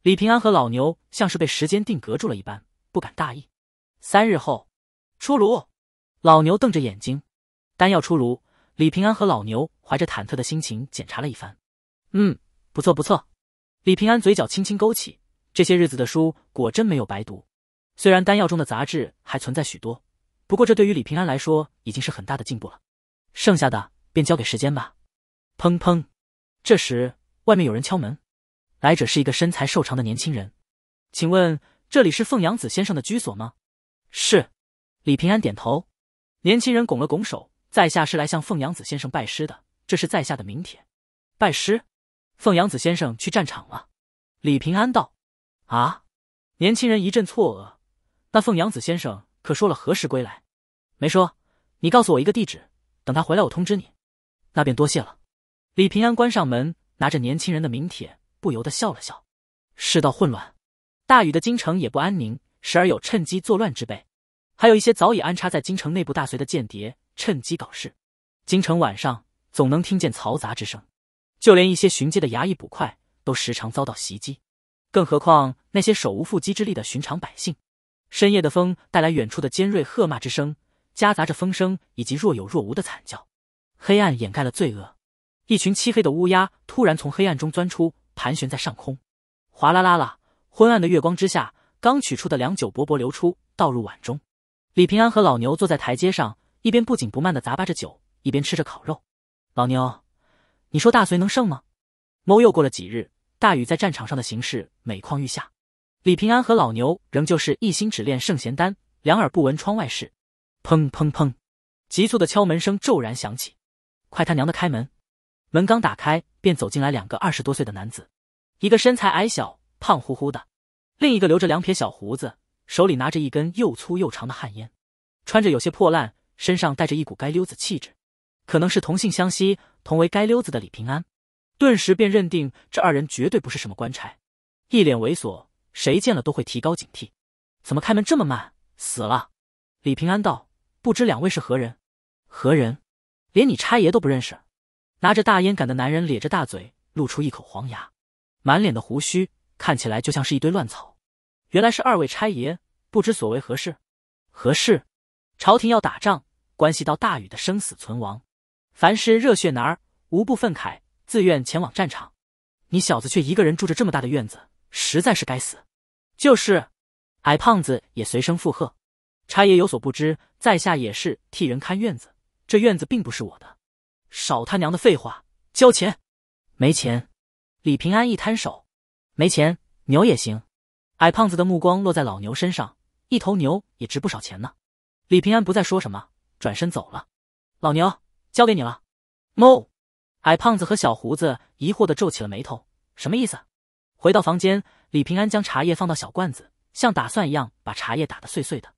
李平安和老牛像是被时间定格住了一般，不敢大意。三日后出炉，老牛瞪着眼睛，丹药出炉。李平安和老牛怀着忐忑的心情检查了一番，嗯，不错不错。李平安嘴角轻轻勾起。这些日子的书果真没有白读，虽然丹药中的杂质还存在许多，不过这对于李平安来说已经是很大的进步了。剩下的便交给时间吧。砰砰，这时外面有人敲门，来者是一个身材瘦长的年轻人，请问这里是凤阳子先生的居所吗？是，李平安点头。年轻人拱了拱手，在下是来向凤阳子先生拜师的，这是在下的名帖。拜师？凤阳子先生去战场了？李平安道。啊！年轻人一阵错愕。那凤阳子先生可说了何时归来？没说。你告诉我一个地址，等他回来我通知你。那便多谢了。李平安关上门，拿着年轻人的名帖，不由得笑了笑。世道混乱，大禹的京城也不安宁，时而有趁机作乱之辈，还有一些早已安插在京城内部大隋的间谍，趁机搞事。京城晚上总能听见嘈杂之声，就连一些巡街的衙役捕快，都时常遭到袭击。更何况那些手无缚鸡之力的寻常百姓。深夜的风带来远处的尖锐喝骂之声，夹杂着风声以及若有若无的惨叫。黑暗掩盖了罪恶，一群漆黑的乌鸦突然从黑暗中钻出，盘旋在上空。哗啦啦啦，昏暗的月光之下，刚取出的凉酒薄薄流出，倒入碗中。李平安和老牛坐在台阶上，一边不紧不慢的砸吧着酒，一边吃着烤肉。老牛，你说大隋能胜吗？猫又过了几日。大禹在战场上的形势每况愈下，李平安和老牛仍旧是一心只练圣贤丹，两耳不闻窗外事。砰砰砰，急促的敲门声骤然响起，快他娘的开门！门刚打开，便走进来两个二十多岁的男子，一个身材矮小、胖乎乎的，另一个留着两撇小胡子，手里拿着一根又粗又长的旱烟，穿着有些破烂，身上带着一股街溜子气质，可能是同性相吸，同为街溜子的李平安。顿时便认定这二人绝对不是什么官差，一脸猥琐，谁见了都会提高警惕。怎么开门这么慢？死了！李平安道：“不知两位是何人？何人？连你差爷都不认识？”拿着大烟杆的男人咧着大嘴，露出一口黄牙，满脸的胡须看起来就像是一堆乱草。原来是二位差爷，不知所为何事？何事？朝廷要打仗，关系到大禹的生死存亡，凡是热血男儿无不愤慨。自愿前往战场，你小子却一个人住着这么大的院子，实在是该死。就是，矮胖子也随声附和。差爷有所不知，在下也是替人看院子，这院子并不是我的。少他娘的废话，交钱。没钱。李平安一摊手，没钱，牛也行。矮胖子的目光落在老牛身上，一头牛也值不少钱呢。李平安不再说什么，转身走了。老牛，交给你了。哞。矮胖子和小胡子疑惑的皱起了眉头，什么意思？回到房间，李平安将茶叶放到小罐子，像打蒜一样把茶叶打得碎碎的，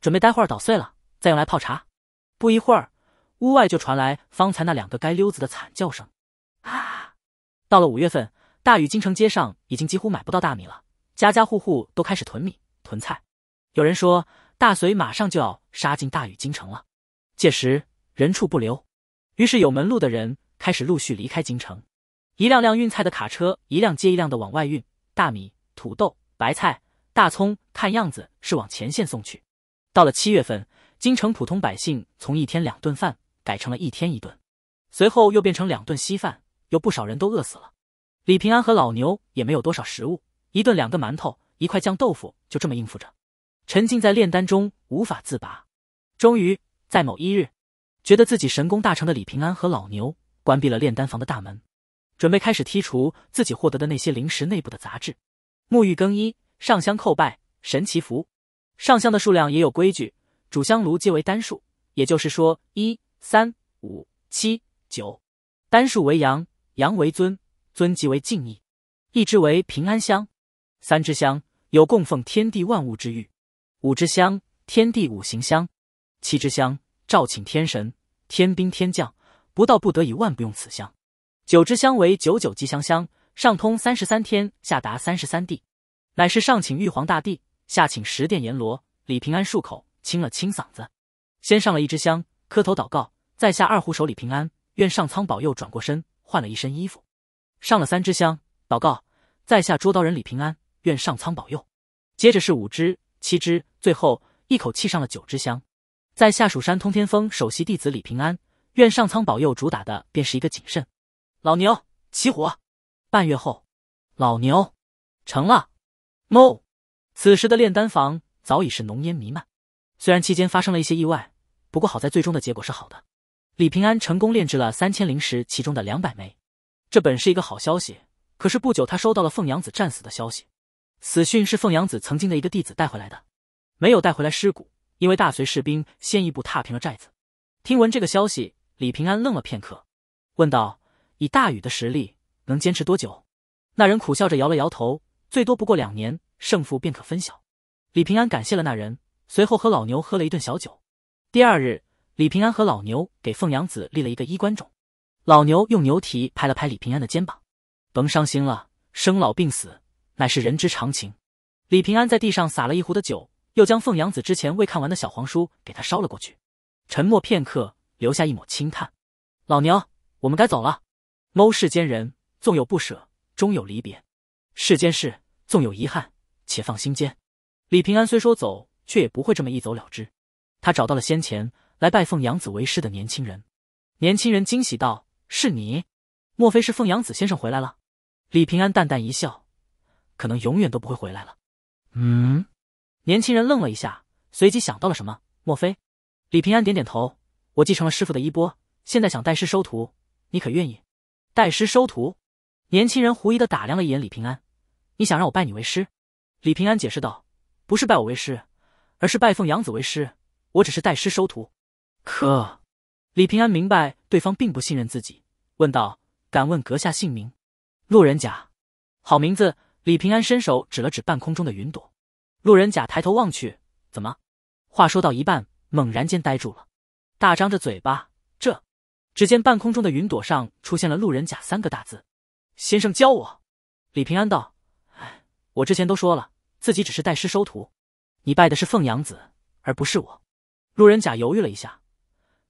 准备待会儿捣碎了再用来泡茶。不一会儿，屋外就传来方才那两个该溜子的惨叫声。啊！到了五月份，大禹京城街上已经几乎买不到大米了，家家户户都开始囤米囤菜。有人说，大隋马上就要杀进大禹京城了，届时人畜不留。于是有门路的人。开始陆续离开京城，一辆辆运菜的卡车，一辆接一辆的往外运大米、土豆、白菜、大葱，看样子是往前线送去。到了七月份，京城普通百姓从一天两顿饭改成了一天一顿，随后又变成两顿稀饭，有不少人都饿死了。李平安和老牛也没有多少食物，一顿两个馒头，一块酱豆腐，就这么应付着，沉浸在炼丹中无法自拔。终于在某一日，觉得自己神功大成的李平安和老牛。关闭了炼丹房的大门，准备开始剔除自己获得的那些灵石内部的杂质。沐浴更衣，上香叩拜，神祈福。上香的数量也有规矩，主香炉皆为单数，也就是说一、三、五、七、九，单数为阳，阳为尊，尊即为敬意。一支为平安香，三支香有供奉天地万物之欲，五支香天地五行香，七支香召请天神、天兵、天将。不到不得已，万不用此香。九支香为九九吉祥香，上通三十三天，下达三十三地，乃是上请玉皇大帝，下请十殿阎罗。李平安漱口，清了清嗓子，先上了一支香，磕头祷告。在下二虎手李平安，愿上苍保佑。转过身，换了一身衣服，上了三支香，祷告。在下捉刀人李平安，愿上苍保佑。接着是五支、七支，最后一口气上了九支香。在下蜀山通天峰首席弟子李平安。愿上苍保佑，主打的便是一个谨慎。老牛起火，半月后，老牛成了。哦，此时的炼丹房早已是浓烟弥漫。虽然期间发生了一些意外，不过好在最终的结果是好的。李平安成功炼制了三千灵石，其中的两百枚。这本是一个好消息，可是不久他收到了凤阳子战死的消息。死讯是凤阳子曾经的一个弟子带回来的，没有带回来尸骨，因为大隋士兵先一步踏平了寨子。听闻这个消息。李平安愣了片刻，问道：“以大禹的实力，能坚持多久？”那人苦笑着摇了摇头：“最多不过两年，胜负便可分晓。”李平安感谢了那人，随后和老牛喝了一顿小酒。第二日，李平安和老牛给凤阳子立了一个衣冠冢。老牛用牛蹄拍了拍李平安的肩膀：“甭伤心了，生老病死乃是人之常情。”李平安在地上撒了一壶的酒，又将凤阳子之前未看完的小黄书给他烧了过去。沉默片刻。留下一抹轻叹，老牛，我们该走了。谋世间人，纵有不舍，终有离别；世间事，纵有遗憾，且放心间。李平安虽说走，却也不会这么一走了之。他找到了先前来拜奉养子为师的年轻人，年轻人惊喜道：“是你？莫非是凤阳子先生回来了？”李平安淡淡一笑：“可能永远都不会回来了。”嗯。年轻人愣了一下，随即想到了什么：“莫非？”李平安点点头。我继承了师父的衣钵，现在想代师收徒，你可愿意？代师收徒？年轻人狐疑地打量了一眼李平安，你想让我拜你为师？李平安解释道：“不是拜我为师，而是拜奉杨子为师。我只是代师收徒。”可李平安明白对方并不信任自己，问道：“敢问阁下姓名？”路人甲，好名字。李平安伸手指了指半空中的云朵，路人甲抬头望去，怎么？话说到一半，猛然间呆住了。大张着嘴巴，这，只见半空中的云朵上出现了“路人甲”三个大字。先生教我，李平安道：“哎，我之前都说了，自己只是代师收徒，你拜的是凤阳子，而不是我。”路人甲犹豫了一下：“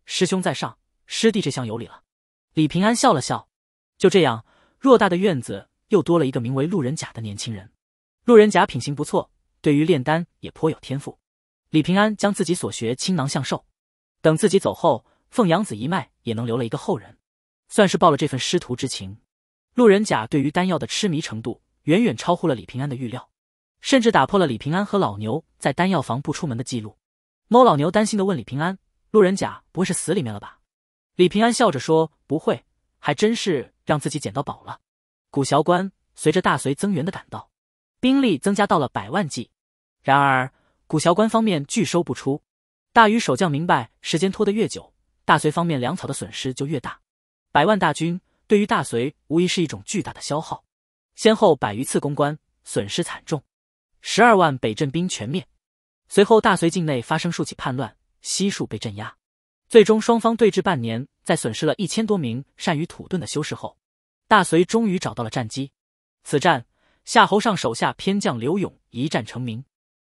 师兄在上，师弟这厢有礼了。”李平安笑了笑。就这样，偌大的院子又多了一个名为路人甲的年轻人。路人甲品行不错，对于炼丹也颇有天赋。李平安将自己所学倾囊相授。等自己走后，凤阳子一脉也能留了一个后人，算是报了这份师徒之情。路人甲对于丹药的痴迷程度远远超乎了李平安的预料，甚至打破了李平安和老牛在丹药房不出门的记录。猫老牛担心的问李平安：“路人甲不会是死里面了吧？”李平安笑着说：“不会，还真是让自己捡到宝了。”古桥关随着大隋增援的赶到，兵力增加到了百万计，然而古桥关方面拒收不出。大禹守将明白，时间拖得越久，大隋方面粮草的损失就越大。百万大军对于大隋无疑是一种巨大的消耗。先后百余次攻关，损失惨重，十二万北镇兵全灭。随后，大隋境内发生数起叛乱，悉数被镇压。最终，双方对峙半年，在损失了一千多名善于土遁的修士后，大隋终于找到了战机。此战，夏侯尚手下偏将刘勇一战成名，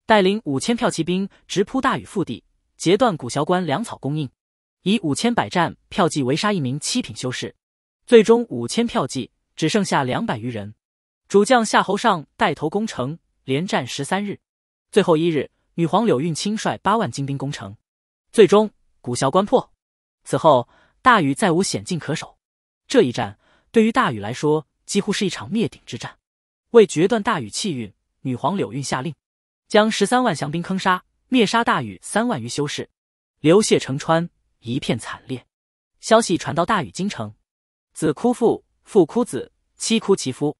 带领五千骠骑兵直扑大禹腹地。截断古萧关粮草供应，以五千百战票骑围杀一名七品修士，最终五千票骑只剩下两百余人。主将夏侯尚带头攻城，连战十三日，最后一日，女皇柳韵亲率八万精兵攻城，最终古萧关破。此后，大禹再无险境可守。这一战对于大禹来说几乎是一场灭顶之战。为决断大禹气运，女皇柳韵下令，将十三万降兵坑杀。灭杀大禹三万余修士，流血成川，一片惨烈。消息传到大禹京城，子哭父，父哭子，妻哭其夫。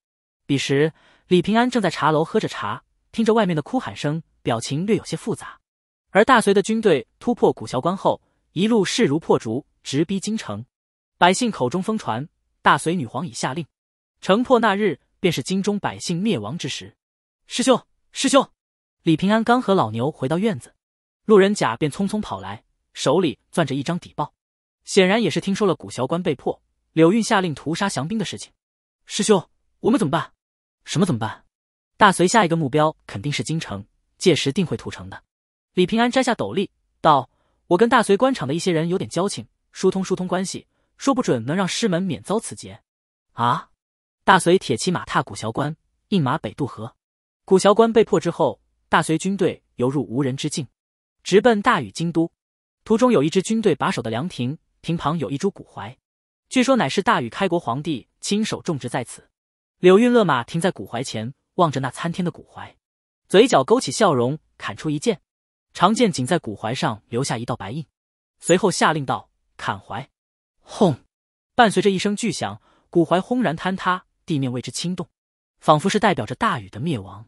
彼时，李平安正在茶楼喝着茶，听着外面的哭喊声，表情略有些复杂。而大隋的军队突破古桥关后，一路势如破竹，直逼京城。百姓口中疯传，大隋女皇已下令，城破那日便是京中百姓灭亡之时。师兄，师兄。李平安刚和老牛回到院子，路人甲便匆匆跑来，手里攥着一张底报，显然也是听说了古桥关被破、柳韵下令屠杀降兵的事情。师兄，我们怎么办？什么怎么办？大隋下一个目标肯定是京城，届时定会屠城的。李平安摘下斗笠，道：“我跟大隋官场的一些人有点交情，疏通疏通关系，说不准能让师门免遭此劫。”啊！大隋铁骑马踏古桥关，一马北渡河。古桥关被破之后。大隋军队犹如无人之境，直奔大禹京都。途中有一支军队把守的凉亭，亭旁有一株古槐，据说乃是大禹开国皇帝亲手种植在此。柳韵勒马停在古槐前，望着那参天的古槐，嘴角勾起笑容，砍出一剑。长剑仅在古槐上留下一道白印，随后下令道：“砍槐！”轰！伴随着一声巨响，古槐轰然坍塌，地面为之轻动，仿佛是代表着大禹的灭亡。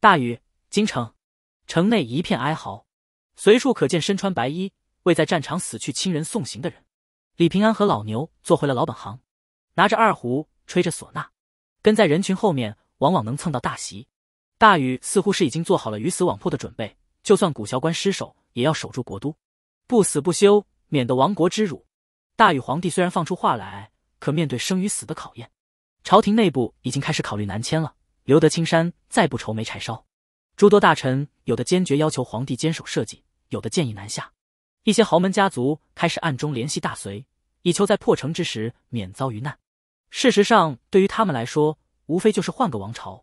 大禹。京城，城内一片哀嚎，随处可见身穿白衣为在战场死去亲人送行的人。李平安和老牛做回了老本行，拿着二胡，吹着唢呐，跟在人群后面，往往能蹭到大席。大禹似乎是已经做好了鱼死网破的准备，就算古桥关失守，也要守住国都，不死不休，免得亡国之辱。大禹皇帝虽然放出话来，可面对生与死的考验，朝廷内部已经开始考虑南迁了，留得青山再不愁没柴烧。诸多大臣有的坚决要求皇帝坚守社稷，有的建议南下。一些豪门家族开始暗中联系大隋，以求在破城之时免遭于难。事实上，对于他们来说，无非就是换个王朝，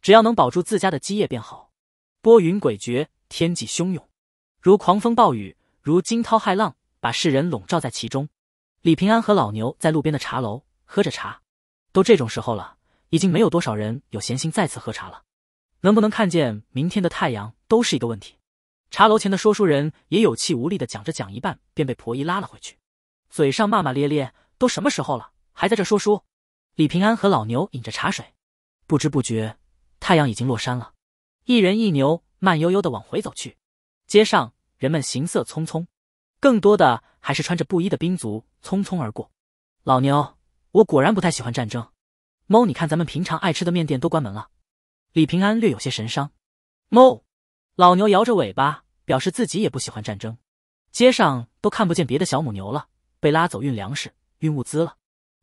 只要能保住自家的基业便好。波云诡谲，天际汹涌，如狂风暴雨，如惊涛骇浪，把世人笼罩在其中。李平安和老牛在路边的茶楼喝着茶，都这种时候了，已经没有多少人有闲心再次喝茶了。能不能看见明天的太阳都是一个问题。茶楼前的说书人也有气无力的讲着，讲一半便被婆姨拉了回去，嘴上骂骂咧咧：“都什么时候了，还在这说书？”李平安和老牛饮着茶水，不知不觉，太阳已经落山了。一人一牛慢悠悠的往回走去，街上人们行色匆匆，更多的还是穿着布衣的兵卒匆匆而过。老牛，我果然不太喜欢战争。猫，你看咱们平常爱吃的面店都关门了。李平安略有些神伤。哞，老牛摇着尾巴，表示自己也不喜欢战争。街上都看不见别的小母牛了，被拉走运粮食、运物资了。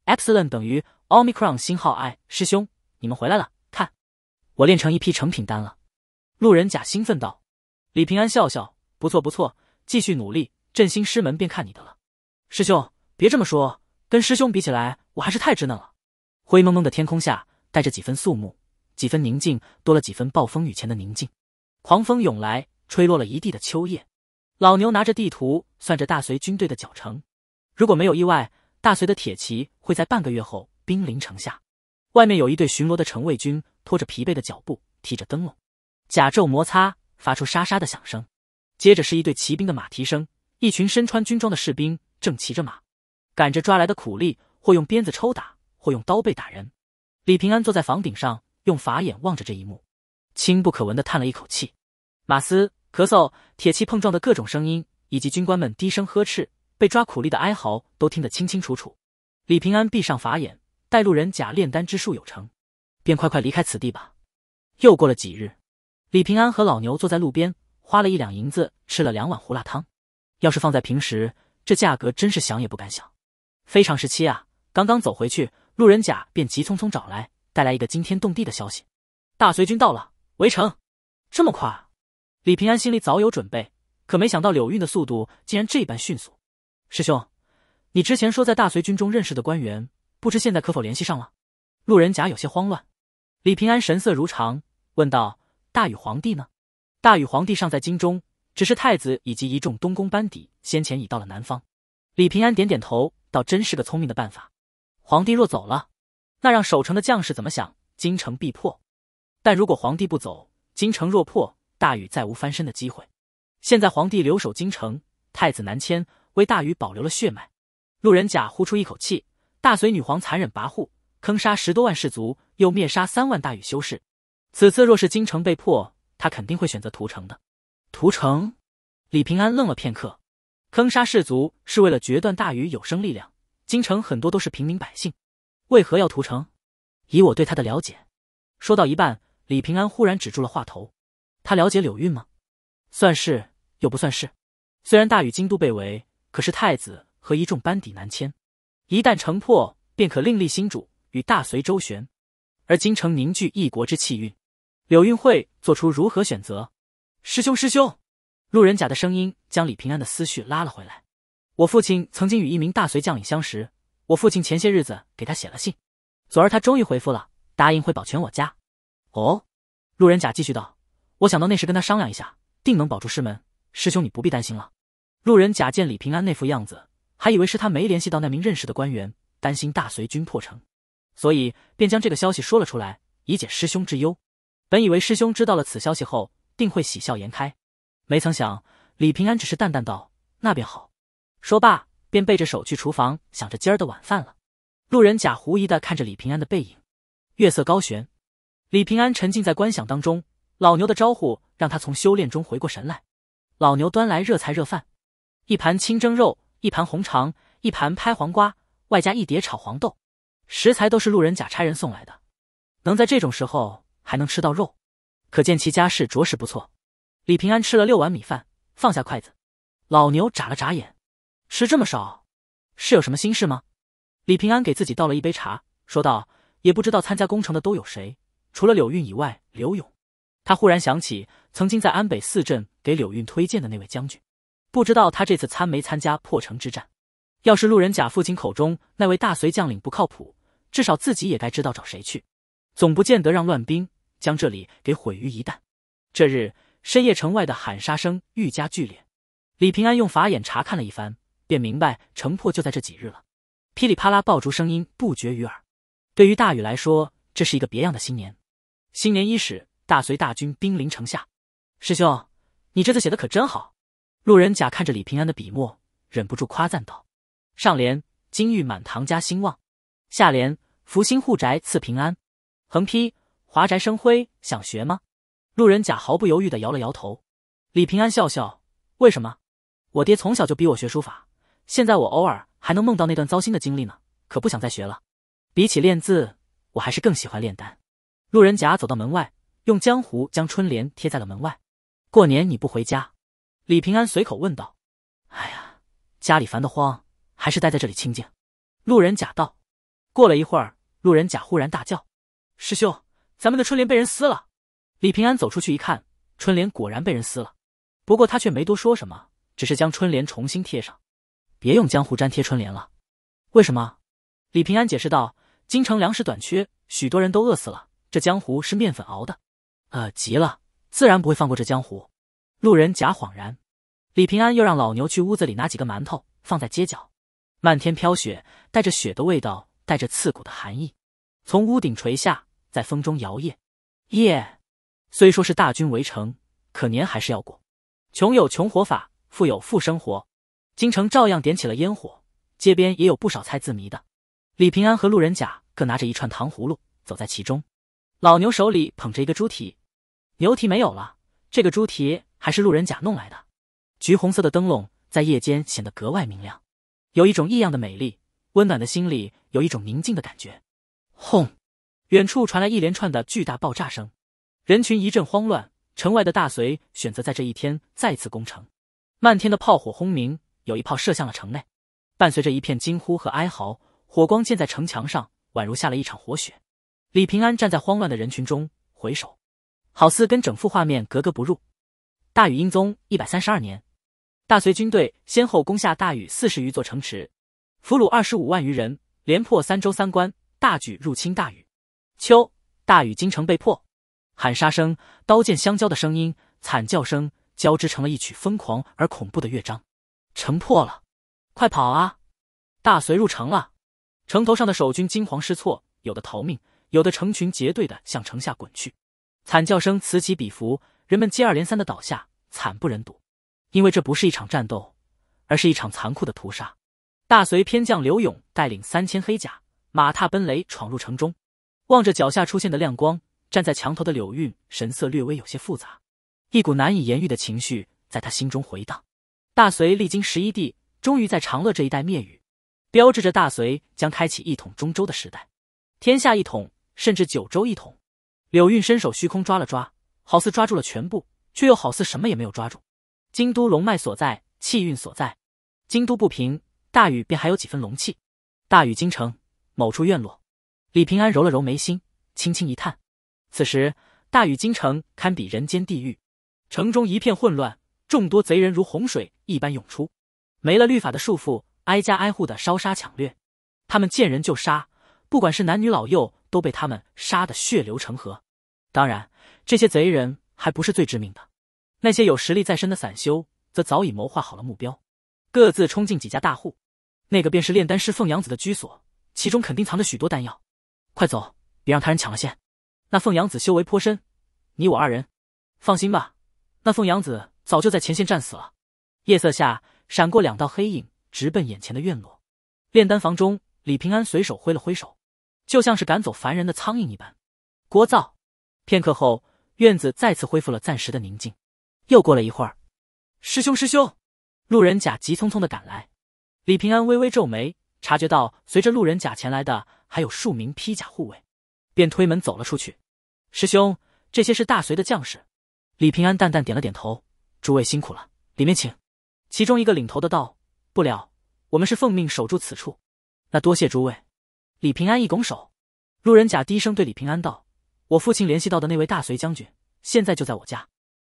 Excellent 等于 omicron 星号 i。师兄，你们回来了，看，我练成一批成品丹了。路人甲兴奋道。李平安笑笑，不错不错，继续努力，振兴师门便看你的了。师兄，别这么说，跟师兄比起来，我还是太稚嫩了。灰蒙蒙的天空下，带着几分肃穆。几分宁静，多了几分暴风雨前的宁静。狂风涌来，吹落了一地的秋叶。老牛拿着地图，算着大隋军队的脚程。如果没有意外，大隋的铁骑会在半个月后兵临城下。外面有一队巡逻的城卫军，拖着疲惫的脚步，提着灯笼，甲胄摩擦发出沙沙的响声。接着是一队骑兵的马蹄声，一群身穿军装的士兵正骑着马，赶着抓来的苦力，或用鞭子抽打，或用刀背打人。李平安坐在房顶上。用法眼望着这一幕，轻不可闻的叹了一口气。马斯咳嗽、铁器碰撞的各种声音，以及军官们低声呵斥、被抓苦力的哀嚎，都听得清清楚楚。李平安闭上法眼，带路人甲炼丹之术有成，便快快离开此地吧。又过了几日，李平安和老牛坐在路边，花了一两银子吃了两碗胡辣汤。要是放在平时，这价格真是想也不敢想。非常时期啊！刚刚走回去，路人甲便急匆匆找来。带来一个惊天动地的消息，大隋军到了，围城，这么快！李平安心里早有准备，可没想到柳运的速度竟然这般迅速。师兄，你之前说在大隋军中认识的官员，不知现在可否联系上了？路人甲有些慌乱。李平安神色如常，问道：“大禹皇帝呢？”“大禹皇帝尚在京中，只是太子以及一众东宫班底先前已到了南方。”李平安点点头，倒真是个聪明的办法。皇帝若走了。那让守城的将士怎么想？京城必破，但如果皇帝不走，京城若破，大禹再无翻身的机会。现在皇帝留守京城，太子南迁，为大禹保留了血脉。路人甲呼出一口气：，大隋女皇残忍跋扈，坑杀十多万士卒，又灭杀三万大禹修士。此次若是京城被破，他肯定会选择屠城的。屠城？李平安愣了片刻。坑杀士卒是为了决断大禹有生力量，京城很多都是平民百姓。为何要屠城？以我对他的了解，说到一半，李平安忽然止住了话头。他了解柳韵吗？算是又不算是。虽然大禹京都被围，可是太子和一众班底南迁，一旦城破，便可另立新主，与大隋周旋。而京城凝聚一国之气运，柳韵会做出如何选择？师兄，师兄！路人甲的声音将李平安的思绪拉了回来。我父亲曾经与一名大隋将领相识。我父亲前些日子给他写了信，昨儿他终于回复了，答应会保全我家。哦，路人甲继续道：“我想到那时跟他商量一下，定能保住师门。师兄你不必担心了。”路人甲见李平安那副样子，还以为是他没联系到那名认识的官员，担心大隋军破城，所以便将这个消息说了出来，以解师兄之忧。本以为师兄知道了此消息后，定会喜笑颜开，没曾想李平安只是淡淡道：“那便好。”说罢。便背着手去厨房，想着今儿的晚饭了。路人甲狐疑的看着李平安的背影。月色高悬，李平安沉浸在观想当中。老牛的招呼让他从修炼中回过神来。老牛端来热菜热饭，一盘清蒸肉，一盘红肠，一盘拍黄瓜，外加一碟炒黄豆。食材都是路人甲差人送来的。能在这种时候还能吃到肉，可见其家世着实不错。李平安吃了六碗米饭，放下筷子。老牛眨了眨眼。吃这么少，是有什么心事吗？李平安给自己倒了一杯茶，说道：“也不知道参加工程的都有谁，除了柳韵以外，柳勇。”他忽然想起曾经在安北四镇给柳韵推荐的那位将军，不知道他这次参没参加破城之战。要是路人甲父亲口中那位大隋将领不靠谱，至少自己也该知道找谁去。总不见得让乱兵将这里给毁于一旦。这日深夜，城外的喊杀声愈加剧烈。李平安用法眼查看了一番。便明白城破就在这几日了，噼里啪啦爆竹声音不绝于耳。对于大禹来说，这是一个别样的新年。新年伊始，大隋大军兵临城下。师兄，你这次写的可真好。路人甲看着李平安的笔墨，忍不住夸赞道：“上联金玉满堂家兴旺，下联福星护宅赐平安。横批华宅生辉。想学吗？”路人甲毫不犹豫的摇了摇头。李平安笑笑：“为什么？我爹从小就逼我学书法。”现在我偶尔还能梦到那段糟心的经历呢，可不想再学了。比起练字，我还是更喜欢炼丹。路人甲走到门外，用浆糊将春联贴在了门外。过年你不回家？李平安随口问道。哎呀，家里烦得慌，还是待在这里清静。路人甲道。过了一会儿，路人甲忽然大叫：“师兄，咱们的春联被人撕了！”李平安走出去一看，春联果然被人撕了。不过他却没多说什么，只是将春联重新贴上。别用江湖粘贴春联了，为什么？李平安解释道：“京城粮食短缺，许多人都饿死了。这江湖是面粉熬的，呃，急了自然不会放过这江湖。”路人甲恍然。李平安又让老牛去屋子里拿几个馒头，放在街角。漫天飘雪，带着雪的味道，带着刺骨的寒意，从屋顶垂下，在风中摇曳。夜，虽说是大军围城，可年还是要过。穷有穷活法，富有富生活。京城照样点起了烟火，街边也有不少猜字谜的。李平安和路人甲各拿着一串糖葫芦走在其中，老牛手里捧着一个猪蹄，牛蹄没有了，这个猪蹄还是路人甲弄来的。橘红色的灯笼在夜间显得格外明亮，有一种异样的美丽，温暖的心里有一种宁静的感觉。轰！远处传来一连串的巨大爆炸声，人群一阵慌乱。城外的大隋选择在这一天再次攻城，漫天的炮火轰鸣。有一炮射向了城内，伴随着一片惊呼和哀嚎，火光溅在城墙上，宛如下了一场火雪。李平安站在慌乱的人群中，回首，好似跟整幅画面格格不入。大禹英宗一百三十二年，大隋军队先后攻下大禹四十余座城池，俘虏二十五万余人，连破三州三关，大举入侵大禹。秋，大禹京城被破，喊杀声、刀剑相交的声音、惨叫声交织成了一曲疯狂而恐怖的乐章。城破了，快跑啊！大隋入城了，城头上的守军惊慌失措，有的逃命，有的成群结队的向城下滚去，惨叫声此起彼伏，人们接二连三的倒下，惨不忍睹。因为这不是一场战斗，而是一场残酷的屠杀。大隋偏将刘勇带领三千黑甲，马踏奔雷闯入城中。望着脚下出现的亮光，站在墙头的柳韵神色略微有些复杂，一股难以言喻的情绪在他心中回荡。大隋历经十一帝，终于在长乐这一带灭宇，标志着大隋将开启一统中州的时代。天下一统，甚至九州一统。柳韵伸手虚空抓了抓，好似抓住了全部，却又好似什么也没有抓住。京都龙脉所在，气运所在。京都不平，大禹便还有几分龙气。大禹京城某处院落，李平安揉了揉眉心，轻轻一叹。此时，大禹京城堪比人间地狱，城中一片混乱。众多贼人如洪水一般涌出，没了律法的束缚，挨家挨户的烧杀抢掠。他们见人就杀，不管是男女老幼，都被他们杀得血流成河。当然，这些贼人还不是最致命的，那些有实力在身的散修则早已谋划好了目标，各自冲进几家大户。那个便是炼丹师凤阳子的居所，其中肯定藏着许多丹药。快走，别让他人抢了先。那凤阳子修为颇深，你我二人，放心吧。那凤阳子。早就在前线战死了。夜色下闪过两道黑影，直奔眼前的院落。炼丹房中，李平安随手挥了挥手，就像是赶走凡人的苍蝇一般。聒噪。片刻后，院子再次恢复了暂时的宁静。又过了一会儿，师兄，师兄，路人甲急匆匆的赶来。李平安微微皱眉，察觉到随着路人甲前来的还有数名披甲护卫，便推门走了出去。师兄，这些是大隋的将士。李平安淡淡点了点头。诸位辛苦了，里面请。其中一个领头的道：“不了，我们是奉命守住此处。”那多谢诸位。李平安一拱手。路人甲低声对李平安道：“我父亲联系到的那位大隋将军，现在就在我家。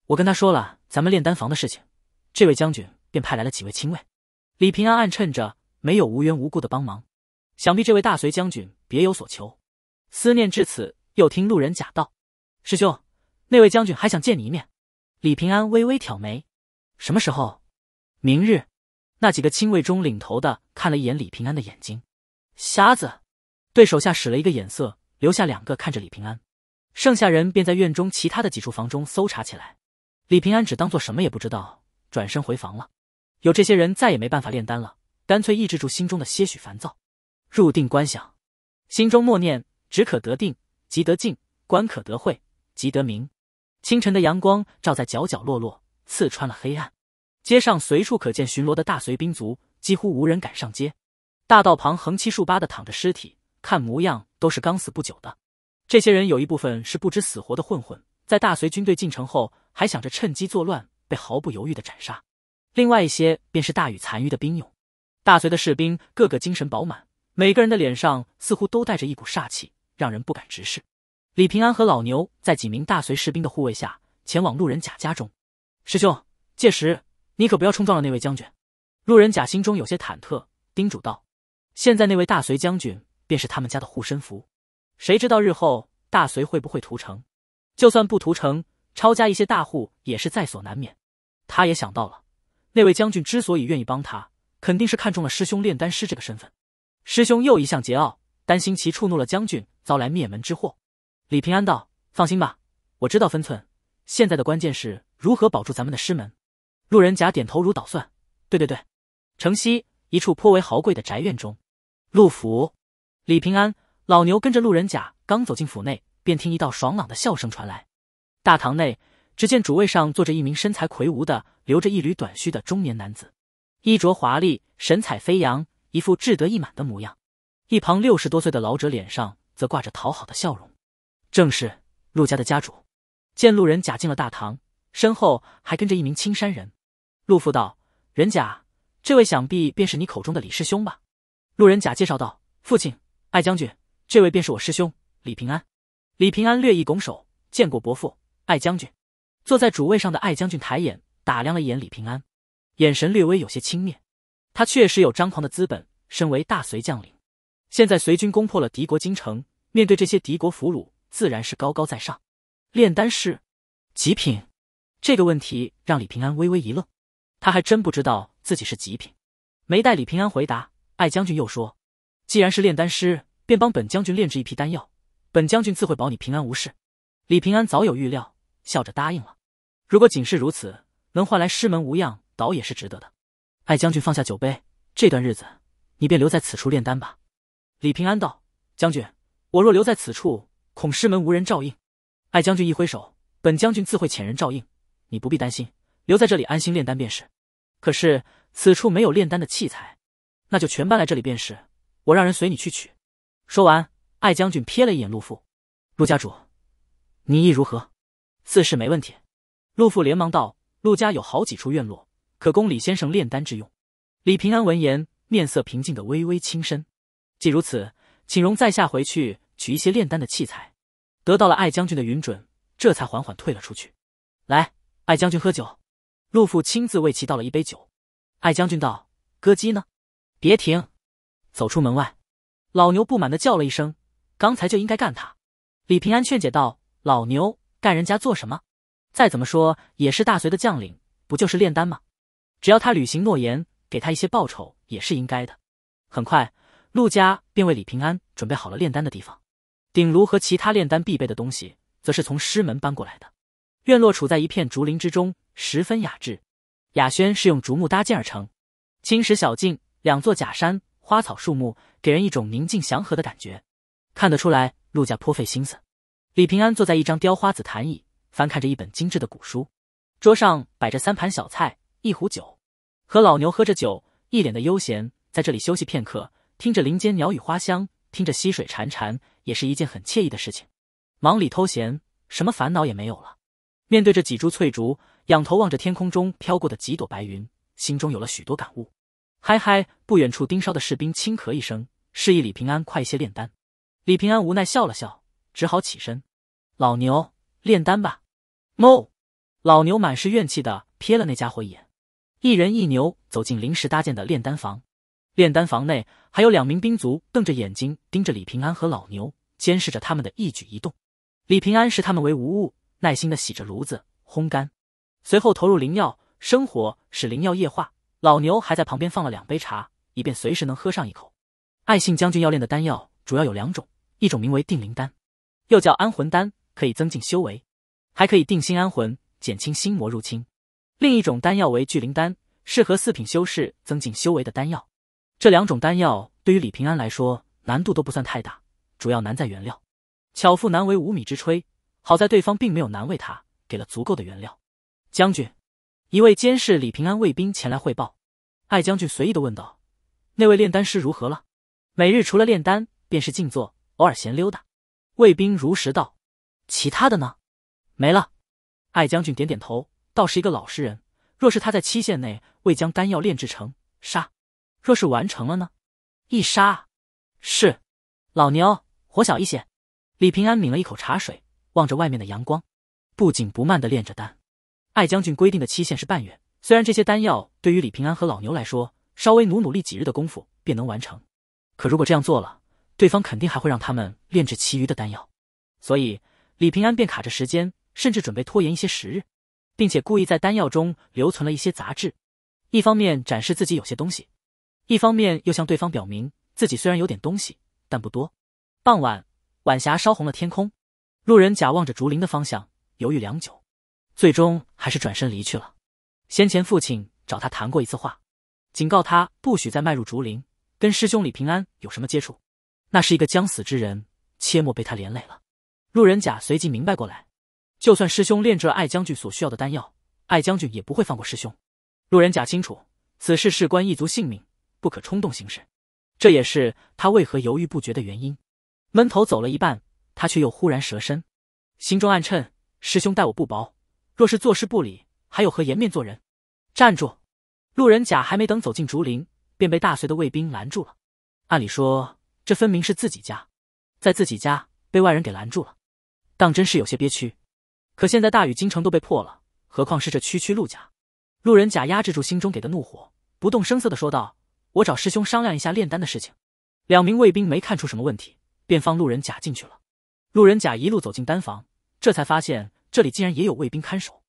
我跟他说了咱们炼丹房的事情，这位将军便派来了几位亲卫。”李平安暗趁着没有无缘无故的帮忙，想必这位大隋将军别有所求。思念至此，又听路人甲道：“师兄，那位将军还想见你一面。”李平安微微挑眉：“什么时候？明日。”那几个亲卫中领头的看了一眼李平安的眼睛，瞎子对手下使了一个眼色，留下两个看着李平安，剩下人便在院中其他的几处房中搜查起来。李平安只当做什么也不知道，转身回房了。有这些人再也没办法炼丹了，干脆抑制住心中的些许烦躁，入定观想，心中默念：“只可得定，即得静；观可得慧，即得明。”清晨的阳光照在角角落落，刺穿了黑暗。街上随处可见巡逻的大隋兵卒，几乎无人敢上街。大道旁横七竖八的躺着尸体，看模样都是刚死不久的。这些人有一部分是不知死活的混混，在大隋军队进城后还想着趁机作乱，被毫不犹豫的斩杀。另外一些便是大雨残余的兵勇。大隋的士兵个个精神饱满，每个人的脸上似乎都带着一股煞气，让人不敢直视。李平安和老牛在几名大隋士兵的护卫下前往路人甲家中。师兄，届时你可不要冲撞了那位将军。路人甲心中有些忐忑，叮嘱道：“现在那位大隋将军便是他们家的护身符，谁知道日后大隋会不会屠城？就算不屠城，抄家一些大户也是在所难免。”他也想到了，那位将军之所以愿意帮他，肯定是看中了师兄炼丹师这个身份。师兄又一向桀骜，担心其触怒了将军，遭来灭门之祸。李平安道：“放心吧，我知道分寸。现在的关键是如何保住咱们的师门。”路人甲点头如捣蒜：“对对对。”城西一处颇为豪贵的宅院中，陆府。李平安、老牛跟着路人甲刚走进府内，便听一道爽朗的笑声传来。大堂内，只见主位上坐着一名身材魁梧的、留着一缕短须的中年男子，衣着华丽，神采飞扬，一副志得意满的模样。一旁六十多岁的老者脸上则挂着讨好的笑容。正是陆家的家主，见陆仁甲进了大堂，身后还跟着一名青山人。陆父道：“仁甲，这位想必便是你口中的李师兄吧？”陆仁甲介绍道：“父亲，艾将军，这位便是我师兄李平安。”李平安略一拱手，见过伯父，艾将军。坐在主位上的艾将军抬眼打量了一眼李平安，眼神略微有些轻蔑。他确实有张狂的资本，身为大隋将领，现在隋军攻破了敌国京城，面对这些敌国俘虏。自然是高高在上，炼丹师，极品。这个问题让李平安微微一愣，他还真不知道自己是极品。没待李平安回答，艾将军又说：“既然是炼丹师，便帮本将军炼制一批丹药，本将军自会保你平安无事。”李平安早有预料，笑着答应了。如果仅是如此，能换来师门无恙，倒也是值得的。艾将军放下酒杯：“这段日子，你便留在此处炼丹吧。”李平安道：“将军，我若留在此处。”恐师门无人照应，艾将军一挥手，本将军自会遣人照应，你不必担心，留在这里安心炼丹便是。可是此处没有炼丹的器材，那就全搬来这里便是，我让人随你去取。说完，艾将军瞥了一眼陆父，陆家主，你意如何？自是没问题。陆父连忙道，陆家有好几处院落，可供李先生炼丹之用。李平安闻言，面色平静的微微轻身，既如此，请容在下回去。取一些炼丹的器材，得到了艾将军的允准，这才缓缓退了出去。来，艾将军喝酒。陆父亲自为其倒了一杯酒。艾将军道：“歌姬呢？别停。”走出门外，老牛不满地叫了一声：“刚才就应该干他。”李平安劝解道：“老牛，干人家做什么？再怎么说也是大隋的将领，不就是炼丹吗？只要他履行诺言，给他一些报酬也是应该的。”很快，陆家便为李平安准备好了炼丹的地方。鼎炉和其他炼丹必备的东西，则是从师门搬过来的。院落处在一片竹林之中，十分雅致。雅轩是用竹木搭建而成，青石小径，两座假山，花草树木，给人一种宁静祥和的感觉。看得出来，陆家颇费心思。李平安坐在一张雕花紫檀椅，翻看着一本精致的古书。桌上摆着三盘小菜，一壶酒，和老牛喝着酒，一脸的悠闲，在这里休息片刻，听着林间鸟语花香。听着溪水潺潺，也是一件很惬意的事情。忙里偷闲，什么烦恼也没有了。面对着几株翠竹，仰头望着天空中飘过的几朵白云，心中有了许多感悟。嗨嗨，不远处盯梢的士兵轻咳一声，示意李平安快些炼丹。李平安无奈笑了笑，只好起身。老牛，炼丹吧。哞！老牛满是怨气的瞥了那家伙一眼。一人一牛走进临时搭建的炼丹房。炼丹房内还有两名兵卒瞪着眼睛盯着李平安和老牛，监视着他们的一举一动。李平安视他们为无物，耐心的洗着炉子，烘干，随后投入灵药，生火使灵药液化。老牛还在旁边放了两杯茶，以便随时能喝上一口。爱信将军要炼的丹药主要有两种，一种名为定灵丹，又叫安魂丹，可以增进修为，还可以定心安魂，减轻心魔入侵；另一种丹药为聚灵丹，适合四品修士增进修为的丹药。这两种丹药对于李平安来说难度都不算太大，主要难在原料。巧妇难为无米之炊，好在对方并没有难为他，给了足够的原料。将军，一位监视李平安卫兵前来汇报。艾将军随意的问道：“那位炼丹师如何了？”每日除了炼丹便是静坐，偶尔闲溜达。卫兵如实道：“其他的呢？”没了。艾将军点点头，倒是一个老实人。若是他在期限内未将丹药炼制成，杀。若是完成了呢？一杀，是老牛火小一些。李平安抿了一口茶水，望着外面的阳光，不紧不慢的炼着丹。艾将军规定的期限是半月，虽然这些丹药对于李平安和老牛来说，稍微努努力几日的功夫便能完成，可如果这样做了，对方肯定还会让他们炼制其余的丹药。所以李平安便卡着时间，甚至准备拖延一些时日，并且故意在丹药中留存了一些杂质，一方面展示自己有些东西。一方面又向对方表明自己虽然有点东西，但不多。傍晚，晚霞烧红了天空，路人甲望着竹林的方向，犹豫良久，最终还是转身离去了。先前父亲找他谈过一次话，警告他不许再迈入竹林，跟师兄李平安有什么接触。那是一个将死之人，切莫被他连累了。路人甲随即明白过来，就算师兄炼制了艾将军所需要的丹药，艾将军也不会放过师兄。路人甲清楚此事事关一族性命。不可冲动行事，这也是他为何犹豫不决的原因。闷头走了一半，他却又忽然折身，心中暗称：“师兄待我不薄，若是坐视不理，还有何颜面做人？”站住！路人甲还没等走进竹林，便被大隋的卫兵拦住了。按理说，这分明是自己家，在自己家被外人给拦住了，当真是有些憋屈。可现在大禹京城都被破了，何况是这区区陆家？路人甲压制住心中给的怒火，不动声色的说道。我找师兄商量一下炼丹的事情。两名卫兵没看出什么问题，便放路人甲进去了。路人甲一路走进丹房，这才发现这里竟然也有卫兵看守。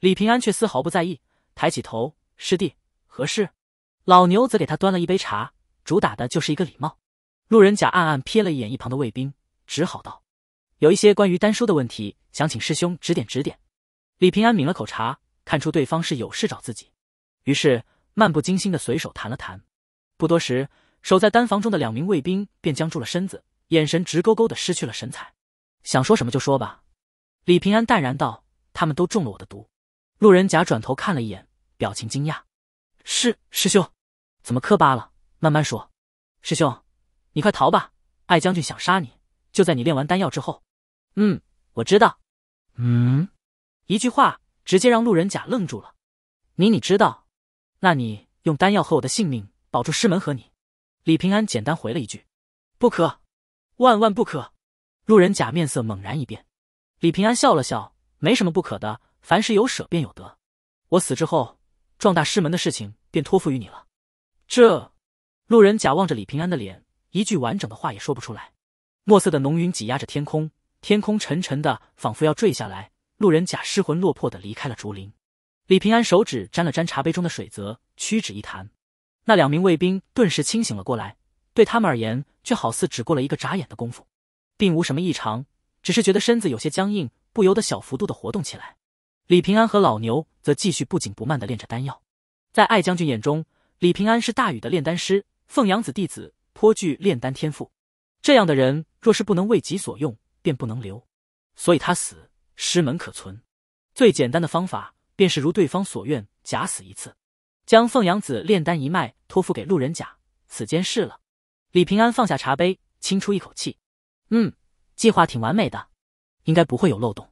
李平安却丝毫不在意，抬起头：“师弟，何事？”老牛则给他端了一杯茶，主打的就是一个礼貌。路人甲暗暗瞥了一眼一旁的卫兵，只好道：“有一些关于丹书的问题，想请师兄指点指点。”李平安抿了口茶，看出对方是有事找自己，于是漫不经心的随手谈了谈。不多时，守在丹房中的两名卫兵便僵住了身子，眼神直勾勾的失去了神采。想说什么就说吧，李平安淡然道。他们都中了我的毒。路人甲转头看了一眼，表情惊讶。师师兄，怎么磕巴了？慢慢说。师兄，你快逃吧，艾将军想杀你，就在你炼完丹药之后。嗯，我知道。嗯，一句话直接让路人甲愣住了。你你知道？那你用丹药和我的性命？保住师门和你，李平安简单回了一句：“不可，万万不可。”路人甲面色猛然一变。李平安笑了笑：“没什么不可的，凡事有舍便有得。我死之后，壮大师门的事情便托付于你了。”这路人甲望着李平安的脸，一句完整的话也说不出来。墨色的浓云挤压着天空，天空沉沉的，仿佛要坠下来。路人甲失魂落魄的离开了竹林。李平安手指沾了沾茶杯中的水渍，屈指一弹。那两名卫兵顿时清醒了过来，对他们而言，却好似只过了一个眨眼的功夫，并无什么异常，只是觉得身子有些僵硬，不由得小幅度的活动起来。李平安和老牛则继续不紧不慢的炼着丹药。在艾将军眼中，李平安是大禹的炼丹师，凤阳子弟子，颇具炼丹天赋。这样的人若是不能为己所用，便不能留。所以他死，师门可存。最简单的方法，便是如对方所愿，假死一次。将凤阳子炼丹一脉托付给路人甲，此间事了。李平安放下茶杯，轻出一口气。嗯，计划挺完美的，应该不会有漏洞，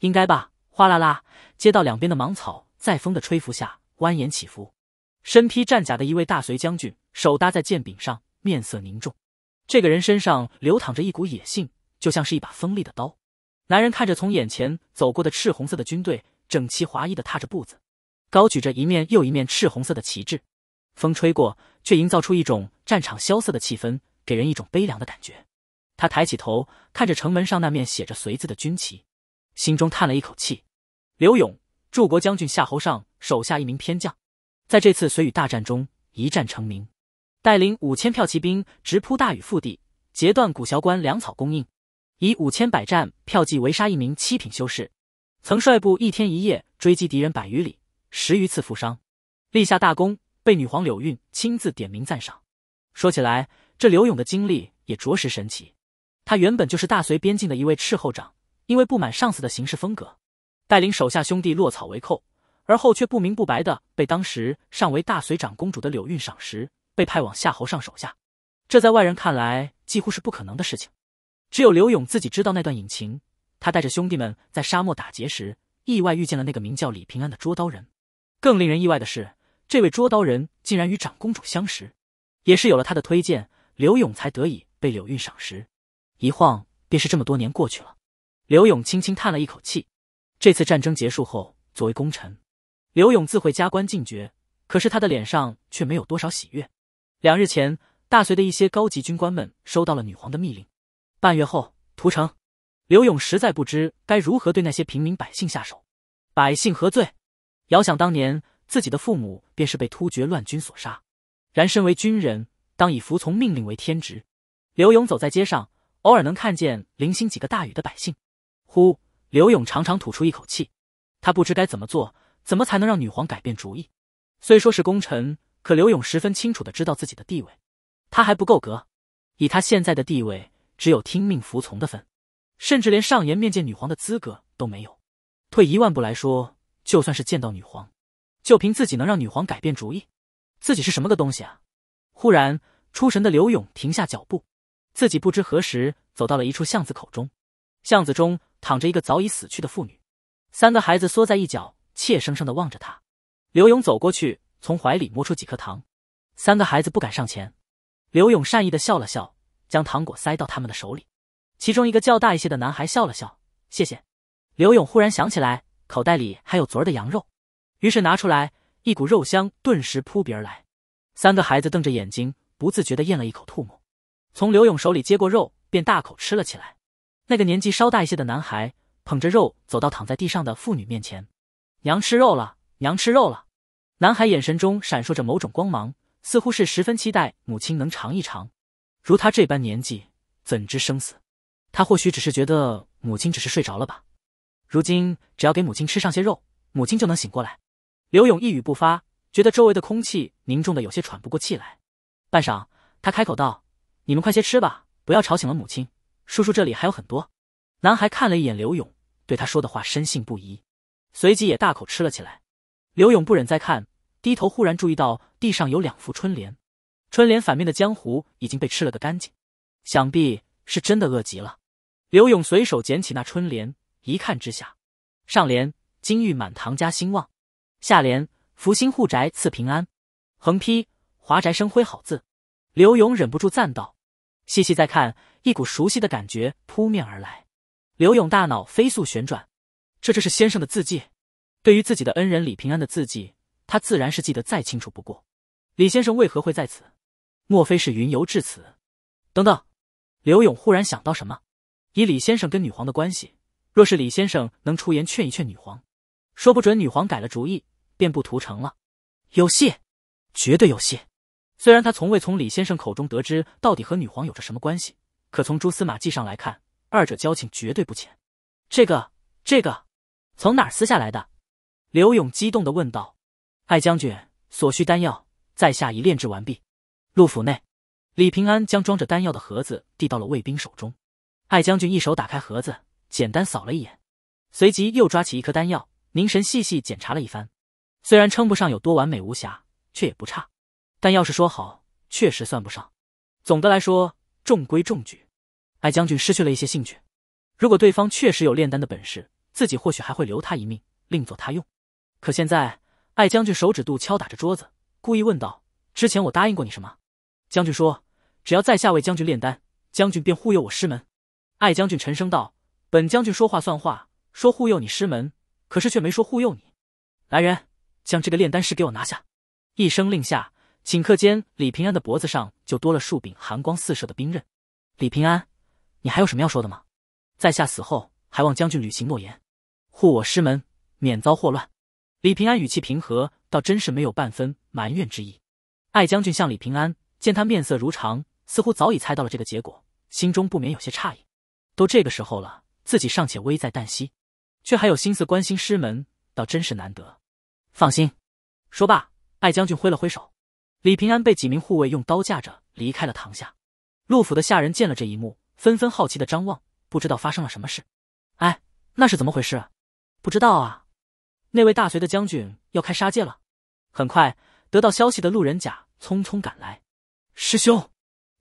应该吧。哗啦啦，街道两边的芒草在风的吹拂下蜿蜒起伏。身披战甲的一位大隋将军，手搭在剑柄上，面色凝重。这个人身上流淌着一股野性，就像是一把锋利的刀。男人看着从眼前走过的赤红色的军队，整齐划一的踏着步子。高举着一面又一面赤红色的旗帜，风吹过却营造出一种战场萧瑟的气氛，给人一种悲凉的感觉。他抬起头看着城门上那面写着“隋”字的军旗，心中叹了一口气。刘勇，柱国将军夏侯尚手下一名偏将，在这次隋羽大战中一战成名，带领五千票骑兵直扑大禹腹地，截断古萧关粮草供应，以五千百战票计围杀一名七品修士，曾率部一天一夜追击敌人百余里。十余次负伤，立下大功，被女皇柳韵亲自点名赞赏。说起来，这柳永的经历也着实神奇。他原本就是大隋边境的一位斥候长，因为不满上司的行事风格，带领手下兄弟落草为寇。而后却不明不白的被当时尚为大隋长公主的柳韵赏识，被派往夏侯尚手下。这在外人看来几乎是不可能的事情，只有柳永自己知道那段隐情。他带着兄弟们在沙漠打劫时，意外遇见了那个名叫李平安的捉刀人。更令人意外的是，这位捉刀人竟然与长公主相识，也是有了他的推荐，刘勇才得以被柳韵赏识。一晃便是这么多年过去了，刘勇轻轻叹了一口气。这次战争结束后，作为功臣，刘勇自会加官进爵，可是他的脸上却没有多少喜悦。两日前，大隋的一些高级军官们收到了女皇的密令，半月后屠城。刘勇实在不知该如何对那些平民百姓下手，百姓何罪？遥想当年，自己的父母便是被突厥乱军所杀。然身为军人，当以服从命令为天职。刘勇走在街上，偶尔能看见零星几个大雨的百姓。呼，刘勇长长吐出一口气。他不知该怎么做，怎么才能让女皇改变主意？虽说是功臣，可刘勇十分清楚的知道自己的地位，他还不够格。以他现在的地位，只有听命服从的份，甚至连上言面见女皇的资格都没有。退一万步来说。就算是见到女皇，就凭自己能让女皇改变主意，自己是什么个东西啊？忽然出神的刘勇停下脚步，自己不知何时走到了一处巷子口中，巷子中躺着一个早已死去的妇女，三个孩子缩在一角，怯生生的望着他。刘勇走过去，从怀里摸出几颗糖，三个孩子不敢上前，刘勇善意的笑了笑，将糖果塞到他们的手里。其中一个较大一些的男孩笑了笑，谢谢。刘勇忽然想起来。口袋里还有昨儿的羊肉，于是拿出来，一股肉香顿时扑鼻而来。三个孩子瞪着眼睛，不自觉的咽了一口唾沫。从刘勇手里接过肉，便大口吃了起来。那个年纪稍大一些的男孩捧着肉走到躺在地上的妇女面前：“娘吃肉了，娘吃肉了。”男孩眼神中闪烁着某种光芒，似乎是十分期待母亲能尝一尝。如他这般年纪，怎知生死？他或许只是觉得母亲只是睡着了吧。如今只要给母亲吃上些肉，母亲就能醒过来。刘勇一语不发，觉得周围的空气凝重的有些喘不过气来。半晌，他开口道：“你们快些吃吧，不要吵醒了母亲。叔叔这里还有很多。”男孩看了一眼刘勇，对他说的话深信不疑，随即也大口吃了起来。刘勇不忍再看，低头忽然注意到地上有两副春联，春联反面的江湖已经被吃了个干净，想必是真的饿极了。刘勇随手捡起那春联。一看之下，上联“金玉满堂家兴旺”，下联“福星护宅赐平安”，横批“华宅生辉好字”。刘勇忍不住赞道：“细细再看，一股熟悉的感觉扑面而来。”刘勇大脑飞速旋转：“这这是先生的字迹？对于自己的恩人李平安的字迹，他自然是记得再清楚不过。李先生为何会在此？莫非是云游至此？等等！”刘勇忽然想到什么：“以李先生跟女皇的关系。”若是李先生能出言劝一劝女皇，说不准女皇改了主意，便不屠城了。有戏，绝对有戏。虽然他从未从李先生口中得知到底和女皇有着什么关系，可从蛛丝马迹上来看，二者交情绝对不浅。这个，这个，从哪撕下来的？刘勇激动地问道。艾将军所需丹药，在下已炼制完毕。陆府内，李平安将装着丹药的盒子递到了卫兵手中。艾将军一手打开盒子。简单扫了一眼，随即又抓起一颗丹药，凝神细细检查了一番。虽然称不上有多完美无瑕，却也不差。但要是说好，确实算不上。总的来说，中规中矩。艾将军失去了一些兴趣。如果对方确实有炼丹的本事，自己或许还会留他一命，另作他用。可现在，艾将军手指肚敲打着桌子，故意问道：“之前我答应过你什么？”将军说：“只要在下为将军炼丹，将军便护佑我师门。”艾将军沉声道。本将军说话算话，说护佑你师门，可是却没说护佑你。来人，将这个炼丹师给我拿下！一声令下，顷刻间，李平安的脖子上就多了数柄寒光四射的兵刃。李平安，你还有什么要说的吗？在下死后，还望将军履行诺言，护我师门免遭祸乱。李平安语气平和，倒真是没有半分埋怨之意。艾将军向李平安见他面色如常，似乎早已猜到了这个结果，心中不免有些诧异。都这个时候了。自己尚且危在旦夕，却还有心思关心师门，倒真是难得。放心，说罢，艾将军挥了挥手，李平安被几名护卫用刀架着离开了堂下。陆府的下人见了这一幕，纷纷好奇的张望，不知道发生了什么事。哎，那是怎么回事？不知道啊，那位大隋的将军要开杀戒了。很快得到消息的路人甲匆匆赶来。师兄，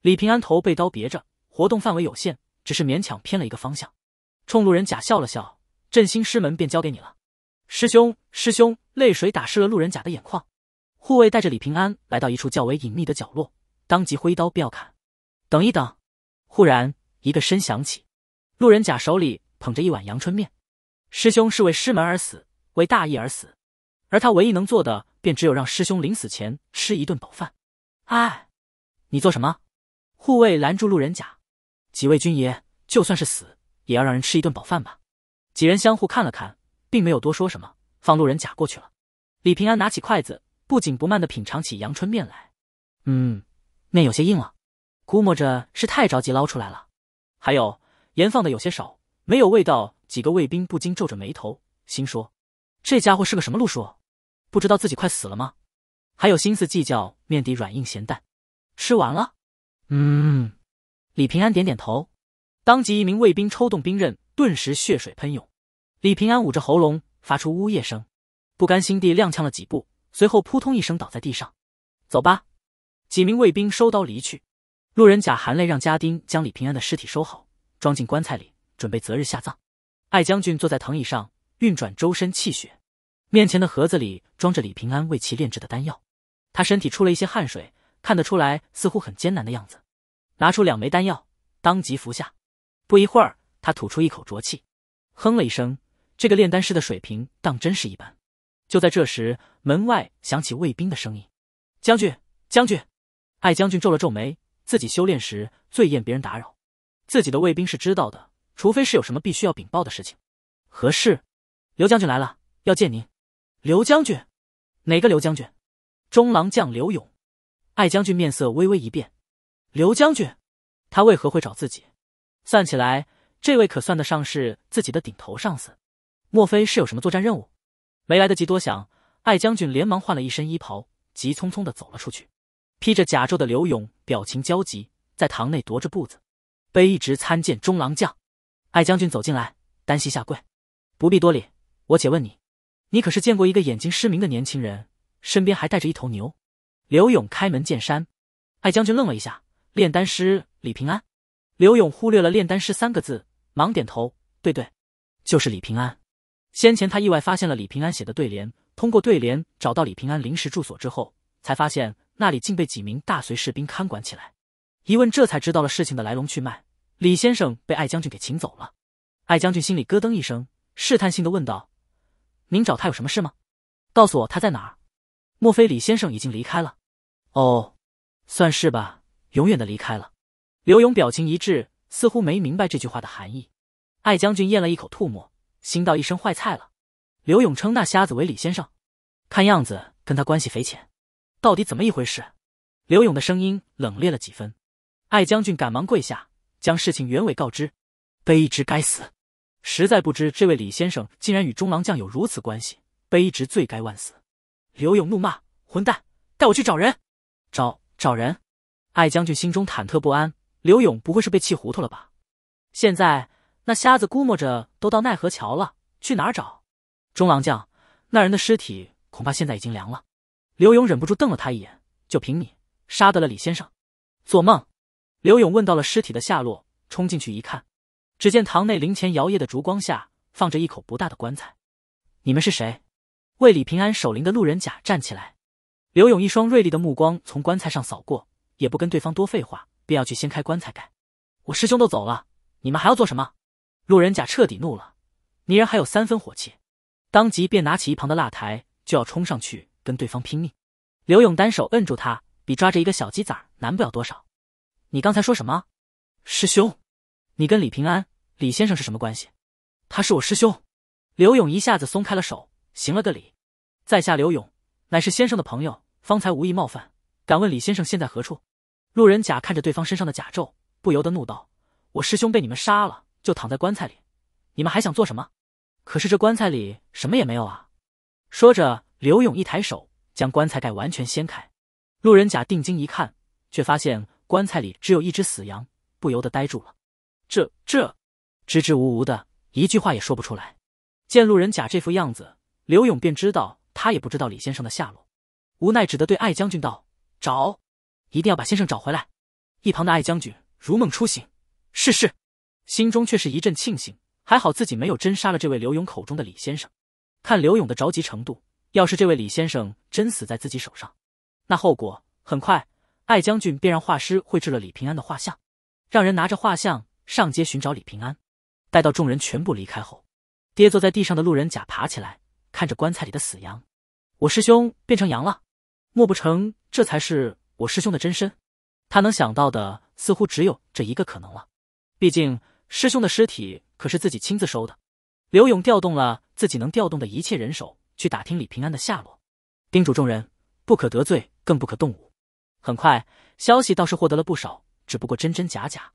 李平安头被刀别着，活动范围有限，只是勉强偏了一个方向。冲路人甲笑了笑，振兴师门便交给你了，师兄，师兄，泪水打湿了路人甲的眼眶。护卫带着李平安来到一处较为隐秘的角落，当即挥刀便要砍。等一等！忽然一个声响起，路人甲手里捧着一碗阳春面。师兄是为师门而死，为大义而死，而他唯一能做的，便只有让师兄临死前吃一顿饱饭。哎，你做什么？护卫拦住路人甲。几位军爷，就算是死。也要让人吃一顿饱饭吧。几人相互看了看，并没有多说什么，放路人甲过去了。李平安拿起筷子，不紧不慢的品尝起阳春面来。嗯，面有些硬了，估摸着是太着急捞出来了。还有盐放的有些少，没有味道。几个卫兵不禁皱着眉头，心说：这家伙是个什么路数？不知道自己快死了吗？还有心思计较面底软硬咸淡？吃完了？嗯，李平安点点头。当即，一名卫兵抽动兵刃，顿时血水喷涌。李平安捂着喉咙，发出呜咽声，不甘心地踉跄了几步，随后扑通一声倒在地上。走吧，几名卫兵收刀离去。路人甲含泪让家丁将李平安的尸体收好，装进棺材里，准备择日下葬。艾将军坐在藤椅上，运转周身气血，面前的盒子里装着李平安为其炼制的丹药。他身体出了一些汗水，看得出来似乎很艰难的样子。拿出两枚丹药，当即服下。不一会儿，他吐出一口浊气，哼了一声。这个炼丹师的水平当真是一般。就在这时，门外响起卫兵的声音：“将军，将军！”艾将军皱了皱眉，自己修炼时最厌别人打扰，自己的卫兵是知道的。除非是有什么必须要禀报的事情。何事？刘将军来了，要见您。刘将军？哪个刘将军？中郎将刘勇。艾将军面色微微一变。刘将军，他为何会找自己？算起来，这位可算得上是自己的顶头上司。莫非是有什么作战任务？没来得及多想，艾将军连忙换了一身衣袍，急匆匆的走了出去。披着甲胄的刘勇表情焦急，在堂内踱着步子。卑职参见中郎将。艾将军走进来，单膝下跪。不必多礼，我且问你，你可是见过一个眼睛失明的年轻人，身边还带着一头牛？刘勇开门见山。艾将军愣了一下，炼丹师李平安。刘勇忽略了“炼丹师”三个字，忙点头：“对对，就是李平安。先前他意外发现了李平安写的对联，通过对联找到李平安临时住所之后，才发现那里竟被几名大隋士兵看管起来。一问，这才知道了事情的来龙去脉。李先生被艾将军给请走了。艾将军心里咯噔一声，试探性的问道：‘您找他有什么事吗？告诉我他在哪儿？莫非李先生已经离开了？’哦，算是吧，永远的离开了。”刘勇表情一滞，似乎没明白这句话的含义。艾将军咽了一口唾沫，心道一声坏菜了。刘勇称那瞎子为李先生，看样子跟他关系匪浅，到底怎么一回事？刘勇的声音冷冽了几分。艾将军赶忙跪下，将事情原委告知：“卑职该死，实在不知这位李先生竟然与中郎将有如此关系，卑职罪该万死。”刘勇怒骂：“混蛋，带我去找人，找找人！”艾将军心中忐忑不安。刘勇不会是被气糊涂了吧？现在那瞎子估摸着都到奈何桥了，去哪儿找？中郎将那人的尸体恐怕现在已经凉了。刘勇忍不住瞪了他一眼：“就凭你，杀得了李先生？做梦！”刘勇问到了尸体的下落，冲进去一看，只见堂内灵前摇曳的烛光下放着一口不大的棺材。你们是谁？为李平安守灵的路人甲站起来。刘勇一双锐利的目光从棺材上扫过，也不跟对方多废话。便要去掀开棺材盖，我师兄都走了，你们还要做什么？路人甲彻底怒了，泥人还有三分火气，当即便拿起一旁的蜡台，就要冲上去跟对方拼命。刘勇单手摁住他，比抓着一个小鸡仔难不了多少。你刚才说什么？师兄，你跟李平安、李先生是什么关系？他是我师兄。刘勇一下子松开了手，行了个礼。在下刘勇，乃是先生的朋友，方才无意冒犯，敢问李先生现在何处？路人甲看着对方身上的甲胄，不由得怒道：“我师兄被你们杀了，就躺在棺材里，你们还想做什么？可是这棺材里什么也没有啊！”说着，刘勇一抬手，将棺材盖完全掀开。路人甲定睛一看，却发现棺材里只有一只死羊，不由得呆住了。这这，支支吾吾的一句话也说不出来。见路人甲这副样子，刘勇便知道他也不知道李先生的下落，无奈只得对艾将军道：“找。”一定要把先生找回来！一旁的艾将军如梦初醒，是是，心中却是一阵庆幸，还好自己没有真杀了这位刘勇口中的李先生。看刘勇的着急程度，要是这位李先生真死在自己手上，那后果……很快，艾将军便让画师绘制了李平安的画像，让人拿着画像上街寻找李平安。待到众人全部离开后，跌坐在地上的路人甲爬起来，看着棺材里的死羊，我师兄变成羊了？莫不成这才是？我师兄的真身，他能想到的似乎只有这一个可能了。毕竟师兄的尸体可是自己亲自收的。刘勇调动了自己能调动的一切人手去打听李平安的下落，叮嘱众人不可得罪，更不可动武。很快，消息倒是获得了不少，只不过真真假假。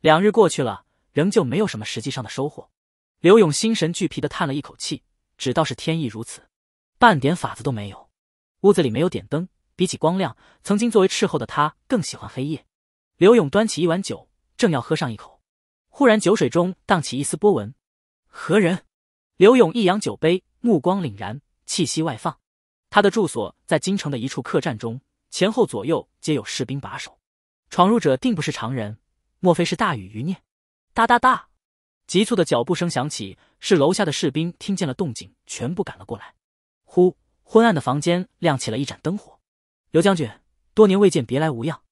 两日过去了，仍旧没有什么实际上的收获。刘勇心神俱疲的叹了一口气，只道是天意如此，半点法子都没有。屋子里没有点灯。比起光亮，曾经作为斥候的他更喜欢黑夜。刘勇端起一碗酒，正要喝上一口，忽然酒水中荡起一丝波纹。何人？刘勇一扬酒杯，目光凛然，气息外放。他的住所在京城的一处客栈中，前后左右皆有士兵把守。闯入者定不是常人，莫非是大禹余孽？哒哒哒！急促的脚步声响起，是楼下的士兵听见了动静，全部赶了过来。忽，昏暗的房间亮起了一盏灯火。刘将军多年未见，别来无恙。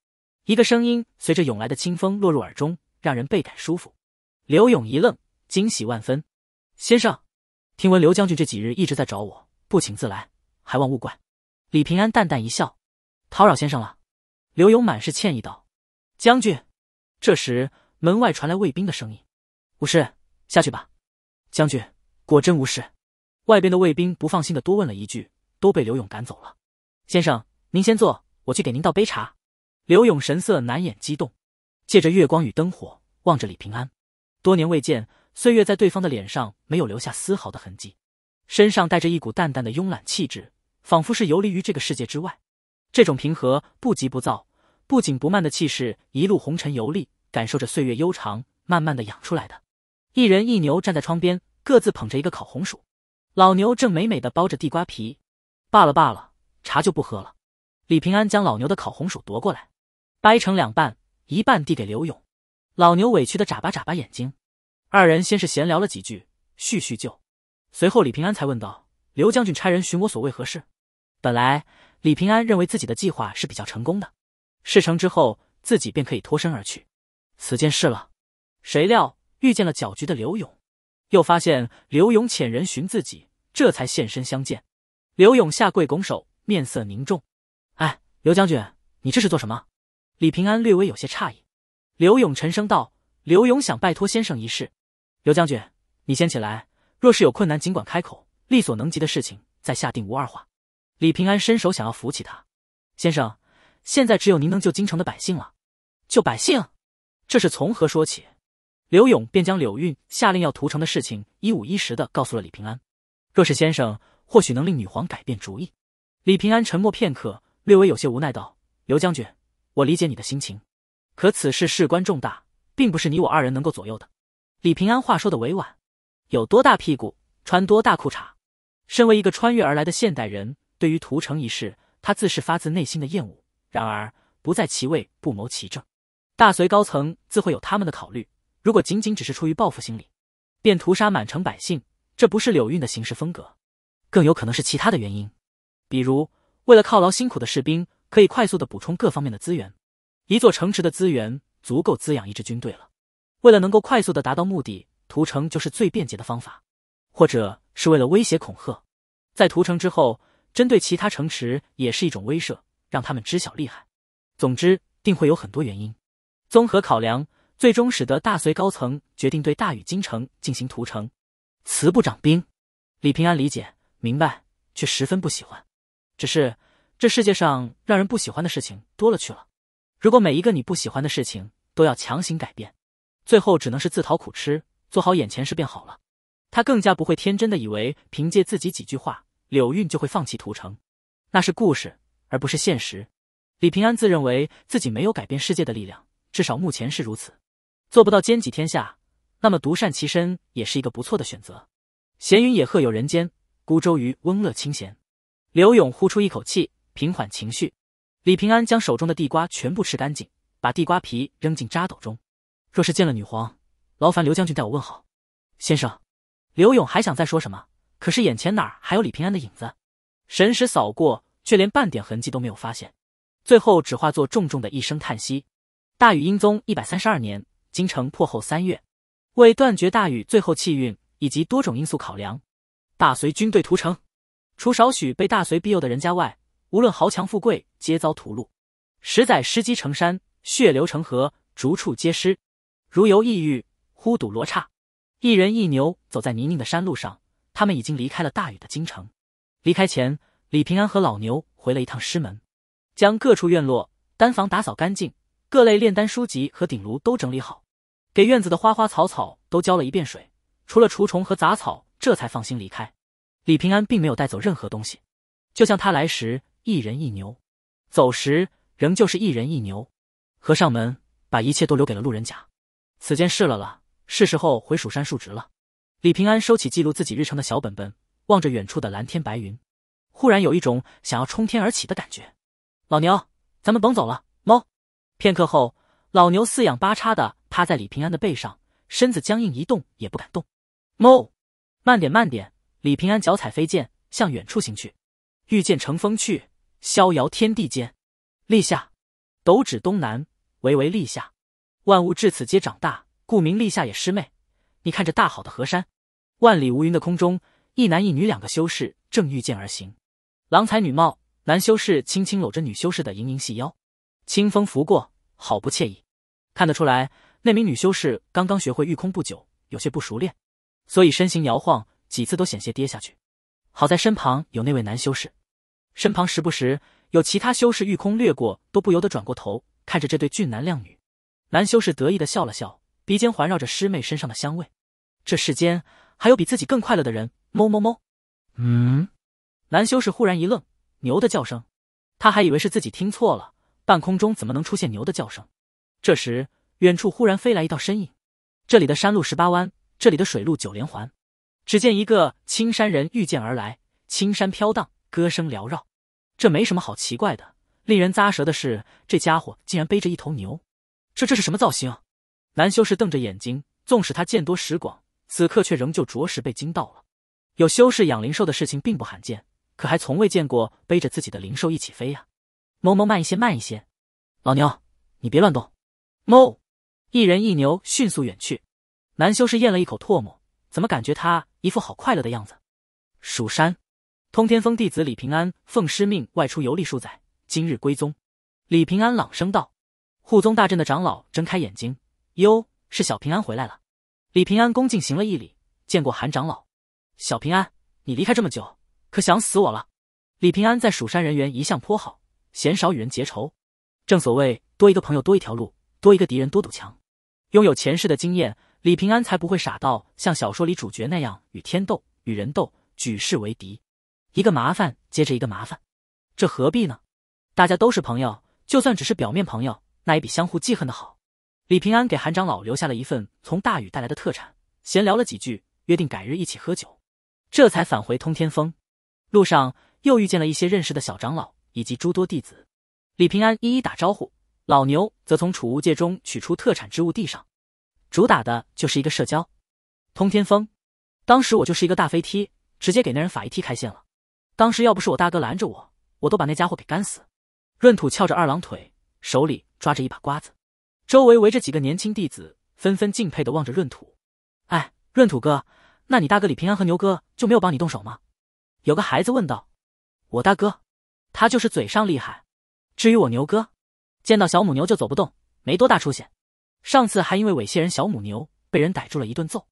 一个声音随着涌来的清风落入耳中，让人倍感舒服。刘勇一愣，惊喜万分。先生，听闻刘将军这几日一直在找我，不请自来，还望勿怪。李平安淡淡一笑，叨扰先生了。刘勇满是歉意道：“将军。”这时门外传来卫兵的声音：“武士，下去吧。”将军果真无事。外边的卫兵不放心的多问了一句，都被刘勇赶走了。先生。您先坐，我去给您倒杯茶。刘勇神色难掩激动，借着月光与灯火望着李平安，多年未见，岁月在对方的脸上没有留下丝毫的痕迹，身上带着一股淡淡的慵懒气质，仿佛是游离于这个世界之外。这种平和、不急不躁、不紧不慢的气势，一路红尘游历，感受着岁月悠长，慢慢的养出来的。一人一牛站在窗边，各自捧着一个烤红薯，老牛正美美的剥着地瓜皮。罢了罢了，茶就不喝了。李平安将老牛的烤红薯夺过来，掰成两半，一半递给刘勇。老牛委屈的眨巴眨巴眼睛。二人先是闲聊了几句，叙叙旧，随后李平安才问道：“刘将军差人寻我，所为何事？”本来李平安认为自己的计划是比较成功的，事成之后自己便可以脱身而去。此件事了，谁料遇见了搅局的刘勇，又发现刘勇遣人寻自己，这才现身相见。刘勇下跪拱手，面色凝重。刘将军，你这是做什么？李平安略微有些诧异。刘勇沉声道：“刘勇想拜托先生一事。”刘将军，你先起来，若是有困难，尽管开口，力所能及的事情再下定无二话。李平安伸手想要扶起他。先生，现在只有您能救京城的百姓了。救百姓？这是从何说起？刘勇便将柳韵下令要屠城的事情一五一十的告诉了李平安。若是先生，或许能令女皇改变主意。李平安沉默片刻。略微有些无奈道：“刘将军，我理解你的心情，可此事事关重大，并不是你我二人能够左右的。”李平安话说的委婉。有多大屁股穿多大裤衩。身为一个穿越而来的现代人，对于屠城一事，他自是发自内心的厌恶。然而，不在其位不谋其政，大隋高层自会有他们的考虑。如果仅仅只是出于报复心理，便屠杀满城百姓，这不是柳运的行事风格，更有可能是其他的原因，比如。为了犒劳辛苦的士兵，可以快速的补充各方面的资源。一座城池的资源足够滋养一支军队了。为了能够快速的达到目的，屠城就是最便捷的方法，或者是为了威胁恐吓。在屠城之后，针对其他城池也是一种威慑，让他们知晓厉害。总之，定会有很多原因，综合考量，最终使得大隋高层决定对大禹京城进行屠城。慈不掌兵，李平安理解明白，却十分不喜欢。只是，这世界上让人不喜欢的事情多了去了。如果每一个你不喜欢的事情都要强行改变，最后只能是自讨苦吃。做好眼前事便好了。他更加不会天真的以为凭借自己几句话，柳韵就会放弃屠城。那是故事，而不是现实。李平安自认为自己没有改变世界的力量，至少目前是如此。做不到兼济天下，那么独善其身也是一个不错的选择。闲云野鹤有人间，孤舟渔翁乐清闲。刘勇呼出一口气，平缓情绪。李平安将手中的地瓜全部吃干净，把地瓜皮扔进渣斗中。若是见了女皇，劳烦刘将军代我问好。先生，刘勇还想再说什么，可是眼前哪还有李平安的影子？神识扫过，却连半点痕迹都没有发现，最后只化作重重的一声叹息。大禹英宗一百三十二年，京城破后三月，为断绝大禹最后气运以及多种因素考量，大隋军队屠城。除少许被大隋庇佑的人家外，无论豪强富贵，皆遭屠戮。十载尸积成山，血流成河，逐处皆尸。如游异域，忽睹罗刹。一人一牛走在泥泞的山路上，他们已经离开了大禹的京城。离开前，李平安和老牛回了一趟师门，将各处院落、丹房打扫干净，各类炼丹书籍和鼎炉都整理好，给院子的花花草草都浇了一遍水，除了除虫和杂草，这才放心离开。李平安并没有带走任何东西，就像他来时一人一牛，走时仍旧是一人一牛，合上门把一切都留给了路人甲。此件事了了，是时候回蜀山述职了。李平安收起记录自己日程的小本本，望着远处的蓝天白云，忽然有一种想要冲天而起的感觉。老牛，咱们甭走了。猫。片刻后，老牛四仰八叉的趴在李平安的背上，身子僵硬，一动也不敢动。猫，慢点，慢点。李平安脚踩飞剑，向远处行去。御剑乘风去，逍遥天地间。立夏，斗指东南，巍巍立夏。万物至此皆长大，故名立夏也。师妹，你看这大好的河山，万里无云的空中，一男一女两个修士正御剑而行。郎才女貌，男修士轻轻搂着女修士的盈盈细腰，清风拂过，好不惬意。看得出来，那名女修士刚刚学会御空不久，有些不熟练，所以身形摇晃。几次都险些跌下去，好在身旁有那位男修士，身旁时不时有其他修士欲空掠过，都不由得转过头看着这对俊男靓女。男修士得意的笑了笑，鼻尖环绕着师妹身上的香味。这世间还有比自己更快乐的人？么么么。嗯，男修士忽然一愣，牛的叫声，他还以为是自己听错了，半空中怎么能出现牛的叫声？这时，远处忽然飞来一道身影。这里的山路十八弯，这里的水路九连环。只见一个青山人御剑而来，青山飘荡，歌声缭绕。这没什么好奇怪的。令人咂舌的是，这家伙竟然背着一头牛，这这是什么造型？男修士瞪着眼睛，纵使他见多识广，此刻却仍旧着实被惊到了。有修士养灵兽的事情并不罕见，可还从未见过背着自己的灵兽一起飞呀！哞哞，慢一些，慢一些。老牛，你别乱动。哞。一人一牛迅速远去。男修士咽了一口唾沫，怎么感觉他？一副好快乐的样子。蜀山，通天峰弟子李平安奉师命外出游历数载，今日归宗。李平安朗声道：“护宗大阵的长老睁开眼睛，哟，是小平安回来了。”李平安恭敬行了一礼，见过韩长老。小平安，你离开这么久，可想死我了。李平安在蜀山人缘一向颇好，鲜少与人结仇。正所谓多一个朋友多一条路，多一个敌人多堵墙。拥有前世的经验。李平安才不会傻到像小说里主角那样与天斗、与人斗、举世为敌，一个麻烦接着一个麻烦，这何必呢？大家都是朋友，就算只是表面朋友，那也比相互记恨的好。李平安给韩长老留下了一份从大禹带来的特产，闲聊了几句，约定改日一起喝酒，这才返回通天峰。路上又遇见了一些认识的小长老以及诸多弟子，李平安一一打招呼，老牛则从储物戒中取出特产之物递上。主打的就是一个社交，通天风。当时我就是一个大飞踢，直接给那人法一踢开线了。当时要不是我大哥拦着我，我都把那家伙给干死。闰土翘着二郎腿，手里抓着一把瓜子，周围围着几个年轻弟子，纷纷敬佩的望着闰土。哎，闰土哥，那你大哥李平安和牛哥就没有帮你动手吗？有个孩子问道。我大哥，他就是嘴上厉害。至于我牛哥，见到小母牛就走不动，没多大出息。上次还因为猥亵人小母牛被人逮住了一顿揍，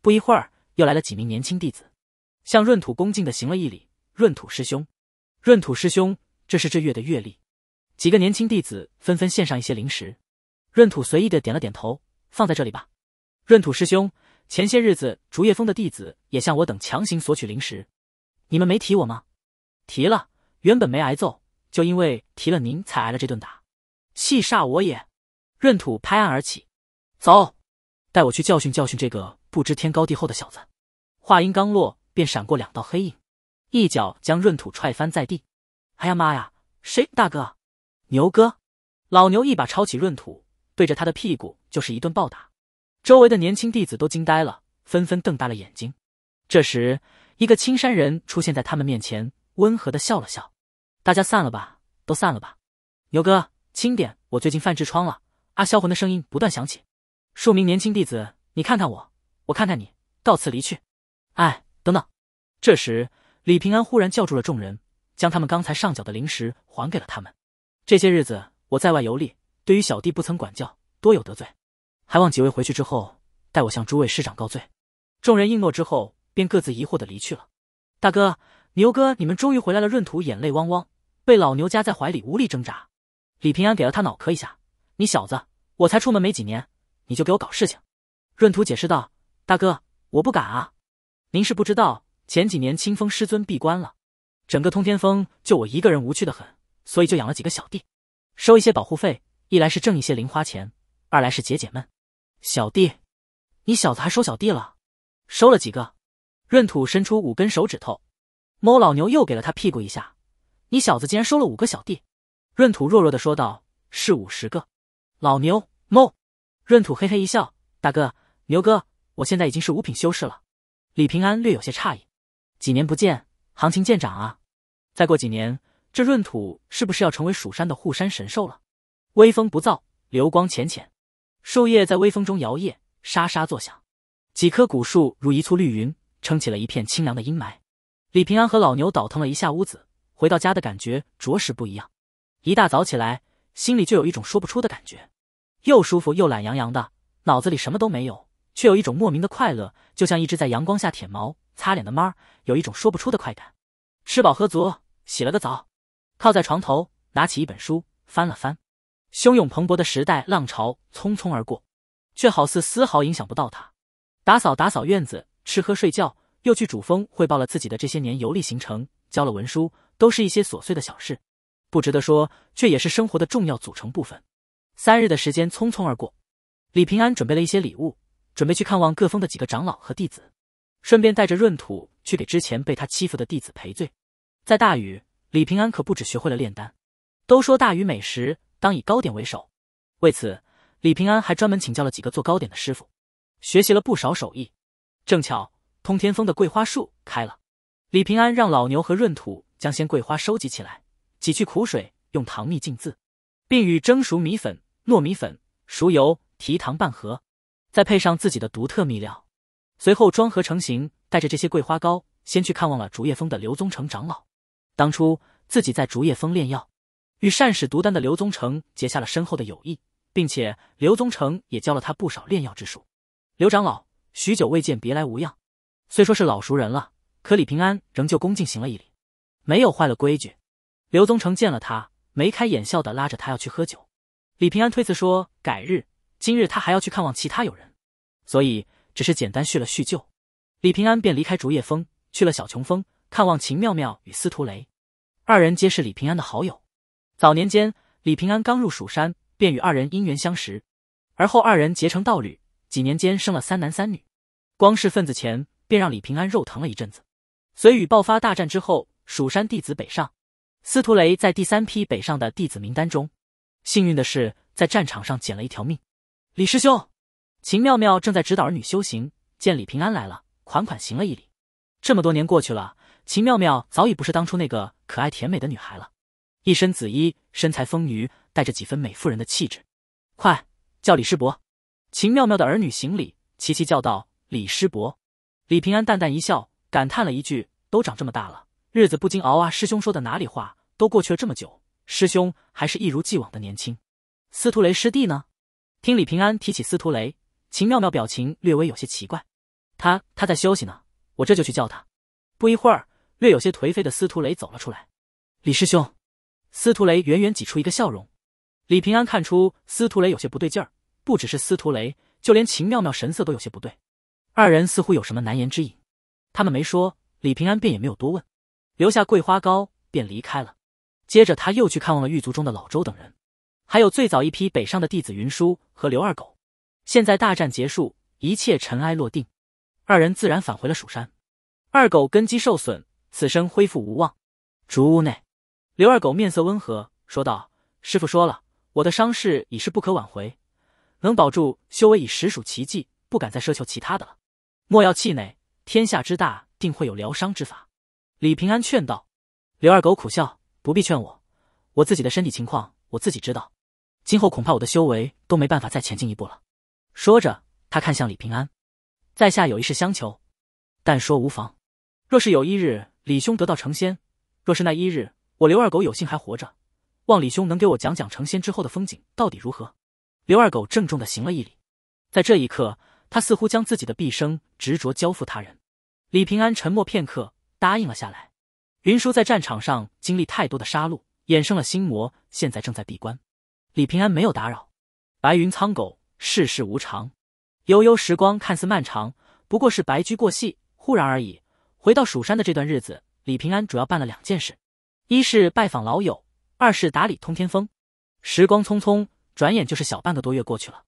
不一会儿又来了几名年轻弟子，向闰土恭敬的行了一礼：“闰土师兄，闰土师兄，这是这月的月历。”几个年轻弟子纷纷献上一些零食，闰土随意的点了点头：“放在这里吧。”闰土师兄，前些日子竹叶峰的弟子也向我等强行索取零食，你们没提我吗？提了，原本没挨揍，就因为提了您才挨了这顿打，气煞我也。闰土拍案而起，走，带我去教训教训这个不知天高地厚的小子！话音刚落，便闪过两道黑影，一脚将闰土踹翻在地。哎呀妈呀！谁？大哥？牛哥？老牛一把抄起闰土，对着他的屁股就是一顿暴打。周围的年轻弟子都惊呆了，纷纷瞪大了眼睛。这时，一个青山人出现在他们面前，温和的笑了笑：“大家散了吧，都散了吧。牛哥，轻点，我最近犯痔疮了。”阿销魂的声音不断响起，数名年轻弟子，你看看我，我看看你，告辞离去。哎，等等！这时，李平安忽然叫住了众人，将他们刚才上缴的灵石还给了他们。这些日子我在外游历，对于小弟不曾管教，多有得罪，还望几位回去之后，代我向诸位师长告罪。众人应诺之后，便各自疑惑的离去了。大哥，牛哥，你们终于回来了！闰土眼泪汪汪，被老牛夹在怀里，无力挣扎。李平安给了他脑壳一下。你小子，我才出门没几年，你就给我搞事情！闰土解释道：“大哥，我不敢啊。您是不知道，前几年清风师尊闭关了，整个通天峰就我一个人，无趣的很，所以就养了几个小弟，收一些保护费。一来是挣一些零花钱，二来是解解闷。小弟，你小子还收小弟了？收了几个？”闰土伸出五根手指头，猫老牛又给了他屁股一下：“你小子竟然收了五个小弟！”闰土弱弱的说道：“是五十个。”老牛哞，闰土嘿嘿一笑：“大哥，牛哥，我现在已经是五品修士了。”李平安略有些诧异：“几年不见，行情见涨啊！再过几年，这闰土是不是要成为蜀山的护山神兽了？”微风不燥，流光浅浅，树叶在微风中摇曳，沙沙作响。几棵古树如一簇绿云，撑起了一片清凉的阴霾。李平安和老牛倒腾了一下屋子，回到家的感觉着实不一样。一大早起来。心里就有一种说不出的感觉，又舒服又懒洋洋的，脑子里什么都没有，却有一种莫名的快乐，就像一只在阳光下舔毛、擦脸的猫，有一种说不出的快感。吃饱喝足，洗了个澡，靠在床头，拿起一本书翻了翻。汹涌蓬勃的时代浪潮匆匆而过，却好似丝毫影响不到他。打扫打扫院子，吃喝睡觉，又去主峰汇报了自己的这些年游历行程，交了文书，都是一些琐碎的小事。不值得说，却也是生活的重要组成部分。三日的时间匆匆而过，李平安准备了一些礼物，准备去看望各峰的几个长老和弟子，顺便带着闰土去给之前被他欺负的弟子赔罪。在大禹，李平安可不止学会了炼丹，都说大禹美食当以糕点为首，为此李平安还专门请教了几个做糕点的师傅，学习了不少手艺。正巧通天峰的桂花树开了，李平安让老牛和闰土将鲜桂花收集起来。挤去苦水，用糖蜜浸渍，并与蒸熟米粉、糯米粉、熟油、提糖拌合，再配上自己的独特秘料，随后装盒成型。带着这些桂花糕，先去看望了竹叶峰的刘宗成长老。当初自己在竹叶峰炼药，与善使独丹的刘宗成结下了深厚的友谊，并且刘宗成也教了他不少炼药之术。刘长老，许久未见，别来无恙。虽说是老熟人了，可李平安仍旧恭敬行了一礼，没有坏了规矩。刘宗成见了他，眉开眼笑的拉着他要去喝酒。李平安推辞说：“改日，今日他还要去看望其他友人，所以只是简单叙了叙旧。”李平安便离开竹叶峰，去了小琼峰看望秦妙妙与司徒雷二人，皆是李平安的好友。早年间，李平安刚入蜀山，便与二人因缘相识，而后二人结成道侣，几年间生了三男三女，光是份子钱便让李平安肉疼了一阵子。随与爆发大战之后，蜀山弟子北上。司徒雷在第三批北上的弟子名单中，幸运的是在战场上捡了一条命。李师兄，秦妙妙正在指导儿女修行，见李平安来了，款款行了一礼。这么多年过去了，秦妙妙早已不是当初那个可爱甜美的女孩了，一身紫衣，身材丰腴，带着几分美妇人的气质。快叫李师伯！秦妙妙的儿女行礼，齐齐叫道：“李师伯！”李平安淡淡一笑，感叹了一句：“都长这么大了。”日子不禁熬啊！师兄说的哪里话？都过去了这么久，师兄还是一如既往的年轻。司徒雷师弟呢？听李平安提起司徒雷，秦妙妙表情略微有些奇怪。他他在休息呢，我这就去叫他。不一会儿，略有些颓废的司徒雷走了出来。李师兄，司徒雷远远挤出一个笑容。李平安看出司徒雷有些不对劲儿，不只是司徒雷，就连秦妙妙神色都有些不对，二人似乎有什么难言之隐。他们没说，李平安便也没有多问。留下桂花糕，便离开了。接着，他又去看望了狱卒中的老周等人，还有最早一批北上的弟子云舒和刘二狗。现在大战结束，一切尘埃落定，二人自然返回了蜀山。二狗根基受损，此生恢复无望。竹屋内，刘二狗面色温和说道：“师傅说了，我的伤势已是不可挽回，能保住修为已实属奇迹，不敢再奢求其他的了。莫要气馁，天下之大，定会有疗伤之法。”李平安劝道：“刘二狗苦笑，不必劝我，我自己的身体情况我自己知道。今后恐怕我的修为都没办法再前进一步了。”说着，他看向李平安：“在下有一事相求，但说无妨。若是有一日李兄得道成仙，若是那一日我刘二狗有幸还活着，望李兄能给我讲讲成仙之后的风景到底如何。”刘二狗郑重的行了一礼，在这一刻，他似乎将自己的毕生执着交付他人。李平安沉默片刻。答应了下来。云叔在战场上经历太多的杀戮，衍生了心魔，现在正在闭关。李平安没有打扰。白云苍狗，世事无常。悠悠时光看似漫长，不过是白驹过隙，忽然而已。回到蜀山的这段日子，李平安主要办了两件事：一是拜访老友，二是打理通天峰。时光匆匆，转眼就是小半个多月过去了。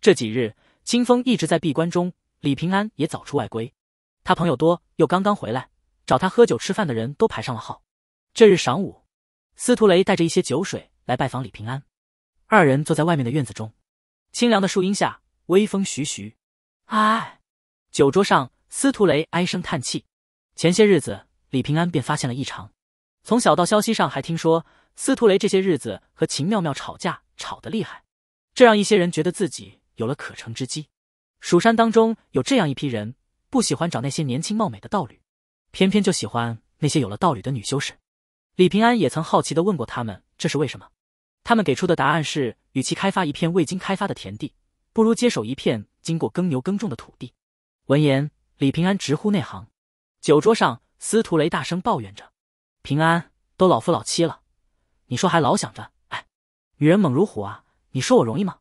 这几日，清风一直在闭关中，李平安也早出外归。他朋友多，又刚刚回来。找他喝酒吃饭的人都排上了号。这日晌午，司徒雷带着一些酒水来拜访李平安，二人坐在外面的院子中，清凉的树荫下，微风徐徐。唉，酒桌上，司徒雷唉声叹气。前些日子，李平安便发现了异常，从小道消息上还听说，司徒雷这些日子和秦妙妙吵架吵得厉害，这让一些人觉得自己有了可乘之机。蜀山当中有这样一批人，不喜欢找那些年轻貌美的道侣。偏偏就喜欢那些有了道侣的女修士。李平安也曾好奇的问过他们，这是为什么？他们给出的答案是：与其开发一片未经开发的田地，不如接手一片经过耕牛耕种的土地。闻言，李平安直呼内行。酒桌上，司徒雷大声抱怨着：“平安，都老夫老妻了，你说还老想着，哎，女人猛如虎啊！你说我容易吗？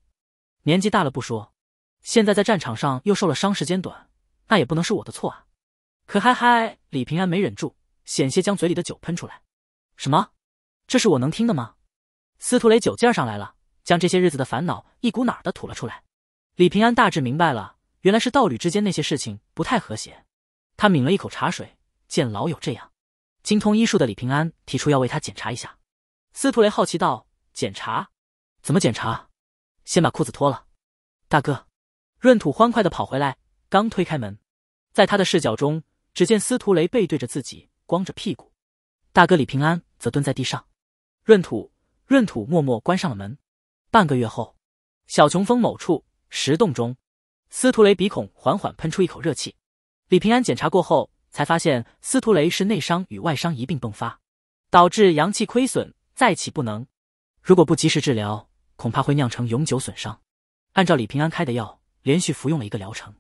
年纪大了不说，现在在战场上又受了伤，时间短，那也不能是我的错啊！可嗨嗨！”李平安没忍住，险些将嘴里的酒喷出来。什么？这是我能听的吗？司徒雷酒劲上来了，将这些日子的烦恼一股脑的吐了出来。李平安大致明白了，原来是道侣之间那些事情不太和谐。他抿了一口茶水，见老友这样，精通医术的李平安提出要为他检查一下。司徒雷好奇道：“检查？怎么检查？先把裤子脱了。”大哥，闰土欢快的跑回来，刚推开门，在他的视角中。只见司徒雷背对着自己，光着屁股；大哥李平安则蹲在地上。闰土，闰土默默关上了门。半个月后，小琼峰某处石洞中，司徒雷鼻孔缓缓喷出一口热气。李平安检查过后，才发现司徒雷是内伤与外伤一并迸发，导致阳气亏损，再起不能。如果不及时治疗，恐怕会酿成永久损伤。按照李平安开的药，连续服用了一个疗程，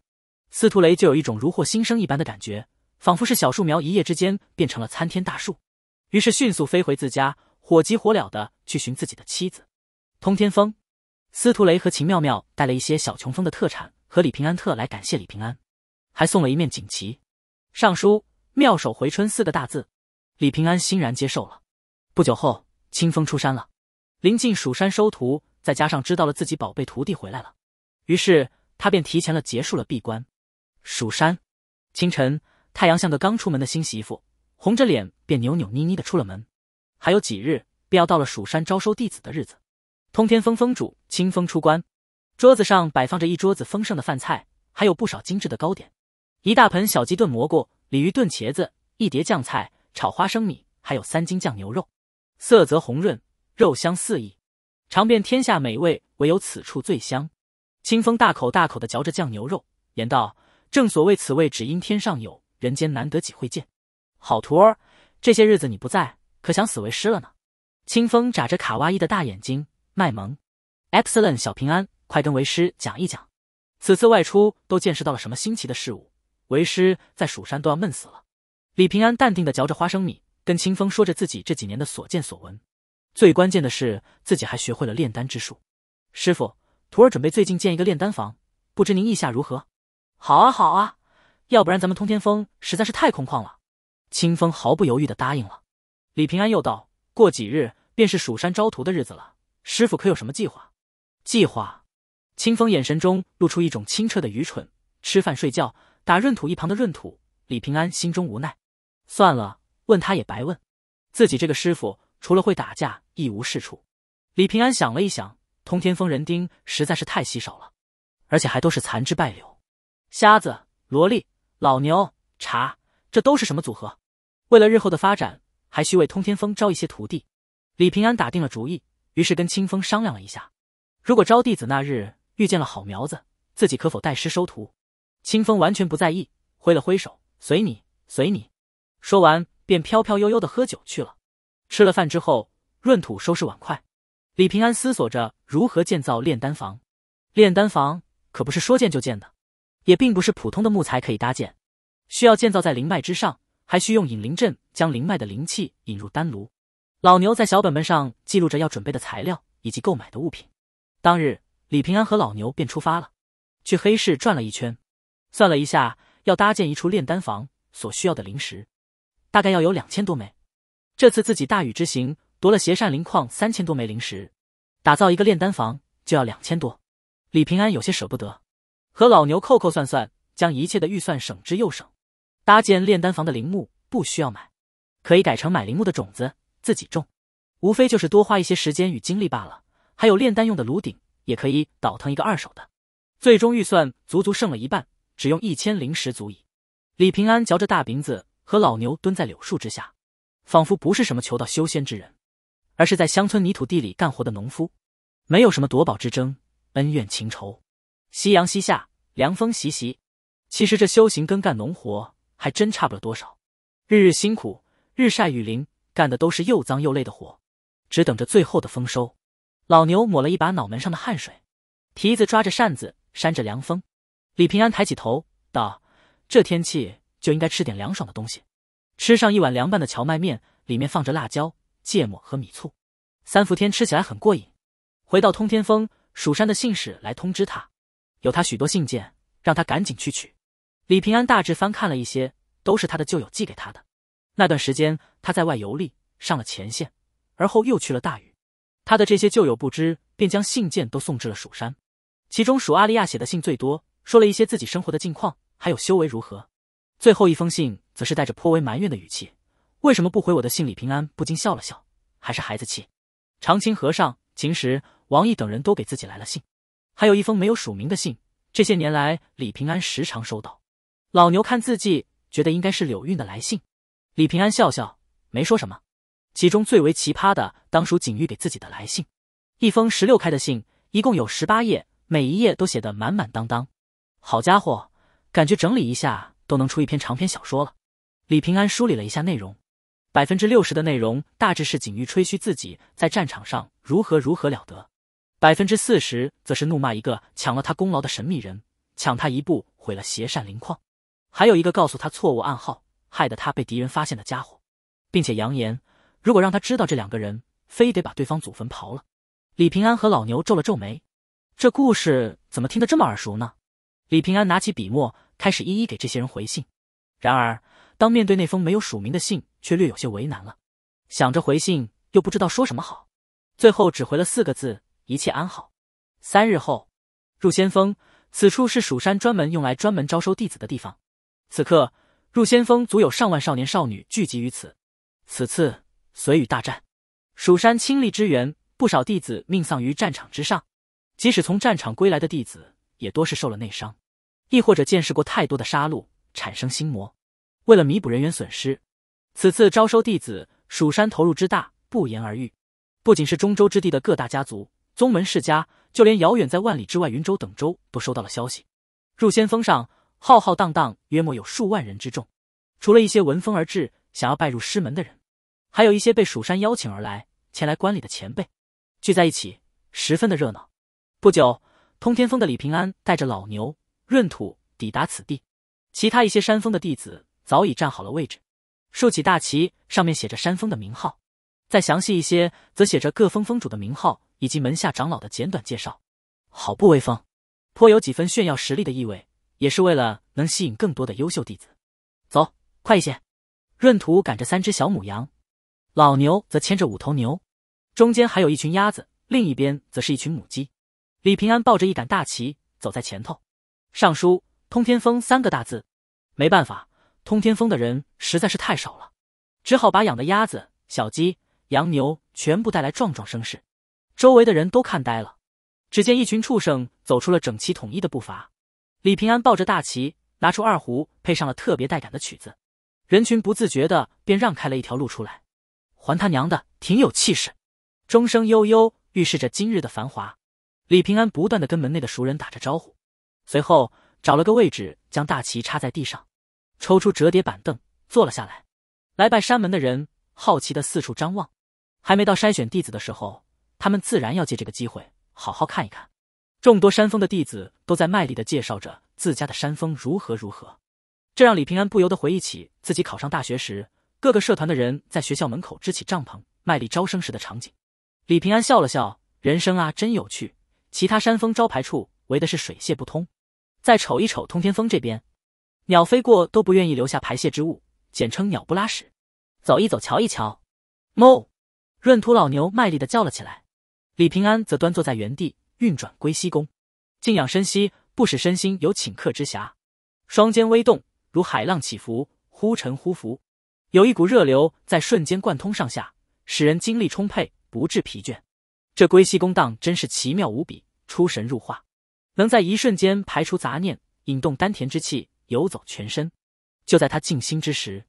司徒雷就有一种如获新生一般的感觉。仿佛是小树苗一夜之间变成了参天大树，于是迅速飞回自家，火急火燎的去寻自己的妻子。通天峰，司徒雷和秦妙妙带了一些小琼峰的特产和李平安特来感谢李平安，还送了一面锦旗，上书“妙手回春”四个大字。李平安欣然接受了。不久后，清风出山了，临近蜀山收徒，再加上知道了自己宝贝徒弟回来了，于是他便提前了结束了闭关。蜀山，清晨。太阳像个刚出门的新媳妇，红着脸便扭扭捏捏的出了门。还有几日便要到了蜀山招收弟子的日子。通天峰峰主清风出关，桌子上摆放着一桌子丰盛的饭菜，还有不少精致的糕点。一大盆小鸡炖蘑菇，鲤鱼炖茄子，一碟酱菜炒花生米，还有三斤酱牛肉，色泽红润，肉香四溢。尝遍天下美味，唯有此处最香。清风大口大口的嚼着酱牛肉，言道：“正所谓此味只因天上有。”人间难得几会见，好徒儿，这些日子你不在，可想死为师了呢。清风眨着卡哇伊的大眼睛卖萌。Excellent，小平安，快跟为师讲一讲，此次外出都见识到了什么新奇的事物？为师在蜀山都要闷死了。李平安淡定的嚼着花生米，跟清风说着自己这几年的所见所闻。最关键的是，自己还学会了炼丹之术。师傅，徒儿准备最近建一个炼丹房，不知您意下如何？好啊，好啊。要不然咱们通天峰实在是太空旷了。清风毫不犹豫的答应了。李平安又道：“过几日便是蜀山招徒的日子了，师傅可有什么计划？”“计划？”清风眼神中露出一种清澈的愚蠢。吃饭睡觉打闰土。一旁的闰土，李平安心中无奈。算了，问他也白问。自己这个师傅除了会打架一无是处。李平安想了一想，通天峰人丁实在是太稀少了，而且还都是残枝败柳、瞎子、萝莉。老牛茶，这都是什么组合？为了日后的发展，还需为通天峰招一些徒弟。李平安打定了主意，于是跟清风商量了一下，如果招弟子那日遇见了好苗子，自己可否带师收徒？清风完全不在意，挥了挥手，随你随你。说完便飘飘悠悠的喝酒去了。吃了饭之后，闰土收拾碗筷，李平安思索着如何建造炼丹房。炼丹房可不是说建就建的。也并不是普通的木材可以搭建，需要建造在灵脉之上，还需用引灵阵将灵脉的灵气引入丹炉。老牛在小本本上记录着要准备的材料以及购买的物品。当日，李平安和老牛便出发了，去黑市转了一圈，算了一下，要搭建一处炼丹房所需要的灵石，大概要有两千多枚。这次自己大禹之行夺了邪善灵矿三千多枚灵石，打造一个炼丹房就要两千多，李平安有些舍不得。和老牛扣扣算算，将一切的预算省之又省。搭建炼丹房的陵木不需要买，可以改成买陵木的种子自己种，无非就是多花一些时间与精力罢了。还有炼丹用的炉鼎，也可以倒腾一个二手的。最终预算足足剩了一半，只用一千灵石足矣。李平安嚼着大饼子，和老牛蹲在柳树之下，仿佛不是什么求道修仙之人，而是在乡村泥土地里干活的农夫。没有什么夺宝之争，恩怨情仇。夕阳西下。凉风习习，其实这修行跟干农活还真差不了多少，日日辛苦，日晒雨淋，干的都是又脏又累的活，只等着最后的丰收。老牛抹了一把脑门上的汗水，蹄子抓着扇子扇着凉风。李平安抬起头道：“这天气就应该吃点凉爽的东西，吃上一碗凉拌的荞麦面，里面放着辣椒、芥末和米醋，三伏天吃起来很过瘾。”回到通天峰，蜀山的信使来通知他。有他许多信件，让他赶紧去取。李平安大致翻看了一些，都是他的旧友寄给他的。那段时间他在外游历，上了前线，而后又去了大禹。他的这些旧友不知，便将信件都送至了蜀山。其中属阿利亚写的信最多，说了一些自己生活的近况，还有修为如何。最后一封信则是带着颇为埋怨的语气：“为什么不回我的信？”李平安不禁笑了笑，还是孩子气。长青和尚、秦时、王毅等人都给自己来了信。还有一封没有署名的信，这些年来李平安时常收到。老牛看字迹，觉得应该是柳韵的来信。李平安笑笑，没说什么。其中最为奇葩的，当属景玉给自己的来信。一封十六开的信，一共有十八页，每一页都写得满满当当。好家伙，感觉整理一下都能出一篇长篇小说了。李平安梳理了一下内容，百分之六十的内容大致是景玉吹嘘自己在战场上如何如何了得。百分之四十则是怒骂一个抢了他功劳的神秘人，抢他一步毁了邪善灵矿，还有一个告诉他错误暗号，害得他被敌人发现的家伙，并且扬言如果让他知道这两个人，非得把对方祖坟刨了。李平安和老牛皱了皱眉，这故事怎么听得这么耳熟呢？李平安拿起笔墨，开始一一给这些人回信。然而，当面对那封没有署名的信，却略有些为难了，想着回信又不知道说什么好，最后只回了四个字。一切安好。三日后，入仙峰。此处是蜀山专门用来专门招收弟子的地方。此刻，入仙峰足有上万少年少女聚集于此。此次随雨大战，蜀山倾力支援，不少弟子命丧于战场之上。即使从战场归来的弟子，也多是受了内伤，亦或者见识过太多的杀戮，产生心魔。为了弥补人员损失，此次招收弟子，蜀山投入之大不言而喻。不仅是中州之地的各大家族。宗门世家，就连遥远在万里之外云州等州都收到了消息。入仙峰上浩浩荡荡，约莫有数万人之众。除了一些闻风而至想要拜入师门的人，还有一些被蜀山邀请而来前来观礼的前辈，聚在一起十分的热闹。不久，通天峰的李平安带着老牛闰土抵达此地，其他一些山峰的弟子早已站好了位置，竖起大旗，上面写着山峰的名号，再详细一些则写着各峰峰主的名号。以及门下长老的简短介绍，好不威风，颇有几分炫耀实力的意味，也是为了能吸引更多的优秀弟子。走，快一些！闰土赶着三只小母羊，老牛则牵着五头牛，中间还有一群鸭子，另一边则是一群母鸡。李平安抱着一杆大旗走在前头，上书“通天峰”三个大字。没办法，通天峰的人实在是太少了，只好把养的鸭子、小鸡、羊、牛全部带来，壮壮声势。周围的人都看呆了，只见一群畜生走出了整齐统一的步伐。李平安抱着大旗，拿出二胡，配上了特别带感的曲子，人群不自觉的便让开了一条路出来。还他娘的挺有气势！钟声悠悠，预示着今日的繁华。李平安不断的跟门内的熟人打着招呼，随后找了个位置，将大旗插在地上，抽出折叠板凳坐了下来。来拜山门的人好奇的四处张望，还没到筛选弟子的时候。他们自然要借这个机会好好看一看。众多山峰的弟子都在卖力的介绍着自家的山峰如何如何，这让李平安不由得回忆起自己考上大学时，各个社团的人在学校门口支起帐篷卖力招生时的场景。李平安笑了笑：“人生啊，真有趣。”其他山峰招牌处围的是水泄不通。再瞅一瞅通天峰这边，鸟飞过都不愿意留下排泄之物，简称“鸟不拉屎”。走一走，瞧一瞧，哞！闰土老牛卖力的叫了起来。李平安则端坐在原地，运转归西功，静养身息，不使身心有顷刻之暇。双肩微动，如海浪起伏，忽沉忽浮，有一股热流在瞬间贯通上下，使人精力充沛，不致疲倦。这归西功当真是奇妙无比，出神入化，能在一瞬间排除杂念，引动丹田之气游走全身。就在他静心之时，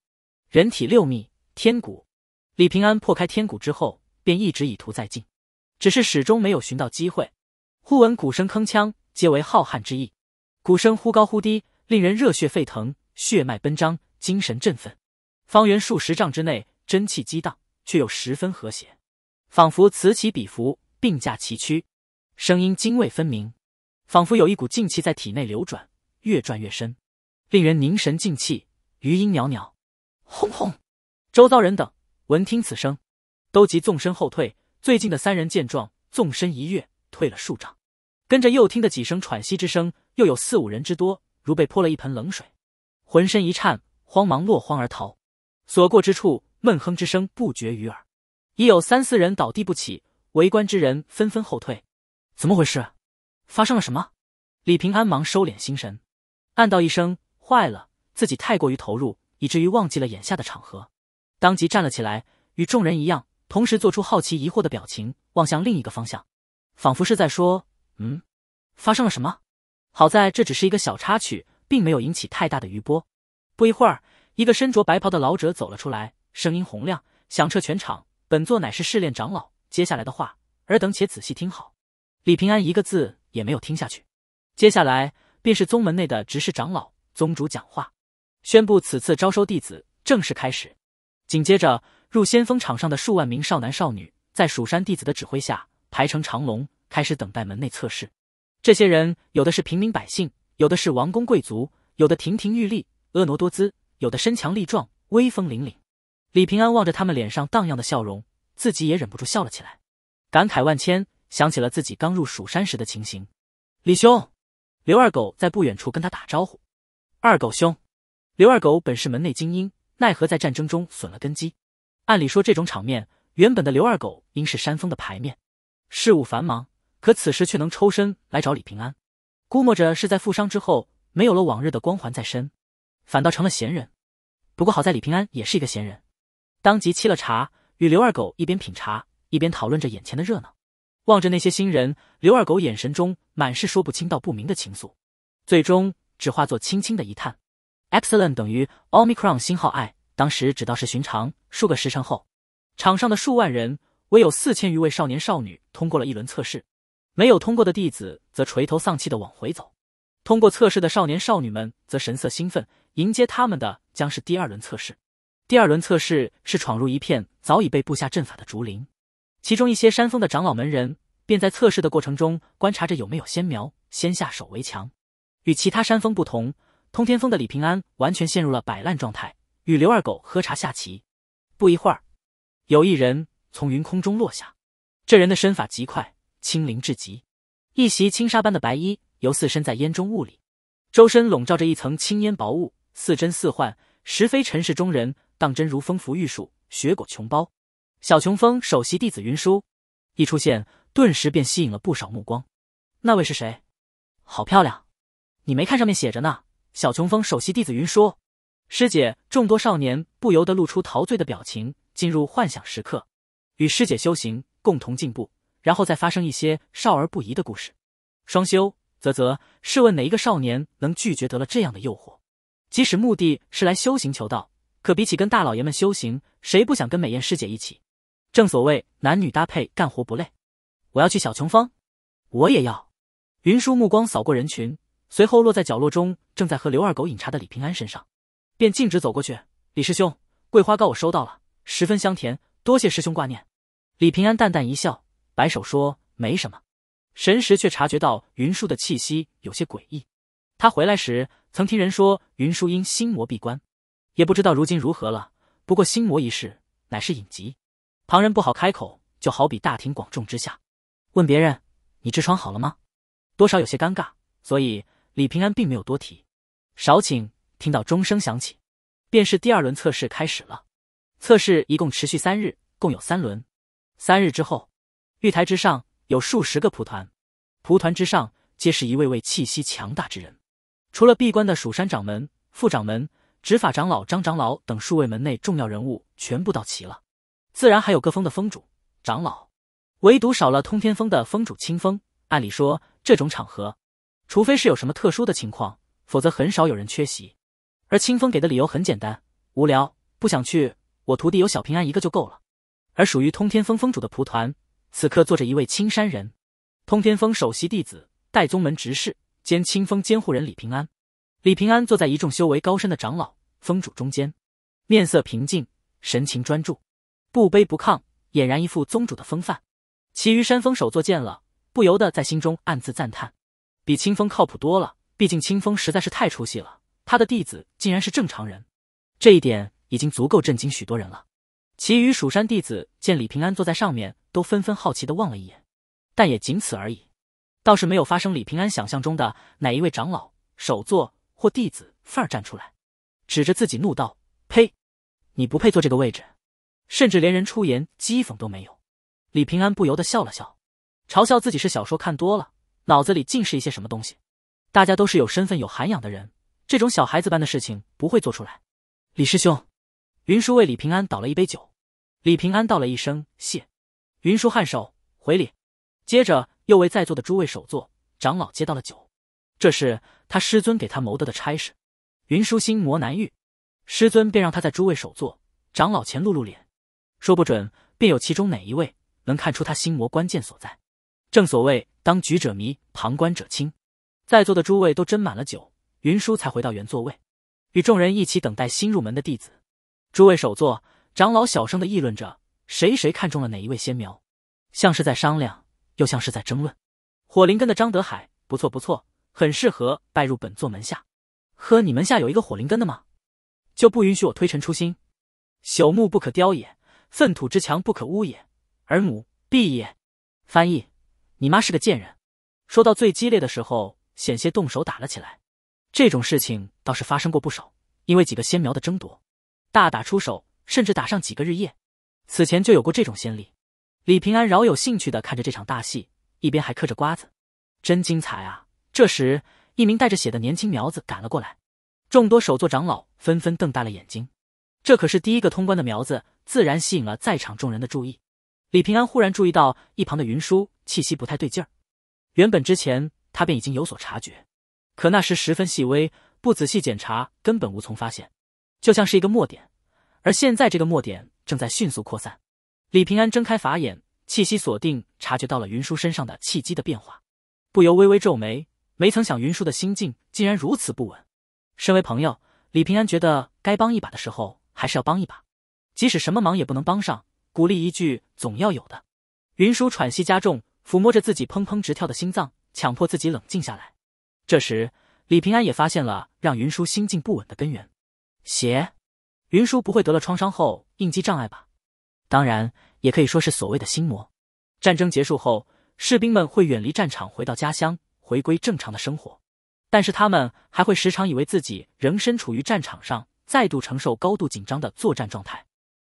人体六秘天骨。李平安破开天骨之后，便一直以图再进。只是始终没有寻到机会。忽闻鼓声铿锵，皆为浩瀚之意。鼓声忽高忽低，令人热血沸腾，血脉奔张，精神振奋。方圆数十丈之内，真气激荡，却又十分和谐，仿佛此起彼伏，并驾齐驱。声音泾渭分明，仿佛有一股静气在体内流转，越转越深，令人凝神静气。余音袅袅，轰轰。周遭人等闻听此声，都即纵身后退。最近的三人见状，纵身一跃，退了数丈。跟着又听得几声喘息之声，又有四五人之多，如被泼了一盆冷水，浑身一颤，慌忙落荒而逃。所过之处，闷哼之声不绝于耳，已有三四人倒地不起。围观之人纷纷后退。怎么回事？发生了什么？李平安忙收敛心神，暗道一声：“坏了，自己太过于投入，以至于忘记了眼下的场合。”当即站了起来，与众人一样。同时做出好奇疑惑的表情，望向另一个方向，仿佛是在说：“嗯，发生了什么？”好在这只是一个小插曲，并没有引起太大的余波。不一会儿，一个身着白袍的老者走了出来，声音洪亮，响彻全场：“本座乃是试炼长老，接下来的话，尔等且仔细听好。”李平安一个字也没有听下去。接下来便是宗门内的执事长老、宗主讲话，宣布此次招收弟子正式开始。紧接着。入先锋场上的数万名少男少女，在蜀山弟子的指挥下排成长龙，开始等待门内测试。这些人有的是平民百姓，有的是王公贵族，有的亭亭玉立、婀娜多姿，有的身强力壮、威风凛凛。李平安望着他们脸上荡漾的笑容，自己也忍不住笑了起来，感慨万千，想起了自己刚入蜀山时的情形。李兄，刘二狗在不远处跟他打招呼。二狗兄，刘二狗本是门内精英，奈何在战争中损了根基。按理说，这种场面，原本的刘二狗应是山峰的牌面，事务繁忙，可此时却能抽身来找李平安，估摸着是在负伤之后，没有了往日的光环在身，反倒成了闲人。不过好在李平安也是一个闲人，当即沏了茶，与刘二狗一边品茶，一边讨论着眼前的热闹。望着那些新人，刘二狗眼神中满是说不清道不明的情愫，最终只化作轻轻的一叹。Excellent 等于 Omicron 星号 i，当时只道是寻常。数个时辰后，场上的数万人，唯有四千余位少年少女通过了一轮测试，没有通过的弟子则垂头丧气的往回走。通过测试的少年少女们则神色兴奋，迎接他们的将是第二轮测试。第二轮测试是闯入一片早已被布下阵法的竹林，其中一些山峰的长老门人便在测试的过程中观察着有没有仙苗，先下手为强。与其他山峰不同，通天峰的李平安完全陷入了摆烂状态，与刘二狗喝茶下棋。不一会儿，有一人从云空中落下。这人的身法极快，轻灵至极，一袭轻纱般的白衣，犹似身在烟中雾里，周身笼罩着一层青烟薄雾，似真似幻，实非尘世中人，当真如风拂玉树，雪裹琼包。小琼峰首席弟子云舒一出现，顿时便吸引了不少目光。那位是谁？好漂亮！你没看上面写着呢，小琼峰首席弟子云舒。师姐，众多少年不由得露出陶醉的表情，进入幻想时刻，与师姐修行，共同进步，然后再发生一些少儿不宜的故事，双修，啧啧，试问哪一个少年能拒绝得了这样的诱惑？即使目的是来修行求道，可比起跟大老爷们修行，谁不想跟美艳师姐一起？正所谓男女搭配，干活不累。我要去小琼峰，我也要。云舒目光扫过人群，随后落在角落中正在和刘二狗饮茶的李平安身上。便径直走过去，李师兄，桂花糕我收到了，十分香甜，多谢师兄挂念。李平安淡淡一笑，摆手说：“没什么。”神识却察觉到云舒的气息有些诡异。他回来时曾听人说云舒因心魔闭关，也不知道如今如何了。不过心魔一事乃是隐疾，旁人不好开口，就好比大庭广众之下问别人：“你痔疮好了吗？”多少有些尴尬，所以李平安并没有多提。少请。听到钟声响起，便是第二轮测试开始了。测试一共持续三日，共有三轮。三日之后，玉台之上有数十个蒲团，蒲团之上皆是一位位气息强大之人。除了闭关的蜀山掌门、副掌门、执法长老张长老等数位门内重要人物全部到齐了，自然还有各峰的峰主、长老，唯独少了通天峰的峰主清风。按理说，这种场合，除非是有什么特殊的情况，否则很少有人缺席。而清风给的理由很简单：无聊，不想去。我徒弟有小平安一个就够了。而属于通天峰峰主的蒲团，此刻坐着一位青山人，通天峰首席弟子，代宗门执事兼清风监护人李平安。李平安坐在一众修为高深的长老、峰主中间，面色平静，神情专注，不卑不亢，俨然一副宗主的风范。其余山峰首座见了，不由得在心中暗自赞叹：比清风靠谱多了。毕竟清风实在是太出息了。他的弟子竟然是正常人，这一点已经足够震惊许多人了。其余蜀山弟子见李平安坐在上面，都纷纷好奇的望了一眼，但也仅此而已，倒是没有发生李平安想象中的哪一位长老、首座或弟子范儿站出来，指着自己怒道：“呸，你不配坐这个位置！”甚至连人出言讥讽都没有。李平安不由得笑了笑，嘲笑自己是小说看多了，脑子里尽是一些什么东西。大家都是有身份、有涵养的人。这种小孩子般的事情不会做出来，李师兄，云舒为李平安倒了一杯酒，李平安道了一声谢，云舒颔首回礼，接着又为在座的诸位首座长老接到了酒，这是他师尊给他谋得的差事。云舒心魔难遇，师尊便让他在诸位首座长老前露露脸，说不准便有其中哪一位能看出他心魔关键所在。正所谓当局者迷，旁观者清，在座的诸位都斟满了酒。云舒才回到原座位，与众人一起等待新入门的弟子。诸位首座长老小声的议论着谁谁看中了哪一位仙苗，像是在商量，又像是在争论。火灵根的张德海不错不错，很适合拜入本座门下。呵，你门下有一个火灵根的吗？就不允许我推陈出新？朽木不可雕也，粪土之墙不可污也，而母必也。翻译，你妈是个贱人。说到最激烈的时候，险些动手打了起来。这种事情倒是发生过不少，因为几个仙苗的争夺，大打出手，甚至打上几个日夜。此前就有过这种先例。李平安饶有兴趣的看着这场大戏，一边还嗑着瓜子，真精彩啊！这时，一名带着血的年轻苗子赶了过来，众多首座长老纷纷瞪大了眼睛，这可是第一个通关的苗子，自然吸引了在场众人的注意。李平安忽然注意到一旁的云舒气息不太对劲儿，原本之前他便已经有所察觉。可那时十分细微，不仔细检查根本无从发现，就像是一个墨点，而现在这个墨点正在迅速扩散。李平安睁开法眼，气息锁定，察觉到了云舒身上的气机的变化，不由微微皱眉。没曾想云舒的心境竟然如此不稳。身为朋友，李平安觉得该帮一把的时候还是要帮一把，即使什么忙也不能帮上，鼓励一句总要有的。云舒喘息加重，抚摸着自己砰砰直跳的心脏，强迫自己冷静下来。这时，李平安也发现了让云舒心境不稳的根源。邪，云舒不会得了创伤后应激障碍吧？当然，也可以说是所谓的心魔。战争结束后，士兵们会远离战场，回到家乡，回归正常的生活。但是他们还会时常以为自己仍身处于战场上，再度承受高度紧张的作战状态。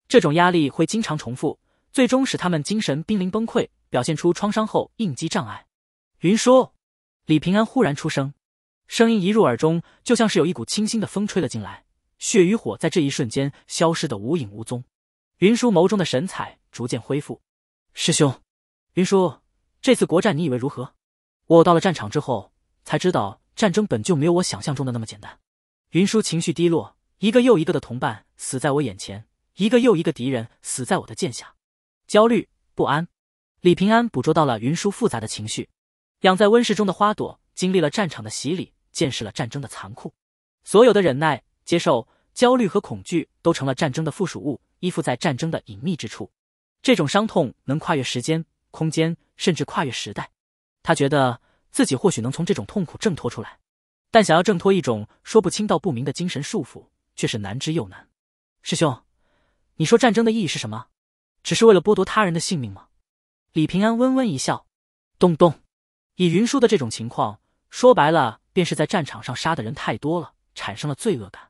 这种压力会经常重复，最终使他们精神濒临崩溃，表现出创伤后应激障碍。云舒。李平安忽然出声，声音一入耳中，就像是有一股清新的风吹了进来，血与火在这一瞬间消失的无影无踪。云舒眸中的神采逐渐恢复。师兄，云舒，这次国战你以为如何？我到了战场之后，才知道战争本就没有我想象中的那么简单。云舒情绪低落，一个又一个的同伴死在我眼前，一个又一个敌人死在我的剑下，焦虑不安。李平安捕捉到了云舒复杂的情绪。养在温室中的花朵，经历了战场的洗礼，见识了战争的残酷。所有的忍耐、接受、焦虑和恐惧，都成了战争的附属物，依附在战争的隐秘之处。这种伤痛能跨越时间、空间，甚至跨越时代。他觉得自己或许能从这种痛苦挣脱出来，但想要挣脱一种说不清道不明的精神束缚，却是难之又难。师兄，你说战争的意义是什么？只是为了剥夺他人的性命吗？李平安温温一笑，咚咚。以云舒的这种情况，说白了，便是在战场上杀的人太多了，产生了罪恶感。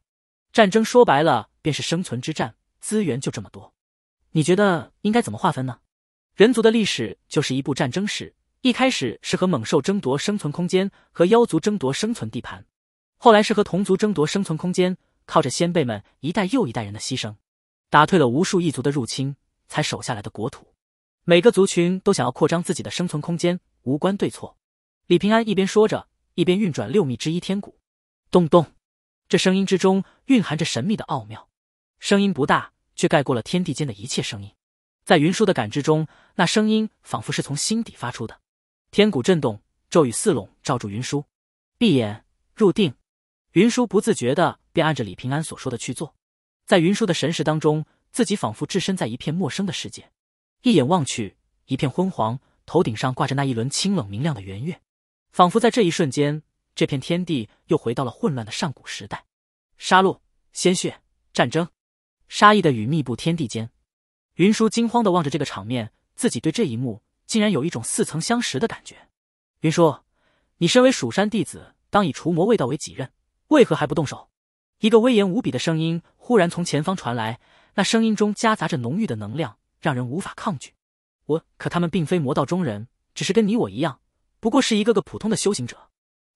战争说白了，便是生存之战，资源就这么多，你觉得应该怎么划分呢？人族的历史就是一部战争史，一开始是和猛兽争夺生存空间，和妖族争夺生存地盘，后来是和同族争夺生存空间，靠着先辈们一代又一代人的牺牲，打退了无数异族的入侵，才守下来的国土。每个族群都想要扩张自己的生存空间。无关对错，李平安一边说着，一边运转六秘之一天鼓，咚咚，这声音之中蕴含着神秘的奥妙，声音不大，却盖过了天地间的一切声音。在云舒的感知中，那声音仿佛是从心底发出的。天鼓震动，咒语四笼罩住云舒，闭眼入定。云舒不自觉的便按着李平安所说的去做。在云舒的神识当中，自己仿佛置身在一片陌生的世界，一眼望去，一片昏黄。头顶上挂着那一轮清冷明亮的圆月，仿佛在这一瞬间，这片天地又回到了混乱的上古时代，杀戮、鲜血、战争，杀意的雨密布天地间。云舒惊慌的望着这个场面，自己对这一幕竟然有一种似曾相识的感觉。云舒，你身为蜀山弟子，当以除魔卫道为己任，为何还不动手？一个威严无比的声音忽然从前方传来，那声音中夹杂着浓郁的能量，让人无法抗拒。我可他们并非魔道中人，只是跟你我一样，不过是一个个普通的修行者。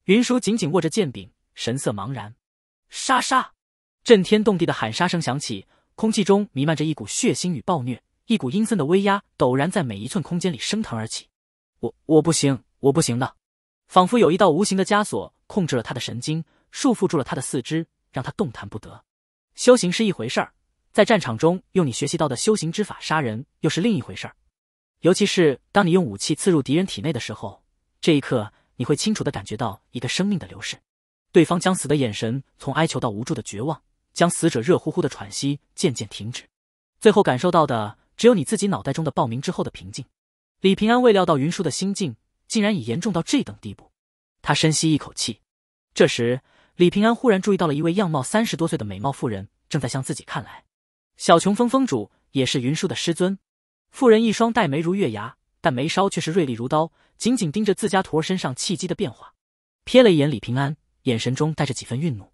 云舒紧紧握着剑柄，神色茫然。杀杀！震天动地的喊杀声响起，空气中弥漫着一股血腥与暴虐，一股阴森的威压陡然在每一寸空间里升腾而起。我我不行，我不行的，仿佛有一道无形的枷锁控制了他的神经，束缚住了他的四肢，让他动弹不得。修行是一回事儿，在战场中用你学习到的修行之法杀人又是另一回事儿。尤其是当你用武器刺入敌人体内的时候，这一刻你会清楚的感觉到一个生命的流逝，对方将死的眼神从哀求到无助的绝望，将死者热乎乎的喘息渐渐停止，最后感受到的只有你自己脑袋中的报鸣之后的平静。李平安未料到云舒的心境竟然已严重到这等地步，他深吸一口气。这时，李平安忽然注意到了一位样貌三十多岁的美貌妇人正在向自己看来，小琼峰峰主也是云舒的师尊。妇人一双黛眉如月牙，但眉梢却是锐利如刀，紧紧盯着自家徒儿身上气机的变化，瞥了一眼李平安，眼神中带着几分愠怒，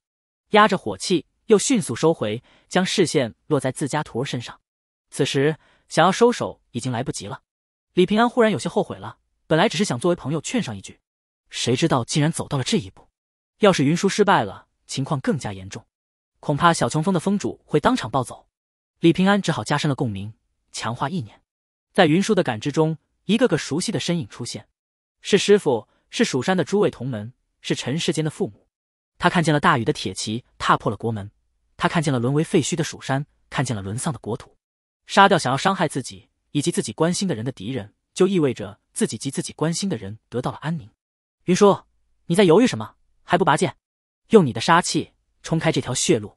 压着火气又迅速收回，将视线落在自家徒儿身上。此时想要收手已经来不及了。李平安忽然有些后悔了，本来只是想作为朋友劝上一句，谁知道竟然走到了这一步。要是云叔失败了，情况更加严重，恐怕小琼峰的峰主会当场暴走。李平安只好加深了共鸣，强化意念。在云舒的感知中，一个个熟悉的身影出现，是师傅，是蜀山的诸位同门，是尘世间的父母。他看见了大禹的铁骑踏破了国门，他看见了沦为废墟的蜀山，看见了沦丧的国土。杀掉想要伤害自己以及自己关心的人的敌人，就意味着自己及自己关心的人得到了安宁。云舒，你在犹豫什么？还不拔剑，用你的杀气冲开这条血路！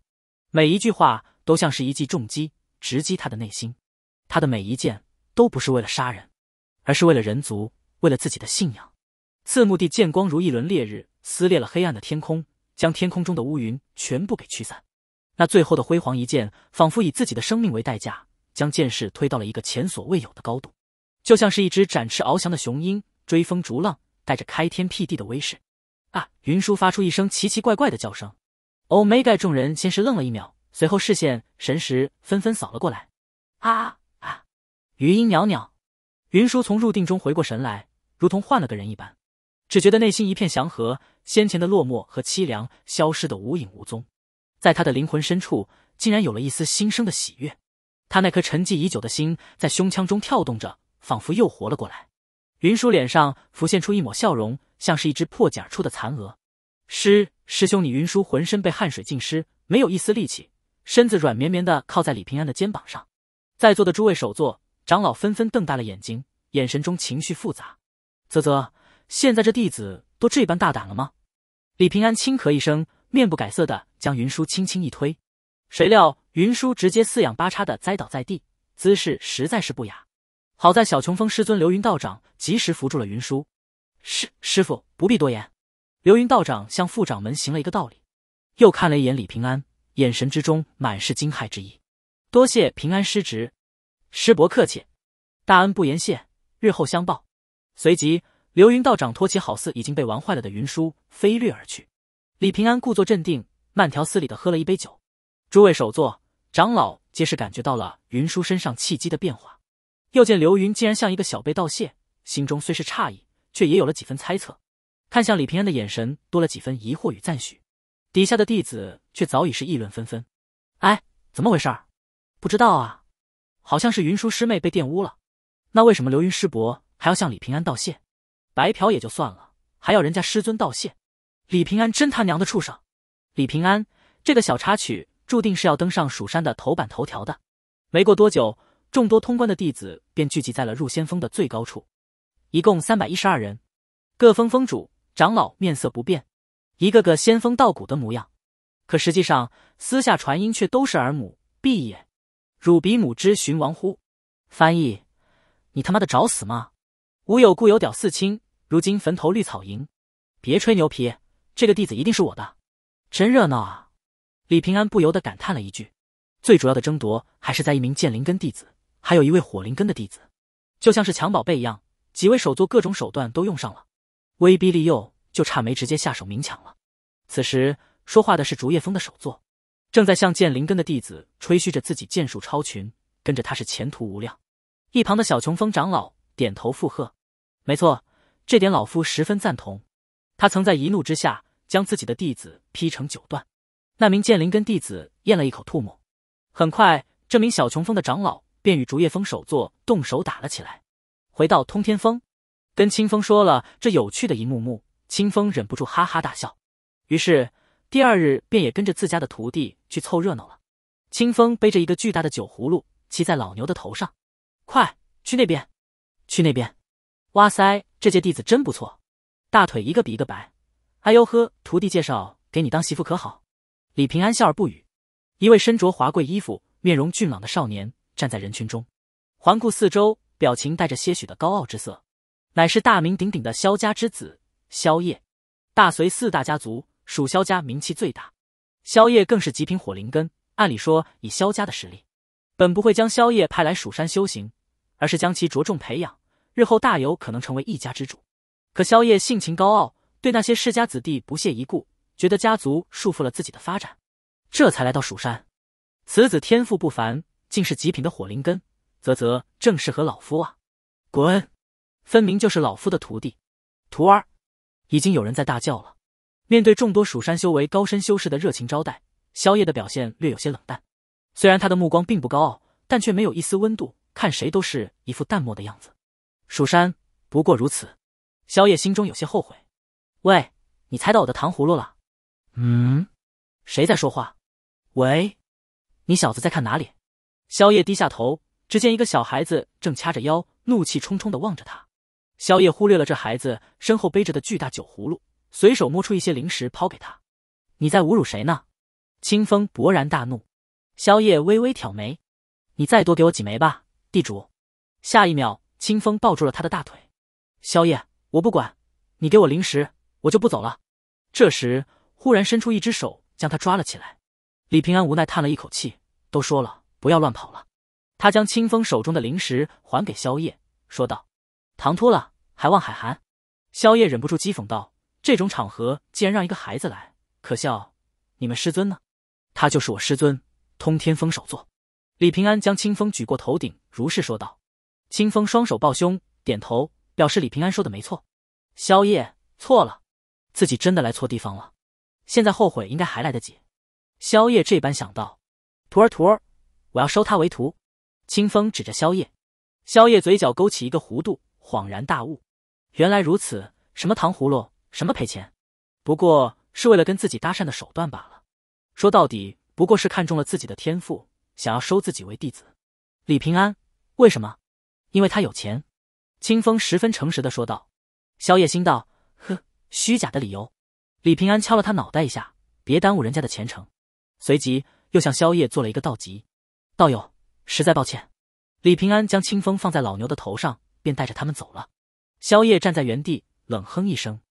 每一句话都像是一记重击，直击他的内心。他的每一剑。都不是为了杀人，而是为了人族，为了自己的信仰。刺目的剑光如一轮烈日，撕裂了黑暗的天空，将天空中的乌云全部给驱散。那最后的辉煌一剑，仿佛以自己的生命为代价，将剑士推到了一个前所未有的高度，就像是一只展翅翱翔的雄鹰，追风逐浪，带着开天辟地的威势。啊！云舒发出一声奇奇怪怪的叫声。Omega 众人先是愣了一秒，随后视线神识纷纷扫了过来。啊！余音袅袅，云舒从入定中回过神来，如同换了个人一般，只觉得内心一片祥和，先前的落寞和凄凉消失的无影无踪，在他的灵魂深处竟然有了一丝新生的喜悦。他那颗沉寂已久的心在胸腔中跳动着，仿佛又活了过来。云舒脸上浮现出一抹笑容，像是一只破茧而出的蚕蛾。师师兄，你云舒浑身被汗水浸湿，没有一丝力气，身子软绵绵的靠在李平安的肩膀上。在座的诸位首座。长老纷纷瞪大了眼睛，眼神中情绪复杂。啧啧，现在这弟子都这般大胆了吗？李平安轻咳一声，面不改色的将云舒轻轻一推，谁料云舒直接四仰八叉的栽倒在地，姿势实在是不雅。好在小琼峰师尊流云道长及时扶住了云舒。师师傅不必多言。流云道长向副掌门行了一个道礼，又看了一眼李平安，眼神之中满是惊骇之意。多谢平安师侄。师伯客气，大恩不言谢，日后相报。随即，刘云道长托起好似已经被玩坏了的云舒，飞掠而去。李平安故作镇定，慢条斯理的喝了一杯酒。诸位首座长老皆是感觉到了云舒身上气机的变化，又见刘云竟然向一个小辈道谢，心中虽是诧异，却也有了几分猜测，看向李平安的眼神多了几分疑惑与赞许。底下的弟子却早已是议论纷纷：“哎，怎么回事？不知道啊。”好像是云舒师妹被玷污了，那为什么刘云师伯还要向李平安道谢？白嫖也就算了，还要人家师尊道谢？李平安真他娘的畜生！李平安这个小插曲注定是要登上蜀山的头版头条的。没过多久，众多通关的弟子便聚集在了入先锋的最高处，一共三百一十二人。各峰峰主、长老面色不变，一个个仙风道骨的模样，可实际上私下传音却都是耳目闭眼。汝比母之寻王乎？翻译，你他妈的找死吗？吾有故有屌四亲，如今坟头绿草营。别吹牛皮，这个弟子一定是我的。真热闹啊！李平安不由得感叹了一句。最主要的争夺还是在一名剑灵根弟子，还有一位火灵根的弟子，就像是抢宝贝一样，几位首座各种手段都用上了，威逼利诱，就差没直接下手明抢了。此时说话的是竹叶峰的首座。正在向剑灵根的弟子吹嘘着自己剑术超群，跟着他是前途无量。一旁的小琼峰长老点头附和：“没错，这点老夫十分赞同。”他曾在一怒之下将自己的弟子劈成九段。那名剑灵根弟子咽了一口唾沫。很快，这名小琼峰的长老便与竹叶峰首座动手打了起来。回到通天峰，跟清风说了这有趣的一幕幕，清风忍不住哈哈大笑。于是第二日便也跟着自家的徒弟。去凑热闹了。清风背着一个巨大的酒葫芦，骑在老牛的头上，快去那边，去那边！哇塞，这届弟子真不错，大腿一个比一个白。哎呦呵，徒弟介绍给你当媳妇可好？李平安笑而不语。一位身着华贵衣服、面容俊朗的少年站在人群中，环顾四周，表情带着些许的高傲之色，乃是大名鼎鼎的萧家之子萧夜。大隋四大家族，属萧家名气最大。萧夜更是极品火灵根，按理说以萧家的实力，本不会将萧夜派来蜀山修行，而是将其着重培养，日后大有可能成为一家之主。可萧夜性情高傲，对那些世家子弟不屑一顾，觉得家族束缚了自己的发展，这才来到蜀山。此子天赋不凡，竟是极品的火灵根，啧啧，正适合老夫啊！滚，分明就是老夫的徒弟。徒儿，已经有人在大叫了。面对众多蜀山修为高深修士的热情招待，萧夜的表现略有些冷淡。虽然他的目光并不高傲，但却没有一丝温度，看谁都是一副淡漠的样子。蜀山不过如此。萧夜心中有些后悔。喂，你猜到我的糖葫芦了？嗯？谁在说话？喂，你小子在看哪里？萧夜低下头，只见一个小孩子正掐着腰，怒气冲冲地望着他。萧夜忽略了这孩子身后背着的巨大酒葫芦。随手摸出一些零食抛给他，你在侮辱谁呢？清风勃然大怒。萧夜微微挑眉，你再多给我几枚吧，地主。下一秒，清风抱住了他的大腿。萧夜，我不管，你给我零食，我就不走了。这时，忽然伸出一只手将他抓了起来。李平安无奈叹了一口气，都说了不要乱跑了。他将清风手中的零食还给萧夜，说道：“唐突了，还望海涵。”萧夜忍不住讥讽道。这种场合竟然让一个孩子来，可笑！你们师尊呢？他就是我师尊，通天峰首座李平安将清风举过头顶，如是说道。清风双手抱胸，点头表示李平安说的没错。萧夜错了，自己真的来错地方了。现在后悔应该还来得及。萧夜这般想到，徒儿，徒儿，我要收他为徒。清风指着萧夜，萧夜嘴角勾起一个弧度，恍然大悟，原来如此，什么糖葫芦？什么赔钱？不过是为了跟自己搭讪的手段罢了。说到底，不过是看中了自己的天赋，想要收自己为弟子。李平安，为什么？因为他有钱。清风十分诚实的说道。萧夜心道：呵，虚假的理由。李平安敲了他脑袋一下，别耽误人家的前程。随即又向萧夜做了一个道吉。道友，实在抱歉。李平安将清风放在老牛的头上，便带着他们走了。萧夜站在原地，冷哼一声。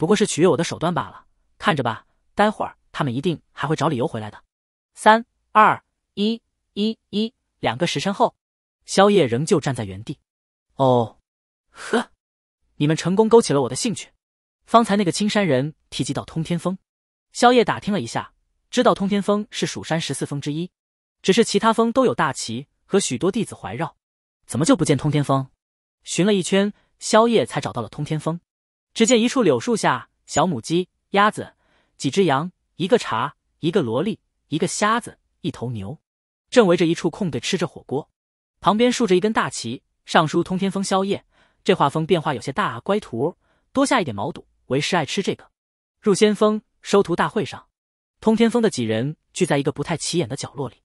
不过是取悦我的手段罢了，看着吧，待会儿他们一定还会找理由回来的。三二一，一一两个时辰后，宵夜仍旧站在原地。哦，呵，你们成功勾起了我的兴趣。方才那个青山人提及到通天峰，宵夜打听了一下，知道通天峰是蜀山十四峰之一，只是其他峰都有大旗和许多弟子环绕，怎么就不见通天峰？寻了一圈，宵夜才找到了通天峰。只见一处柳树下，小母鸡、鸭子、几只羊、一个茶、一个萝莉、一个瞎子、一头牛，正围着一处空地吃着火锅。旁边竖着一根大旗，上书“通天峰宵夜”。这画风变化有些大啊！乖徒，多下一点毛肚，为师爱吃这个。入先锋收徒大会上，通天峰的几人聚在一个不太起眼的角落里，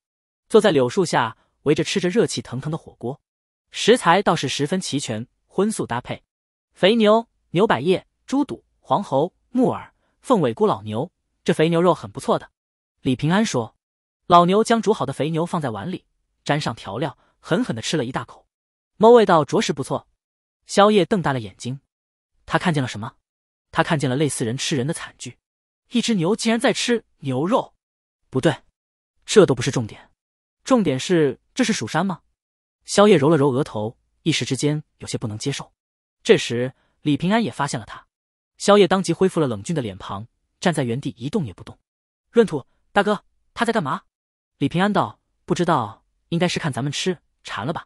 坐在柳树下围着吃着热气腾腾的火锅，食材倒是十分齐全，荤素搭配，肥牛。牛百叶、猪肚、黄喉、木耳、凤尾菇、老牛，这肥牛肉很不错的。李平安说。老牛将煮好的肥牛放在碗里，沾上调料，狠狠地吃了一大口。猫味道着实不错。宵夜瞪大了眼睛，他看见了什么？他看见了类似人吃人的惨剧，一只牛竟然在吃牛肉。不对，这都不是重点，重点是这是蜀山吗？宵夜揉了揉额头，一时之间有些不能接受。这时。李平安也发现了他，萧夜当即恢复了冷峻的脸庞，站在原地一动也不动。闰土大哥，他在干嘛？李平安道：“不知道，应该是看咱们吃馋了吧？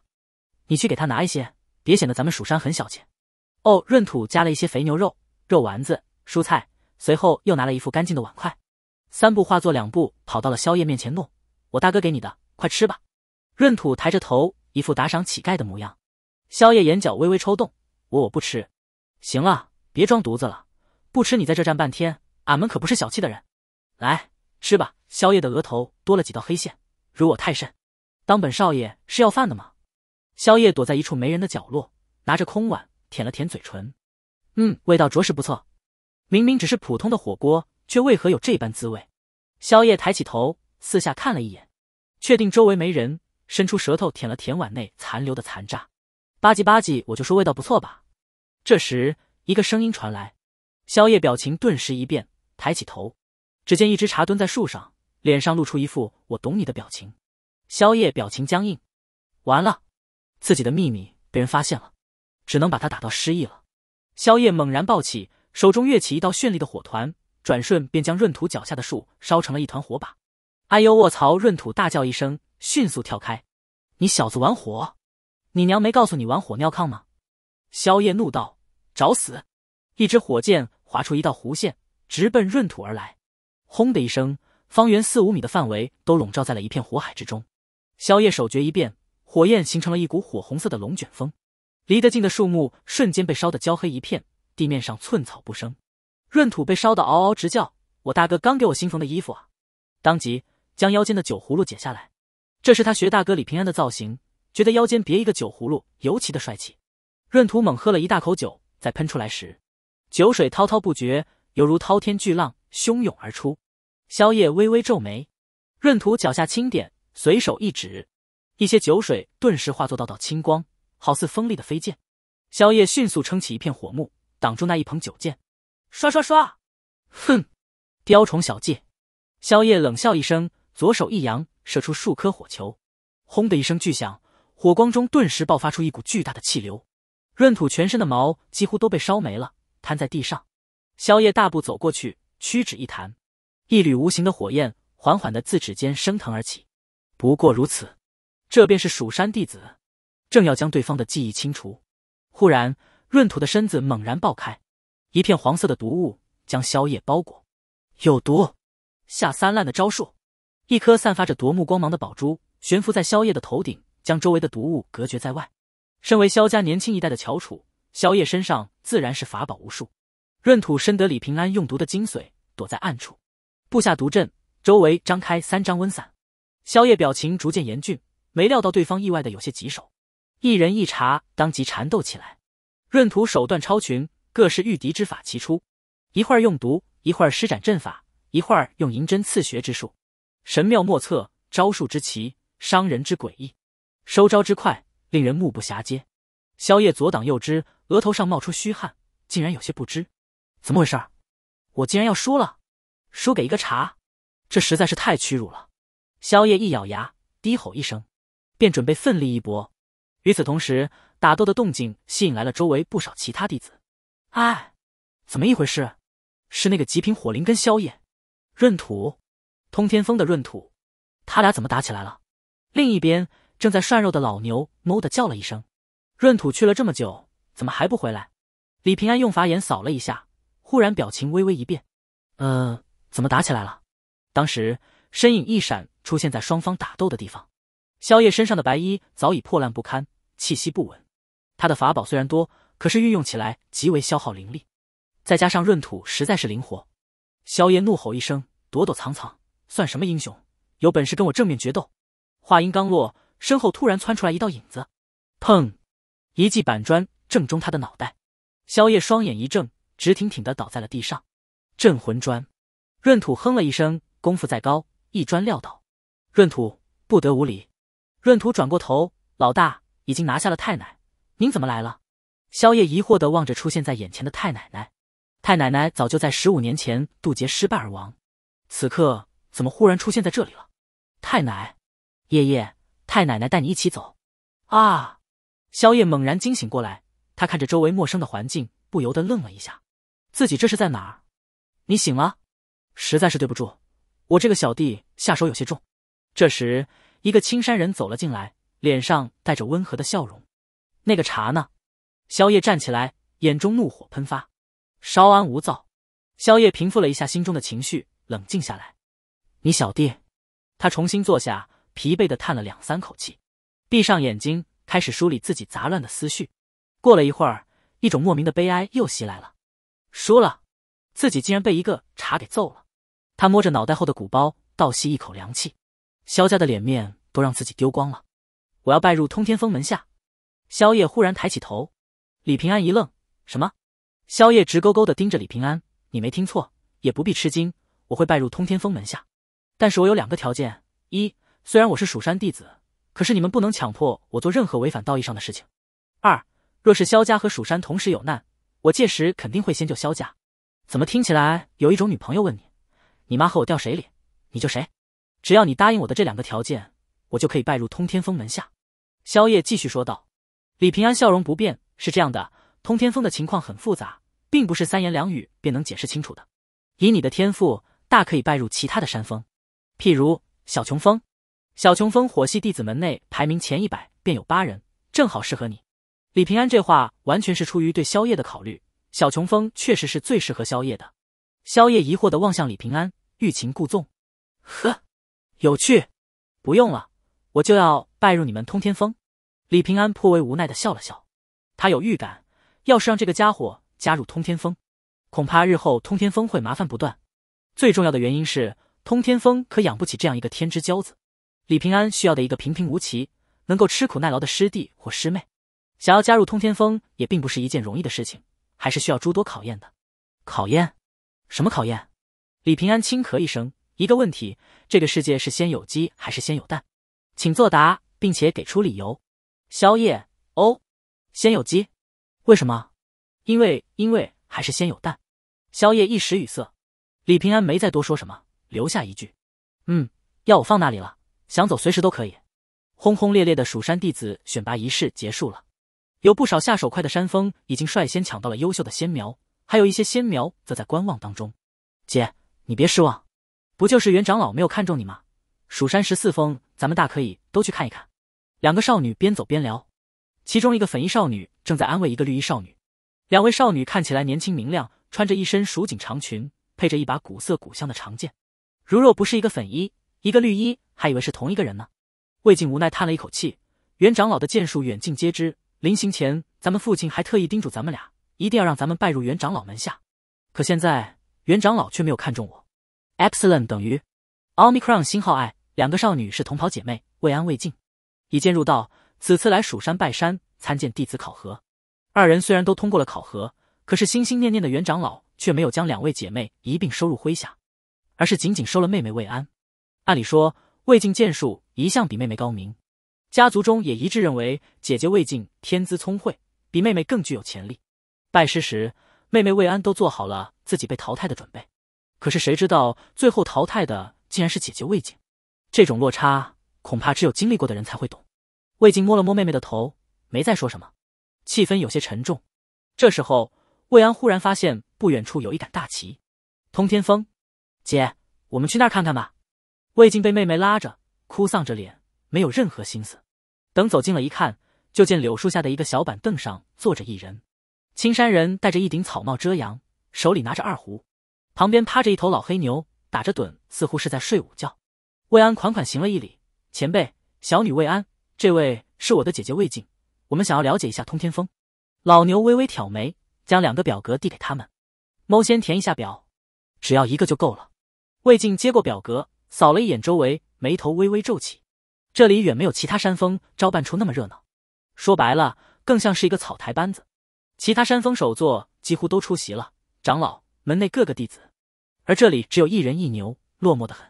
你去给他拿一些，别显得咱们蜀山很小气。”哦，闰土加了一些肥牛肉、肉丸子、蔬菜，随后又拿了一副干净的碗筷，三步化作两步跑到了萧夜面前，弄：“我大哥给你的，快吃吧。”闰土抬着头，一副打赏乞丐的模样。萧夜眼角微微抽动：“我我不吃。”行了，别装犊子了，不吃你在这站半天，俺们可不是小气的人。来，吃吧。宵夜的额头多了几道黑线，辱我太甚。当本少爷是要饭的吗？宵夜躲在一处没人的角落，拿着空碗舔了舔嘴唇。嗯，味道着实不错。明明只是普通的火锅，却为何有这般滋味？宵夜抬起头，四下看了一眼，确定周围没人，伸出舌头舔了舔碗内残留的残渣，吧唧吧唧，我就说味道不错吧。这时，一个声音传来，萧夜表情顿时一变，抬起头，只见一只茶蹲在树上，脸上露出一副“我懂你的”表情。萧夜表情僵硬，完了，自己的秘密被人发现了，只能把他打到失忆了。萧夜猛然抱起，手中跃起一道绚丽的火团，转瞬便将闰土脚下的树烧成了一团火把。哎呦，卧槽！闰土大叫一声，迅速跳开。你小子玩火？你娘没告诉你玩火尿炕吗？萧夜怒道：“找死！”一支火箭划出一道弧线，直奔闰土而来。轰的一声，方圆四五米的范围都笼罩在了一片火海之中。萧夜手诀一变，火焰形成了一股火红色的龙卷风，离得近的树木瞬间被烧得焦黑一片，地面上寸草不生。闰土被烧得嗷嗷直叫：“我大哥刚给我新缝的衣服啊！”当即将腰间的酒葫芦解下来，这是他学大哥李平安的造型，觉得腰间别一个酒葫芦尤其的帅气。闰土猛喝了一大口酒，在喷出来时，酒水滔滔不绝，犹如滔天巨浪汹涌而出。萧夜微微皱眉，闰土脚下轻点，随手一指，一些酒水顿时化作道道青光，好似锋利的飞剑。萧夜迅速撑起一片火幕，挡住那一捧酒剑，刷刷刷！哼，雕虫小技！萧夜冷笑一声，左手一扬，射出数颗火球。轰的一声巨响，火光中顿时爆发出一股巨大的气流。闰土全身的毛几乎都被烧没了，瘫在地上。萧夜大步走过去，屈指一弹，一缕无形的火焰缓缓的自指尖升腾而起。不过如此，这便是蜀山弟子。正要将对方的记忆清除，忽然，闰土的身子猛然爆开，一片黄色的毒雾将萧夜包裹。有毒，下三滥的招数。一颗散发着夺目光芒的宝珠悬浮在萧夜的头顶，将周围的毒雾隔绝在外。身为萧家年轻一代的翘楚，萧夜身上自然是法宝无数。闰土深得李平安用毒的精髓，躲在暗处，布下毒阵，周围张开三张温伞。萧夜表情逐渐严峻，没料到对方意外的有些棘手，一人一茶当即缠斗起来。闰土手段超群，各式御敌之法齐出，一会儿用毒，一会儿施展阵法，一会儿用银针刺穴之术，神妙莫测，招数之奇，伤人之诡异，收招之快。令人目不暇接，萧夜左挡右支，额头上冒出虚汗，竟然有些不知怎么回事。我竟然要输了，输给一个茶，这实在是太屈辱了。萧夜一咬牙，低吼一声，便准备奋力一搏。与此同时，打斗的动静吸引来了周围不少其他弟子。哎，怎么一回事？是那个极品火灵跟萧夜、闰土、通天峰的闰土，他俩怎么打起来了？另一边。正在涮肉的老牛“哞”的叫了一声，闰土去了这么久，怎么还不回来？李平安用法眼扫了一下，忽然表情微微一变：“呃，怎么打起来了？”当时身影一闪，出现在双方打斗的地方。萧夜身上的白衣早已破烂不堪，气息不稳。他的法宝虽然多，可是运用起来极为消耗灵力，再加上闰土实在是灵活。萧夜怒吼一声，躲躲藏藏算什么英雄？有本事跟我正面决斗！话音刚落。身后突然窜出来一道影子，砰！一记板砖正中他的脑袋。萧夜双眼一怔，直挺挺的倒在了地上。镇魂砖，闰土哼了一声，功夫再高，一砖撂倒。闰土不得无礼。闰土转过头，老大已经拿下了太奶，您怎么来了？萧夜疑惑的望着出现在眼前的太奶奶。太奶奶早就在十五年前渡劫失败而亡，此刻怎么忽然出现在这里了？太奶，爷爷。太奶奶带你一起走，啊！宵夜猛然惊醒过来，他看着周围陌生的环境，不由得愣了一下。自己这是在哪儿？你醒了，实在是对不住，我这个小弟下手有些重。这时，一个青山人走了进来，脸上带着温和的笑容。那个茶呢？宵夜站起来，眼中怒火喷发。稍安勿躁。宵夜平复了一下心中的情绪，冷静下来。你小弟？他重新坐下。疲惫的叹了两三口气，闭上眼睛，开始梳理自己杂乱的思绪。过了一会儿，一种莫名的悲哀又袭来了。输了，自己竟然被一个茶给揍了。他摸着脑袋后的鼓包，倒吸一口凉气。萧家的脸面都让自己丢光了。我要拜入通天峰门下。萧夜忽然抬起头，李平安一愣：“什么？”萧夜直勾勾的盯着李平安：“你没听错，也不必吃惊，我会拜入通天峰门下。但是我有两个条件，一。”虽然我是蜀山弟子，可是你们不能强迫我做任何违反道义上的事情。二，若是萧家和蜀山同时有难，我届时肯定会先救萧家。怎么听起来有一种女朋友问你，你妈和我掉水里，你救谁？只要你答应我的这两个条件，我就可以拜入通天峰门下。”萧夜继续说道。李平安笑容不变：“是这样的，通天峰的情况很复杂，并不是三言两语便能解释清楚的。以你的天赋，大可以拜入其他的山峰，譬如小琼峰。”小琼峰火系弟子门内排名前一百便有八人，正好适合你。李平安这话完全是出于对萧夜的考虑，小琼峰确实是最适合萧夜的。萧夜疑惑的望向李平安，欲擒故纵。呵，有趣。不用了，我就要拜入你们通天峰。李平安颇为无奈的笑了笑，他有预感，要是让这个家伙加入通天峰，恐怕日后通天峰会麻烦不断。最重要的原因是，通天峰可养不起这样一个天之骄子。李平安需要的一个平平无奇、能够吃苦耐劳的师弟或师妹，想要加入通天峰也并不是一件容易的事情，还是需要诸多考验的。考验？什么考验？李平安轻咳一声，一个问题：这个世界是先有鸡还是先有蛋？请作答，并且给出理由。宵夜哦，先有鸡？为什么？因为因为还是先有蛋。宵夜一时语塞。李平安没再多说什么，留下一句：“嗯，要我放那里了。”想走随时都可以。轰轰烈烈的蜀山弟子选拔仪式结束了，有不少下手快的山峰已经率先抢到了优秀的仙苗，还有一些仙苗则在观望当中。姐，你别失望，不就是袁长老没有看中你吗？蜀山十四峰，咱们大可以都去看一看。两个少女边走边聊，其中一个粉衣少女正在安慰一个绿衣少女。两位少女看起来年轻明亮，穿着一身蜀锦长裙，配着一把古色古香的长剑。如若不是一个粉衣。一个绿衣，还以为是同一个人呢。魏晋无奈叹了一口气。袁长老的剑术远近皆知，临行前，咱们父亲还特意叮嘱咱们俩，一定要让咱们拜入袁长老门下。可现在，袁长老却没有看中我。Excellent 等于 o m i r o a 星号爱两个少女是同袍姐妹，魏安、魏尽，已进入道，此次来蜀山拜山参见弟子考核。二人虽然都通过了考核，可是心心念念的袁长老却没有将两位姐妹一并收入麾下，而是仅仅收了妹妹魏安。按理说，魏晋剑术一向比妹妹高明，家族中也一致认为姐姐魏晋天资聪慧，比妹妹更具有潜力。拜师时，妹妹魏安都做好了自己被淘汰的准备，可是谁知道最后淘汰的竟然是姐姐魏晋。这种落差，恐怕只有经历过的人才会懂。魏晋摸了摸妹妹的头，没再说什么，气氛有些沉重。这时候，魏安忽然发现不远处有一杆大旗，通天峰，姐，我们去那儿看看吧。魏晋被妹妹拉着，哭丧着脸，没有任何心思。等走近了一看，就见柳树下的一个小板凳上坐着一人，青山人戴着一顶草帽遮阳，手里拿着二胡，旁边趴着一头老黑牛，打着盹，似乎是在睡午觉。魏安款款行了一礼：“前辈，小女魏安，这位是我的姐姐魏晋。我们想要了解一下通天峰。”老牛微微挑眉，将两个表格递给他们：“猫先填一下表，只要一个就够了。”魏晋接过表格。扫了一眼周围，眉头微微皱起。这里远没有其他山峰招办处那么热闹，说白了，更像是一个草台班子。其他山峰首座几乎都出席了，长老、门内各个弟子，而这里只有一人一牛，落寞的很。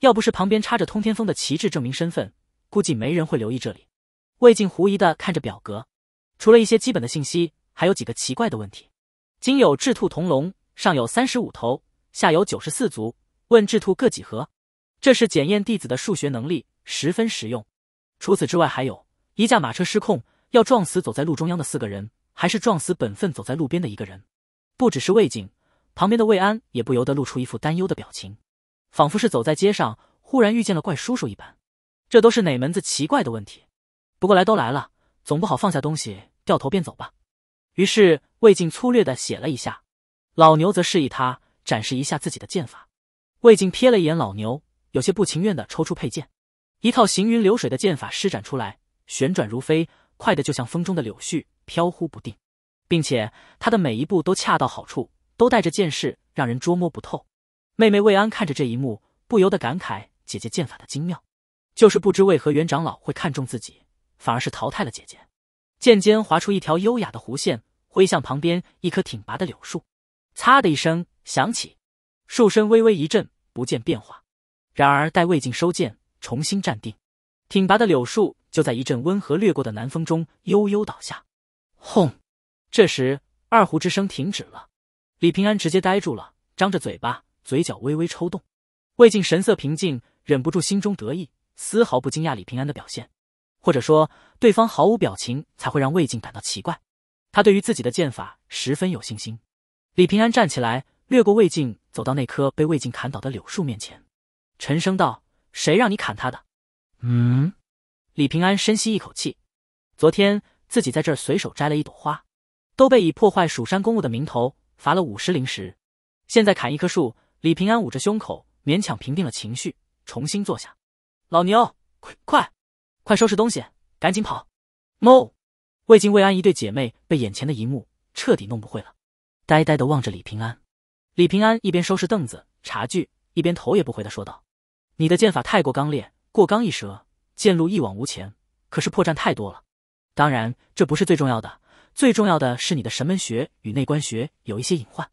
要不是旁边插着通天峰的旗帜证明身份，估计没人会留意这里。魏晋狐疑的看着表格，除了一些基本的信息，还有几个奇怪的问题：今有赤兔同笼，上有三十五头，下有九十四足，问赤兔各几何？这是检验弟子的数学能力，十分实用。除此之外，还有一架马车失控，要撞死走在路中央的四个人，还是撞死本分走在路边的一个人？不只是魏静，旁边的魏安也不由得露出一副担忧的表情，仿佛是走在街上忽然遇见了怪叔叔一般。这都是哪门子奇怪的问题？不过来都来了，总不好放下东西掉头便走吧。于是魏晋粗略的写了一下，老牛则示意他展示一下自己的剑法。魏晋瞥了一眼老牛。有些不情愿的抽出佩剑，一套行云流水的剑法施展出来，旋转如飞，快的就像风中的柳絮，飘忽不定，并且他的每一步都恰到好处，都带着剑势，让人捉摸不透。妹妹魏安看着这一幕，不由得感慨姐姐剑法的精妙。就是不知为何袁长老会看中自己，反而是淘汰了姐姐。剑尖划出一条优雅的弧线，挥向旁边一棵挺拔的柳树，嚓的一声响起，树身微微一震，不见变化。然而，待魏晋收剑，重新站定，挺拔的柳树就在一阵温和掠过的南风中悠悠倒下。轰！这时二胡之声停止了，李平安直接呆住了，张着嘴巴，嘴角微微抽动。魏晋神色平静，忍不住心中得意，丝毫不惊讶李平安的表现，或者说对方毫无表情才会让魏晋感到奇怪。他对于自己的剑法十分有信心。李平安站起来，掠过魏晋，走到那棵被魏晋砍倒的柳树面前。沉声道：“谁让你砍他的？”嗯，李平安深吸一口气。昨天自己在这儿随手摘了一朵花，都被以破坏蜀山公物的名头罚了五十灵石。现在砍一棵树，李平安捂着胸口，勉强平定了情绪，重新坐下。老牛，快快快收拾东西，赶紧跑！猫魏晋魏安一对姐妹被眼前的一幕彻底弄不会了，呆呆的望着李平安。李平安一边收拾凳子茶具，一边头也不回的说道。你的剑法太过刚烈，过刚易折，剑路一往无前，可是破绽太多了。当然，这不是最重要的，最重要的是你的神门穴与内关穴有一些隐患，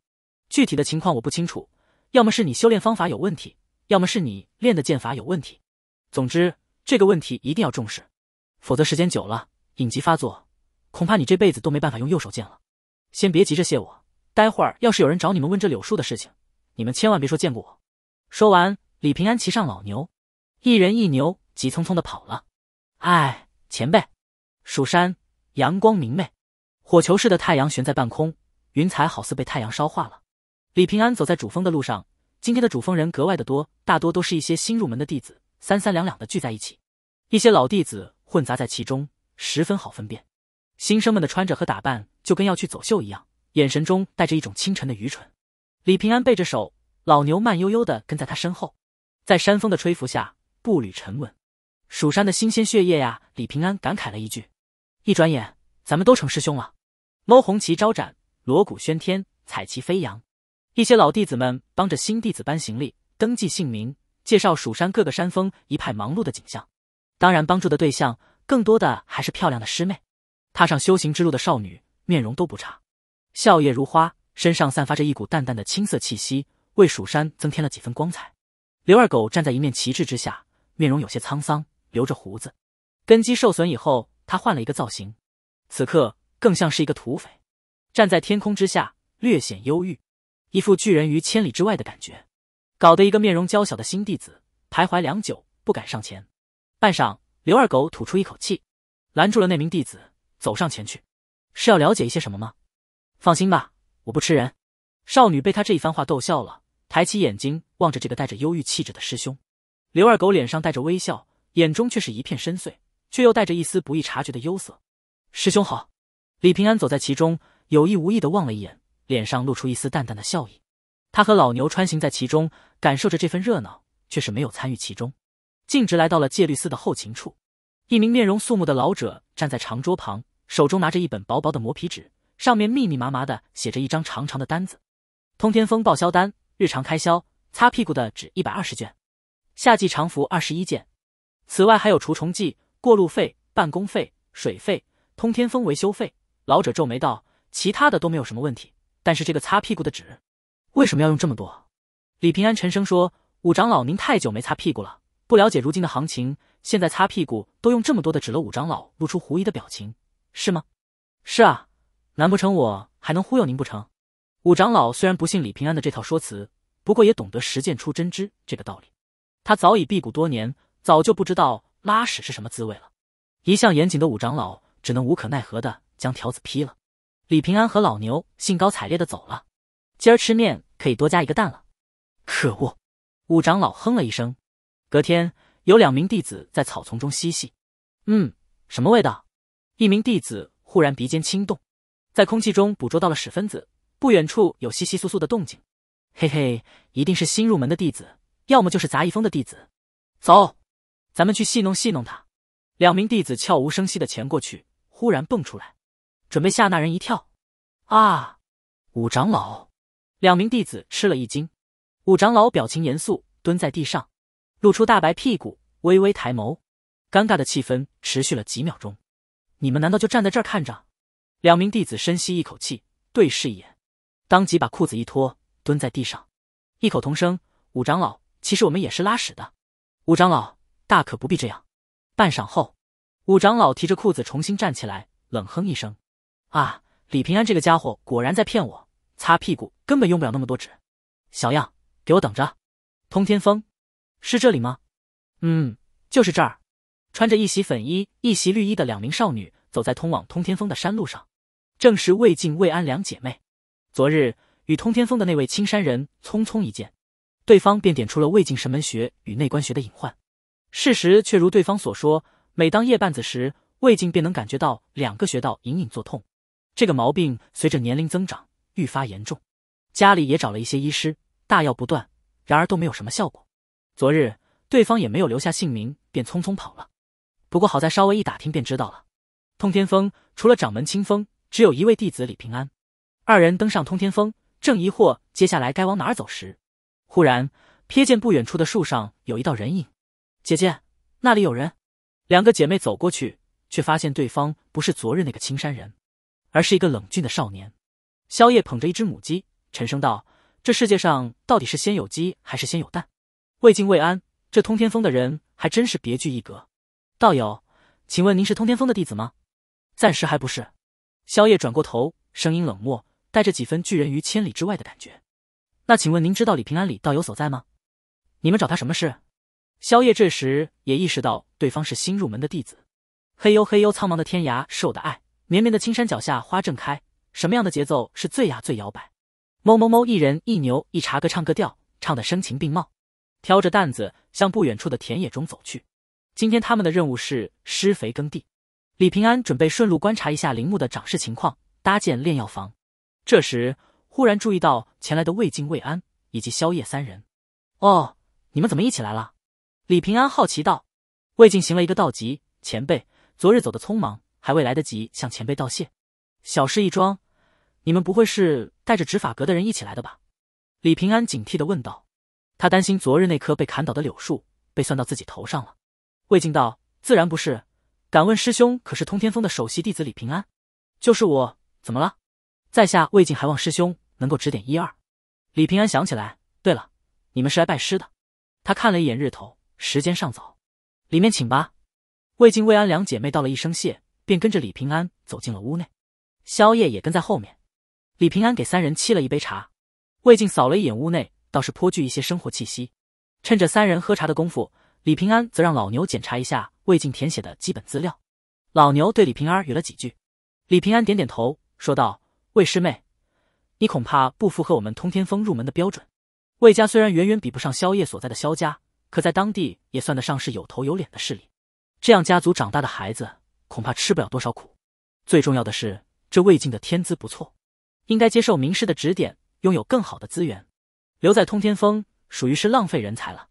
具体的情况我不清楚，要么是你修炼方法有问题，要么是你练的剑法有问题。总之，这个问题一定要重视，否则时间久了，隐疾发作，恐怕你这辈子都没办法用右手剑了。先别急着谢我，待会儿要是有人找你们问这柳树的事情，你们千万别说见过我。说完。李平安骑上老牛，一人一牛急匆匆的跑了。唉，前辈，蜀山阳光明媚，火球似的太阳悬在半空，云彩好似被太阳烧化了。李平安走在主峰的路上，今天的主峰人格外的多，大多都是一些新入门的弟子，三三两两的聚在一起，一些老弟子混杂在其中，十分好分辨。新生们的穿着和打扮就跟要去走秀一样，眼神中带着一种清晨的愚蠢。李平安背着手，老牛慢悠悠的跟在他身后。在山风的吹拂下，步履沉稳。蜀山的新鲜血液呀，李平安感慨了一句。一转眼，咱们都成师兄了。猫红旗招展，锣鼓喧天，彩旗飞扬。一些老弟子们帮着新弟子搬行李、登记姓名、介绍蜀山各个山峰，一派忙碌的景象。当然，帮助的对象更多的还是漂亮的师妹。踏上修行之路的少女，面容都不差，笑靥如花，身上散发着一股淡淡的青色气息，为蜀山增添了几分光彩。刘二狗站在一面旗帜之下，面容有些沧桑，留着胡子。根基受损以后，他换了一个造型，此刻更像是一个土匪，站在天空之下，略显忧郁，一副拒人于千里之外的感觉，搞得一个面容娇小的新弟子徘徊良久，不敢上前。半晌，刘二狗吐出一口气，拦住了那名弟子，走上前去：“是要了解一些什么吗？放心吧，我不吃人。”少女被他这一番话逗笑了。抬起眼睛望着这个带着忧郁气质的师兄，刘二狗脸上带着微笑，眼中却是一片深邃，却又带着一丝不易察觉的忧色。师兄好。李平安走在其中，有意无意的望了一眼，脸上露出一丝淡淡的笑意。他和老牛穿行在其中，感受着这份热闹，却是没有参与其中，径直来到了戒律寺的后勤处。一名面容肃穆的老者站在长桌旁，手中拿着一本薄薄的磨皮纸，上面密密麻麻的写着一张长长的单子——通天峰报销单。日常开销，擦屁股的纸一百二十卷，夏季长服二十一件，此外还有除虫剂、过路费、办公费、水费、通天峰维修费。老者皱眉道：“其他的都没有什么问题，但是这个擦屁股的纸，为什么要用这么多？”李平安沉声说：“五长老，您太久没擦屁股了，不了解如今的行情，现在擦屁股都用这么多的纸了。”五长老露出狐疑的表情：“是吗？是啊，难不成我还能忽悠您不成？”五长老虽然不信李平安的这套说辞，不过也懂得实践出真知这个道理。他早已辟谷多年，早就不知道拉屎是什么滋味了。一向严谨的五长老只能无可奈何的将条子劈了。李平安和老牛兴高采烈的走了。今儿吃面可以多加一个蛋了。可恶！五长老哼了一声。隔天，有两名弟子在草丛中嬉戏。嗯，什么味道？一名弟子忽然鼻尖轻动，在空气中捕捉到了屎分子。不远处有稀稀疏疏的动静，嘿嘿，一定是新入门的弟子，要么就是杂役峰的弟子。走，咱们去戏弄戏弄他。两名弟子悄无声息的潜过去，忽然蹦出来，准备吓那人一跳。啊！五长老，两名弟子吃了一惊。五长老表情严肃，蹲在地上，露出大白屁股，微微抬眸。尴尬的气氛持续了几秒钟。你们难道就站在这儿看着？两名弟子深吸一口气，对视一眼。当即把裤子一脱，蹲在地上，异口同声：“五长老，其实我们也是拉屎的。”五长老大可不必这样。半晌后，五长老提着裤子重新站起来，冷哼一声：“啊，李平安这个家伙果然在骗我，擦屁股根本用不了那么多纸。”小样，给我等着！通天峰，是这里吗？嗯，就是这儿。穿着一袭粉衣、一袭绿衣的两名少女走在通往通天峰的山路上，正是魏静、魏安两姐妹。昨日与通天峰的那位青山人匆匆一见，对方便点出了魏晋神门穴与内关穴的隐患。事实却如对方所说，每当夜半子时，魏晋便能感觉到两个穴道隐隐作痛。这个毛病随着年龄增长愈发严重，家里也找了一些医师，大药不断，然而都没有什么效果。昨日对方也没有留下姓名，便匆匆跑了。不过好在稍微一打听便知道了，通天峰除了掌门清风，只有一位弟子李平安。二人登上通天峰，正疑惑接下来该往哪走时，忽然瞥见不远处的树上有一道人影。姐姐，那里有人。两个姐妹走过去，却发现对方不是昨日那个青山人，而是一个冷峻的少年。萧夜捧着一只母鸡，沉声道：“这世界上到底是先有鸡还是先有蛋？”未静、未安，这通天峰的人还真是别具一格。道友，请问您是通天峰的弟子吗？暂时还不是。萧夜转过头，声音冷漠。带着几分拒人于千里之外的感觉，那请问您知道李平安李道友所在吗？你们找他什么事？萧夜这时也意识到对方是新入门的弟子。嘿呦嘿呦，苍茫的天涯是我的爱，绵绵的青山脚下花正开。什么样的节奏是最呀最摇摆？哞哞哞，一人一牛一茶歌唱歌调，唱的声情并茂。挑着担子向不远处的田野中走去。今天他们的任务是施肥耕地。李平安准备顺路观察一下林木的长势情况，搭建炼药房。这时，忽然注意到前来的魏晋、魏安以及萧夜三人。哦，你们怎么一起来了？李平安好奇道。魏晋行了一个道吉，前辈，昨日走的匆忙，还未来得及向前辈道谢，小事一桩。你们不会是带着执法阁的人一起来的吧？李平安警惕的问道。他担心昨日那棵被砍倒的柳树被算到自己头上了。魏晋道，自然不是。敢问师兄，可是通天峰的首席弟子李平安？就是我。怎么了？在下魏晋，还望师兄能够指点一二。李平安想起来，对了，你们是来拜师的。他看了一眼日头，时间尚早，里面请吧。魏晋、魏安两姐妹道了一声谢，便跟着李平安走进了屋内。萧夜也跟在后面。李平安给三人沏了一杯茶。魏晋扫了一眼屋内，倒是颇具一些生活气息。趁着三人喝茶的功夫，李平安则让老牛检查一下魏晋填写的基本资料。老牛对李平安语了几句，李平安点点头，说道。魏师妹，你恐怕不符合我们通天峰入门的标准。魏家虽然远远比不上萧夜所在的萧家，可在当地也算得上是有头有脸的势力。这样家族长大的孩子，恐怕吃不了多少苦。最重要的是，这魏晋的天资不错，应该接受名师的指点，拥有更好的资源。留在通天峰，属于是浪费人才了。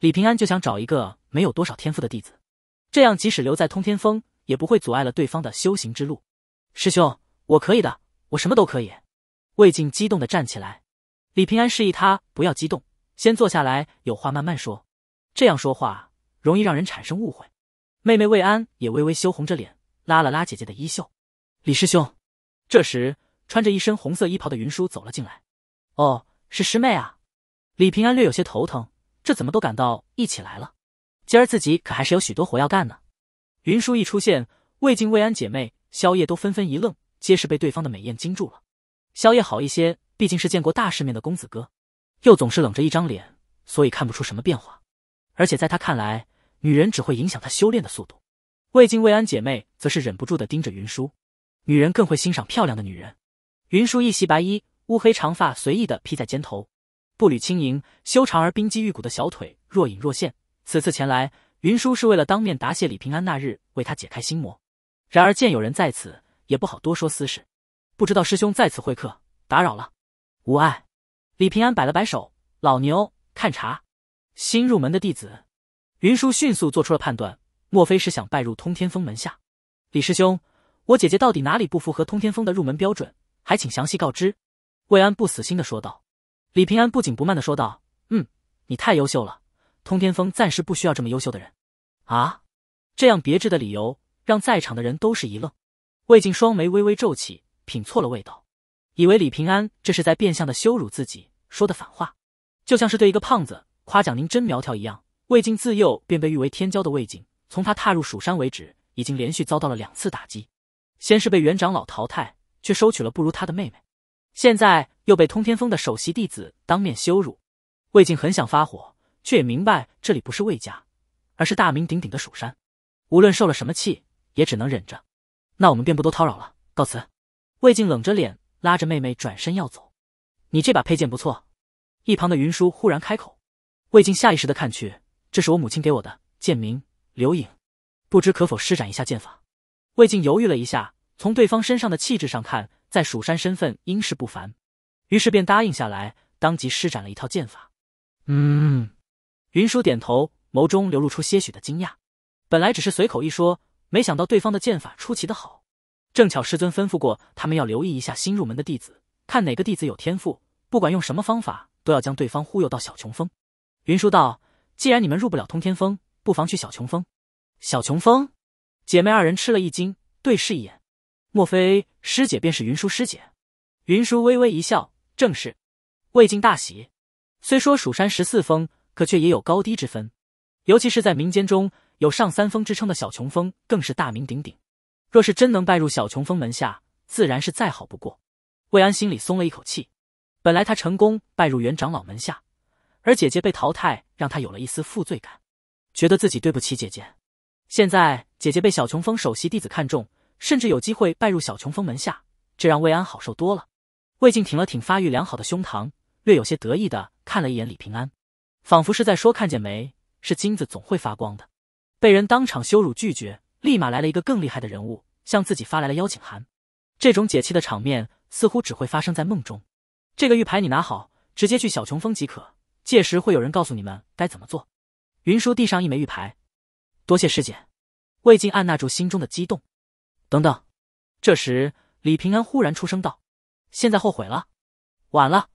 李平安就想找一个没有多少天赋的弟子，这样即使留在通天峰，也不会阻碍了对方的修行之路。师兄，我可以的。我什么都可以，魏晋激动的站起来，李平安示意他不要激动，先坐下来，有话慢慢说。这样说话容易让人产生误会。妹妹魏安也微微羞红着脸，拉了拉姐姐的衣袖。李师兄，这时穿着一身红色衣袍的云舒走了进来。哦，是师妹啊。李平安略有些头疼，这怎么都赶到一起来了？今儿自己可还是有许多活要干呢。云舒一出现，魏晋、魏安姐妹、宵夜都纷纷一愣。皆是被对方的美艳惊住了。萧夜好一些，毕竟是见过大世面的公子哥，又总是冷着一张脸，所以看不出什么变化。而且在他看来，女人只会影响他修炼的速度。魏静、魏安姐妹则是忍不住的盯着云舒，女人更会欣赏漂亮的女人。云舒一袭白衣，乌黑长发随意的披在肩头，步履轻盈，修长而冰肌玉骨的小腿若隐若现。此次前来，云舒是为了当面答谢李平安那日为他解开心魔。然而见有人在此。也不好多说私事，不知道师兄在此会客，打扰了，无碍。李平安摆了摆手，老牛看茶。新入门的弟子，云舒迅速做出了判断，莫非是想拜入通天峰门下？李师兄，我姐姐到底哪里不符合通天峰的入门标准？还请详细告知。魏安不死心的说道。李平安不紧不慢的说道：“嗯，你太优秀了，通天峰暂时不需要这么优秀的人。”啊，这样别致的理由让在场的人都是一愣。魏晋双眉微微皱起，品错了味道，以为李平安这是在变相的羞辱自己，说的反话，就像是对一个胖子夸奖您真苗条一样。魏晋自幼便被誉为天骄的魏晋，从他踏入蜀山为止，已经连续遭到了两次打击，先是被原长老淘汰，却收取了不如他的妹妹，现在又被通天峰的首席弟子当面羞辱。魏晋很想发火，却也明白这里不是魏家，而是大名鼎鼎的蜀山，无论受了什么气，也只能忍着。那我们便不多叨扰了，告辞。魏静冷着脸拉着妹妹转身要走。你这把佩剑不错。一旁的云舒忽然开口。魏静下意识的看去，这是我母亲给我的，剑名刘影。不知可否施展一下剑法？魏静犹豫了一下，从对方身上的气质上看，在蜀山身份应是不凡，于是便答应下来，当即施展了一套剑法。嗯。云舒点头，眸中流露出些许的惊讶。本来只是随口一说。没想到对方的剑法出奇的好，正巧师尊吩咐过，他们要留意一下新入门的弟子，看哪个弟子有天赋，不管用什么方法，都要将对方忽悠到小穷峰。云舒道：“既然你们入不了通天峰，不妨去小穷峰。”小穷峰，姐妹二人吃了一惊，对视一眼，莫非师姐便是云舒师姐？云舒微微一笑：“正是。”魏晋大喜，虽说蜀山十四峰，可却也有高低之分，尤其是在民间中。有上三峰之称的小琼峰更是大名鼎鼎，若是真能拜入小琼峰门下，自然是再好不过。魏安心里松了一口气。本来他成功拜入元长老门下，而姐姐被淘汰，让他有了一丝负罪感，觉得自己对不起姐姐。现在姐姐被小琼峰首席弟子看中，甚至有机会拜入小琼峰门下，这让魏安好受多了。魏静挺了挺发育良好的胸膛，略有些得意的看了一眼李平安，仿佛是在说：“看见没，是金子总会发光的。”被人当场羞辱拒绝，立马来了一个更厉害的人物向自己发来了邀请函，这种解气的场面似乎只会发生在梦中。这个玉牌你拿好，直接去小琼峰即可，届时会有人告诉你们该怎么做。云舒递上一枚玉牌，多谢师姐。魏晋按捺住心中的激动。等等，这时李平安忽然出声道：“现在后悔了，晚了。”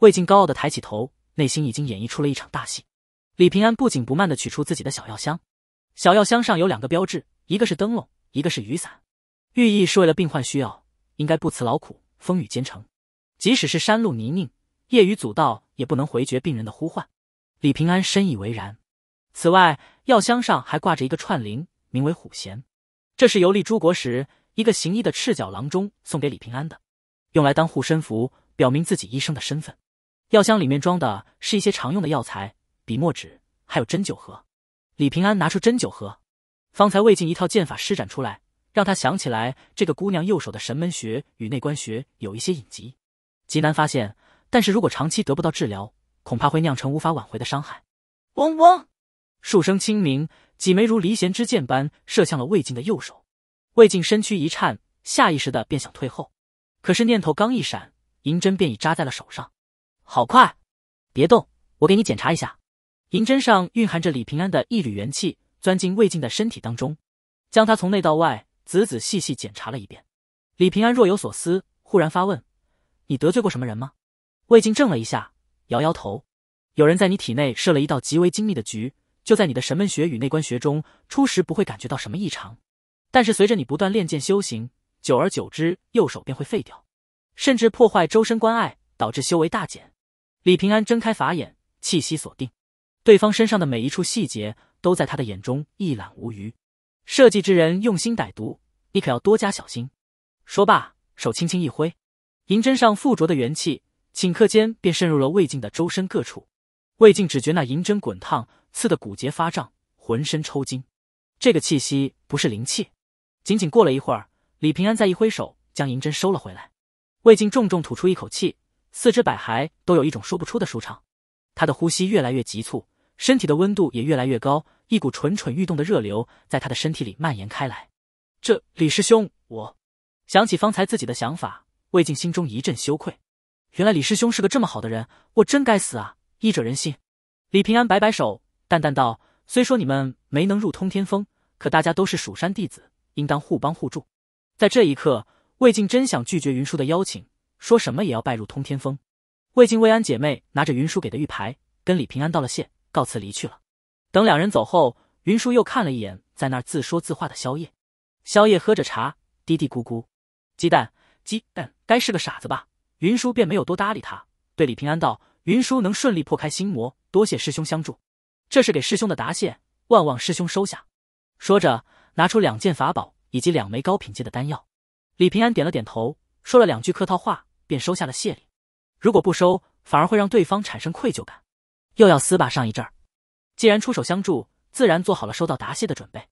魏晋高傲的抬起头，内心已经演绎出了一场大戏。李平安不紧不慢的取出自己的小药箱。小药箱上有两个标志，一个是灯笼，一个是雨伞，寓意是为了病患需要，应该不辞劳苦，风雨兼程。即使是山路泥泞，夜雨阻道，也不能回绝病人的呼唤。李平安深以为然。此外，药箱上还挂着一个串铃，名为虎衔，这是游历诸国时一个行医的赤脚郎中送给李平安的，用来当护身符，表明自己医生的身份。药箱里面装的是一些常用的药材、笔墨纸，还有针灸盒。李平安拿出针灸盒，方才魏晋一套剑法施展出来，让他想起来这个姑娘右手的神门穴与内关穴有一些隐疾，极难发现。但是如果长期得不到治疗，恐怕会酿成无法挽回的伤害。嗡嗡，数声轻鸣，几枚如离弦之箭般射向了魏晋的右手。魏晋身躯一颤，下意识的便想退后，可是念头刚一闪，银针便已扎在了手上。好快！别动，我给你检查一下。银针上蕴含着李平安的一缕元气，钻进魏静的身体当中，将他从内到外仔仔细细检查了一遍。李平安若有所思，忽然发问：“你得罪过什么人吗？”魏静怔了一下，摇摇头。有人在你体内设了一道极为精密的局，就在你的神门穴与内关穴中。初时不会感觉到什么异常，但是随着你不断练剑修行，久而久之，右手便会废掉，甚至破坏周身关隘，导致修为大减。李平安睁开法眼，气息锁定。对方身上的每一处细节都在他的眼中一览无余。设计之人用心歹毒，你可要多加小心。说罢，手轻轻一挥，银针上附着的元气顷刻间便渗入了魏晋的周身各处。魏晋只觉那银针滚烫，刺得骨节发胀，浑身抽筋。这个气息不是灵气。仅仅过了一会儿，李平安再一挥手，将银针收了回来。魏晋重重吐出一口气，四肢百骸都有一种说不出的舒畅。他的呼吸越来越急促。身体的温度也越来越高，一股蠢蠢欲动的热流在他的身体里蔓延开来。这李师兄，我想起方才自己的想法，魏晋心中一阵羞愧。原来李师兄是个这么好的人，我真该死啊！医者仁心。李平安摆摆手，淡淡道：“虽说你们没能入通天峰，可大家都是蜀山弟子，应当互帮互助。”在这一刻，魏晋真想拒绝云舒的邀请，说什么也要拜入通天峰。魏晋、魏安姐妹拿着云舒给的玉牌，跟李平安道了谢。告辞离去了。等两人走后，云舒又看了一眼在那儿自说自话的宵夜。宵夜喝着茶，嘀嘀咕咕：“鸡蛋，鸡蛋，该是个傻子吧？”云舒便没有多搭理他，对李平安道：“云舒能顺利破开心魔，多谢师兄相助，这是给师兄的答谢，万望师兄收下。”说着，拿出两件法宝以及两枚高品阶的丹药。李平安点了点头，说了两句客套话，便收下了谢礼。如果不收，反而会让对方产生愧疚感。又要撕吧上一阵儿，既然出手相助，自然做好了收到答谢的准备。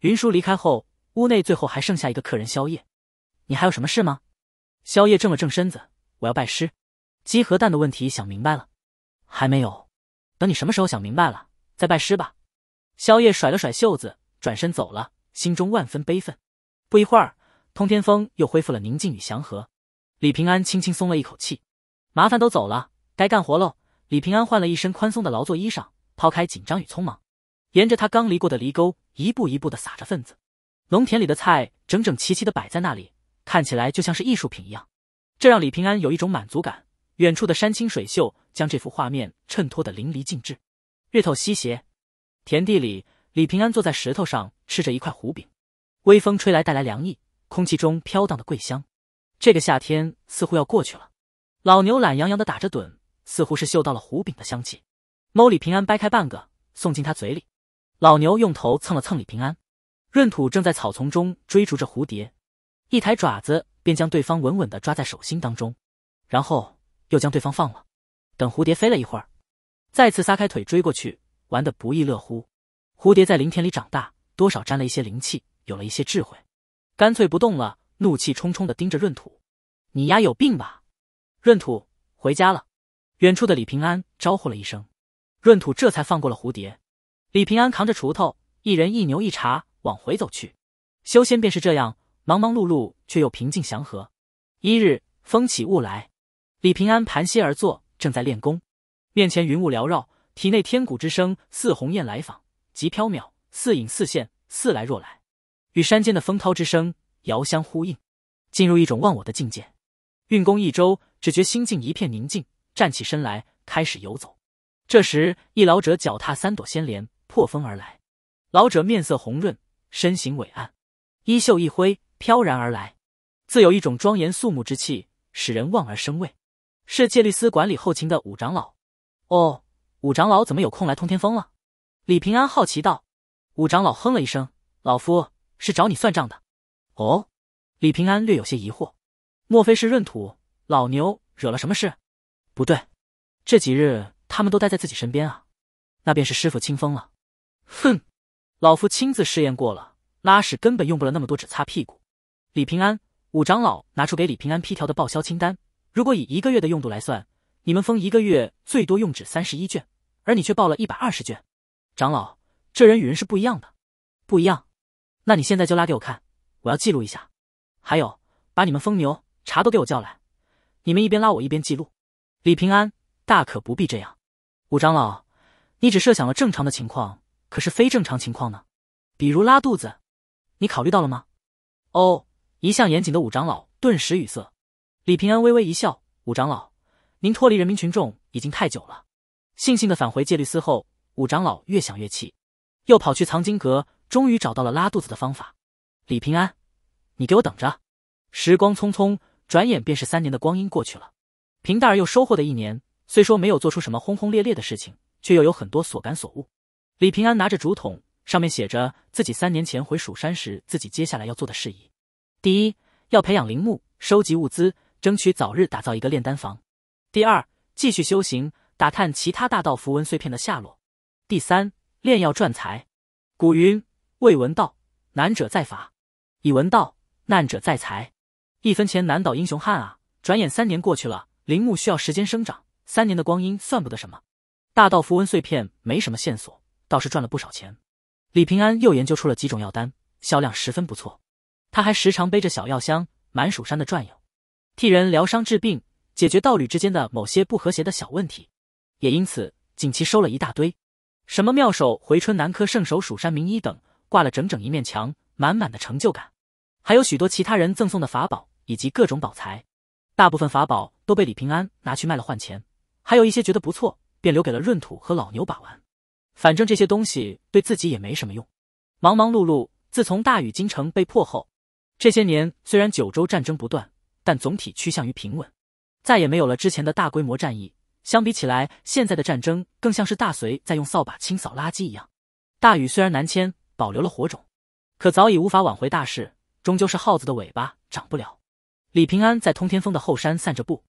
云舒离开后，屋内最后还剩下一个客人。宵夜，你还有什么事吗？宵夜正了正身子，我要拜师。鸡和蛋的问题想明白了，还没有。等你什么时候想明白了，再拜师吧。宵夜甩了甩袖子，转身走了，心中万分悲愤。不一会儿，通天峰又恢复了宁静与祥和。李平安轻轻松了一口气，麻烦都走了，该干活喽。李平安换了一身宽松的劳作衣裳，抛开紧张与匆忙，沿着他刚犁过的犁沟，一步一步的撒着粪子。农田里的菜整整齐齐的摆在那里，看起来就像是艺术品一样，这让李平安有一种满足感。远处的山清水秀，将这幅画面衬托的淋漓尽致。日头西斜，田地里，李平安坐在石头上吃着一块糊饼，微风吹来带来凉意，空气中飘荡的桂香，这个夏天似乎要过去了。老牛懒洋洋的打着盹。似乎是嗅到了胡饼的香气，猫李平安掰开半个送进他嘴里。老牛用头蹭了蹭李平安。闰土正在草丛中追逐着蝴蝶，一抬爪子便将对方稳稳地抓在手心当中，然后又将对方放了。等蝴蝶飞了一会儿，再次撒开腿追过去，玩得不亦乐乎。蝴蝶在林田里长大，多少沾了一些灵气，有了一些智慧，干脆不动了，怒气冲冲地盯着闰土：“你丫有病吧？”闰土回家了。远处的李平安招呼了一声，闰土这才放过了蝴蝶。李平安扛着锄头，一人一牛一茶往回走去。修仙便是这样，忙忙碌碌却又平静祥和。一日风起雾来，李平安盘膝而坐，正在练功。面前云雾缭绕，体内天鼓之声似鸿雁来访，极飘渺，似隐似现，似来若来，与山间的风涛之声遥相呼应，进入一种忘我的境界。运功一周，只觉心境一片宁静。站起身来，开始游走。这时，一老者脚踏三朵仙莲，破风而来。老者面色红润，身形伟岸，衣袖一挥，飘然而来，自有一种庄严肃穆之气，使人望而生畏。是戒律司管理后勤的五长老。哦，五长老怎么有空来通天峰了？李平安好奇道。五长老哼了一声：“老夫是找你算账的。”哦，李平安略有些疑惑：“莫非是闰土老牛惹了什么事？”不对，这几日他们都待在自己身边啊，那便是师傅清风了。哼，老夫亲自试验过了，拉屎根本用不了那么多纸擦屁股。李平安，五长老拿出给李平安批条的报销清单，如果以一个月的用度来算，你们封一个月最多用纸三十一卷，而你却报了一百二十卷。长老，这人与人是不一样的，不一样。那你现在就拉给我看，我要记录一下。还有，把你们疯牛茶都给我叫来，你们一边拉我一边记录。李平安，大可不必这样。武长老，你只设想了正常的情况，可是非正常情况呢？比如拉肚子，你考虑到了吗？哦，一向严谨的武长老顿时语塞。李平安微微一笑：“武长老，您脱离人民群众已经太久了。”悻悻地返回戒律司后，武长老越想越气，又跑去藏经阁，终于找到了拉肚子的方法。李平安，你给我等着！时光匆匆，转眼便是三年的光阴过去了。平淡而又收获的一年，虽说没有做出什么轰轰烈烈的事情，却又有很多所感所悟。李平安拿着竹筒，上面写着自己三年前回蜀山时自己接下来要做的事宜：第一，要培养灵木，收集物资，争取早日打造一个炼丹房；第二，继续修行，打探其他大道符文碎片的下落；第三，炼药赚财。古云：未闻道难者在法；已闻道难者在财。一分钱难倒英雄汉啊！转眼三年过去了。陵墓需要时间生长，三年的光阴算不得什么。大道符文碎片没什么线索，倒是赚了不少钱。李平安又研究出了几种药丹，销量十分不错。他还时常背着小药箱，满蜀山的转悠，替人疗伤治病，解决道侣之间的某些不和谐的小问题。也因此，锦旗收了一大堆，什么妙手回春、南柯圣手、蜀山名医等，挂了整整一面墙，满满的成就感。还有许多其他人赠送的法宝以及各种宝材，大部分法宝。都被李平安拿去卖了换钱，还有一些觉得不错，便留给了闰土和老牛把玩。反正这些东西对自己也没什么用。忙忙碌碌，自从大禹京城被破后，这些年虽然九州战争不断，但总体趋向于平稳，再也没有了之前的大规模战役。相比起来，现在的战争更像是大隋在用扫把清扫垃圾一样。大禹虽然南迁，保留了火种，可早已无法挽回大势，终究是耗子的尾巴长不了。李平安在通天峰的后山散着步。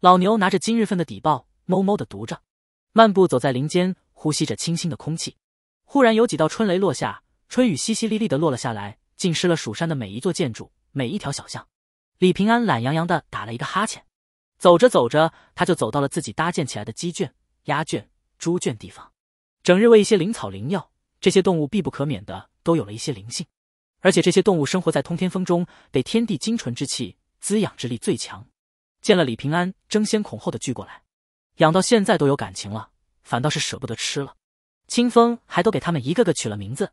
老牛拿着今日份的底报，哞哞的读着，漫步走在林间，呼吸着清新的空气。忽然有几道春雷落下，春雨淅淅沥沥的落了下来，浸湿了蜀山的每一座建筑、每一条小巷。李平安懒洋洋的打了一个哈欠，走着走着，他就走到了自己搭建起来的鸡圈、鸭圈、猪圈地方。整日喂一些灵草灵药，这些动物必不可免的都有了一些灵性，而且这些动物生活在通天峰中，得天地精纯之气滋养之力最强。见了李平安，争先恐后的聚过来，养到现在都有感情了，反倒是舍不得吃了。清风还都给他们一个个取了名字：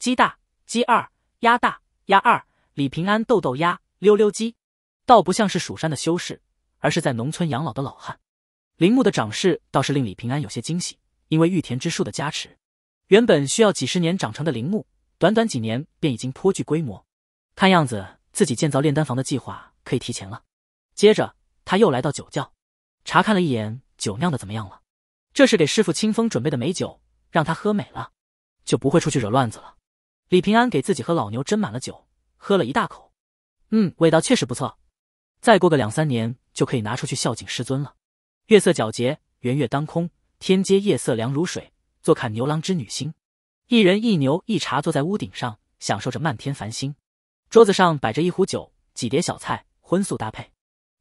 鸡大、鸡二、鸭大、鸭二、李平安、豆豆鸭、溜溜鸡。倒不像是蜀山的修士，而是在农村养老的老汉。陵木的长势倒是令李平安有些惊喜，因为玉田之术的加持，原本需要几十年长成的陵木，短短几年便已经颇具规模。看样子，自己建造炼丹房的计划可以提前了。接着。他又来到酒窖，查看了一眼酒酿的怎么样了。这是给师傅清风准备的美酒，让他喝美了，就不会出去惹乱子了。李平安给自己和老牛斟满了酒，喝了一大口，嗯，味道确实不错。再过个两三年，就可以拿出去孝敬师尊了。月色皎洁，圆月当空，天阶夜色凉如水，坐看牛郎织女星。一人一牛一茶坐在屋顶上，享受着漫天繁星。桌子上摆着一壶酒，几碟小菜，荤素搭配。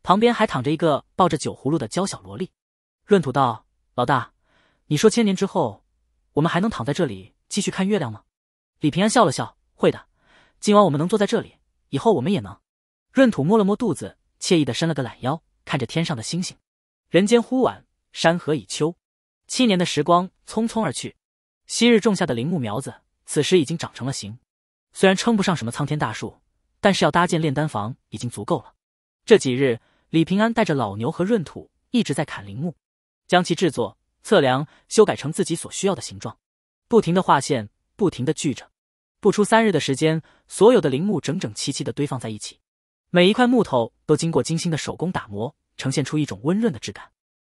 旁边还躺着一个抱着酒葫芦的娇小萝莉。闰土道：“老大，你说千年之后，我们还能躺在这里继续看月亮吗？”李平安笑了笑：“会的，今晚我们能坐在这里，以后我们也能。”闰土摸了摸肚子，惬意的伸了个懒腰，看着天上的星星。人间忽晚，山河已秋。七年的时光匆匆而去，昔日种下的林木苗子，此时已经长成了形。虽然称不上什么苍天大树，但是要搭建炼丹房已经足够了。这几日。李平安带着老牛和闰土一直在砍陵木，将其制作、测量、修改成自己所需要的形状，不停的画线，不停的锯着。不出三日的时间，所有的陵木整整齐齐的堆放在一起，每一块木头都经过精心的手工打磨，呈现出一种温润的质感。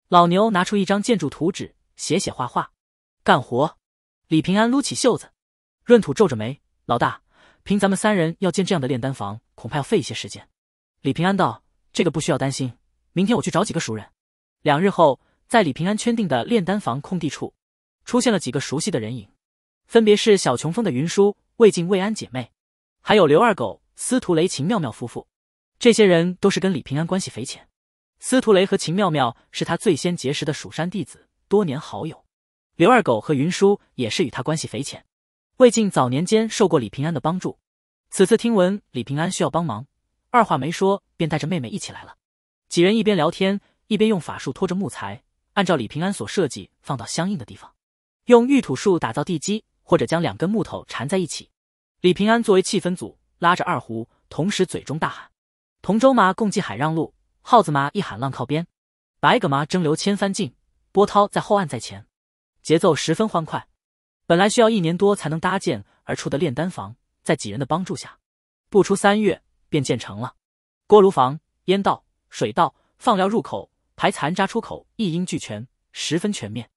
老牛拿出一张建筑图纸，写写画画，干活。李平安撸起袖子，闰土皱着眉：“老大，凭咱们三人要建这样的炼丹房，恐怕要费一些时间。”李平安道。这个不需要担心，明天我去找几个熟人。两日后，在李平安圈定的炼丹房空地处，出现了几个熟悉的人影，分别是小琼峰的云舒、魏静、魏安姐妹，还有刘二狗、司徒雷、秦妙妙夫妇。这些人都是跟李平安关系匪浅。司徒雷和秦妙妙是他最先结识的蜀山弟子，多年好友。刘二狗和云舒也是与他关系匪浅。魏静早年间受过李平安的帮助，此次听闻李平安需要帮忙。二话没说，便带着妹妹一起来了。几人一边聊天，一边用法术拖着木材，按照李平安所设计放到相应的地方，用玉土树打造地基，或者将两根木头缠在一起。李平安作为气氛组，拉着二胡，同时嘴中大喊：“同舟嘛共济海让路，耗子嘛一喊浪靠边，白蛤蟆蒸馏千帆进，波涛在后岸在前。”节奏十分欢快。本来需要一年多才能搭建而出的炼丹房，在几人的帮助下，不出三月。便建成了，锅炉房、烟道、水道、放料入口、排残渣出口一应俱全，十分全面。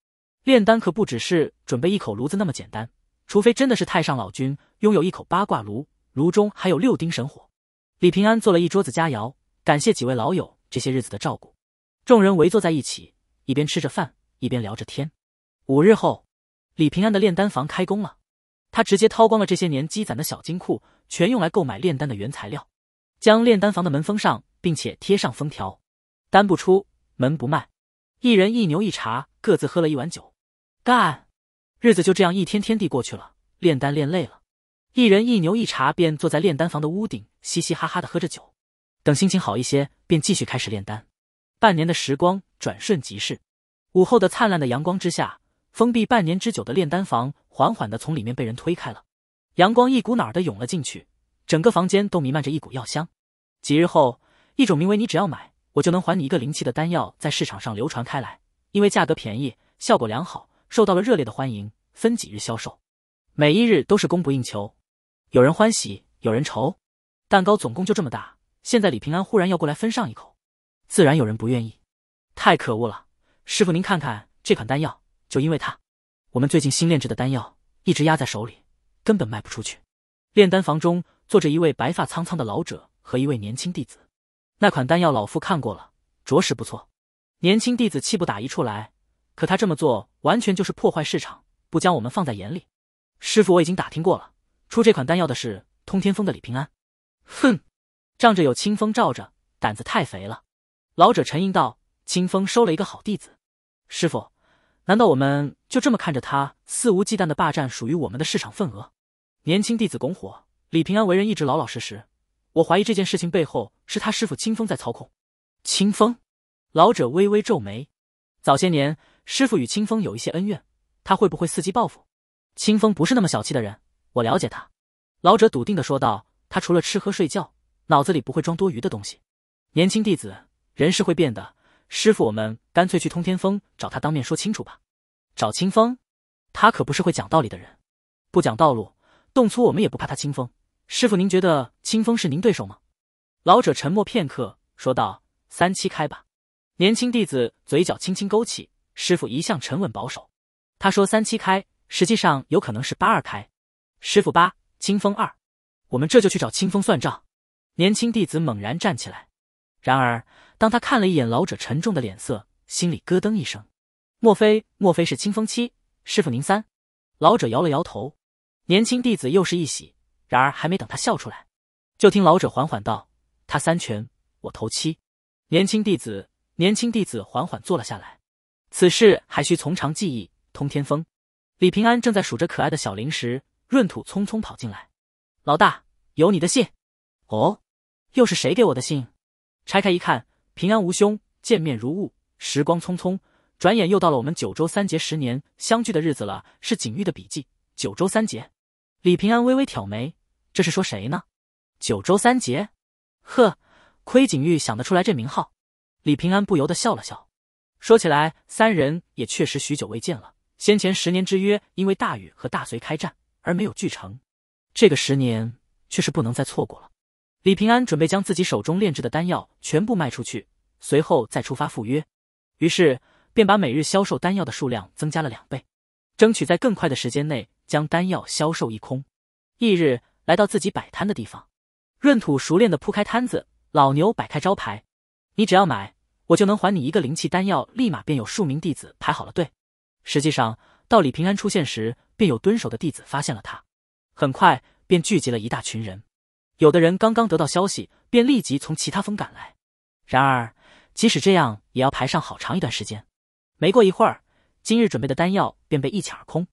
炼丹可不只是准备一口炉子那么简单，除非真的是太上老君拥有一口八卦炉，炉中还有六丁神火。李平安做了一桌子佳肴，感谢几位老友这些日子的照顾。众人围坐在一起，一边吃着饭，一边聊着天。五日后，李平安的炼丹房开工了，他直接掏光了这些年积攒的小金库，全用来购买炼丹的原材料。将炼丹房的门封上，并且贴上封条，丹不出门不迈。一人一牛一茶各自喝了一碗酒，干。日子就这样一天天地过去了。炼丹炼累了，一人一牛一茶便坐在炼丹房的屋顶，嘻嘻哈哈的喝着酒。等心情好一些，便继续开始炼丹。半年的时光转瞬即逝，午后的灿烂的阳光之下，封闭半年之久的炼丹房缓缓的从里面被人推开了，阳光一股脑的涌了进去。整个房间都弥漫着一股药香。几日后，一种名为“你只要买，我就能还你一个灵气”的丹药在市场上流传开来，因为价格便宜，效果良好，受到了热烈的欢迎。分几日销售，每一日都是供不应求。有人欢喜，有人愁。蛋糕总共就这么大，现在李平安忽然要过来分上一口，自然有人不愿意。太可恶了，师傅您看看这款丹药，就因为它，我们最近新炼制的丹药一直压在手里，根本卖不出去。炼丹房中。坐着一位白发苍苍的老者和一位年轻弟子。那款丹药老夫看过了，着实不错。年轻弟子气不打一处来，可他这么做完全就是破坏市场，不将我们放在眼里。师傅，我已经打听过了，出这款丹药的是通天峰的李平安。哼，仗着有清风罩着，胆子太肥了。老者沉吟道：“清风收了一个好弟子，师傅，难道我们就这么看着他肆无忌惮的霸占属于我们的市场份额？”年轻弟子拱火。李平安为人一直老老实实，我怀疑这件事情背后是他师傅清风在操控。清风，老者微微皱眉。早些年师傅与清风有一些恩怨，他会不会伺机报复？清风不是那么小气的人，我了解他。老者笃定的说道：“他除了吃喝睡觉，脑子里不会装多余的东西。”年轻弟子，人是会变的。师傅，我们干脆去通天峰找他当面说清楚吧。找清风？他可不是会讲道理的人，不讲道路，动粗我们也不怕他。清风。师傅，您觉得清风是您对手吗？老者沉默片刻，说道：“三七开吧。”年轻弟子嘴角轻轻勾起。师傅一向沉稳保守，他说三七开，实际上有可能是八二开。师傅八，清风二，我们这就去找清风算账。年轻弟子猛然站起来，然而当他看了一眼老者沉重的脸色，心里咯噔一声：莫非莫非是清风七？师傅您三？老者摇了摇头，年轻弟子又是一喜。然而还没等他笑出来，就听老者缓缓道：“他三拳，我头七。”年轻弟子年轻弟子缓缓坐了下来。此事还需从长计议。通天峰，李平安正在数着可爱的小零食。闰土匆匆跑进来：“老大，有你的信。”“哦，又是谁给我的信？”拆开一看，平安无兄，见面如晤。时光匆匆，转眼又到了我们九州三杰十年相聚的日子了。是景玉的笔记。九州三杰，李平安微微挑眉。这是说谁呢？九州三杰，呵，亏景玉想得出来这名号。李平安不由得笑了笑。说起来，三人也确实许久未见了。先前十年之约，因为大禹和大隋开战而没有聚成，这个十年却是不能再错过了。李平安准备将自己手中炼制的丹药全部卖出去，随后再出发赴约。于是便把每日销售丹药的数量增加了两倍，争取在更快的时间内将丹药销售一空。翌日。来到自己摆摊的地方，闰土熟练的铺开摊子，老牛摆开招牌。你只要买，我就能还你一个灵气丹药。立马便有数名弟子排好了队。实际上，到李平安出现时，便有蹲守的弟子发现了他，很快便聚集了一大群人。有的人刚刚得到消息，便立即从其他峰赶来。然而，即使这样，也要排上好长一段时间。没过一会儿，今日准备的丹药便被一抢而空。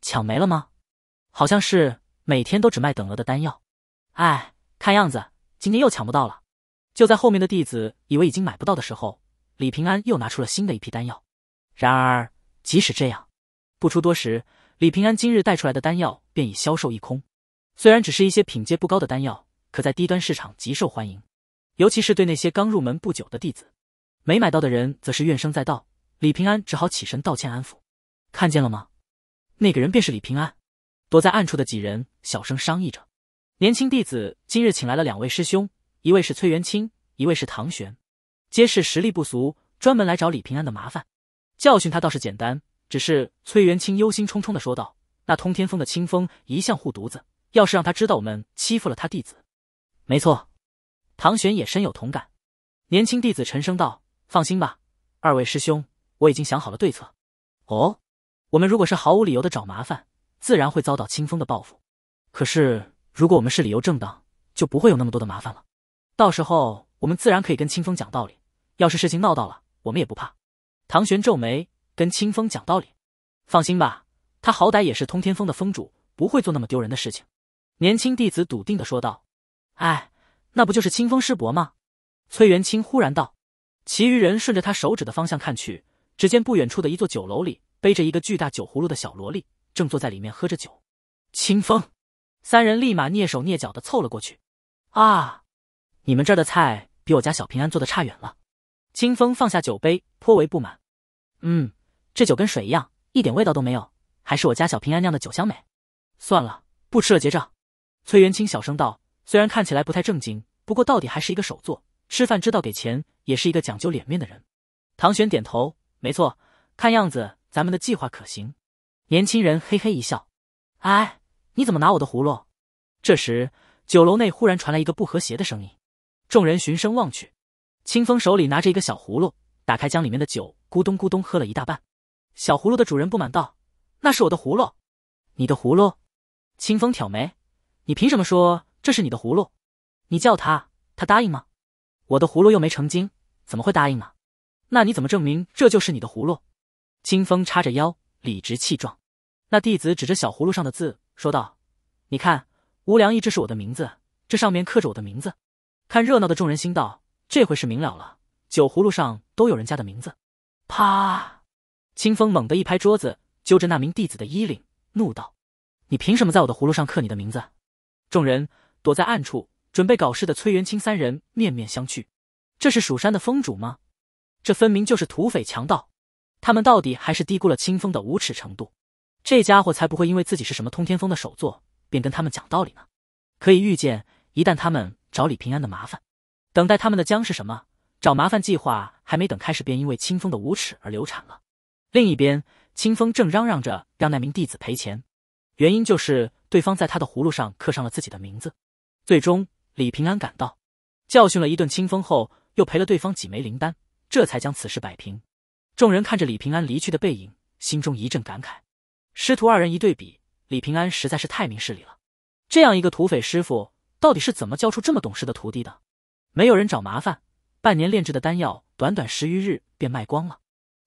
抢没了吗？好像是。每天都只卖等额的丹药，哎，看样子今天又抢不到了。就在后面的弟子以为已经买不到的时候，李平安又拿出了新的一批丹药。然而，即使这样，不出多时，李平安今日带出来的丹药便已销售一空。虽然只是一些品阶不高的丹药，可在低端市场极受欢迎，尤其是对那些刚入门不久的弟子。没买到的人则是怨声载道，李平安只好起身道歉安抚。看见了吗？那个人便是李平安。躲在暗处的几人小声商议着，年轻弟子今日请来了两位师兄，一位是崔元清，一位是唐玄，皆是实力不俗，专门来找李平安的麻烦，教训他倒是简单。只是崔元清忧心忡忡的说道：“那通天峰的清风一向护犊子，要是让他知道我们欺负了他弟子，没错。”唐玄也深有同感。年轻弟子沉声道：“放心吧，二位师兄，我已经想好了对策。”“哦，我们如果是毫无理由的找麻烦。”自然会遭到清风的报复，可是如果我们是理由正当，就不会有那么多的麻烦了。到时候我们自然可以跟清风讲道理。要是事情闹到了，我们也不怕。唐玄皱眉，跟清风讲道理。放心吧，他好歹也是通天峰的峰主，不会做那么丢人的事情。年轻弟子笃定的说道：“哎，那不就是清风师伯吗？”崔元清忽然道。其余人顺着他手指的方向看去，只见不远处的一座酒楼里，背着一个巨大酒葫芦的小萝莉。正坐在里面喝着酒，清风三人立马蹑手蹑脚的凑了过去。啊，你们这儿的菜比我家小平安做的差远了。清风放下酒杯，颇为不满。嗯，这酒跟水一样，一点味道都没有，还是我家小平安酿的酒香美。算了，不吃了，结账。崔元清小声道，虽然看起来不太正经，不过到底还是一个首座，吃饭知道给钱，也是一个讲究脸面的人。唐玄点头，没错，看样子咱们的计划可行。年轻人嘿嘿一笑，哎，你怎么拿我的葫芦？这时，酒楼内忽然传来一个不和谐的声音。众人循声望去，清风手里拿着一个小葫芦，打开将里面的酒咕咚咕咚喝了一大半。小葫芦的主人不满道：“那是我的葫芦，你的葫芦？”清风挑眉：“你凭什么说这是你的葫芦？你叫他，他答应吗？我的葫芦又没成精，怎么会答应呢？那你怎么证明这就是你的葫芦？”清风叉着腰，理直气壮。那弟子指着小葫芦上的字说道：“你看，吴良义，这是我的名字。这上面刻着我的名字。”看热闹的众人心道：“这回是明了了，酒葫芦上都有人家的名字。”啪！清风猛地一拍桌子，揪着那名弟子的衣领，怒道：“你凭什么在我的葫芦上刻你的名字？”众人躲在暗处准备搞事的崔元清三人面面相觑：“这是蜀山的峰主吗？这分明就是土匪强盗！他们到底还是低估了清风的无耻程度。”这家伙才不会因为自己是什么通天峰的首座便跟他们讲道理呢。可以预见，一旦他们找李平安的麻烦，等待他们的将是什么？找麻烦计划还没等开始，便因为清风的无耻而流产了。另一边，清风正嚷嚷着让那名弟子赔钱，原因就是对方在他的葫芦上刻上了自己的名字。最终，李平安赶到，教训了一顿清风后，又赔了对方几枚灵丹，这才将此事摆平。众人看着李平安离去的背影，心中一阵感慨。师徒二人一对比，李平安实在是太明事理了。这样一个土匪师傅，到底是怎么教出这么懂事的徒弟的？没有人找麻烦，半年炼制的丹药，短短十余日便卖光了。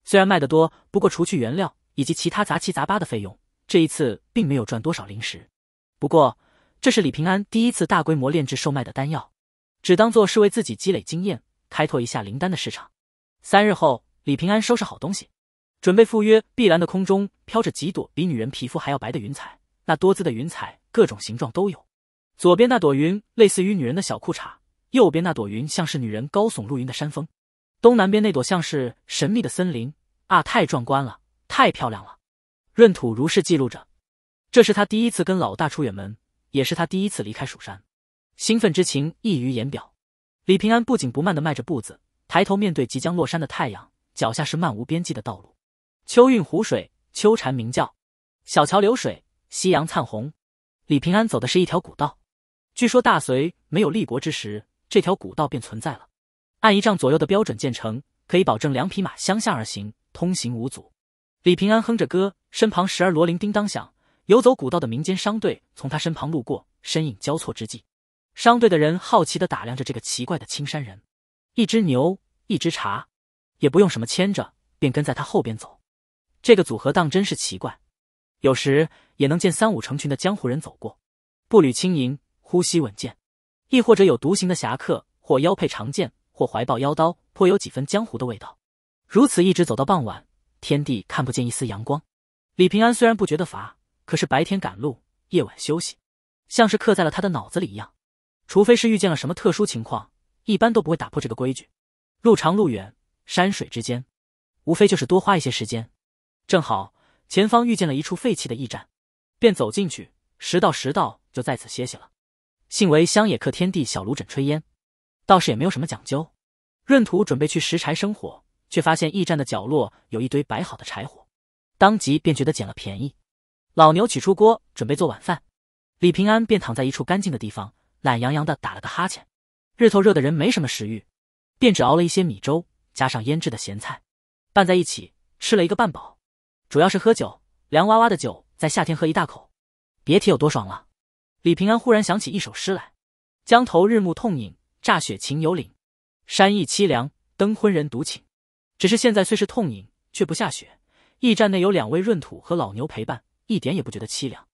虽然卖得多，不过除去原料以及其他杂七杂八的费用，这一次并没有赚多少灵石。不过这是李平安第一次大规模炼制售卖的丹药，只当做是为自己积累经验，开拓一下灵丹的市场。三日后，李平安收拾好东西。准备赴约。碧蓝的空中飘着几朵比女人皮肤还要白的云彩，那多姿的云彩，各种形状都有。左边那朵云类似于女人的小裤衩，右边那朵云像是女人高耸入云的山峰，东南边那朵像是神秘的森林啊！太壮观了，太漂亮了！闰土如是记录着。这是他第一次跟老大出远门，也是他第一次离开蜀山，兴奋之情溢于言表。李平安不紧不慢地迈着步子，抬头面对即将落山的太阳，脚下是漫无边际的道路。秋韵湖水，秋蝉鸣叫，小桥流水，夕阳灿红。李平安走的是一条古道，据说大隋没有立国之时，这条古道便存在了。按一丈左右的标准建成，可以保证两匹马相向而行，通行无阻。李平安哼着歌，身旁时而罗铃叮当响。游走古道的民间商队从他身旁路过，身影交错之际，商队的人好奇的打量着这个奇怪的青山人。一只牛，一只茶，也不用什么牵着，便跟在他后边走。这个组合当真是奇怪，有时也能见三五成群的江湖人走过，步履轻盈，呼吸稳健；亦或者有独行的侠客，或腰佩长剑，或怀抱腰刀，颇有几分江湖的味道。如此一直走到傍晚，天地看不见一丝阳光。李平安虽然不觉得乏，可是白天赶路，夜晚休息，像是刻在了他的脑子里一样。除非是遇见了什么特殊情况，一般都不会打破这个规矩。路长路远，山水之间，无非就是多花一些时间。正好前方遇见了一处废弃的驿站，便走进去。拾到拾到，就在此歇息了。幸为乡野客，天地小炉枕炊烟，倒是也没有什么讲究。闰土准备去拾柴生火，却发现驿站的角落有一堆摆好的柴火，当即便觉得捡了便宜。老牛取出锅准备做晚饭，李平安便躺在一处干净的地方，懒洋洋的打了个哈欠。日头热的人没什么食欲，便只熬了一些米粥，加上腌制的咸菜，拌在一起吃了一个半饱。主要是喝酒，凉哇哇的酒，在夏天喝一大口，别提有多爽了。李平安忽然想起一首诗来：“江头日暮痛饮，乍雪晴有岭，山意凄凉，灯昏人独寝。”只是现在虽是痛饮，却不下雪。驿站内有两位闰土和老牛陪伴，一点也不觉得凄凉。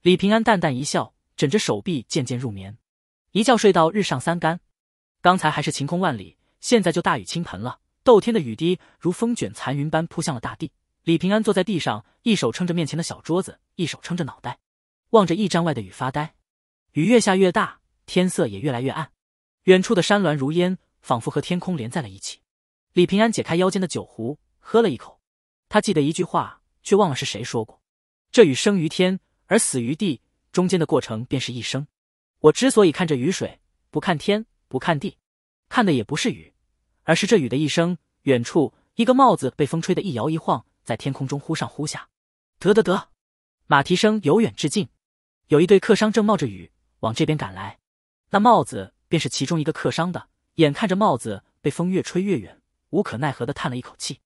李平安淡淡一笑，枕着手臂渐渐入眠。一觉睡到日上三竿。刚才还是晴空万里，现在就大雨倾盆了。斗天的雨滴如风卷残云般扑向了大地。李平安坐在地上，一手撑着面前的小桌子，一手撑着脑袋，望着驿站外的雨发呆。雨越下越大，天色也越来越暗，远处的山峦如烟，仿佛和天空连在了一起。李平安解开腰间的酒壶，喝了一口。他记得一句话，却忘了是谁说过：“这雨生于天，而死于地，中间的过程便是一生。”我之所以看着雨水，不看天，不看地，看的也不是雨，而是这雨的一生。远处，一个帽子被风吹得一摇一晃。在天空中忽上忽下，得得得，马蹄声由远至近，有一对客商正冒着雨往这边赶来，那帽子便是其中一个客商的。眼看着帽子被风越吹越远，无可奈何的叹了一口气。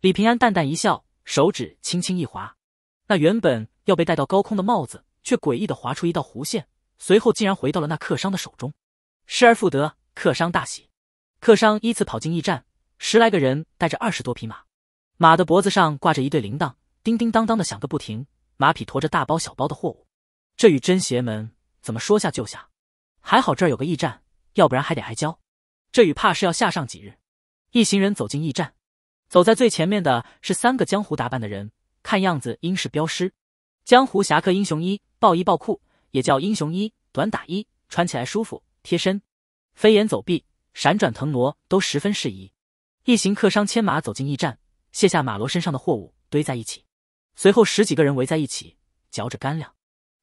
李平安淡淡一笑，手指轻轻一划，那原本要被带到高空的帽子却诡异的划出一道弧线，随后竟然回到了那客商的手中，失而复得，客商大喜。客商依次跑进驿站，十来个人带着二十多匹马。马的脖子上挂着一对铃铛，叮叮当当的响个不停。马匹驮着大包小包的货物。这雨真邪门，怎么说下就下。还好这儿有个驿站，要不然还得挨浇。这雨怕是要下上几日。一行人走进驿站，走在最前面的是三个江湖打扮的人，看样子应是镖师。江湖侠客英雄衣，暴衣暴裤也叫英雄衣，短打衣，穿起来舒服贴身，飞檐走壁、闪转腾挪都十分适宜。一行客商牵马走进驿站。卸下马罗身上的货物，堆在一起。随后，十几个人围在一起嚼着干粮。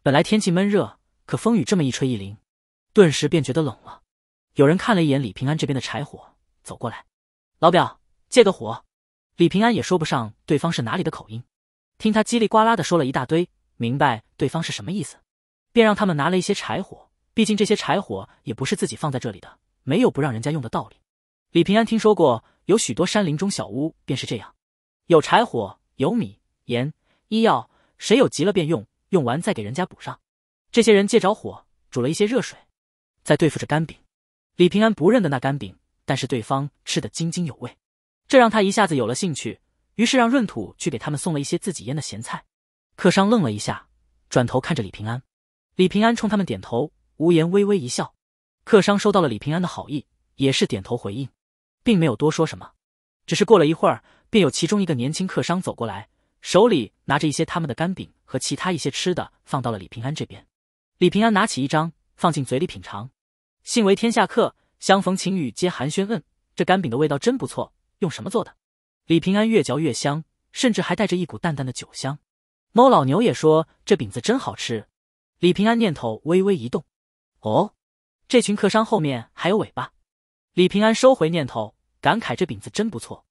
本来天气闷热，可风雨这么一吹一淋，顿时便觉得冷了。有人看了一眼李平安这边的柴火，走过来：“老表，借个火。”李平安也说不上对方是哪里的口音，听他叽里呱啦的说了一大堆，明白对方是什么意思，便让他们拿了一些柴火。毕竟这些柴火也不是自己放在这里的，没有不让人家用的道理。李平安听说过有许多山林中小屋便是这样。有柴火，有米、盐、医药，谁有急了便用，用完再给人家补上。这些人借着火煮了一些热水，在对付着干饼。李平安不认得那干饼，但是对方吃得津津有味，这让他一下子有了兴趣，于是让闰土去给他们送了一些自己腌的咸菜。客商愣了一下，转头看着李平安，李平安冲他们点头，无言微微一笑。客商收到了李平安的好意，也是点头回应，并没有多说什么，只是过了一会儿。便有其中一个年轻客商走过来，手里拿着一些他们的干饼和其他一些吃的，放到了李平安这边。李平安拿起一张放进嘴里品尝，幸为天下客，相逢晴雨皆寒暄。嗯，这干饼的味道真不错，用什么做的？李平安越嚼越香，甚至还带着一股淡淡的酒香。猫老牛也说这饼子真好吃。李平安念头微微一动，哦，这群客商后面还有尾巴。李平安收回念头，感慨这饼子真不错。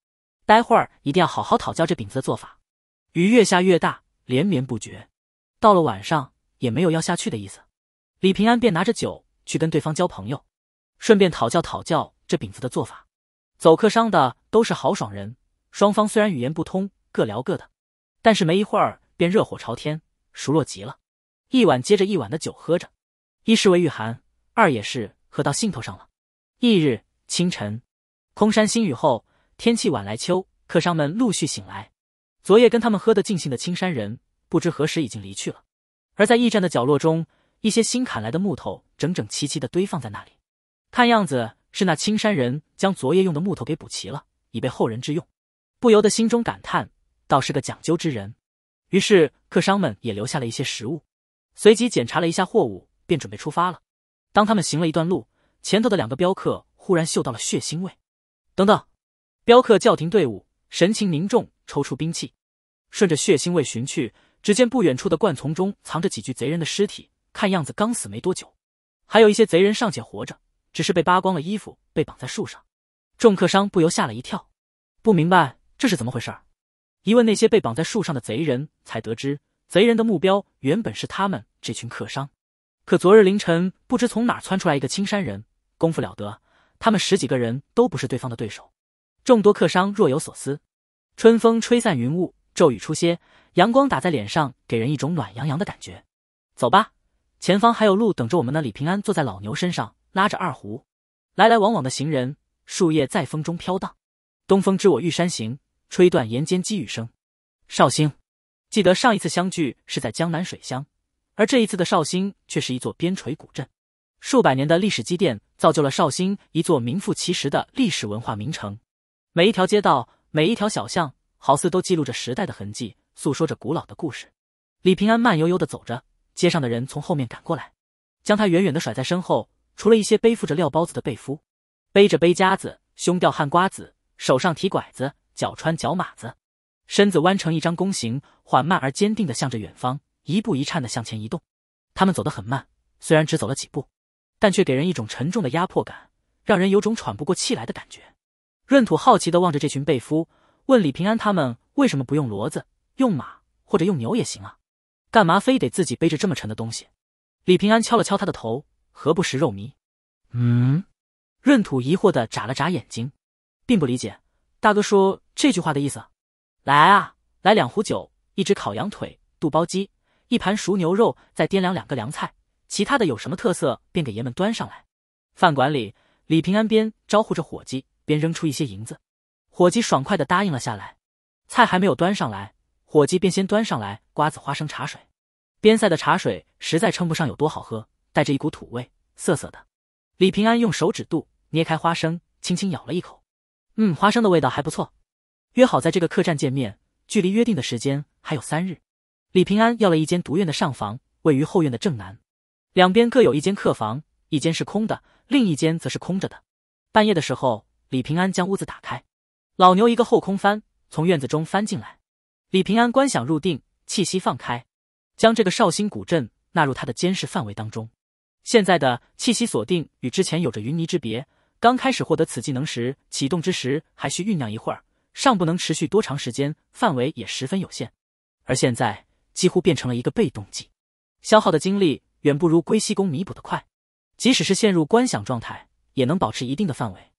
待会儿一定要好好讨教这饼子的做法。雨越下越大，连绵不绝，到了晚上也没有要下去的意思。李平安便拿着酒去跟对方交朋友，顺便讨教讨教这饼子的做法。走客商的都是豪爽人，双方虽然语言不通，各聊各的，但是没一会儿便热火朝天，熟络极了。一碗接着一碗的酒喝着，一是为御寒，二也是喝到兴头上了。翌日清晨，空山新雨后。天气晚来秋，客商们陆续醒来。昨夜跟他们喝得尽兴的青山人，不知何时已经离去了。而在驿站的角落中，一些新砍来的木头整整齐齐的堆放在那里，看样子是那青山人将昨夜用的木头给补齐了，以备后人之用。不由得心中感叹，倒是个讲究之人。于是客商们也留下了一些食物，随即检查了一下货物，便准备出发了。当他们行了一段路，前头的两个镖客忽然嗅到了血腥味，等等。镖客叫停队伍，神情凝重，抽出兵器，顺着血腥味寻去。只见不远处的灌丛中藏着几具贼人的尸体，看样子刚死没多久。还有一些贼人尚且活着，只是被扒光了衣服，被绑在树上。众客商不由吓了一跳，不明白这是怎么回事儿。一问那些被绑在树上的贼人，才得知贼人的目标原本是他们这群客商，可昨日凌晨不知从哪窜出来一个青山人，功夫了得，他们十几个人都不是对方的对手。众多客商若有所思。春风吹散云雾，骤雨初歇，阳光打在脸上，给人一种暖洋洋的感觉。走吧，前方还有路等着我们呢。李平安坐在老牛身上，拉着二胡。来来往往的行人，树叶在风中飘荡。东风知我欲山行，吹断岩间积雨声。绍兴，记得上一次相聚是在江南水乡，而这一次的绍兴却是一座边陲古镇。数百年的历史积淀，造就了绍兴一座名副其实的历史文化名城。每一条街道，每一条小巷，好似都记录着时代的痕迹，诉说着古老的故事。李平安慢悠悠的走着，街上的人从后面赶过来，将他远远的甩在身后。除了一些背负着料包子的背夫，背着背夹子，胸吊旱瓜子，手上提拐子，脚穿脚马子，身子弯成一张弓形，缓慢而坚定的向着远方，一步一颤的向前移动。他们走得很慢，虽然只走了几步，但却给人一种沉重的压迫感，让人有种喘不过气来的感觉。闰土好奇地望着这群背夫，问李平安：“他们为什么不用骡子，用马或者用牛也行啊？干嘛非得自己背着这么沉的东西？”李平安敲了敲他的头：“何不食肉糜？”嗯，闰土疑惑地眨了眨眼睛，并不理解大哥说这句话的意思。来啊，来两壶酒，一只烤羊腿、肚包鸡，一盘熟牛肉，再掂量两个凉菜，其他的有什么特色便给爷们端上来。饭馆里，李平安边招呼着伙计。边扔出一些银子，伙计爽快地答应了下来。菜还没有端上来，伙计便先端上来瓜子、花生、茶水。边塞的茶水实在称不上有多好喝，带着一股土味，涩涩的。李平安用手指肚捏开花生，轻轻咬了一口，嗯，花生的味道还不错。约好在这个客栈见面，距离约定的时间还有三日。李平安要了一间独院的上房，位于后院的正南，两边各有一间客房，一间是空的，另一间则是空着的。半夜的时候。李平安将屋子打开，老牛一个后空翻，从院子中翻进来。李平安观想入定，气息放开，将这个绍兴古镇纳入他的监视范围当中。现在的气息锁定与之前有着云泥之别。刚开始获得此技能时，启动之时还需酝酿一会儿，尚不能持续多长时间，范围也十分有限。而现在几乎变成了一个被动技，消耗的精力远不如归西功弥补的快。即使是陷入观想状态，也能保持一定的范围。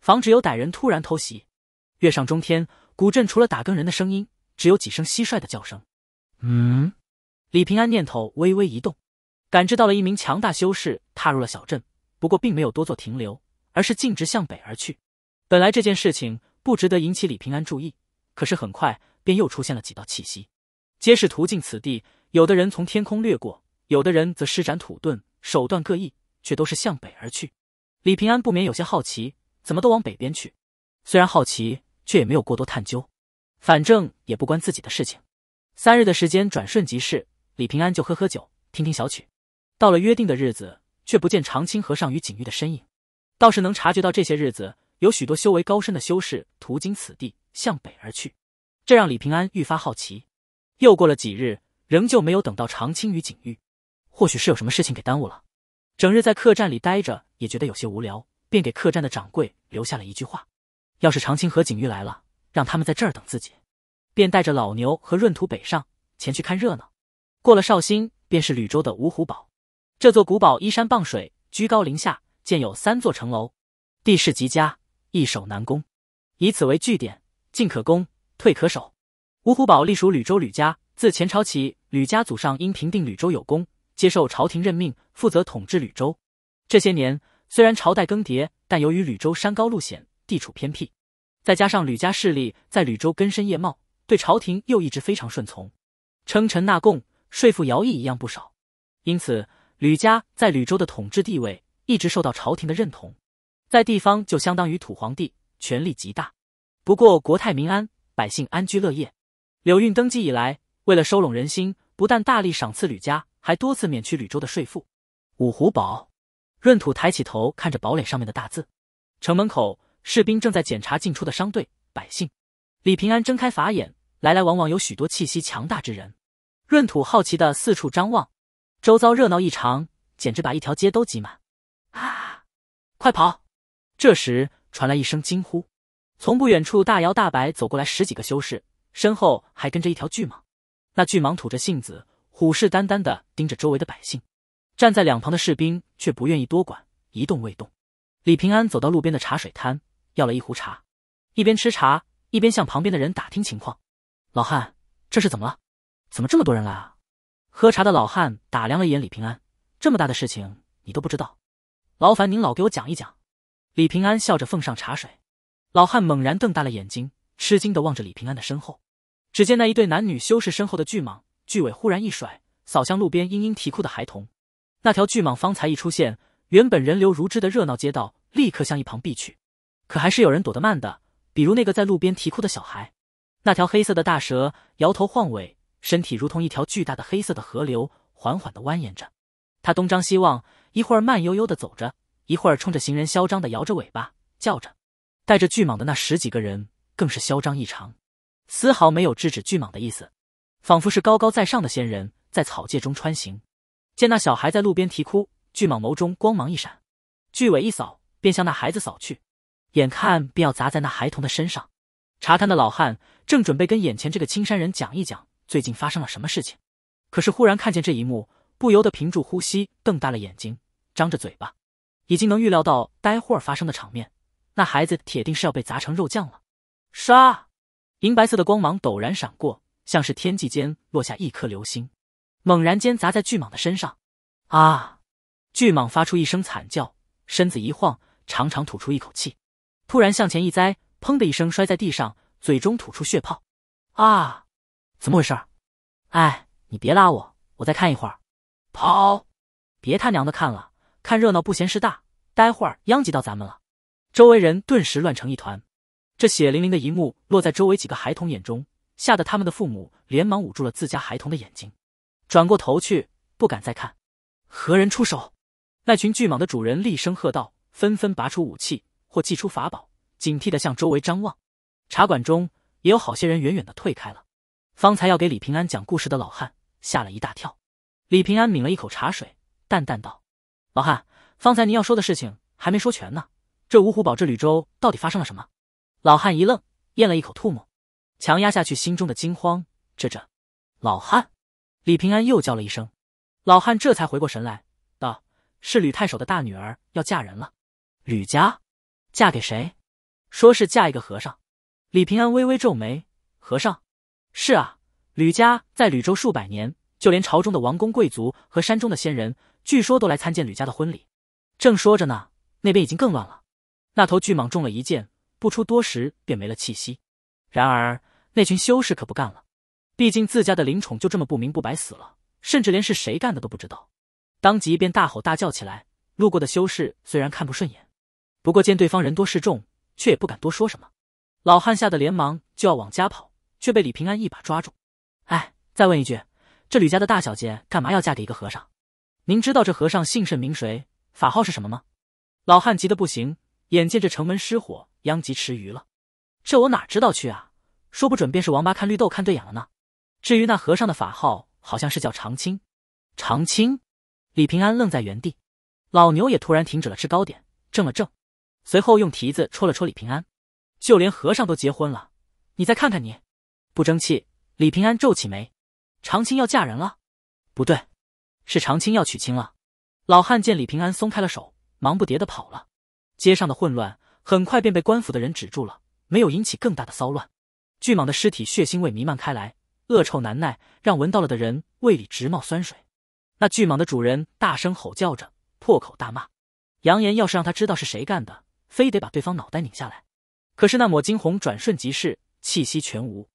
防止有歹人突然偷袭，月上中天，古镇除了打更人的声音，只有几声蟋蟀的叫声。嗯，李平安念头微微一动，感知到了一名强大修士踏入了小镇，不过并没有多做停留，而是径直向北而去。本来这件事情不值得引起李平安注意，可是很快便又出现了几道气息，皆是途径此地。有的人从天空掠过，有的人则施展土遁，手段各异，却都是向北而去。李平安不免有些好奇。怎么都往北边去？虽然好奇，却也没有过多探究，反正也不关自己的事情。三日的时间转瞬即逝，李平安就喝喝酒，听听小曲。到了约定的日子，却不见长青和尚与景玉的身影，倒是能察觉到这些日子有许多修为高深的修士途经此地，向北而去，这让李平安愈发好奇。又过了几日，仍旧没有等到长青与景玉，或许是有什么事情给耽误了。整日在客栈里待着，也觉得有些无聊。便给客栈的掌柜留下了一句话：“要是长清和景玉来了，让他们在这儿等自己。”便带着老牛和闰土北上前去看热闹。过了绍兴，便是吕州的芜湖堡。这座古堡依山傍水，居高临下，建有三座城楼，地势极佳，易守难攻。以此为据点，进可攻，退可守。芜湖堡隶属吕州吕家，自前朝起，吕家祖上因平定吕州有功，接受朝廷任命，负责统治吕州。这些年。虽然朝代更迭，但由于吕州山高路险，地处偏僻，再加上吕家势力在吕州根深叶茂，对朝廷又一直非常顺从，称臣纳贡，说服徭役一样不少，因此吕家在吕州的统治地位一直受到朝廷的认同，在地方就相当于土皇帝，权力极大。不过国泰民安，百姓安居乐业。柳运登基以来，为了收拢人心，不但大力赏赐吕家，还多次免去吕州的税赋。五虎堡。闰土抬起头，看着堡垒上面的大字。城门口，士兵正在检查进出的商队、百姓。李平安睁开法眼，来来往往有许多气息强大之人。闰土好奇的四处张望，周遭热闹异常，简直把一条街都挤满。啊！快跑！这时传来一声惊呼，从不远处大摇大摆走过来十几个修士，身后还跟着一条巨蟒。那巨蟒吐着信子，虎视眈眈的盯着周围的百姓。站在两旁的士兵却不愿意多管，一动未动。李平安走到路边的茶水摊，要了一壶茶，一边吃茶一边向旁边的人打听情况：“老汉，这是怎么了？怎么这么多人来啊？”喝茶的老汉打量了一眼李平安：“这么大的事情你都不知道，劳烦您老给我讲一讲。”李平安笑着奉上茶水，老汉猛然瞪大了眼睛，吃惊的望着李平安的身后。只见那一对男女修饰身后的巨蟒巨尾忽然一甩，扫向路边嘤嘤啼哭的孩童。那条巨蟒方才一出现，原本人流如织的热闹街道立刻向一旁避去，可还是有人躲得慢的，比如那个在路边啼哭的小孩。那条黑色的大蛇摇头晃尾，身体如同一条巨大的黑色的河流，缓缓的蜿蜒着。它东张西望，一会儿慢悠悠的走着，一会儿冲着行人嚣张的摇着尾巴叫着。带着巨蟒的那十几个人更是嚣张异常，丝毫没有制止巨蟒的意思，仿佛是高高在上的仙人在草芥中穿行。见那小孩在路边啼哭，巨蟒眸中光芒一闪，巨尾一扫，便向那孩子扫去，眼看便要砸在那孩童的身上。茶摊的老汉正准备跟眼前这个青山人讲一讲最近发生了什么事情，可是忽然看见这一幕，不由得屏住呼吸，瞪大了眼睛，张着嘴巴，已经能预料到待会儿发生的场面，那孩子铁定是要被砸成肉酱了。唰，银白色的光芒陡然闪过，像是天际间落下一颗流星。猛然间砸在巨蟒的身上，啊！巨蟒发出一声惨叫，身子一晃，长长吐出一口气，突然向前一栽，砰的一声摔在地上，嘴中吐出血泡。啊！怎么回事？哎，你别拉我，我再看一会儿。跑！别他娘的看了，看热闹不嫌事大，待会儿殃及到咱们了。周围人顿时乱成一团。这血淋淋的一幕落在周围几个孩童眼中，吓得他们的父母连忙捂住了自家孩童的眼睛。转过头去，不敢再看。何人出手？那群巨蟒的主人厉声喝道，纷纷拔出武器或祭出法宝，警惕的向周围张望。茶馆中也有好些人远远的退开了。方才要给李平安讲故事的老汉吓了一大跳。李平安抿了一口茶水，淡淡道：“老汉，方才您要说的事情还没说全呢。这五虎堡这吕州到底发生了什么？”老汉一愣，咽了一口唾沫，强压下去心中的惊慌。这这，老汉。李平安又叫了一声，老汉这才回过神来，道：“是吕太守的大女儿要嫁人了。吕家嫁给谁？说是嫁一个和尚。”李平安微微皱眉：“和尚？是啊，吕家在吕州数百年，就连朝中的王公贵族和山中的仙人，据说都来参见吕家的婚礼。”正说着呢，那边已经更乱了。那头巨蟒中了一箭，不出多时便没了气息。然而那群修士可不干了。毕竟自家的灵宠就这么不明不白死了，甚至连是谁干的都不知道，当即便大吼大叫起来。路过的修士虽然看不顺眼，不过见对方人多势众，却也不敢多说什么。老汉吓得连忙就要往家跑，却被李平安一把抓住。哎，再问一句，这吕家的大小姐干嘛要嫁给一个和尚？您知道这和尚姓甚名谁，法号是什么吗？老汉急得不行，眼见着城门失火，殃及池鱼了，这我哪知道去啊？说不准便是王八看绿豆看对眼了呢。至于那和尚的法号，好像是叫长青。长青，李平安愣在原地，老牛也突然停止了吃糕点，怔了怔，随后用蹄子戳了戳李平安。就连和尚都结婚了，你再看看你，不争气！李平安皱起眉。长青要嫁人了？不对，是长青要娶亲了。老汉见李平安松开了手，忙不迭的跑了。街上的混乱很快便被官府的人止住了，没有引起更大的骚乱。巨蟒的尸体血腥味弥漫开来。恶臭难耐，让闻到了的人胃里直冒酸水。那巨蟒的主人大声吼叫着，破口大骂，扬言要是让他知道是谁干的，非得把对方脑袋拧下来。可是那抹惊鸿转瞬即逝，气息全无，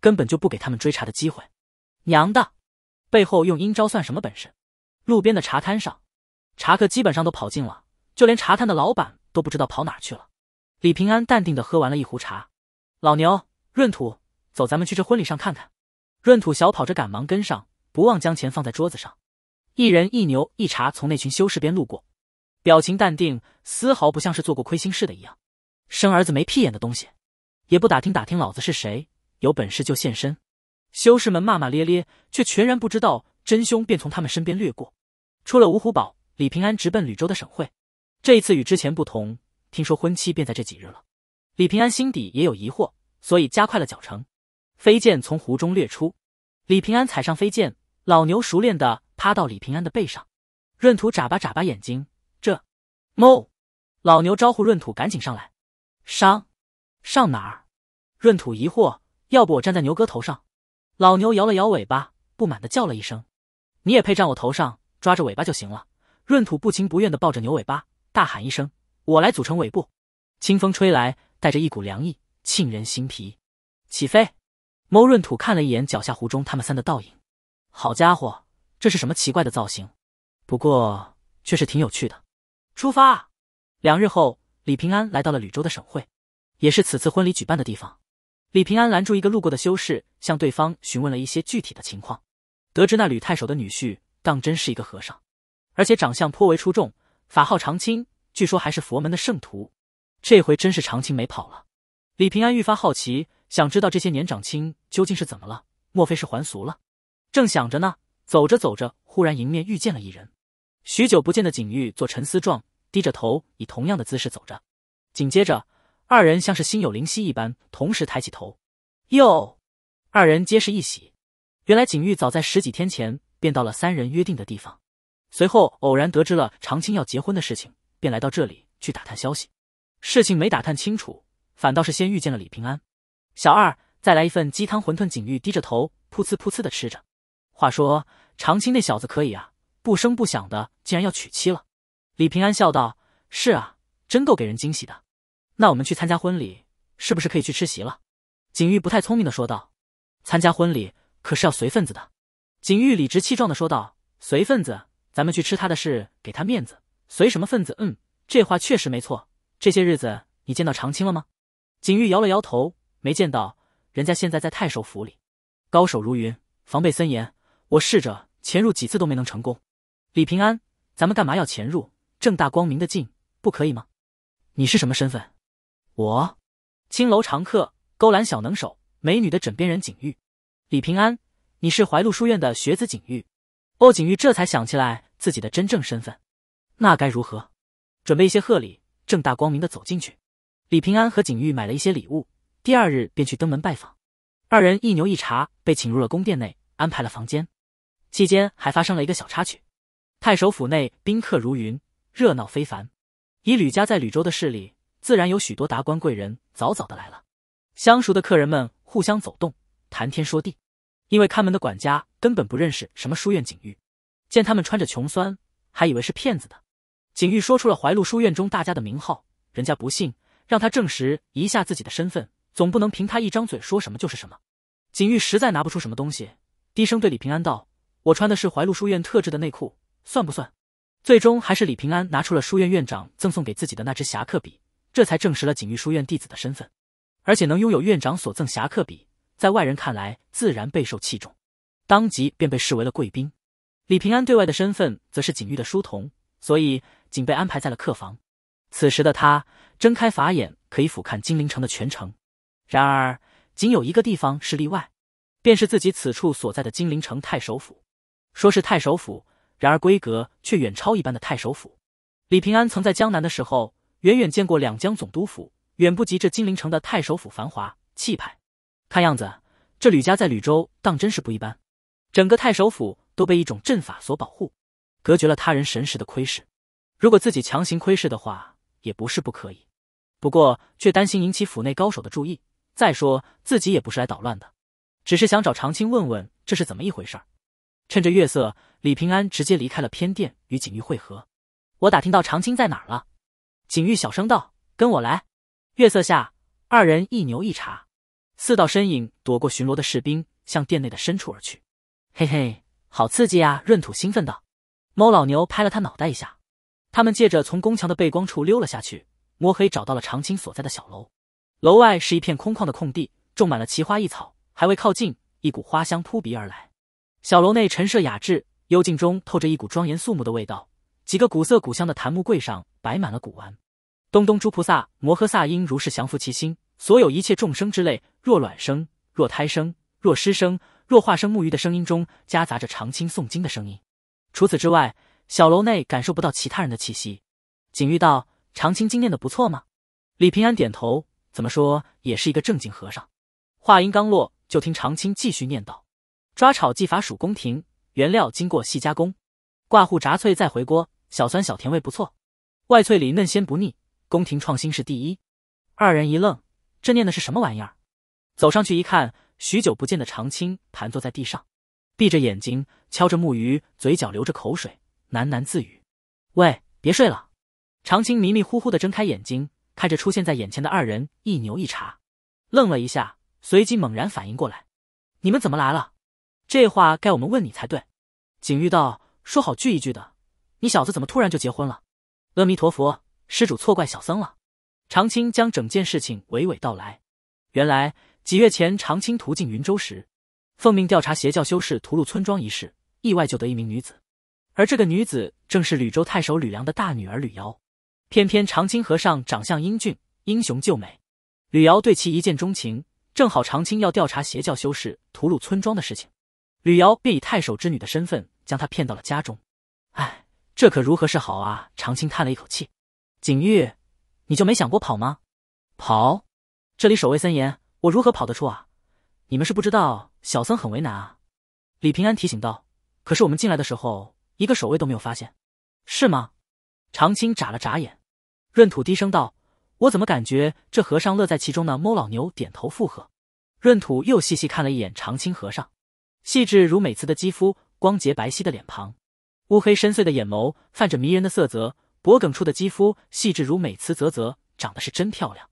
根本就不给他们追查的机会。娘的，背后用阴招算什么本事？路边的茶摊上，茶客基本上都跑尽了，就连茶摊的老板都不知道跑哪去了。李平安淡定的喝完了一壶茶，老牛、闰土，走，咱们去这婚礼上看看。闰土小跑着，赶忙跟上，不忘将钱放在桌子上。一人一牛一茶从那群修士边路过，表情淡定，丝毫不像是做过亏心事的一样。生儿子没屁眼的东西，也不打听打听老子是谁，有本事就现身。修士们骂骂咧咧，却全然不知道真凶便从他们身边掠过。出了芜湖堡，李平安直奔吕州的省会。这一次与之前不同，听说婚期便在这几日了。李平安心底也有疑惑，所以加快了脚程。飞剑从湖中掠出，李平安踩上飞剑，老牛熟练地趴到李平安的背上。闰土眨巴眨巴眼睛，这，猫，老牛招呼闰土赶紧上来，上上哪儿？闰土疑惑，要不我站在牛哥头上？老牛摇了摇尾巴，不满地叫了一声：“你也配站我头上？抓着尾巴就行了。”闰土不情不愿地抱着牛尾巴，大喊一声：“我来组成尾部。”清风吹来，带着一股凉意，沁人心脾。起飞。猫闰土看了一眼脚下湖中他们三的倒影，好家伙，这是什么奇怪的造型？不过却是挺有趣的。出发。两日后，李平安来到了吕州的省会，也是此次婚礼举办的地方。李平安拦住一个路过的修士，向对方询问了一些具体的情况。得知那吕太守的女婿当真是一个和尚，而且长相颇为出众，法号长青，据说还是佛门的圣徒。这回真是长青没跑了。李平安愈发好奇。想知道这些年长青究竟是怎么了？莫非是还俗了？正想着呢，走着走着，忽然迎面遇见了一人。许久不见的景玉做沉思状，低着头，以同样的姿势走着。紧接着，二人像是心有灵犀一般，同时抬起头。哟，二人皆是一喜。原来景玉早在十几天前便到了三人约定的地方，随后偶然得知了长青要结婚的事情，便来到这里去打探消息。事情没打探清楚，反倒是先遇见了李平安。小二，再来一份鸡汤馄饨。景玉低着头，噗呲噗呲的吃着。话说，长青那小子可以啊，不声不响的，竟然要娶妻了。李平安笑道：“是啊，真够给人惊喜的。”那我们去参加婚礼，是不是可以去吃席了？景玉不太聪明的说道：“参加婚礼可是要随份子的。”景玉理直气壮的说道：“随份子，咱们去吃他的事，给他面子，随什么份子？嗯，这话确实没错。这些日子你见到长青了吗？”景玉摇了摇头。没见到人家，现在在太守府里，高手如云，防备森严。我试着潜入几次都没能成功。李平安，咱们干嘛要潜入？正大光明的进不可以吗？你是什么身份？我，青楼常客，勾栏小能手，美女的枕边人景玉。李平安，你是怀禄书院的学子景玉。欧景玉这才想起来自己的真正身份。那该如何？准备一些贺礼，正大光明的走进去。李平安和景玉买了一些礼物。第二日便去登门拜访，二人一牛一茶被请入了宫殿内，安排了房间。期间还发生了一个小插曲。太守府内宾客如云，热闹非凡。以吕家在吕州的势力，自然有许多达官贵人早早的来了。相熟的客人们互相走动，谈天说地。因为看门的管家根本不认识什么书院景玉，见他们穿着穷酸，还以为是骗子的。景玉说出了怀露书院中大家的名号，人家不信，让他证实一下自己的身份。总不能凭他一张嘴说什么就是什么。景玉实在拿不出什么东西，低声对李平安道：“我穿的是怀禄书院特制的内裤，算不算？”最终还是李平安拿出了书院院长赠送给自己的那支侠客笔，这才证实了景玉书院弟子的身份。而且能拥有院长所赠侠客笔，在外人看来自然备受器重，当即便被视为了贵宾。李平安对外的身份则是景玉的书童，所以仅被安排在了客房。此时的他睁开法眼，可以俯瞰金陵城的全城。然而，仅有一个地方是例外，便是自己此处所在的金陵城太守府。说是太守府，然而规格却远超一般的太守府。李平安曾在江南的时候，远远见过两江总督府，远不及这金陵城的太守府繁华气派。看样子，这吕家在吕州当真是不一般。整个太守府都被一种阵法所保护，隔绝了他人神识的窥视。如果自己强行窥视的话，也不是不可以，不过却担心引起府内高手的注意。再说自己也不是来捣乱的，只是想找长青问问这是怎么一回事儿。趁着月色，李平安直接离开了偏殿，与景玉会合。我打听到长青在哪儿了，景玉小声道：“跟我来。”月色下，二人一牛一茶，四道身影躲过巡逻的士兵，向殿内的深处而去。嘿嘿，好刺激啊！闰土兴奋道。猫老牛拍了他脑袋一下。他们借着从宫墙的背光处溜了下去，摸黑找到了长青所在的小楼。楼外是一片空旷的空地，种满了奇花异草。还未靠近，一股花香扑鼻而来。小楼内陈设雅致，幽静中透着一股庄严肃穆的味道。几个古色古香的檀木柜上摆满了古玩。东东，诸菩萨摩诃萨应如是降伏其心，所有一切众生之类，若卵生，若胎生，若湿生，若化生。沐浴的声音中夹杂着长青诵经的声音。除此之外，小楼内感受不到其他人的气息。景玉道：“长青经念的不错吗？”李平安点头。怎么说也是一个正经和尚。话音刚落，就听长青继续念叨：“抓炒技法属宫廷，原料经过细加工，挂糊炸脆再回锅，小酸小甜味不错，外脆里嫩鲜不腻。宫廷创新是第一。”二人一愣，这念的是什么玩意儿？走上去一看，许久不见的长青盘坐在地上，闭着眼睛敲着木鱼，嘴角流着口水，喃喃自语：“喂，别睡了。”长青迷迷糊糊的睁开眼睛。看着出现在眼前的二人一牛一茶，愣了一下，随即猛然反应过来：“你们怎么来了？”这话该我们问你才对。景玉道：“说好聚一聚的，你小子怎么突然就结婚了？”阿弥陀佛，施主错怪小僧了。长青将整件事情娓娓道来。原来几月前，长青途径云州时，奉命调查邪教修士屠戮村庄一事，意外救得一名女子，而这个女子正是吕州太守吕梁的大女儿吕瑶。偏偏长青和尚长相英俊，英雄救美，吕瑶对其一见钟情。正好长青要调查邪教修士屠戮村庄的事情，吕瑶便以太守之女的身份将他骗到了家中。唉，这可如何是好啊？长青叹了一口气。景玉，你就没想过跑吗？跑？这里守卫森严，我如何跑得出啊？你们是不知道，小僧很为难啊。李平安提醒道：“可是我们进来的时候，一个守卫都没有发现，是吗？”长青眨了眨眼。闰土低声道：“我怎么感觉这和尚乐在其中呢？”猫老牛点头附和。闰土又细细看了一眼长青和尚，细致如美瓷的肌肤，光洁白皙的脸庞，乌黑深邃的眼眸，泛着迷人的色泽，脖梗处的肌肤细致如美瓷，啧啧，长得是真漂亮。